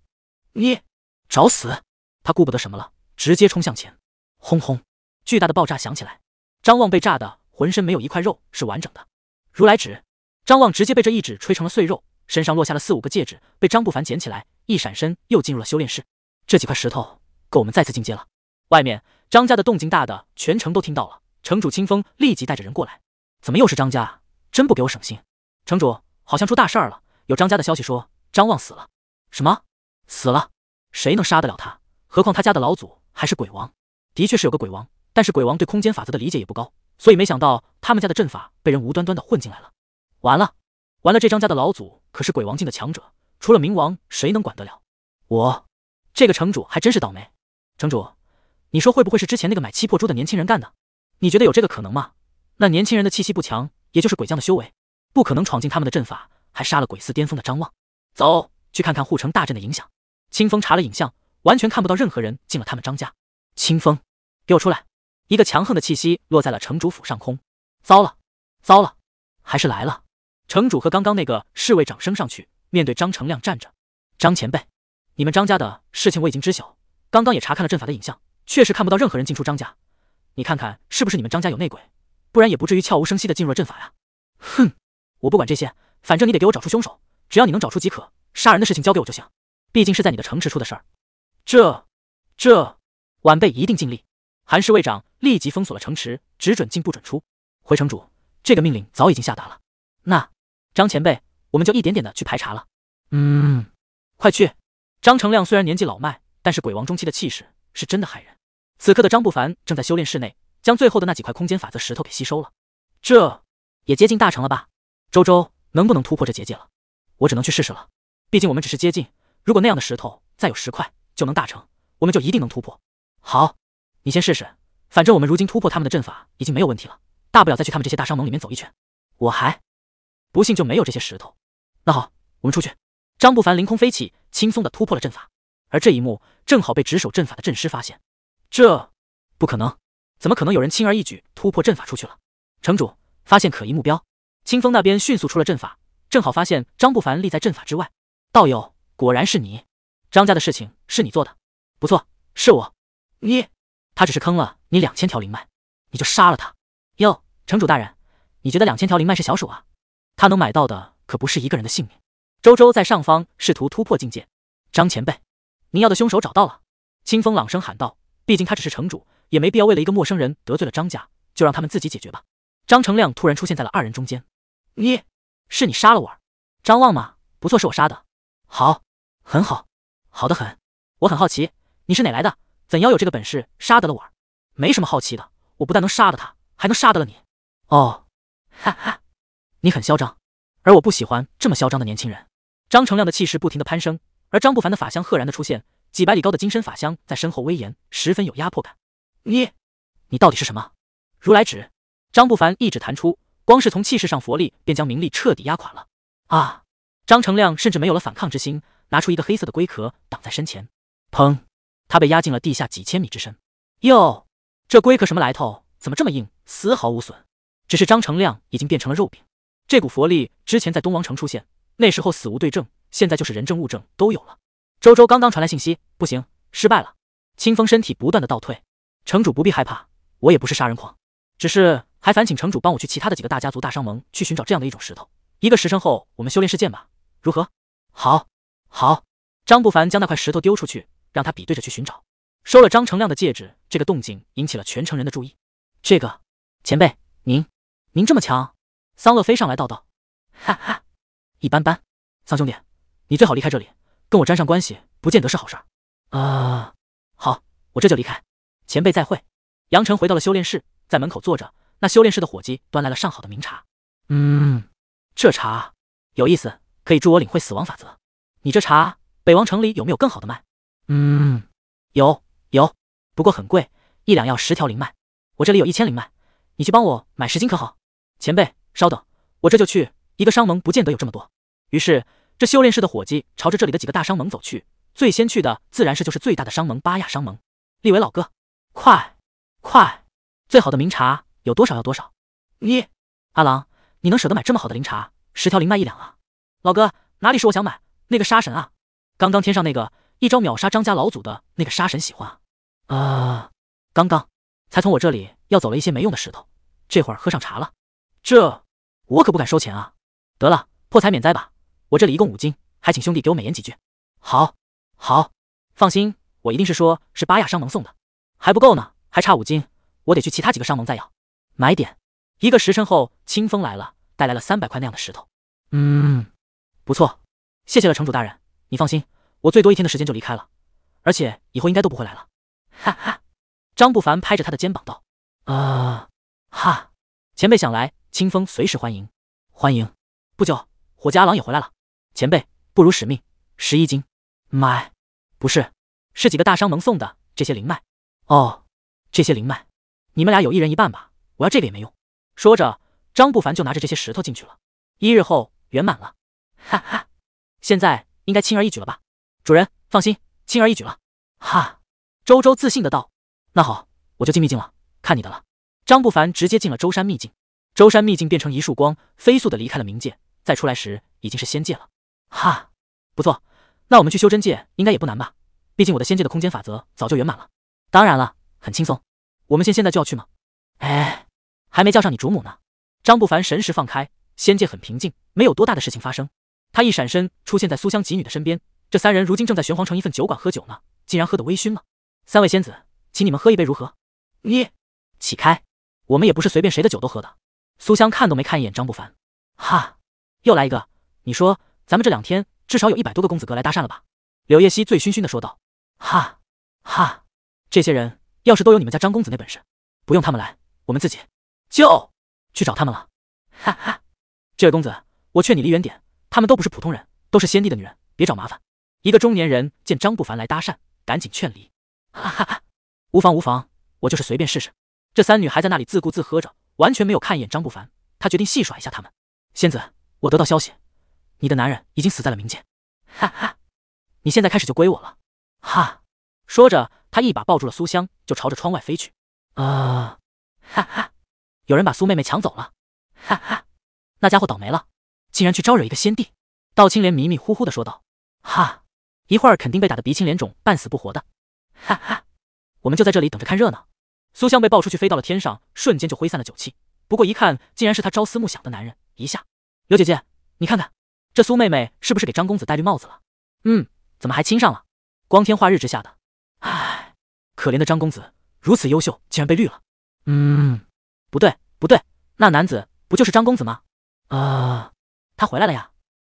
你找死！他顾不得什么了，直接冲向前，轰轰，巨大的爆炸响起来，张望被炸的浑身没有一块肉是完整的，如来指，张望直接被这一指吹成了碎肉，身上落下了四五个戒指，被张不凡捡起来，一闪身又进入了修炼室。这几块石头够我们再次进阶了。外面张家的动静大，的全城都听到了，城主清风立即带着人过来。怎么又是张家？真不给我省心！城主，好像出大事了。有张家的消息说，张望死了。什么死了？谁能杀得了他？何况他家的老祖还是鬼王。的确是有个鬼王，但是鬼王对空间法则的理解也不高，所以没想到他们家的阵法被人无端端的混进来了。完了，完了！这张家的老祖可是鬼王境的强者，除了冥王，谁能管得了我？这个城主还真是倒霉。城主，你说会不会是之前那个买七魄珠的年轻人干的？你觉得有这个可能吗？那年轻人的气息不强，也就是鬼将的修为，不可能闯进他们的阵法，还杀了鬼司巅峰的张望。走去看看护城大阵的影响。清风查了影像，完全看不到任何人进了他们张家。清风，给我出来！一个强横的气息落在了城主府上空。糟了，糟了，还是来了！城主和刚刚那个侍卫长升上去，面对张成亮站着。张前辈，你们张家的事情我已经知晓，刚刚也查看了阵法的影像，确实看不到任何人进出张家。你看看是不是你们张家有内鬼？不然也不至于悄无声息的进入了阵法呀！哼，我不管这些，反正你得给我找出凶手。只要你能找出即可，杀人的事情交给我就行。毕竟是在你的城池出的事儿。这、这，晚辈一定尽力。韩侍卫长立即封锁了城池，只准进不准出。回城主，这个命令早已经下达了。那张前辈，我们就一点点的去排查了。嗯，快去。张成亮虽然年纪老迈，但是鬼王中期的气势是真的害人。此刻的张不凡正在修炼室内。将最后的那几块空间法则石头给吸收了，这也接近大成了吧？周周能不能突破这结界了？我只能去试试了，毕竟我们只是接近，如果那样的石头再有十块就能大成，我们就一定能突破。好，你先试试，反正我们如今突破他们的阵法已经没有问题了，大不了再去他们这些大商盟里面走一圈。我还不信就没有这些石头，那好，我们出去。张不凡凌空飞起，轻松的突破了阵法，而这一幕正好被值守阵法的阵师发现，这不可能。怎么可能有人轻而易举突破阵法出去了？城主发现可疑目标，清风那边迅速出了阵法，正好发现张不凡立在阵法之外。道友，果然是你，张家的事情是你做的？不错，是我。你，他只是坑了你两千条灵脉，你就杀了他？哟，城主大人，你觉得两千条灵脉是小手啊？他能买到的可不是一个人的性命。周周在上方试图突破境界，张前辈，您要的凶手找到了。清风朗声喊道，毕竟他只是城主。也没必要为了一个陌生人得罪了张家，就让他们自己解决吧。张成亮突然出现在了二人中间，你是你杀了我儿张望吗？不错，是我杀的。好，很好，好的很。我很好奇你是哪来的，怎要有这个本事杀得了我儿？没什么好奇的，我不但能杀了他，还能杀得了你。哦，哈哈，你很嚣张，而我不喜欢这么嚣张的年轻人。张成亮的气势不停的攀升，而张不凡的法香赫然的出现，几百里高的金身法香在身后威严，十分有压迫感。你，你到底是什么？如来指，张不凡一指弹出，光是从气势上，佛力便将名利彻底压垮了。啊！张成亮甚至没有了反抗之心，拿出一个黑色的龟壳挡在身前。砰！他被压进了地下几千米之深。哟，这龟壳什么来头？怎么这么硬，丝毫无损？只是张成亮已经变成了肉饼。这股佛力之前在东王城出现，那时候死无对证，现在就是人证物证都有了。周周刚刚传来信息，不行，失败了。清风身体不断的倒退。城主不必害怕，我也不是杀人狂，只是还烦请城主帮我去其他的几个大家族、大商盟去寻找这样的一种石头。一个时辰后，我们修炼试剑吧，如何？好，好。张不凡将那块石头丢出去，让他比对着去寻找。收了张成亮的戒指，这个动静引起了全城人的注意。这个前辈，您，您这么强？桑乐飞上来道道，哈哈，一般般。桑兄弟，你最好离开这里，跟我沾上关系，不见得是好事。啊，好，我这就离开。前辈再会。杨晨回到了修炼室，在门口坐着。那修炼室的伙计端来了上好的名茶。嗯，这茶有意思，可以助我领会死亡法则。你这茶，北王城里有没有更好的卖？嗯，有有，不过很贵，一两要十条灵脉。我这里有一千灵脉，你去帮我买十斤可好？前辈，稍等，我这就去。一个商盟不见得有这么多。于是这修炼室的伙计朝着这里的几个大商盟走去。最先去的自然是就是最大的商盟巴亚商盟，立伟老哥。快，快！最好的茗茶有多少要多少。你阿郎，你能舍得买这么好的灵茶？十条灵脉一两啊！老哥，哪里是我想买，那个杀神啊！刚刚天上那个一招秒杀张家老祖的那个杀神喜欢啊！刚刚才从我这里要走了一些没用的石头，这会儿喝上茶了，这我可不敢收钱啊！得了，破财免灾吧。我这里一共五斤，还请兄弟给我美言几句。好，好，放心，我一定是说是巴亚商盟送的。还不够呢，还差五斤，我得去其他几个商盟再要买点。一个时辰后，清风来了，带来了三百块那样的石头。嗯，不错，谢谢了，城主大人，你放心，我最多一天的时间就离开了，而且以后应该都不会来了。哈哈，张不凡拍着他的肩膀道。啊，哈，前辈想来，清风随时欢迎，欢迎。不久，伙计阿郎也回来了，前辈不辱使命，十一斤买，不是，是几个大商盟送的这些灵脉。哦，这些灵脉，你们俩有一人一半吧？我要这个也没用。说着，张不凡就拿着这些石头进去了。一日后圆满了，哈哈，现在应该轻而易举了吧？主人放心，轻而易举了。哈，周周自信的道。那好，我就进秘境了，看你的了。张不凡直接进了舟山秘境，舟山秘境变成一束光，飞速的离开了冥界。再出来时，已经是仙界了。哈，不错，那我们去修真界应该也不难吧？毕竟我的仙界的空间法则早就圆满了。当然了，很轻松。我们现现在就要去吗？哎，还没叫上你主母呢。张不凡神识放开，仙界很平静，没有多大的事情发生。他一闪身出现在苏香几女的身边，这三人如今正在玄黄城一份酒馆喝酒呢，竟然喝得微醺了。三位仙子，请你们喝一杯如何？你起开，我们也不是随便谁的酒都喝的。苏香看都没看一眼张不凡，哈，又来一个。你说咱们这两天至少有一百多个公子哥来搭讪了吧？柳叶溪醉醺醺的说道，哈哈。这些人要是都有你们家张公子那本事，不用他们来，我们自己就去找他们了。哈哈，这位公子，我劝你离远点，他们都不是普通人，都是先帝的女人，别找麻烦。一个中年人见张不凡来搭讪，赶紧劝离。哈哈哈，无妨无妨，我就是随便试试。这三女还在那里自顾自喝着，完全没有看一眼张不凡。他决定戏耍一下他们。仙子，我得到消息，你的男人已经死在了冥界。哈哈，你现在开始就归我了。哈，说着。他一把抱住了苏香，就朝着窗外飞去。啊，哈哈，有人把苏妹妹抢走了，哈哈，那家伙倒霉了，竟然去招惹一个先帝。道青莲迷迷糊糊的说道：“哈，一会儿肯定被打得鼻青脸肿，半死不活的。”哈哈，我们就在这里等着看热闹。苏香被抱出去，飞到了天上，瞬间就挥散了酒气。不过一看，竟然是她朝思暮想的男人。一下，刘姐姐，你看看，这苏妹妹是不是给张公子戴绿帽子了？嗯，怎么还亲上了？光天化日之下的。可怜的张公子如此优秀，竟然被绿了。嗯，不对，不对，那男子不就是张公子吗？啊，他回来了呀！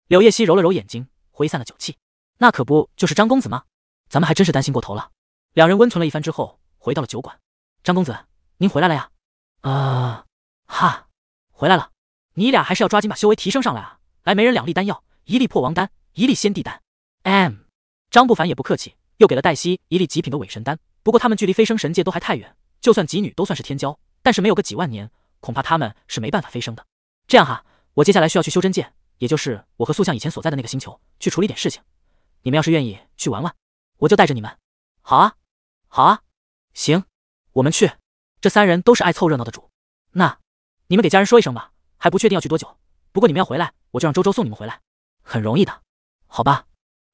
柳叶熙揉了揉眼睛，挥散了酒气。那可不就是张公子吗？咱们还真是担心过头了。两人温存了一番之后，回到了酒馆。张公子，您回来了呀？啊，哈，回来了。你俩还是要抓紧把修为提升上来啊！来，每人两粒丹药，一粒破王丹，一粒仙帝丹。M，张不凡也不客气，又给了黛西一粒极品的伪神丹。不过他们距离飞升神界都还太远，就算姬女都算是天骄，但是没有个几万年，恐怕他们是没办法飞升的。这样哈，我接下来需要去修真界，也就是我和素像以前所在的那个星球，去处理点事情。你们要是愿意去玩玩，我就带着你们。好啊，好啊，行，我们去。这三人都是爱凑热闹的主。那你们给家人说一声吧，还不确定要去多久。不过你们要回来，我就让周周送你们回来，很容易的。好吧，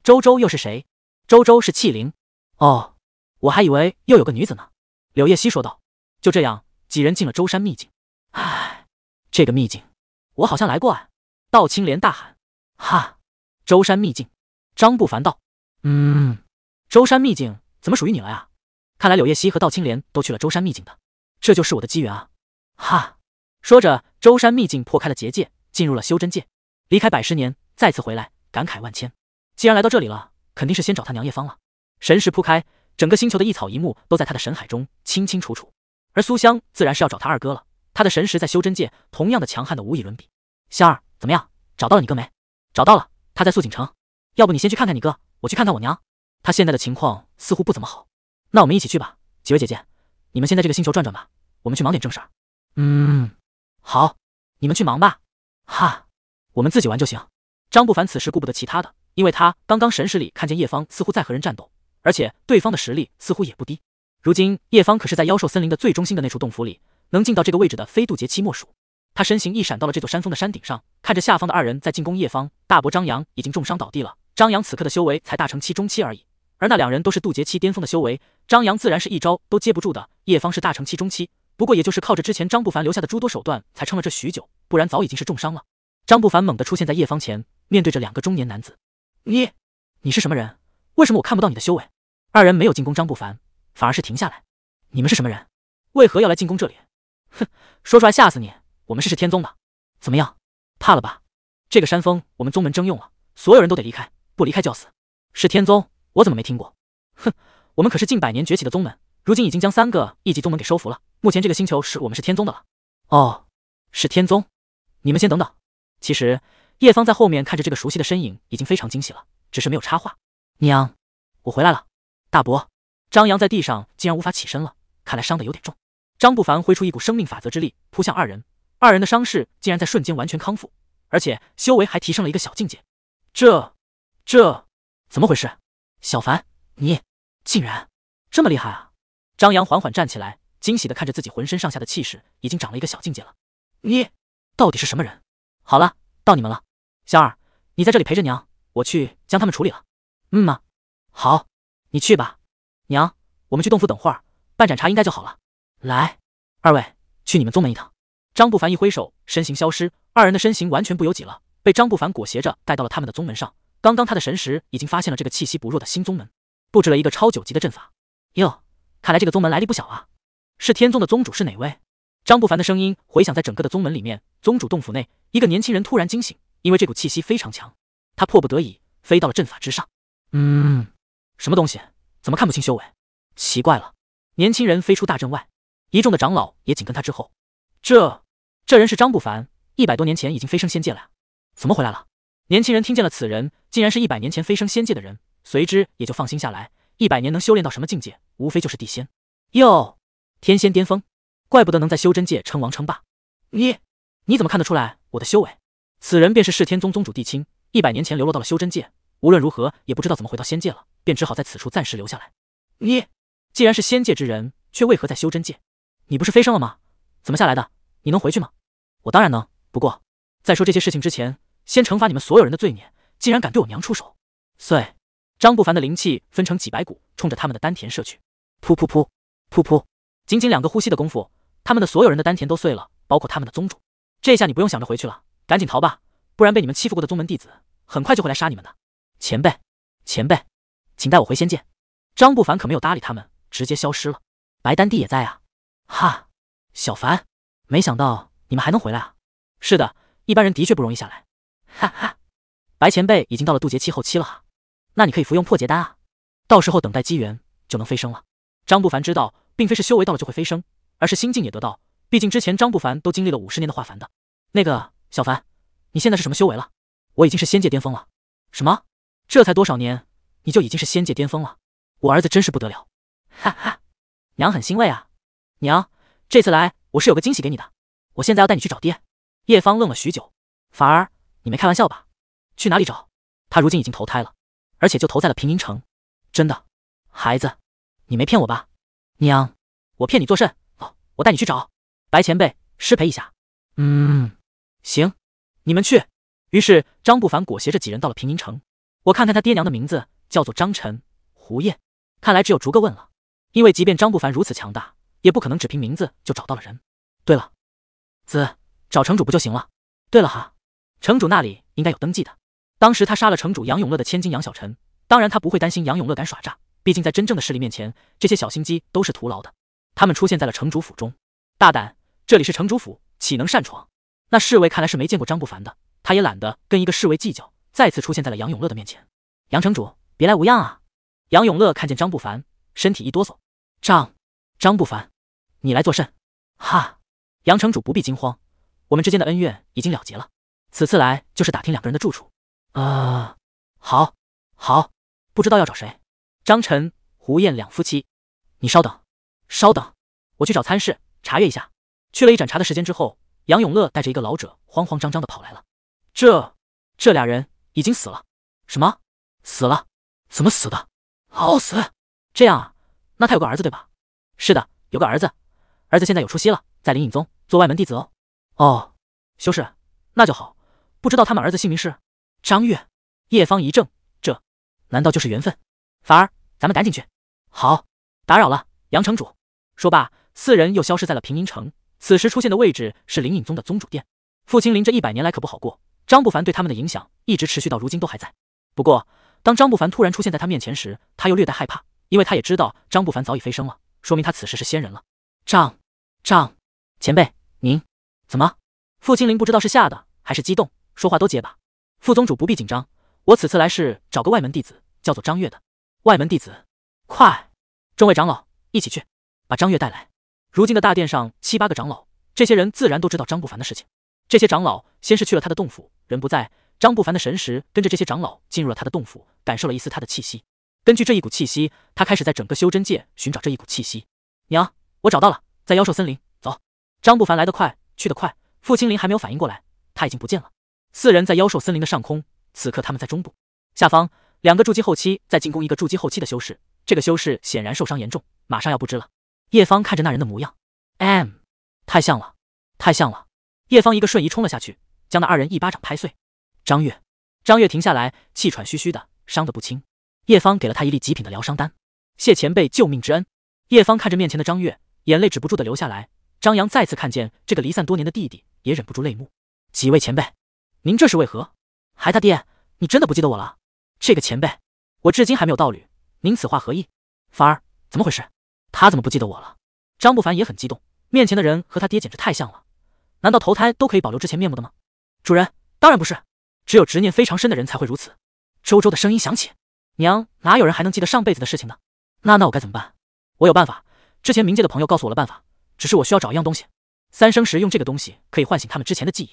周周又是谁？周周是器灵。哦。我还以为又有个女子呢，柳叶溪说道。就这样，几人进了舟山秘境。唉，这个秘境，我好像来过啊！道青莲大喊。哈，舟山秘境！张不凡道。嗯，舟山秘境怎么属于你了呀？看来柳叶溪和道青莲都去了舟山秘境的，这就是我的机缘啊！哈，说着，舟山秘境破开了结界，进入了修真界。离开百十年，再次回来，感慨万千。既然来到这里了，肯定是先找他娘叶芳了。神识铺开。整个星球的一草一木都在他的神海中清清楚楚，而苏香自然是要找他二哥了。他的神识在修真界同样的强悍的无以伦比。香儿，怎么样，找到了你哥没？找到了，他在素锦城。要不你先去看看你哥，我去看看我娘。他现在的情况似乎不怎么好。那我们一起去吧。几位姐姐，你们先在这个星球转转吧，我们去忙点正事儿。嗯，好，你们去忙吧。哈，我们自己玩就行。张不凡此时顾不得其他的，因为他刚刚神识里看见叶芳似乎在和人战斗。而且对方的实力似乎也不低。如今叶方可是在妖兽森林的最中心的那处洞府里，能进到这个位置的非渡劫期莫属。他身形一闪，到了这座山峰的山顶上，看着下方的二人在进攻叶方。大伯张扬已经重伤倒地了。张扬此刻的修为才大乘期中期而已，而那两人都是渡劫期巅峰的修为，张扬自然是一招都接不住的。叶方是大乘期中期，不过也就是靠着之前张不凡留下的诸多手段才撑了这许久，不然早已经是重伤了。张不凡猛地出现在叶方前，面对着两个中年男子：“你，你是什么人？为什么我看不到你的修为？”二人没有进攻张不凡，反而是停下来。你们是什么人？为何要来进攻这里？哼，说出来吓死你。我们是是天宗的，怎么样？怕了吧？这个山峰我们宗门征用了，所有人都得离开，不离开就要死。是天宗？我怎么没听过？哼，我们可是近百年崛起的宗门，如今已经将三个一级宗门给收服了。目前这个星球是我们是天宗的了。哦，是天宗。你们先等等。其实叶芳在后面看着这个熟悉的身影，已经非常惊喜了，只是没有插话。娘，我回来了。大伯，张扬在地上竟然无法起身了，看来伤的有点重。张不凡挥出一股生命法则之力，扑向二人，二人的伤势竟然在瞬间完全康复，而且修为还提升了一个小境界。这，这怎么回事？小凡，你竟然这么厉害啊！张扬缓缓站起来，惊喜的看着自己浑身上下的气势已经长了一个小境界了。你到底是什么人？好了，到你们了。香儿，你在这里陪着娘，我去将他们处理了。嗯吗？好。你去吧，娘，我们去洞府等会儿，半盏茶应该就好了。来，二位去你们宗门一趟。张不凡一挥手，身形消失，二人的身形完全不由己了，被张不凡裹挟着带到了他们的宗门上。刚刚他的神识已经发现了这个气息不弱的新宗门，布置了一个超九级的阵法。哟，看来这个宗门来历不小啊。是天宗的宗主是哪位？张不凡的声音回响在整个的宗门里面。宗主洞府内，一个年轻人突然惊醒，因为这股气息非常强，他迫不得已飞到了阵法之上。嗯。什么东西？怎么看不清修为？奇怪了，年轻人飞出大阵外，一众的长老也紧跟他之后。这这人是张不凡，一百多年前已经飞升仙界了，怎么回来了？年轻人听见了，此人竟然是一百年前飞升仙界的人，随之也就放心下来。一百年能修炼到什么境界？无非就是地仙，哟，天仙巅峰，怪不得能在修真界称王称霸。你你怎么看得出来我的修为？此人便是释天宗宗主帝青，一百年前流落到了修真界。无论如何也不知道怎么回到仙界了，便只好在此处暂时留下来。你既然是仙界之人，却为何在修真界？你不是飞升了吗？怎么下来的？你能回去吗？我当然能，不过在说这些事情之前，先惩罚你们所有人的罪孽！竟然敢对我娘出手！碎！张不凡的灵气分成几百股，冲着他们的丹田射去。噗噗噗！噗噗！仅仅两个呼吸的功夫，他们的所有人的丹田都碎了，包括他们的宗主。这下你不用想着回去了，赶紧逃吧，不然被你们欺负过的宗门弟子很快就会来杀你们的。前辈，前辈，请带我回仙界。张不凡可没有搭理他们，直接消失了。白丹帝也在啊，哈，小凡，没想到你们还能回来啊。是的，一般人的确不容易下来。哈哈，白前辈已经到了渡劫期后期了哈，那你可以服用破劫丹啊，到时候等待机缘就能飞升了。张不凡知道，并非是修为到了就会飞升，而是心境也得到。毕竟之前张不凡都经历了五十年的化凡的。那个小凡，你现在是什么修为了？我已经是仙界巅峰了。什么？这才多少年，你就已经是仙界巅峰了，我儿子真是不得了，哈哈，娘很欣慰啊。娘，这次来我是有个惊喜给你的，我现在要带你去找爹。叶芳愣了许久，凡儿，你没开玩笑吧？去哪里找？他如今已经投胎了，而且就投在了平宁城，真的，孩子，你没骗我吧？娘，我骗你作甚？哦，我带你去找白前辈，失陪一下。嗯，行，你们去。于是张不凡裹挟着几人到了平宁城。我看看他爹娘的名字，叫做张晨、胡燕。看来只有逐个问了，因为即便张不凡如此强大，也不可能只凭名字就找到了人。对了，子找城主不就行了？对了哈，城主那里应该有登记的。当时他杀了城主杨永乐的千金杨小晨，当然他不会担心杨永乐敢耍诈，毕竟在真正的势力面前，这些小心机都是徒劳的。他们出现在了城主府中，大胆，这里是城主府，岂能擅闯？那侍卫看来是没见过张不凡的，他也懒得跟一个侍卫计较。再次出现在了杨永乐的面前，杨城主别来无恙啊！杨永乐看见张不凡，身体一哆嗦。张，张不凡，你来作甚？哈，杨城主不必惊慌，我们之间的恩怨已经了结了。此次来就是打听两个人的住处。啊，好，好，不知道要找谁？张晨、胡燕两夫妻。你稍等，稍等，我去找参事查阅一下。去了一盏茶的时间之后，杨永乐带着一个老者慌慌张张的跑来了。这，这俩人。已经死了，什么死了？怎么死的？好死！这样啊，那他有个儿子对吧？是的，有个儿子，儿子现在有出息了，在灵隐宗做外门弟子哦。哦，修士，那就好。不知道他们儿子姓名是？张月。叶芳一怔，这难道就是缘分？凡儿，咱们赶紧去。好，打扰了，杨城主。说罢，四人又消失在了平宁城。此时出现的位置是灵隐宗的宗主殿。傅亲临这一百年来可不好过。张不凡对他们的影响一直持续到如今都还在。不过，当张不凡突然出现在他面前时，他又略带害怕，因为他也知道张不凡早已飞升了，说明他此时是仙人了。张张前辈，您怎么？傅青林不知道是吓的还是激动，说话都结巴。副宗主不必紧张，我此次来是找个外门弟子，叫做张月的。外门弟子，快！众位长老，一起去把张月带来。如今的大殿上七八个长老，这些人自然都知道张不凡的事情。这些长老先是去了他的洞府，人不在。张不凡的神识跟着这些长老进入了他的洞府，感受了一丝他的气息。根据这一股气息，他开始在整个修真界寻找这一股气息。娘，我找到了，在妖兽森林。走。张不凡来得快，去得快。傅青林还没有反应过来，他已经不见了。四人在妖兽森林的上空，此刻他们在中部下方，两个筑基后期在进攻一个筑基后期的修士。这个修士显然受伤严重，马上要不支了。叶芳看着那人的模样，M，太像了，太像了。叶芳一个瞬移冲了下去，将那二人一巴掌拍碎。张月，张月停下来，气喘吁吁的，伤得不轻。叶芳给了他一粒极品的疗伤丹，谢前辈救命之恩。叶芳看着面前的张月，眼泪止不住的流下来。张扬再次看见这个离散多年的弟弟，也忍不住泪目。几位前辈，您这是为何？孩他爹，你真的不记得我了？这个前辈，我至今还没有道侣，您此话何意？凡儿，怎么回事？他怎么不记得我了？张不凡也很激动，面前的人和他爹简直太像了。难道投胎都可以保留之前面目的吗？主人，当然不是，只有执念非常深的人才会如此。周周的声音响起：“娘，哪有人还能记得上辈子的事情呢？”那那我该怎么办？我有办法，之前冥界的朋友告诉我了办法，只是我需要找一样东西。三生石用这个东西可以唤醒他们之前的记忆。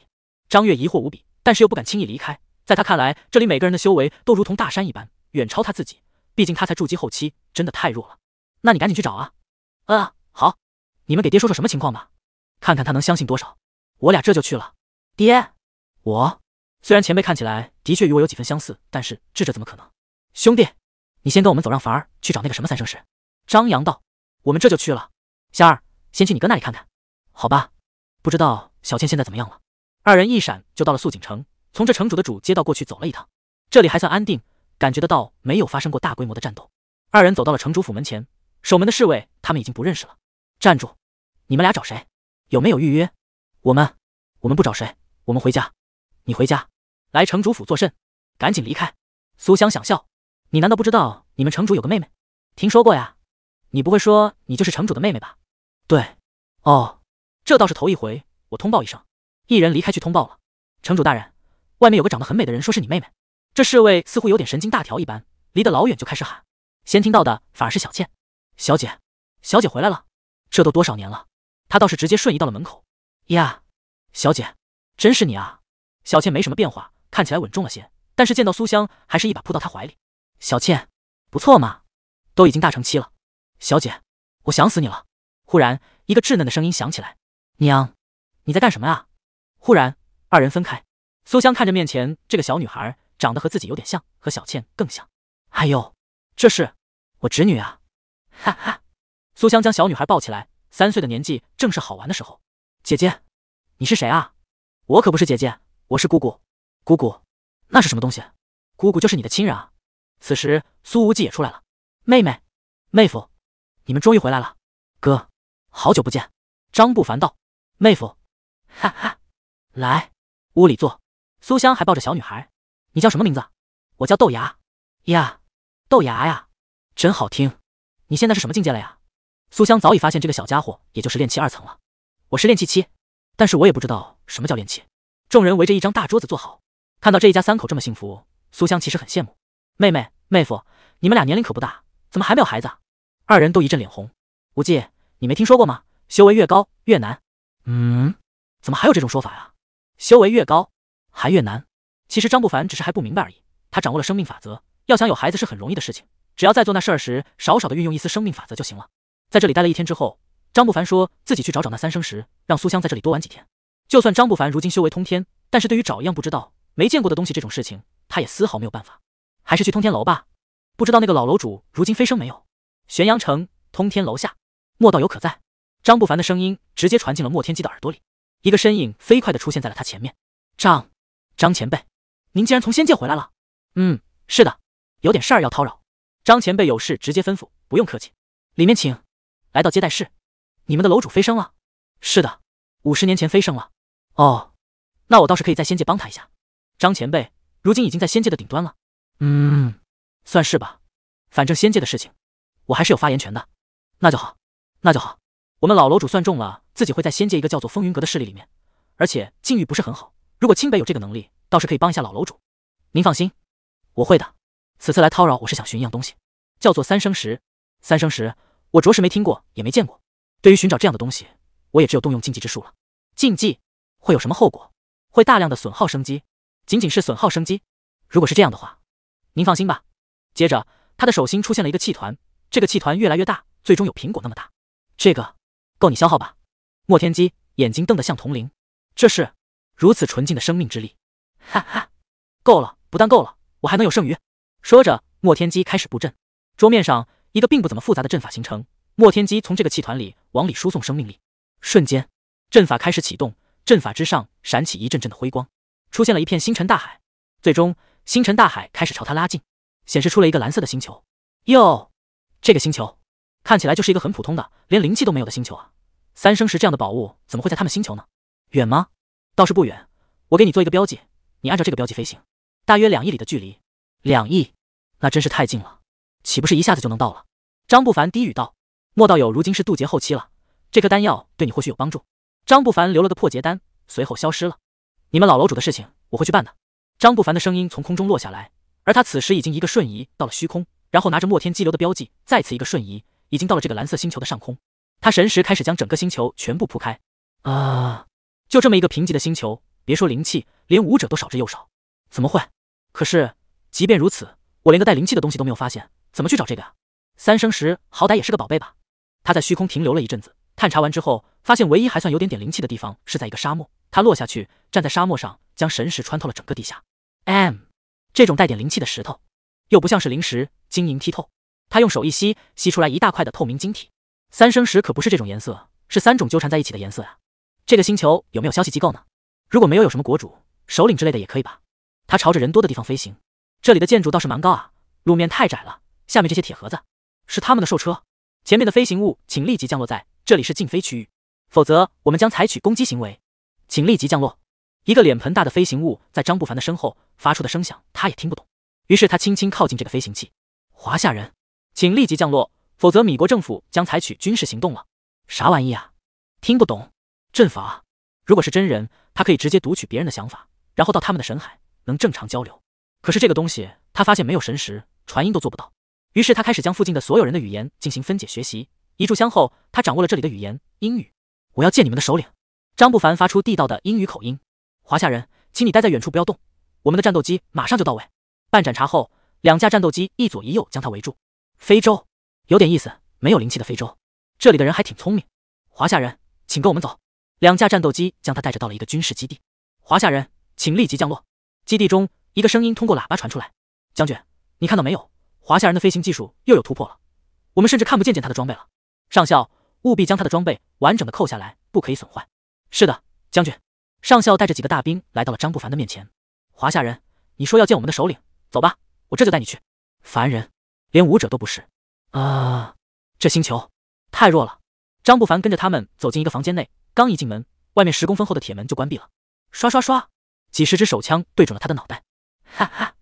张月疑惑无比，但是又不敢轻易离开。在他看来，这里每个人的修为都如同大山一般，远超他自己。毕竟他才筑基后期，真的太弱了。那你赶紧去找啊！嗯，好，你们给爹说说什么情况吧，看看他能相信多少。我俩这就去了，爹。我虽然前辈看起来的确与我有几分相似，但是智者怎么可能？兄弟，你先跟我们走，让凡儿去找那个什么三生石。张扬道：“我们这就去了。”仙儿，先去你哥那里看看，好吧？不知道小倩现在怎么样了。二人一闪就到了素锦城，从这城主的主街道过去走了一趟，这里还算安定，感觉得到没有发生过大规模的战斗。二人走到了城主府门前，守门的侍卫他们已经不认识了。站住！你们俩找谁？有没有预约？我们，我们不找谁，我们回家。你回家，来城主府作甚？赶紧离开！苏香想笑，你难道不知道你们城主有个妹妹？听说过呀。你不会说你就是城主的妹妹吧？对。哦，这倒是头一回。我通报一声。一人离开去通报了。城主大人，外面有个长得很美的人，说是你妹妹。这侍卫似乎有点神经大条一般，离得老远就开始喊。先听到的反而是小倩。小姐，小姐回来了。这都多少年了，她倒是直接瞬移到了门口。呀，小姐，真是你啊！小倩没什么变化，看起来稳重了些，但是见到苏香，还是一把扑到她怀里。小倩，不错嘛，都已经大成妻了。小姐，我想死你了！忽然，一个稚嫩的声音响起来：“娘，你在干什么啊？”忽然，二人分开。苏香看着面前这个小女孩，长得和自己有点像，和小倩更像。哎呦，这是我侄女啊！哈哈，苏香将小女孩抱起来，三岁的年纪正是好玩的时候。姐姐，你是谁啊？我可不是姐姐，我是姑姑。姑姑，那是什么东西？姑姑就是你的亲人啊。此时苏无忌也出来了，妹妹，妹夫，你们终于回来了。哥，好久不见。张不凡道。妹夫，哈哈，来屋里坐。苏香还抱着小女孩。你叫什么名字？我叫豆芽呀，豆芽呀，真好听。你现在是什么境界了呀？苏香早已发现这个小家伙，也就是练气二层了。我是练气期，但是我也不知道什么叫练气。众人围着一张大桌子坐好，看到这一家三口这么幸福，苏香其实很羡慕。妹妹、妹夫，你们俩年龄可不大，怎么还没有孩子？二人都一阵脸红。无忌，你没听说过吗？修为越高越难。嗯？怎么还有这种说法呀？修为越高还越难？其实张不凡只是还不明白而已。他掌握了生命法则，要想有孩子是很容易的事情，只要在做那事儿时少少的运用一丝生命法则就行了。在这里待了一天之后。张不凡说自己去找找那三生石，让苏香在这里多玩几天。就算张不凡如今修为通天，但是对于找一样不知道、没见过的东西这种事情，他也丝毫没有办法。还是去通天楼吧。不知道那个老楼主如今飞升没有？玄阳城通天楼下，莫道友可在？张不凡的声音直接传进了莫天机的耳朵里。一个身影飞快的出现在了他前面。张张前辈，您竟然从仙界回来了？嗯，是的，有点事儿要叨扰。张前辈有事直接吩咐，不用客气，里面请。来到接待室。你们的楼主飞升了？是的，五十年前飞升了。哦，那我倒是可以在仙界帮他一下。张前辈如今已经在仙界的顶端了。嗯，算是吧。反正仙界的事情，我还是有发言权的。那就好，那就好。我们老楼主算中了，自己会在仙界一个叫做风云阁的势力里面，而且境遇不是很好。如果清北有这个能力，倒是可以帮一下老楼主。您放心，我会的。此次来叨扰，我是想寻一样东西，叫做三生石。三生石，我着实没听过，也没见过。对于寻找这样的东西，我也只有动用禁忌之术了。禁忌会有什么后果？会大量的损耗生机，仅仅是损耗生机？如果是这样的话，您放心吧。接着，他的手心出现了一个气团，这个气团越来越大，最终有苹果那么大。这个够你消耗吧？莫天机眼睛瞪得像铜铃，这是如此纯净的生命之力，哈哈，够了，不但够了，我还能有剩余。说着，莫天机开始布阵，桌面上一个并不怎么复杂的阵法形成。莫天机从这个气团里往里输送生命力，瞬间阵法开始启动，阵法之上闪起一阵阵的辉光，出现了一片星辰大海。最终，星辰大海开始朝他拉近，显示出了一个蓝色的星球。哟，这个星球看起来就是一个很普通的，连灵气都没有的星球啊！三生石这样的宝物怎么会在他们星球呢？远吗？倒是不远，我给你做一个标记，你按照这个标记飞行，大约两亿里的距离。两亿？那真是太近了，岂不是一下子就能到了？张不凡低语道。莫道友，如今是渡劫后期了，这颗丹药对你或许有帮助。张不凡留了个破劫丹，随后消失了。你们老楼主的事情我会去办的。张不凡的声音从空中落下来，而他此时已经一个瞬移到了虚空，然后拿着墨天激流的标记，再次一个瞬移，已经到了这个蓝色星球的上空。他神识开始将整个星球全部铺开。啊，就这么一个贫瘠的星球，别说灵气，连武者都少之又少，怎么会？可是，即便如此，我连个带灵气的东西都没有发现，怎么去找这个啊？三生石好歹也是个宝贝吧？他在虚空停留了一阵子，探查完之后，发现唯一还算有点点灵气的地方是在一个沙漠。他落下去，站在沙漠上，将神石穿透了整个地下。M，这种带点灵气的石头，又不像是灵石，晶莹剔透。他用手一吸，吸出来一大块的透明晶体。三生石可不是这种颜色，是三种纠缠在一起的颜色呀。这个星球有没有消息机构呢？如果没有，有什么国主、首领之类的也可以吧。他朝着人多的地方飞行，这里的建筑倒是蛮高啊，路面太窄了。下面这些铁盒子，是他们的兽车。前面的飞行物，请立即降落在这里是禁飞区域，否则我们将采取攻击行为，请立即降落。一个脸盆大的飞行物在张不凡的身后发出的声响，他也听不懂。于是他轻轻靠近这个飞行器。华夏人，请立即降落，否则米国政府将采取军事行动了。啥玩意啊？听不懂。阵法，如果是真人，他可以直接读取别人的想法，然后到他们的神海能正常交流。可是这个东西，他发现没有神识传音都做不到。于是他开始将附近的所有人的语言进行分解学习。一炷香后，他掌握了这里的语言——英语。我要见你们的首领。张不凡发出地道的英语口音：“华夏人，请你待在远处，不要动。我们的战斗机马上就到位。”半盏茶后，两架战斗机一左一右将他围住。非洲有点意思，没有灵气的非洲，这里的人还挺聪明。华夏人，请跟我们走。两架战斗机将他带着到了一个军事基地。华夏人，请立即降落。基地中，一个声音通过喇叭传出来：“将军，你看到没有？”华夏人的飞行技术又有突破了，我们甚至看不见见他的装备了。上校，务必将他的装备完整的扣下来，不可以损坏。是的，将军。上校带着几个大兵来到了张不凡的面前。华夏人，你说要见我们的首领，走吧，我这就带你去。凡人，连武者都不是啊！这星球太弱了。张不凡跟着他们走进一个房间内，刚一进门，外面十公分厚的铁门就关闭了。刷刷刷，几十支手枪对准了他的脑袋。哈哈，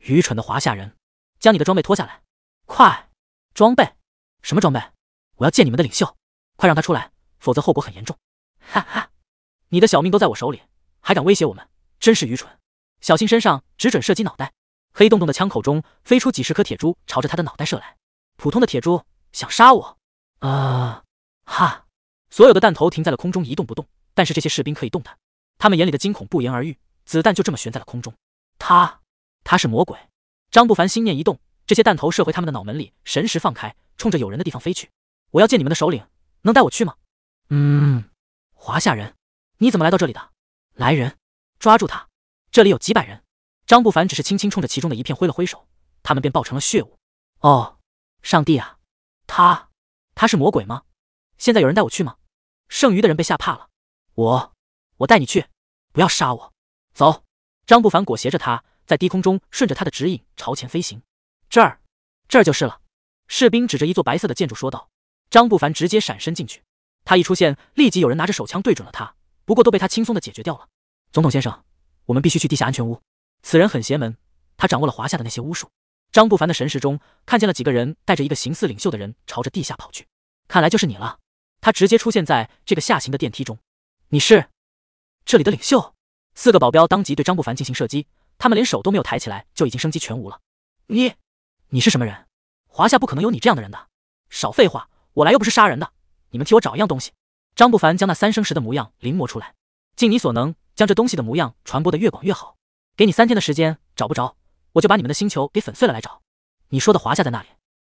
愚蠢的华夏人！将你的装备脱下来，快！装备？什么装备？我要见你们的领袖，快让他出来，否则后果很严重。哈哈，你的小命都在我手里，还敢威胁我们？真是愚蠢！小心身上，只准射击脑袋。黑洞洞的枪口中飞出几十颗铁珠，朝着他的脑袋射来。普通的铁珠，想杀我？啊！哈！所有的弹头停在了空中，一动不动。但是这些士兵可以动弹，他们眼里的惊恐不言而喻。子弹就这么悬在了空中。他，他是魔鬼。张不凡心念一动，这些弹头射回他们的脑门里，神识放开，冲着有人的地方飞去。我要见你们的首领，能带我去吗？嗯，华夏人，你怎么来到这里的？来人，抓住他！这里有几百人。张不凡只是轻轻冲着其中的一片挥了挥手，他们便爆成了血雾。哦，上帝啊！他，他是魔鬼吗？现在有人带我去吗？剩余的人被吓怕了。我，我带你去，不要杀我。走。张不凡裹挟着他。在低空中顺着他的指引朝前飞行，这儿，这儿就是了。士兵指着一座白色的建筑说道。张不凡直接闪身进去，他一出现，立即有人拿着手枪对准了他，不过都被他轻松的解决掉了。总统先生，我们必须去地下安全屋。此人很邪门，他掌握了华夏的那些巫术。张不凡的神识中看见了几个人带着一个形似领袖的人朝着地下跑去，看来就是你了。他直接出现在这个下行的电梯中。你是这里的领袖？四个保镖当即对张不凡进行射击。他们连手都没有抬起来，就已经生机全无了。你，你是什么人？华夏不可能有你这样的人的。少废话，我来又不是杀人的。你们替我找一样东西。张不凡将那三生石的模样临摹出来，尽你所能将这东西的模样传播的越广越好。给你三天的时间，找不着，我就把你们的星球给粉碎了。来找。你说的华夏在那里？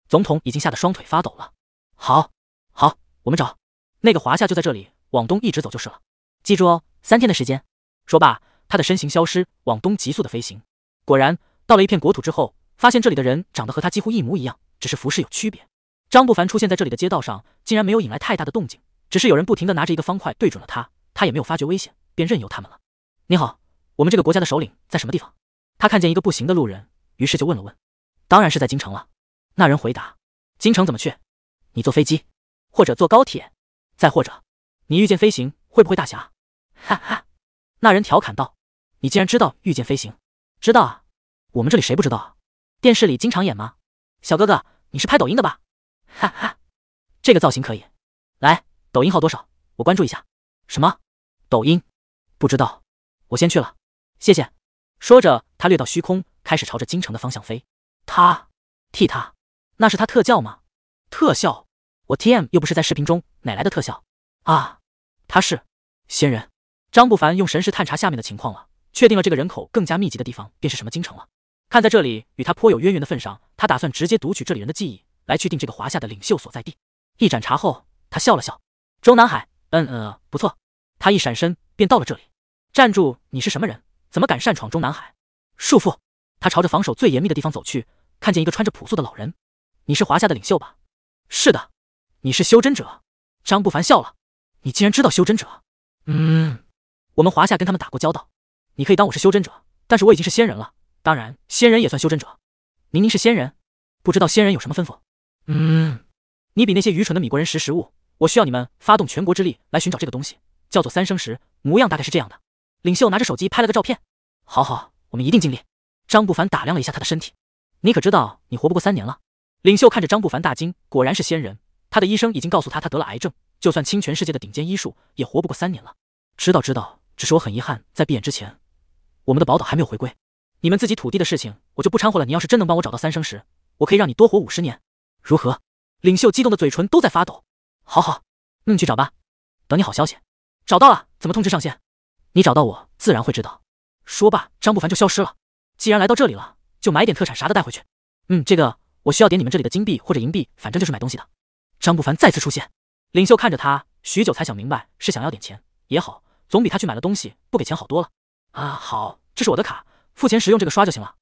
总统已经吓得双腿发抖了。好，好，我们找。那个华夏就在这里，往东一直走就是了。记住哦，三天的时间。说罢。他的身形消失，往东急速的飞行。果然，到了一片国土之后，发现这里的人长得和他几乎一模一样，只是服饰有区别。张不凡出现在这里的街道上，竟然没有引来太大的动静，只是有人不停的拿着一个方块对准了他，他也没有发觉危险，便任由他们了。你好，我们这个国家的首领在什么地方？他看见一个步行的路人，于是就问了问。当然是在京城了。那人回答。京城怎么去？你坐飞机，或者坐高铁，再或者，你遇见飞行会不会大侠？哈哈。那人调侃道：“你竟然知道御剑飞行？知道啊，我们这里谁不知道啊？电视里经常演吗？小哥哥，你是拍抖音的吧？哈哈，这个造型可以。来，抖音号多少？我关注一下。什么？抖音？不知道。我先去了，谢谢。”说着，他掠到虚空，开始朝着京城的方向飞。他替他？那是他特效吗？特效？我 T M 又不是在视频中，哪来的特效？啊，他是仙人。张不凡用神识探查下面的情况了，确定了这个人口更加密集的地方便是什么京城了。看在这里与他颇有渊源的份上，他打算直接读取这里人的记忆来确定这个华夏的领袖所在地。一盏茶后，他笑了笑：“中南海，嗯嗯，不错。”他一闪身便到了这里。站住！你是什么人？怎么敢擅闯中南海？束缚！他朝着防守最严密的地方走去，看见一个穿着朴素的老人：“你是华夏的领袖吧？”“是的。”“你是修真者？”张不凡笑了：“你竟然知道修真者？”“嗯。”我们华夏跟他们打过交道，你可以当我是修真者，但是我已经是仙人了。当然，仙人也算修真者。明明是仙人，不知道仙人有什么吩咐？嗯，你比那些愚蠢的米国人识时务。我需要你们发动全国之力来寻找这个东西，叫做三生石，模样大概是这样的。领袖拿着手机拍了个照片。好好，我们一定尽力。张不凡打量了一下他的身体，你可知道你活不过三年了？领袖看着张不凡大惊，果然是仙人。他的医生已经告诉他，他得了癌症，就算倾全世界的顶尖医术，也活不过三年了。知道，知道。只是我很遗憾，在闭眼之前，我们的宝岛还没有回归。你们自己土地的事情，我就不掺和了。你要是真能帮我找到三生石，我可以让你多活五十年，如何？领袖激动的嘴唇都在发抖。好好，嗯，去找吧，等你好消息。找到了，怎么通知上线？你找到我，自然会知道。说罢，张不凡就消失了。既然来到这里了，就买点特产啥的带回去。嗯，这个我需要点你们这里的金币或者银币，反正就是买东西的。张不凡再次出现，领袖看着他许久，才想明白是想要点钱，也好。总比他去买了东西不给钱好多了啊！好，这是我的卡，付钱时用这个刷就行了。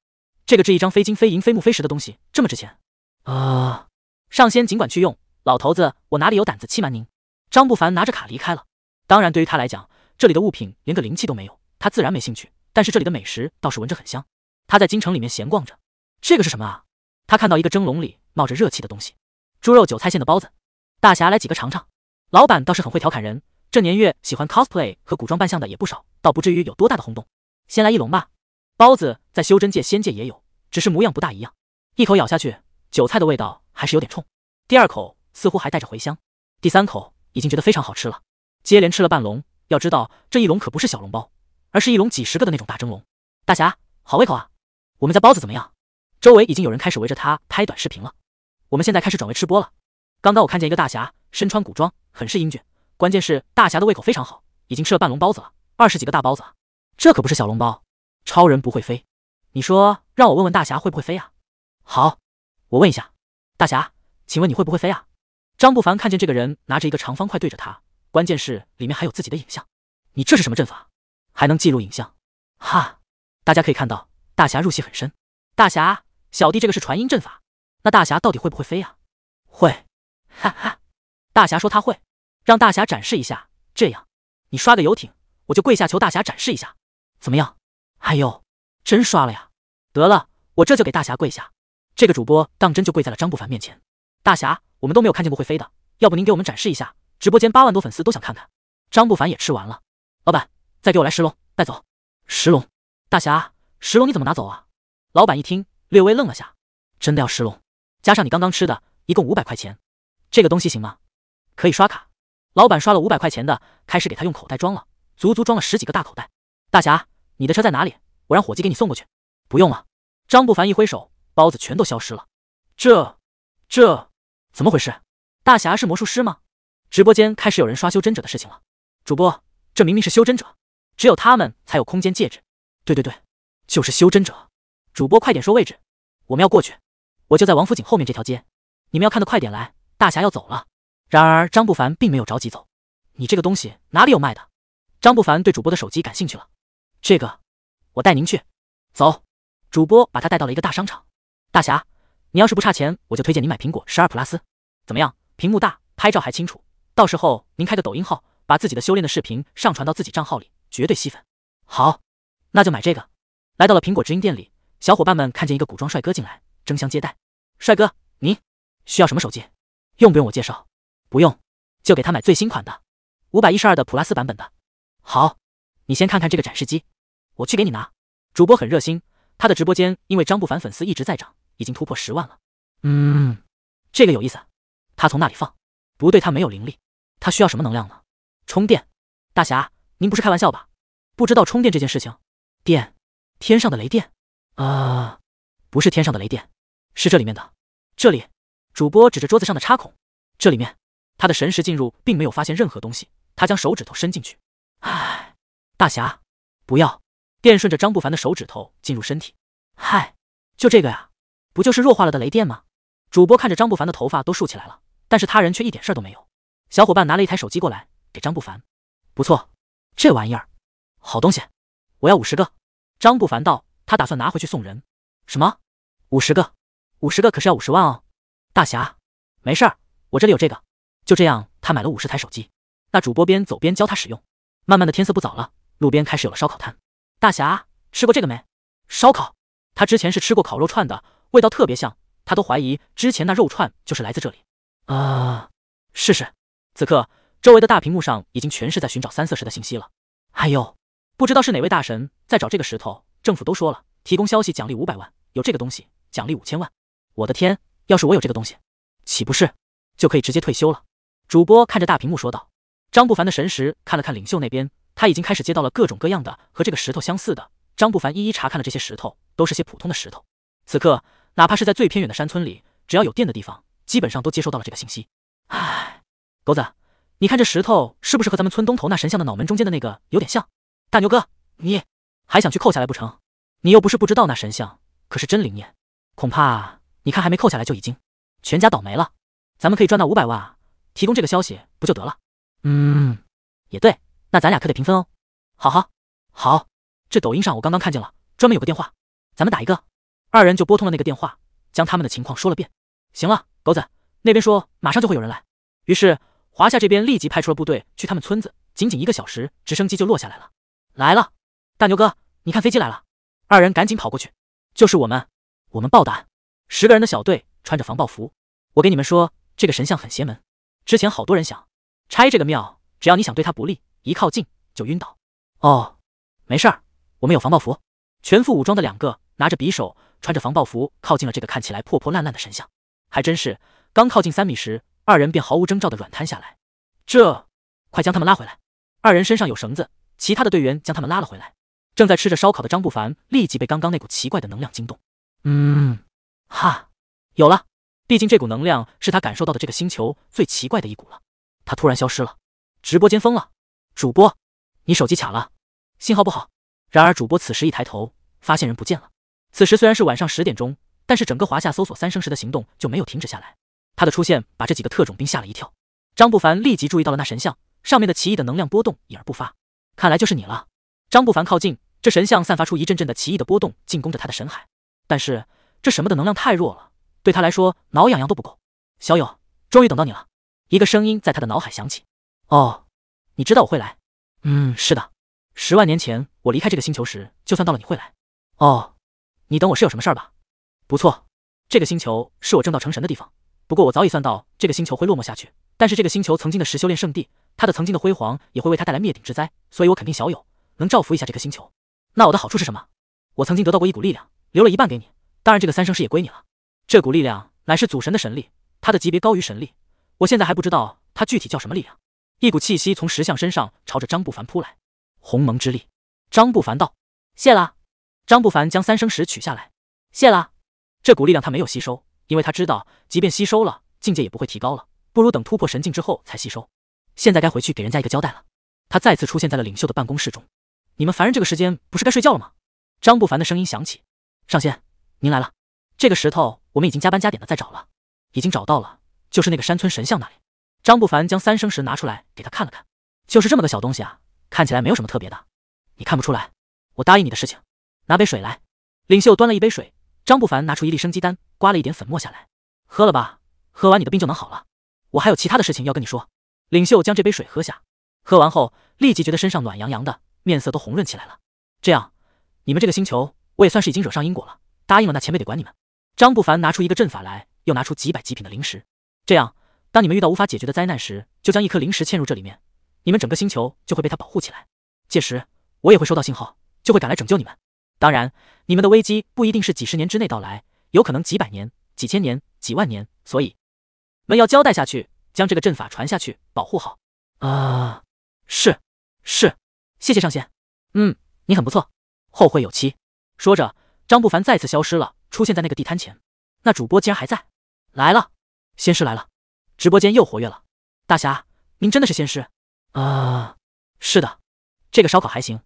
这个这一张非金非银非木非石的东西这么值钱啊？上仙尽管去用，老头子我哪里有胆子欺瞒您？张不凡拿着卡离开了。当然，对于他来讲，这里的物品连个灵气都没有，他自然没兴趣。但是这里的美食倒是闻着很香。他在京城里面闲逛着，这个是什么啊？他看到一个蒸笼里冒着热气的东西，猪肉韭菜馅的包子。大侠来几个尝尝。老板倒是很会调侃人。这年月喜欢 cosplay 和古装扮相的也不少，倒不至于有多大的轰动。先来一笼吧，包子在修真界、仙界也有，只是模样不大一样。一口咬下去，韭菜的味道还是有点冲。第二口似乎还带着茴香，第三口已经觉得非常好吃了。接连吃了半笼，要知道这一笼可不是小笼包，而是一笼几十个的那种大蒸笼。大侠，好胃口啊！我们家包子怎么样？周围已经有人开始围着他拍短视频了。我们现在开始转为吃播了。刚刚我看见一个大侠身穿古装，很是英俊。关键是大侠的胃口非常好，已经吃了半笼包子了，二十几个大包子这可不是小笼包。超人不会飞，你说让我问问大侠会不会飞啊？好，我问一下大侠，请问你会不会飞啊？张不凡看见这个人拿着一个长方块对着他，关键是里面还有自己的影像，你这是什么阵法？还能记录影像？哈，大家可以看到大侠入戏很深。大侠，小弟这个是传音阵法。那大侠到底会不会飞呀？会，哈哈，大侠说他会。让大侠展示一下，这样，你刷个游艇，我就跪下求大侠展示一下，怎么样？哎呦，真刷了呀！得了，我这就给大侠跪下。这个主播当真就跪在了张不凡面前。大侠，我们都没有看见过会飞的，要不您给我们展示一下？直播间八万多粉丝都想看看。张不凡也吃完了，老板，再给我来十笼，带走十笼，大侠，十笼你怎么拿走啊？老板一听，略微愣了下，真的要十笼，加上你刚刚吃的，一共五百块钱，这个东西行吗？可以刷卡。老板刷了五百块钱的，开始给他用口袋装了，足足装了十几个大口袋。大侠，你的车在哪里？我让伙计给你送过去。不用了，张不凡一挥手，包子全都消失了。这、这怎么回事？大侠是魔术师吗？直播间开始有人刷修真者的事情了。主播，这明明是修真者，只有他们才有空间戒指。对对对，就是修真者。主播快点说位置，我们要过去。我就在王府井后面这条街，你们要看的快点来，大侠要走了。然而张不凡并没有着急走。你这个东西哪里有卖的？张不凡对主播的手机感兴趣了。这个，我带您去。走，主播把他带到了一个大商场。大侠，你要是不差钱，我就推荐你买苹果十二 plus，怎么样？屏幕大，拍照还清楚。到时候您开个抖音号，把自己的修炼的视频上传到自己账号里，绝对吸粉。好，那就买这个。来到了苹果直营店里，小伙伴们看见一个古装帅哥进来，争相接待。帅哥，你需要什么手机？用不用我介绍？不用，就给他买最新款的，五百一十二的普拉斯版本的。好，你先看看这个展示机，我去给你拿。主播很热心，他的直播间因为张不凡粉丝一直在涨，已经突破十万了。嗯，这个有意思。他从那里放？不对，他没有灵力，他需要什么能量呢？充电。大侠，您不是开玩笑吧？不知道充电这件事情？电，天上的雷电？啊，不是天上的雷电，是这里面的，这里。主播指着桌子上的插孔，这里面。他的神识进入，并没有发现任何东西。他将手指头伸进去，唉，大侠，不要电顺着张不凡的手指头进入身体。嗨，就这个呀，不就是弱化了的雷电吗？主播看着张不凡的头发都竖起来了，但是他人却一点事儿都没有。小伙伴拿了一台手机过来给张不凡，不错，这玩意儿，好东西，我要五十个。张不凡道，他打算拿回去送人。什么？五十个？五十个可是要五十万哦。大侠，没事儿，我这里有这个。就这样，他买了五十台手机。那主播边走边教他使用。慢慢的，天色不早了，路边开始有了烧烤摊。大侠吃过这个没？烧烤。他之前是吃过烤肉串的，味道特别像，他都怀疑之前那肉串就是来自这里。啊，试试。此刻，周围的大屏幕上已经全是在寻找三色石的信息了。哎呦，不知道是哪位大神在找这个石头。政府都说了，提供消息奖励五百万，有这个东西奖励五千万。我的天，要是我有这个东西，岂不是就可以直接退休了？主播看着大屏幕说道：“张不凡的神识看了看领袖那边，他已经开始接到了各种各样的和这个石头相似的。张不凡一一查看了这些石头，都是些普通的石头。此刻，哪怕是在最偏远的山村里，只要有电的地方，基本上都接收到了这个信息。哎，狗子，你看这石头是不是和咱们村东头那神像的脑门中间的那个有点像？大牛哥，你还想去扣下来不成？你又不是不知道那神像可是真灵验，恐怕你看还没扣下来就已经全家倒霉了。咱们可以赚到五百万啊！”提供这个消息不就得了？嗯，也对，那咱俩可得平分哦。好好好，这抖音上我刚刚看见了，专门有个电话，咱们打一个。二人就拨通了那个电话，将他们的情况说了遍。行了，狗子那边说马上就会有人来。于是华夏这边立即派出了部队去他们村子，仅仅一个小时，直升机就落下来了。来了，大牛哥，你看飞机来了。二人赶紧跑过去，就是我们，我们报的，十个人的小队穿着防爆服。我给你们说，这个神像很邪门。之前好多人想拆这个庙，只要你想对他不利，一靠近就晕倒。哦，没事儿，我们有防爆服。全副武装的两个拿着匕首，穿着防爆服靠近了这个看起来破破烂烂的神像。还真是，刚靠近三米时，二人便毫无征兆的软瘫下来。这，快将他们拉回来。二人身上有绳子，其他的队员将他们拉了回来。正在吃着烧烤的张不凡立即被刚刚那股奇怪的能量惊动。嗯，哈，有了。毕竟这股能量是他感受到的这个星球最奇怪的一股了。他突然消失了，直播间疯了。主播，你手机卡了，信号不好。然而主播此时一抬头，发现人不见了。此时虽然是晚上十点钟，但是整个华夏搜索三生石的行动就没有停止下来。他的出现把这几个特种兵吓了一跳。张不凡立即注意到了那神像上面的奇异的能量波动隐而不发，看来就是你了。张不凡靠近，这神像散发出一阵阵的奇异的波动，进攻着他的神海。但是这什么的能量太弱了。对他来说，挠痒痒都不够。小友，终于等到你了！一个声音在他的脑海响起。哦，你知道我会来？嗯，是的。十万年前我离开这个星球时，就算到了你会来。哦，你等我是有什么事吧？不错，这个星球是我正道成神的地方。不过我早已算到这个星球会落寞下去，但是这个星球曾经的石修炼圣地，它的曾经的辉煌也会为它带来灭顶之灾，所以我肯定小友能造福一下这颗星球。那我的好处是什么？我曾经得到过一股力量，留了一半给你，当然这个三生石也归你了。这股力量乃是祖神的神力，他的级别高于神力。我现在还不知道他具体叫什么力量。一股气息从石像身上朝着张不凡扑来，鸿蒙之力。张不凡道：“谢了。”张不凡将三生石取下来，谢了。这股力量他没有吸收，因为他知道，即便吸收了，境界也不会提高了。不如等突破神境之后才吸收。现在该回去给人家一个交代了。他再次出现在了领袖的办公室中。你们凡人这个时间不是该睡觉了吗？张不凡的声音响起：“上仙，您来了。”这个石头，我们已经加班加点的在找了，已经找到了，就是那个山村神像那里。张不凡将三生石拿出来给他看了看，就是这么个小东西啊，看起来没有什么特别的，你看不出来。我答应你的事情，拿杯水来。领袖端了一杯水，张不凡拿出一粒生机丹，刮了一点粉末下来，喝了吧，喝完你的病就能好了。我还有其他的事情要跟你说。领袖将这杯水喝下，喝完后立即觉得身上暖洋洋的，面色都红润起来了。这样，你们这个星球我也算是已经惹上因果了，答应了那前辈得管你们。张不凡拿出一个阵法来，又拿出几百极品的灵石。这样，当你们遇到无法解决的灾难时，就将一颗灵石嵌入这里面，你们整个星球就会被它保护起来。届时，我也会收到信号，就会赶来拯救你们。当然，你们的危机不一定是几十年之内到来，有可能几百年、几千年、几万年。所以，们要交代下去，将这个阵法传下去，保护好。啊，是，是，谢谢上仙。嗯，你很不错，后会有期。说着，张不凡再次消失了。出现在那个地摊前，那主播竟然还在来了，仙师来了，直播间又活跃了。大侠，您真的是仙师啊？是的，这个烧烤还行。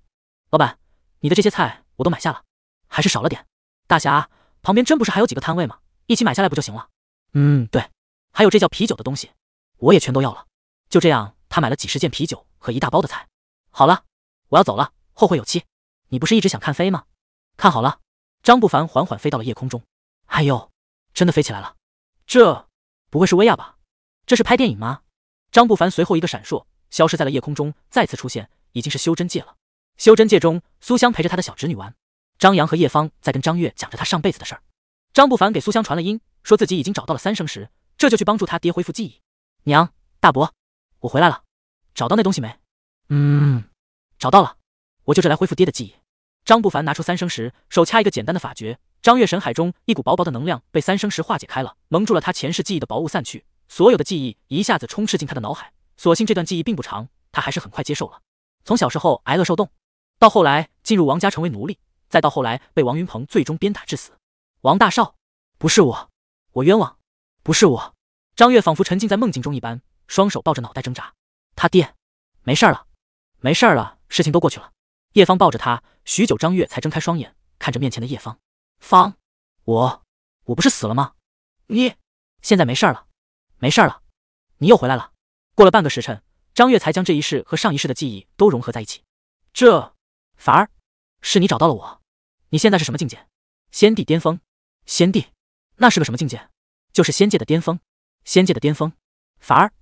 老板，你的这些菜我都买下了，还是少了点。大侠，旁边真不是还有几个摊位吗？一起买下来不就行了？嗯，对。还有这叫啤酒的东西，我也全都要了。就这样，他买了几十件啤酒和一大包的菜。好了，我要走了，后会有期。你不是一直想看飞吗？看好了。张不凡缓缓飞到了夜空中，哎呦，真的飞起来了！这不会是薇娅吧？这是拍电影吗？张不凡随后一个闪烁，消失在了夜空中，再次出现已经是修真界了。修真界中，苏香陪着他的小侄女玩，张扬和叶芳在跟张月讲着他上辈子的事。张不凡给苏香传了音，说自己已经找到了三生石，这就去帮助他爹恢复记忆。娘，大伯，我回来了，找到那东西没？嗯，找到了，我就是来恢复爹的记忆。张不凡拿出三生石，手掐一个简单的法诀，张月神海中一股薄薄的能量被三生石化解开了，蒙住了他前世记忆的薄雾散去，所有的记忆一下子充斥进他的脑海。所幸这段记忆并不长，他还是很快接受了。从小时候挨饿受冻，到后来进入王家成为奴隶，再到后来被王云鹏最终鞭打致死，王大少，不是我，我冤枉，不是我。张月仿佛沉浸在梦境中一般，双手抱着脑袋挣扎。他爹，没事了，没事了，事情都过去了。叶芳抱着他。许久，张月才睁开双眼，看着面前的叶芳芳：“我我不是死了吗？你现在没事了，没事了，你又回来了。”过了半个时辰，张月才将这一世和上一世的记忆都融合在一起。这反而，是你找到了我。你现在是什么境界？仙帝巅峰。仙帝？那是个什么境界？就是仙界的巅峰。仙界的巅峰。凡儿，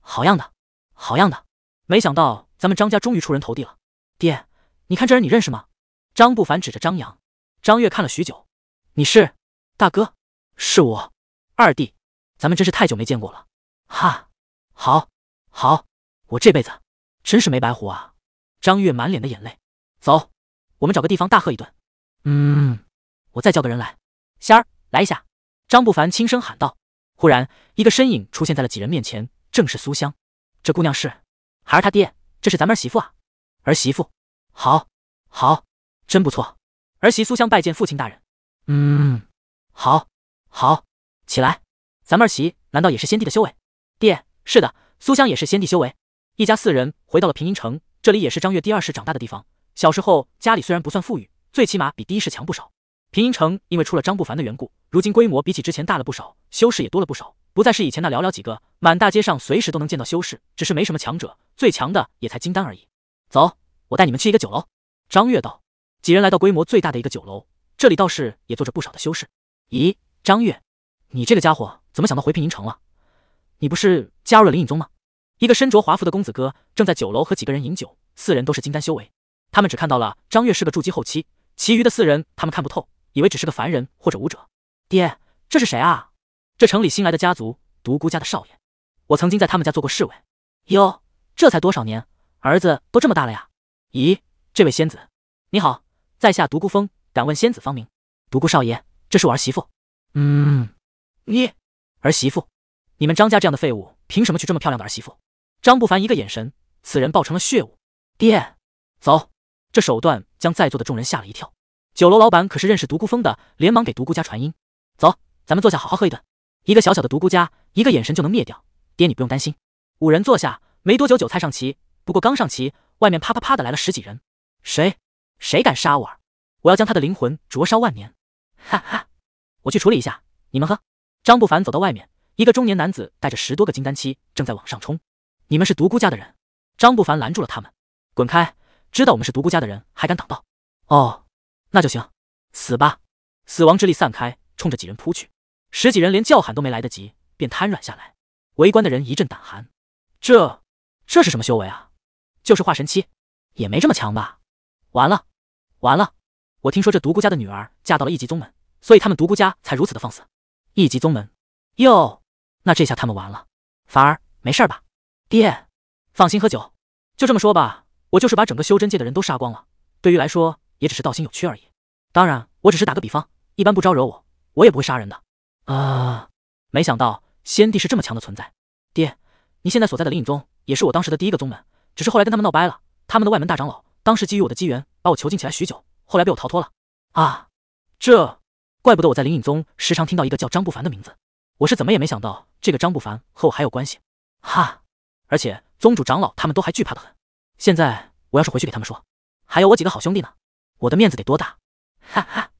好样的，好样的！没想到咱们张家终于出人头地了。爹，你看这人，你认识吗？张不凡指着张扬，张月看了许久，你是大哥，是我二弟，咱们真是太久没见过了，哈，好，好，我这辈子真是没白活啊！张月满脸的眼泪，走，我们找个地方大喝一顿。嗯，我再叫个人来，仙儿来一下。张不凡轻声喊道。忽然，一个身影出现在了几人面前，正是苏香。这姑娘是，还是他爹？这是咱们儿媳妇啊，儿媳妇，好，好。真不错，儿媳苏香拜见父亲大人。嗯，好，好起来。咱们儿媳难道也是先帝的修为？爹，是的，苏香也是先帝修为。一家四人回到了平阴城，这里也是张月第二世长大的地方。小时候家里虽然不算富裕，最起码比第一世强不少。平阴城因为出了张不凡的缘故，如今规模比起之前大了不少，修士也多了不少，不再是以前那寥寥几个，满大街上随时都能见到修士，只是没什么强者，最强的也才金丹而已。走，我带你们去一个酒楼。张月道。几人来到规模最大的一个酒楼，这里倒是也坐着不少的修士。咦，张月，你这个家伙怎么想到回平宁城了？你不是加入了灵隐宗吗？一个身着华服的公子哥正在酒楼和几个人饮酒，四人都是金丹修为。他们只看到了张月是个筑基后期，其余的四人他们看不透，以为只是个凡人或者武者。爹，这是谁啊？这城里新来的家族，独孤家的少爷。我曾经在他们家做过侍卫。哟，这才多少年，儿子都这么大了呀？咦，这位仙子，你好。在下独孤峰，敢问仙子芳名？独孤少爷，这是我儿媳妇。嗯，你儿媳妇？你们张家这样的废物，凭什么娶这么漂亮的儿媳妇？张不凡一个眼神，此人爆成了血雾。爹，走！这手段将在座的众人吓了一跳。酒楼老板可是认识独孤峰的，连忙给独孤家传音：“走，咱们坐下好好喝一顿。”一个小小的独孤家，一个眼神就能灭掉。爹，你不用担心。五人坐下，没多久酒菜上齐。不过刚上齐，外面啪啪啪的来了十几人。谁？谁敢杀我？我要将他的灵魂灼烧万年！哈哈，我去处理一下，你们喝。张不凡走到外面，一个中年男子带着十多个金丹期正在往上冲。你们是独孤家的人？张不凡拦住了他们，滚开！知道我们是独孤家的人还敢挡道？哦，那就行，死吧！死亡之力散开，冲着几人扑去。十几人连叫喊都没来得及，便瘫软下来。围观的人一阵胆寒，这这是什么修为啊？就是化神期，也没这么强吧？完了。完了，我听说这独孤家的女儿嫁到了一级宗门，所以他们独孤家才如此的放肆。一级宗门哟，那这下他们完了。凡儿没事吧？爹，放心喝酒。就这么说吧，我就是把整个修真界的人都杀光了，对于来说也只是道心扭曲而已。当然，我只是打个比方，一般不招惹我，我也不会杀人的。啊，没想到先帝是这么强的存在。爹，你现在所在的灵隐宗也是我当时的第一个宗门，只是后来跟他们闹掰了，他们的外门大长老。当时基于我的机缘，把我囚禁起来许久，后来被我逃脱了。啊，这怪不得我在灵隐宗时常听到一个叫张不凡的名字，我是怎么也没想到这个张不凡和我还有关系。哈，而且宗主长老他们都还惧怕的很。现在我要是回去给他们说，还有我几个好兄弟呢，我的面子得多大？哈哈，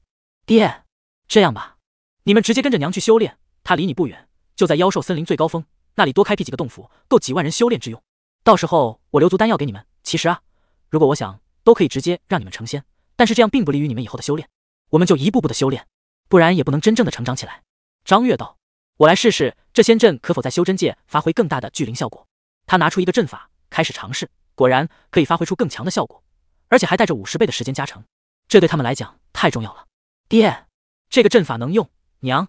爹，这样吧，你们直接跟着娘去修炼，她离你不远，就在妖兽森林最高峰那里多开辟几个洞府，够几万人修炼之用。到时候我留足丹药给你们。其实啊。如果我想，都可以直接让你们成仙，但是这样并不利于你们以后的修炼。我们就一步步的修炼，不然也不能真正的成长起来。张月道：“我来试试这仙阵可否在修真界发挥更大的聚灵效果。”他拿出一个阵法开始尝试，果然可以发挥出更强的效果，而且还带着五十倍的时间加成。这对他们来讲太重要了。爹，这个阵法能用。娘，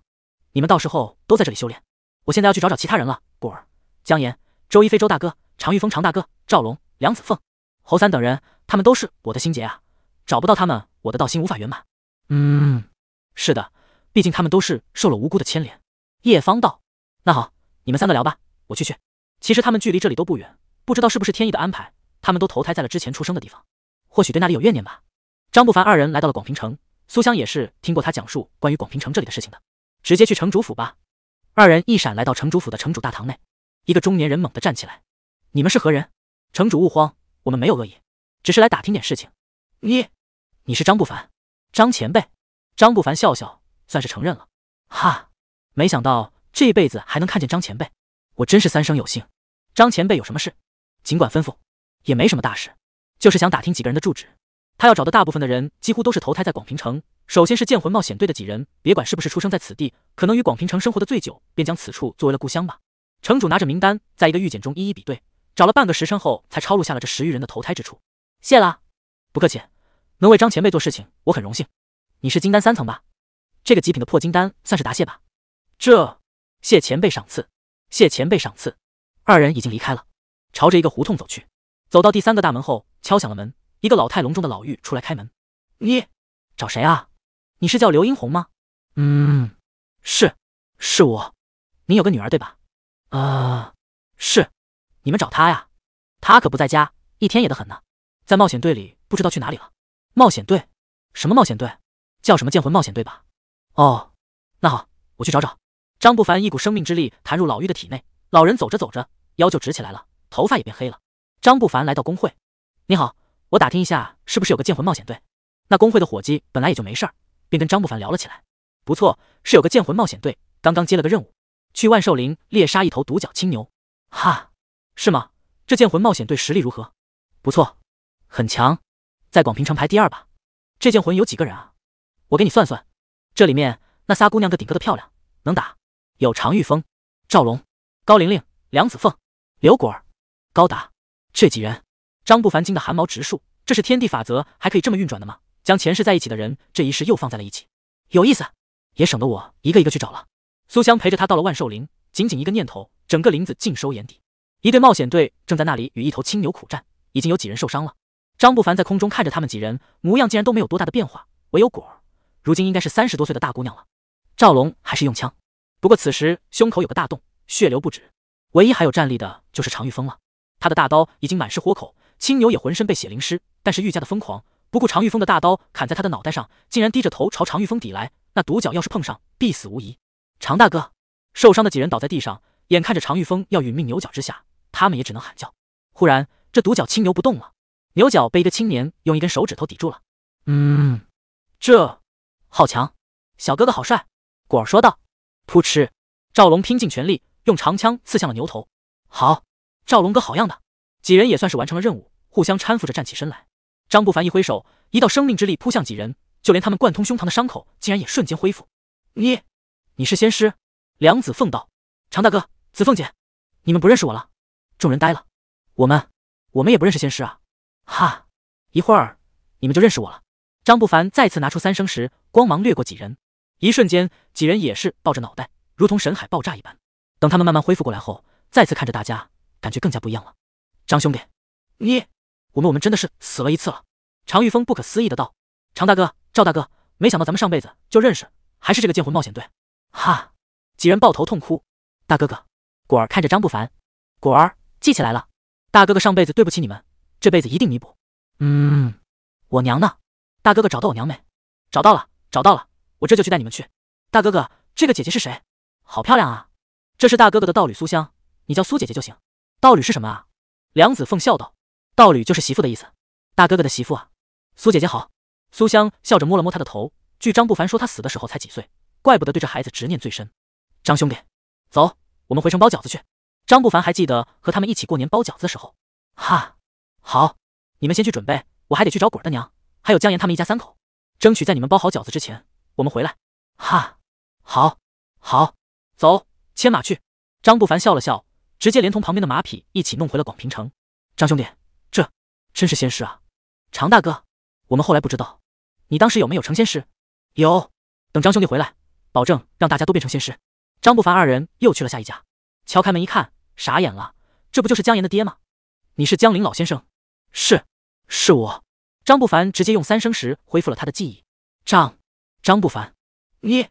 你们到时候都在这里修炼。我现在要去找找其他人了。果儿、江岩、周一飞、周大哥、常玉峰、常大哥、赵龙、梁子凤。侯三等人，他们都是我的心结啊！找不到他们，我的道心无法圆满。嗯，是的，毕竟他们都是受了无辜的牵连。叶方道：“那好，你们三个聊吧，我去去。”其实他们距离这里都不远，不知道是不是天意的安排，他们都投胎在了之前出生的地方，或许对那里有怨念吧。张不凡二人来到了广平城，苏香也是听过他讲述关于广平城这里的事情的。直接去城主府吧。二人一闪来到城主府的城主大堂内，一个中年人猛地站起来：“你们是何人？城主勿慌。”我们没有恶意，只是来打听点事情。你，你是张不凡，张前辈。张不凡笑笑，算是承认了。哈，没想到这辈子还能看见张前辈，我真是三生有幸。张前辈有什么事，尽管吩咐，也没什么大事，就是想打听几个人的住址。他要找的大部分的人，几乎都是投胎在广平城。首先是剑魂冒险队的几人，别管是不是出生在此地，可能与广平城生活的最久，便将此处作为了故乡吧。城主拿着名单，在一个预检中一一比对。找了半个时辰后，才抄录下了这十余人的投胎之处。谢啦，不客气，能为张前辈做事情，我很荣幸。你是金丹三层吧？这个极品的破金丹算是答谢吧。这，谢前辈赏赐，谢前辈赏赐。二人已经离开了，朝着一个胡同走去。走到第三个大门后，敲响了门。一个老态龙钟的老妪出来开门。你找谁啊？你是叫刘英红吗？嗯，是，是我。你有个女儿对吧？啊，是。你们找他呀？他可不在家，一天也的很呢，在冒险队里不知道去哪里了。冒险队？什么冒险队？叫什么剑魂冒险队吧？哦，那好，我去找找。张不凡一股生命之力弹入老妪的体内，老人走着走着腰就直起来了，头发也变黑了。张不凡来到工会，你好，我打听一下，是不是有个剑魂冒险队？那工会的伙计本来也就没事儿，便跟张不凡聊了起来。不错，是有个剑魂冒险队，刚刚接了个任务，去万寿林猎杀一头独角青牛。哈。是吗？这剑魂冒险队实力如何？不错，很强，在广平城排第二吧。这剑魂有几个人啊？我给你算算，这里面那仨姑娘个顶个的漂亮，能打。有常玉峰、赵龙、高玲玲、梁子凤、刘果儿、高达这几人。张不凡惊得汗毛直竖，这是天地法则还可以这么运转的吗？将前世在一起的人这一世又放在了一起，有意思，也省得我一个一个去找了。苏香陪着他到了万寿林，仅仅一个念头，整个林子尽收眼底。一队冒险队正在那里与一头青牛苦战，已经有几人受伤了。张不凡在空中看着他们几人模样，竟然都没有多大的变化，唯有果儿，如今应该是三十多岁的大姑娘了。赵龙还是用枪，不过此时胸口有个大洞，血流不止。唯一还有战力的就是常玉峰了，他的大刀已经满是豁口，青牛也浑身被血淋湿，但是愈加的疯狂，不顾常玉峰的大刀砍在他的脑袋上，竟然低着头朝常玉峰抵来，那独角要是碰上，必死无疑。常大哥，受伤的几人倒在地上。眼看着常玉峰要殒命牛角之下，他们也只能喊叫。忽然，这独角青牛不动了，牛角被一个青年用一根手指头抵住了。嗯，这好强，小哥哥好帅！果儿说道。扑哧，赵龙拼尽全力用长枪刺向了牛头。好，赵龙哥好样的！几人也算是完成了任务，互相搀扶着站起身来。张不凡一挥手，一道生命之力扑向几人，就连他们贯通胸膛的伤口竟然也瞬间恢复。你，你是仙师？梁子凤道。常大哥。紫凤姐，你们不认识我了？众人呆了，我们，我们也不认识仙师啊！哈，一会儿你们就认识我了。张不凡再次拿出三生石，光芒掠过几人，一瞬间，几人也是抱着脑袋，如同神海爆炸一般。等他们慢慢恢复过来后，再次看着大家，感觉更加不一样了。张兄弟，你，我们，我们真的是死了一次了。常玉峰不可思议的道：“常大哥，赵大哥，没想到咱们上辈子就认识，还是这个剑魂冒险队。”哈，几人抱头痛哭，大哥哥。果儿看着张不凡，果儿记起来了，大哥哥上辈子对不起你们，这辈子一定弥补。嗯，我娘呢？大哥哥找到我娘没？找到了，找到了，我这就去带你们去。大哥哥，这个姐姐是谁？好漂亮啊！这是大哥哥的道侣苏香，你叫苏姐姐就行。道侣是什么啊？梁子凤笑道：“道侣就是媳妇的意思，大哥哥的媳妇啊。”苏姐姐好。苏香笑着摸了摸他的头。据张不凡说，他死的时候才几岁，怪不得对这孩子执念最深。张兄弟，走。我们回城包饺子去。张不凡还记得和他们一起过年包饺子的时候。哈，好，你们先去准备，我还得去找果儿的娘，还有江岩他们一家三口，争取在你们包好饺子之前，我们回来。哈，好，好，走，牵马去。张不凡笑了笑，直接连同旁边的马匹一起弄回了广平城。张兄弟，这真是仙师啊！常大哥，我们后来不知道，你当时有没有成仙师？有，等张兄弟回来，保证让大家都变成仙师。张不凡二人又去了下一家，敲开门一看，傻眼了，这不就是江岩的爹吗？你是江林老先生？是，是我。张不凡直接用三生石恢复了他的记忆。张，张不凡，你，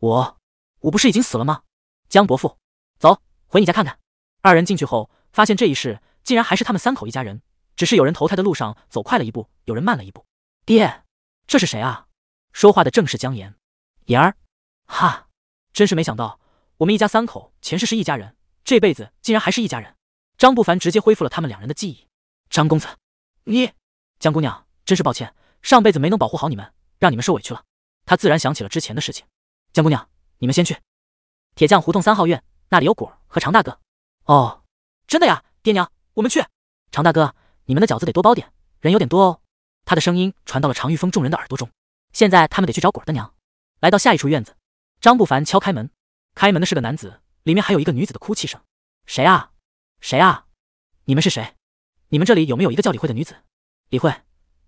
我，我不是已经死了吗？江伯父，走，回你家看看。二人进去后，发现这一世竟然还是他们三口一家人，只是有人投胎的路上走快了一步，有人慢了一步。爹，这是谁啊？说话的正是江岩。岩儿，哈，真是没想到。我们一家三口前世是一家人，这辈子竟然还是一家人。张不凡直接恢复了他们两人的记忆。张公子，你江姑娘，真是抱歉，上辈子没能保护好你们，让你们受委屈了。他自然想起了之前的事情。江姑娘，你们先去铁匠胡同三号院，那里有果儿和常大哥。哦，真的呀，爹娘，我们去。常大哥，你们的饺子得多包点，人有点多哦。他的声音传到了常玉峰众人的耳朵中。现在他们得去找果儿的娘。来到下一处院子，张不凡敲开门。开门的是个男子，里面还有一个女子的哭泣声。谁啊？谁啊？你们是谁？你们这里有没有一个叫李慧的女子？李慧，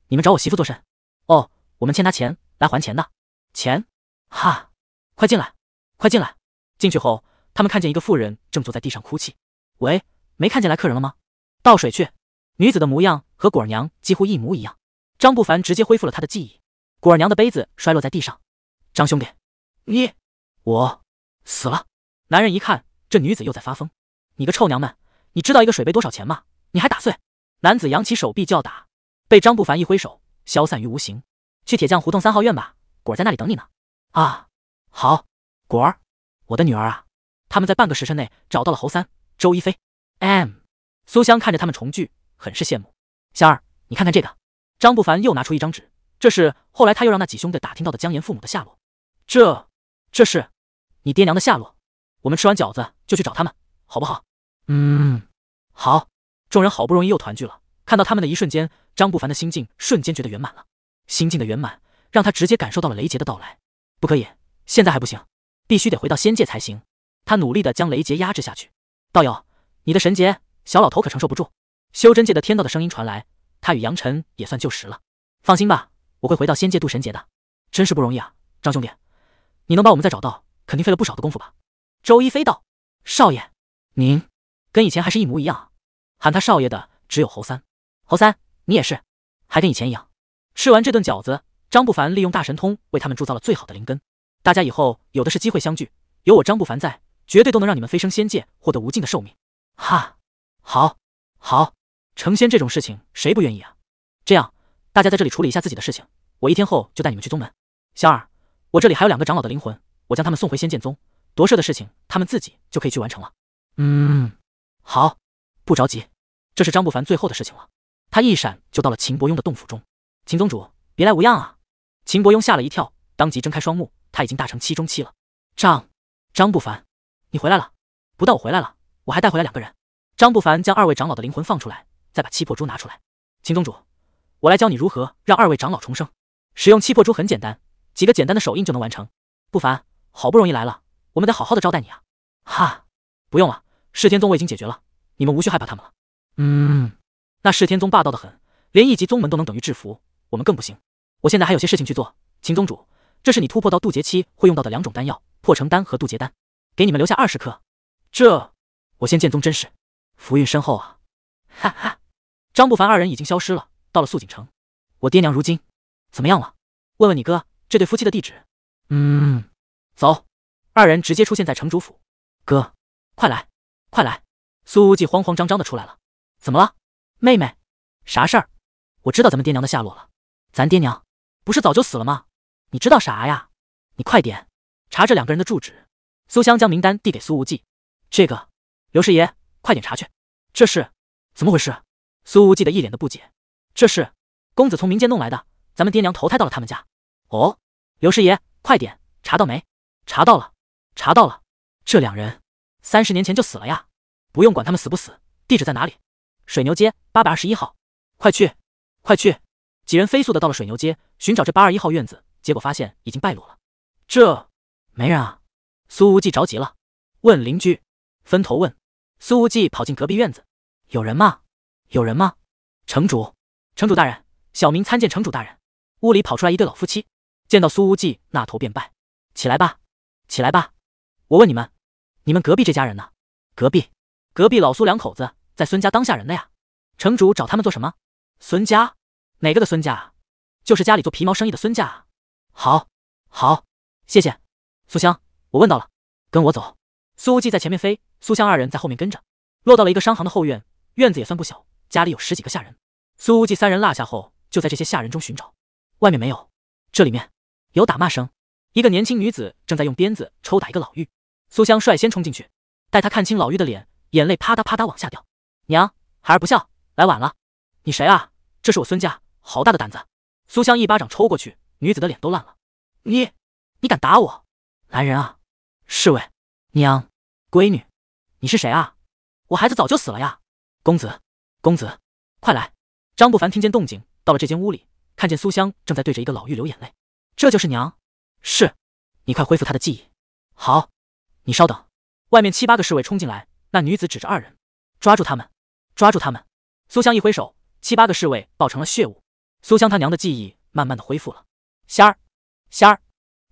你们找我媳妇做甚？哦，我们欠她钱，来还钱的。钱？哈，快进来，快进来。进去后，他们看见一个妇人正坐在地上哭泣。喂，没看见来客人了吗？倒水去。女子的模样和果儿娘几乎一模一样。张不凡直接恢复了他的记忆。果儿娘的杯子摔落在地上。张兄弟，你，我。死了！男人一看，这女子又在发疯。你个臭娘们，你知道一个水杯多少钱吗？你还打碎！男子扬起手臂就要打，被张不凡一挥手，消散于无形。去铁匠胡同三号院吧，果在那里等你呢。啊，好，果儿，我的女儿啊！他们在半个时辰内找到了侯三、周一飞、M、苏香，看着他们重聚，很是羡慕。仙儿，你看看这个。张不凡又拿出一张纸，这是后来他又让那几兄弟打听到的江岩父母的下落。这，这是。你爹娘的下落，我们吃完饺子就去找他们，好不好？嗯，好。众人好不容易又团聚了，看到他们的一瞬间，张不凡的心境瞬间觉得圆满了。心境的圆满让他直接感受到了雷劫的到来。不可以，现在还不行，必须得回到仙界才行。他努力的将雷劫压制下去。道友，你的神劫，小老头可承受不住。修真界的天道的声音传来。他与杨晨也算旧识了，放心吧，我会回到仙界渡神劫的。真是不容易啊，张兄弟，你能把我们再找到？肯定费了不少的功夫吧？周一飞道：“少爷，您跟以前还是一模一样喊他少爷的只有侯三。侯三，你也是，还跟以前一样。吃完这顿饺子，张不凡利用大神通为他们铸造了最好的灵根。大家以后有的是机会相聚，有我张不凡在，绝对都能让你们飞升仙界，获得无尽的寿命。哈，好，好，成仙这种事情谁不愿意啊？这样，大家在这里处理一下自己的事情，我一天后就带你们去宗门。小二，我这里还有两个长老的灵魂。”我将他们送回仙剑宗，夺舍的事情他们自己就可以去完成了。嗯，好，不着急，这是张不凡最后的事情了。他一闪就到了秦伯庸的洞府中。秦宗主，别来无恙啊！秦伯庸吓了一跳，当即睁开双目，他已经大成七中期了。张张不凡，你回来了。不但我回来了，我还带回来两个人。张不凡将二位长老的灵魂放出来，再把七魄珠拿出来。秦宗主，我来教你如何让二位长老重生。使用七魄珠很简单，几个简单的手印就能完成。不凡。好不容易来了，我们得好好的招待你啊！哈，不用了，释天宗我已经解决了，你们无需害怕他们了。嗯，那释天宗霸道的很，连一级宗门都能等于制服，我们更不行。我现在还有些事情去做，秦宗主，这是你突破到渡劫期会用到的两种丹药，破城丹和渡劫丹，给你们留下二十颗。这我仙剑宗真是福运深厚啊！哈哈，张不凡二人已经消失了，到了素锦城，我爹娘如今怎么样了？问问你哥，这对夫妻的地址。嗯。走，二人直接出现在城主府。哥，快来，快来！苏无忌慌慌张张的出来了。怎么了，妹妹？啥事儿？我知道咱们爹娘的下落了。咱爹娘不是早就死了吗？你知道啥呀？你快点查这两个人的住址。苏香将名单递给苏无忌。这个，刘师爷，快点查去。这是怎么回事？苏无忌的一脸的不解。这是公子从民间弄来的，咱们爹娘投胎到了他们家。哦，刘师爷，快点查到没？查到了，查到了，这两人三十年前就死了呀！不用管他们死不死，地址在哪里？水牛街八百二十一号，快去，快去！几人飞速的到了水牛街，寻找这八二一号院子，结果发现已经败露了。这没人啊！苏无忌着急了，问邻居，分头问。苏无忌跑进隔壁院子，有人吗？有人吗？城主，城主大人，小明参见城主大人。屋里跑出来一对老夫妻，见到苏无忌，那头便拜。起来吧。起来吧！我问你们，你们隔壁这家人呢？隔壁，隔壁老苏两口子在孙家当下人的呀。城主找他们做什么？孙家？哪个的孙家？就是家里做皮毛生意的孙家。好，好，谢谢。苏香，我问到了，跟我走。苏无忌在前面飞，苏香二人在后面跟着，落到了一个商行的后院。院子也算不小，家里有十几个下人。苏无忌三人落下后，就在这些下人中寻找。外面没有，这里面有打骂声。一个年轻女子正在用鞭子抽打一个老妪，苏香率先冲进去，待她看清老妪的脸，眼泪啪嗒啪嗒往下掉。娘，孩儿不孝，来晚了。你谁啊？这是我孙家，好大的胆子！苏香一巴掌抽过去，女子的脸都烂了。你，你敢打我？来人啊！侍卫，娘，闺女，你是谁啊？我孩子早就死了呀！公子，公子，快来！张不凡听见动静，到了这间屋里，看见苏香正在对着一个老妪流眼泪，这就是娘。是，你快恢复他的记忆。好，你稍等。外面七八个侍卫冲进来，那女子指着二人，抓住他们，抓住他们。苏香一挥手，七八个侍卫爆成了血雾。苏香她娘的记忆慢慢的恢复了。仙儿，仙儿，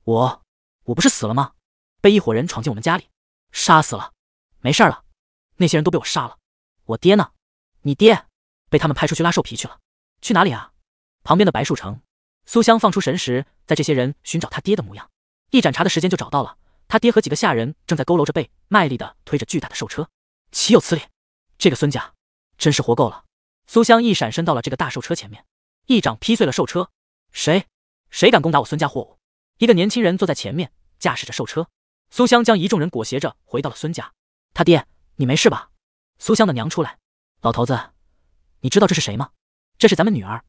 我我不是死了吗？被一伙人闯进我们家里，杀死了。没事了，那些人都被我杀了。我爹呢？你爹被他们派出去拉兽皮去了。去哪里啊？旁边的白树城。苏香放出神识，在这些人寻找他爹的模样，一盏茶的时间就找到了他爹和几个下人，正在佝偻着背，卖力的推着巨大的兽车。岂有此理！这个孙家真是活够了。苏香一闪身到了这个大兽车前面，一掌劈碎了兽车。谁？谁敢攻打我孙家货物？一个年轻人坐在前面驾驶着兽车。苏香将一众人裹挟着回到了孙家。他爹，你没事吧？苏香的娘出来，老头子，你知道这是谁吗？这是咱们女儿。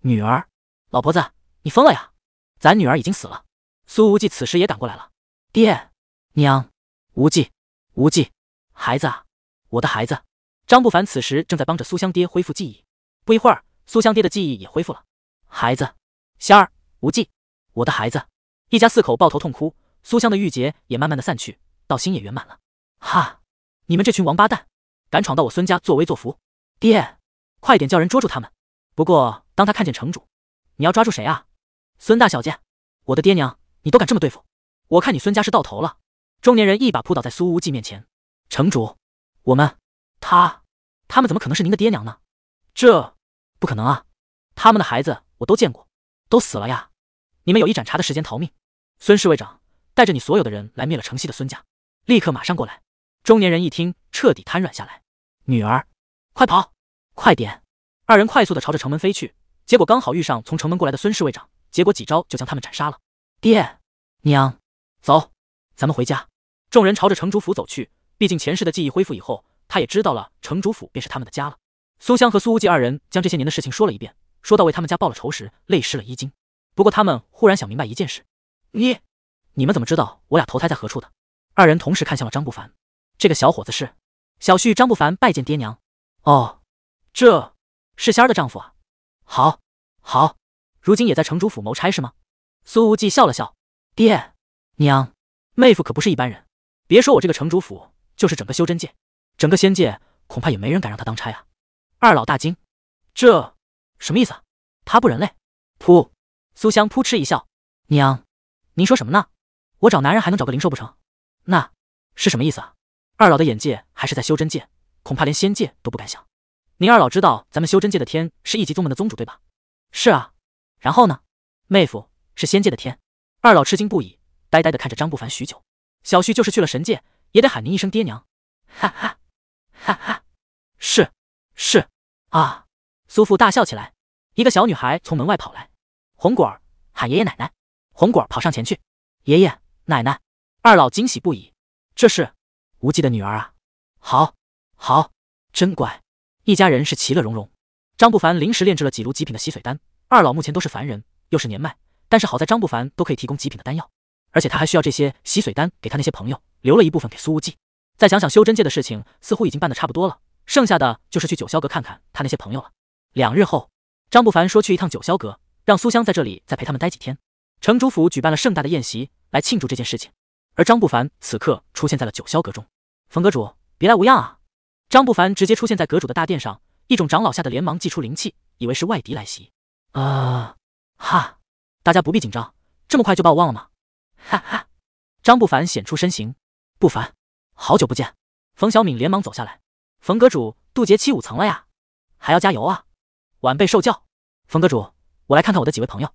女儿，老婆子。你疯了呀！咱女儿已经死了。苏无忌此时也赶过来了。爹，娘，无忌，无忌，孩子，啊，我的孩子。张不凡此时正在帮着苏香爹恢复记忆。不一会儿，苏香爹的记忆也恢复了。孩子，仙儿，无忌，我的孩子。一家四口抱头痛哭。苏香的郁结也慢慢的散去，道心也圆满了。哈！你们这群王八蛋，敢闯到我孙家作威作福！爹，快点叫人捉住他们。不过，当他看见城主，你要抓住谁啊？孙大小姐，我的爹娘，你都敢这么对付？我看你孙家是到头了。中年人一把扑倒在苏无忌面前。城主，我们，他，他们怎么可能是您的爹娘呢？这不可能啊！他们的孩子我都见过，都死了呀！你们有一盏茶的时间逃命。孙侍卫长，带着你所有的人来灭了城西的孙家，立刻马上过来。中年人一听，彻底瘫软下来。女儿，快跑，快点！二人快速的朝着城门飞去，结果刚好遇上从城门过来的孙侍卫长。结果几招就将他们斩杀了。爹娘，走，咱们回家。众人朝着城主府走去。毕竟前世的记忆恢复以后，他也知道了城主府便是他们的家了。苏香和苏无忌二人将这些年的事情说了一遍，说到为他们家报了仇时，泪湿了衣襟。不过他们忽然想明白一件事：你，你们怎么知道我俩投胎在何处的？二人同时看向了张不凡。这个小伙子是小婿张不凡拜见爹娘。哦，这是仙儿的丈夫啊。好，好。如今也在城主府谋差事吗？苏无忌笑了笑：“爹娘，妹夫可不是一般人。别说我这个城主府，就是整个修真界，整个仙界，恐怕也没人敢让他当差啊。”二老大惊：“这什么意思？他不人类？”噗，苏香噗嗤一笑：“娘，您说什么呢？我找男人还能找个灵兽不成？那是什么意思啊？”二老的眼界还是在修真界，恐怕连仙界都不敢想。您二老知道咱们修真界的天是一级宗门的宗主对吧？是啊。然后呢？妹夫是仙界的天。二老吃惊不已，呆呆的看着张不凡许久。小旭就是去了神界，也得喊您一声爹娘。哈哈，哈哈，是，是啊！苏父大笑起来。一个小女孩从门外跑来，红果儿喊爷爷奶奶。红果儿跑上前去，爷爷奶奶。二老惊喜不已，这是无忌的女儿啊！好，好，真乖。一家人是其乐融融。张不凡临时炼制了几炉极品的洗髓丹。二老目前都是凡人，又是年迈，但是好在张不凡都可以提供极品的丹药，而且他还需要这些洗髓丹给他那些朋友，留了一部分给苏无忌。再想想修真界的事情，似乎已经办得差不多了，剩下的就是去九霄阁看看他那些朋友了。两日后，张不凡说去一趟九霄阁，让苏香在这里再陪他们待几天。城主府举办了盛大的宴席来庆祝这件事情，而张不凡此刻出现在了九霄阁中。冯阁主，别来无恙啊！张不凡直接出现在阁主的大殿上，一种长老吓得连忙祭出灵气，以为是外敌来袭。啊哈！大家不必紧张，这么快就把我忘了吗？哈哈！张不凡显出身形，不凡，好久不见！冯小敏连忙走下来，冯阁主渡劫七五层了呀，还要加油啊！晚辈受教。冯阁主，我来看看我的几位朋友，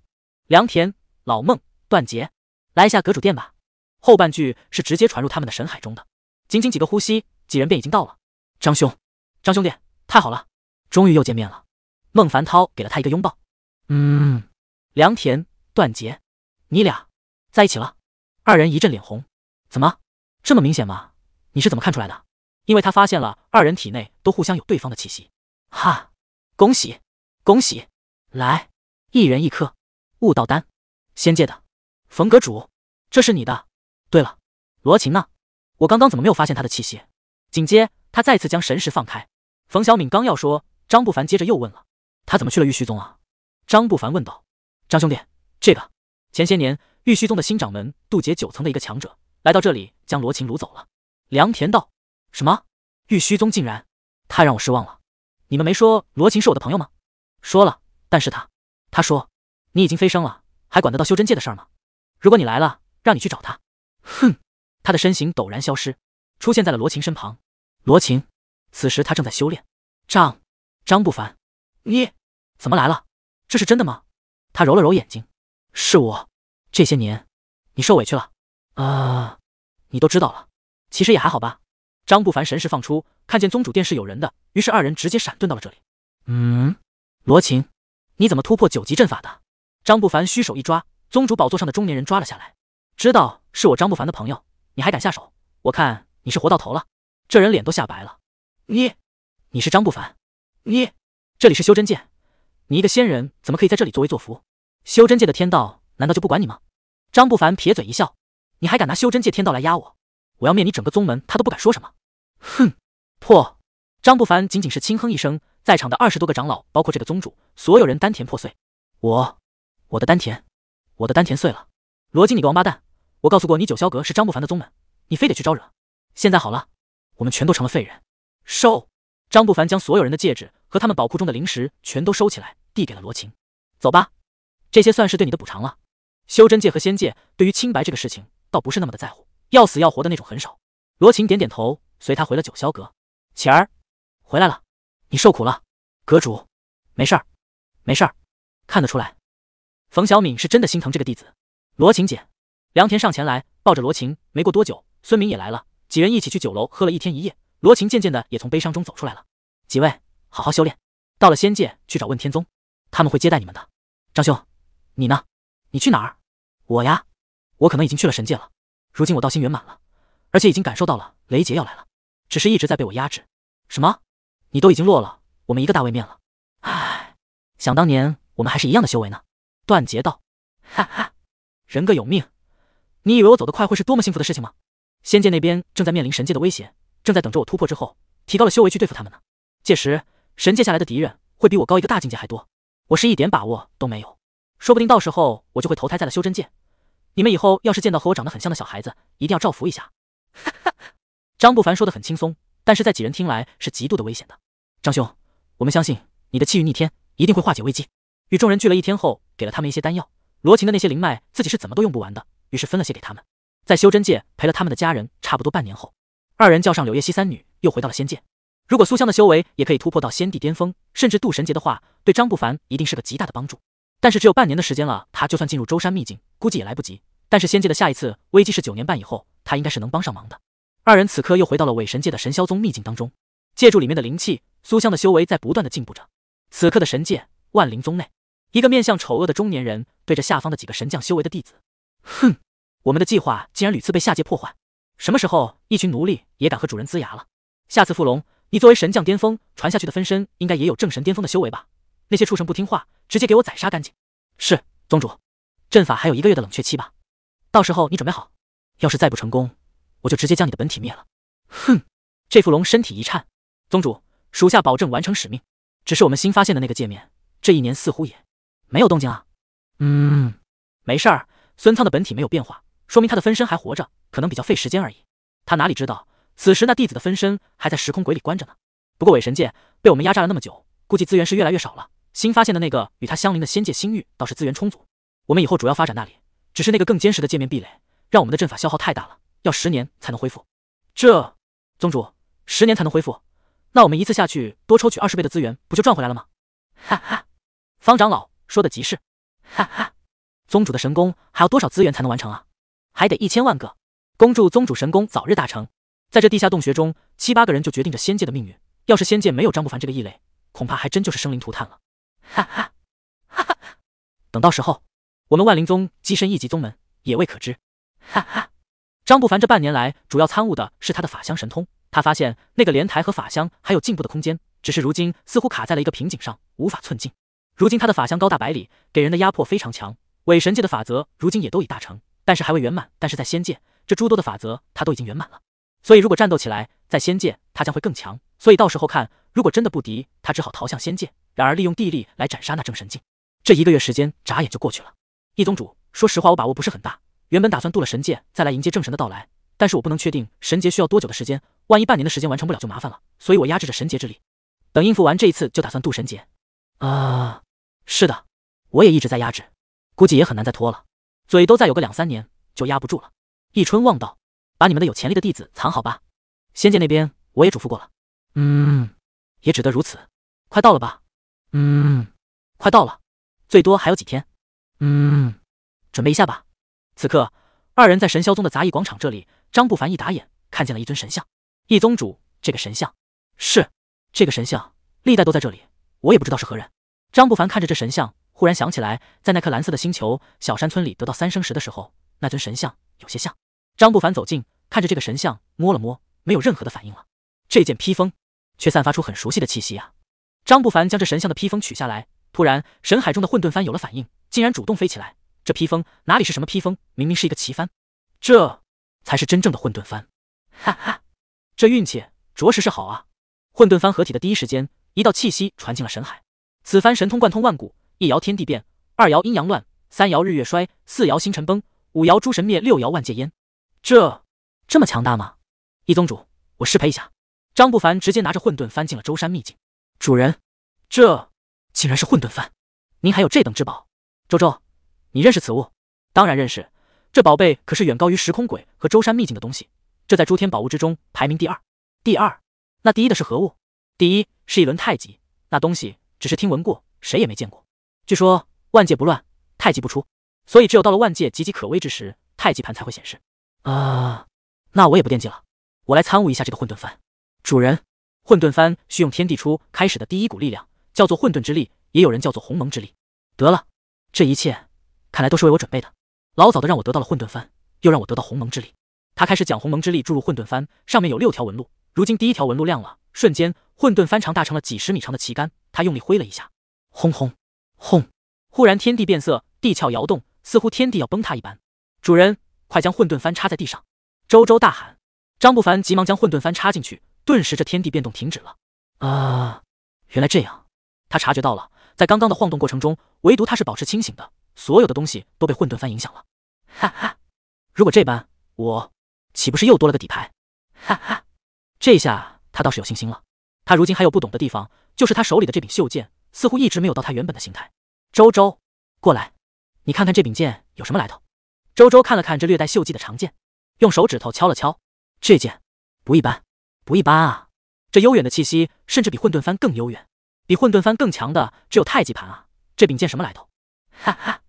梁田、老孟、段杰，来一下阁主殿吧。后半句是直接传入他们的神海中的。仅仅几个呼吸，几人便已经到了。张兄，张兄弟，太好了，终于又见面了！孟凡涛给了他一个拥抱。嗯，良田段杰，你俩在一起了？二人一阵脸红，怎么这么明显吗？你是怎么看出来的？因为他发现了二人体内都互相有对方的气息。哈，恭喜恭喜！来，一人一颗悟道丹，仙界的。冯阁主，这是你的。对了，罗琴呢？我刚刚怎么没有发现他的气息？紧接他再次将神识放开。冯小敏刚要说，张不凡接着又问了，他怎么去了玉虚宗啊？张不凡问道：“张兄弟，这个前些年玉虚宗的新掌门渡劫九层的一个强者来到这里，将罗琴掳走了。”良田道：“什么？玉虚宗竟然……太让我失望了！你们没说罗琴是我的朋友吗？”“说了，但是他，他说你已经飞升了，还管得到修真界的事吗？如果你来了，让你去找他。”哼，他的身形陡然消失，出现在了罗琴身旁。罗琴此时他正在修炼。张张不凡，你怎么来了？这是真的吗？他揉了揉眼睛，是我。这些年，你受委屈了啊！你都知道了，其实也还好吧。张不凡神识放出，看见宗主殿是有人的，于是二人直接闪遁到了这里。嗯，罗琴，你怎么突破九级阵法的？张不凡虚手一抓，宗主宝座上的中年人抓了下来，知道是我张不凡的朋友，你还敢下手？我看你是活到头了。这人脸都吓白了。你，你是张不凡？你，这里是修真界。你一个仙人，怎么可以在这里作威作福？修真界的天道难道就不管你吗？张不凡撇嘴一笑，你还敢拿修真界天道来压我？我要灭你整个宗门，他都不敢说什么。哼，破！张不凡仅仅是轻哼一声，在场的二十多个长老，包括这个宗主，所有人丹田破碎。我，我的丹田，我的丹田碎了。罗京，你个王八蛋，我告诉过你九霄阁是张不凡的宗门，你非得去招惹。现在好了，我们全都成了废人。收！张不凡将所有人的戒指。和他们宝库中的灵石全都收起来，递给了罗晴。走吧，这些算是对你的补偿了。修真界和仙界对于清白这个事情倒不是那么的在乎，要死要活的那种狠手。罗晴点点头，随他回了九霄阁。晴儿，回来了，你受苦了。阁主，没事儿，没事儿。看得出来，冯小敏是真的心疼这个弟子。罗晴姐。梁田上前来抱着罗晴。没过多久，孙明也来了，几人一起去酒楼喝了一天一夜。罗晴渐渐的也从悲伤中走出来了。几位。好好修炼，到了仙界去找问天宗，他们会接待你们的。张兄，你呢？你去哪儿？我呀，我可能已经去了神界了。如今我道心圆满了，而且已经感受到了雷劫要来了，只是一直在被我压制。什么？你都已经落了我们一个大位面了？唉，想当年我们还是一样的修为呢。段杰道，哈哈，人各有命。你以为我走得快会是多么幸福的事情吗？仙界那边正在面临神界的威胁，正在等着我突破之后提高了修为去对付他们呢。届时。神界下来的敌人会比我高一个大境界还多，我是一点把握都没有，说不定到时候我就会投胎在了修真界。你们以后要是见到和我长得很像的小孩子，一定要照拂一下。哈哈，张不凡说的很轻松，但是在几人听来是极度的危险的。张兄，我们相信你的气运逆天，一定会化解危机。与众人聚了一天后，给了他们一些丹药，罗琴的那些灵脉自己是怎么都用不完的，于是分了些给他们。在修真界陪了他们的家人差不多半年后，二人叫上柳叶溪三女，又回到了仙界。如果苏香的修为也可以突破到仙帝巅峰，甚至渡神劫的话，对张不凡一定是个极大的帮助。但是只有半年的时间了，他就算进入舟山秘境，估计也来不及。但是仙界的下一次危机是九年半以后，他应该是能帮上忙的。二人此刻又回到了伪神界的神霄宗秘境当中，借助里面的灵气，苏香的修为在不断的进步着。此刻的神界万灵宗内，一个面相丑恶的中年人对着下方的几个神将修为的弟子，哼，我们的计划竟然屡次被下界破坏，什么时候一群奴隶也敢和主人呲牙了？下次富龙。你作为神将巅峰，传下去的分身应该也有正神巅峰的修为吧？那些畜生不听话，直接给我宰杀干净。是宗主，阵法还有一个月的冷却期吧？到时候你准备好。要是再不成功，我就直接将你的本体灭了。哼！这副龙身体一颤。宗主，属下保证完成使命。只是我们新发现的那个界面，这一年似乎也没有动静啊。嗯，没事儿。孙仓的本体没有变化，说明他的分身还活着，可能比较费时间而已。他哪里知道？此时那弟子的分身还在时空鬼里关着呢。不过伪神界被我们压榨了那么久，估计资源是越来越少了。新发现的那个与他相邻的仙界星域倒是资源充足，我们以后主要发展那里。只是那个更坚实的界面壁垒，让我们的阵法消耗太大了，要十年才能恢复。这宗主十年才能恢复，那我们一次下去多抽取二十倍的资源，不就赚回来了吗？哈哈，方长老说的极是。哈哈，宗主的神功还要多少资源才能完成啊？还得一千万个。恭祝宗主神功早日大成。在这地下洞穴中，七八个人就决定着仙界的命运。要是仙界没有张不凡这个异类，恐怕还真就是生灵涂炭了。哈哈哈哈哈！等到时候，我们万灵宗跻身一级宗门也未可知。哈哈！张不凡这半年来主要参悟的是他的法相神通，他发现那个莲台和法相还有进步的空间，只是如今似乎卡在了一个瓶颈上，无法寸进。如今他的法相高大百里，给人的压迫非常强。伪神界的法则如今也都已大成，但是还未圆满。但是在仙界，这诸多的法则他都已经圆满了。所以，如果战斗起来，在仙界他将会更强。所以到时候看，如果真的不敌，他只好逃向仙界。然而，利用地力来斩杀那正神境，这一个月时间眨眼就过去了。易宗主，说实话，我把握不是很大。原本打算渡了神界再来迎接正神的到来，但是我不能确定神劫需要多久的时间。万一半年的时间完成不了，就麻烦了。所以我压制着神劫之力，等应付完这一次，就打算渡神劫。啊，是的，我也一直在压制，估计也很难再拖了。嘴都再有个两三年就压不住了。易春望道。把你们的有潜力的弟子藏好吧，仙界那边我也嘱咐过了。嗯，也只得如此。快到了吧？嗯，快到了，最多还有几天。嗯，准备一下吧。此刻，二人在神霄宗的杂役广场这里，张不凡一打眼看见了一尊神像。易宗主，这个神像是这个神像，历代都在这里，我也不知道是何人。张不凡看着这神像，忽然想起来，在那颗蓝色的星球小山村里得到三生石的时候，那尊神像有些像。张不凡走近，看着这个神像，摸了摸，没有任何的反应了。这件披风却散发出很熟悉的气息啊！张不凡将这神像的披风取下来，突然，神海中的混沌幡有了反应，竟然主动飞起来。这披风哪里是什么披风，明明是一个旗幡，这才是真正的混沌幡！哈哈，这运气着实是好啊！混沌幡合体的第一时间，一道气息传进了神海。此番神通贯通万古，一摇天地变，二摇阴阳乱，三摇日月衰，四摇星辰崩，五摇诸神灭，六摇万界烟。这这么强大吗？易宗主，我失陪一下。张不凡直接拿着混沌翻进了舟山秘境。主人，这竟然是混沌翻！您还有这等之宝？周周，你认识此物？当然认识，这宝贝可是远高于时空鬼和舟山秘境的东西，这在诸天宝物之中排名第二。第二，那第一的是何物？第一是一轮太极，那东西只是听闻过，谁也没见过。据说万界不乱，太极不出，所以只有到了万界岌岌可危之时，太极盘才会显示。啊，那我也不惦记了。我来参悟一下这个混沌幡。主人，混沌幡需用天地初开始的第一股力量，叫做混沌之力，也有人叫做鸿蒙之力。得了，这一切看来都是为我准备的。老早的让我得到了混沌幡，又让我得到鸿蒙之力。他开始将鸿蒙之力注入混沌幡，上面有六条纹路，如今第一条纹路亮了，瞬间混沌幡长大成了几十米长的旗杆。他用力挥了一下，轰轰轰！忽然天地变色，地壳摇动，似乎天地要崩塌一般。主人。快将混沌幡插在地上！周周大喊，张不凡急忙将混沌幡插进去，顿时这天地变动停止了。啊，原来这样，他察觉到了，在刚刚的晃动过程中，唯独他是保持清醒的，所有的东西都被混沌幡影响了。哈哈，如果这般，我岂不是又多了个底牌？哈哈，这下他倒是有信心了。他如今还有不懂的地方，就是他手里的这柄袖剑似乎一直没有到他原本的形态。周周，过来，你看看这柄剑有什么来头。周周看了看这略带锈迹的长剑，用手指头敲了敲，这剑不一般，不一般啊！这悠远的气息，甚至比混沌幡更悠远，比混沌幡更强的只有太极盘啊！这柄剑什么来头？哈哈，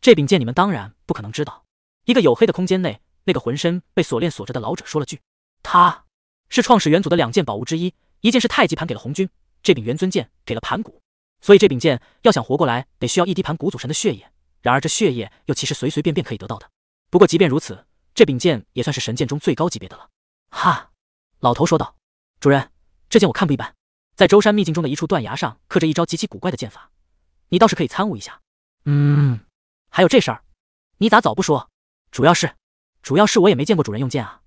这柄剑你们当然不可能知道。一个黝黑的空间内，那个浑身被锁链锁着的老者说了句：“他是创始元祖的两件宝物之一，一件是太极盘给了红军，这柄元尊剑给了盘古，所以这柄剑要想活过来，得需要一滴盘古祖神的血液。然而这血液又岂是随随便便可以得到的？”不过即便如此，这柄剑也算是神剑中最高级别的了。哈，老头说道：“主人，这剑我看不一般，在舟山秘境中的一处断崖上刻着一招极其古怪的剑法，你倒是可以参悟一下。”嗯，还有这事儿，你咋早不说？主要是，主要是我也没见过主人用剑啊。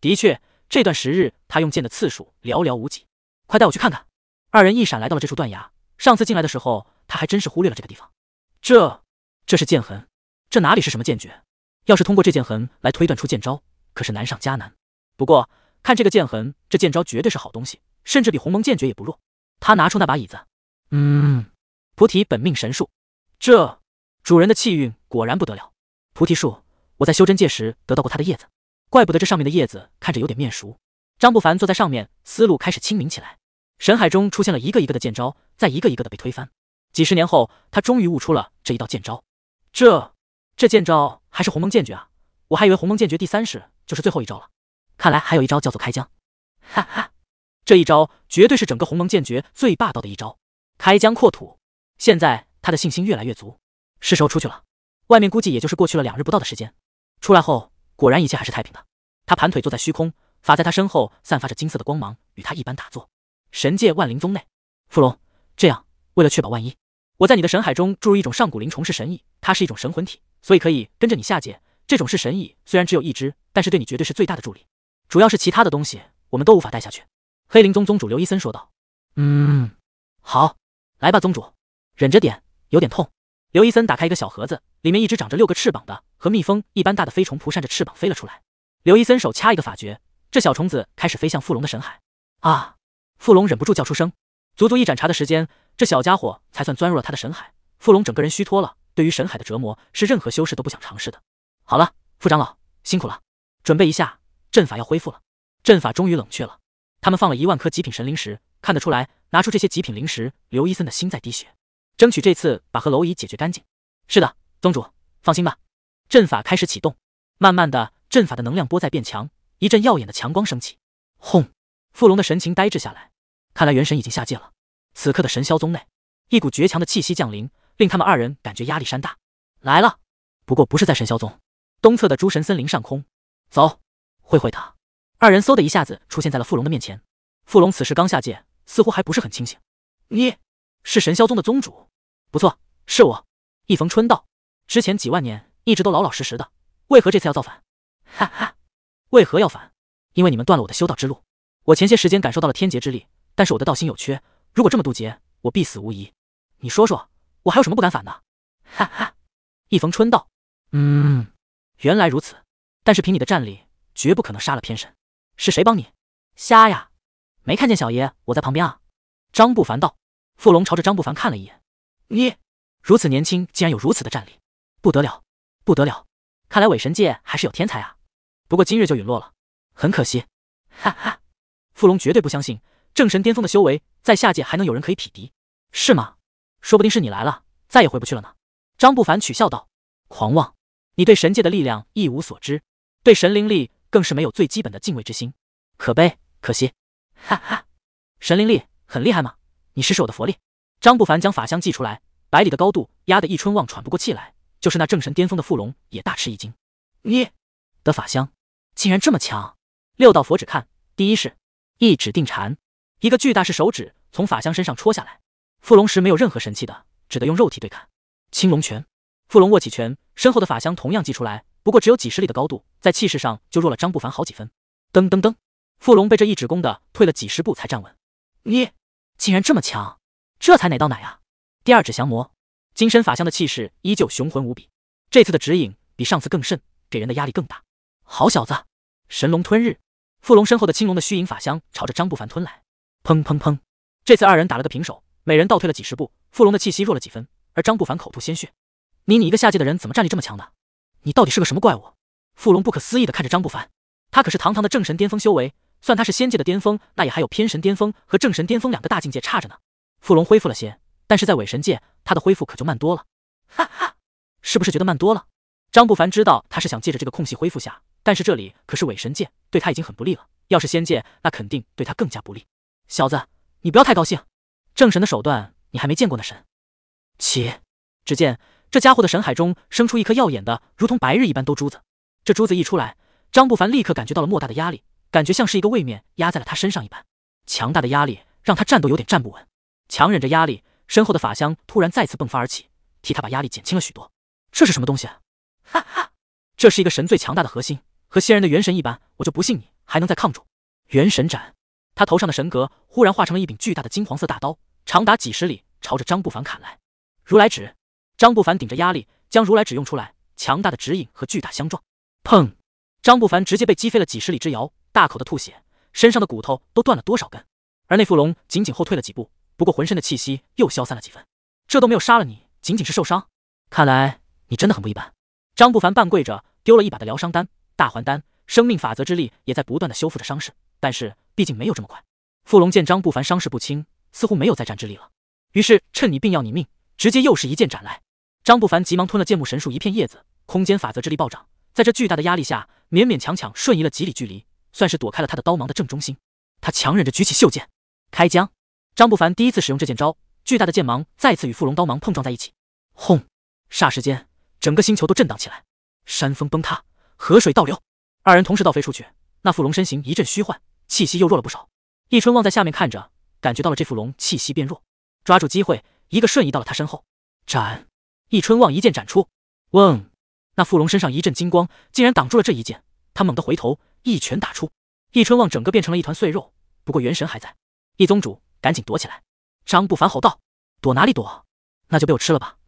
的确，这段时日他用剑的次数寥寥无几。快带我去看看。二人一闪来到了这处断崖，上次进来的时候他还真是忽略了这个地方。这，这是剑痕，这哪里是什么剑诀？要是通过这剑痕来推断出剑招，可是难上加难。不过看这个剑痕，这剑招绝对是好东西，甚至比鸿蒙剑诀也不弱。他拿出那把椅子，嗯，菩提本命神树，这主人的气运果然不得了。菩提树，我在修真界时得到过它的叶子，怪不得这上面的叶子看着有点面熟。张不凡坐在上面，思路开始清明起来。神海中出现了一个一个的剑招，在一个一个的被推翻。几十年后，他终于悟出了这一道剑招。这。这剑招还是鸿蒙剑诀啊！我还以为鸿蒙剑诀第三式就是最后一招了，看来还有一招叫做开疆。哈哈，这一招绝对是整个鸿蒙剑诀最霸道的一招，开疆扩土。现在他的信心越来越足，是时候出去了。外面估计也就是过去了两日不到的时间。出来后果然一切还是太平的。他盘腿坐在虚空，法在他身后散发着金色的光芒，与他一般打坐。神界万灵宗内，芙龙，这样为了确保万一，我在你的神海中注入一种上古灵虫式神意，它是一种神魂体。所以可以跟着你下界，这种是神蚁，虽然只有一只，但是对你绝对是最大的助力。主要是其他的东西我们都无法带下去。”黑林宗宗主刘一森说道。“嗯，好，来吧，宗主，忍着点，有点痛。”刘一森打开一个小盒子，里面一只长着六个翅膀的、和蜜蜂一般大的飞虫扑扇着翅膀飞了出来。刘一森手掐一个法诀，这小虫子开始飞向富龙的神海。啊！富龙忍不住叫出声。足足一盏茶的时间，这小家伙才算钻入了他的神海。富龙整个人虚脱了。对于神海的折磨是任何修士都不想尝试的。好了，副长老辛苦了，准备一下，阵法要恢复了。阵法终于冷却了，他们放了一万颗极品神灵石，看得出来，拿出这些极品灵石，刘一森的心在滴血，争取这次把和蝼蚁解决干净。是的，宗主，放心吧。阵法开始启动，慢慢的，阵法的能量波在变强，一阵耀眼的强光升起，轰！傅龙的神情呆滞下来，看来元神已经下界了。此刻的神霄宗内，一股绝强的气息降临。令他们二人感觉压力山大来了，不过不是在神霄宗东侧的诸神森林上空，走，会会他。二人嗖的一下子出现在了傅龙的面前。傅龙此时刚下界，似乎还不是很清醒。你是神霄宗的宗主？不错，是我。易逢春道：“之前几万年一直都老老实实的，为何这次要造反？”哈哈，为何要反？因为你们断了我的修道之路。我前些时间感受到了天劫之力，但是我的道心有缺，如果这么渡劫，我必死无疑。你说说。我还有什么不敢反的？哈哈，易逢春道。嗯，原来如此。但是凭你的战力，绝不可能杀了偏神。是谁帮你？瞎呀，没看见小爷我在旁边啊？张不凡道。傅龙朝着张不凡看了一眼。你如此年轻，竟然有如此的战力，不得了，不得了！看来伪神界还是有天才啊。不过今日就陨落了，很可惜。哈哈，傅龙绝对不相信正神巅峰的修为，在下界还能有人可以匹敌，是吗？说不定是你来了，再也回不去了呢。张不凡取笑道：“狂妄！你对神界的力量一无所知，对神灵力更是没有最基本的敬畏之心，可悲可惜。”哈哈，神灵力很厉害吗？你试试我的佛力。张不凡将法香祭出来，百里的高度压得易春望喘不过气来，就是那正神巅峰的富龙也大吃一惊。你的法香竟然这么强！六道佛指，看，第一式，一指定禅，一个巨大式手指从法香身上戳下来。傅龙石没有任何神器的，只得用肉体对砍。青龙拳，傅龙握起拳，身后的法香同样祭出来，不过只有几十里的高度，在气势上就弱了张不凡好几分。噔噔噔，傅龙被这一指攻的退了几十步才站稳。你竟然这么强，这才哪到哪啊！第二指降魔，金身法香的气势依旧雄浑无比。这次的指引比上次更甚，给人的压力更大。好小子，神龙吞日，傅龙身后的青龙的虚影法香朝着张不凡吞来。砰砰砰，这次二人打了个平手。每人倒退了几十步，傅龙的气息弱了几分，而张不凡口吐鲜血。你你一个下界的人，怎么战力这么强的？你到底是个什么怪物？傅龙不可思议地看着张不凡，他可是堂堂的正神巅峰修为，算他是仙界的巅峰，那也还有偏神巅峰和正神巅峰两个大境界差着呢。傅龙恢复了些，但是在伪神界，他的恢复可就慢多了。哈哈，是不是觉得慢多了？张不凡知道他是想借着这个空隙恢复下，但是这里可是伪神界，对他已经很不利了。要是仙界，那肯定对他更加不利。小子，你不要太高兴。正神的手段，你还没见过呢。神起，只见这家伙的神海中生出一颗耀眼的，如同白日一般都珠子。这珠子一出来，张不凡立刻感觉到了莫大的压力，感觉像是一个位面压在了他身上一般。强大的压力让他站都有点站不稳，强忍着压力，身后的法香突然再次迸发而起，替他把压力减轻了许多。这是什么东西？哈哈，这是一个神最强大的核心，和仙人的元神一般。我就不信你还能再抗住。元神斩。他头上的神格忽然化成了一柄巨大的金黄色大刀，长达几十里，朝着张不凡砍来。如来指，张不凡顶着压力将如来指用出来，强大的指引和巨大相撞，砰！张不凡直接被击飞了几十里之遥，大口的吐血，身上的骨头都断了多少根？而那副龙紧紧后退了几步，不过浑身的气息又消散了几分。这都没有杀了你，仅仅是受伤，看来你真的很不一般。张不凡半跪着，丢了一把的疗伤丹、大还丹，生命法则之力也在不断的修复着伤势。但是，毕竟没有这么快。傅龙见张不凡伤势不轻，似乎没有再战之力了，于是趁你病要你命，直接又是一剑斩来。张不凡急忙吞了剑木神树一片叶子，空间法则之力暴涨，在这巨大的压力下，勉勉强强瞬移了几里距离，算是躲开了他的刀芒的正中心。他强忍着举起袖剑，开疆。张不凡第一次使用这剑招，巨大的剑芒再次与傅龙刀芒碰撞在一起，轰！霎时间，整个星球都震荡起来，山峰崩塌，河水倒流，二人同时倒飞出去。那傅龙身形一阵虚幻。气息又弱了不少。易春望在下面看着，感觉到了这副龙气息变弱，抓住机会，一个瞬移到了他身后，斩！易春望一剑斩出，嗡，那副龙身上一阵金光，竟然挡住了这一剑。他猛地回头，一拳打出，易春望整个变成了一团碎肉，不过元神还在。易宗主，赶紧躲起来！张不凡吼道：“躲哪里躲？那就被我吃了吧，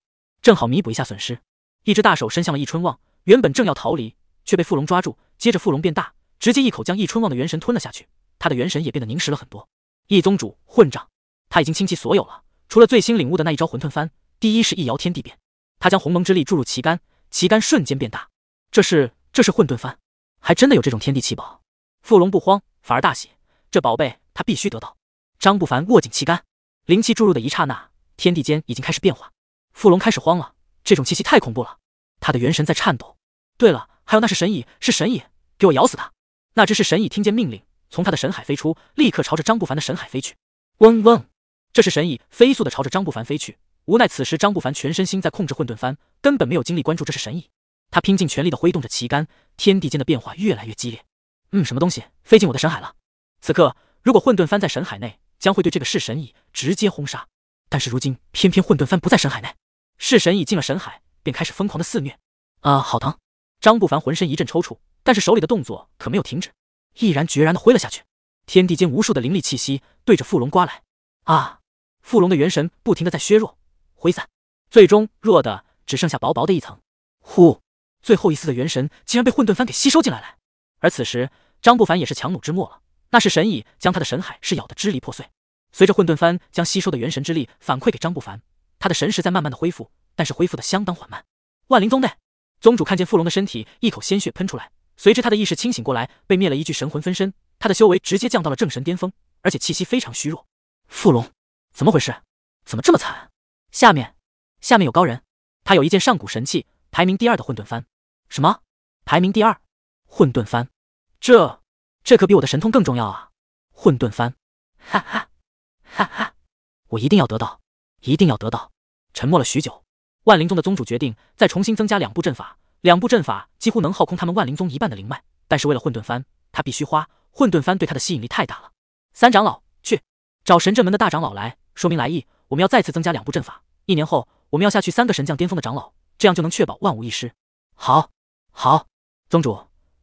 正好弥补一下损失。”一只大手伸向了易春望，原本正要逃离，却被副龙抓住。接着副龙变大，直接一口将易春望的元神吞了下去。他的元神也变得凝实了很多。易宗主，混账！他已经倾其所有了，除了最新领悟的那一招混沌幡，第一是一摇天地变。他将鸿蒙之力注入旗杆，旗杆瞬间变大。这是这是混沌幡，还真的有这种天地奇宝。富龙不慌，反而大喜，这宝贝他必须得到。张不凡握紧旗杆，灵气注入的一刹那，天地间已经开始变化。富龙开始慌了，这种气息太恐怖了，他的元神在颤抖。对了，还有那是神蚁，是神蚁，给我咬死他！那只是神蚁，听见命令。从他的神海飞出，立刻朝着张不凡的神海飞去。嗡嗡，这是神蚁飞速的朝着张不凡飞去。无奈此时张不凡全身心在控制混沌幡，根本没有精力关注这是神蚁。他拼尽全力的挥动着旗杆，天地间的变化越来越激烈。嗯，什么东西飞进我的神海了？此刻如果混沌幡在神海内，将会对这个噬神蚁直接轰杀。但是如今偏偏混沌幡不在神海内，噬神蚁进了神海便开始疯狂的肆虐。啊，好疼！张不凡浑身一阵抽搐，但是手里的动作可没有停止。毅然决然的挥了下去，天地间无数的灵力气息对着傅龙刮来。啊！傅龙的元神不停的在削弱，挥散，最终弱的只剩下薄薄的一层。呼，最后一丝的元神竟然被混沌幡给吸收进来了。而此时张不凡也是强弩之末了，那是神已将他的神海是咬得支离破碎。随着混沌幡将吸收的元神之力反馈给张不凡，他的神识在慢慢的恢复，但是恢复的相当缓慢。万灵宗内，宗主看见傅龙的身体，一口鲜血喷出来。随之他的意识清醒过来，被灭了一具神魂分身，他的修为直接降到了正神巅峰，而且气息非常虚弱。傅龙，怎么回事？怎么这么惨？下面，下面有高人，他有一件上古神器，排名第二的混沌幡。什么？排名第二？混沌幡？这，这可比我的神通更重要啊！混沌幡，哈哈，哈哈，我一定要得到，一定要得到！沉默了许久，万灵宗的宗主决定再重新增加两部阵法。两部阵法几乎能耗空他们万灵宗一半的灵脉，但是为了混沌幡，他必须花。混沌幡对他的吸引力太大了。三长老，去找神阵门的大长老来，说明来意。我们要再次增加两部阵法，一年后我们要下去三个神将巅峰的长老，这样就能确保万无一失。好，好，宗主，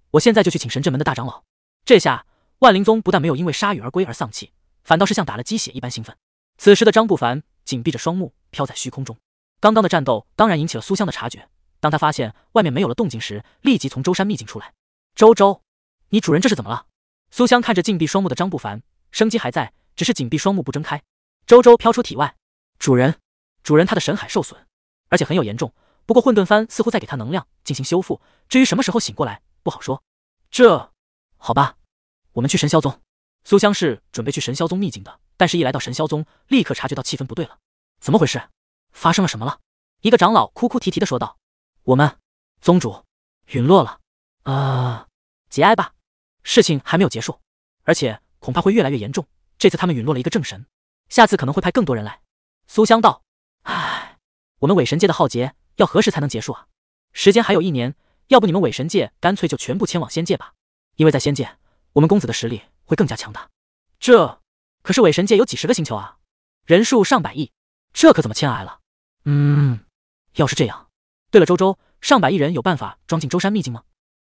我现在就去请神阵门的大长老。这下万灵宗不但没有因为铩羽而归而丧气，反倒是像打了鸡血一般兴奋。此时的张不凡紧闭着双目，飘在虚空中。刚刚的战斗当然引起了苏香的察觉。当他发现外面没有了动静时，立即从舟山秘境出来。周周，你主人这是怎么了？苏香看着紧闭双目的张不凡，生机还在，只是紧闭双目不睁开。周周飘出体外，主人，主人，他的神海受损，而且很有严重。不过混沌幡似乎在给他能量进行修复。至于什么时候醒过来，不好说。这，好吧，我们去神霄宗。苏香是准备去神霄宗秘境的，但是一来到神霄宗，立刻察觉到气氛不对了。怎么回事？发生了什么了？一个长老哭哭啼啼的说道。我们宗主陨落了啊！节哀吧。事情还没有结束，而且恐怕会越来越严重。这次他们陨落了一个正神，下次可能会派更多人来。苏香道：“唉，我们伪神界的浩劫要何时才能结束啊？时间还有一年，要不你们伪神界干脆就全部迁往仙界吧？因为在仙界，我们公子的实力会更加强大。这可是伪神界有几十个星球啊，人数上百亿，这可怎么迁来了？嗯，要是这样。”对了，周周，上百亿人有办法装进舟山秘境吗？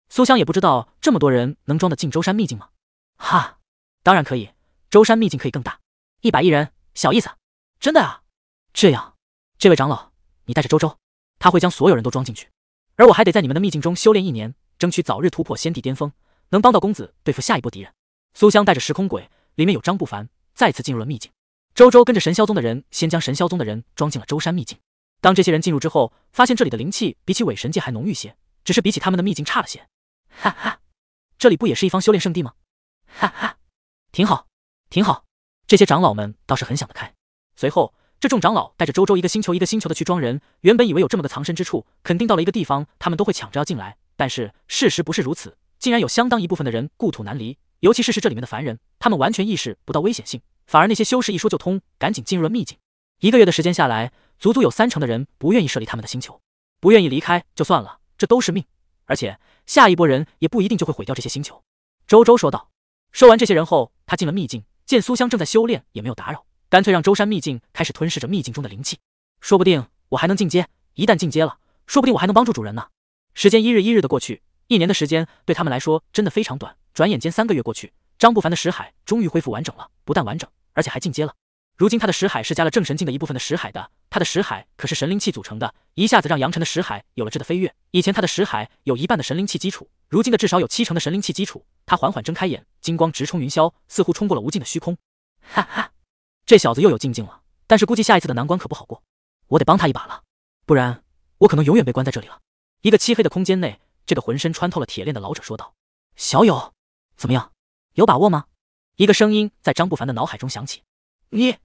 苏香也不知道这么多人能装得进舟山秘境吗？哈，当然可以，舟山秘境可以更大，一百亿人小意思，真的啊！这样，这位长老，你带着周周，他会将所有人都装进去，而我还得在你们的秘境中修炼一年，争取早日突破仙帝巅峰，能帮到公子对付下一波敌人。苏香带着时空鬼，里面有张不凡，再次进入了秘境。周周跟着神霄宗的人，先将神霄宗的人装进了舟山秘境。当这些人进入之后，发现这里的灵气比起伪神界还浓郁些，只是比起他们的秘境差了些。哈哈，这里不也是一方修炼圣地吗？哈哈，挺好，挺好。这些长老们倒是很想得开。随后，这众长老带着周周一个星球一个星球的去装人。原本以为有这么个藏身之处，肯定到了一个地方，他们都会抢着要进来。但是事实不是如此，竟然有相当一部分的人故土难离，尤其是是这里面的凡人，他们完全意识不到危险性，反而那些修士一说就通，赶紧进入了秘境。一个月的时间下来。足足有三成的人不愿意撤离他们的星球，不愿意离开就算了，这都是命。而且下一波人也不一定就会毁掉这些星球。”周周说道。收完这些人后，他进了秘境，见苏香正在修炼，也没有打扰，干脆让舟山秘境开始吞噬着秘境中的灵气。说不定我还能进阶，一旦进阶了，说不定我还能帮助主人呢。时间一日一日的过去，一年的时间对他们来说真的非常短，转眼间三个月过去，张不凡的识海终于恢复完整了，不但完整，而且还进阶了。如今他的识海是加了正神境的一部分的识海的，他的识海可是神灵气组成的，一下子让杨晨的识海有了质的飞跃。以前他的识海有一半的神灵气基础，如今的至少有七成的神灵气基础。他缓缓睁开眼，金光直冲云霄，似乎冲过了无尽的虚空。哈哈，这小子又有进境了，但是估计下一次的难关可不好过，我得帮他一把了，不然我可能永远被关在这里了。一个漆黑的空间内，这个浑身穿透了铁链的老者说道：“小友，怎么样，有把握吗？”一个声音在张不凡的脑海中响起：“你。”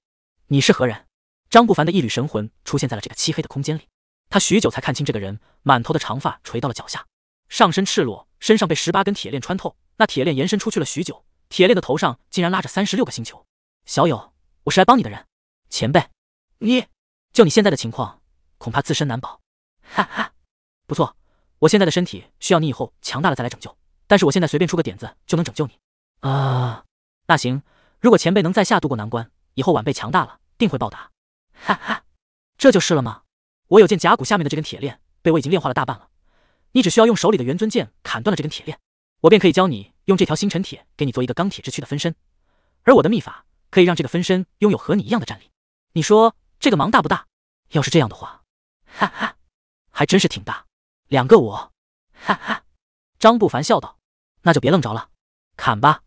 你是何人？张不凡的一缕神魂出现在了这个漆黑的空间里，他许久才看清这个人，满头的长发垂到了脚下，上身赤裸，身上被十八根铁链穿透，那铁链延伸出去了许久，铁链的头上竟然拉着三十六个星球。小友，我是来帮你的人，前辈，你就你现在的情况，恐怕自身难保。哈哈，不错，我现在的身体需要你以后强大了再来拯救，但是我现在随便出个点子就能拯救你。啊，那行，如果前辈能在下度过难关。以后晚辈强大了，定会报答。哈哈，这就是了吗？我有件甲骨下面的这根铁链，被我已经炼化了大半了。你只需要用手里的元尊剑砍断了这根铁链，我便可以教你用这条星辰铁给你做一个钢铁之躯的分身，而我的秘法可以让这个分身拥有和你一样的战力。你说这个忙大不大？要是这样的话，哈哈，还真是挺大。两个我，哈哈。张不凡笑道：“那就别愣着了，砍吧。”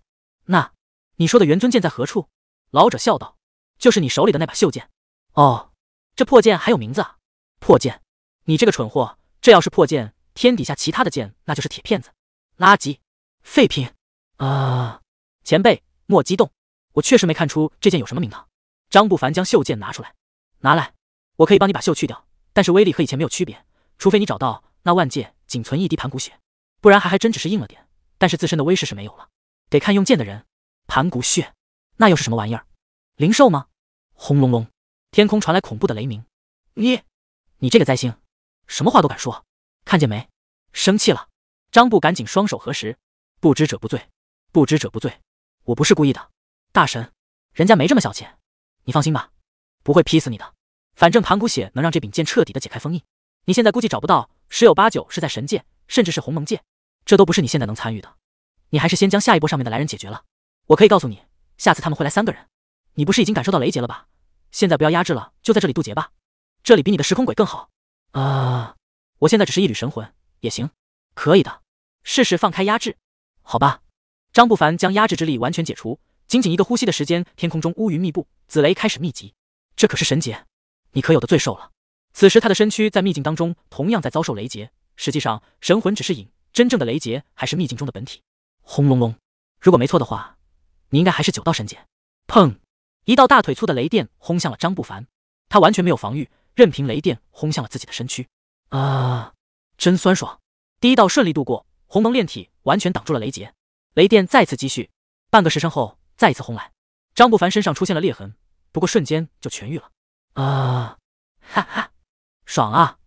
那你说的元尊剑在何处？老者笑道：“就是你手里的那把锈剑，哦，这破剑还有名字啊？破剑！你这个蠢货，这要是破剑，天底下其他的剑那就是铁片子、垃圾、废品啊！前辈莫激动，我确实没看出这剑有什么名堂。”张不凡将锈剑拿出来，拿来，我可以帮你把锈去掉，但是威力和以前没有区别，除非你找到那万剑仅存一滴盘古血，不然还还真只是硬了点，但是自身的威势是没有了，得看用剑的人。盘古血。那又是什么玩意儿？灵兽吗？轰隆隆，天空传来恐怖的雷鸣。你，你这个灾星，什么话都敢说，看见没？生气了。张布赶紧双手合十，不知者不罪，不知者不罪。我不是故意的，大神，人家没这么小气。你放心吧，不会劈死你的。反正盘古血能让这柄剑彻底的解开封印。你现在估计找不到，十有八九是在神界，甚至是鸿蒙界，这都不是你现在能参与的。你还是先将下一波上面的来人解决了。我可以告诉你。下次他们会来三个人，你不是已经感受到雷劫了吧？现在不要压制了，就在这里渡劫吧，这里比你的时空鬼更好。啊，我现在只是一缕神魂，也行，可以的，试试放开压制，好吧。张不凡将压制之力完全解除，仅仅一个呼吸的时间，天空中乌云密布，紫雷开始密集。这可是神劫，你可有的罪受了。此时他的身躯在秘境当中，同样在遭受雷劫。实际上，神魂只是影，真正的雷劫还是秘境中的本体。轰隆隆，如果没错的话。你应该还是九道神劫，砰！一道大腿粗的雷电轰向了张不凡，他完全没有防御，任凭雷电轰向了自己的身躯。啊！真酸爽！第一道顺利度过，鸿蒙炼体完全挡住了雷劫。雷电再次积蓄，半个时辰后，再一次轰来。张不凡身上出现了裂痕，不过瞬间就痊愈了。啊！哈哈，爽啊！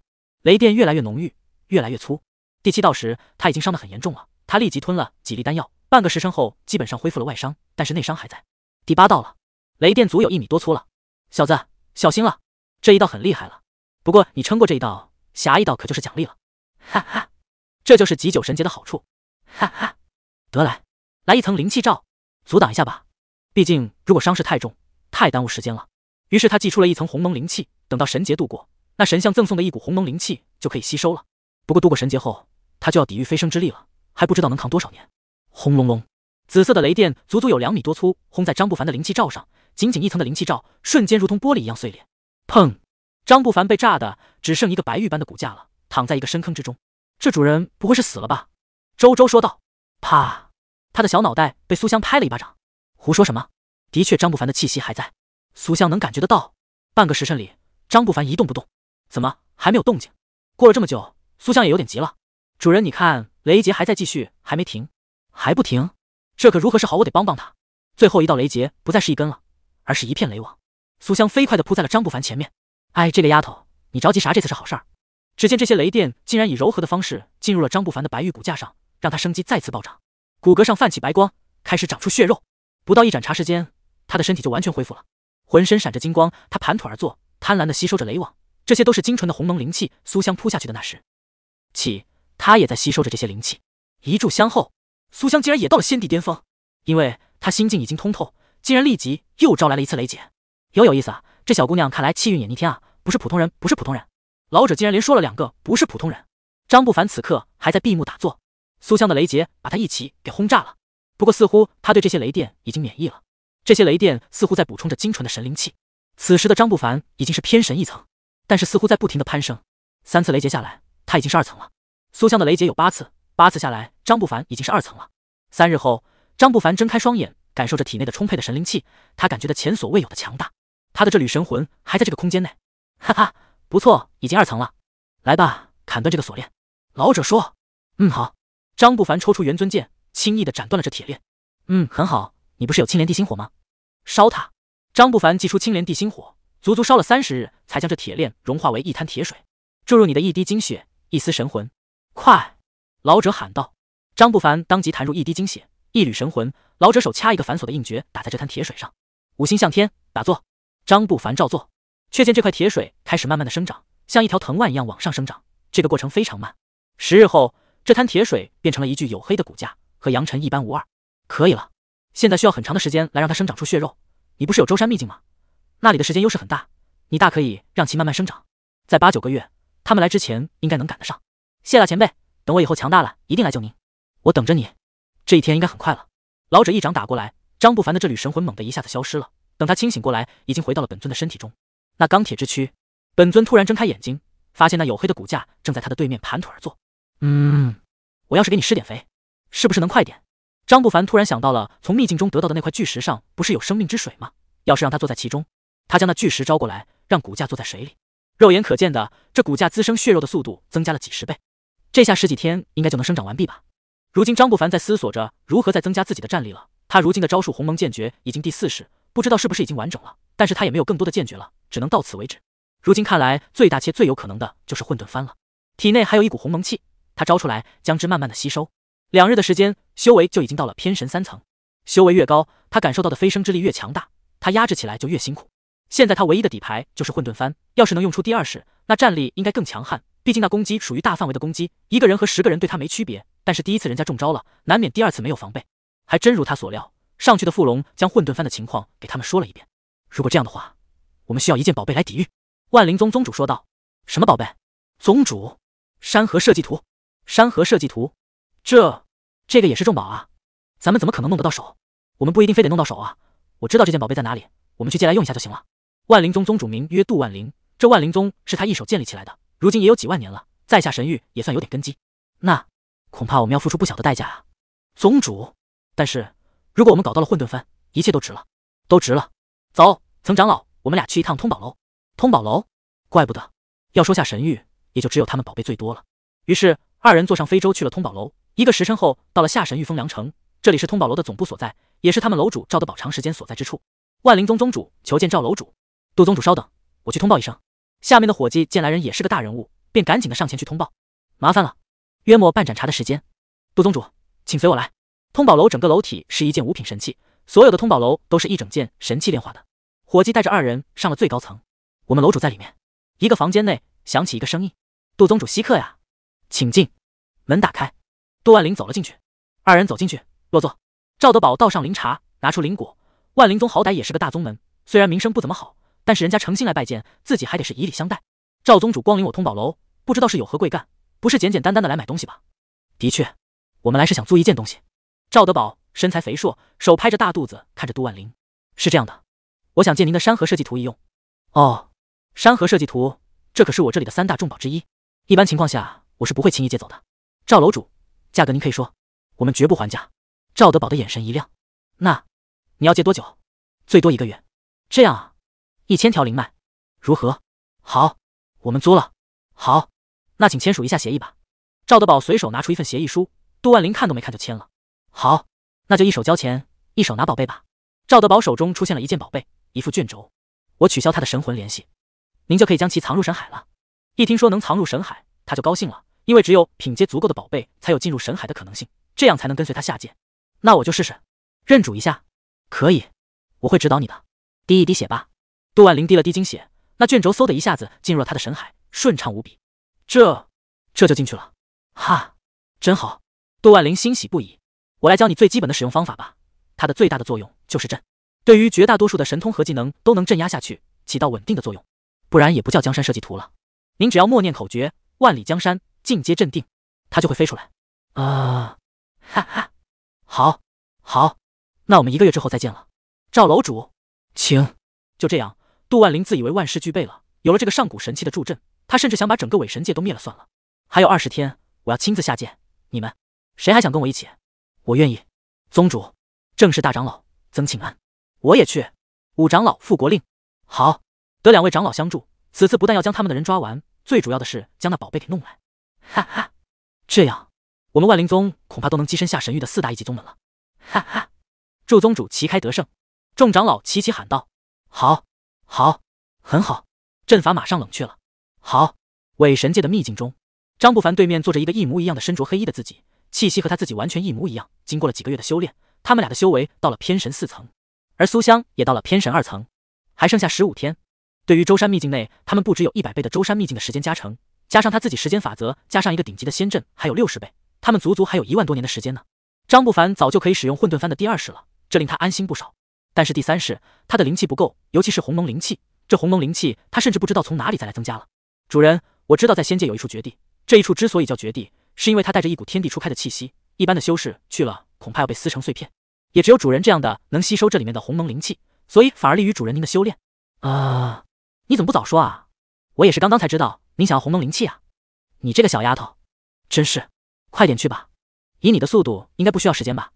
雷电越来越浓郁，越来越粗。第七道时，他已经伤得很严重了，他立即吞了几粒丹药。半个时辰后，基本上恢复了外伤，但是内伤还在。第八道了，雷电足有一米多粗了。小子，小心了，这一道很厉害了。不过你撑过这一道，下一道可就是奖励了。哈哈，这就是极九神劫的好处。哈哈，得来，来一层灵气罩，阻挡一下吧。毕竟如果伤势太重，太耽误时间了。于是他祭出了一层鸿蒙灵气，等到神劫度过，那神像赠送的一股鸿蒙灵气就可以吸收了。不过渡过神劫后，他就要抵御飞升之力了，还不知道能扛多少年。轰隆隆，紫色的雷电足足有两米多粗，轰在张不凡的灵气罩上，仅仅一层的灵气罩瞬间如同玻璃一样碎裂。砰，张不凡被炸的只剩一个白玉般的骨架了，躺在一个深坑之中。这主人不会是死了吧？周周说道。啪，他的小脑袋被苏香拍了一巴掌。胡说什么？的确，张不凡的气息还在，苏香能感觉得到。半个时辰里，张不凡一动不动，怎么还没有动静？过了这么久，苏香也有点急了。主人，你看，雷劫还在继续，还没停。还不停，这可如何是好？我得帮帮他。最后一道雷劫不再是一根了，而是一片雷网。苏香飞快地扑在了张不凡前面。哎，这个丫头，你着急啥？这次是好事。只见这些雷电竟然以柔和的方式进入了张不凡的白玉骨架上，让他生机再次暴涨，骨骼上泛起白光，开始长出血肉。不到一盏茶时间，他的身体就完全恢复了，浑身闪着金光。他盘腿而坐，贪婪地吸收着雷网，这些都是精纯的鸿蒙灵气。苏香扑下去的那时起，他也在吸收着这些灵气。一炷香后。苏香竟然也到了仙帝巅峰，因为她心境已经通透，竟然立即又招来了一次雷劫。有有意思啊，这小姑娘看来气运也逆天啊，不是普通人，不是普通人。老者竟然连说了两个不是普通人。张不凡此刻还在闭目打坐，苏香的雷劫把他一起给轰炸了。不过似乎他对这些雷电已经免疫了，这些雷电似乎在补充着精纯的神灵气。此时的张不凡已经是偏神一层，但是似乎在不停的攀升。三次雷劫下来，他已经是二层了。苏香的雷劫有八次。八次下来，张不凡已经是二层了。三日后，张不凡睁开双眼，感受着体内的充沛的神灵气，他感觉到前所未有的强大。他的这缕神魂还在这个空间内。哈哈，不错，已经二层了。来吧，砍断这个锁链。老者说。嗯，好。张不凡抽出元尊剑，轻易的斩断了这铁链。嗯，很好。你不是有青莲地心火吗？烧它。张不凡祭出青莲地心火，足足烧了三十日，才将这铁链融化为一滩铁水。注入你的一滴精血，一丝神魂。快！老者喊道：“张不凡，当即弹入一滴精血，一缕神魂。老者手掐一个繁琐的印诀，打在这滩铁水上。五星向天，打坐。张不凡照做，却见这块铁水开始慢慢的生长，像一条藤蔓一样往上生长。这个过程非常慢。十日后，这滩铁水变成了一具黝黑的骨架，和杨尘一般无二。可以了，现在需要很长的时间来让它生长出血肉。你不是有舟山秘境吗？那里的时间优势很大，你大可以让其慢慢生长。在八九个月，他们来之前应该能赶得上。谢了前辈。”等我以后强大了，一定来救您。我等着你，这一天应该很快了。老者一掌打过来，张不凡的这缕神魂猛地一下子消失了。等他清醒过来，已经回到了本尊的身体中。那钢铁之躯，本尊突然睁开眼睛，发现那黝黑的骨架正在他的对面盘腿而坐。嗯，我要是给你施点肥，是不是能快点？张不凡突然想到了从秘境中得到的那块巨石上，不是有生命之水吗？要是让他坐在其中，他将那巨石招过来，让骨架坐在水里。肉眼可见的，这骨架滋生血肉的速度增加了几十倍。这下十几天应该就能生长完毕吧？如今张不凡在思索着如何再增加自己的战力了。他如今的招数鸿蒙剑诀已经第四式，不知道是不是已经完整了。但是他也没有更多的剑诀了，只能到此为止。如今看来，最大且最有可能的就是混沌幡了。体内还有一股鸿蒙气，他招出来，将之慢慢的吸收。两日的时间，修为就已经到了偏神三层。修为越高，他感受到的飞升之力越强大，他压制起来就越辛苦。现在他唯一的底牌就是混沌幡，要是能用出第二式，那战力应该更强悍。毕竟那攻击属于大范围的攻击，一个人和十个人对他没区别。但是第一次人家中招了，难免第二次没有防备。还真如他所料，上去的富龙将混沌幡的情况给他们说了一遍。如果这样的话，我们需要一件宝贝来抵御。万灵宗宗主说道：“什么宝贝？宗主，山河设计图。山河设计图，这……这个也是重宝啊。咱们怎么可能弄得到手？我们不一定非得弄到手啊。我知道这件宝贝在哪里，我们去借来用一下就行了。”万灵宗宗主名曰杜万灵，这万灵宗是他一手建立起来的。如今也有几万年了，在下神域也算有点根基。那恐怕我们要付出不小的代价啊，宗主。但是如果我们搞到了混沌幡，一切都值了，都值了。走，曾长老，我们俩去一趟通宝楼。通宝楼，怪不得要说下神域，也就只有他们宝贝最多了。于是二人坐上飞舟去了通宝楼。一个时辰后，到了下神域风凉城，这里是通宝楼的总部所在，也是他们楼主赵德宝长时间所在之处。万灵宗宗主求见赵楼主。杜宗主稍等，我去通报一声。下面的伙计见来人也是个大人物，便赶紧的上前去通报。麻烦了，约莫半盏茶的时间，杜宗主，请随我来。通宝楼整个楼体是一件五品神器，所有的通宝楼都是一整件神器炼化的。伙计带着二人上了最高层，我们楼主在里面。一个房间内响起一个声音：“杜宗主，稀客呀，请进。”门打开，杜万林走了进去。二人走进去落座，赵德宝倒上灵茶，拿出灵果。万灵宗好歹也是个大宗门，虽然名声不怎么好。但是人家诚心来拜见，自己还得是以礼相待。赵宗主光临我通宝楼，不知道是有何贵干，不是简简单单的来买东西吧？的确，我们来是想租一件东西。赵德宝身材肥硕，手拍着大肚子，看着杜万林：“是这样的，我想借您的山河设计图一用。”“哦，山河设计图，这可是我这里的三大重宝之一，一般情况下我是不会轻易借走的。”“赵楼主，价格您可以说，我们绝不还价。”赵德宝的眼神一亮：“那你要借多久？最多一个月。”“这样啊。”一千条灵脉，如何？好，我们租了。好，那请签署一下协议吧。赵德宝随手拿出一份协议书，杜万林看都没看就签了。好，那就一手交钱，一手拿宝贝吧。赵德宝手中出现了一件宝贝，一副卷轴。我取消他的神魂联系，您就可以将其藏入神海了。一听说能藏入神海，他就高兴了，因为只有品阶足够的宝贝才有进入神海的可能性，这样才能跟随他下界。那我就试试，认主一下。可以，我会指导你的。滴一滴血吧。杜万林滴了滴精血，那卷轴嗖的一下子进入了他的神海，顺畅无比。这这就进去了，哈，真好！杜万林欣喜不已。我来教你最基本的使用方法吧。它的最大的作用就是镇，对于绝大多数的神通和技能都能镇压下去，起到稳定的作用。不然也不叫江山设计图了。您只要默念口诀“万里江山尽皆镇定”，它就会飞出来。啊，哈哈，好，好，那我们一个月之后再见了，赵楼主，请。就这样。杜万林自以为万事俱备了，有了这个上古神器的助阵，他甚至想把整个伪神界都灭了算了。还有二十天，我要亲自下界，你们谁还想跟我一起？我愿意。宗主，正是大长老曾庆安，我也去。五长老傅国令，好，得两位长老相助，此次不但要将他们的人抓完，最主要的是将那宝贝给弄来。哈哈，这样我们万灵宗恐怕都能跻身下神域的四大一级宗门了。哈哈，祝宗主旗开得胜！众长老齐齐喊道：“好！”好，很好，阵法马上冷却了。好，伪神界的秘境中，张不凡对面坐着一个一模一样的身着黑衣的自己，气息和他自己完全一模一样。经过了几个月的修炼，他们俩的修为到了偏神四层，而苏香也到了偏神二层，还剩下十五天。对于舟山秘境内，他们不只有一百倍的舟山秘境的时间加成，加上他自己时间法则，加上一个顶级的仙阵，还有六十倍，他们足足还有一万多年的时间呢。张不凡早就可以使用混沌幡的第二式了，这令他安心不少。但是第三是他的灵气不够，尤其是鸿蒙灵气。这鸿蒙灵气，他甚至不知道从哪里再来增加了。主人，我知道在仙界有一处绝地，这一处之所以叫绝地，是因为它带着一股天地初开的气息，一般的修士去了，恐怕要被撕成碎片。也只有主人这样的能吸收这里面的鸿蒙灵气，所以反而利于主人您的修炼。啊，你怎么不早说啊？我也是刚刚才知道您想要鸿蒙灵气啊。你这个小丫头，真是，快点去吧，以你的速度，应该不需要时间吧？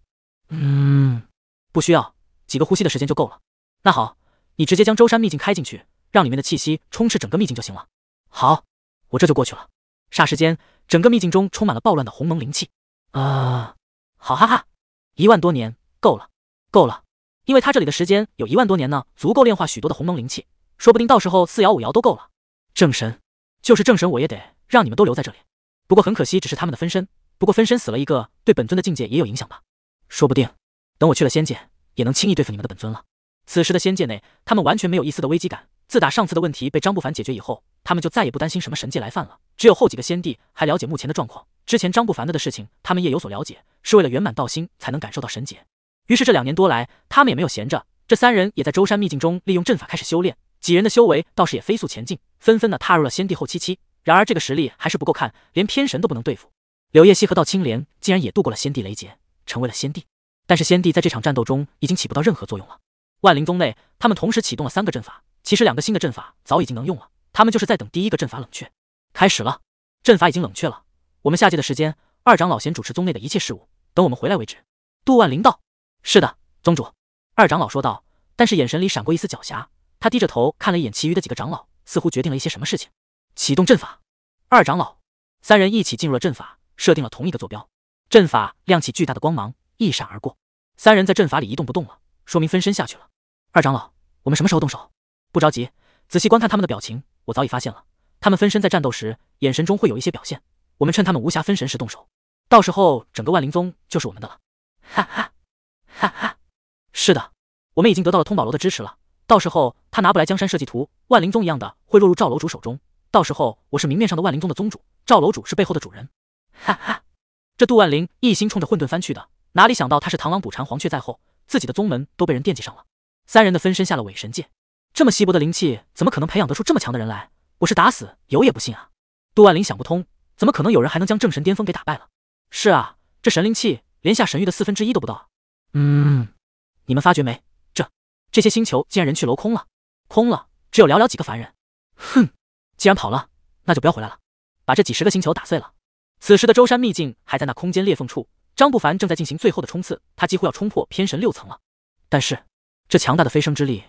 嗯，不需要。几个呼吸的时间就够了。那好，你直接将舟山秘境开进去，让里面的气息充斥整个秘境就行了。好，我这就过去了。霎时间，整个秘境中充满了暴乱的鸿蒙灵气。啊，好哈哈，一万多年够了，够了，因为他这里的时间有一万多年呢，足够炼化许多的鸿蒙灵气，说不定到时候四摇五摇都够了。正神，就是正神我也得让你们都留在这里。不过很可惜，只是他们的分身。不过分身死了一个，对本尊的境界也有影响吧？说不定，等我去了仙界。也能轻易对付你们的本尊了。此时的仙界内，他们完全没有一丝的危机感。自打上次的问题被张不凡解决以后，他们就再也不担心什么神界来犯了。只有后几个仙帝还了解目前的状况。之前张不凡的的事情，他们也有所了解，是为了圆满道心才能感受到神劫。于是这两年多来，他们也没有闲着。这三人也在舟山秘境中利用阵法开始修炼，几人的修为倒是也飞速前进，纷纷的踏入了仙帝后期期。然而这个实力还是不够看，连偏神都不能对付。柳叶溪和道青莲竟然也度过了仙帝雷劫，成为了仙帝。但是先帝在这场战斗中已经起不到任何作用了。万灵宗内，他们同时启动了三个阵法。其实两个新的阵法早已经能用了，他们就是在等第一个阵法冷却。开始了，阵法已经冷却了。我们下界的时间，二长老先主持宗内的一切事务，等我们回来为止。杜万灵道：“是的，宗主。”二长老说道，但是眼神里闪过一丝狡黠。他低着头看了一眼其余的几个长老，似乎决定了一些什么事情。启动阵法。二长老，三人一起进入了阵法，设定了同一个坐标。阵法亮起巨大的光芒，一闪而过。三人在阵法里一动不动了，说明分身下去了。二长老，我们什么时候动手？不着急，仔细观看他们的表情，我早已发现了，他们分身在战斗时眼神中会有一些表现。我们趁他们无暇分神时动手，到时候整个万灵宗就是我们的了。哈哈，哈哈，是的，我们已经得到了通宝楼的支持了。到时候他拿不来江山设计图，万灵宗一样的会落入赵楼主手中。到时候我是明面上的万灵宗的宗主，赵楼主是背后的主人。哈哈，这杜万灵一心冲着混沌翻去的。哪里想到他是螳螂捕蝉，黄雀在后，自己的宗门都被人惦记上了。三人的分身下了伪神界，这么稀薄的灵气，怎么可能培养得出这么强的人来？我是打死有也不信啊！杜万林想不通，怎么可能有人还能将正神巅峰给打败了？是啊，这神灵气连下神域的四分之一都不到嗯，你们发觉没？这这些星球竟然人去楼空了，空了，只有寥寥几个凡人。哼，既然跑了，那就不要回来了，把这几十个星球打碎了。此时的舟山秘境还在那空间裂缝处。张不凡正在进行最后的冲刺，他几乎要冲破偏神六层了。但是，这强大的飞升之力，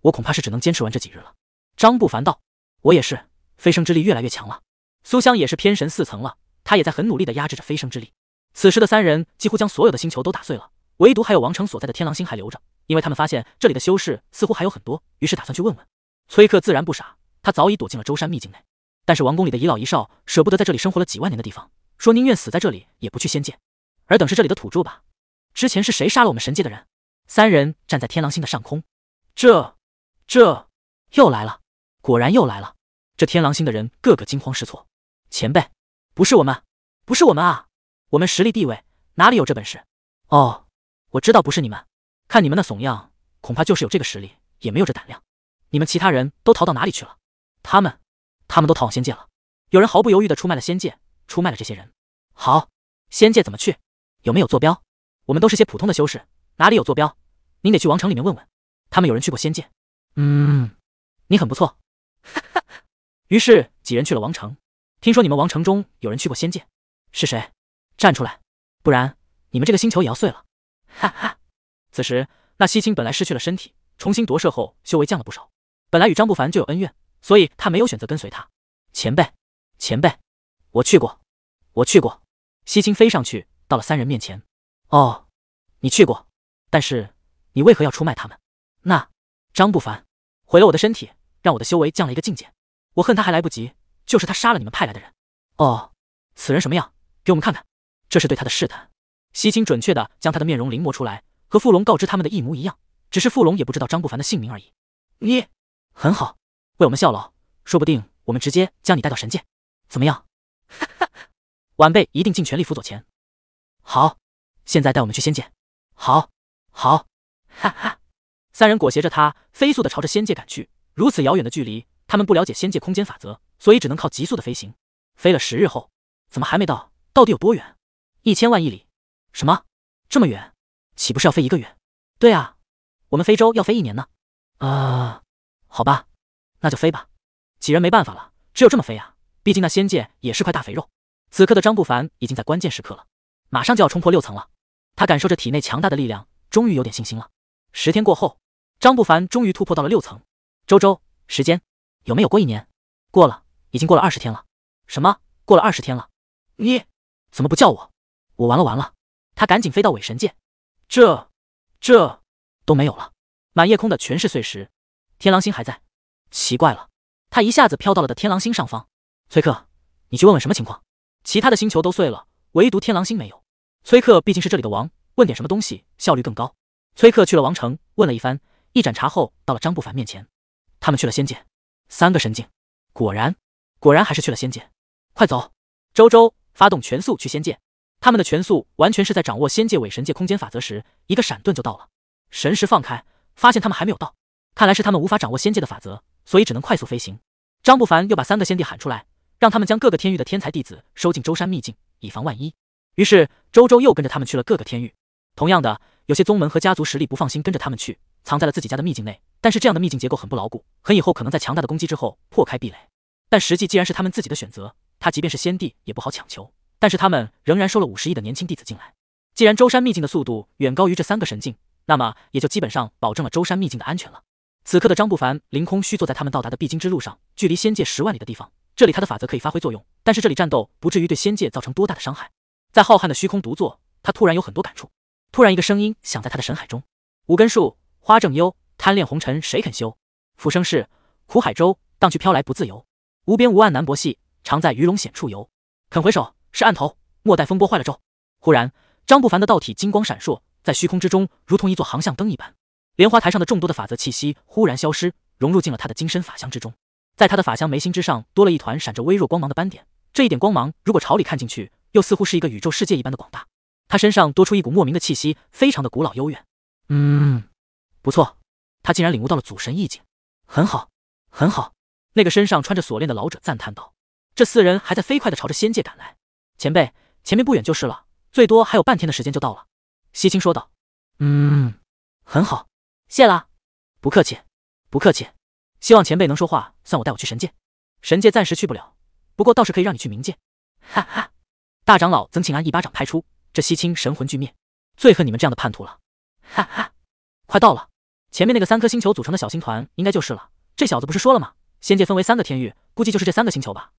我恐怕是只能坚持完这几日了。张不凡道：“我也是，飞升之力越来越强了。”苏香也是偏神四层了，她也在很努力地压制着飞升之力。此时的三人几乎将所有的星球都打碎了，唯独还有王城所在的天狼星还留着，因为他们发现这里的修士似乎还有很多，于是打算去问问。崔克自然不傻，他早已躲进了舟山秘境内。但是王宫里的遗老遗少舍不得在这里生活了几万年的地方，说宁愿死在这里也不去仙界。尔等是这里的土著吧？之前是谁杀了我们神界的人？三人站在天狼星的上空，这、这又来了，果然又来了！这天狼星的人个个惊慌失措，前辈，不是我们，不是我们啊！我们实力地位哪里有这本事？哦，我知道不是你们，看你们那怂样，恐怕就是有这个实力，也没有这胆量。你们其他人都逃到哪里去了？他们，他们都逃往仙界了。有人毫不犹豫的出卖了仙界，出卖了这些人。好，仙界怎么去？有没有坐标？我们都是些普通的修士，哪里有坐标？您得去王城里面问问，他们有人去过仙界。嗯，你很不错，哈哈。于是几人去了王城，听说你们王城中有人去过仙界，是谁？站出来，不然你们这个星球也要碎了。哈哈。此时那西青本来失去了身体，重新夺舍后修为降了不少，本来与张不凡就有恩怨，所以他没有选择跟随他。前辈，前辈，我去过，我去过。西青飞上去。到了三人面前，哦，你去过，但是你为何要出卖他们？那张不凡毁了我的身体，让我的修为降了一个境界，我恨他还来不及。就是他杀了你们派来的人。哦，此人什么样？给我们看看。这是对他的试探。西青准确的将他的面容临摹出来，和傅龙告知他们的一模一样，只是傅龙也不知道张不凡的姓名而已。你很好，为我们效劳，说不定我们直接将你带到神界，怎么样？哈哈，晚辈一定尽全力辅佐前。好，现在带我们去仙界。好，好，哈哈。三人裹挟着他，飞速的朝着仙界赶去。如此遥远的距离，他们不了解仙界空间法则，所以只能靠急速的飞行。飞了十日后，怎么还没到？到底有多远？一千万亿里？什么？这么远？岂不是要飞一个月？对啊，我们非洲要飞一年呢。啊，好吧，那就飞吧。几人没办法了，只有这么飞啊。毕竟那仙界也是块大肥肉。此刻的张不凡已经在关键时刻了。马上就要冲破六层了，他感受着体内强大的力量，终于有点信心了。十天过后，张不凡终于突破到了六层。周周，时间有没有过一年？过了，已经过了二十天了。什么？过了二十天了？你怎么不叫我？我完了完了！他赶紧飞到伪神界，这这都没有了，满夜空的全是碎石。天狼星还在，奇怪了，他一下子飘到了的天狼星上方。崔克，你去问问什么情况，其他的星球都碎了。唯独天狼星没有。崔克毕竟是这里的王，问点什么东西效率更高。崔克去了王城，问了一番，一盏茶后到了张不凡面前。他们去了仙界，三个神境，果然，果然还是去了仙界。快走！周周发动全速去仙界。他们的全速完全是在掌握仙界伪神界空间法则时，一个闪遁就到了。神识放开，发现他们还没有到。看来是他们无法掌握仙界的法则，所以只能快速飞行。张不凡又把三个仙帝喊出来，让他们将各个天域的天才弟子收进舟山秘境。以防万一，于是周周又跟着他们去了各个天域。同样的，有些宗门和家族实力不放心，跟着他们去，藏在了自己家的秘境内。但是这样的秘境结构很不牢固，很以后可能在强大的攻击之后破开壁垒。但实际既然是他们自己的选择，他即便是先帝也不好强求。但是他们仍然收了五十亿的年轻弟子进来。既然舟山秘境的速度远高于这三个神境，那么也就基本上保证了舟山秘境的安全了。此刻的张不凡凌空虚坐在他们到达的必经之路上，距离仙界十万里的地方。这里他的法则可以发挥作用，但是这里战斗不至于对仙界造成多大的伤害。在浩瀚的虚空独坐，他突然有很多感触。突然，一个声音响在他的神海中：“无根树，花正幽，贪恋红尘谁肯修？浮生事，苦海舟，荡去飘来不自由。无边无岸难博戏，常在鱼龙险处游。肯回首，是岸头，莫待风波坏了舟。”忽然，张不凡的道体金光闪烁，在虚空之中如同一座航向灯一般。莲花台上的众多的法则气息忽然消失，融入进了他的金身法相之中。在他的法相眉心之上多了一团闪着微弱光芒的斑点，这一点光芒如果朝里看进去，又似乎是一个宇宙世界一般的广大。他身上多出一股莫名的气息，非常的古老悠远。嗯，不错，他竟然领悟到了祖神意境，很好，很好。那个身上穿着锁链的老者赞叹道：“这四人还在飞快的朝着仙界赶来，前辈，前面不远就是了，最多还有半天的时间就到了。”西青说道：“嗯，很好，谢了，不客气，不客气。”希望前辈能说话，算我带我去神界。神界暂时去不了，不过倒是可以让你去冥界。哈哈，大长老曾庆安一巴掌拍出，这西清神魂俱灭，最恨你们这样的叛徒了。哈哈，快到了，前面那个三颗星球组成的小星团应该就是了。这小子不是说了吗？仙界分为三个天域，估计就是这三个星球吧。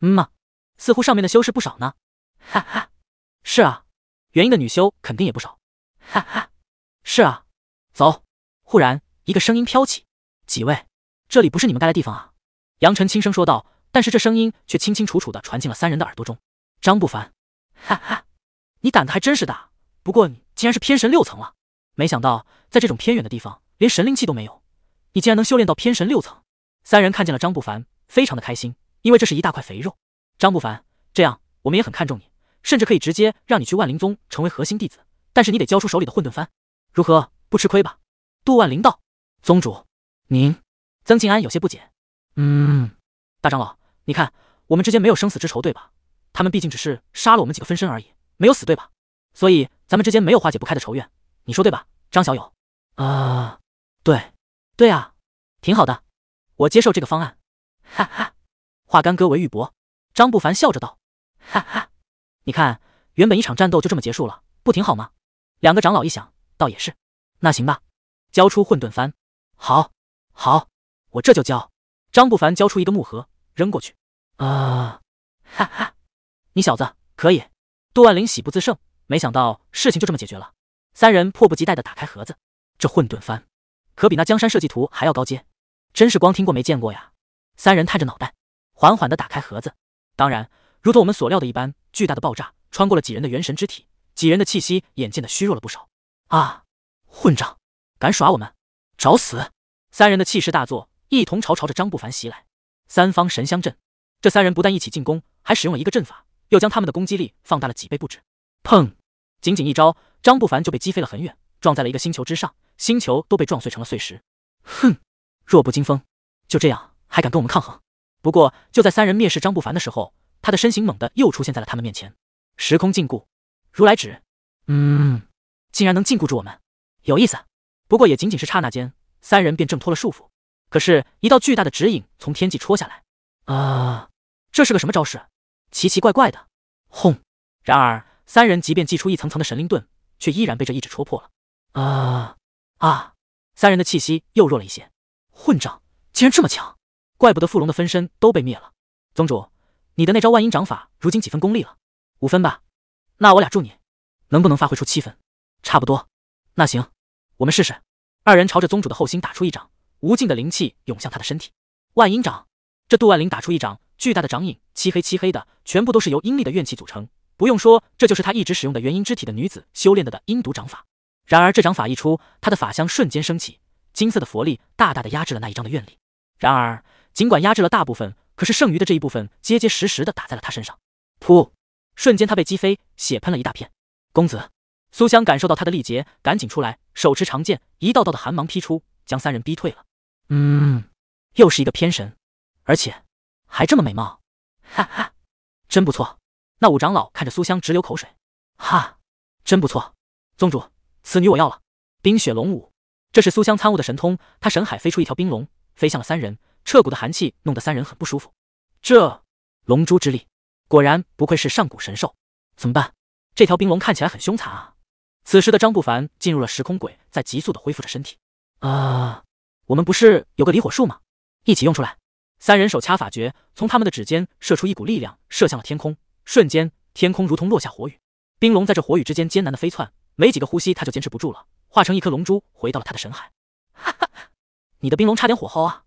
嗯嘛，似乎上面的修士不少呢。哈哈，是啊，元婴的女修肯定也不少。哈哈，是啊，走。忽然，一个声音飘起，几位。这里不是你们来的地方啊！杨晨轻声说道，但是这声音却清清楚楚的传进了三人的耳朵中。张不凡，哈哈，你胆子还真是大！不过你竟然是偏神六层了，没想到在这种偏远的地方，连神灵气都没有，你竟然能修炼到偏神六层！三人看见了张不凡，非常的开心，因为这是一大块肥肉。张不凡，这样我们也很看重你，甚至可以直接让你去万灵宗成为核心弟子，但是你得交出手里的混沌幡，如何？不吃亏吧？杜万灵道，宗主，您。曾庆安有些不解，嗯，大长老，你看，我们之间没有生死之仇，对吧？他们毕竟只是杀了我们几个分身而已，没有死，对吧？所以咱们之间没有化解不开的仇怨，你说对吧，张小友？啊，对，对啊，挺好的，我接受这个方案。哈哈，化干戈为玉帛。张不凡笑着道，哈哈，你看，原本一场战斗就这么结束了，不挺好吗？两个长老一想，倒也是，那行吧，交出混沌幡。好，好。我这就交，张不凡交出一个木盒，扔过去。啊，哈哈，你小子可以！杜万林喜不自胜，没想到事情就这么解决了。三人迫不及待的打开盒子，这混沌幡可比那江山设计图还要高阶，真是光听过没见过呀！三人探着脑袋，缓缓的打开盒子。当然，如同我们所料的一般，巨大的爆炸穿过了几人的元神之体，几人的气息眼见的虚弱了不少。啊，混账，敢耍我们，找死！三人的气势大作。一同朝朝着张不凡袭来，三方神相阵。这三人不但一起进攻，还使用了一个阵法，又将他们的攻击力放大了几倍不止。砰！仅仅一招，张不凡就被击飞了很远，撞在了一个星球之上，星球都被撞碎成了碎石。哼，弱不禁风，就这样还敢跟我们抗衡？不过就在三人蔑视张不凡的时候，他的身形猛地又出现在了他们面前。时空禁锢，如来指，嗯，竟然能禁锢住我们，有意思。不过也仅仅是刹那间，三人便挣脱了束缚。可是，一道巨大的指引从天际戳下来，啊！这是个什么招式？奇奇怪怪的！轰！然而，三人即便祭出一层层的神灵盾，却依然被这一指戳破了。啊！啊！三人的气息又弱了一些。混账！竟然这么强！怪不得附龙的分身都被灭了。宗主，你的那招万阴掌法如今几分功力了？五分吧。那我俩助你，能不能发挥出七分？差不多。那行，我们试试。二人朝着宗主的后心打出一掌。无尽的灵气涌向他的身体。万阴掌，这杜万灵打出一掌，巨大的掌影，漆黑漆黑的，全部都是由阴力的怨气组成。不用说，这就是他一直使用的元婴之体的女子修炼的的阴毒掌法。然而这掌法一出，他的法相瞬间升起，金色的佛力大大的压制了那一掌的怨力。然而尽管压制了大部分，可是剩余的这一部分结结实实的打在了他身上。噗！瞬间他被击飞，血喷了一大片。公子苏香感受到他的力竭，赶紧出来，手持长剑，一道道的寒芒劈出，将三人逼退了。嗯，又是一个偏神，而且还这么美貌，哈哈，真不错。那五长老看着苏香直流口水，哈，真不错。宗主，此女我要了。冰雪龙舞，这是苏香参悟的神通。他神海飞出一条冰龙，飞向了三人。彻骨的寒气弄得三人很不舒服。这龙珠之力果然不愧是上古神兽。怎么办？这条冰龙看起来很凶残啊。此时的张不凡进入了时空轨，在急速的恢复着身体。啊！我们不是有个离火术吗？一起用出来！三人手掐法诀，从他们的指尖射出一股力量，射向了天空。瞬间，天空如同落下火雨，冰龙在这火雨之间艰难的飞窜，没几个呼吸，他就坚持不住了，化成一颗龙珠回到了他的神海。哈哈，你的冰龙差点火候啊！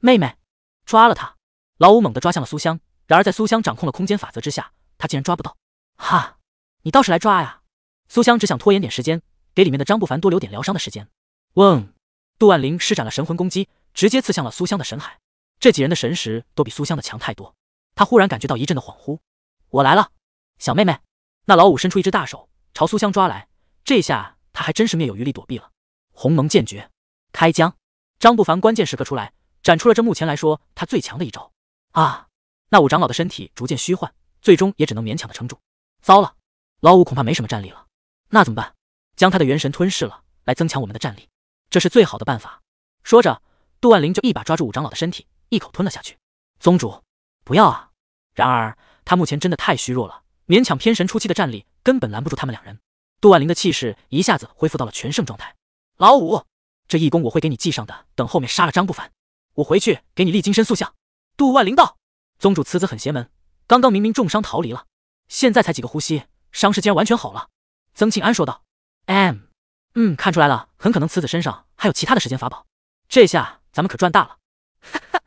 妹妹，抓了他！老五猛地抓向了苏香，然而在苏香掌控了空间法则之下，他竟然抓不到。哈，你倒是来抓呀！苏香只想拖延点时间，给里面的张不凡多留点疗伤的时间。嗡。杜万林施展了神魂攻击，直接刺向了苏香的神海。这几人的神识都比苏香的强太多。他忽然感觉到一阵的恍惚。我来了，小妹妹。那老五伸出一只大手，朝苏香抓来。这下他还真是灭有余力躲避了。鸿蒙剑诀，开疆！张不凡关键时刻出来，展出了这目前来说他最强的一招。啊！那五长老的身体逐渐虚幻，最终也只能勉强的撑住。糟了，老五恐怕没什么战力了。那怎么办？将他的元神吞噬了，来增强我们的战力。这是最好的办法。说着，杜万林就一把抓住武长老的身体，一口吞了下去。宗主，不要啊！然而他目前真的太虚弱了，勉强偏神初期的战力根本拦不住他们两人。杜万林的气势一下子恢复到了全盛状态。老五，这一功我会给你记上的。等后面杀了张不凡，我回去给你立金身塑像。杜万林道：“宗主此子很邪门，刚刚明明重伤逃离了，现在才几个呼吸，伤势竟然完全好了。”曾庆安说道。M 嗯，看出来了，很可能此子身上还有其他的时间法宝，这下咱们可赚大了。哈哈，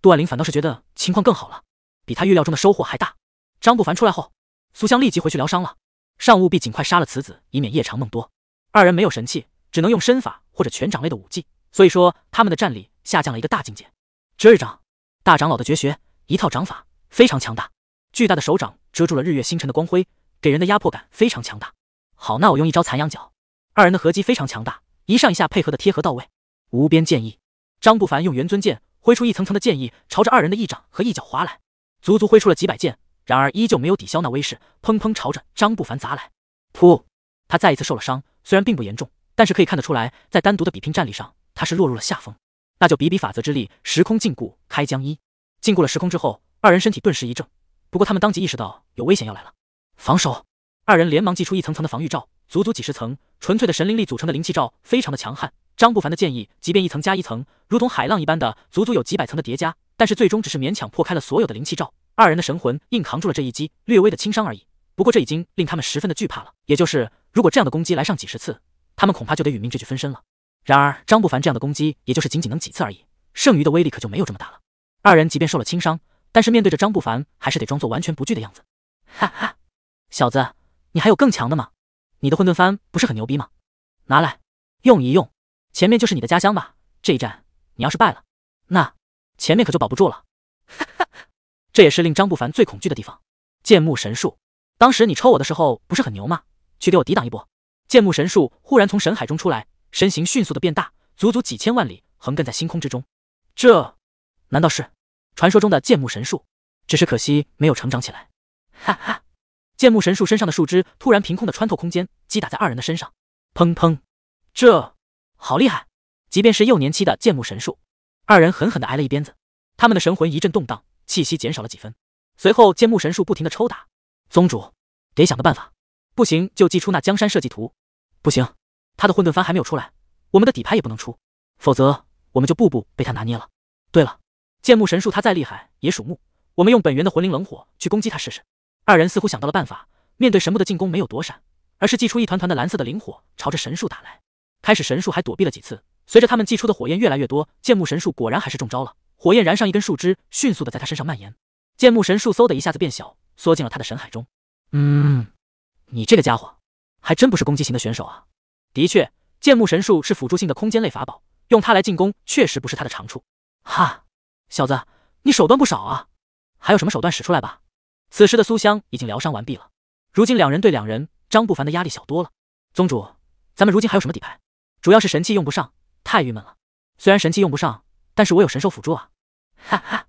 杜万林反倒是觉得情况更好了，比他预料中的收获还大。张不凡出来后，苏香立即回去疗伤了，尚务必尽快杀了此子，以免夜长梦多。二人没有神器，只能用身法或者拳掌类的武技，所以说他们的战力下降了一个大境界。这一掌，大长老的绝学，一套掌法非常强大，巨大的手掌遮住了日月星辰的光辉，给人的压迫感非常强大。好，那我用一招残阳角。二人的合击非常强大，一上一下配合的贴合到位。无边剑意，张不凡用元尊剑挥出一层层的剑意，朝着二人的翼掌和一脚划来，足足挥出了几百剑，然而依旧没有抵消那威势，砰砰朝着张不凡砸来。噗，他再一次受了伤，虽然并不严重，但是可以看得出来，在单独的比拼战力上，他是落入了下风。那就比比法则之力，时空禁锢开江一，禁锢了时空之后，二人身体顿时一震，不过他们当即意识到有危险要来了，防守。二人连忙祭出一层层的防御罩。足足几十层，纯粹的神灵力组成的灵气罩非常的强悍。张不凡的建议，即便一层加一层，如同海浪一般的，足足有几百层的叠加，但是最终只是勉强破开了所有的灵气罩。二人的神魂硬扛住了这一击，略微的轻伤而已。不过这已经令他们十分的惧怕了。也就是如果这样的攻击来上几十次，他们恐怕就得殒命这具分身了。然而张不凡这样的攻击，也就是仅仅能几次而已，剩余的威力可就没有这么大了。二人即便受了轻伤，但是面对着张不凡，还是得装作完全不惧的样子。哈哈，小子，你还有更强的吗？你的混沌幡不是很牛逼吗？拿来，用一用。前面就是你的家乡吧？这一战你要是败了，那前面可就保不住了。哈哈，这也是令张不凡最恐惧的地方。剑木神树，当时你抽我的时候不是很牛吗？去给我抵挡一波！剑木神树忽然从神海中出来，身形迅速的变大，足足几千万里，横亘在星空之中。这难道是传说中的剑木神树？只是可惜没有成长起来。哈哈。剑木神树身上的树枝突然凭空的穿透空间，击打在二人的身上，砰砰！这好厉害！即便是幼年期的剑木神树，二人狠狠的挨了一鞭子，他们的神魂一阵动荡，气息减少了几分。随后，剑木神树不停的抽打。宗主，得想个办法，不行就祭出那江山设计图。不行，他的混沌幡还没有出来，我们的底牌也不能出，否则我们就步步被他拿捏了。对了，剑木神树他再厉害也属木，我们用本源的魂灵冷火去攻击他试试。二人似乎想到了办法，面对神木的进攻没有躲闪，而是祭出一团团的蓝色的灵火，朝着神树打来。开始神树还躲避了几次，随着他们祭出的火焰越来越多，剑木神树果然还是中招了。火焰燃上一根树枝，迅速的在他身上蔓延。剑木神树嗖的一下子变小，缩进了他的神海中。嗯，你这个家伙还真不是攻击型的选手啊。的确，剑木神树是辅助性的空间类法宝，用它来进攻确实不是他的长处。哈，小子，你手段不少啊，还有什么手段使出来吧？此时的苏香已经疗伤完毕了，如今两人对两人，张不凡的压力小多了。宗主，咱们如今还有什么底牌？主要是神器用不上，太郁闷了。虽然神器用不上，但是我有神兽辅助啊！哈哈，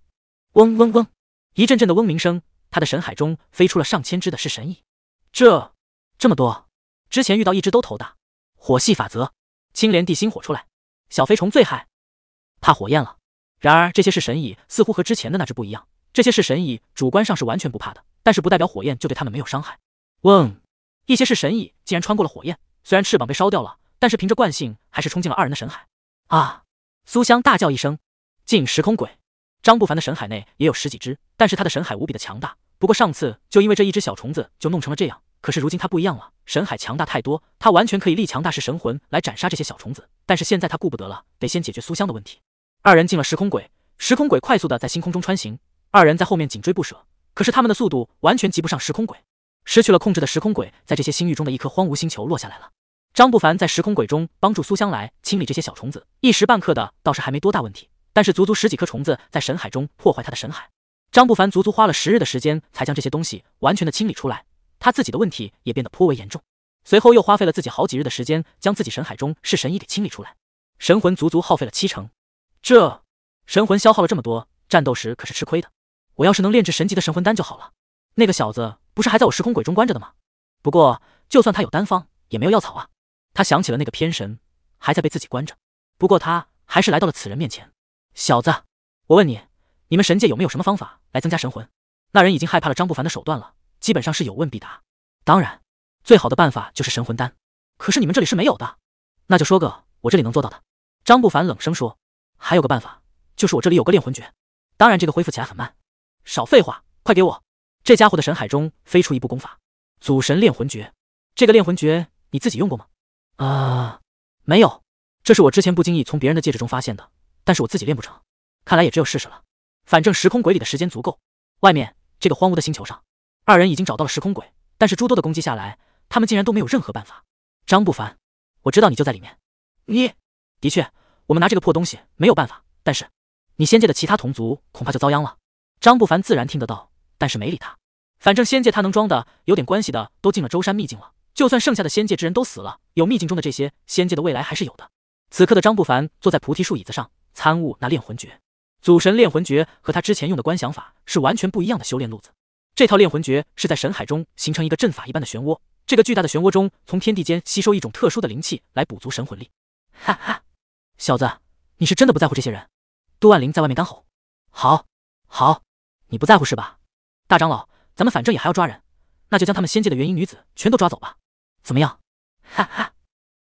嗡嗡嗡，一阵阵的嗡鸣声，他的神海中飞出了上千只的噬神蚁。这这么多，之前遇到一只都头大。火系法则，青莲地心火出来，小飞虫最害，怕火焰了。然而这些是神蚁似乎和之前的那只不一样。这些是神蚁，主观上是完全不怕的，但是不代表火焰就对他们没有伤害。嗡，一些是神蚁竟然穿过了火焰，虽然翅膀被烧掉了，但是凭着惯性还是冲进了二人的神海。啊！苏香大叫一声，进时空鬼。张不凡的神海内也有十几只，但是他的神海无比的强大。不过上次就因为这一只小虫子就弄成了这样，可是如今他不一样了，神海强大太多，他完全可以力强大是神魂来斩杀这些小虫子。但是现在他顾不得了，得先解决苏香的问题。二人进了时空鬼，时空鬼快速的在星空中穿行。二人在后面紧追不舍，可是他们的速度完全及不上时空鬼。失去了控制的时空鬼在这些星域中的一颗荒芜星球落下来了。张不凡在时空鬼中帮助苏香来清理这些小虫子，一时半刻的倒是还没多大问题。但是足足十几颗虫子在神海中破坏他的神海，张不凡足足花了十日的时间才将这些东西完全的清理出来。他自己的问题也变得颇为严重。随后又花费了自己好几日的时间将自己神海中是神蚁给清理出来，神魂足足耗费了七成。这神魂消耗了这么多，战斗时可是吃亏的。我要是能炼制神级的神魂丹就好了。那个小子不是还在我时空鬼中关着的吗？不过就算他有丹方，也没有药草啊。他想起了那个偏神，还在被自己关着。不过他还是来到了此人面前。小子，我问你，你们神界有没有什么方法来增加神魂？那人已经害怕了张不凡的手段了，基本上是有问必答。当然，最好的办法就是神魂丹，可是你们这里是没有的。那就说个我这里能做到的。张不凡冷声说：“还有个办法，就是我这里有个炼魂诀，当然这个恢复起来很慢。”少废话，快给我！这家伙的神海中飞出一部功法——祖神炼魂诀。这个炼魂诀你自己用过吗？啊，没有，这是我之前不经意从别人的戒指中发现的，但是我自己练不成。看来也只有试试了，反正时空鬼里的时间足够。外面这个荒芜的星球上，二人已经找到了时空鬼，但是诸多的攻击下来，他们竟然都没有任何办法。张不凡，我知道你就在里面。你的确，我们拿这个破东西没有办法，但是你仙界的其他同族恐怕就遭殃了。张不凡自然听得到，但是没理他。反正仙界他能装的，有点关系的都进了舟山秘境了。就算剩下的仙界之人都死了，有秘境中的这些，仙界的未来还是有的。此刻的张不凡坐在菩提树椅子上，参悟那炼魂诀。祖神炼魂诀和他之前用的观想法是完全不一样的修炼路子。这套炼魂诀是在神海中形成一个阵法一般的漩涡，这个巨大的漩涡中从天地间吸收一种特殊的灵气来补足神魂力。哈哈，小子，你是真的不在乎这些人？杜万灵在外面干吼。好，好。你不在乎是吧，大长老，咱们反正也还要抓人，那就将他们仙界的元婴女子全都抓走吧。怎么样？哈哈，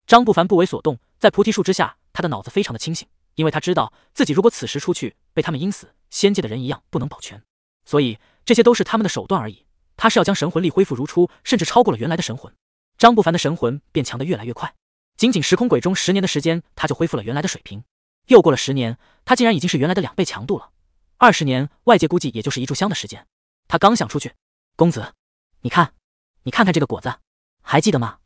张不凡不为所动，在菩提树之下，他的脑子非常的清醒，因为他知道自己如果此时出去，被他们阴死，仙界的人一样不能保全。所以这些都是他们的手段而已，他是要将神魂力恢复如初，甚至超过了原来的神魂。张不凡的神魂变强的越来越快，仅仅时空鬼中十年的时间，他就恢复了原来的水平。又过了十年，他竟然已经是原来的两倍强度了。二十年，外界估计也就是一炷香的时间。他刚想出去，公子，你看，你看看这个果子，还记得吗？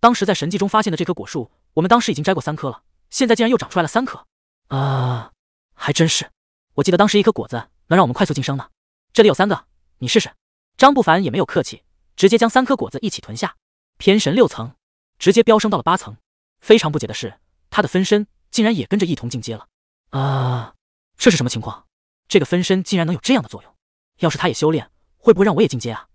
当时在神迹中发现的这棵果树，我们当时已经摘过三颗了，现在竟然又长出来了三颗。啊，还真是！我记得当时一颗果子能让我们快速晋升呢。这里有三个，你试试。张不凡也没有客气，直接将三颗果子一起吞下，偏神六层直接飙升到了八层。非常不解的是，他的分身竟然也跟着一同进阶了。啊，这是什么情况？这个分身竟然能有这样的作用，要是他也修炼，会不会让我也进阶啊？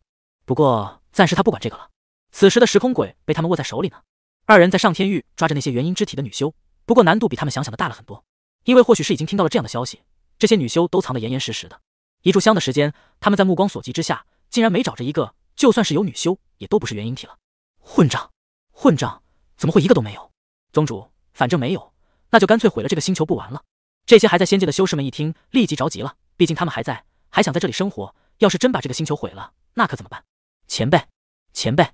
不过暂时他不管这个了。此时的时空鬼被他们握在手里呢。二人在上天域抓着那些元婴之体的女修，不过难度比他们想想的大了很多。因为或许是已经听到了这样的消息，这些女修都藏得严严实实的。一炷香的时间，他们在目光所及之下，竟然没找着一个。就算是有女修，也都不是元婴体了。混账！混账！怎么会一个都没有？宗主，反正没有，那就干脆毁了这个星球不完了。这些还在仙界的修士们一听，立即着急了。毕竟他们还在，还想在这里生活。要是真把这个星球毁了，那可怎么办？前辈，前辈，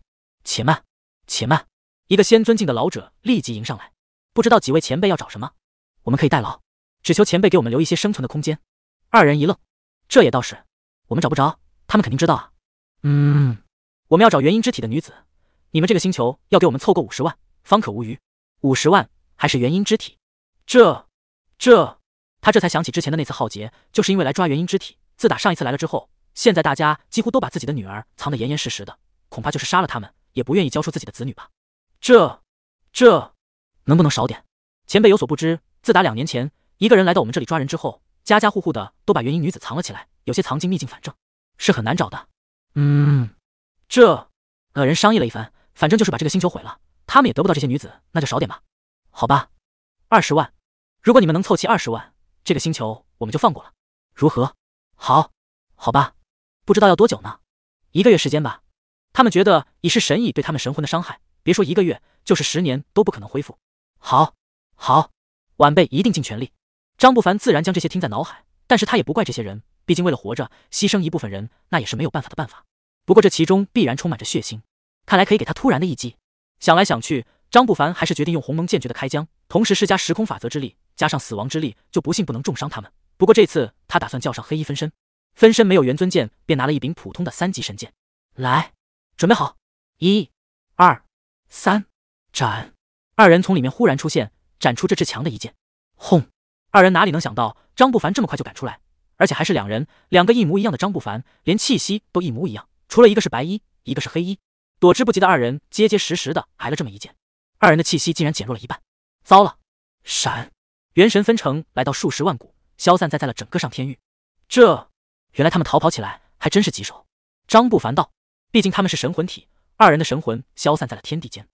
且慢，且慢！一个仙尊境的老者立即迎上来，不知道几位前辈要找什么，我们可以代劳，只求前辈给我们留一些生存的空间。二人一愣，这也倒是，我们找不着，他们肯定知道啊。嗯，我们要找元婴之体的女子，你们这个星球要给我们凑够五十万，方可无虞。五十万，还是元婴之体？这，这。他这才想起之前的那次浩劫，就是因为来抓元婴之体。自打上一次来了之后，现在大家几乎都把自己的女儿藏得严严实实的，恐怕就是杀了他们，也不愿意交出自己的子女吧？这、这能不能少点？前辈有所不知，自打两年前一个人来到我们这里抓人之后，家家户户的都把元婴女子藏了起来，有些藏进秘境，反正是很难找的。嗯，这恶人商议了一番，反正就是把这个星球毁了，他们也得不到这些女子，那就少点吧。好吧，二十万，如果你们能凑齐二十万。这个星球我们就放过了，如何？好，好吧，不知道要多久呢？一个月时间吧。他们觉得已是神已对他们神魂的伤害，别说一个月，就是十年都不可能恢复。好，好，晚辈一定尽全力。张不凡自然将这些听在脑海，但是他也不怪这些人，毕竟为了活着，牺牲一部分人，那也是没有办法的办法。不过这其中必然充满着血腥，看来可以给他突然的一击。想来想去，张不凡还是决定用鸿蒙剑诀的开疆，同时施加时空法则之力。加上死亡之力，就不信不能重伤他们。不过这次他打算叫上黑衣分身，分身没有元尊剑，便拿了一柄普通的三级神剑来。准备好，一、二、三，斩！二人从里面忽然出现，斩出这至强的一剑。轰！二人哪里能想到张不凡这么快就赶出来，而且还是两人，两个一模一样的张不凡，连气息都一模一样，除了一个是白衣，一个是黑衣。躲之不及的二人，结结实实的挨了这么一剑，二人的气息竟然减弱了一半。糟了！闪！元神分成，来到数十万股，消散在在了整个上天域。这，原来他们逃跑起来还真是棘手。张不凡道，毕竟他们是神魂体，二人的神魂消散在了天地间。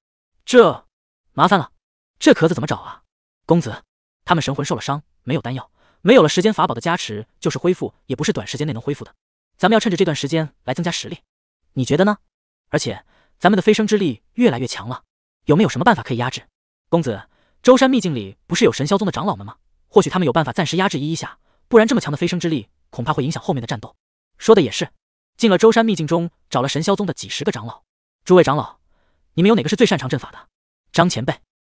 这，麻烦了。这壳子怎么找啊？公子，他们神魂受了伤，没有丹药，没有了时间法宝的加持，就是恢复也不是短时间内能恢复的。咱们要趁着这段时间来增加实力，你觉得呢？而且咱们的飞升之力越来越强了，有没有什么办法可以压制？公子。舟山秘境里不是有神霄宗的长老们吗？或许他们有办法暂时压制一一下，不然这么强的飞升之力，恐怕会影响后面的战斗。说的也是，进了舟山秘境中，找了神霄宗的几十个长老。诸位长老，你们有哪个是最擅长阵法的？张前辈，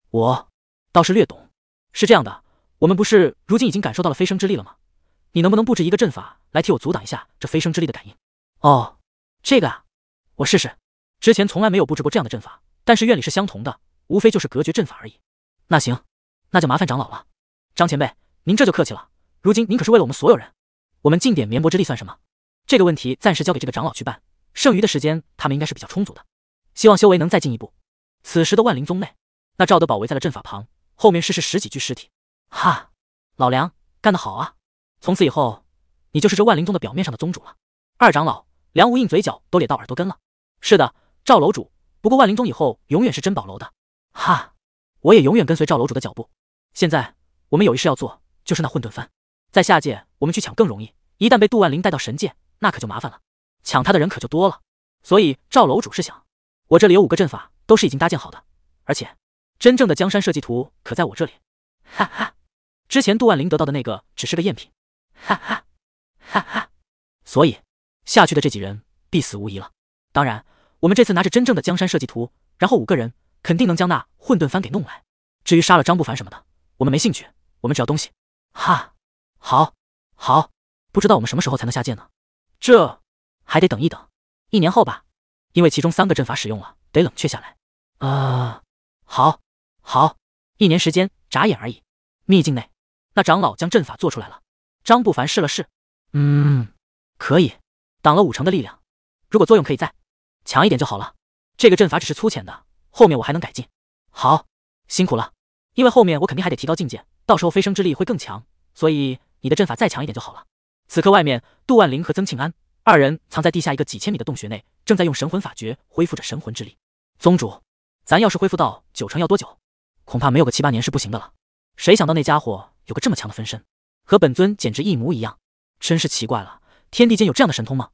我倒是略懂。是这样的，我们不是如今已经感受到了飞升之力了吗？你能不能布置一个阵法来替我阻挡一下这飞升之力的感应？哦，这个啊，我试试。之前从来没有布置过这样的阵法，但是院里是相同的，无非就是隔绝阵法而已。那行，那就麻烦长老了。张前辈，您这就客气了。如今您可是为了我们所有人，我们尽点绵薄之力算什么？这个问题暂时交给这个长老去办，剩余的时间他们应该是比较充足的。希望修为能再进一步。此时的万灵宗内，那赵德宝围在了阵法旁，后面是是十几具尸体。哈，老梁，干得好啊！从此以后，你就是这万灵宗的表面上的宗主了。二长老梁无印嘴角都咧到耳朵根了。是的，赵楼主。不过万灵宗以后永远是珍宝楼的。哈。我也永远跟随赵楼主的脚步。现在我们有一事要做，就是那混沌幡，在下界我们去抢更容易。一旦被杜万林带到神界，那可就麻烦了，抢他的人可就多了。所以赵楼主是想，我这里有五个阵法，都是已经搭建好的，而且真正的江山设计图可在我这里。哈哈，之前杜万林得到的那个只是个赝品。哈哈哈哈哈，所以下去的这几人必死无疑了。当然，我们这次拿着真正的江山设计图，然后五个人。肯定能将那混沌幡给弄来。至于杀了张不凡什么的，我们没兴趣。我们只要东西。哈，好，好。不知道我们什么时候才能下界呢？这还得等一等，一年后吧。因为其中三个阵法使用了，得冷却下来。啊，好，好。一年时间，眨眼而已。秘境内，那长老将阵法做出来了。张不凡试了试，嗯，可以，挡了五成的力量。如果作用可以在，强一点就好了。这个阵法只是粗浅的。后面我还能改进，好，辛苦了。因为后面我肯定还得提高境界，到时候飞升之力会更强，所以你的阵法再强一点就好了。此刻外面，杜万林和曾庆安二人藏在地下一个几千米的洞穴内，正在用神魂法诀恢复着神魂之力。宗主，咱要是恢复到九成，要多久？恐怕没有个七八年是不行的了。谁想到那家伙有个这么强的分身，和本尊简直一模一样，真是奇怪了。天地间有这样的神通吗？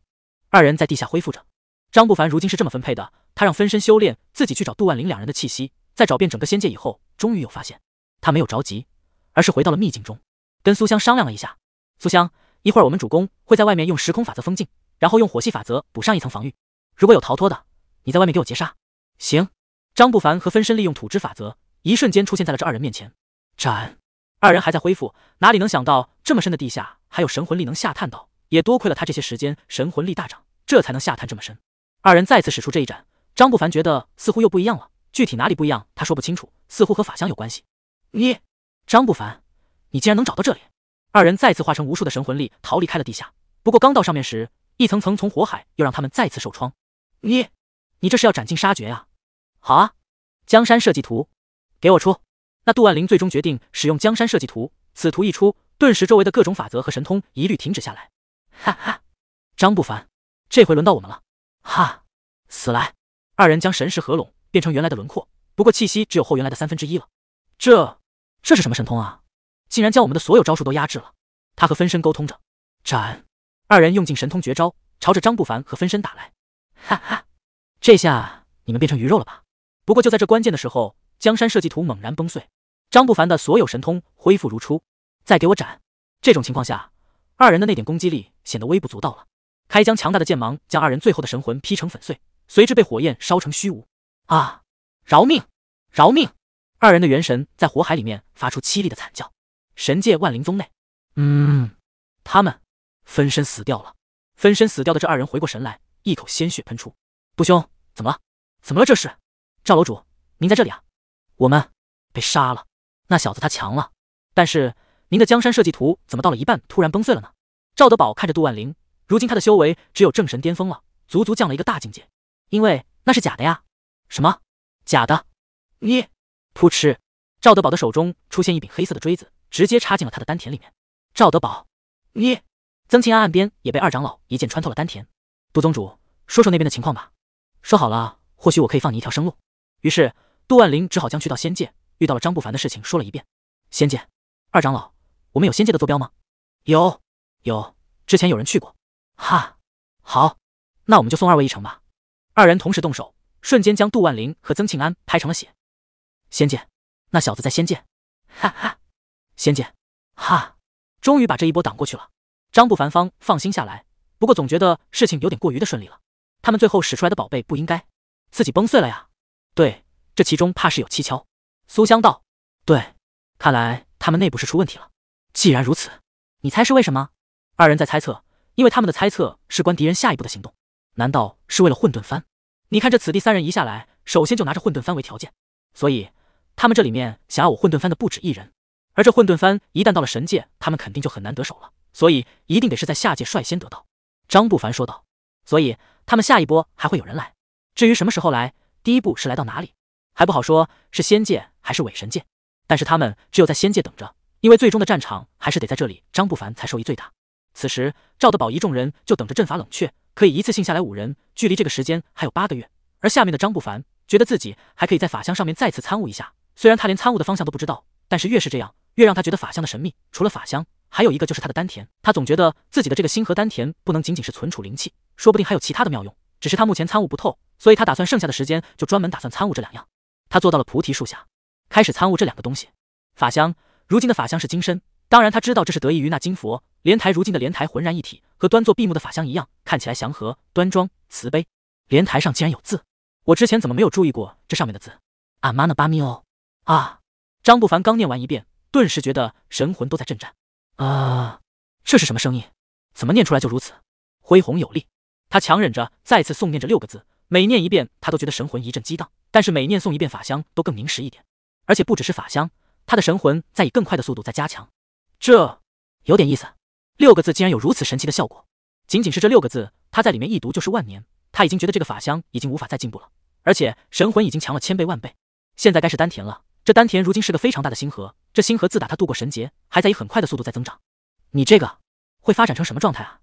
二人在地下恢复着。张不凡如今是这么分配的。他让分身修炼，自己去找杜万林两人的气息，在找遍整个仙界以后，终于有发现。他没有着急，而是回到了秘境中，跟苏香商量了一下。苏香，一会儿我们主公会在外面用时空法则封禁，然后用火系法则补上一层防御。如果有逃脱的，你在外面给我截杀。行。张不凡和分身利用土之法则，一瞬间出现在了这二人面前。斩！二人还在恢复，哪里能想到这么深的地下还有神魂力能下探到？也多亏了他这些时间神魂力大涨，这才能下探这么深。二人再次使出这一斩。张不凡觉得似乎又不一样了，具体哪里不一样，他说不清楚，似乎和法相有关系。你，张不凡，你竟然能找到这里！二人再次化成无数的神魂力逃离开了地下，不过刚到上面时，一层层从火海又让他们再次受创。你，你这是要斩尽杀绝啊！好啊，江山设计图，给我出！那杜万林最终决定使用江山设计图，此图一出，顿时周围的各种法则和神通一律停止下来。哈哈，张不凡，这回轮到我们了！哈，死来！二人将神识合拢，变成原来的轮廓，不过气息只有后原来的三分之一了。这这是什么神通啊？竟然将我们的所有招数都压制了。他和分身沟通着，斩！二人用尽神通绝招，朝着张不凡和分身打来。哈哈，这下你们变成鱼肉了吧？不过就在这关键的时候，江山设计图猛然崩碎，张不凡的所有神通恢复如初。再给我斩！这种情况下，二人的那点攻击力显得微不足道了。开疆强大的剑芒将二人最后的神魂劈成粉碎。随之被火焰烧成虚无，啊！饶命！饶命！二人的元神在火海里面发出凄厉的惨叫。神界万灵宗内，嗯，他们分身死掉了。分身死掉的这二人回过神来，一口鲜血喷出。杜兄，怎么了？怎么了？这是？赵楼主，您在这里啊？我们被杀了。那小子他强了。但是您的江山设计图怎么到了一半突然崩碎了呢？赵德宝看着杜万灵，如今他的修为只有正神巅峰了，足足降了一个大境界。因为那是假的呀！什么？假的？你！扑哧！赵德宝的手中出现一柄黑色的锥子，直接插进了他的丹田里面。赵德宝，你！曾庆安岸边也被二长老一剑穿透了丹田。杜宗主，说说那边的情况吧。说好了，或许我可以放你一条生路。于是，杜万林只好将去到仙界遇到了张不凡的事情说了一遍。仙界，二长老，我们有仙界的坐标吗？有，有。之前有人去过。哈，好，那我们就送二位一程吧。二人同时动手，瞬间将杜万林和曾庆安拍成了血。仙剑，那小子在仙剑。哈哈，仙剑，哈，终于把这一波挡过去了。张不凡方放心下来，不过总觉得事情有点过于的顺利了。他们最后使出来的宝贝不应该自己崩碎了呀？对，这其中怕是有蹊跷。苏香道：“对，看来他们内部是出问题了。既然如此，你猜是为什么？”二人在猜测，因为他们的猜测事关敌人下一步的行动。难道是为了混沌幡？你看这此地三人一下来，首先就拿着混沌幡为条件，所以他们这里面想要我混沌幡的不止一人。而这混沌幡一旦到了神界，他们肯定就很难得手了，所以一定得是在下界率先得到。张不凡说道。所以他们下一波还会有人来，至于什么时候来，第一步是来到哪里，还不好说，是仙界还是伪神界？但是他们只有在仙界等着，因为最终的战场还是得在这里，张不凡才受益最大。此时，赵德宝一众人就等着阵法冷却，可以一次性下来五人。距离这个时间还有八个月，而下面的张不凡觉得自己还可以在法相上面再次参悟一下。虽然他连参悟的方向都不知道，但是越是这样，越让他觉得法相的神秘。除了法相，还有一个就是他的丹田。他总觉得自己的这个星河丹田不能仅仅是存储灵气，说不定还有其他的妙用。只是他目前参悟不透，所以他打算剩下的时间就专门打算参悟这两样。他坐到了菩提树下，开始参悟这两个东西。法相，如今的法相是金身，当然他知道这是得益于那金佛。莲台，如今的莲台浑然一体，和端坐闭目的法相一样，看起来祥和、端庄、慈悲。莲台上竟然有字，我之前怎么没有注意过这上面的字？阿玛那巴咪哦啊！张不凡刚念完一遍，顿时觉得神魂都在震颤。啊，这是什么声音？怎么念出来就如此恢宏有力？他强忍着再次诵念着六个字，每念一遍，他都觉得神魂一阵激荡。但是每念诵一遍法香，都更凝实一点。而且不只是法香，他的神魂在以更快的速度在加强。这有点意思。六个字竟然有如此神奇的效果，仅仅是这六个字，他在里面一读就是万年，他已经觉得这个法香已经无法再进步了，而且神魂已经强了千倍万倍。现在该是丹田了，这丹田如今是个非常大的星河，这星河自打他度过神劫，还在以很快的速度在增长。你这个会发展成什么状态啊？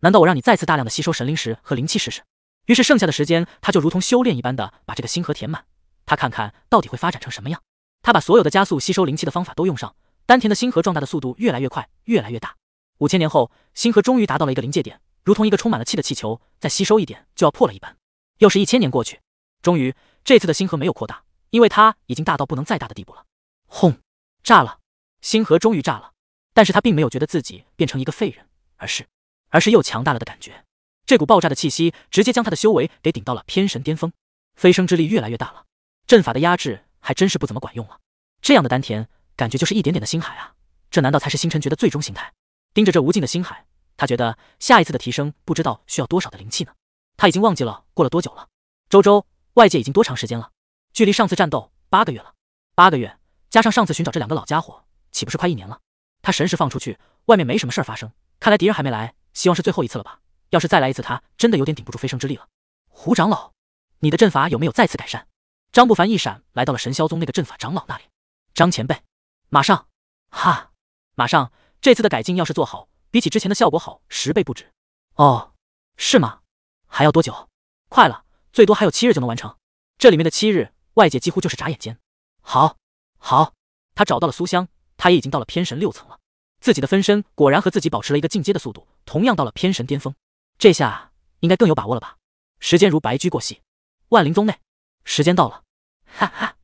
难道我让你再次大量的吸收神灵石和灵气试试？于是剩下的时间，他就如同修炼一般的把这个星河填满，他看看到底会发展成什么样。他把所有的加速吸收灵气的方法都用上，丹田的星河壮大的速度越来越快，越来越大。五千年后，星河终于达到了一个临界点，如同一个充满了气的气球，再吸收一点就要破了一般。又是一千年过去，终于这次的星河没有扩大，因为它已经大到不能再大的地步了。轰！炸了！星河终于炸了，但是他并没有觉得自己变成一个废人，而是而是又强大了的感觉。这股爆炸的气息直接将他的修为给顶到了偏神巅峰，飞升之力越来越大了，阵法的压制还真是不怎么管用了。这样的丹田，感觉就是一点点的星海啊！这难道才是星辰诀的最终形态？盯着这无尽的星海，他觉得下一次的提升不知道需要多少的灵气呢？他已经忘记了过了多久了。周周，外界已经多长时间了？距离上次战斗八个月了，八个月加上上次寻找这两个老家伙，岂不是快一年了？他神识放出去，外面没什么事儿发生，看来敌人还没来。希望是最后一次了吧？要是再来一次，他真的有点顶不住飞升之力了。胡长老，你的阵法有没有再次改善？张不凡一闪来到了神霄宗那个阵法长老那里。张前辈，马上，哈，马上。这次的改进要是做好，比起之前的效果好十倍不止。哦，是吗？还要多久？快了，最多还有七日就能完成。这里面的七日，外界几乎就是眨眼间。好，好，他找到了苏香，他也已经到了偏神六层了。自己的分身果然和自己保持了一个进阶的速度，同样到了偏神巅峰。这下应该更有把握了吧？时间如白驹过隙，万灵宗内，时间到了，哈哈，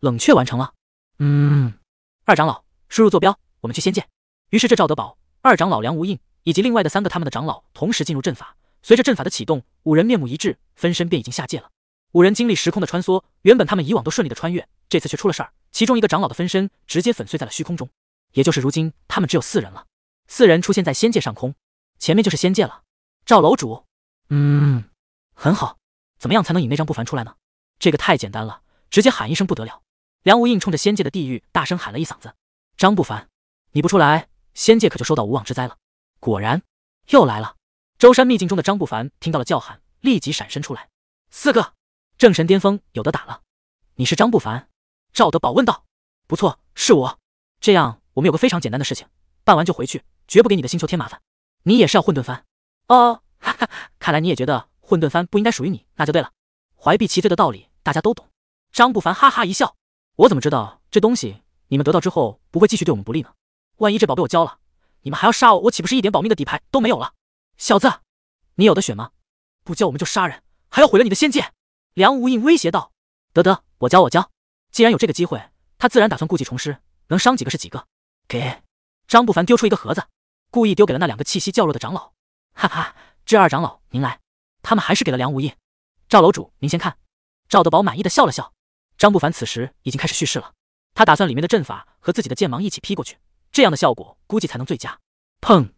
冷却完成了。嗯，二长老，输入坐标，我们去仙界。于是，这赵德宝、二长老梁无印以及另外的三个他们的长老同时进入阵法。随着阵法的启动，五人面目一致，分身便已经下界了。五人经历时空的穿梭，原本他们以往都顺利的穿越，这次却出了事儿。其中一个长老的分身直接粉碎在了虚空中。也就是如今，他们只有四人了。四人出现在仙界上空，前面就是仙界了。赵楼主，嗯，很好。怎么样才能引那张不凡出来呢？这个太简单了，直接喊一声不得了！梁无印冲着仙界的地狱大声喊了一嗓子：“张不凡，你不出来！”仙界可就收到无妄之灾了。果然，又来了。舟山秘境中的张不凡听到了叫喊，立即闪身出来。四哥，正神巅峰有的打了。你是张不凡？赵德宝问道。不错，是我。这样，我们有个非常简单的事情，办完就回去，绝不给你的星球添麻烦。你也是要混沌帆？哦，哈哈，看来你也觉得混沌帆不应该属于你，那就对了。怀璧其罪的道理，大家都懂。张不凡哈哈一笑。我怎么知道这东西你们得到之后不会继续对我们不利呢？万一这宝被我交了，你们还要杀我，我岂不是一点保命的底牌都没有了？小子，你有的选吗？不交我们就杀人，还要毁了你的仙剑。梁无印威胁道：“得得，我交我交。既然有这个机会，他自然打算故技重施，能伤几个是几个。”给张不凡丢出一个盒子，故意丢给了那两个气息较弱的长老。哈哈，这二长老您来。他们还是给了梁无印。赵楼主您先看。赵德宝满意的笑了笑。张不凡此时已经开始蓄势了，他打算里面的阵法和自己的剑芒一起劈过去。这样的效果估计才能最佳。砰！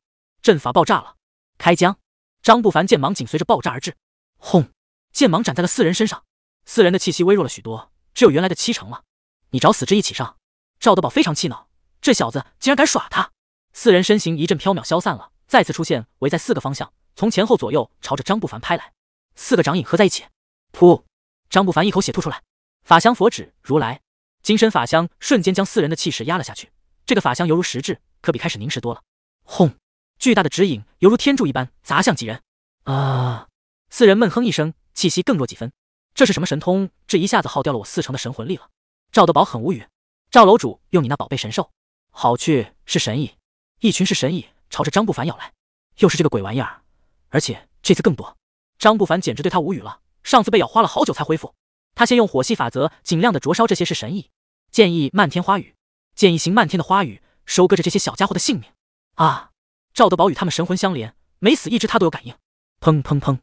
阵法爆炸了，开江。张不凡剑芒紧随着爆炸而至，轰！剑芒斩在了四人身上，四人的气息微弱了许多，只有原来的七成了。你找死，之一起上！赵德宝非常气恼，这小子竟然敢耍他！四人身形一阵飘渺消散了，再次出现，围在四个方向，从前后左右朝着张不凡拍来。四个掌影合在一起，噗！张不凡一口血吐出来，法相佛指如来，金身法相瞬间将四人的气势压了下去。这个法相犹如实质，可比开始凝实多了。轰！巨大的指引犹如天柱一般砸向几人。啊！四人闷哼一声，气息更弱几分。这是什么神通？这一下子耗掉了我四成的神魂力了。赵德宝很无语。赵楼主用你那宝贝神兽，好去是神蚁，一群是神蚁朝着张不凡咬来。又是这个鬼玩意儿，而且这次更多。张不凡简直对他无语了。上次被咬花了好久才恢复。他先用火系法则尽量的灼烧这些是神蚁，剑意漫天花雨。溅一行漫天的花雨，收割着这些小家伙的性命。啊！赵德宝与他们神魂相连，每死一只他都有感应。砰砰砰，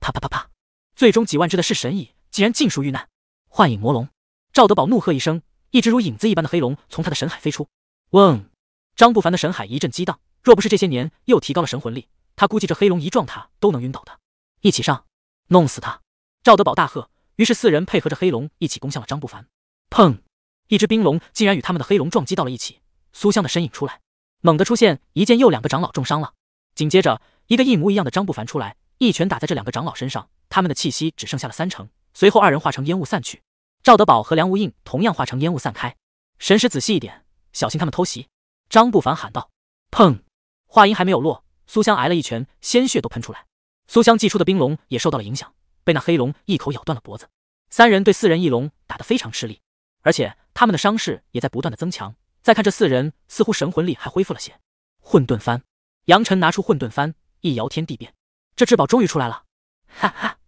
啪啪啪啪，最终几万只的噬神蚁竟然尽数遇难。幻影魔龙！赵德宝怒喝一声，一只如影子一般的黑龙从他的神海飞出。嗡！张不凡的神海一阵激荡，若不是这些年又提高了神魂力，他估计这黑龙一撞他都能晕倒的。一起上，弄死他！赵德宝大喝，于是四人配合着黑龙一起攻向了张不凡。砰！一只冰龙竟然与他们的黑龙撞击到了一起，苏香的身影出来，猛地出现一剑，又两个长老重伤了。紧接着，一个一模一样的张不凡出来，一拳打在这两个长老身上，他们的气息只剩下了三成。随后二人化成烟雾散去。赵德宝和梁无印同样化成烟雾散开。神识仔细一点，小心他们偷袭！张不凡喊道。砰！话音还没有落，苏香挨了一拳，鲜血都喷出来。苏香祭出的冰龙也受到了影响，被那黑龙一口咬断了脖子。三人对四人一龙打得非常吃力。而且他们的伤势也在不断的增强。再看这四人，似乎神魂力还恢复了些。混沌幡，杨晨拿出混沌幡，一摇天地变。这至宝终于出来了，哈哈，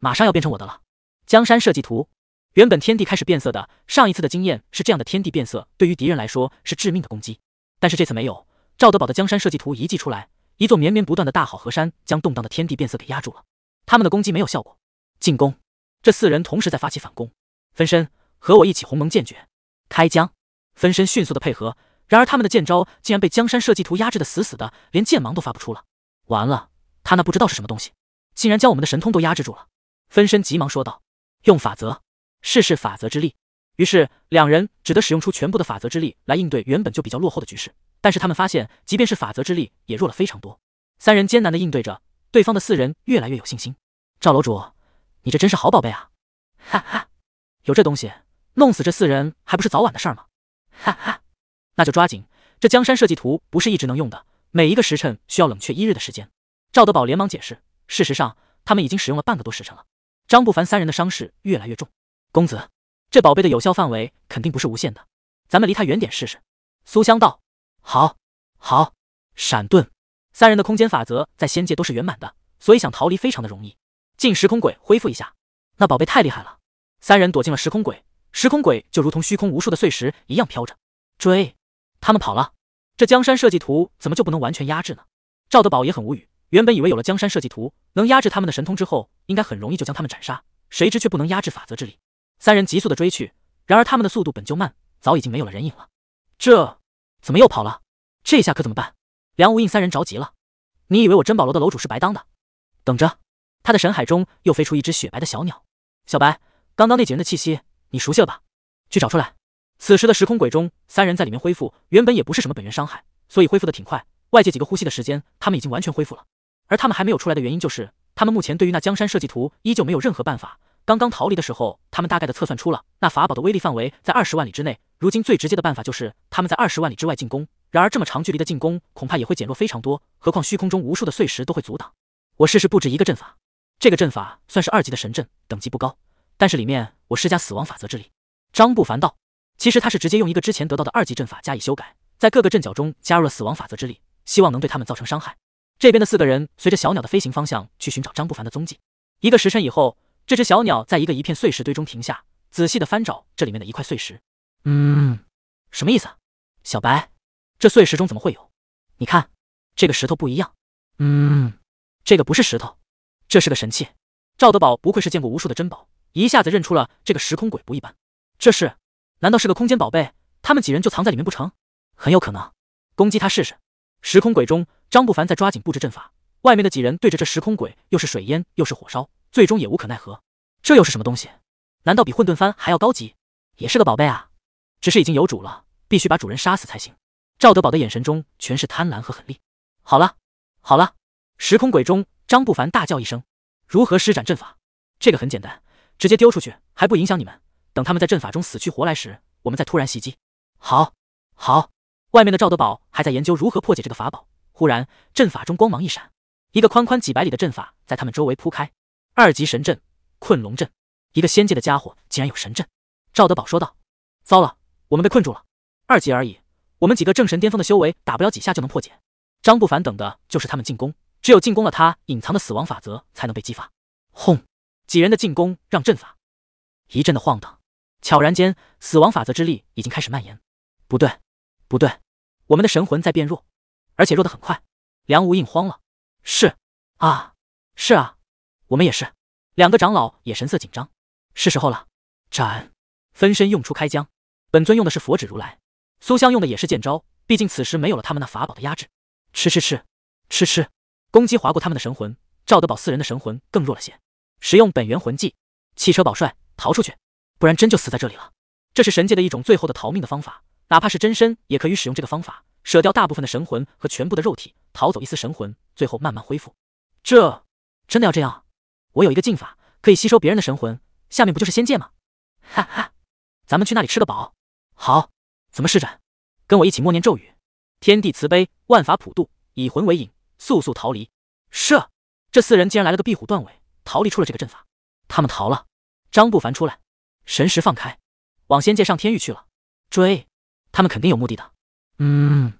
马上要变成我的了。江山设计图，原本天地开始变色的上一次的经验是这样的，天地变色对于敌人来说是致命的攻击，但是这次没有。赵德宝的江山设计图遗迹出来，一座绵绵不断的大好河山将动荡的天地变色给压住了。他们的攻击没有效果，进攻。这四人同时在发起反攻，分身。和我一起，鸿蒙剑诀开疆分身迅速的配合，然而他们的剑招竟然被江山设计图压制的死死的，连剑芒都发不出了。完了，他那不知道是什么东西，竟然将我们的神通都压制住了。分身急忙说道：“用法则，试试法则之力。”于是两人只得使用出全部的法则之力来应对原本就比较落后的局势。但是他们发现，即便是法则之力也弱了非常多。三人艰难的应对着，对方的四人越来越有信心。赵楼主，你这真是好宝贝啊！哈哈，有这东西。弄死这四人还不是早晚的事儿吗？哈哈，那就抓紧。这江山设计图不是一直能用的，每一个时辰需要冷却一日的时间。赵德宝连忙解释，事实上他们已经使用了半个多时辰了。张不凡三人的伤势越来越重。公子，这宝贝的有效范围肯定不是无限的，咱们离他远点试试。苏香道：“好，好，闪遁。”三人的空间法则在仙界都是圆满的，所以想逃离非常的容易。进时空轨恢复一下。那宝贝太厉害了，三人躲进了时空轨。时空鬼就如同虚空无数的碎石一样飘着，追，他们跑了。这江山设计图怎么就不能完全压制呢？赵德宝也很无语。原本以为有了江山设计图能压制他们的神通之后，应该很容易就将他们斩杀，谁知却不能压制法则之力。三人急速的追去，然而他们的速度本就慢，早已经没有了人影了。这，怎么又跑了？这下可怎么办？梁无印三人着急了。你以为我珍宝楼的楼主是白当的？等着，他的神海中又飞出一只雪白的小鸟。小白，刚刚那几人的气息。你熟悉了吧？去找出来。此时的时空轨中，三人在里面恢复，原本也不是什么本源伤害，所以恢复的挺快。外界几个呼吸的时间，他们已经完全恢复了。而他们还没有出来的原因，就是他们目前对于那江山设计图依旧没有任何办法。刚刚逃离的时候，他们大概的测算出了那法宝的威力范围在二十万里之内。如今最直接的办法，就是他们在二十万里之外进攻。然而这么长距离的进攻，恐怕也会减弱非常多。何况虚空中无数的碎石都会阻挡。我试试布置一个阵法，这个阵法算是二级的神阵，等级不高。但是里面我施加死亡法则之力，张不凡道。其实他是直接用一个之前得到的二级阵法加以修改，在各个阵脚中加入了死亡法则之力，希望能对他们造成伤害。这边的四个人随着小鸟的飞行方向去寻找张不凡的踪迹。一个时辰以后，这只小鸟在一个一片碎石堆中停下，仔细的翻找这里面的一块碎石。嗯，什么意思？小白，这碎石中怎么会有？你看，这个石头不一样。嗯，这个不是石头，这是个神器。赵德宝不愧是见过无数的珍宝。一下子认出了这个时空鬼不一般，这是？难道是个空间宝贝？他们几人就藏在里面不成？很有可能，攻击他试试。时空鬼中，张不凡在抓紧布置阵法，外面的几人对着这时空鬼又是水淹又是火烧，最终也无可奈何。这又是什么东西？难道比混沌幡还要高级？也是个宝贝啊！只是已经有主了，必须把主人杀死才行。赵德宝的眼神中全是贪婪和狠戾。好了，好了！时空鬼中，张不凡大叫一声：“如何施展阵法？这个很简单。”直接丢出去，还不影响你们。等他们在阵法中死去活来时，我们再突然袭击。好，好。外面的赵德宝还在研究如何破解这个法宝。忽然，阵法中光芒一闪，一个宽宽几百里的阵法在他们周围铺开。二级神阵，困龙阵。一个仙界的家伙竟然有神阵！赵德宝说道：“糟了，我们被困住了。二级而已，我们几个正神巅峰的修为，打不了几下就能破解。”张不凡等的就是他们进攻，只有进攻了，他隐藏的死亡法则才能被激发。轰！几人的进攻让阵法一阵的晃荡，悄然间，死亡法则之力已经开始蔓延。不对，不对，我们的神魂在变弱，而且弱得很快。梁无印慌了。是啊，是啊，我们也是。两个长老也神色紧张。是时候了，斩！分身用出开疆，本尊用的是佛指如来，苏香用的也是剑招。毕竟此时没有了他们那法宝的压制。吃吃吃吃吃，攻击划过他们的神魂，赵德宝四人的神魂更弱了些。使用本源魂技，弃车保帅，逃出去，不然真就死在这里了。这是神界的一种最后的逃命的方法，哪怕是真身也可以使用这个方法，舍掉大部分的神魂和全部的肉体，逃走一丝神魂，最后慢慢恢复。这真的要这样？我有一个禁法，可以吸收别人的神魂。下面不就是仙界吗？哈哈，咱们去那里吃个饱。好，怎么施展？跟我一起默念咒语：天地慈悲，万法普渡，以魂为引，速速逃离。是，这四人竟然来了个壁虎断尾。逃离出了这个阵法，他们逃了。张不凡出来，神识放开，往仙界上天域去了。追，他们肯定有目的的。嗯，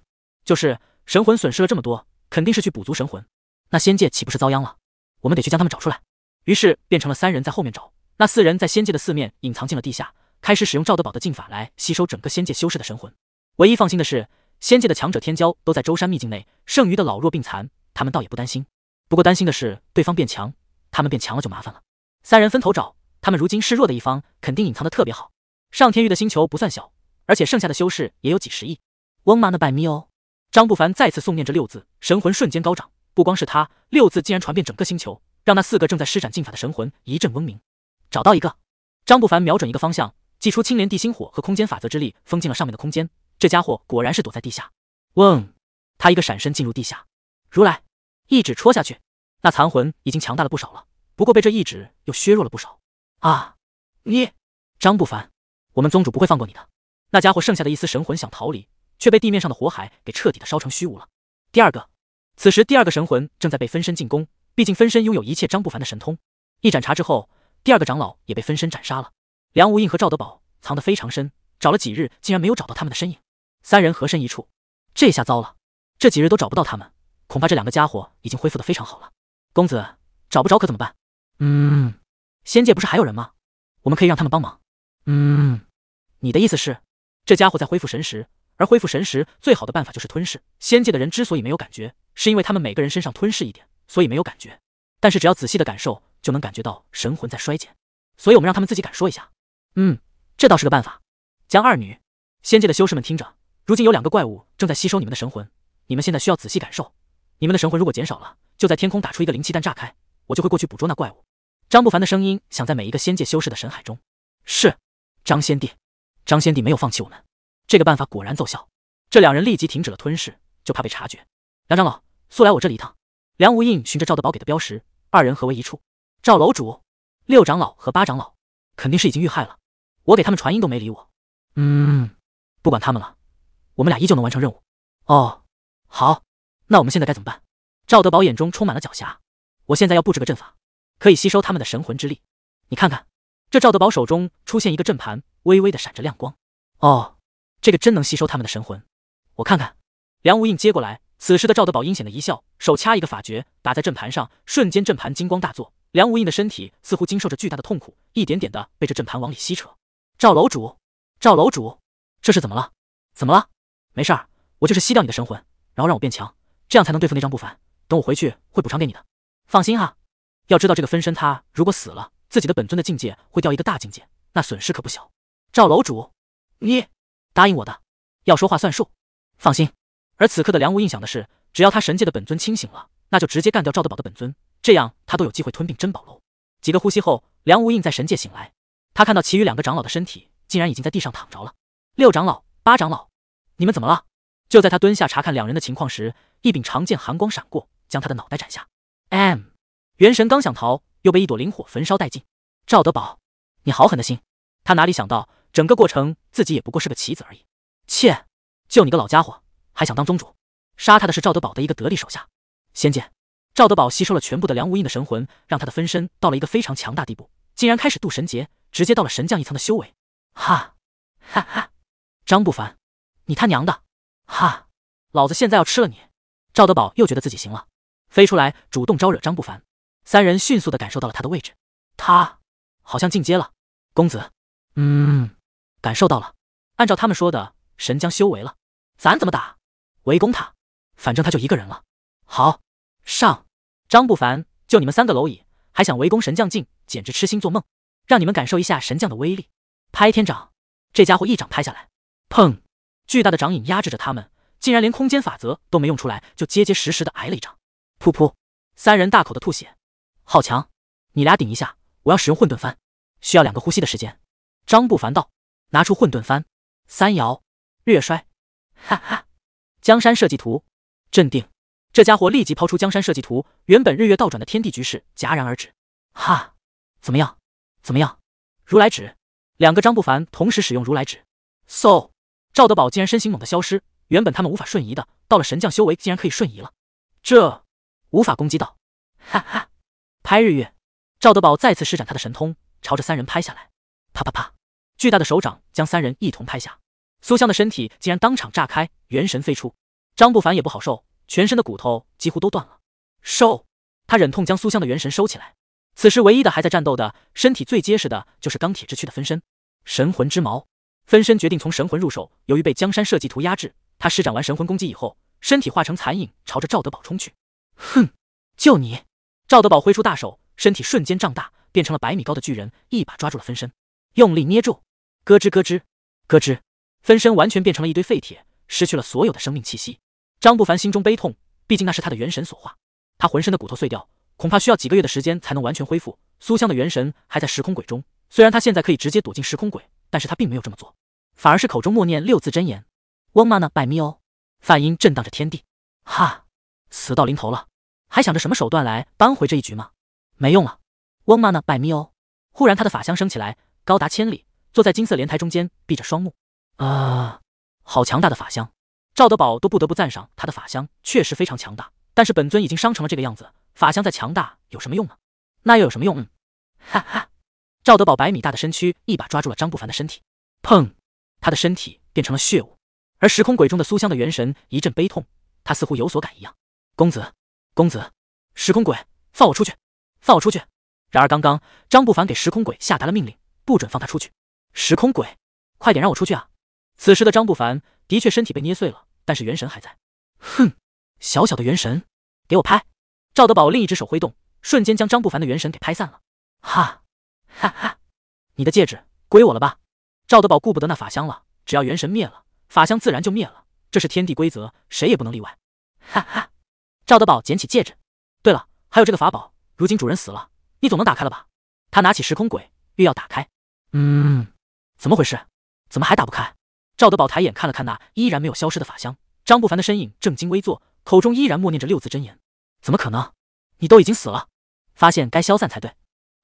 就是神魂损失了这么多，肯定是去补足神魂。那仙界岂不是遭殃了？我们得去将他们找出来。于是变成了三人在后面找，那四人在仙界的四面隐藏进了地下，开始使用赵德宝的禁法来吸收整个仙界修士的神魂。唯一放心的是，仙界的强者天骄都在舟山秘境内，剩余的老弱病残，他们倒也不担心。不过担心的是对方变强。他们变强了就麻烦了。三人分头找，他们如今示弱的一方，肯定隐藏的特别好。上天域的星球不算小，而且剩下的修士也有几十亿。嗡嘛呢叭咪哦！张不凡再次诵念这六字，神魂瞬间高涨。不光是他，六字竟然传遍整个星球，让那四个正在施展禁法的神魂一阵嗡鸣。找到一个！张不凡瞄准一个方向，祭出青莲地心火和空间法则之力，封禁了上面的空间。这家伙果然是躲在地下。嗡！他一个闪身进入地下，如来一指戳下去。那残魂已经强大了不少了，不过被这一指又削弱了不少。啊，你张不凡，我们宗主不会放过你的。那家伙剩下的一丝神魂想逃离，却被地面上的火海给彻底的烧成虚无了。第二个，此时第二个神魂正在被分身进攻，毕竟分身拥有一切张不凡的神通。一盏茶之后，第二个长老也被分身斩杀了。梁无印和赵德宝藏得非常深，找了几日竟然没有找到他们的身影。三人合身一处，这下糟了，这几日都找不到他们，恐怕这两个家伙已经恢复得非常好了。公子找不着可怎么办？嗯，仙界不是还有人吗？我们可以让他们帮忙。嗯，你的意思是，这家伙在恢复神识，而恢复神识最好的办法就是吞噬。仙界的人之所以没有感觉，是因为他们每个人身上吞噬一点，所以没有感觉。但是只要仔细的感受，就能感觉到神魂在衰减。所以，我们让他们自己感受一下。嗯，这倒是个办法。江二女，仙界的修士们听着，如今有两个怪物正在吸收你们的神魂，你们现在需要仔细感受，你们的神魂如果减少了。就在天空打出一个灵气弹炸开，我就会过去捕捉那怪物。张不凡的声音响在每一个仙界修士的神海中。是张仙帝，张仙帝没有放弃我们。这个办法果然奏效。这两人立即停止了吞噬，就怕被察觉。梁长老，速来我这里一趟。梁无印循着赵德宝给的标识，二人合为一处。赵楼主，六长老和八长老肯定是已经遇害了，我给他们传音都没理我。嗯，不管他们了，我们俩依旧能完成任务。哦，好，那我们现在该怎么办？赵德宝眼中充满了狡黠。我现在要布置个阵法，可以吸收他们的神魂之力。你看看，这赵德宝手中出现一个阵盘，微微的闪着亮光。哦，这个真能吸收他们的神魂。我看看。梁无印接过来。此时的赵德宝阴险的一笑，手掐一个法诀，打在阵盘上，瞬间阵盘金光大作。梁无印的身体似乎经受着巨大的痛苦，一点点的被这阵盘往里吸扯。赵楼主，赵楼主，这是怎么了？怎么了？没事儿，我就是吸掉你的神魂，然后让我变强，这样才能对付那张不凡。等我回去会补偿给你的，放心哈。要知道这个分身他如果死了，自己的本尊的境界会掉一个大境界，那损失可不小。赵楼主，你答应我的要说话算数，放心。而此刻的梁无印想的是，只要他神界的本尊清醒了，那就直接干掉赵德宝的本尊，这样他都有机会吞并珍宝楼。几个呼吸后，梁无印在神界醒来，他看到其余两个长老的身体竟然已经在地上躺着了。六长老、八长老，你们怎么了？就在他蹲下查看两人的情况时，一柄长剑寒光闪过。将他的脑袋斩下。M，元神刚想逃，又被一朵灵火焚烧殆尽。赵德宝，你好狠的心！他哪里想到，整个过程自己也不过是个棋子而已。切，就你个老家伙，还想当宗主？杀他的是赵德宝的一个得力手下，仙剑。赵德宝吸收了全部的梁无印的神魂，让他的分身到了一个非常强大地步，竟然开始渡神劫，直接到了神将一层的修为。哈，哈哈！张不凡，你他娘的！哈，老子现在要吃了你！赵德宝又觉得自己行了。飞出来，主动招惹张不凡，三人迅速的感受到了他的位置，他好像进阶了。公子，嗯，感受到了。按照他们说的，神将修为了，咱怎么打？围攻他，反正他就一个人了。好，上！张不凡，就你们三个蝼蚁，还想围攻神将境，简直痴心做梦！让你们感受一下神将的威力，拍天掌！这家伙一掌拍下来，砰！巨大的掌影压制着他们，竟然连空间法则都没用出来，就结结实实的挨了一掌。噗噗，三人大口的吐血，好强！你俩顶一下，我要使用混沌幡，需要两个呼吸的时间。张不凡道，拿出混沌幡，三摇，略摔，哈哈，江山设计图，镇定！这家伙立即抛出江山设计图，原本日月倒转的天地局势戛然而止。哈，怎么样？怎么样？如来指，两个张不凡同时使用如来指，So，赵德宝竟然身形猛地消失，原本他们无法瞬移的，到了神将修为竟然可以瞬移了，这。无法攻击到，哈哈！拍日月！赵德宝再次施展他的神通，朝着三人拍下来，啪啪啪！巨大的手掌将三人一同拍下，苏香的身体竟然当场炸开，元神飞出。张不凡也不好受，全身的骨头几乎都断了，收！他忍痛将苏香的元神收起来。此时唯一的还在战斗的，身体最结实的就是钢铁之躯的分身，神魂之矛。分身决定从神魂入手，由于被江山设计图压制，他施展完神魂攻击以后，身体化成残影，朝着赵德宝冲去。哼，就你，赵德宝挥出大手，身体瞬间胀大，变成了百米高的巨人，一把抓住了分身，用力捏住，咯吱咯吱咯吱，分身完全变成了一堆废铁，失去了所有的生命气息。张不凡心中悲痛，毕竟那是他的元神所化，他浑身的骨头碎掉，恐怕需要几个月的时间才能完全恢复。苏香的元神还在时空轨中，虽然他现在可以直接躲进时空轨，但是他并没有这么做，反而是口中默念六字真言，嗡玛呢拜咪哦，梵音震荡着天地，哈。死到临头了，还想着什么手段来扳回这一局吗？没用了，翁妈呢？拜咪哦！忽然，他的法香升起来，高达千里，坐在金色莲台中间，闭着双目。啊，好强大的法香！赵德宝都不得不赞赏他的法香确实非常强大。但是本尊已经伤成了这个样子，法香再强大有什么用呢？那又有什么用？嗯，哈哈！赵德宝百米大的身躯一把抓住了张不凡的身体，砰，他的身体变成了血雾。而时空鬼中的苏香的元神一阵悲痛，他似乎有所感一样。公子，公子，时空鬼放我出去，放我出去！然而刚刚张不凡给时空鬼下达了命令，不准放他出去。时空鬼，快点让我出去啊！此时的张不凡的确身体被捏碎了，但是元神还在。哼，小小的元神，给我拍！赵德宝另一只手挥动，瞬间将张不凡的元神给拍散了。哈，哈哈，你的戒指归我了吧？赵德宝顾不得那法香了，只要元神灭了，法香自然就灭了，这是天地规则，谁也不能例外。哈哈。赵德宝捡起戒指，对了，还有这个法宝，如今主人死了，你总能打开了吧？他拿起时空鬼，欲要打开。嗯，怎么回事？怎么还打不开？赵德宝抬眼看了看那依然没有消失的法箱，张不凡的身影正襟危坐，口中依然默念着六字真言。怎么可能？你都已经死了，发现该消散才对，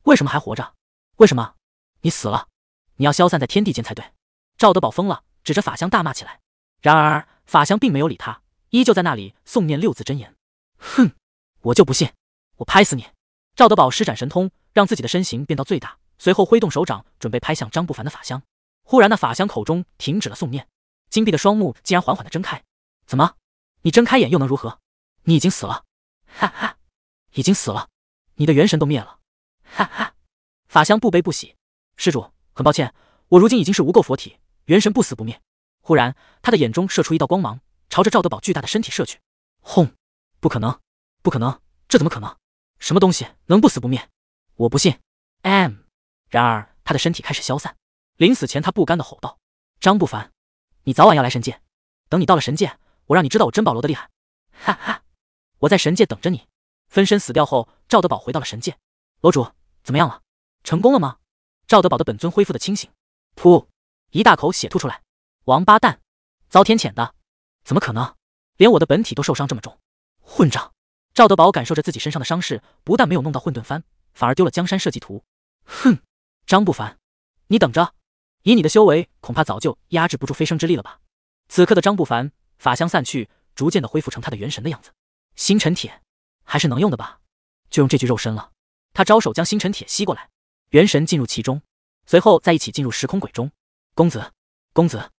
为什么还活着？为什么？你死了，你要消散在天地间才对。赵德宝疯了，指着法箱大骂起来。然而法箱并没有理他，依旧在那里诵念六字真言。哼，我就不信，我拍死你！赵德宝施展神通，让自己的身形变到最大，随后挥动手掌，准备拍向张不凡的法香。忽然，那法香口中停止了诵念，金碧的双目竟然缓缓的睁开。怎么？你睁开眼又能如何？你已经死了！哈哈，已经死了，你的元神都灭了！哈哈，法香不悲不喜。施主，很抱歉，我如今已经是无垢佛体，元神不死不灭。忽然，他的眼中射出一道光芒，朝着赵德宝巨大的身体射去。轰！不可能，不可能，这怎么可能？什么东西能不死不灭？我不信。M，然而他的身体开始消散，临死前他不甘地吼道：“张不凡，你早晚要来神界。等你到了神界，我让你知道我珍宝楼的厉害。”哈哈，我在神界等着你。分身死掉后，赵德宝回到了神界。楼主怎么样了？成功了吗？赵德宝的本尊恢复的清醒，噗，一大口血吐出来。王八蛋，遭天谴的，怎么可能？连我的本体都受伤这么重。混账！赵德宝感受着自己身上的伤势，不但没有弄到混沌幡，反而丢了江山设计图。哼，张不凡，你等着，以你的修为，恐怕早就压制不住飞升之力了吧？此刻的张不凡法相散去，逐渐的恢复成他的元神的样子。星辰铁还是能用的吧？就用这具肉身了。他招手将星辰铁吸过来，元神进入其中，随后再一起进入时空轨中。公子，公子，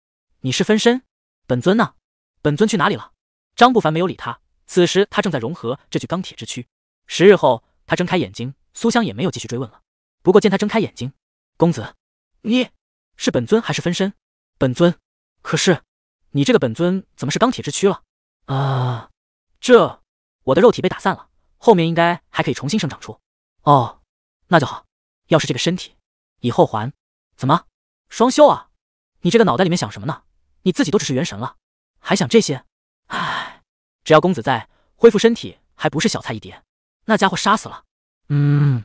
你是分身，本尊呢？本尊去哪里了？张不凡没有理他。此时他正在融合这具钢铁之躯。十日后，他睁开眼睛，苏香也没有继续追问了。不过见他睁开眼睛，公子，你是本尊还是分身？本尊。可是，你这个本尊怎么是钢铁之躯了？啊，这我的肉体被打散了，后面应该还可以重新生长出。哦，那就好。要是这个身体，以后还怎么双修啊？你这个脑袋里面想什么呢？你自己都只是元神了，还想这些？只要公子在，恢复身体还不是小菜一碟。那家伙杀死了，嗯，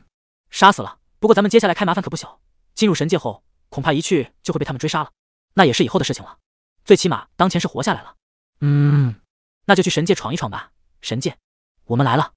杀死了。不过咱们接下来开麻烦可不小。进入神界后，恐怕一去就会被他们追杀了。那也是以后的事情了。最起码当前是活下来了。嗯，那就去神界闯一闯吧。神界，我们来了。